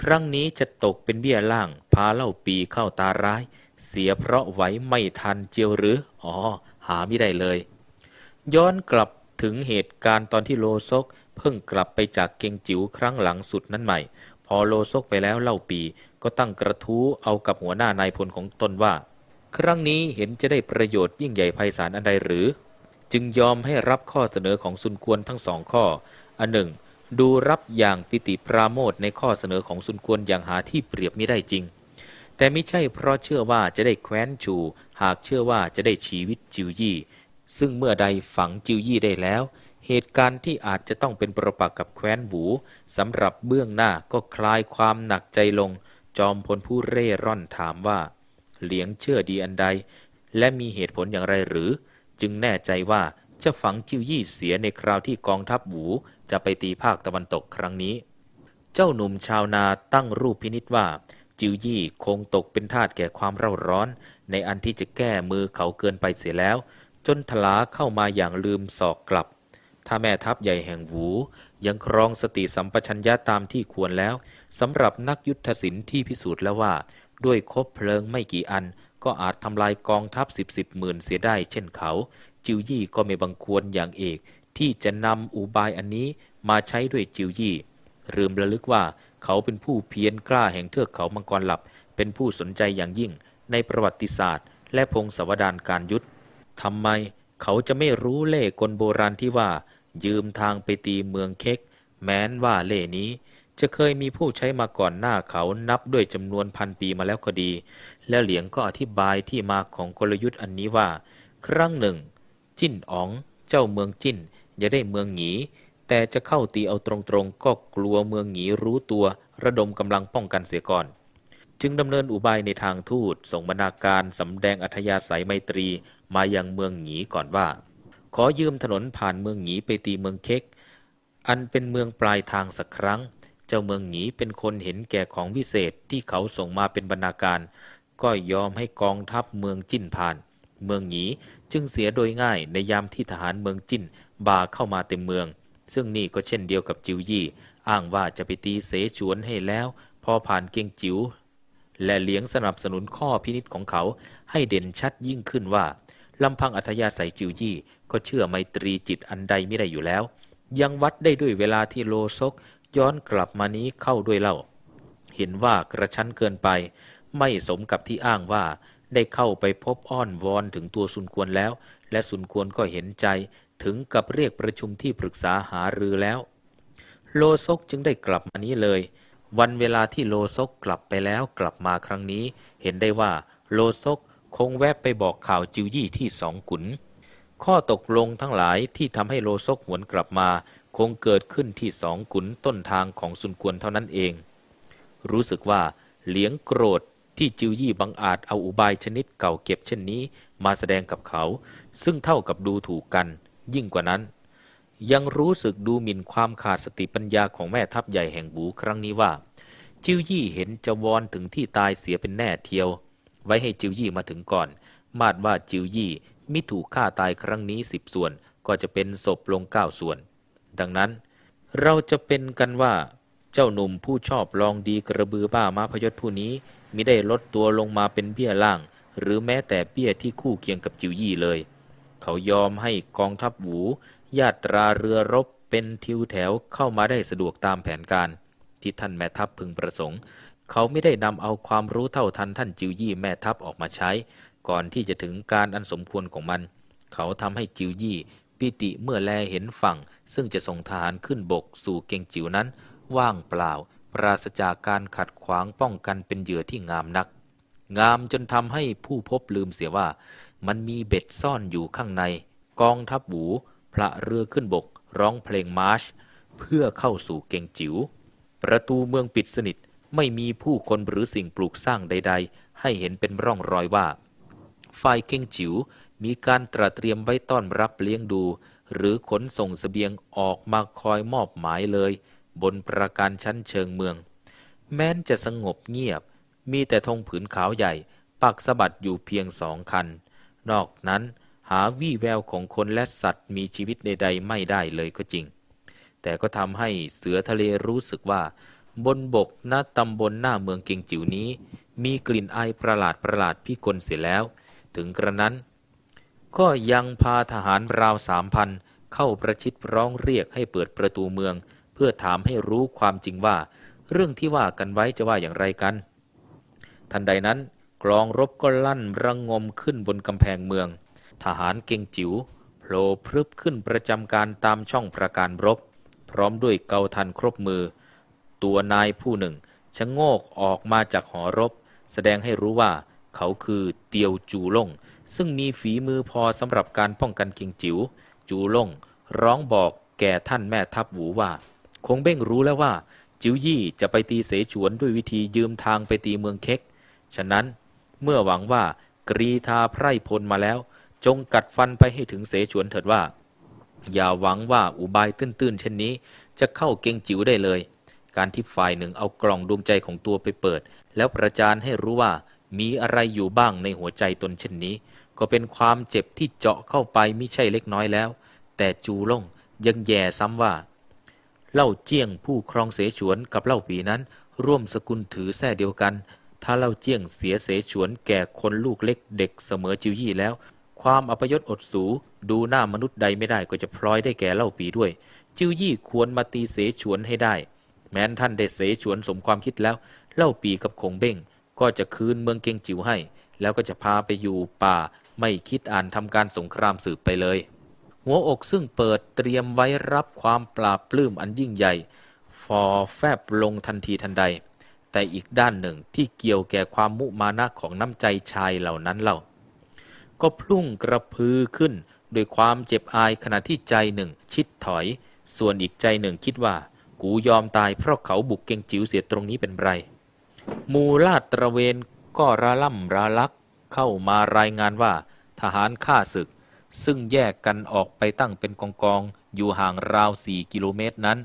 ครั้งนี้จะตกเป็นเบี้ยล่าง พาเล่าปีเข้าตาร้ายเสียเพราะไหวไม่ทันเจียวหรืออ๋อหาไม่ได้เลย ย้อนกลับถึงเหตุการณ์ตอนที่โลซก เพิ่งกลับไปจากเกงจิ๋วครั้งหลังสุดนั้นใหม่ พอโลซกไปแล้วเล่าปีก็ตั้งกระทู้เอากับหัวหน้านายพลของตนว่า ครั้งนี้เห็นจะได้ประโยชน์ยิ่งใหญ่ไพศาลอันใดหรือ จึงยอมให้รับข้อเสนอของซุนควรทั้งสองข้อ อันหนึ่ง ดูรับอย่างปิติปราโมทในข้อเสนอของซุนควรอย่างหาที่เปรียบไม่ได้จริงแต่ไม่ใช่เพราะเชื่อว่าจะได้แคว้นชู หากเชื่อว่าจะได้ชีวิตจิวยี่ ซึ่งเมื่อใดฝังจิวยี่ได้แล้ว เหตุการณ์ที่อาจจะต้องเป็นประปักษ์กับแคว้นหูสำหรับเบื้องหน้าก็คลายความหนักใจลง จอมพลผู้เร่ร่อนถามว่าเหลียงเชื่อดีอันใด และมีเหตุผลอย่างไรหรือ จึงแน่ใจว่าจะฝังจิวยี่เสียในคราวที่กองทัพหูจะไปตีภาคตะวันตกครั้งนี้ เจ้าหนุ่มชาวนาตั้งรูปพินิษว่าจิวยี่คงตกเป็นทาสแก่ความเร่าร้อน ในอันที่จะแก้มือเขาเกินไปเสียแล้ว จนทลาเข้ามาอย่างลืมศอกกลับ ถ้าแม่ทัพใหญ่แห่งหู ยังครองสติสัมปชัญญะตามที่ควรแล้วสำหรับนักยุทธศิลป์ที่พิสูจน์แล้วว่า ด้วยคบเพลิงไม่กี่อันก็อาจทำลายกองทัพสิบสิบหมื่นเสียได้เช่นเขา จิวยี่ก็ไม่บังควรอย่างเอก ที่จะนำอุบายอันนี้มาใช้ด้วยจิวยี่ลืมระลึกว่าเขาเป็นผู้เพียรกล้าแห่งเทือกเขามังกรหลับเป็นผู้สนใจอย่างยิ่งในประวัติศาสตร์ และพงศาวดารการยุทธทำไมเขาจะไม่รู้เล่กลโบราณที่ว่า ยืมทางไปตีเมืองเค็ก แม้นว่าเล่นี้ จะเคยมีผู้ใช้มาก่อนหน้าเขานับด้วยจำนวนพันปีมาแล้วก็ดี และเหลียงก็อธิบายที่มาของกลยุทธ์อันนี้ว่า ครั้งหนึ่ง จิ้นอ๋องเจ้าเมืองจิ้นจะได้เมืองหงีแต่จะเข้าตีเอาตรงๆ ก็กลัวเมืองหงีรู้ตัว ระดมกำลังป้องกันเสียก่อน จึงดำเนินอุบายในทางทูต ส่งบรรณาการสำแดงอัธยาศัยไมตรีมายังเมืองหงีก่อนว่า ขอยืมถนนผ่านเมืองหงีไปตีเมืองเค็ก อันเป็นเมืองปลายทางสักครั้ง เจ้าเมืองหงีเป็นคนเห็นแก่ของวิเศษที่เขาส่งมาเป็นบรรณาการ ก็ยอมให้กองทัพเมืองจิ้นผ่าน เมืองหงีจึงเสียโดยง่ายในยามที่ทหารเมืองจิ้นบ่าเข้ามาเต็มเมืองซึ่งนี่ก็เช่นเดียวกับจิวยี่อ้างว่าจะไปตีเสฉวนให้แล้ว พอผ่านเก่งจิว๋วและเลี้ยงสนับสนุนข้อพินิษของเขา ให้เด่นชัดยิ่งขึ้นว่า ลำพังอัธยาศัยจิวยี่ ก็เชื่อไมตรีจิตอันใดไม่ได้อยู่แล้ว ยังวัดได้ด้วยเวลาที่โลซกย้อนกลับมานี้เข้าด้วยเล่า เห็นว่ากระชั้นเกินไป ไม่สมกับที่อ้างว่าได้เข้าไปพบอ้อนวอนถึงตัวสุนควรแล้ว และสุนควรก็เห็นใจถึงกับเรียกประชุมที่ปรึกษาหารือแล้ว โลซกจึงได้กลับมานี้เลย วันเวลาที่โลซกกลับไปแล้วกลับมาครั้งนี้ เห็นได้ว่าโลซกคงแวบไปบอกข่าวจิวยี่ที่สองขุน ข้อตกลงทั้งหลายที่ทำให้โลซกหวนกลับมาคงเกิดขึ้นที่สองขุนต้นทางของสุนกวนเท่านั้นเอง รู้สึกว่าเหลียงโกรธที่จิวยี่บังอาจเอาอุบายชนิดเก่าเก็บเช่นนี้มาแสดงกับเขา ซึ่งเท่ากับดูถูกกันยิ่งกว่านั้น ยังรู้สึกดูหมิ่นความขาดสติปัญญาของแม่ทัพใหญ่แห่งบูครั้งนี้ว่า จิวยี่เห็นจะวอนถึงที่ตายเสียเป็นแน่เทียว ไว้ให้จิวยี่มาถึงก่อน มาดว่าจิวยี่มิถูกฆ่าตายครั้งนี้สิบส่วนก็จะเป็นศพลงเก้าส่วน ดังนั้น เราจะเป็นกันว่าเจ้าหนุ่มผู้ชอบลองดีกระบือบ้ามาพยศผู้นี้มิได้ลดตัวลงมาเป็นเบี้ยล่าง หรือแม้แต่เบี้ยที่คู่เคียงกับจิวยี่เลยเขายอมให้กองทัพหวูญาตราเรือรบเป็นทิวแถวเข้ามาได้สะดวกตามแผนการที่ท่านแม่ทัพพึงประสงค์ เขาไม่ได้นำเอาความรู้เท่าทันท่านจิวยี่แม่ทัพออกมาใช้ ก่อนที่จะถึงการอันสมควรของมัน เขาทำให้จิวยี่ปิติเมื่อแลเห็นฝั่ง ซึ่งจะส่งทหารขึ้นบกสู่เกงจิ๋วนั้น ว่างเปล่า ปราศจากการขัดขวางป้องกันเป็นเหยื่อที่งามนัก งามจนทำให้ผู้พบลืมเสียว่ามันมีเบ็ดซ่อนอยู่ข้างใน กองทัพหู พระเรือขึ้นบกร้องเพลงมาร์ชเพื่อเข้าสู่เกงจิว๋วประตูเมืองปิดสนิทไม่มีผู้คนหรือสิ่งปลูกสร้างใดๆ ให้เห็นเป็นร่องรอยว่าฝ่ายเกงจิว๋วมีการตระเตรียมไว้ต้อนรับเลี้ยงดู หรือขนส่งสเสบียงออกมาคอยมอบหมายเลย บนประการชั้นเชิงเมือง แม้นจะสงบเงียบ มีแต่ธงผืนขาวใหญ่ ปักสะบัดอยู่เพียงสองคันนอกนั้นหาวี่แววของคนและสัตว์มีชีวิตใดๆไม่ได้เลยก็จริง แต่ก็ทำให้เสือทะเลรู้สึกว่า บนบกณตำบลหน้าเมืองเกิงจิ๋วนี้ มีกลิ่นอายประหลาดประหลาดพิกลเสียแล้ว ถึงกระนั้น ก็ยังพาทหารราวสามพันเข้าประชิดร้องเรียกให้เปิดประตูเมือง เพื่อถามให้รู้ความจริงว่าเรื่องที่ว่ากันไว้จะว่าอย่างไรกัน ทันใดนั้นกลองรบก็ลั่นระงงมขึ้นบนกำแพงเมือง ทหารเก่งจิ๋วโผล่พรึบขึ้นประจำการตามช่องประการรบ พร้อมด้วยเกาทันครบมือ ตัวนายผู้หนึ่ง ชะโงกออกมาจากหอรบ แสดงให้รู้ว่า เขาคือเตียวจูล่งซึ่งมีฝีมือพอสำหรับการป้องกันเก่งจิ๋ว จูล่งร้องบอกแก่ท่านแม่ทัพหูว่า คงเบ้งรู้แล้วว่า จิ๋วยี่จะไปตีเสฉวนด้วยวิธียืมทางไปตีเมืองเค็ก ฉะนั้นเมื่อหวังว่ากรีธาไพรพลมาแล้ว จงกัดฟันไปให้ถึงเสฉวนเถิดว่า อย่าหวังว่าอุบายตื้นๆเช่นนี้ จะเข้าเกงจิ๋วได้เลย การที่ฝ่ายหนึ่งเอากล่องดวงใจของตัวไปเปิด แล้วประจานให้รู้ว่ามีอะไรอยู่บ้างในหัวใจตนเช่นนี้ ก็เป็นความเจ็บที่เจาะเข้าไปไม่ใช่เล็กน้อยแล้ว แต่จูล่งยังแย่ซ้ำว่า เล่าเจียงผู้ครองเสฉวนกับเล่าปีนั้น ร่วมสกุลถือแท่เดียวกันถ้าเล่าเจี้ยงเสียเสฉวนแก่คนลูกเล็กเด็กเสมอจิวยี่แล้ว ความอัปยศอดสูดูหน้ามนุษย์ใดไม่ได้ก็จะพลอยได้แก่เล่าปีด้วย จิวยี่ควรมาตีเสฉวนให้ได้ แม้นท่านได้เสฉวนสมความคิดแล้ว เล่าปีกับคงเบ้งก็จะคืนเมืองเกียงจิ๋วให้ แล้วก็จะพาไปอยู่ป่า ไม่คิดอ่านทำการสงครามสืบไปเลย หัวอกซึ่งเปิดเตรียมไว้รับความปราบปลื้มอันยิ่งใหญ่ฟอแฟบลงทันทีทันใดแต่อีกด้านหนึ่งที่เกี่ยวแก่ความมุมานะของน้ำใจชายเหล่านั้นเล่า ก็พลุ่งกระพือขึ้นด้วยความเจ็บอายขณะที่ใจหนึ่งชิดถอย ส่วนอีกใจหนึ่งคิดว่า กูยอมตายเพราะเขาบุกเก่งจิ๋วเสียตรงนี้เป็นไรมูลาดตระเวน ก็ระล่ำระลักเข้ามารายงานว่า ทหารฆ่าศึก ซึ่งแยกกันออกไปตั้งเป็นกองกองอยู่ห่างราวสี่กิโลเมตรนั้น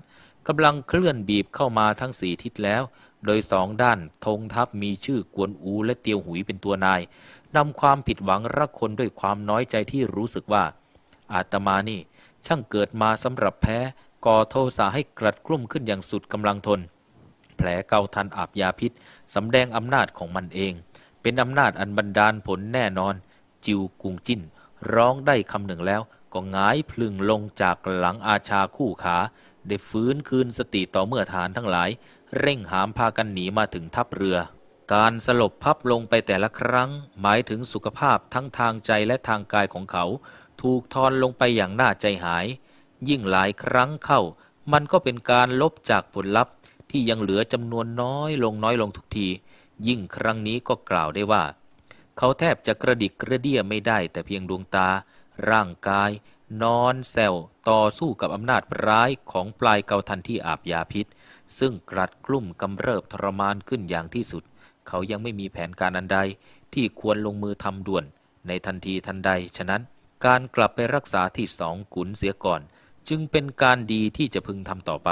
กำลังเคลื่อนบีบเข้ามาทั้งสี่ทิศแล้วโดยสองด้านธงทัพมีชื่อกวนอูและเตียวหุยเป็นตัวนาย นำความผิดหวังรักคนด้วยความน้อยใจที่รู้สึกว่า อาตมานี่ ช่างเกิดมาสำหรับแพ้ก่อโทษสาให้กลัดกลุ่มขึ้นอย่างสุดกำลังทน แผลเกาทันอาบยาพิษสำแดงอำนาจของมันเอง เป็นอำนาจอันบันดาลผลแน่นอน จิวกุงจิ้น ร้องได้คำหนึ่งแล้วก็งายพลึงลงจากหลังอาชาคู่ขาได้ฟื้นคืนสติต่อเมื่อฐานทั้งหลายเร่งหามพากันหนีมาถึงทัพเรือ การสลบพับลงไปแต่ละครั้ง หมายถึงสุขภาพทั้งทางใจและทางกายของเขา ถูกทอนลงไปอย่างน่าใจหาย ยิ่งหลายครั้งเข้ามันก็เป็นการลบจากผลลัพธ์ ที่ยังเหลือจำนวนน้อยลงน้อยลงทุกที ยิ่งครั้งนี้ก็กล่าวได้ว่า เขาแทบจะกระดิกกระเดี้ยไม่ได้แต่เพียงดวงตา ร่างกาย นอนแซวต่อสู้กับอำนาจร้ายของปลายเกาทันที่อาบยาพิษซึ่งกรัดกลุ่มกำเริบทรมานขึ้นอย่างที่สุด เขายังไม่มีแผนการอันใดที่ควรลงมือทำด่วนในทันทีทันใดฉะนั้นการกลับไปรักษาที่สองขุนเสียก่อน จึงเป็นการดีที่จะพึงทำต่อไป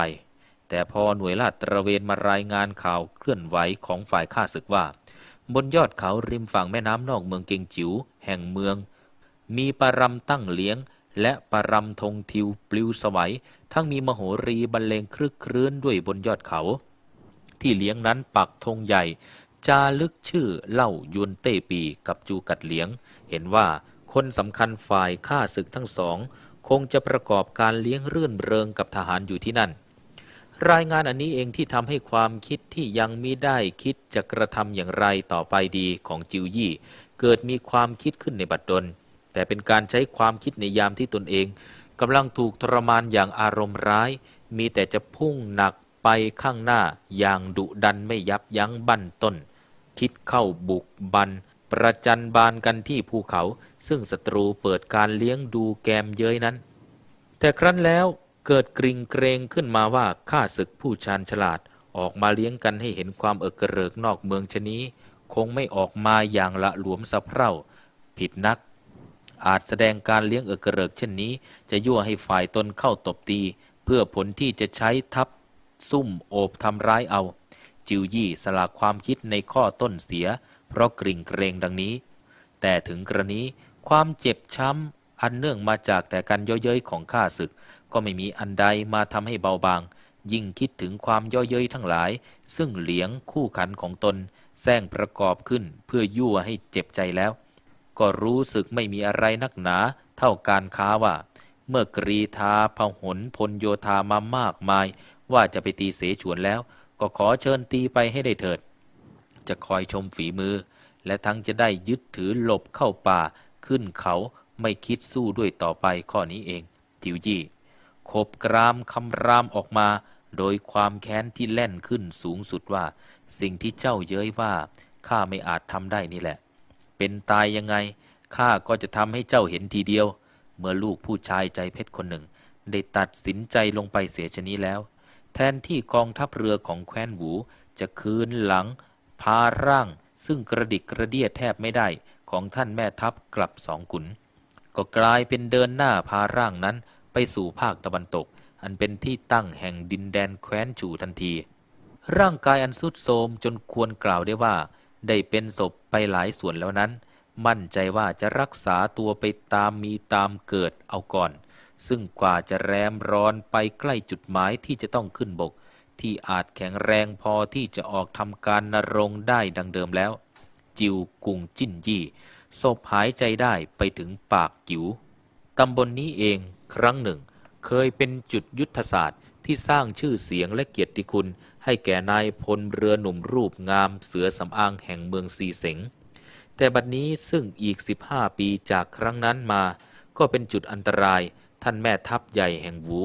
แต่พอหน่วยลาดตระเวนมารายงานข่าวเคลื่อนไหวของฝ่ายข้าศึกว่า บนยอดเขาริมฝั่งแม่น้ำนอกเมืองเกงจิ๋วแห่งเมือง มีปารำตั้งเลี้ยง และปารำธงทิวปลิวสวัยทั้งมีมโหรีบรรเลงครึกครื้นด้วยบนยอดเขา ที่เลี้ยงนั้นปักธงใหญ่ จาลึกชื่อเล่ายุนเต้ปีกับจูกัดเหลียง เห็นว่าคนสำคัญฝ่ายข้าศึกทั้งสอง คงจะประกอบการเลี้ยงรื่นเริงกับทหารอยู่ที่นั่น รายงานอันนี้เองที่ทำให้ความคิดที่ยังมิได้คิดจะกระทำอย่างไรต่อไปดีของจิวยี่ เกิดมีความคิดขึ้นในบัดดลแต่เป็นการใช้ความคิดในยามที่ตนเองกำลังถูกทรมานอย่างอารมณ์ร้าย มีแต่จะพุ่งหนักไปข้างหน้าอย่างดุดันไม่ยับยั้งบั้นต้น คิดเข้าบุกบัน ประจันบานกันที่ภูเขา ซึ่งศัตรูเปิดการเลี้ยงดูแกมเย้ยนั้น แต่ครั้นแล้วเกิดกริงเกรงขึ้นมาว่า ข้าศึกผู้ชาญฉลาดออกมาเลี้ยงกันให้เห็นความเอกเริกนอกเมืองชนี้ คงไม่ออกมาอย่างละหลวมสะเพร่าผิดนักอาจแสดงการเลี้ยงเอกระเริกเช่นนี้จะยั่วให้ฝ่ายตนเข้าตบตี เพื่อผลที่จะใช้ทับซุ่มโอบทำร้ายเอา จิวยี่สละความคิดในข้อต้นเสีย เพราะกริ่งเกรงดังนี้ แต่ถึงกรณีความเจ็บช้ำอันเนื่องมาจากแต่การย่อเย้ยของข้าศึก ก็ไม่มีอันใดมาทำให้เบาบาง ยิ่งคิดถึงความย่อเย้ยทั้งหลาย ซึ่งเหลียงคู่ขันของตนแซงประกอบขึ้นเพื่อยั่วให้เจ็บใจแล้วก็รู้สึกไม่มีอะไรนักหนา เท่าการค้าว่า เมื่อกรีธาพหนพลโยธามามากมาย ว่าจะไปตีเสฉวนแล้ว ก็ขอเชิญตีไปให้ได้เถิด จะคอยชมฝีมือ และทั้งจะได้ยึดถือหลบเข้าป่าขึ้นเขาไม่คิดสู้ด้วยต่อไปข้อนี้เองทิวยี่ขบกรามคำรามออกมา โดยความแค้นที่แล่นขึ้นสูงสุดว่า สิ่งที่เจ้าเย้ยว่าข้าไม่อาจทำได้นี่แหละเป็นตายยังไงข้าก็จะทำให้เจ้าเห็นทีเดียว เมื่อลูกผู้ชายใจเพชรคนหนึ่ง ได้ตัดสินใจลงไปเสียชนี้แล้ว แทนที่กองทัพเรือของแคว้นหู จะคืนหลัง พาร่าง ซึ่งกระดิกกระเดียแทบไม่ได้ของท่านแม่ทัพกลับสองขุน ก็กลายเป็นเดินหน้าพาร่างนั้นไปสู่ภาคตะวันตก อันเป็นที่ตั้งแห่งดินแดนแคว้นจูทันที ร่างกายอันสุดโทมจนควรกล่าวได้ว่าได้เป็นศพไปหลายส่วนแล้วนั้น มั่นใจว่าจะรักษาตัวไปตามมีตามเกิดเอาก่อน ซึ่งกว่าจะแรมร้อนไปใกล้จุดหมายที่จะต้องขึ้นบก ที่อาจแข็งแรงพอที่จะออกทำการนรงได้ดังเดิมแล้ว จิวกุงจิ้นยี่ศพหายใจได้ไปถึงปากกิ๋วตำบลนนี้เองครั้งหนึ่ง เคยเป็นจุดยุทธศาสตร์ที่สร้างชื่อเสียงและเกียรติคุณให้แก่นายพลเรือหนุ่มรูปงามเสือสำอางแห่งเมืองซีเสง แต่บัดนนี้ซึ่งอีกสิบห้าปีจากครั้งนั้นมา ก็เป็นจุดอันตรายท่านแม่ทัพใหญ่แห่งหวู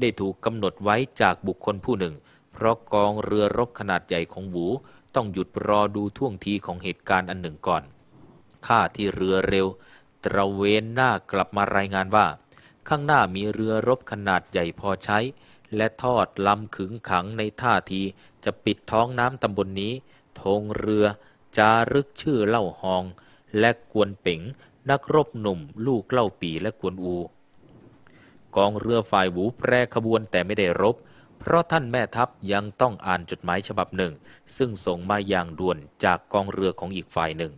ได้ถูกกำหนดไว้จากบุคคลผู้หนึ่ง เพราะกองเรือรบขนาดใหญ่ของหวูต้องหยุดรอดูท่วงทีของเหตุการณ์อันหนึ่งก่อน ข้าที่เรือเร็ว ตระเวนหน้ากลับมารายงานว่า ข้างหน้ามีเรือรบขนาดใหญ่พอใช้และทอดลำขึงขังในท่าทีจะปิดท้องน้ำตำบลนนี้ธงเรือจารึกชื่อเล่าหอง และกวนเป๋ง นักรบหนุ่มลูกเล่าปีและกวนอูกองเรือฝ่ายหูแปรขบวนแต่ไม่ได้รบ เพราะท่านแม่ทัพยังต้องอ่านจดหมายฉบับหนึ่ง ซึ่งส่งมาอย่างด่วนจากกองเรือของอีกฝ่ายหนึ่ง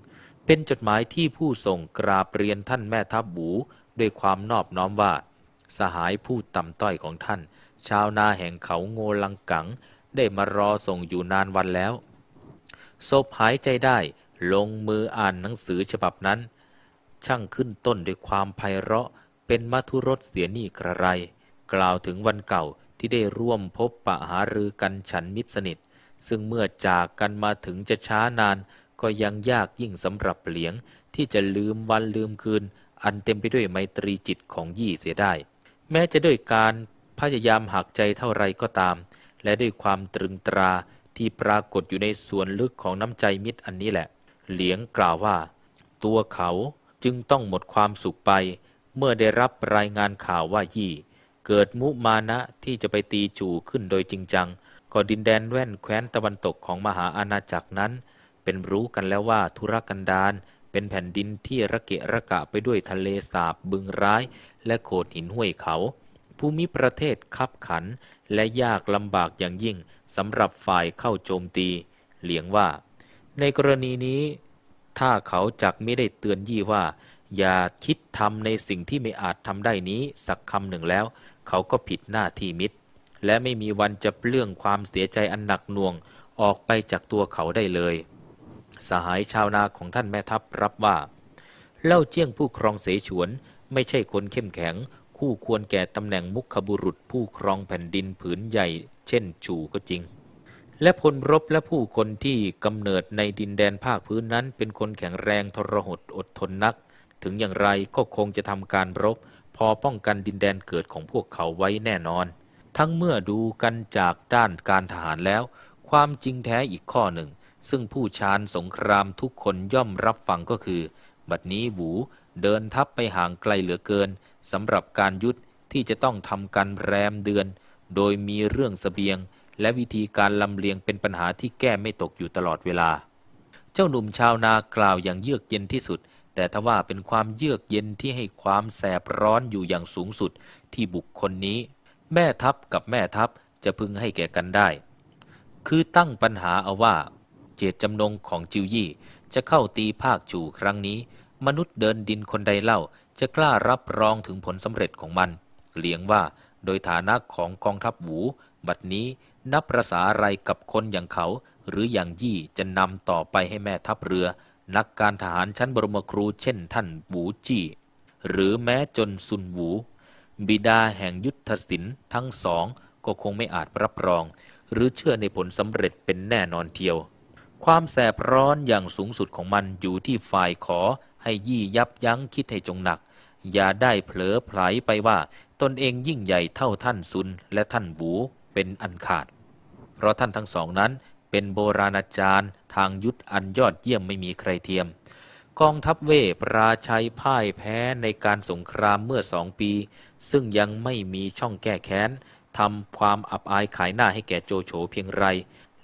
เป็นจดหมายที่ผู้ส่งกราบเรียนท่านแม่ทัพบูด้วยความนอบน้อมว่า สหายผู้ต่ำต้อยของท่านชาวนาแห่งเขาโงลังกังได้มารอส่งอยู่นานวันแล้วศพหายใจได้ลงมืออ่านหนังสือฉบับนั้นช่างขึ้นต้นด้วยความไพเราะเป็นมัทุรสเสียนี่กระไร กล่าวถึงวันเก่าที่ได้ร่วมพบปะหารือกันฉันมิตรสนิทซึ่งเมื่อจากกันมาถึงจะช้านาน ก็ยังยากยิ่งสำหรับเหลียงที่จะลืมวันลืมคืนอันเต็มไปด้วยไมตรีจิตของยี่เสียได้ แม้จะด้วยการพยายามหักใจเท่าไรก็ตาม และด้วยความตรึงตราที่ปรากฏอยู่ในส่วนลึกของน้ำใจมิตรอันนี้แหละ เหลียงกล่าวว่า ตัวเขาจึงต้องหมดความสุขไป เมื่อได้รับรายงานข่าวว่ายี่ เกิดมุมานะที่จะไปตีจู่ขึ้นโดยจริงจังก็ดินแดนแว่นแคว้นตะวันตกของมหาอาณาจักรนั้น เป็นรู้กันแล้วว่าธุรกันดารเป็นแผ่นดินที่ระเกะระกะไปด้วยทะเลสาบบึงร้ายและโขดหินห้วยเขาภูมิประเทศคับขันและยากลำบากอย่างยิ่งสำหรับฝ่ายเข้าโจมตี เหลียงว่า ในกรณีนี้ถ้าเขาจักไม่ได้เตือนยี่ว่า อย่าคิดทำในสิ่งที่ไม่อาจทำได้นี้สักคำหนึ่งแล้ว เขาก็ผิดหน้าที่มิตร และไม่มีวันจะเปลื้องความเสียใจอันหนักหน่วงออกไปจากตัวเขาได้เลย สหายชาวนาของท่านแม่ทัพรับว่า เล่าเจียงผู้ครองเสฉวนไม่ใช่คนเข้มแข็งคู่ควรแก่ตำแหน่งมุขบุรุษผู้ครองแผ่นดินผืนใหญ่เช่นจูก็จริง และพลรบและผู้คนที่กำเนิดในดินแดนภาคพื้นนั้น เป็นคนแข็งแรงทรหดอดทนนัก ถึงอย่างไรก็คงจะทำการรบ พอป้องกันดินแดนเกิดของพวกเขาไว้แน่นอน ทั้งเมื่อดูกันจากด้านการทหารแล้ว ความจริงแท้อีกข้อหนึ่ง ซึ่งผู้ชาญสงครามทุกคนย่อมรับฟังก็คือบัดนี้หวูเดินทัพไปห่างไกลเหลือเกินสำหรับการยุทธที่จะต้องทำการแรมเดือนโดยมีเรื่องสเสบียงและวิธีการลำเลียงเป็นปัญหาที่แก้ไม่ตกอยู่ตลอดเวลา เจ้าหนุ่มชาวนากล่าวอย่างเยือกเย็นที่สุดแต่ทว่าเป็นความเยือกเย็นที่ให้ความแสบร้อนอยู่อย่างสูงสุดที่บุคคลนี้แม่ทัพกับแม่ทัพจะพึงให้แก่กันได้ คือตั้งปัญหาเอาว่าเจตจำนงของจิวยี่จะเข้าตีภาคจูครั้งนี้มนุษย์เดินดินคนใดเล่าจะกล้ารับรองถึงผลสำเร็จของมันเลียงว่าโดยฐานะของกองทัพหูบัดนี้นับประษาอะไรกับคนอย่างเขา หรืออย่างยี่ จะนำต่อไปให้แม่ทัพเรือ นักการทหารชั้นบรมครูเช่นท่านหูจี้หรือแม้จนซุนหู บิดาแห่งยุทธศิลป์ทั้งสอง ก็คงไม่อาจรับรอง หรือเชื่อในผลสำเร็จเป็นแน่นอนเทียว ความแสบร้อนอย่างสูงสุดของมันอยู่ที่ฝ่ายขอให้ยี่ยับยั้งคิดให้จงหนักอย่าได้เผลอไผลไปว่าตนเองยิ่งใหญ่เท่าท่านซุนและท่านหวูเป็นอันขาด เพราะท่านทั้งสองนั้น เป็นโบราณอาจารย์ทางยุทธอันยอดเยี่ยมไม่มีใครเทียม กองทัพเวปราชัยพ่ายแพ้ในการสงครามเมื่อสองปี ซึ่งยังไม่มีช่องแก้แค้นทำความอับอายขายหน้าให้แก่โจโฉเพียงไร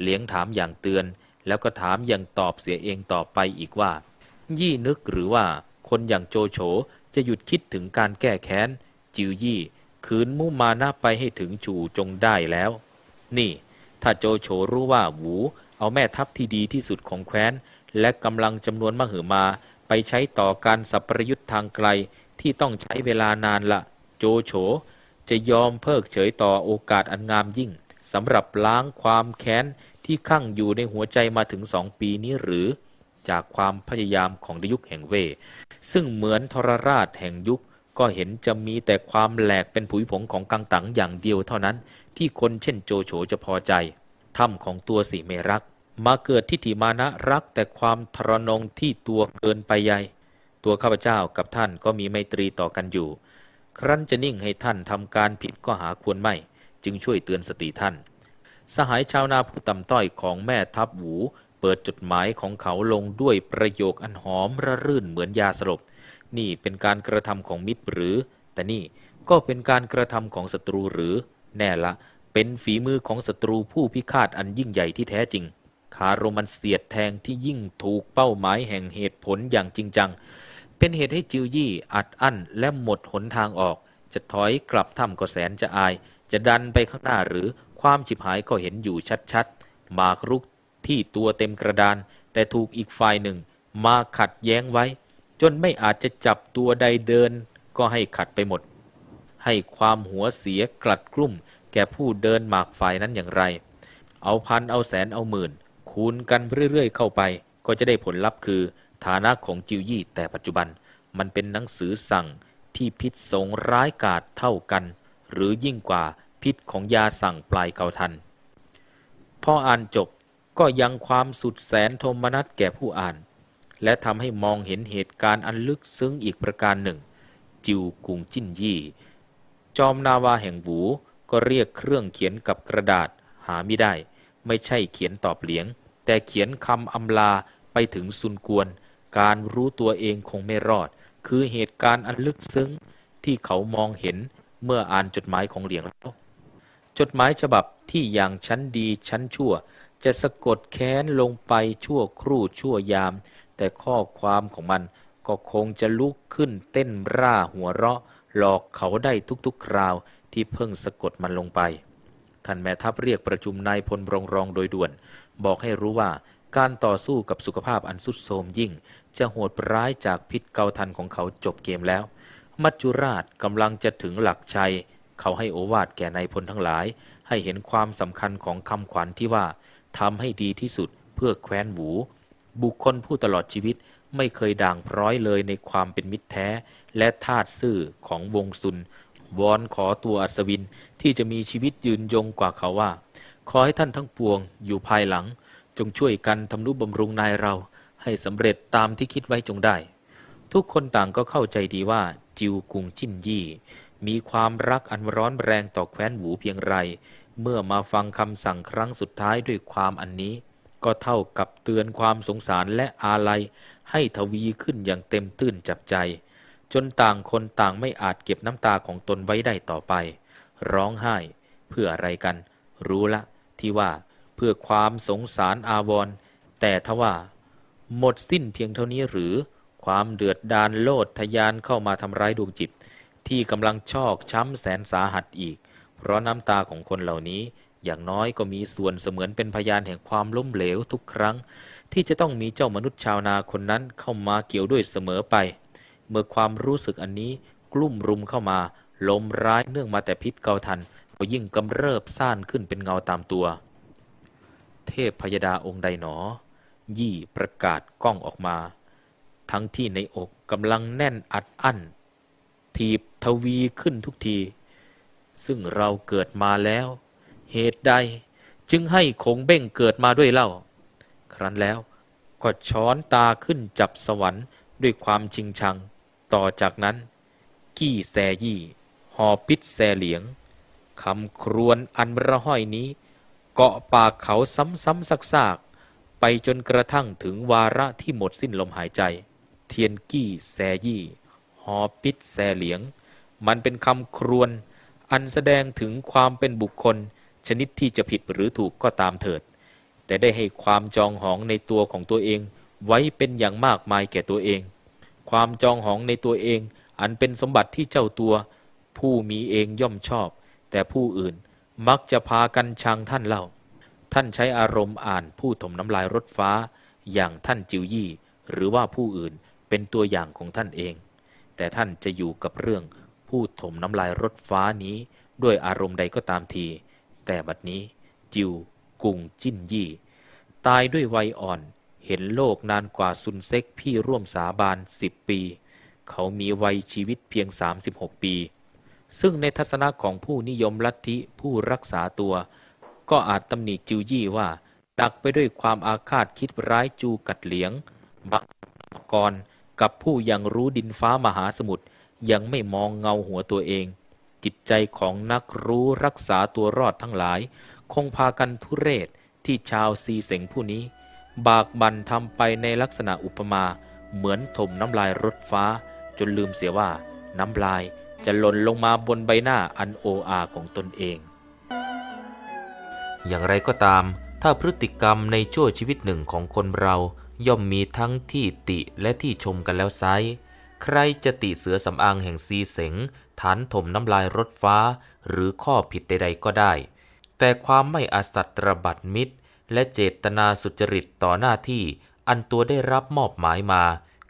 เลี้ยงถามอย่างเตือน แล้วก็ถามอย่างตอบเสียเองต่อไปอีกว่า ยี่นึกหรือว่า คนอย่างโจโฉจะหยุดคิดถึงการแก้แค้นจิวยี่ขืนมุมานะไปให้ถึงจูจงได้แล้ว นี่ ถ้าโจโฉรู้ว่าหวูเอาแม่ทัพที่ดีที่สุดของแคว้น และกำลังจำนวนมหึมาไปใช้ต่อการสัพประยุทธ์ทางไกล ที่ต้องใช้เวลานานละโจโฉจะยอมเพิกเฉยต่อโอกาสอันงามยิ่งสำหรับล้างความแค้น ที่คั่งอยู่ในหัวใจมาถึงสองปีนี้หรือจากความพยายามของดยุคแห่งเว ซึ่งเหมือนทรราชแห่งยุคก็เห็นจะมีแต่ความแหลกเป็นผุยผงของกังตังอย่างเดียวเท่านั้น ที่คนเช่น โจโฉจะพอใจถ้ำของตัวสีเมรักมาเกิดทิฏฐิมานะรักแต่ความทรนงที่ตัวเกินไปใหญ่ตัวข้าพเจ้ากับท่านก็มีไมตรีต่อกันอยู่ ครั้นจะนิ่งให้ท่านทำการผิดก็หาควรไม่ จึงช่วยเตือนสติท่าน สหายชาวนาผู้ต่ำต้อยของแม่ทัพหูเปิดจดหมายของเขาลงด้วยประโยคอันหอมระรื่นเหมือนยาสลบ นี่เป็นการกระทำของมิตรหรือ แต่นี่ก็เป็นการกระทำของศัตรูหรือ แน่ละ เป็นฝีมือของศัตรูผู้พิฆาตอันยิ่งใหญ่ที่แท้จริงคารมันเสียดแทงที่ยิ่งถูกเป้าหมายแห่งเหตุผลอย่างจริงจัง เป็นเหตุให้จิวยี่อัดอั้นและหมดหนทางออก จะถอยกลับถ้ำก็แสนจะอาย จะดันไปข้างหน้าหรือความฉิบหายก็เห็นอยู่ชัดๆมากรุกที่ตัวเต็มกระดานแต่ถูกอีกฝ่ายหนึ่งมาขัดแย้งไว้ จนไม่อาจจะจับตัวใดเดินก็ให้ขัดไปหมด ให้ความหัวเสียกลัดกลุ่มแก่ผู้เดินหมากฝ่ายนั้นอย่างไร เอาพันเอาแสนเอาหมื่นคูณกันเรื่อยๆเข้าไป ก็จะได้ผลลัพธ์คือ ฐานะของจิวยี่แต่ปัจจุบัน มันเป็นหนังสือสั่งที่พิษสงร้ายกาจเท่ากัน หรือยิ่งกว่าพิษของยาสั่งปลายเกาทันพออ่านจบก็ยังความสุดแสนโทมนัสแก่ผู้อ่าน และทำให้มองเห็นเหตุการณ์อันลึกซึ้งอีกประการหนึ่ง จิวกุงจินยี่ จอมนาวาแห่งวูก็เรียกเครื่องเขียนกับกระดาษ หาไม่ได้ไม่ใช่เขียนตอบเหลียง แต่เขียนคำอำลาไปถึงซุนกวนการรู้ตัวเองคงไม่รอด คือเหตุการณ์อันลึกซึ้ง ที่เขามองเห็นเมื่ออ่านจดหมายของเหลียงแล้วจดหมายฉบับที่อย่างชั้นดีชั้นชั่วจะสะกดแค้นลงไปชั่วครู่ชั่วยาม แต่ข้อความของมันก็คงจะลุกขึ้นเต้นร่าหัวเราะ หลอกเขาได้ทุกๆคราวที่เพิ่งสะกดมันลงไป ท่านแม่ทัพเรียกประชุมนายพลรองรองโดยด่วน บอกให้รู้ว่าการต่อสู้กับสุขภาพอันสุดโทมยิ่ง จะโหดร้ายจากพิษเกาทันของเขาจบเกมแล้ว มัจจุราชกำลังจะถึงหลักชัย เขาให้โอวาดแก่นายพลทั้งหลาย ให้เห็นความสำคัญของคำขวัญที่ว่าทำให้ดีที่สุดเพื่อแคว้นหู บุคคลผู้ตลอดชีวิตไม่เคยด่างพร้อยเลยในความเป็นมิตรแท้และทาตซื่อของวงซุน วอนขอตัวอัศวินที่จะมีชีวิตยืนยงกว่าเขาว่า ขอให้ท่านทั้งปวงอยู่ภายหลัง จงช่วยกันทำนุบำรุงนายเราให้สำเร็จตามที่คิดไว้จงได้ ทุกคนต่างก็เข้าใจดีว่า จิวกุงจิ้นยี่ มีความรักอันร้อนแรงต่อแคว้นหูเพียงไรเมื่อมาฟังคำสั่งครั้งสุดท้ายด้วยความอันนี้ ก็เท่ากับเตือนความสงสารและอาลัย ให้ทวีขึ้นอย่างเต็มตื้นจับใจ จนต่างคนต่างไม่อาจเก็บน้ำตาของตนไว้ได้ต่อไป ร้องไห้ เพื่ออะไรกัน รู้ละ ที่ว่าเพื่อความสงสารอาวรแต่ทว่า หมดสิ้นเพียงเท่านี้หรือ ความเดือดดานโลดทยานเข้ามาทำร้ายดวงจิต ที่กำลังชอกช้ำแสนสาหัสอีกเพราะน้ำตาของคนเหล่านี้อย่างน้อยก็มีส่วนเสมือนเป็นพยานแห่งความล้มเหลวทุกครั้ง ที่จะต้องมีเจ้ามนุษย์ชาวนาคนนั้นเข้ามาเกี่ยวด้วยเสมอไป เมื่อความรู้สึกอันนี้กลุ่มรุมเข้ามา ลมร้ายเนื่องมาแต่พิษเกาทัน ก็ยิ่งกำเริบซ่านขึ้นเป็นเงาตามตัว เทพพยดาองค์ใดหนอ ยี่ประกาศกล้องออกมา ทั้งที่ในอกกำลังแน่นอัดอั้นทีบทวีขึ้นทุกทีซึ่งเราเกิดมาแล้ว เหตุใดจึงให้คงเบ้งเกิดมาด้วยเล่า ครั้นแล้วก็ช้อนตาขึ้นจับสวรรค์ด้วยความชิงชัง ต่อจากนั้น กี้แซยี่ หอพิษแซเหลียง คำครวนอันระห้อยนี้ เกาะปากเขาซ้ำๆซักๆไปจนกระทั่งถึงวาระที่หมดสิ้นลมหายใจ เทียนกี้แซยี่ หอพิษแซเหลียง มันเป็นคำครวนอันแสดงถึงความเป็นบุคคลชนิดที่จะผิดหรือถูกก็ตามเถิด แต่ได้ให้ความจองหองในตัวของตัวเอง ไว้เป็นอย่างมากมายแก่ตัวเอง ความจองหองในตัวเองอันเป็นสมบัติที่เจ้าตัว ผู้มีเองย่อมชอบ แต่ผู้อื่นมักจะพากันชังท่านเล่า ท่านใช้อารมณ์อ่านผู้ถมน้ำลายรถฟ้าอย่างท่านจิวยี่หรือว่าผู้อื่นเป็นตัวอย่างของท่านเอง แต่ท่านจะอยู่กับเรื่องพูดถมน้ำลายรถฟ้านี้ ด้วยอารมณ์ใดก็ตามที แต่บัดนี้จิวกุงจิ้นยี่ ตายด้วยวัยอ่อนเห็นโลกนานกว่าซุนเซ็กพี่ร่วมสาบานสิบปี เขามีวัยชีวิตเพียง 36 ปี ซึ่งในทัศนะของผู้นิยมลัทธิผู้รักษาตัว ก็อาจตำหนิจิวยี่ว่า ดักไปด้วยความอาฆาตคิดร้ายจูกัดเหลียง บักกรกับผู้ยังรู้ดินฟ้ามหาสมุทรยังไม่มองเงาหัวตัวเอง จิตใจของนักรู้รักษาตัวรอดทั้งหลาย คงพากันทุเรศที่ชาวซีเสงผู้นี้ บากบั่นทำไปในลักษณะอุปมา เหมือนถมน้ำลายรถฟ้า จนลืมเสียว่าน้ำลายจะหล่นลงมาบนใบหน้าอันโออาของตนเอง อย่างไรก็ตาม ถ้าพฤติกรรมในชั่วชีวิตหนึ่งของคนเราย่อมมีทั้งที่ติและที่ชมกันแล้วไซใครจะติเสือสำอางแห่งซีเสงฐานถมน้ำลายรถฟ้า หรือข้อผิดใดๆก็ได้ แต่ความไม่อาศัตรบัดมิตร และเจตนาสุจริตต่อหน้าที่ อันตัวได้รับมอบหมายมา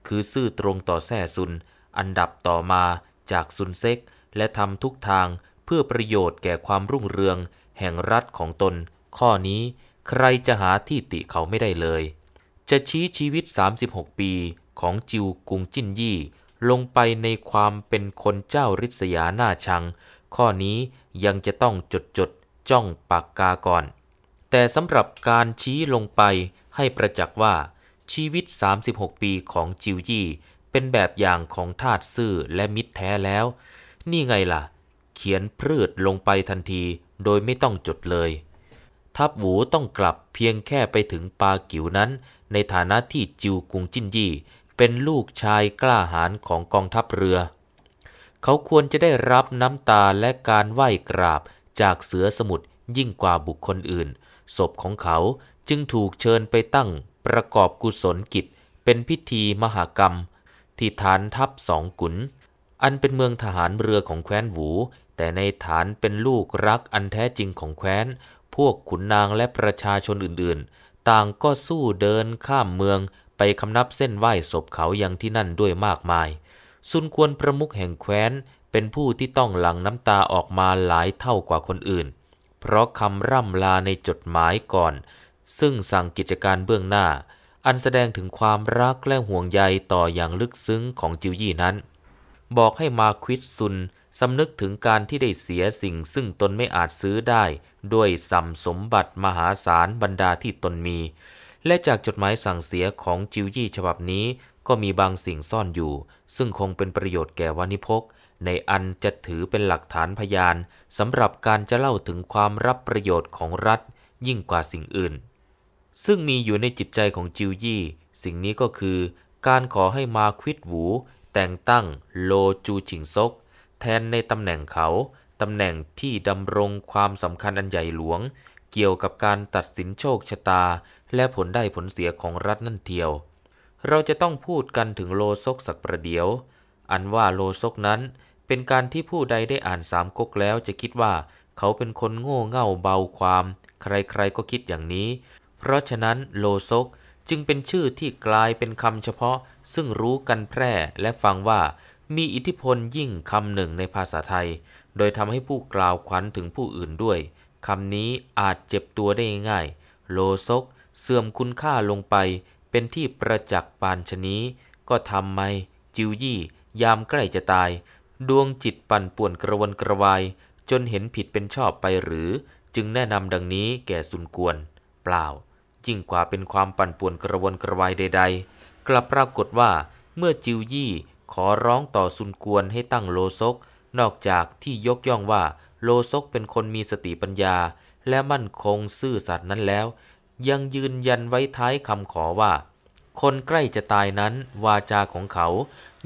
คือซื่อตรงต่อแท่ซุน อันดับต่อมาจากซุนเซกและทำทุกทางเพื่อประโยชน์แก่ความรุ่งเรือง แห่งรัฐของตน ข้อนี้ใครจะหาที่ติเขาไม่ได้เลย จะชี้ชีวิต 36 ปี ของจิวกุงจินยี่ลงไปในความเป็นคนเจ้าริษยาหน้าชัง ข้อนี้ยังจะต้องจดจดจ้องปากกาก่อน แต่สำหรับการชี้ลงไปให้ประจักษ์ว่าชีวิต 36 ปีของจิวยี่ เป็นแบบอย่างของทาตซื่อและมิตรแท้แล้ว นี่ไงล่ะ เขียนพืชลงไปทันทีโดยไม่ต้องจดเลย ทับหูต้องกลับเพียงแค่ไปถึงปากิวนั้น ในฐานะที่จิวกุงจินยี่เป็นลูกชายกล้าหาญของกองทัพเรือ เขาควรจะได้รับน้ำตาและการไหว้กราบจากเสือสมุทรยิ่งกว่าบุคคลอื่น ศพของเขาจึงถูกเชิญไปตั้งประกอบกุศลกิจ เป็นพิธีมหากรรม ที่ฐานทัพสองกุน อันเป็นเมืองทหารเรือของแคว้นหวูแต่ในฐานเป็นลูกรักอันแท้จริงของแคว้น พวกขุนนางและประชาชนอื่นๆ ต่างก็สู้เดินข้ามเมืองไปคำนับเส้นไหว้ศพเขายังที่นั่นด้วยมากมายซุนควรประมุขแห่งแคว้น เป็นผู้ที่ต้องหลั่งน้ำตาออกมาหลายเท่ากว่าคนอื่น เพราะคำร่ำลาในจดหมายก่อน ซึ่งสั่งกิจการเบื้องหน้า อันแสดงถึงความรักและห่วงใย ต่ออย่างลึกซึ้งของจิวยี่นั้น บอกให้มาควิดซุนสำนึกถึงการที่ได้เสียสิ่งซึ่งตนไม่อาจซื้อได้ ด้วยสัมสมบัติมหาศาลบรรดาที่ตนมีและจากจดหมายสั่งเสียของจิวยี่ฉบับนี้ก็มีบางสิ่งซ่อนอยู่ ซึ่งคงเป็นประโยชน์แก่วานิพกในอันจะถือเป็นหลักฐานพยานสำหรับการจะเล่าถึงความรับประโยชน์ของรัฐ ยิ่งกว่าสิ่งอื่น ซึ่งมีอยู่ในจิตใจของจิวยี่สิ่งนี้ก็คือ การขอให้มาควิดหวูแต่งตั้งโลจูฉิงซก แทนในตำแหน่งเขาตำแหน่งที่ดำรงความสำคัญอันใหญ่หลวง เกี่ยวกับการตัดสินโชคชะตาและผลได้ผลเสียของรัฐนั่นเทียว เราจะต้องพูดกันถึงโลซกสักประเดียว อันว่าโลซกนั้น เป็นการที่ผู้ใดได้อ่านสามก๊กแล้วจะคิดว่า เขาเป็นคนโง่เง่าเบาความ ใครๆก็คิดอย่างนี้ เพราะฉะนั้นโลซกจึงเป็นชื่อที่กลายเป็นคำเฉพาะ ซึ่งรู้กันแพร่และฟังว่ามีอิทธิพลยิ่งคำหนึ่งในภาษาไทย โดยทำให้ผู้กล่าวขวัญถึงผู้อื่นด้วยคำนี้อาจเจ็บตัวได้ง่าย โลซกเสื่อมคุณค่าลงไปเป็นที่ประจักษ์ปานชนี้ ก็ทำไม จิวยี่ยามใกล้จะตาย ดวงจิตปั่นป่วนกระวนกระวายจนเห็นผิดเป็นชอบไปหรือ จึงแนะนำดังนี้แก่สุนกวนเปล่ายิ่งกว่าเป็นความปั่นป่วนกระวนกระวายใดๆ กลับปรากฏว่า เมื่อจิวยี่ขอร้องต่อสุนกวนให้ตั้งโลซก นอกจากที่ยกย่องว่าโลซกเป็นคนมีสติปัญญา และมั่นคงซื่อสัตย์นั้นแล้วยังยืนยันไว้ท้ายคำขอว่า คนใกล้จะตายนั้นวาจาของเขา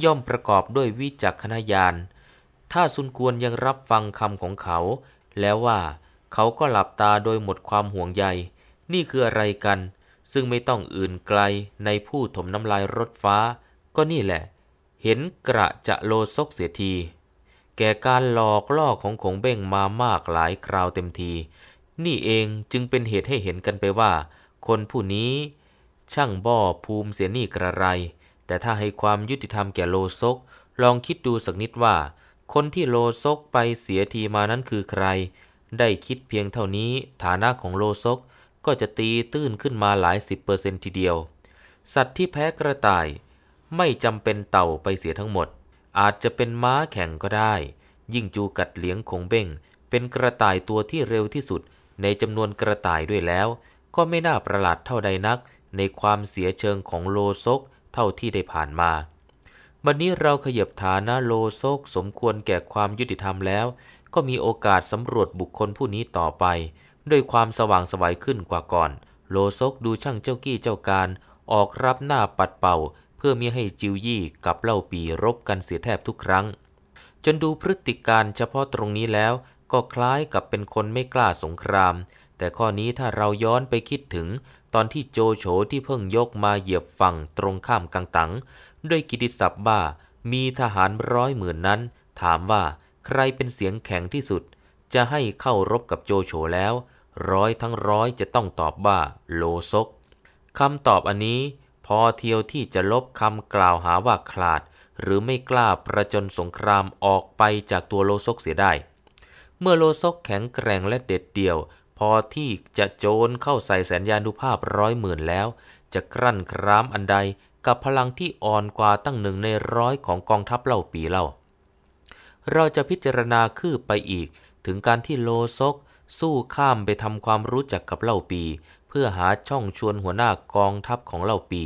ย่อมประกอบด้วยวิจักขณญาณถ้าซุนกวนยังรับฟังคำของเขา แล้วว่าเขาก็หลับตาโดยหมดความห่วงใย นี่คืออะไรกัน ซึ่งไม่ต้องอื่นไกลในผู้ถมน้ำลายรถฟ้า ก็นี่แหละ เห็นกระจะโลซกเสียที แก่การหลอกล่อของขงเบ้งมามากหลายคราวเต็มทีนี่เองจึงเป็นเหตุให้เห็นกันไปว่า คนผู้นี้ ช่างบ่อภูมิเสียนี่กระไร แต่ถ้าให้ความยุติธรรมแก่โลซก ลองคิดดูสักนิดว่า คนที่โลซกไปเสียทีมานั้นคือใคร ได้คิดเพียงเท่านี้ฐานะของโลซกก็จะตีตื้นขึ้นมาหลายสิบเปอร์เซนทีเดียว สัตว์ที่แพ้กระต่ายไม่จำเป็นเต่าไปเสียทั้งหมด อาจจะเป็นม้าแข่งก็ได้ ยิ่งจูกัดเหลียงคงเบ้งเป็นกระต่ายตัวที่เร็วที่สุดในจำนวนกระต่ายด้วยแล้ว ก็ไม่น่าประหลาดเท่าใดนัก ในความเสียเชิงของโลซกเท่าที่ได้ผ่านมา วันนี้เราขยับฐานะโลโซกสมควรแก่ความยุติธรรมแล้ว ก็มีโอกาสสำรวจบุคคลผู้นี้ต่อไป ด้วยความสว่างสวัยขึ้นกว่าก่อน โลโซกดูช่างเจ้ากี้เจ้าการ ออกรับหน้าปัดเป่า เพื่อมีให้จิวยี่กับเล่าปีรบกันเสียแทบทุกครั้ง จนดูพฤติการเฉพาะตรงนี้แล้วก็คล้ายกับเป็นคนไม่กล้าสงคราม แต่ข้อนี้ถ้าเราย้อนไปคิดถึง ตอนที่โจโฉที่เพิ่งยกมาเหยียบฝั่งตรงข้ามกังตังด้วยกิติศัพท์บ้า มีทหารร้อยหมื่นนั้น ถามว่าใครเป็นเสียงแข็งที่สุด จะให้เข้ารบกับโจโฉแล้วร้อยทั้งร้อยจะต้องตอบว่าโลซกคำตอบอันนี้พอเทียวที่จะลบคำกล่าวหาว่าขลาด หรือไม่กล้าประจนสงครามออกไปจากตัวโลซกเสียได้เมื่อโลซกแข็งแกร่งและเด็ดเดี่ยว พอที่จะโจรเข้าใส่แสนยานุภาพร้อยหมื่นแล้ว จะกรั่นครามอันใดกับพลังที่อ่อนกว่าตั้งหนึ่งในร้อยของกองทัพเล่าปีเล่า เราจะพิจารณาคืบไปอีกถึงการที่โลซกสู้ข้ามไปทำความรู้จักกับเล่าปีเพื่อหาช่องชวนหัวหน้ากองทัพของเล่าปี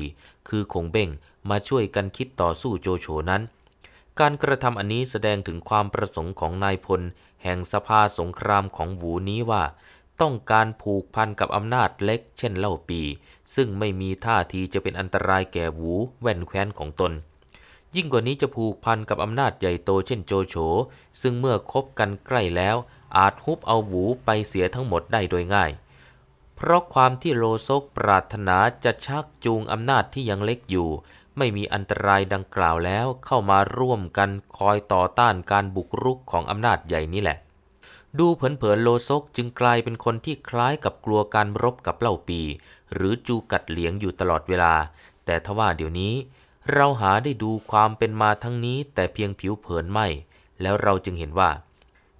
คือคงเบ้งมาช่วยกันคิดต่อสู้โจโฉนั้น การกระทำอันนี้แสดงถึงความประสงค์ของนายพลแห่งสภาสงครามของหวูนี้ว่า ต้องการผูกพันกับอำนาจเล็ก เช่นเล่าปีซึ่งไม่มีท่าทีจะเป็นอันตรายแก่หวูแว่นแคว้นของตน ยิ่งกว่านี้จะผูกพันกับอำนาจใหญ่โตเช่นโจโฉซึ่งเมื่อคบกันใกล้แล้ว อาจฮุบเอาหวูไปเสียทั้งหมดได้โดยง่าย เพราะความที่โลโซกปรารถนาจะชักจูงอำนาจที่ยังเล็กอยู่ไม่มีอันตรายดังกล่าวแล้วเข้ามาร่วมกันคอยต่อต้านการบุกรุกของอำนาจใหญ่นี้แหละ ดูเผินๆโลซกจึงกลายเป็นคนที่คล้ายกับกลัวการรบกับเล่าปีหรือจูกัดเหลียงอยู่ตลอดเวลา แต่ทว่าเดี๋ยวนี้ เราหาได้ดูความเป็นมาทั้งนี้แต่เพียงผิวเผินไม่ แล้วเราจึงเห็นว่า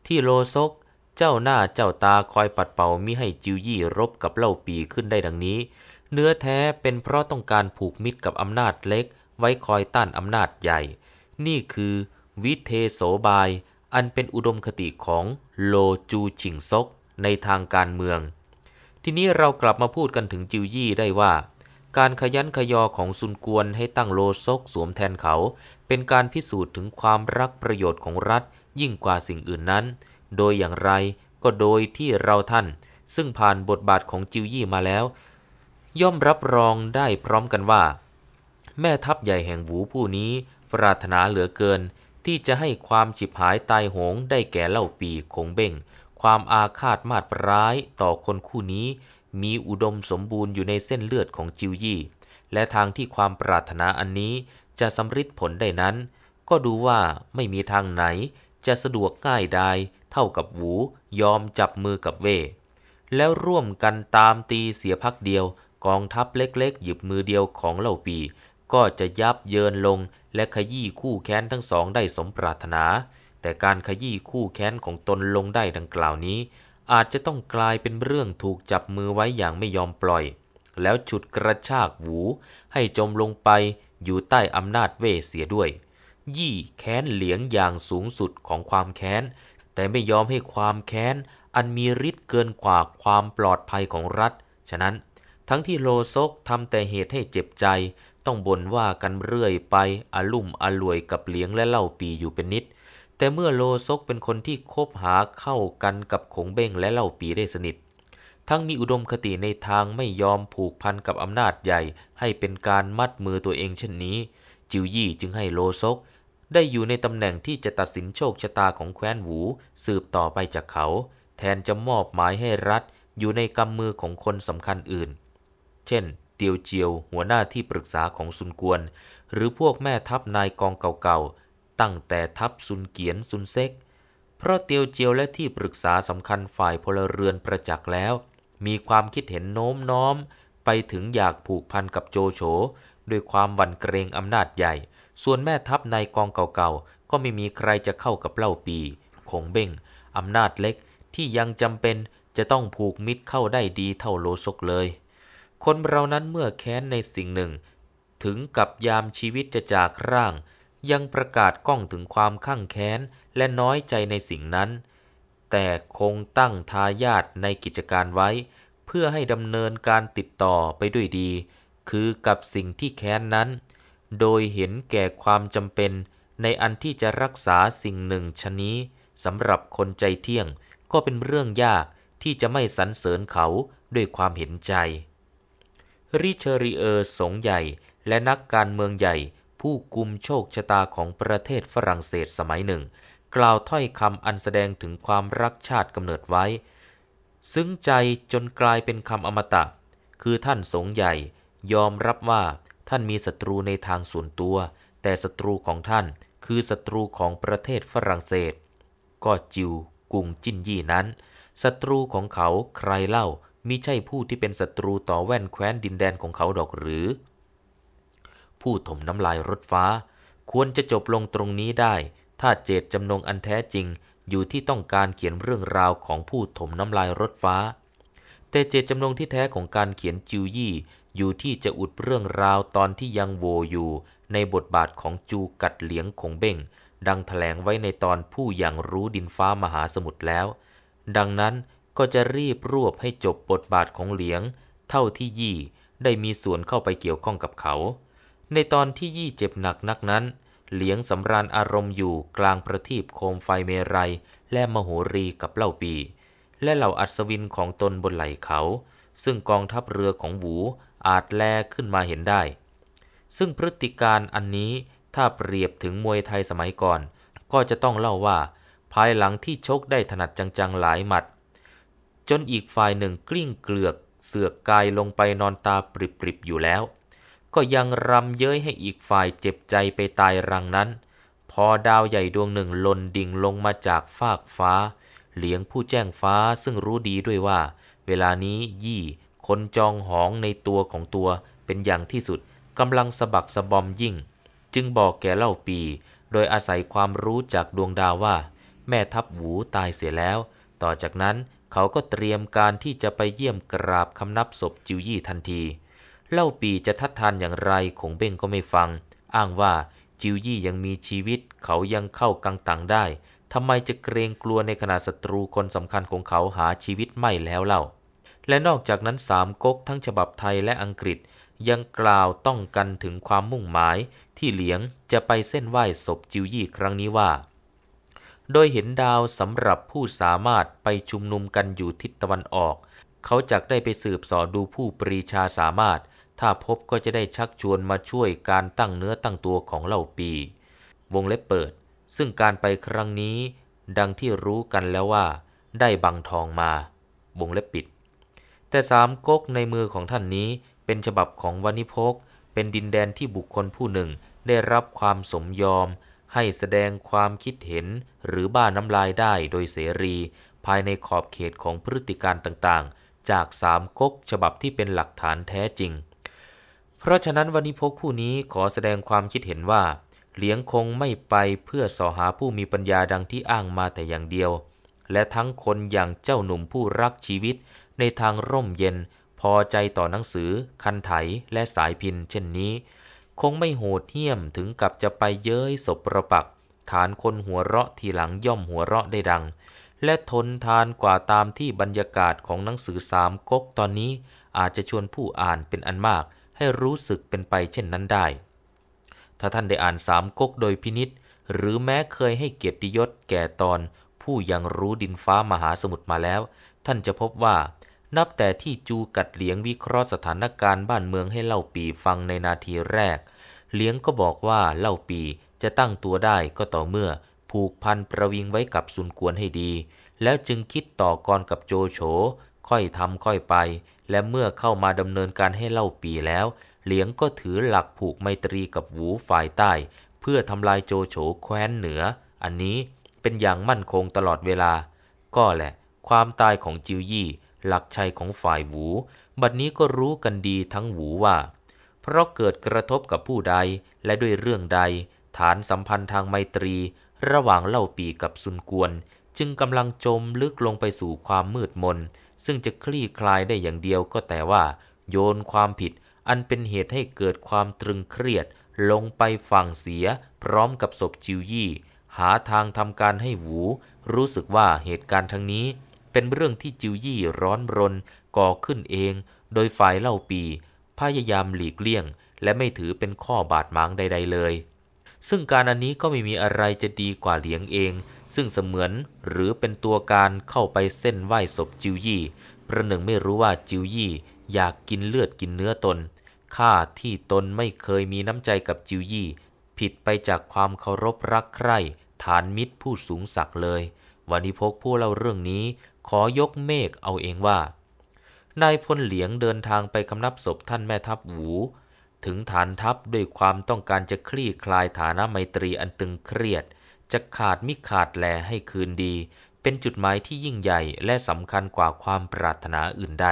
ที่โลซกเจ้าหน้าเจ้าตาคอยปัดเป่ามิให้จิวยี่รบกับเล่าปีขึ้นได้ดังนี้เนื้อแท้เป็นเพราะต้องการผูกมิตรกับอำนาจเล็กไว้คอยต้านอำนาจใหญ่ นี่คือวิเทโสบาย อันเป็นอุดมคติของโลจูชิงซกในทางการเมือง ทีนี้เรากลับมาพูดกันถึงจิวยี่ได้ว่า การขยันขยอของซุนกวนให้ตั้งโลซกสวมแทนเขาเป็นการพิสูจน์ถึงความรักประโยชน์ของรัฐยิ่งกว่าสิ่งอื่นนั้น โดยอย่างไรก็โดยที่เราท่าน ซึ่งผ่านบทบาทของจิวยี่มาแล้วย่อมรับรองได้พร้อมกันว่า แม่ทัพใหญ่แห่งหูผู้นี้ ปรารถนาเหลือเกิน ที่จะให้ความฉิบหายตายโหง ได้แก่เล่าปีคงเบ่ง ความอาฆาตมาดร้ายต่อคนคู่นี้ มีอุดมสมบูรณ์อยู่ในเส้นเลือดของจิวยี่ และทางที่ความปรารถนาอันนี้จะสำฤทธิ์ผลได้นั้น ก็ดูว่าไม่มีทางไหนจะสะดวกง่ายดายเท่ากับหูยอมจับมือกับเวแล้วร่วมกันตามตีเสียพักเดียวกองทัพเล็กๆหยิบมือเดียวของเหล่าปี ก็จะยับเยินลงและขยี้คู่แค้นทั้งสองได้สมปรารถนา แต่การขยี้คู่แค้นของตนลงได้ดังกล่าวนี้ อาจจะต้องกลายเป็นเรื่องถูกจับมือไว้อย่างไม่ยอมปล่อย แล้วฉุดกระชากหูให้จมลงไปอยู่ใต้อำนาจเวเสียด้วย ยี่แค้นเหลียงอย่างสูงสุดของความแค้นแต่ไม่ยอมให้ความแค้นอันมีฤทธิ์เกินกว่าความปลอดภัยของรัฐ ฉะนั้นทั้งที่โลซกทำแต่เหตุให้เจ็บใจ ต้องบ่นว่ากันเรื่อยไปอาลุ่มอล่วยกับเลี้ยงและเล่าปีอยู่เป็นนิด แต่เมื่อโลซกเป็นคนที่คบหาเข้ากันกับขงเบ้งและเล่าปีได้สนิท ทั้งมีอุดมคติในทางไม่ยอมผูกพันกับอำนาจใหญ่ ให้เป็นการมัดมือตัวเองเช่นนี้ จิวยี่จึงให้โลซก ได้อยู่ในตำแหน่งที่จะตัดสินโชคชะตาของแคว้นหวูสืบต่อไปจากเขา แทนจะมอบหมายให้รัฐ อยู่ในกำมือของคนสำคัญอื่นเช่น เตียวเจียว หัวหน้าที่ปรึกษาของซุนกวน หรือพวกแม่ทัพนายกองเก่าๆ ตั้งแต่ทัพซุนเกียน ซุนเซกเพราะเตียวเจียวและที่ปรึกษาสำคัญฝ่ายพลเรือนประจักษ์แล้ว มีความคิดเห็นโน้มน้อม ไปถึงอยากผูกพันกับโจโฉ ด้วยความวันเกรงอำนาจใหญ่ ส่วนแม่ทัพนายกองเก่าๆ ก็ไม่มีใครจะเข้ากับเล่าปีคงเบ้งอำนาจเล็ก ที่ยังจำเป็นจะต้องผูกมิตรเข้าได้ดีเท่าโลซกเลยคนเรานั้นเมื่อแค้นในสิ่งหนึ่ง ถึงกับยามชีวิตจะจากร่าง ยังประกาศก้องถึงความข้างแค้นและน้อยใจในสิ่งนั้น แต่คงตั้งทายาทในกิจการไว้ เพื่อให้ดำเนินการติดต่อไปด้วยดี คือกับสิ่งที่แค้นนั้น โดยเห็นแก่ความจำเป็นในอันที่จะรักษาสิ่งหนึ่งชนี้สำหรับคนใจเที่ยงก็เป็นเรื่องยากที่จะไม่สรรเสริญเขาด้วยความเห็นใจริเชริเออร์สงใหญ่ และนักการเมืองใหญ่ผู้กุมโชคชะตาของประเทศฝรั่งเศสสมัยหนึ่ง กล่าวถ้อยคำอันแสดงถึงความรักชาติกำเนิดไว้ ซึ้งใจจนกลายเป็นคำอมตะ คือท่านสงใหญ่ยอมรับว่าท่านมีศัตรูในทางส่วนตัว แต่ศัตรูของท่านคือศัตรูของประเทศฝรั่งเศสก็จิวกุงจินยี่นั้นศัตรูของเขาใครเล่ามิใช่ผู้ที่เป็นศัตรูต่อแว่นแคว้นดินแดนของเขาดอกหรือ ผู้ถมน้ำลายรถฟ้า ควรจะจบลงตรงนี้ได้ ถ้าเจตจำนงอันแท้จริงอยู่ที่ต้องการเขียนเรื่องราวของผู้ถมน้ำลายรถฟ้า แต่เจตจำนงที่แท้ของการเขียนจิวยี่อยู่ที่จะอุดเรื่องราวตอนที่ยังโวอยู่ ในบทบาทของจูกัดเหลียงคงเบ่ง ดังถแถลงไว้ในตอนผู้อย่างรู้ดินฟ้ามหาสมุทรแล้ว ดังนั้นก็จะรีบรวบให้จบบทบาทของเหลียงเท่าที่ยี่ได้มีส่วนเข้าไปเกี่ยวข้องกับเขา ในตอนที่ยี่เจ็บหนักนักนั้น เหลียงสำราญอารมณ์อยู่กลางประทีปโคมไฟเมรัยและมโหรีกับเล่าปีและเหล่าอัศวินของตนบนไหล่เขา ซึ่งกองทัพเรือของหวูอาจแลขึ้นมาเห็นได้ ซึ่งพฤติการอันนี้ถ้าเปรียบถึงมวยไทยสมัยก่อน ก็จะต้องเล่าว่าภายหลังที่ชกได้ถนัดจังๆหลายหมัดจนอีกฝ่ายหนึ่งกลิ้งเกลือก เสือกกายลงไปนอนตาปริบๆ อยู่แล้ว ก็ยังรำเย้ยให้อีกฝ่ายเจ็บใจไปตายรังนั้น พอดาวใหญ่ดวงหนึ่งหล่นดิ่งลงมาจากฟากฟ้า เหลียงผู้แจ้งฟ้าซึ่งรู้ดีด้วยว่า เวลานี้ยี่ คนจองหองในตัวของตัวเป็นอย่างที่สุดกำลังสะบักสะบอมยิ่ง จึงบอกแกเล่าปี โดยอาศัยความรู้จากดวงดาวว่า แม่ทับหูตายเสียแล้ว ต่อจากนั้นเขาก็เตรียมการที่จะไปเยี่ยมกราบคำนับศพจิวยี่ทันที เล่าปีจะทัดทานอย่างไรคงเบ้งก็ไม่ฟัง อ้างว่าจิวยี่ยังมีชีวิตเขายังเข้ากังตังได้ทำไมจะเกรงกลัวในขณะศัตรูคนสำคัญของเขาหาชีวิตไม่แล้วเล่า และนอกจากนั้นสามก๊กทั้งฉบับไทยและอังกฤษยังกล่าวต้องกันถึงความมุ่งหมาย ที่เหลียงจะไปเส้นไหว้ศพจิวยี่ครั้งนี้ว่าโดยเห็นดาวสำหรับผู้สามารถไปชุมนุมกันอยู่ทิศตะวันออก เขาจักได้ไปสืบสอดดูผู้ปรีชาสามารถ ถ้าพบก็จะได้ชักชวนมาช่วยการตั้งเนื้อตั้งตัวของเหล่าปี วงเล็บเปิด ซึ่งการไปครั้งนี้ ดังที่รู้กันแล้วว่า ได้บังทองมา วงเล็บปิด แต่สามก๊กในมือของท่านนี้เป็นฉบับของวันิพก เป็นดินแดนที่บุคคลผู้หนึ่งได้รับความสมยอมให้แสดงความคิดเห็นหรือบ้าน้ำลายได้โดยเสรี ภายในขอบเขตของพฤติการต่างๆ จากสามก๊กฉบับที่เป็นหลักฐานแท้จริง เพราะฉะนั้นวันนี้พกผู้นี้ขอแสดงความคิดเห็นว่า เลี้ยงคงไม่ไปเพื่อสอหาผู้มีปัญญาดังที่อ้างมาแต่อย่างเดียว และทั้งคนอย่างเจ้าหนุ่มผู้รักชีวิตในทางร่มเย็น พอใจต่อหนังสือ คันไถและสายพินเช่นนี้คงไม่โหดเหี้ยมถึงกับจะไปเย้ยศพประปัก ฐานคนหัวเราะทีหลังย่อมหัวเราะได้ดัง และทนทานกว่าตามที่บรรยากาศของหนังสือสามก๊กตอนนี้ อาจจะชวนผู้อ่านเป็นอันมากให้รู้สึกเป็นไปเช่นนั้นได้ ถ้าท่านได้อ่านสามก๊กโดยพินิษหรือแม้เคยให้เกียรติยศแก่ตอนผู้ยังรู้ดินฟ้ามหาสมุทรมาแล้ว ท่านจะพบว่านับแต่ที่จูกัดเหลียงวิเคราะห์สถานการณ์บ้านเมืองให้เล่าปีฟังในนาทีแรกเหลียงก็บอกว่าเล่าปีจะตั้งตัวได้ก็ต่อเมื่อ ผูกพันประวิงไว้กับซุนกวนให้ดี แล้วจึงคิดต่อกรกับโจโฉ ค่อยทำค่อยไป และเมื่อเข้ามาดำเนินการให้เล่าปีแล้วเหลียงก็ถือหลักผูกไมตรีกับหูฝ่ายใต้ เพื่อทำลายโจโฉแคว้นเหนือ อันนี้เป็นอย่างมั่นคงตลอดเวลา ก็แหละ ความตายของจิวยี่หลักชัยของฝ่ายหู บัดนี้ก็รู้กันดีทั้งหูว่า เพราะเกิดกระทบกับผู้ใดและด้วยเรื่องใด ฐานสัมพันธ์ทางไมตรี ระหว่างเล่าปีกับซุนกวนจึงกำลังจมลึกลงไปสู่ความมืดมน ซึ่งจะคลี่คลายได้อย่างเดียวก็แต่ว่า โยนความผิด อันเป็นเหตุให้เกิดความตรึงเครียด ลงไปฝั่งเสีย พร้อมกับศพจิวยี่หาทางทำการให้หู รู้สึกว่าเหตุการณ์ทั้งนี้เป็นเรื่องที่จิวยี่ร้อนรน ก่อขึ้นเอง โดยฝ่ายเล่าปีพยายามหลีกเลี่ยง และไม่ถือเป็นข้อบาดหมางใด ๆ เลย ซึ่งการอันนี้ก็ไม่มีอะไรจะดีกว่าเหลียงเอง ซึ่งเสมือนหรือเป็นตัวการเข้าไปเส้นไหวศพจิวยี่ประหนึ่งไม่รู้ว่าจิวยี่อยากกินเลือดกินเนื้อตนข้าที่ตนไม่เคยมีน้ำใจกับจิวยี่ผิดไปจากความเคารพรักใคร่ฐานมิตรผู้สูงศักดิ์เลยวันนี้พกผู้เล่าเรื่องนี้ขอยกเมฆเอาเองว่า นายพลเหลียงเดินทางไปคำนับศพท่านแม่ทัพหู ถึงฐานทัพด้วยความต้องการจะคลี่คลายฐานะไมตรีอันตึงเครียด จะขาดมิขาดแลให้คืนดี เป็นจุดหมายที่ยิ่งใหญ่และสำคัญกว่าความปรารถนาอื่นใด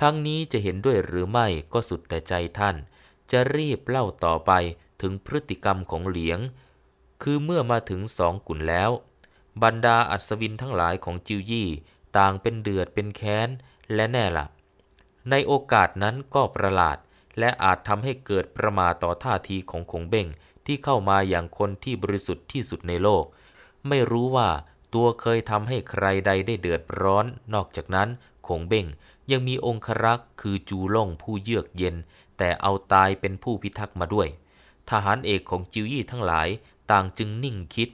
ทั้งนี้จะเห็นด้วยหรือไม่ก็สุดแต่ใจท่าน จะรีบเล่าต่อไปถึงพฤติกรรมของเหลียง คือเมื่อมาถึงสองกุ่นแล้วบรรดาอัศวินทั้งหลายของจิวยี่ ต่างเป็นเดือดเป็นแค้น และแน่ละในโอกาสนั้นก็ประหลาด และอาจทำให้เกิดประมาต่อท่าทีของคงเบ้งที่เข้ามาอย่างคนที่บริสุทธิ์ที่สุดในโลก ไม่รู้ว่าตัวเคยทำให้ใครใดได้เดือดร้อน นอกจากนั้นคงเบ้งยังมีองครักษ์คือจูล่งผู้เยือกเย็น แต่เอาตายเป็นผู้พิทักษ์มาด้วย ทหารเอกของจิวยี่ทั้งหลาย ต่างจึงนิ่งคิด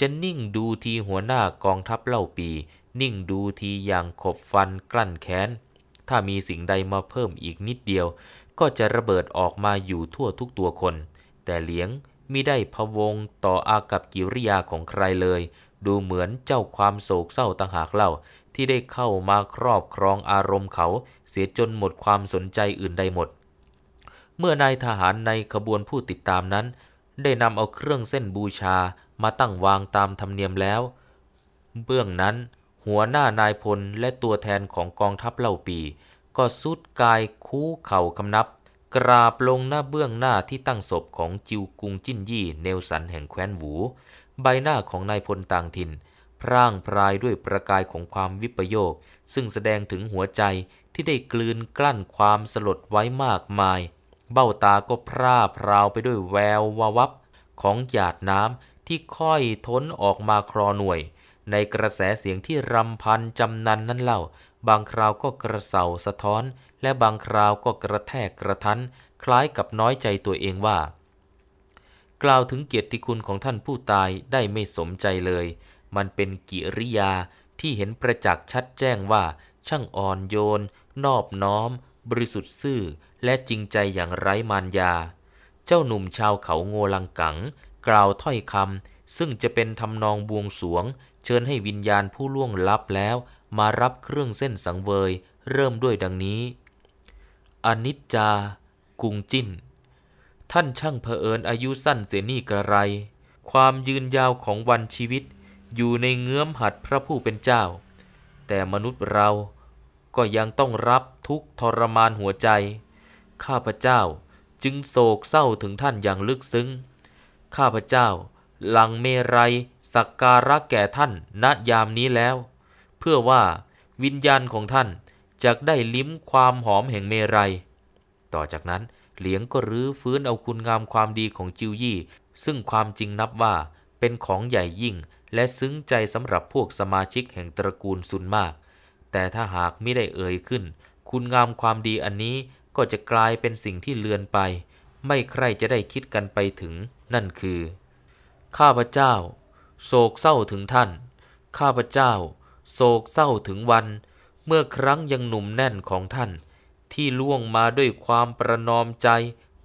จะนิ่งดูทีหัวหน้ากองทัพเล่าปี นิ่งดูทีอย่างขบฟันกลั่นแค้น ถ้ามีสิ่งใดมาเพิ่มอีกนิดเดียว ก็จะระเบิดออกมาอยู่ทั่วทุกตัวคน แต่เลี้ยงมิได้พะวงต่ออากับกิริยาของใครเลย ดูเหมือนเจ้าความโศกเศร้าต่างหากเล่า ที่ได้เข้ามาครอบครองอารมณ์เขา เสียจนหมดความสนใจอื่นใดหมด เมื่อนายทหารในขบวนผู้ติดตามนั้น ได้นำเอาเครื่องเส้นบูชามาตั้งวางตามธรรมเนียมแล้ว เบื้องนั้น หัวหน้านายพลและตัวแทนของกองทัพเล่าปี ก็สุดกายคูเข่าคำนับกราบลงหน้าเบื้องหน้าที่ตั้งศพของจิวกุงจิ้นยี่เนลสันแห่งแคว้นหวูใบหน้าของนายพลต่างถิ่นพร่างพรายด้วยประกายของความวิปโยค ซึ่งแสดงถึงหัวใจที่ได้กลืนกลั้นความสลดไว้มากมาย เบ้าตาก็พร่าพราวไปด้วยแวววาวับของหยาดน้ำที่ค่อยท้นออกมาครอหน่วย ในกระแสเสียงที่รำพันจำนันนั้นเล่า บางคราวก็กระเสาสะท้อน และบางคราวก็กระแทกกระทัน คล้ายกับน้อยใจตัวเองว่า กล่าวถึงเกียรติคุณของท่านผู้ตายได้ไม่สมใจเลย มันเป็นกิริยาที่เห็นประจักษ์ชัดแจ้งว่า ช่างอ่อนโยน นอบน้อม บริสุทธิ์ซื่อ และจริงใจอย่างไร้มารยาเจ้าหนุ่มชาวเขาโงลังกังกล่าวถ้อยคำซึ่งจะเป็นทำนองบวงสวง เชิญให้วิญญาณผู้ล่วงลับแล้วมารับเครื่องเส้นสังเวยเริ่มด้วยดังนี้อนิจจา กุงจิ้น ท่านช่างเผอิญอายุสั้นเสียนี่กระไร ความยืนยาวของวันชีวิต อยู่ในเงื้อมหัดพระผู้เป็นเจ้า แต่มนุษย์เราก็ยังต้องรับทุกทรมานหัวใจ ข้าพเจ้าจึงโศกเศร้าถึงท่านอย่างลึกซึ้งข้าพเจ้าหลังเมรัยสักการะแก่ท่าน ณยามนี้แล้ว เพื่อว่าวิญญาณของท่านจะได้ลิ้มความหอมแห่งเมรัยต่อจากนั้น เหลียงก็รื้อฟื้นเอาคุณงามความดีของจิวยี่ ซึ่งความจริงนับว่าเป็นของใหญ่ยิ่ง และซึ้งใจสำหรับพวกสมาชิกแห่งตระกูลซุนมาก แต่ถ้าหากไม่ได้เอ่ยขึ้น คุณงามความดีอันนี้ก็จะกลายเป็นสิ่งที่เลือนไป ไม่ใครจะได้คิดกันไปถึงนั่นคือ ข้าพเจ้า โศกเศร้าถึงท่าน ข้าพเจ้าโศกเศร้าถึงวัน เมื่อครั้งยังหนุ่มแน่นของท่าน ที่ล่วงมาด้วยความประนอมใจ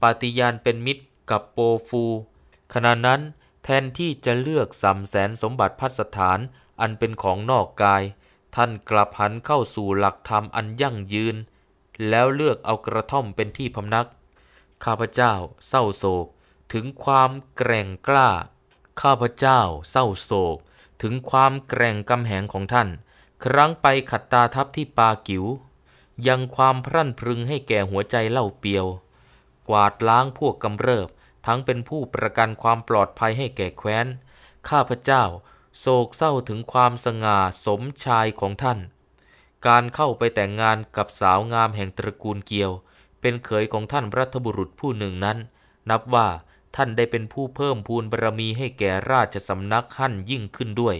ปฏิญาณเป็นมิตรกับโปฟู ขณะนั้นแทนที่จะเลือกสำแสนสมบัติพัสถานอันเป็นของนอกกาย ท่านกลับหันเข้าสู่หลักธรรมอันยั่งยืน แล้วเลือกเอากระท่อมเป็นที่พำนัก ข้าพเจ้าเศร้าโศกถึงความแกร่งกล้า ข้าพเจ้า เศร้าโศก ถึงความแกร่งกำแหงของท่าน ครั้งไปขัดตาทับที่ปากิว๋วยังความพรั่นพรึงให้แก่หัวใจเล่าเปียว กวาดล้างพวกกำเริบทั้งเป็นผู้ประกันความปลอดภัยให้แก่แคว้น ข้าพเจ้า โศกเศร้าถึงความสง่า สมชายของท่าน การเข้าไปแต่งงานกับสาวงามแห่งตระกูลเกียว เป็นเขยของท่านรัฐบุรุษผู้หนึ่งนั้น นับว่าท่านได้เป็นผู้เพิ่มพูนบารมีให้แก่ราชสำนักขั้นยิ่งขึ้นด้วย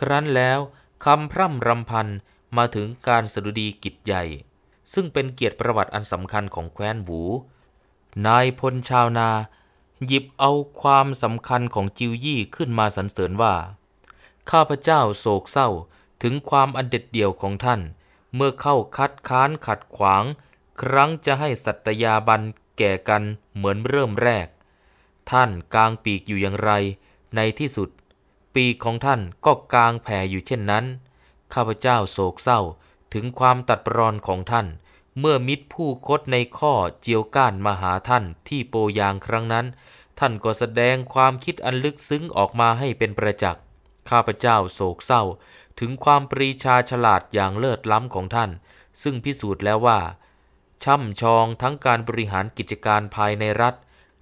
ครั้นแล้วคำพร่ำรำพันมาถึงการสดุดีกิจใหญ่ ซึ่งเป็นเกียรติประวัติอันสำคัญของแคว้นหวูนายพลชาวนาหยิบเอาความสำคัญของจิวยี่ขึ้นมาสรรเสริญว่า ข้าพเจ้าโศกเศร้าถึงความอันเด็ดเดี่ยวของท่าน เมื่อเข้าคัดค้านขัดขวาง ครั้งจะให้สัตยาบันแก่กันเหมือนเริ่มแรกท่านกางปีกอยู่อย่างไร ในที่สุดปีกของท่านก็กางแผ่อยู่เช่นนั้น ข้าพเจ้าโศกเศร้า ถึงความตัดรอนของท่าน เมื่อมิตรผู้คดในข้อเจียวก้านมาหาท่านที่โปยางครั้งนั้น ท่านก็แสดงความคิดอันลึกซึ้งออกมาให้เป็นประจักษ์ ข้าพเจ้าโศกเศร้า ถึงความปรีชาฉลาดอย่างเลิศล้ำของท่าน ซึ่งพิสูจน์แล้วว่า ช่ำชองทั้งการบริหารกิจการภายในรัฐ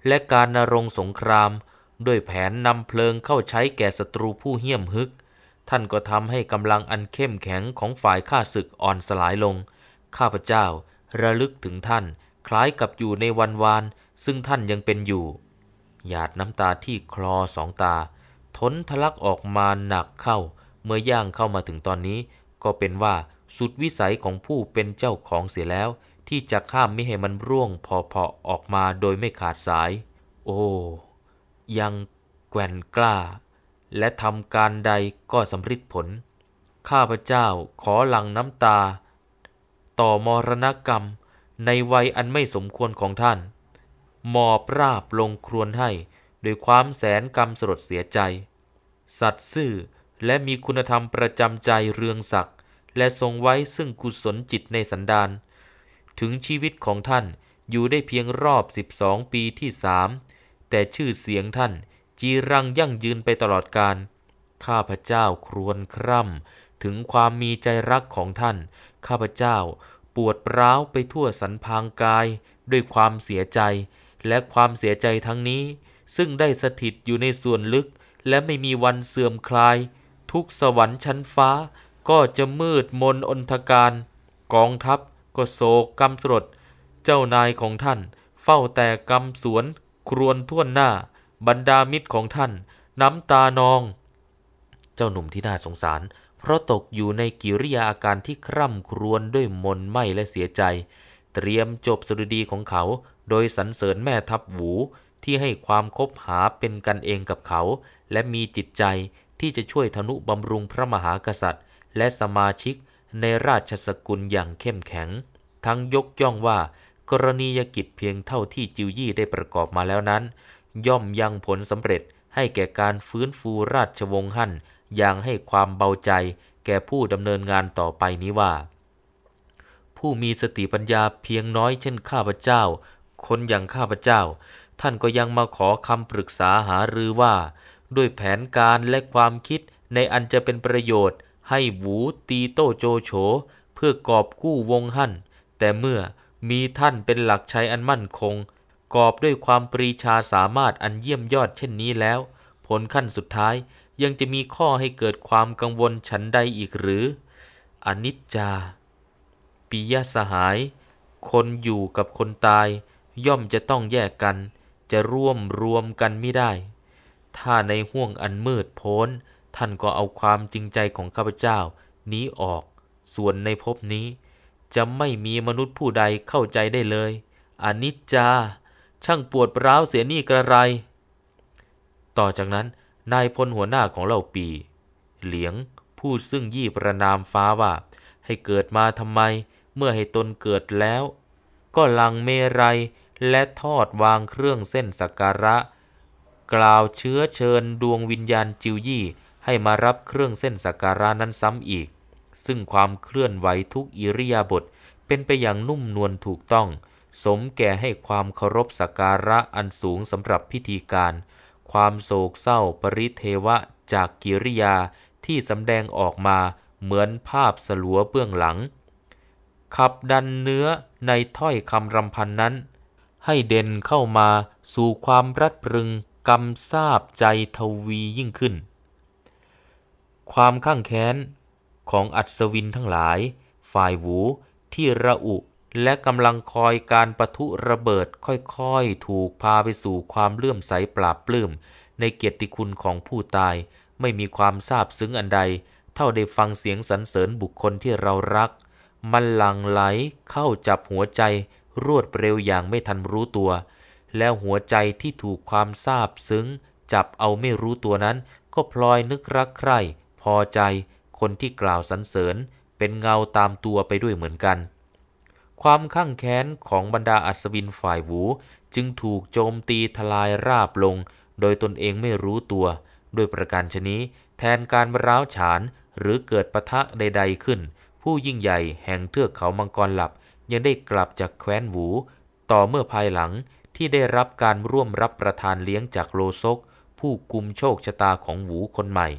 และการนรงสงคราม ด้วยแผนนำเพลิงเข้าใช้แก่ศัตรูผู้เหี้ยมฮึก ท่านก็ทำให้กำลังอันเข้มแข็งของฝ่ายข้าศึกอ่อนสลายลง ข้าพเจ้า ระลึกถึงท่าน คล้ายกับอยู่ในวันวานซึ่งท่านยังเป็นอยู่ หยาดน้ำตาที่คลอสองตา ทนทะลักออกมาหนักเข้า เมื่อย่างเข้ามาถึงตอนนี้ ก็เป็นว่าสุดวิสัยของผู้เป็นเจ้าของเสียแล้วที่จะข้ามไม่ให้มันร่วงพอๆ ออกมาโดยไม่ขาดสาย โอ้ ยังแกว่นกล้า และทำการใดก็สำฤทธิผล ข้าพเจ้าขอหลั่งน้ำตา ต่อมรณกรรมในวัยอันไม่สมควรของท่านมอบราบลงครวนให้ด้วยความแสนกรรมสลดเสียใจ สัตว์ซื่อและมีคุณธรรมประจำใจเรืองศักดิ์และทรงไว้ซึ่งกุศลจิตในสันดานถึงชีวิตของท่านอยู่ได้เพียงรอบ 12 ปีที่สามแต่ชื่อเสียงท่านจีรังยั่งยืนไปตลอดกาลข้าพเจ้าครวญคร่ำถึงความมีใจรักของท่าน ข้าพเจ้าปวดร้าวไปทั่วสันพางกายด้วยความเสียใจและความเสียใจทั้งนี้ซึ่งได้สถิตอยู่ในส่วนลึกและไม่มีวันเสื่อมคลาย ทุกสวรรค์ชั้นฟ้าก็จะมืดมนอนทการ กองทัพก็โศกกรรมสลดเจ้านายของท่าน เฝ้าแต่กรรมสวน ครวนท่วนหน้า บรรดามิตรของท่าน น้ำตานอง เจ้าหนุ่มที่น่าสงสาร เพราะตกอยู่ในกิริยาอาการที่คร่ำครวญด้วยมนไม่และเสียใจ เตรียมจบสรุดีของเขา โดยสรรเสริญแม่ทัพหวูที่ให้ความคบหาเป็นกันเองกับเขา และมีจิตใจที่จะช่วยธนุบำรุงพระมหากษัตริย์ และสมาชิกในราชสกุลอย่างเข้มแข็ง ทั้งยกย่องว่า กรณียกิจเพียงเท่าที่จิวยี่ได้ประกอบมาแล้วนั้น ย่อมยังผลสำเร็จ ให้แก่การฟื้นฟูราชวงศ์ฮั่นอย่างให้ความเบาใจ แก่ผู้ดำเนินงานต่อไปนี้ว่า ผู้มีสติปัญญาเพียงน้อยเช่นข้าพเจ้า คนอย่างข้าพเจ้า ท่านก็ยังมาขอคำปรึกษาหารือว่า ด้วยแผนการและความคิดในอันจะเป็นประโยชน์ให้หวูตีโต้โจโฉ เพื่อกอบกู้วงหั่นแต่เมื่อมีท่านเป็นหลักใช้อันมั่นคง กอบด้วยความปรีชาสามารถอันเยี่ยมยอดเช่นนี้แล้ว ผลขั้นสุดท้ายยังจะมีข้อให้เกิดความกังวลฉันใดอีกหรืออนิจจาปิยสหาย คนอยู่กับคนตาย ย่อมจะต้องแยกกัน จะร่วมรวมกันไม่ได้ ถ้าในห่วงอันมืดโพ้นท่านก็เอาความจริงใจของข้าพเจ้านี้ออก ส่วนในภพนี้ จะไม่มีมนุษย์ผู้ใดเข้าใจได้เลยอนิจจา ช่างปวดร้าวเสียนี่กระไร ต่อจากนั้นนายพลหัวหน้าของเหล่าปี เหลียงพูดซึ่งยี่ประนามฟ้าว่า ให้เกิดมาทำไม เมื่อให้ตนเกิดแล้ว ก็ลังเมรัย และทอดวางเครื่องเส้นสักการะ กล่าวเชื้อเชิญดวงวิญญาณจิวยี่ให้มารับเครื่องเส้นสักการะนั้นซ้ำอีก ซึ่งความเคลื่อนไหวทุกอิริยาบถเป็นไปอย่างนุ่มนวลถูกต้อง สมแก่ให้ความเคารพสักการะอันสูงสำหรับพิธีการ ความโศกเศร้าปริเทวะจากกิริยาที่สำแดงออกมาเหมือนภาพสลัวเบื้องหลัง ขับดันเนื้อในถ้อยคำรำพันนั้น ให้เด่นเข้ามาสู่ความรัดรึงกำซาบใจทวียิ่งขึ้นความข้างแค้น ของอัศวินทั้งหลาย ฝ่ายหู ที่ระอุ และกำลังคอยการประทุระเบิดค่อยๆ ถูกพาไปสู่ความเลื่อมใสปราบปลื้มในเกียรติคุณของผู้ตาย ไม่มีความซาบซึ้งอันใด เท่าได้ฟังเสียงสรรเสริญบุคคลที่เรารัก มันหลั่งไหลเข้าจับหัวใจรวดเร็วอย่างไม่ทันรู้ตัว แล้วหัวใจที่ถูกความซาบซึ้ง จับเอาไม่รู้ตัวนั้น ก็พลอยนึกรักใครพอใจคนที่กล่าวสรรเสริญเป็นเงาตามตัวไปด้วยเหมือนกัน ความข้างแค้นของบรรดาอัศวินฝ่ายหู จึงถูกโจมตีทลายราบลง โดยตนเองไม่รู้ตัวด้วยประการชนี้ แทนการร้าวฉานหรือเกิดปะทะใดๆขึ้น ผู้ยิ่งใหญ่แห่งเทือกเขามังกรหลับยังได้กลับจากแคว้นหู ต่อเมื่อภายหลังที่ได้รับการร่วมรับประทานเลี้ยงจากโลซก ผู้กุมโชคชะตาของหูคนใหม่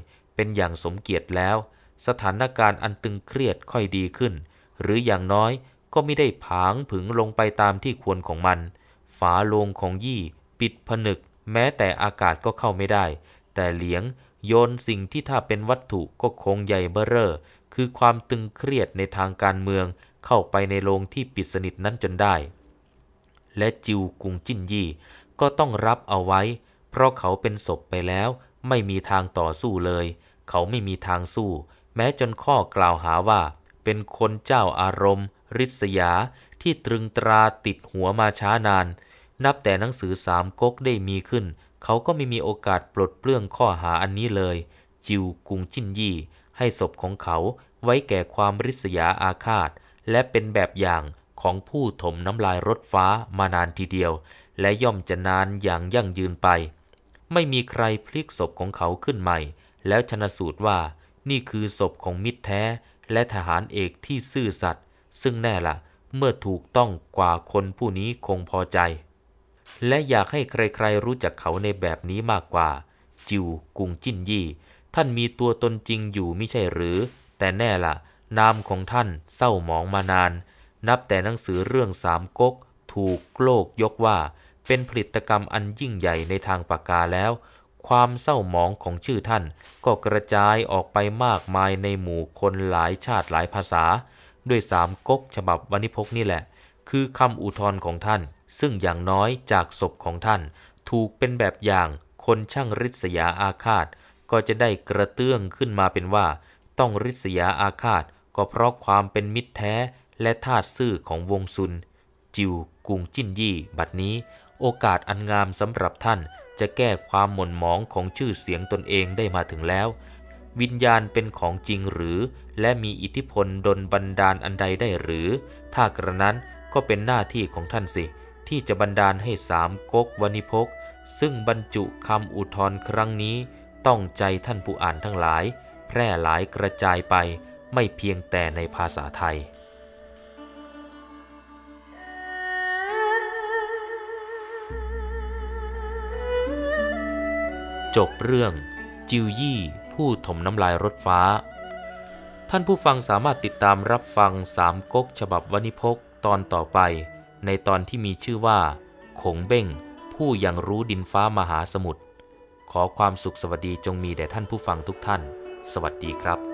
เป็นอย่างสมเกียรติแล้วสถานการณ์อันตึงเครียดค่อยดีขึ้น หรืออย่างน้อยก็ไม่ได้ผางผึงลงไปตามที่ควรของมัน ฝาโลงของยี่ปิดผนึกแม้แต่อากาศก็เข้าไม่ได้ แต่เหลียงโยนสิ่งที่ถ้าเป็นวัตถุก็คงใหญ่เบ้อเร่อคือความตึงเครียดในทางการเมืองเข้าไปในโรงที่ปิดสนิทนั้นจนได้ และจิวกุงจินยี่ก็ต้องรับเอาไว้เพราะเขาเป็นศพไปแล้วไม่มีทางต่อสู้เลยเขาไม่มีทางสู้ แม้จนข้อกล่าวหาว่า เป็นคนเจ้าอารมณ์ ริษยาที่ตรึงตราติดหัวมาช้านาน นับแต่หนังสือสามก๊กได้มีขึ้น เขาก็ไม่มีโอกาสปลดเปลื้องข้อหาอันนี้เลย จิวกุงจิ้นยี่ ให้ศพของเขาไว้แก่ความริษยาอาฆาต และเป็นแบบอย่างของผู้ถมน้ำลายรถฟ้ามานานทีเดียว และย่อมจะนานอย่างยั่งยืนไป ไม่มีใครพลิกศพของเขาขึ้นใหม่แล้วชนสูตรว่านี่คือศพของมิตรแท้ และทหารเอกที่ซื่อสัตย์ซึ่งแน่ละ เมื่อถูกต้องกว่าคนผู้นี้คงพอใจ และอยากให้ใครๆรู้จักเขาในแบบนี้มากกว่า จิวกุงจิ้นยี่ ท่านมีตัวตนจริงอยู่ไม่ใช่หรือ แต่แน่ละนามของท่านเศร้าหมองมานาน นับแต่หนังสือเรื่องสามก๊กถูกโลกยกว่า เป็นผลิตกรรมอันยิ่งใหญ่ในทางปากกาแล้วความเศร้าหมองของชื่อท่าน ก็กระจายออกไปมากมายในหมู่คนหลายชาติหลายภาษา ด้วยสามก๊กฉบับวันิพกนี่แหละ คือคำอุทธรของท่าน ซึ่งอย่างน้อยจากศพของท่าน ถูกเป็นแบบอย่างคนช่างริษยาอาฆาต ก็จะได้กระเตื้องขึ้นมาเป็นว่า ต้องริษยาอาฆาต ก็เพราะความเป็นมิตรแท้และทาตซื่อของวงซุน จิวกุงจิ้นยี่บัดนี้ โอกาสอันงามสำหรับท่านจะแก้ความหม่นหมองของชื่อเสียงตนเองได้มาถึงแล้ว วิญญาณเป็นของจริงหรือ และมีอิทธิพลดนบันดาลอันใดได้หรือ ถ้ากระนั้นก็เป็นหน้าที่ของท่านสิ ที่จะบันดาลให้สามก๊กวณิพก ซึ่งบรรจุคำอุทธรครั้งนี้ ต้องใจท่านผู้อ่านทั้งหลาย แพร่หลายกระจายไปไม่เพียงแต่ในภาษาไทยจบเรื่องจิวยี่ ผู้ถมน้ำลายรถฟ้า ท่านผู้ฟังสามารถติดตามรับฟังสามก๊กฉบับวนิพก ตอนต่อไป ในตอนที่มีชื่อว่า ขงเบ้งผู้ยังรู้ดินฟ้ามหาสมุทรขอความสุขสวัสดีจงมีแด่ท่านผู้ฟังทุกท่าน สวัสดีครับ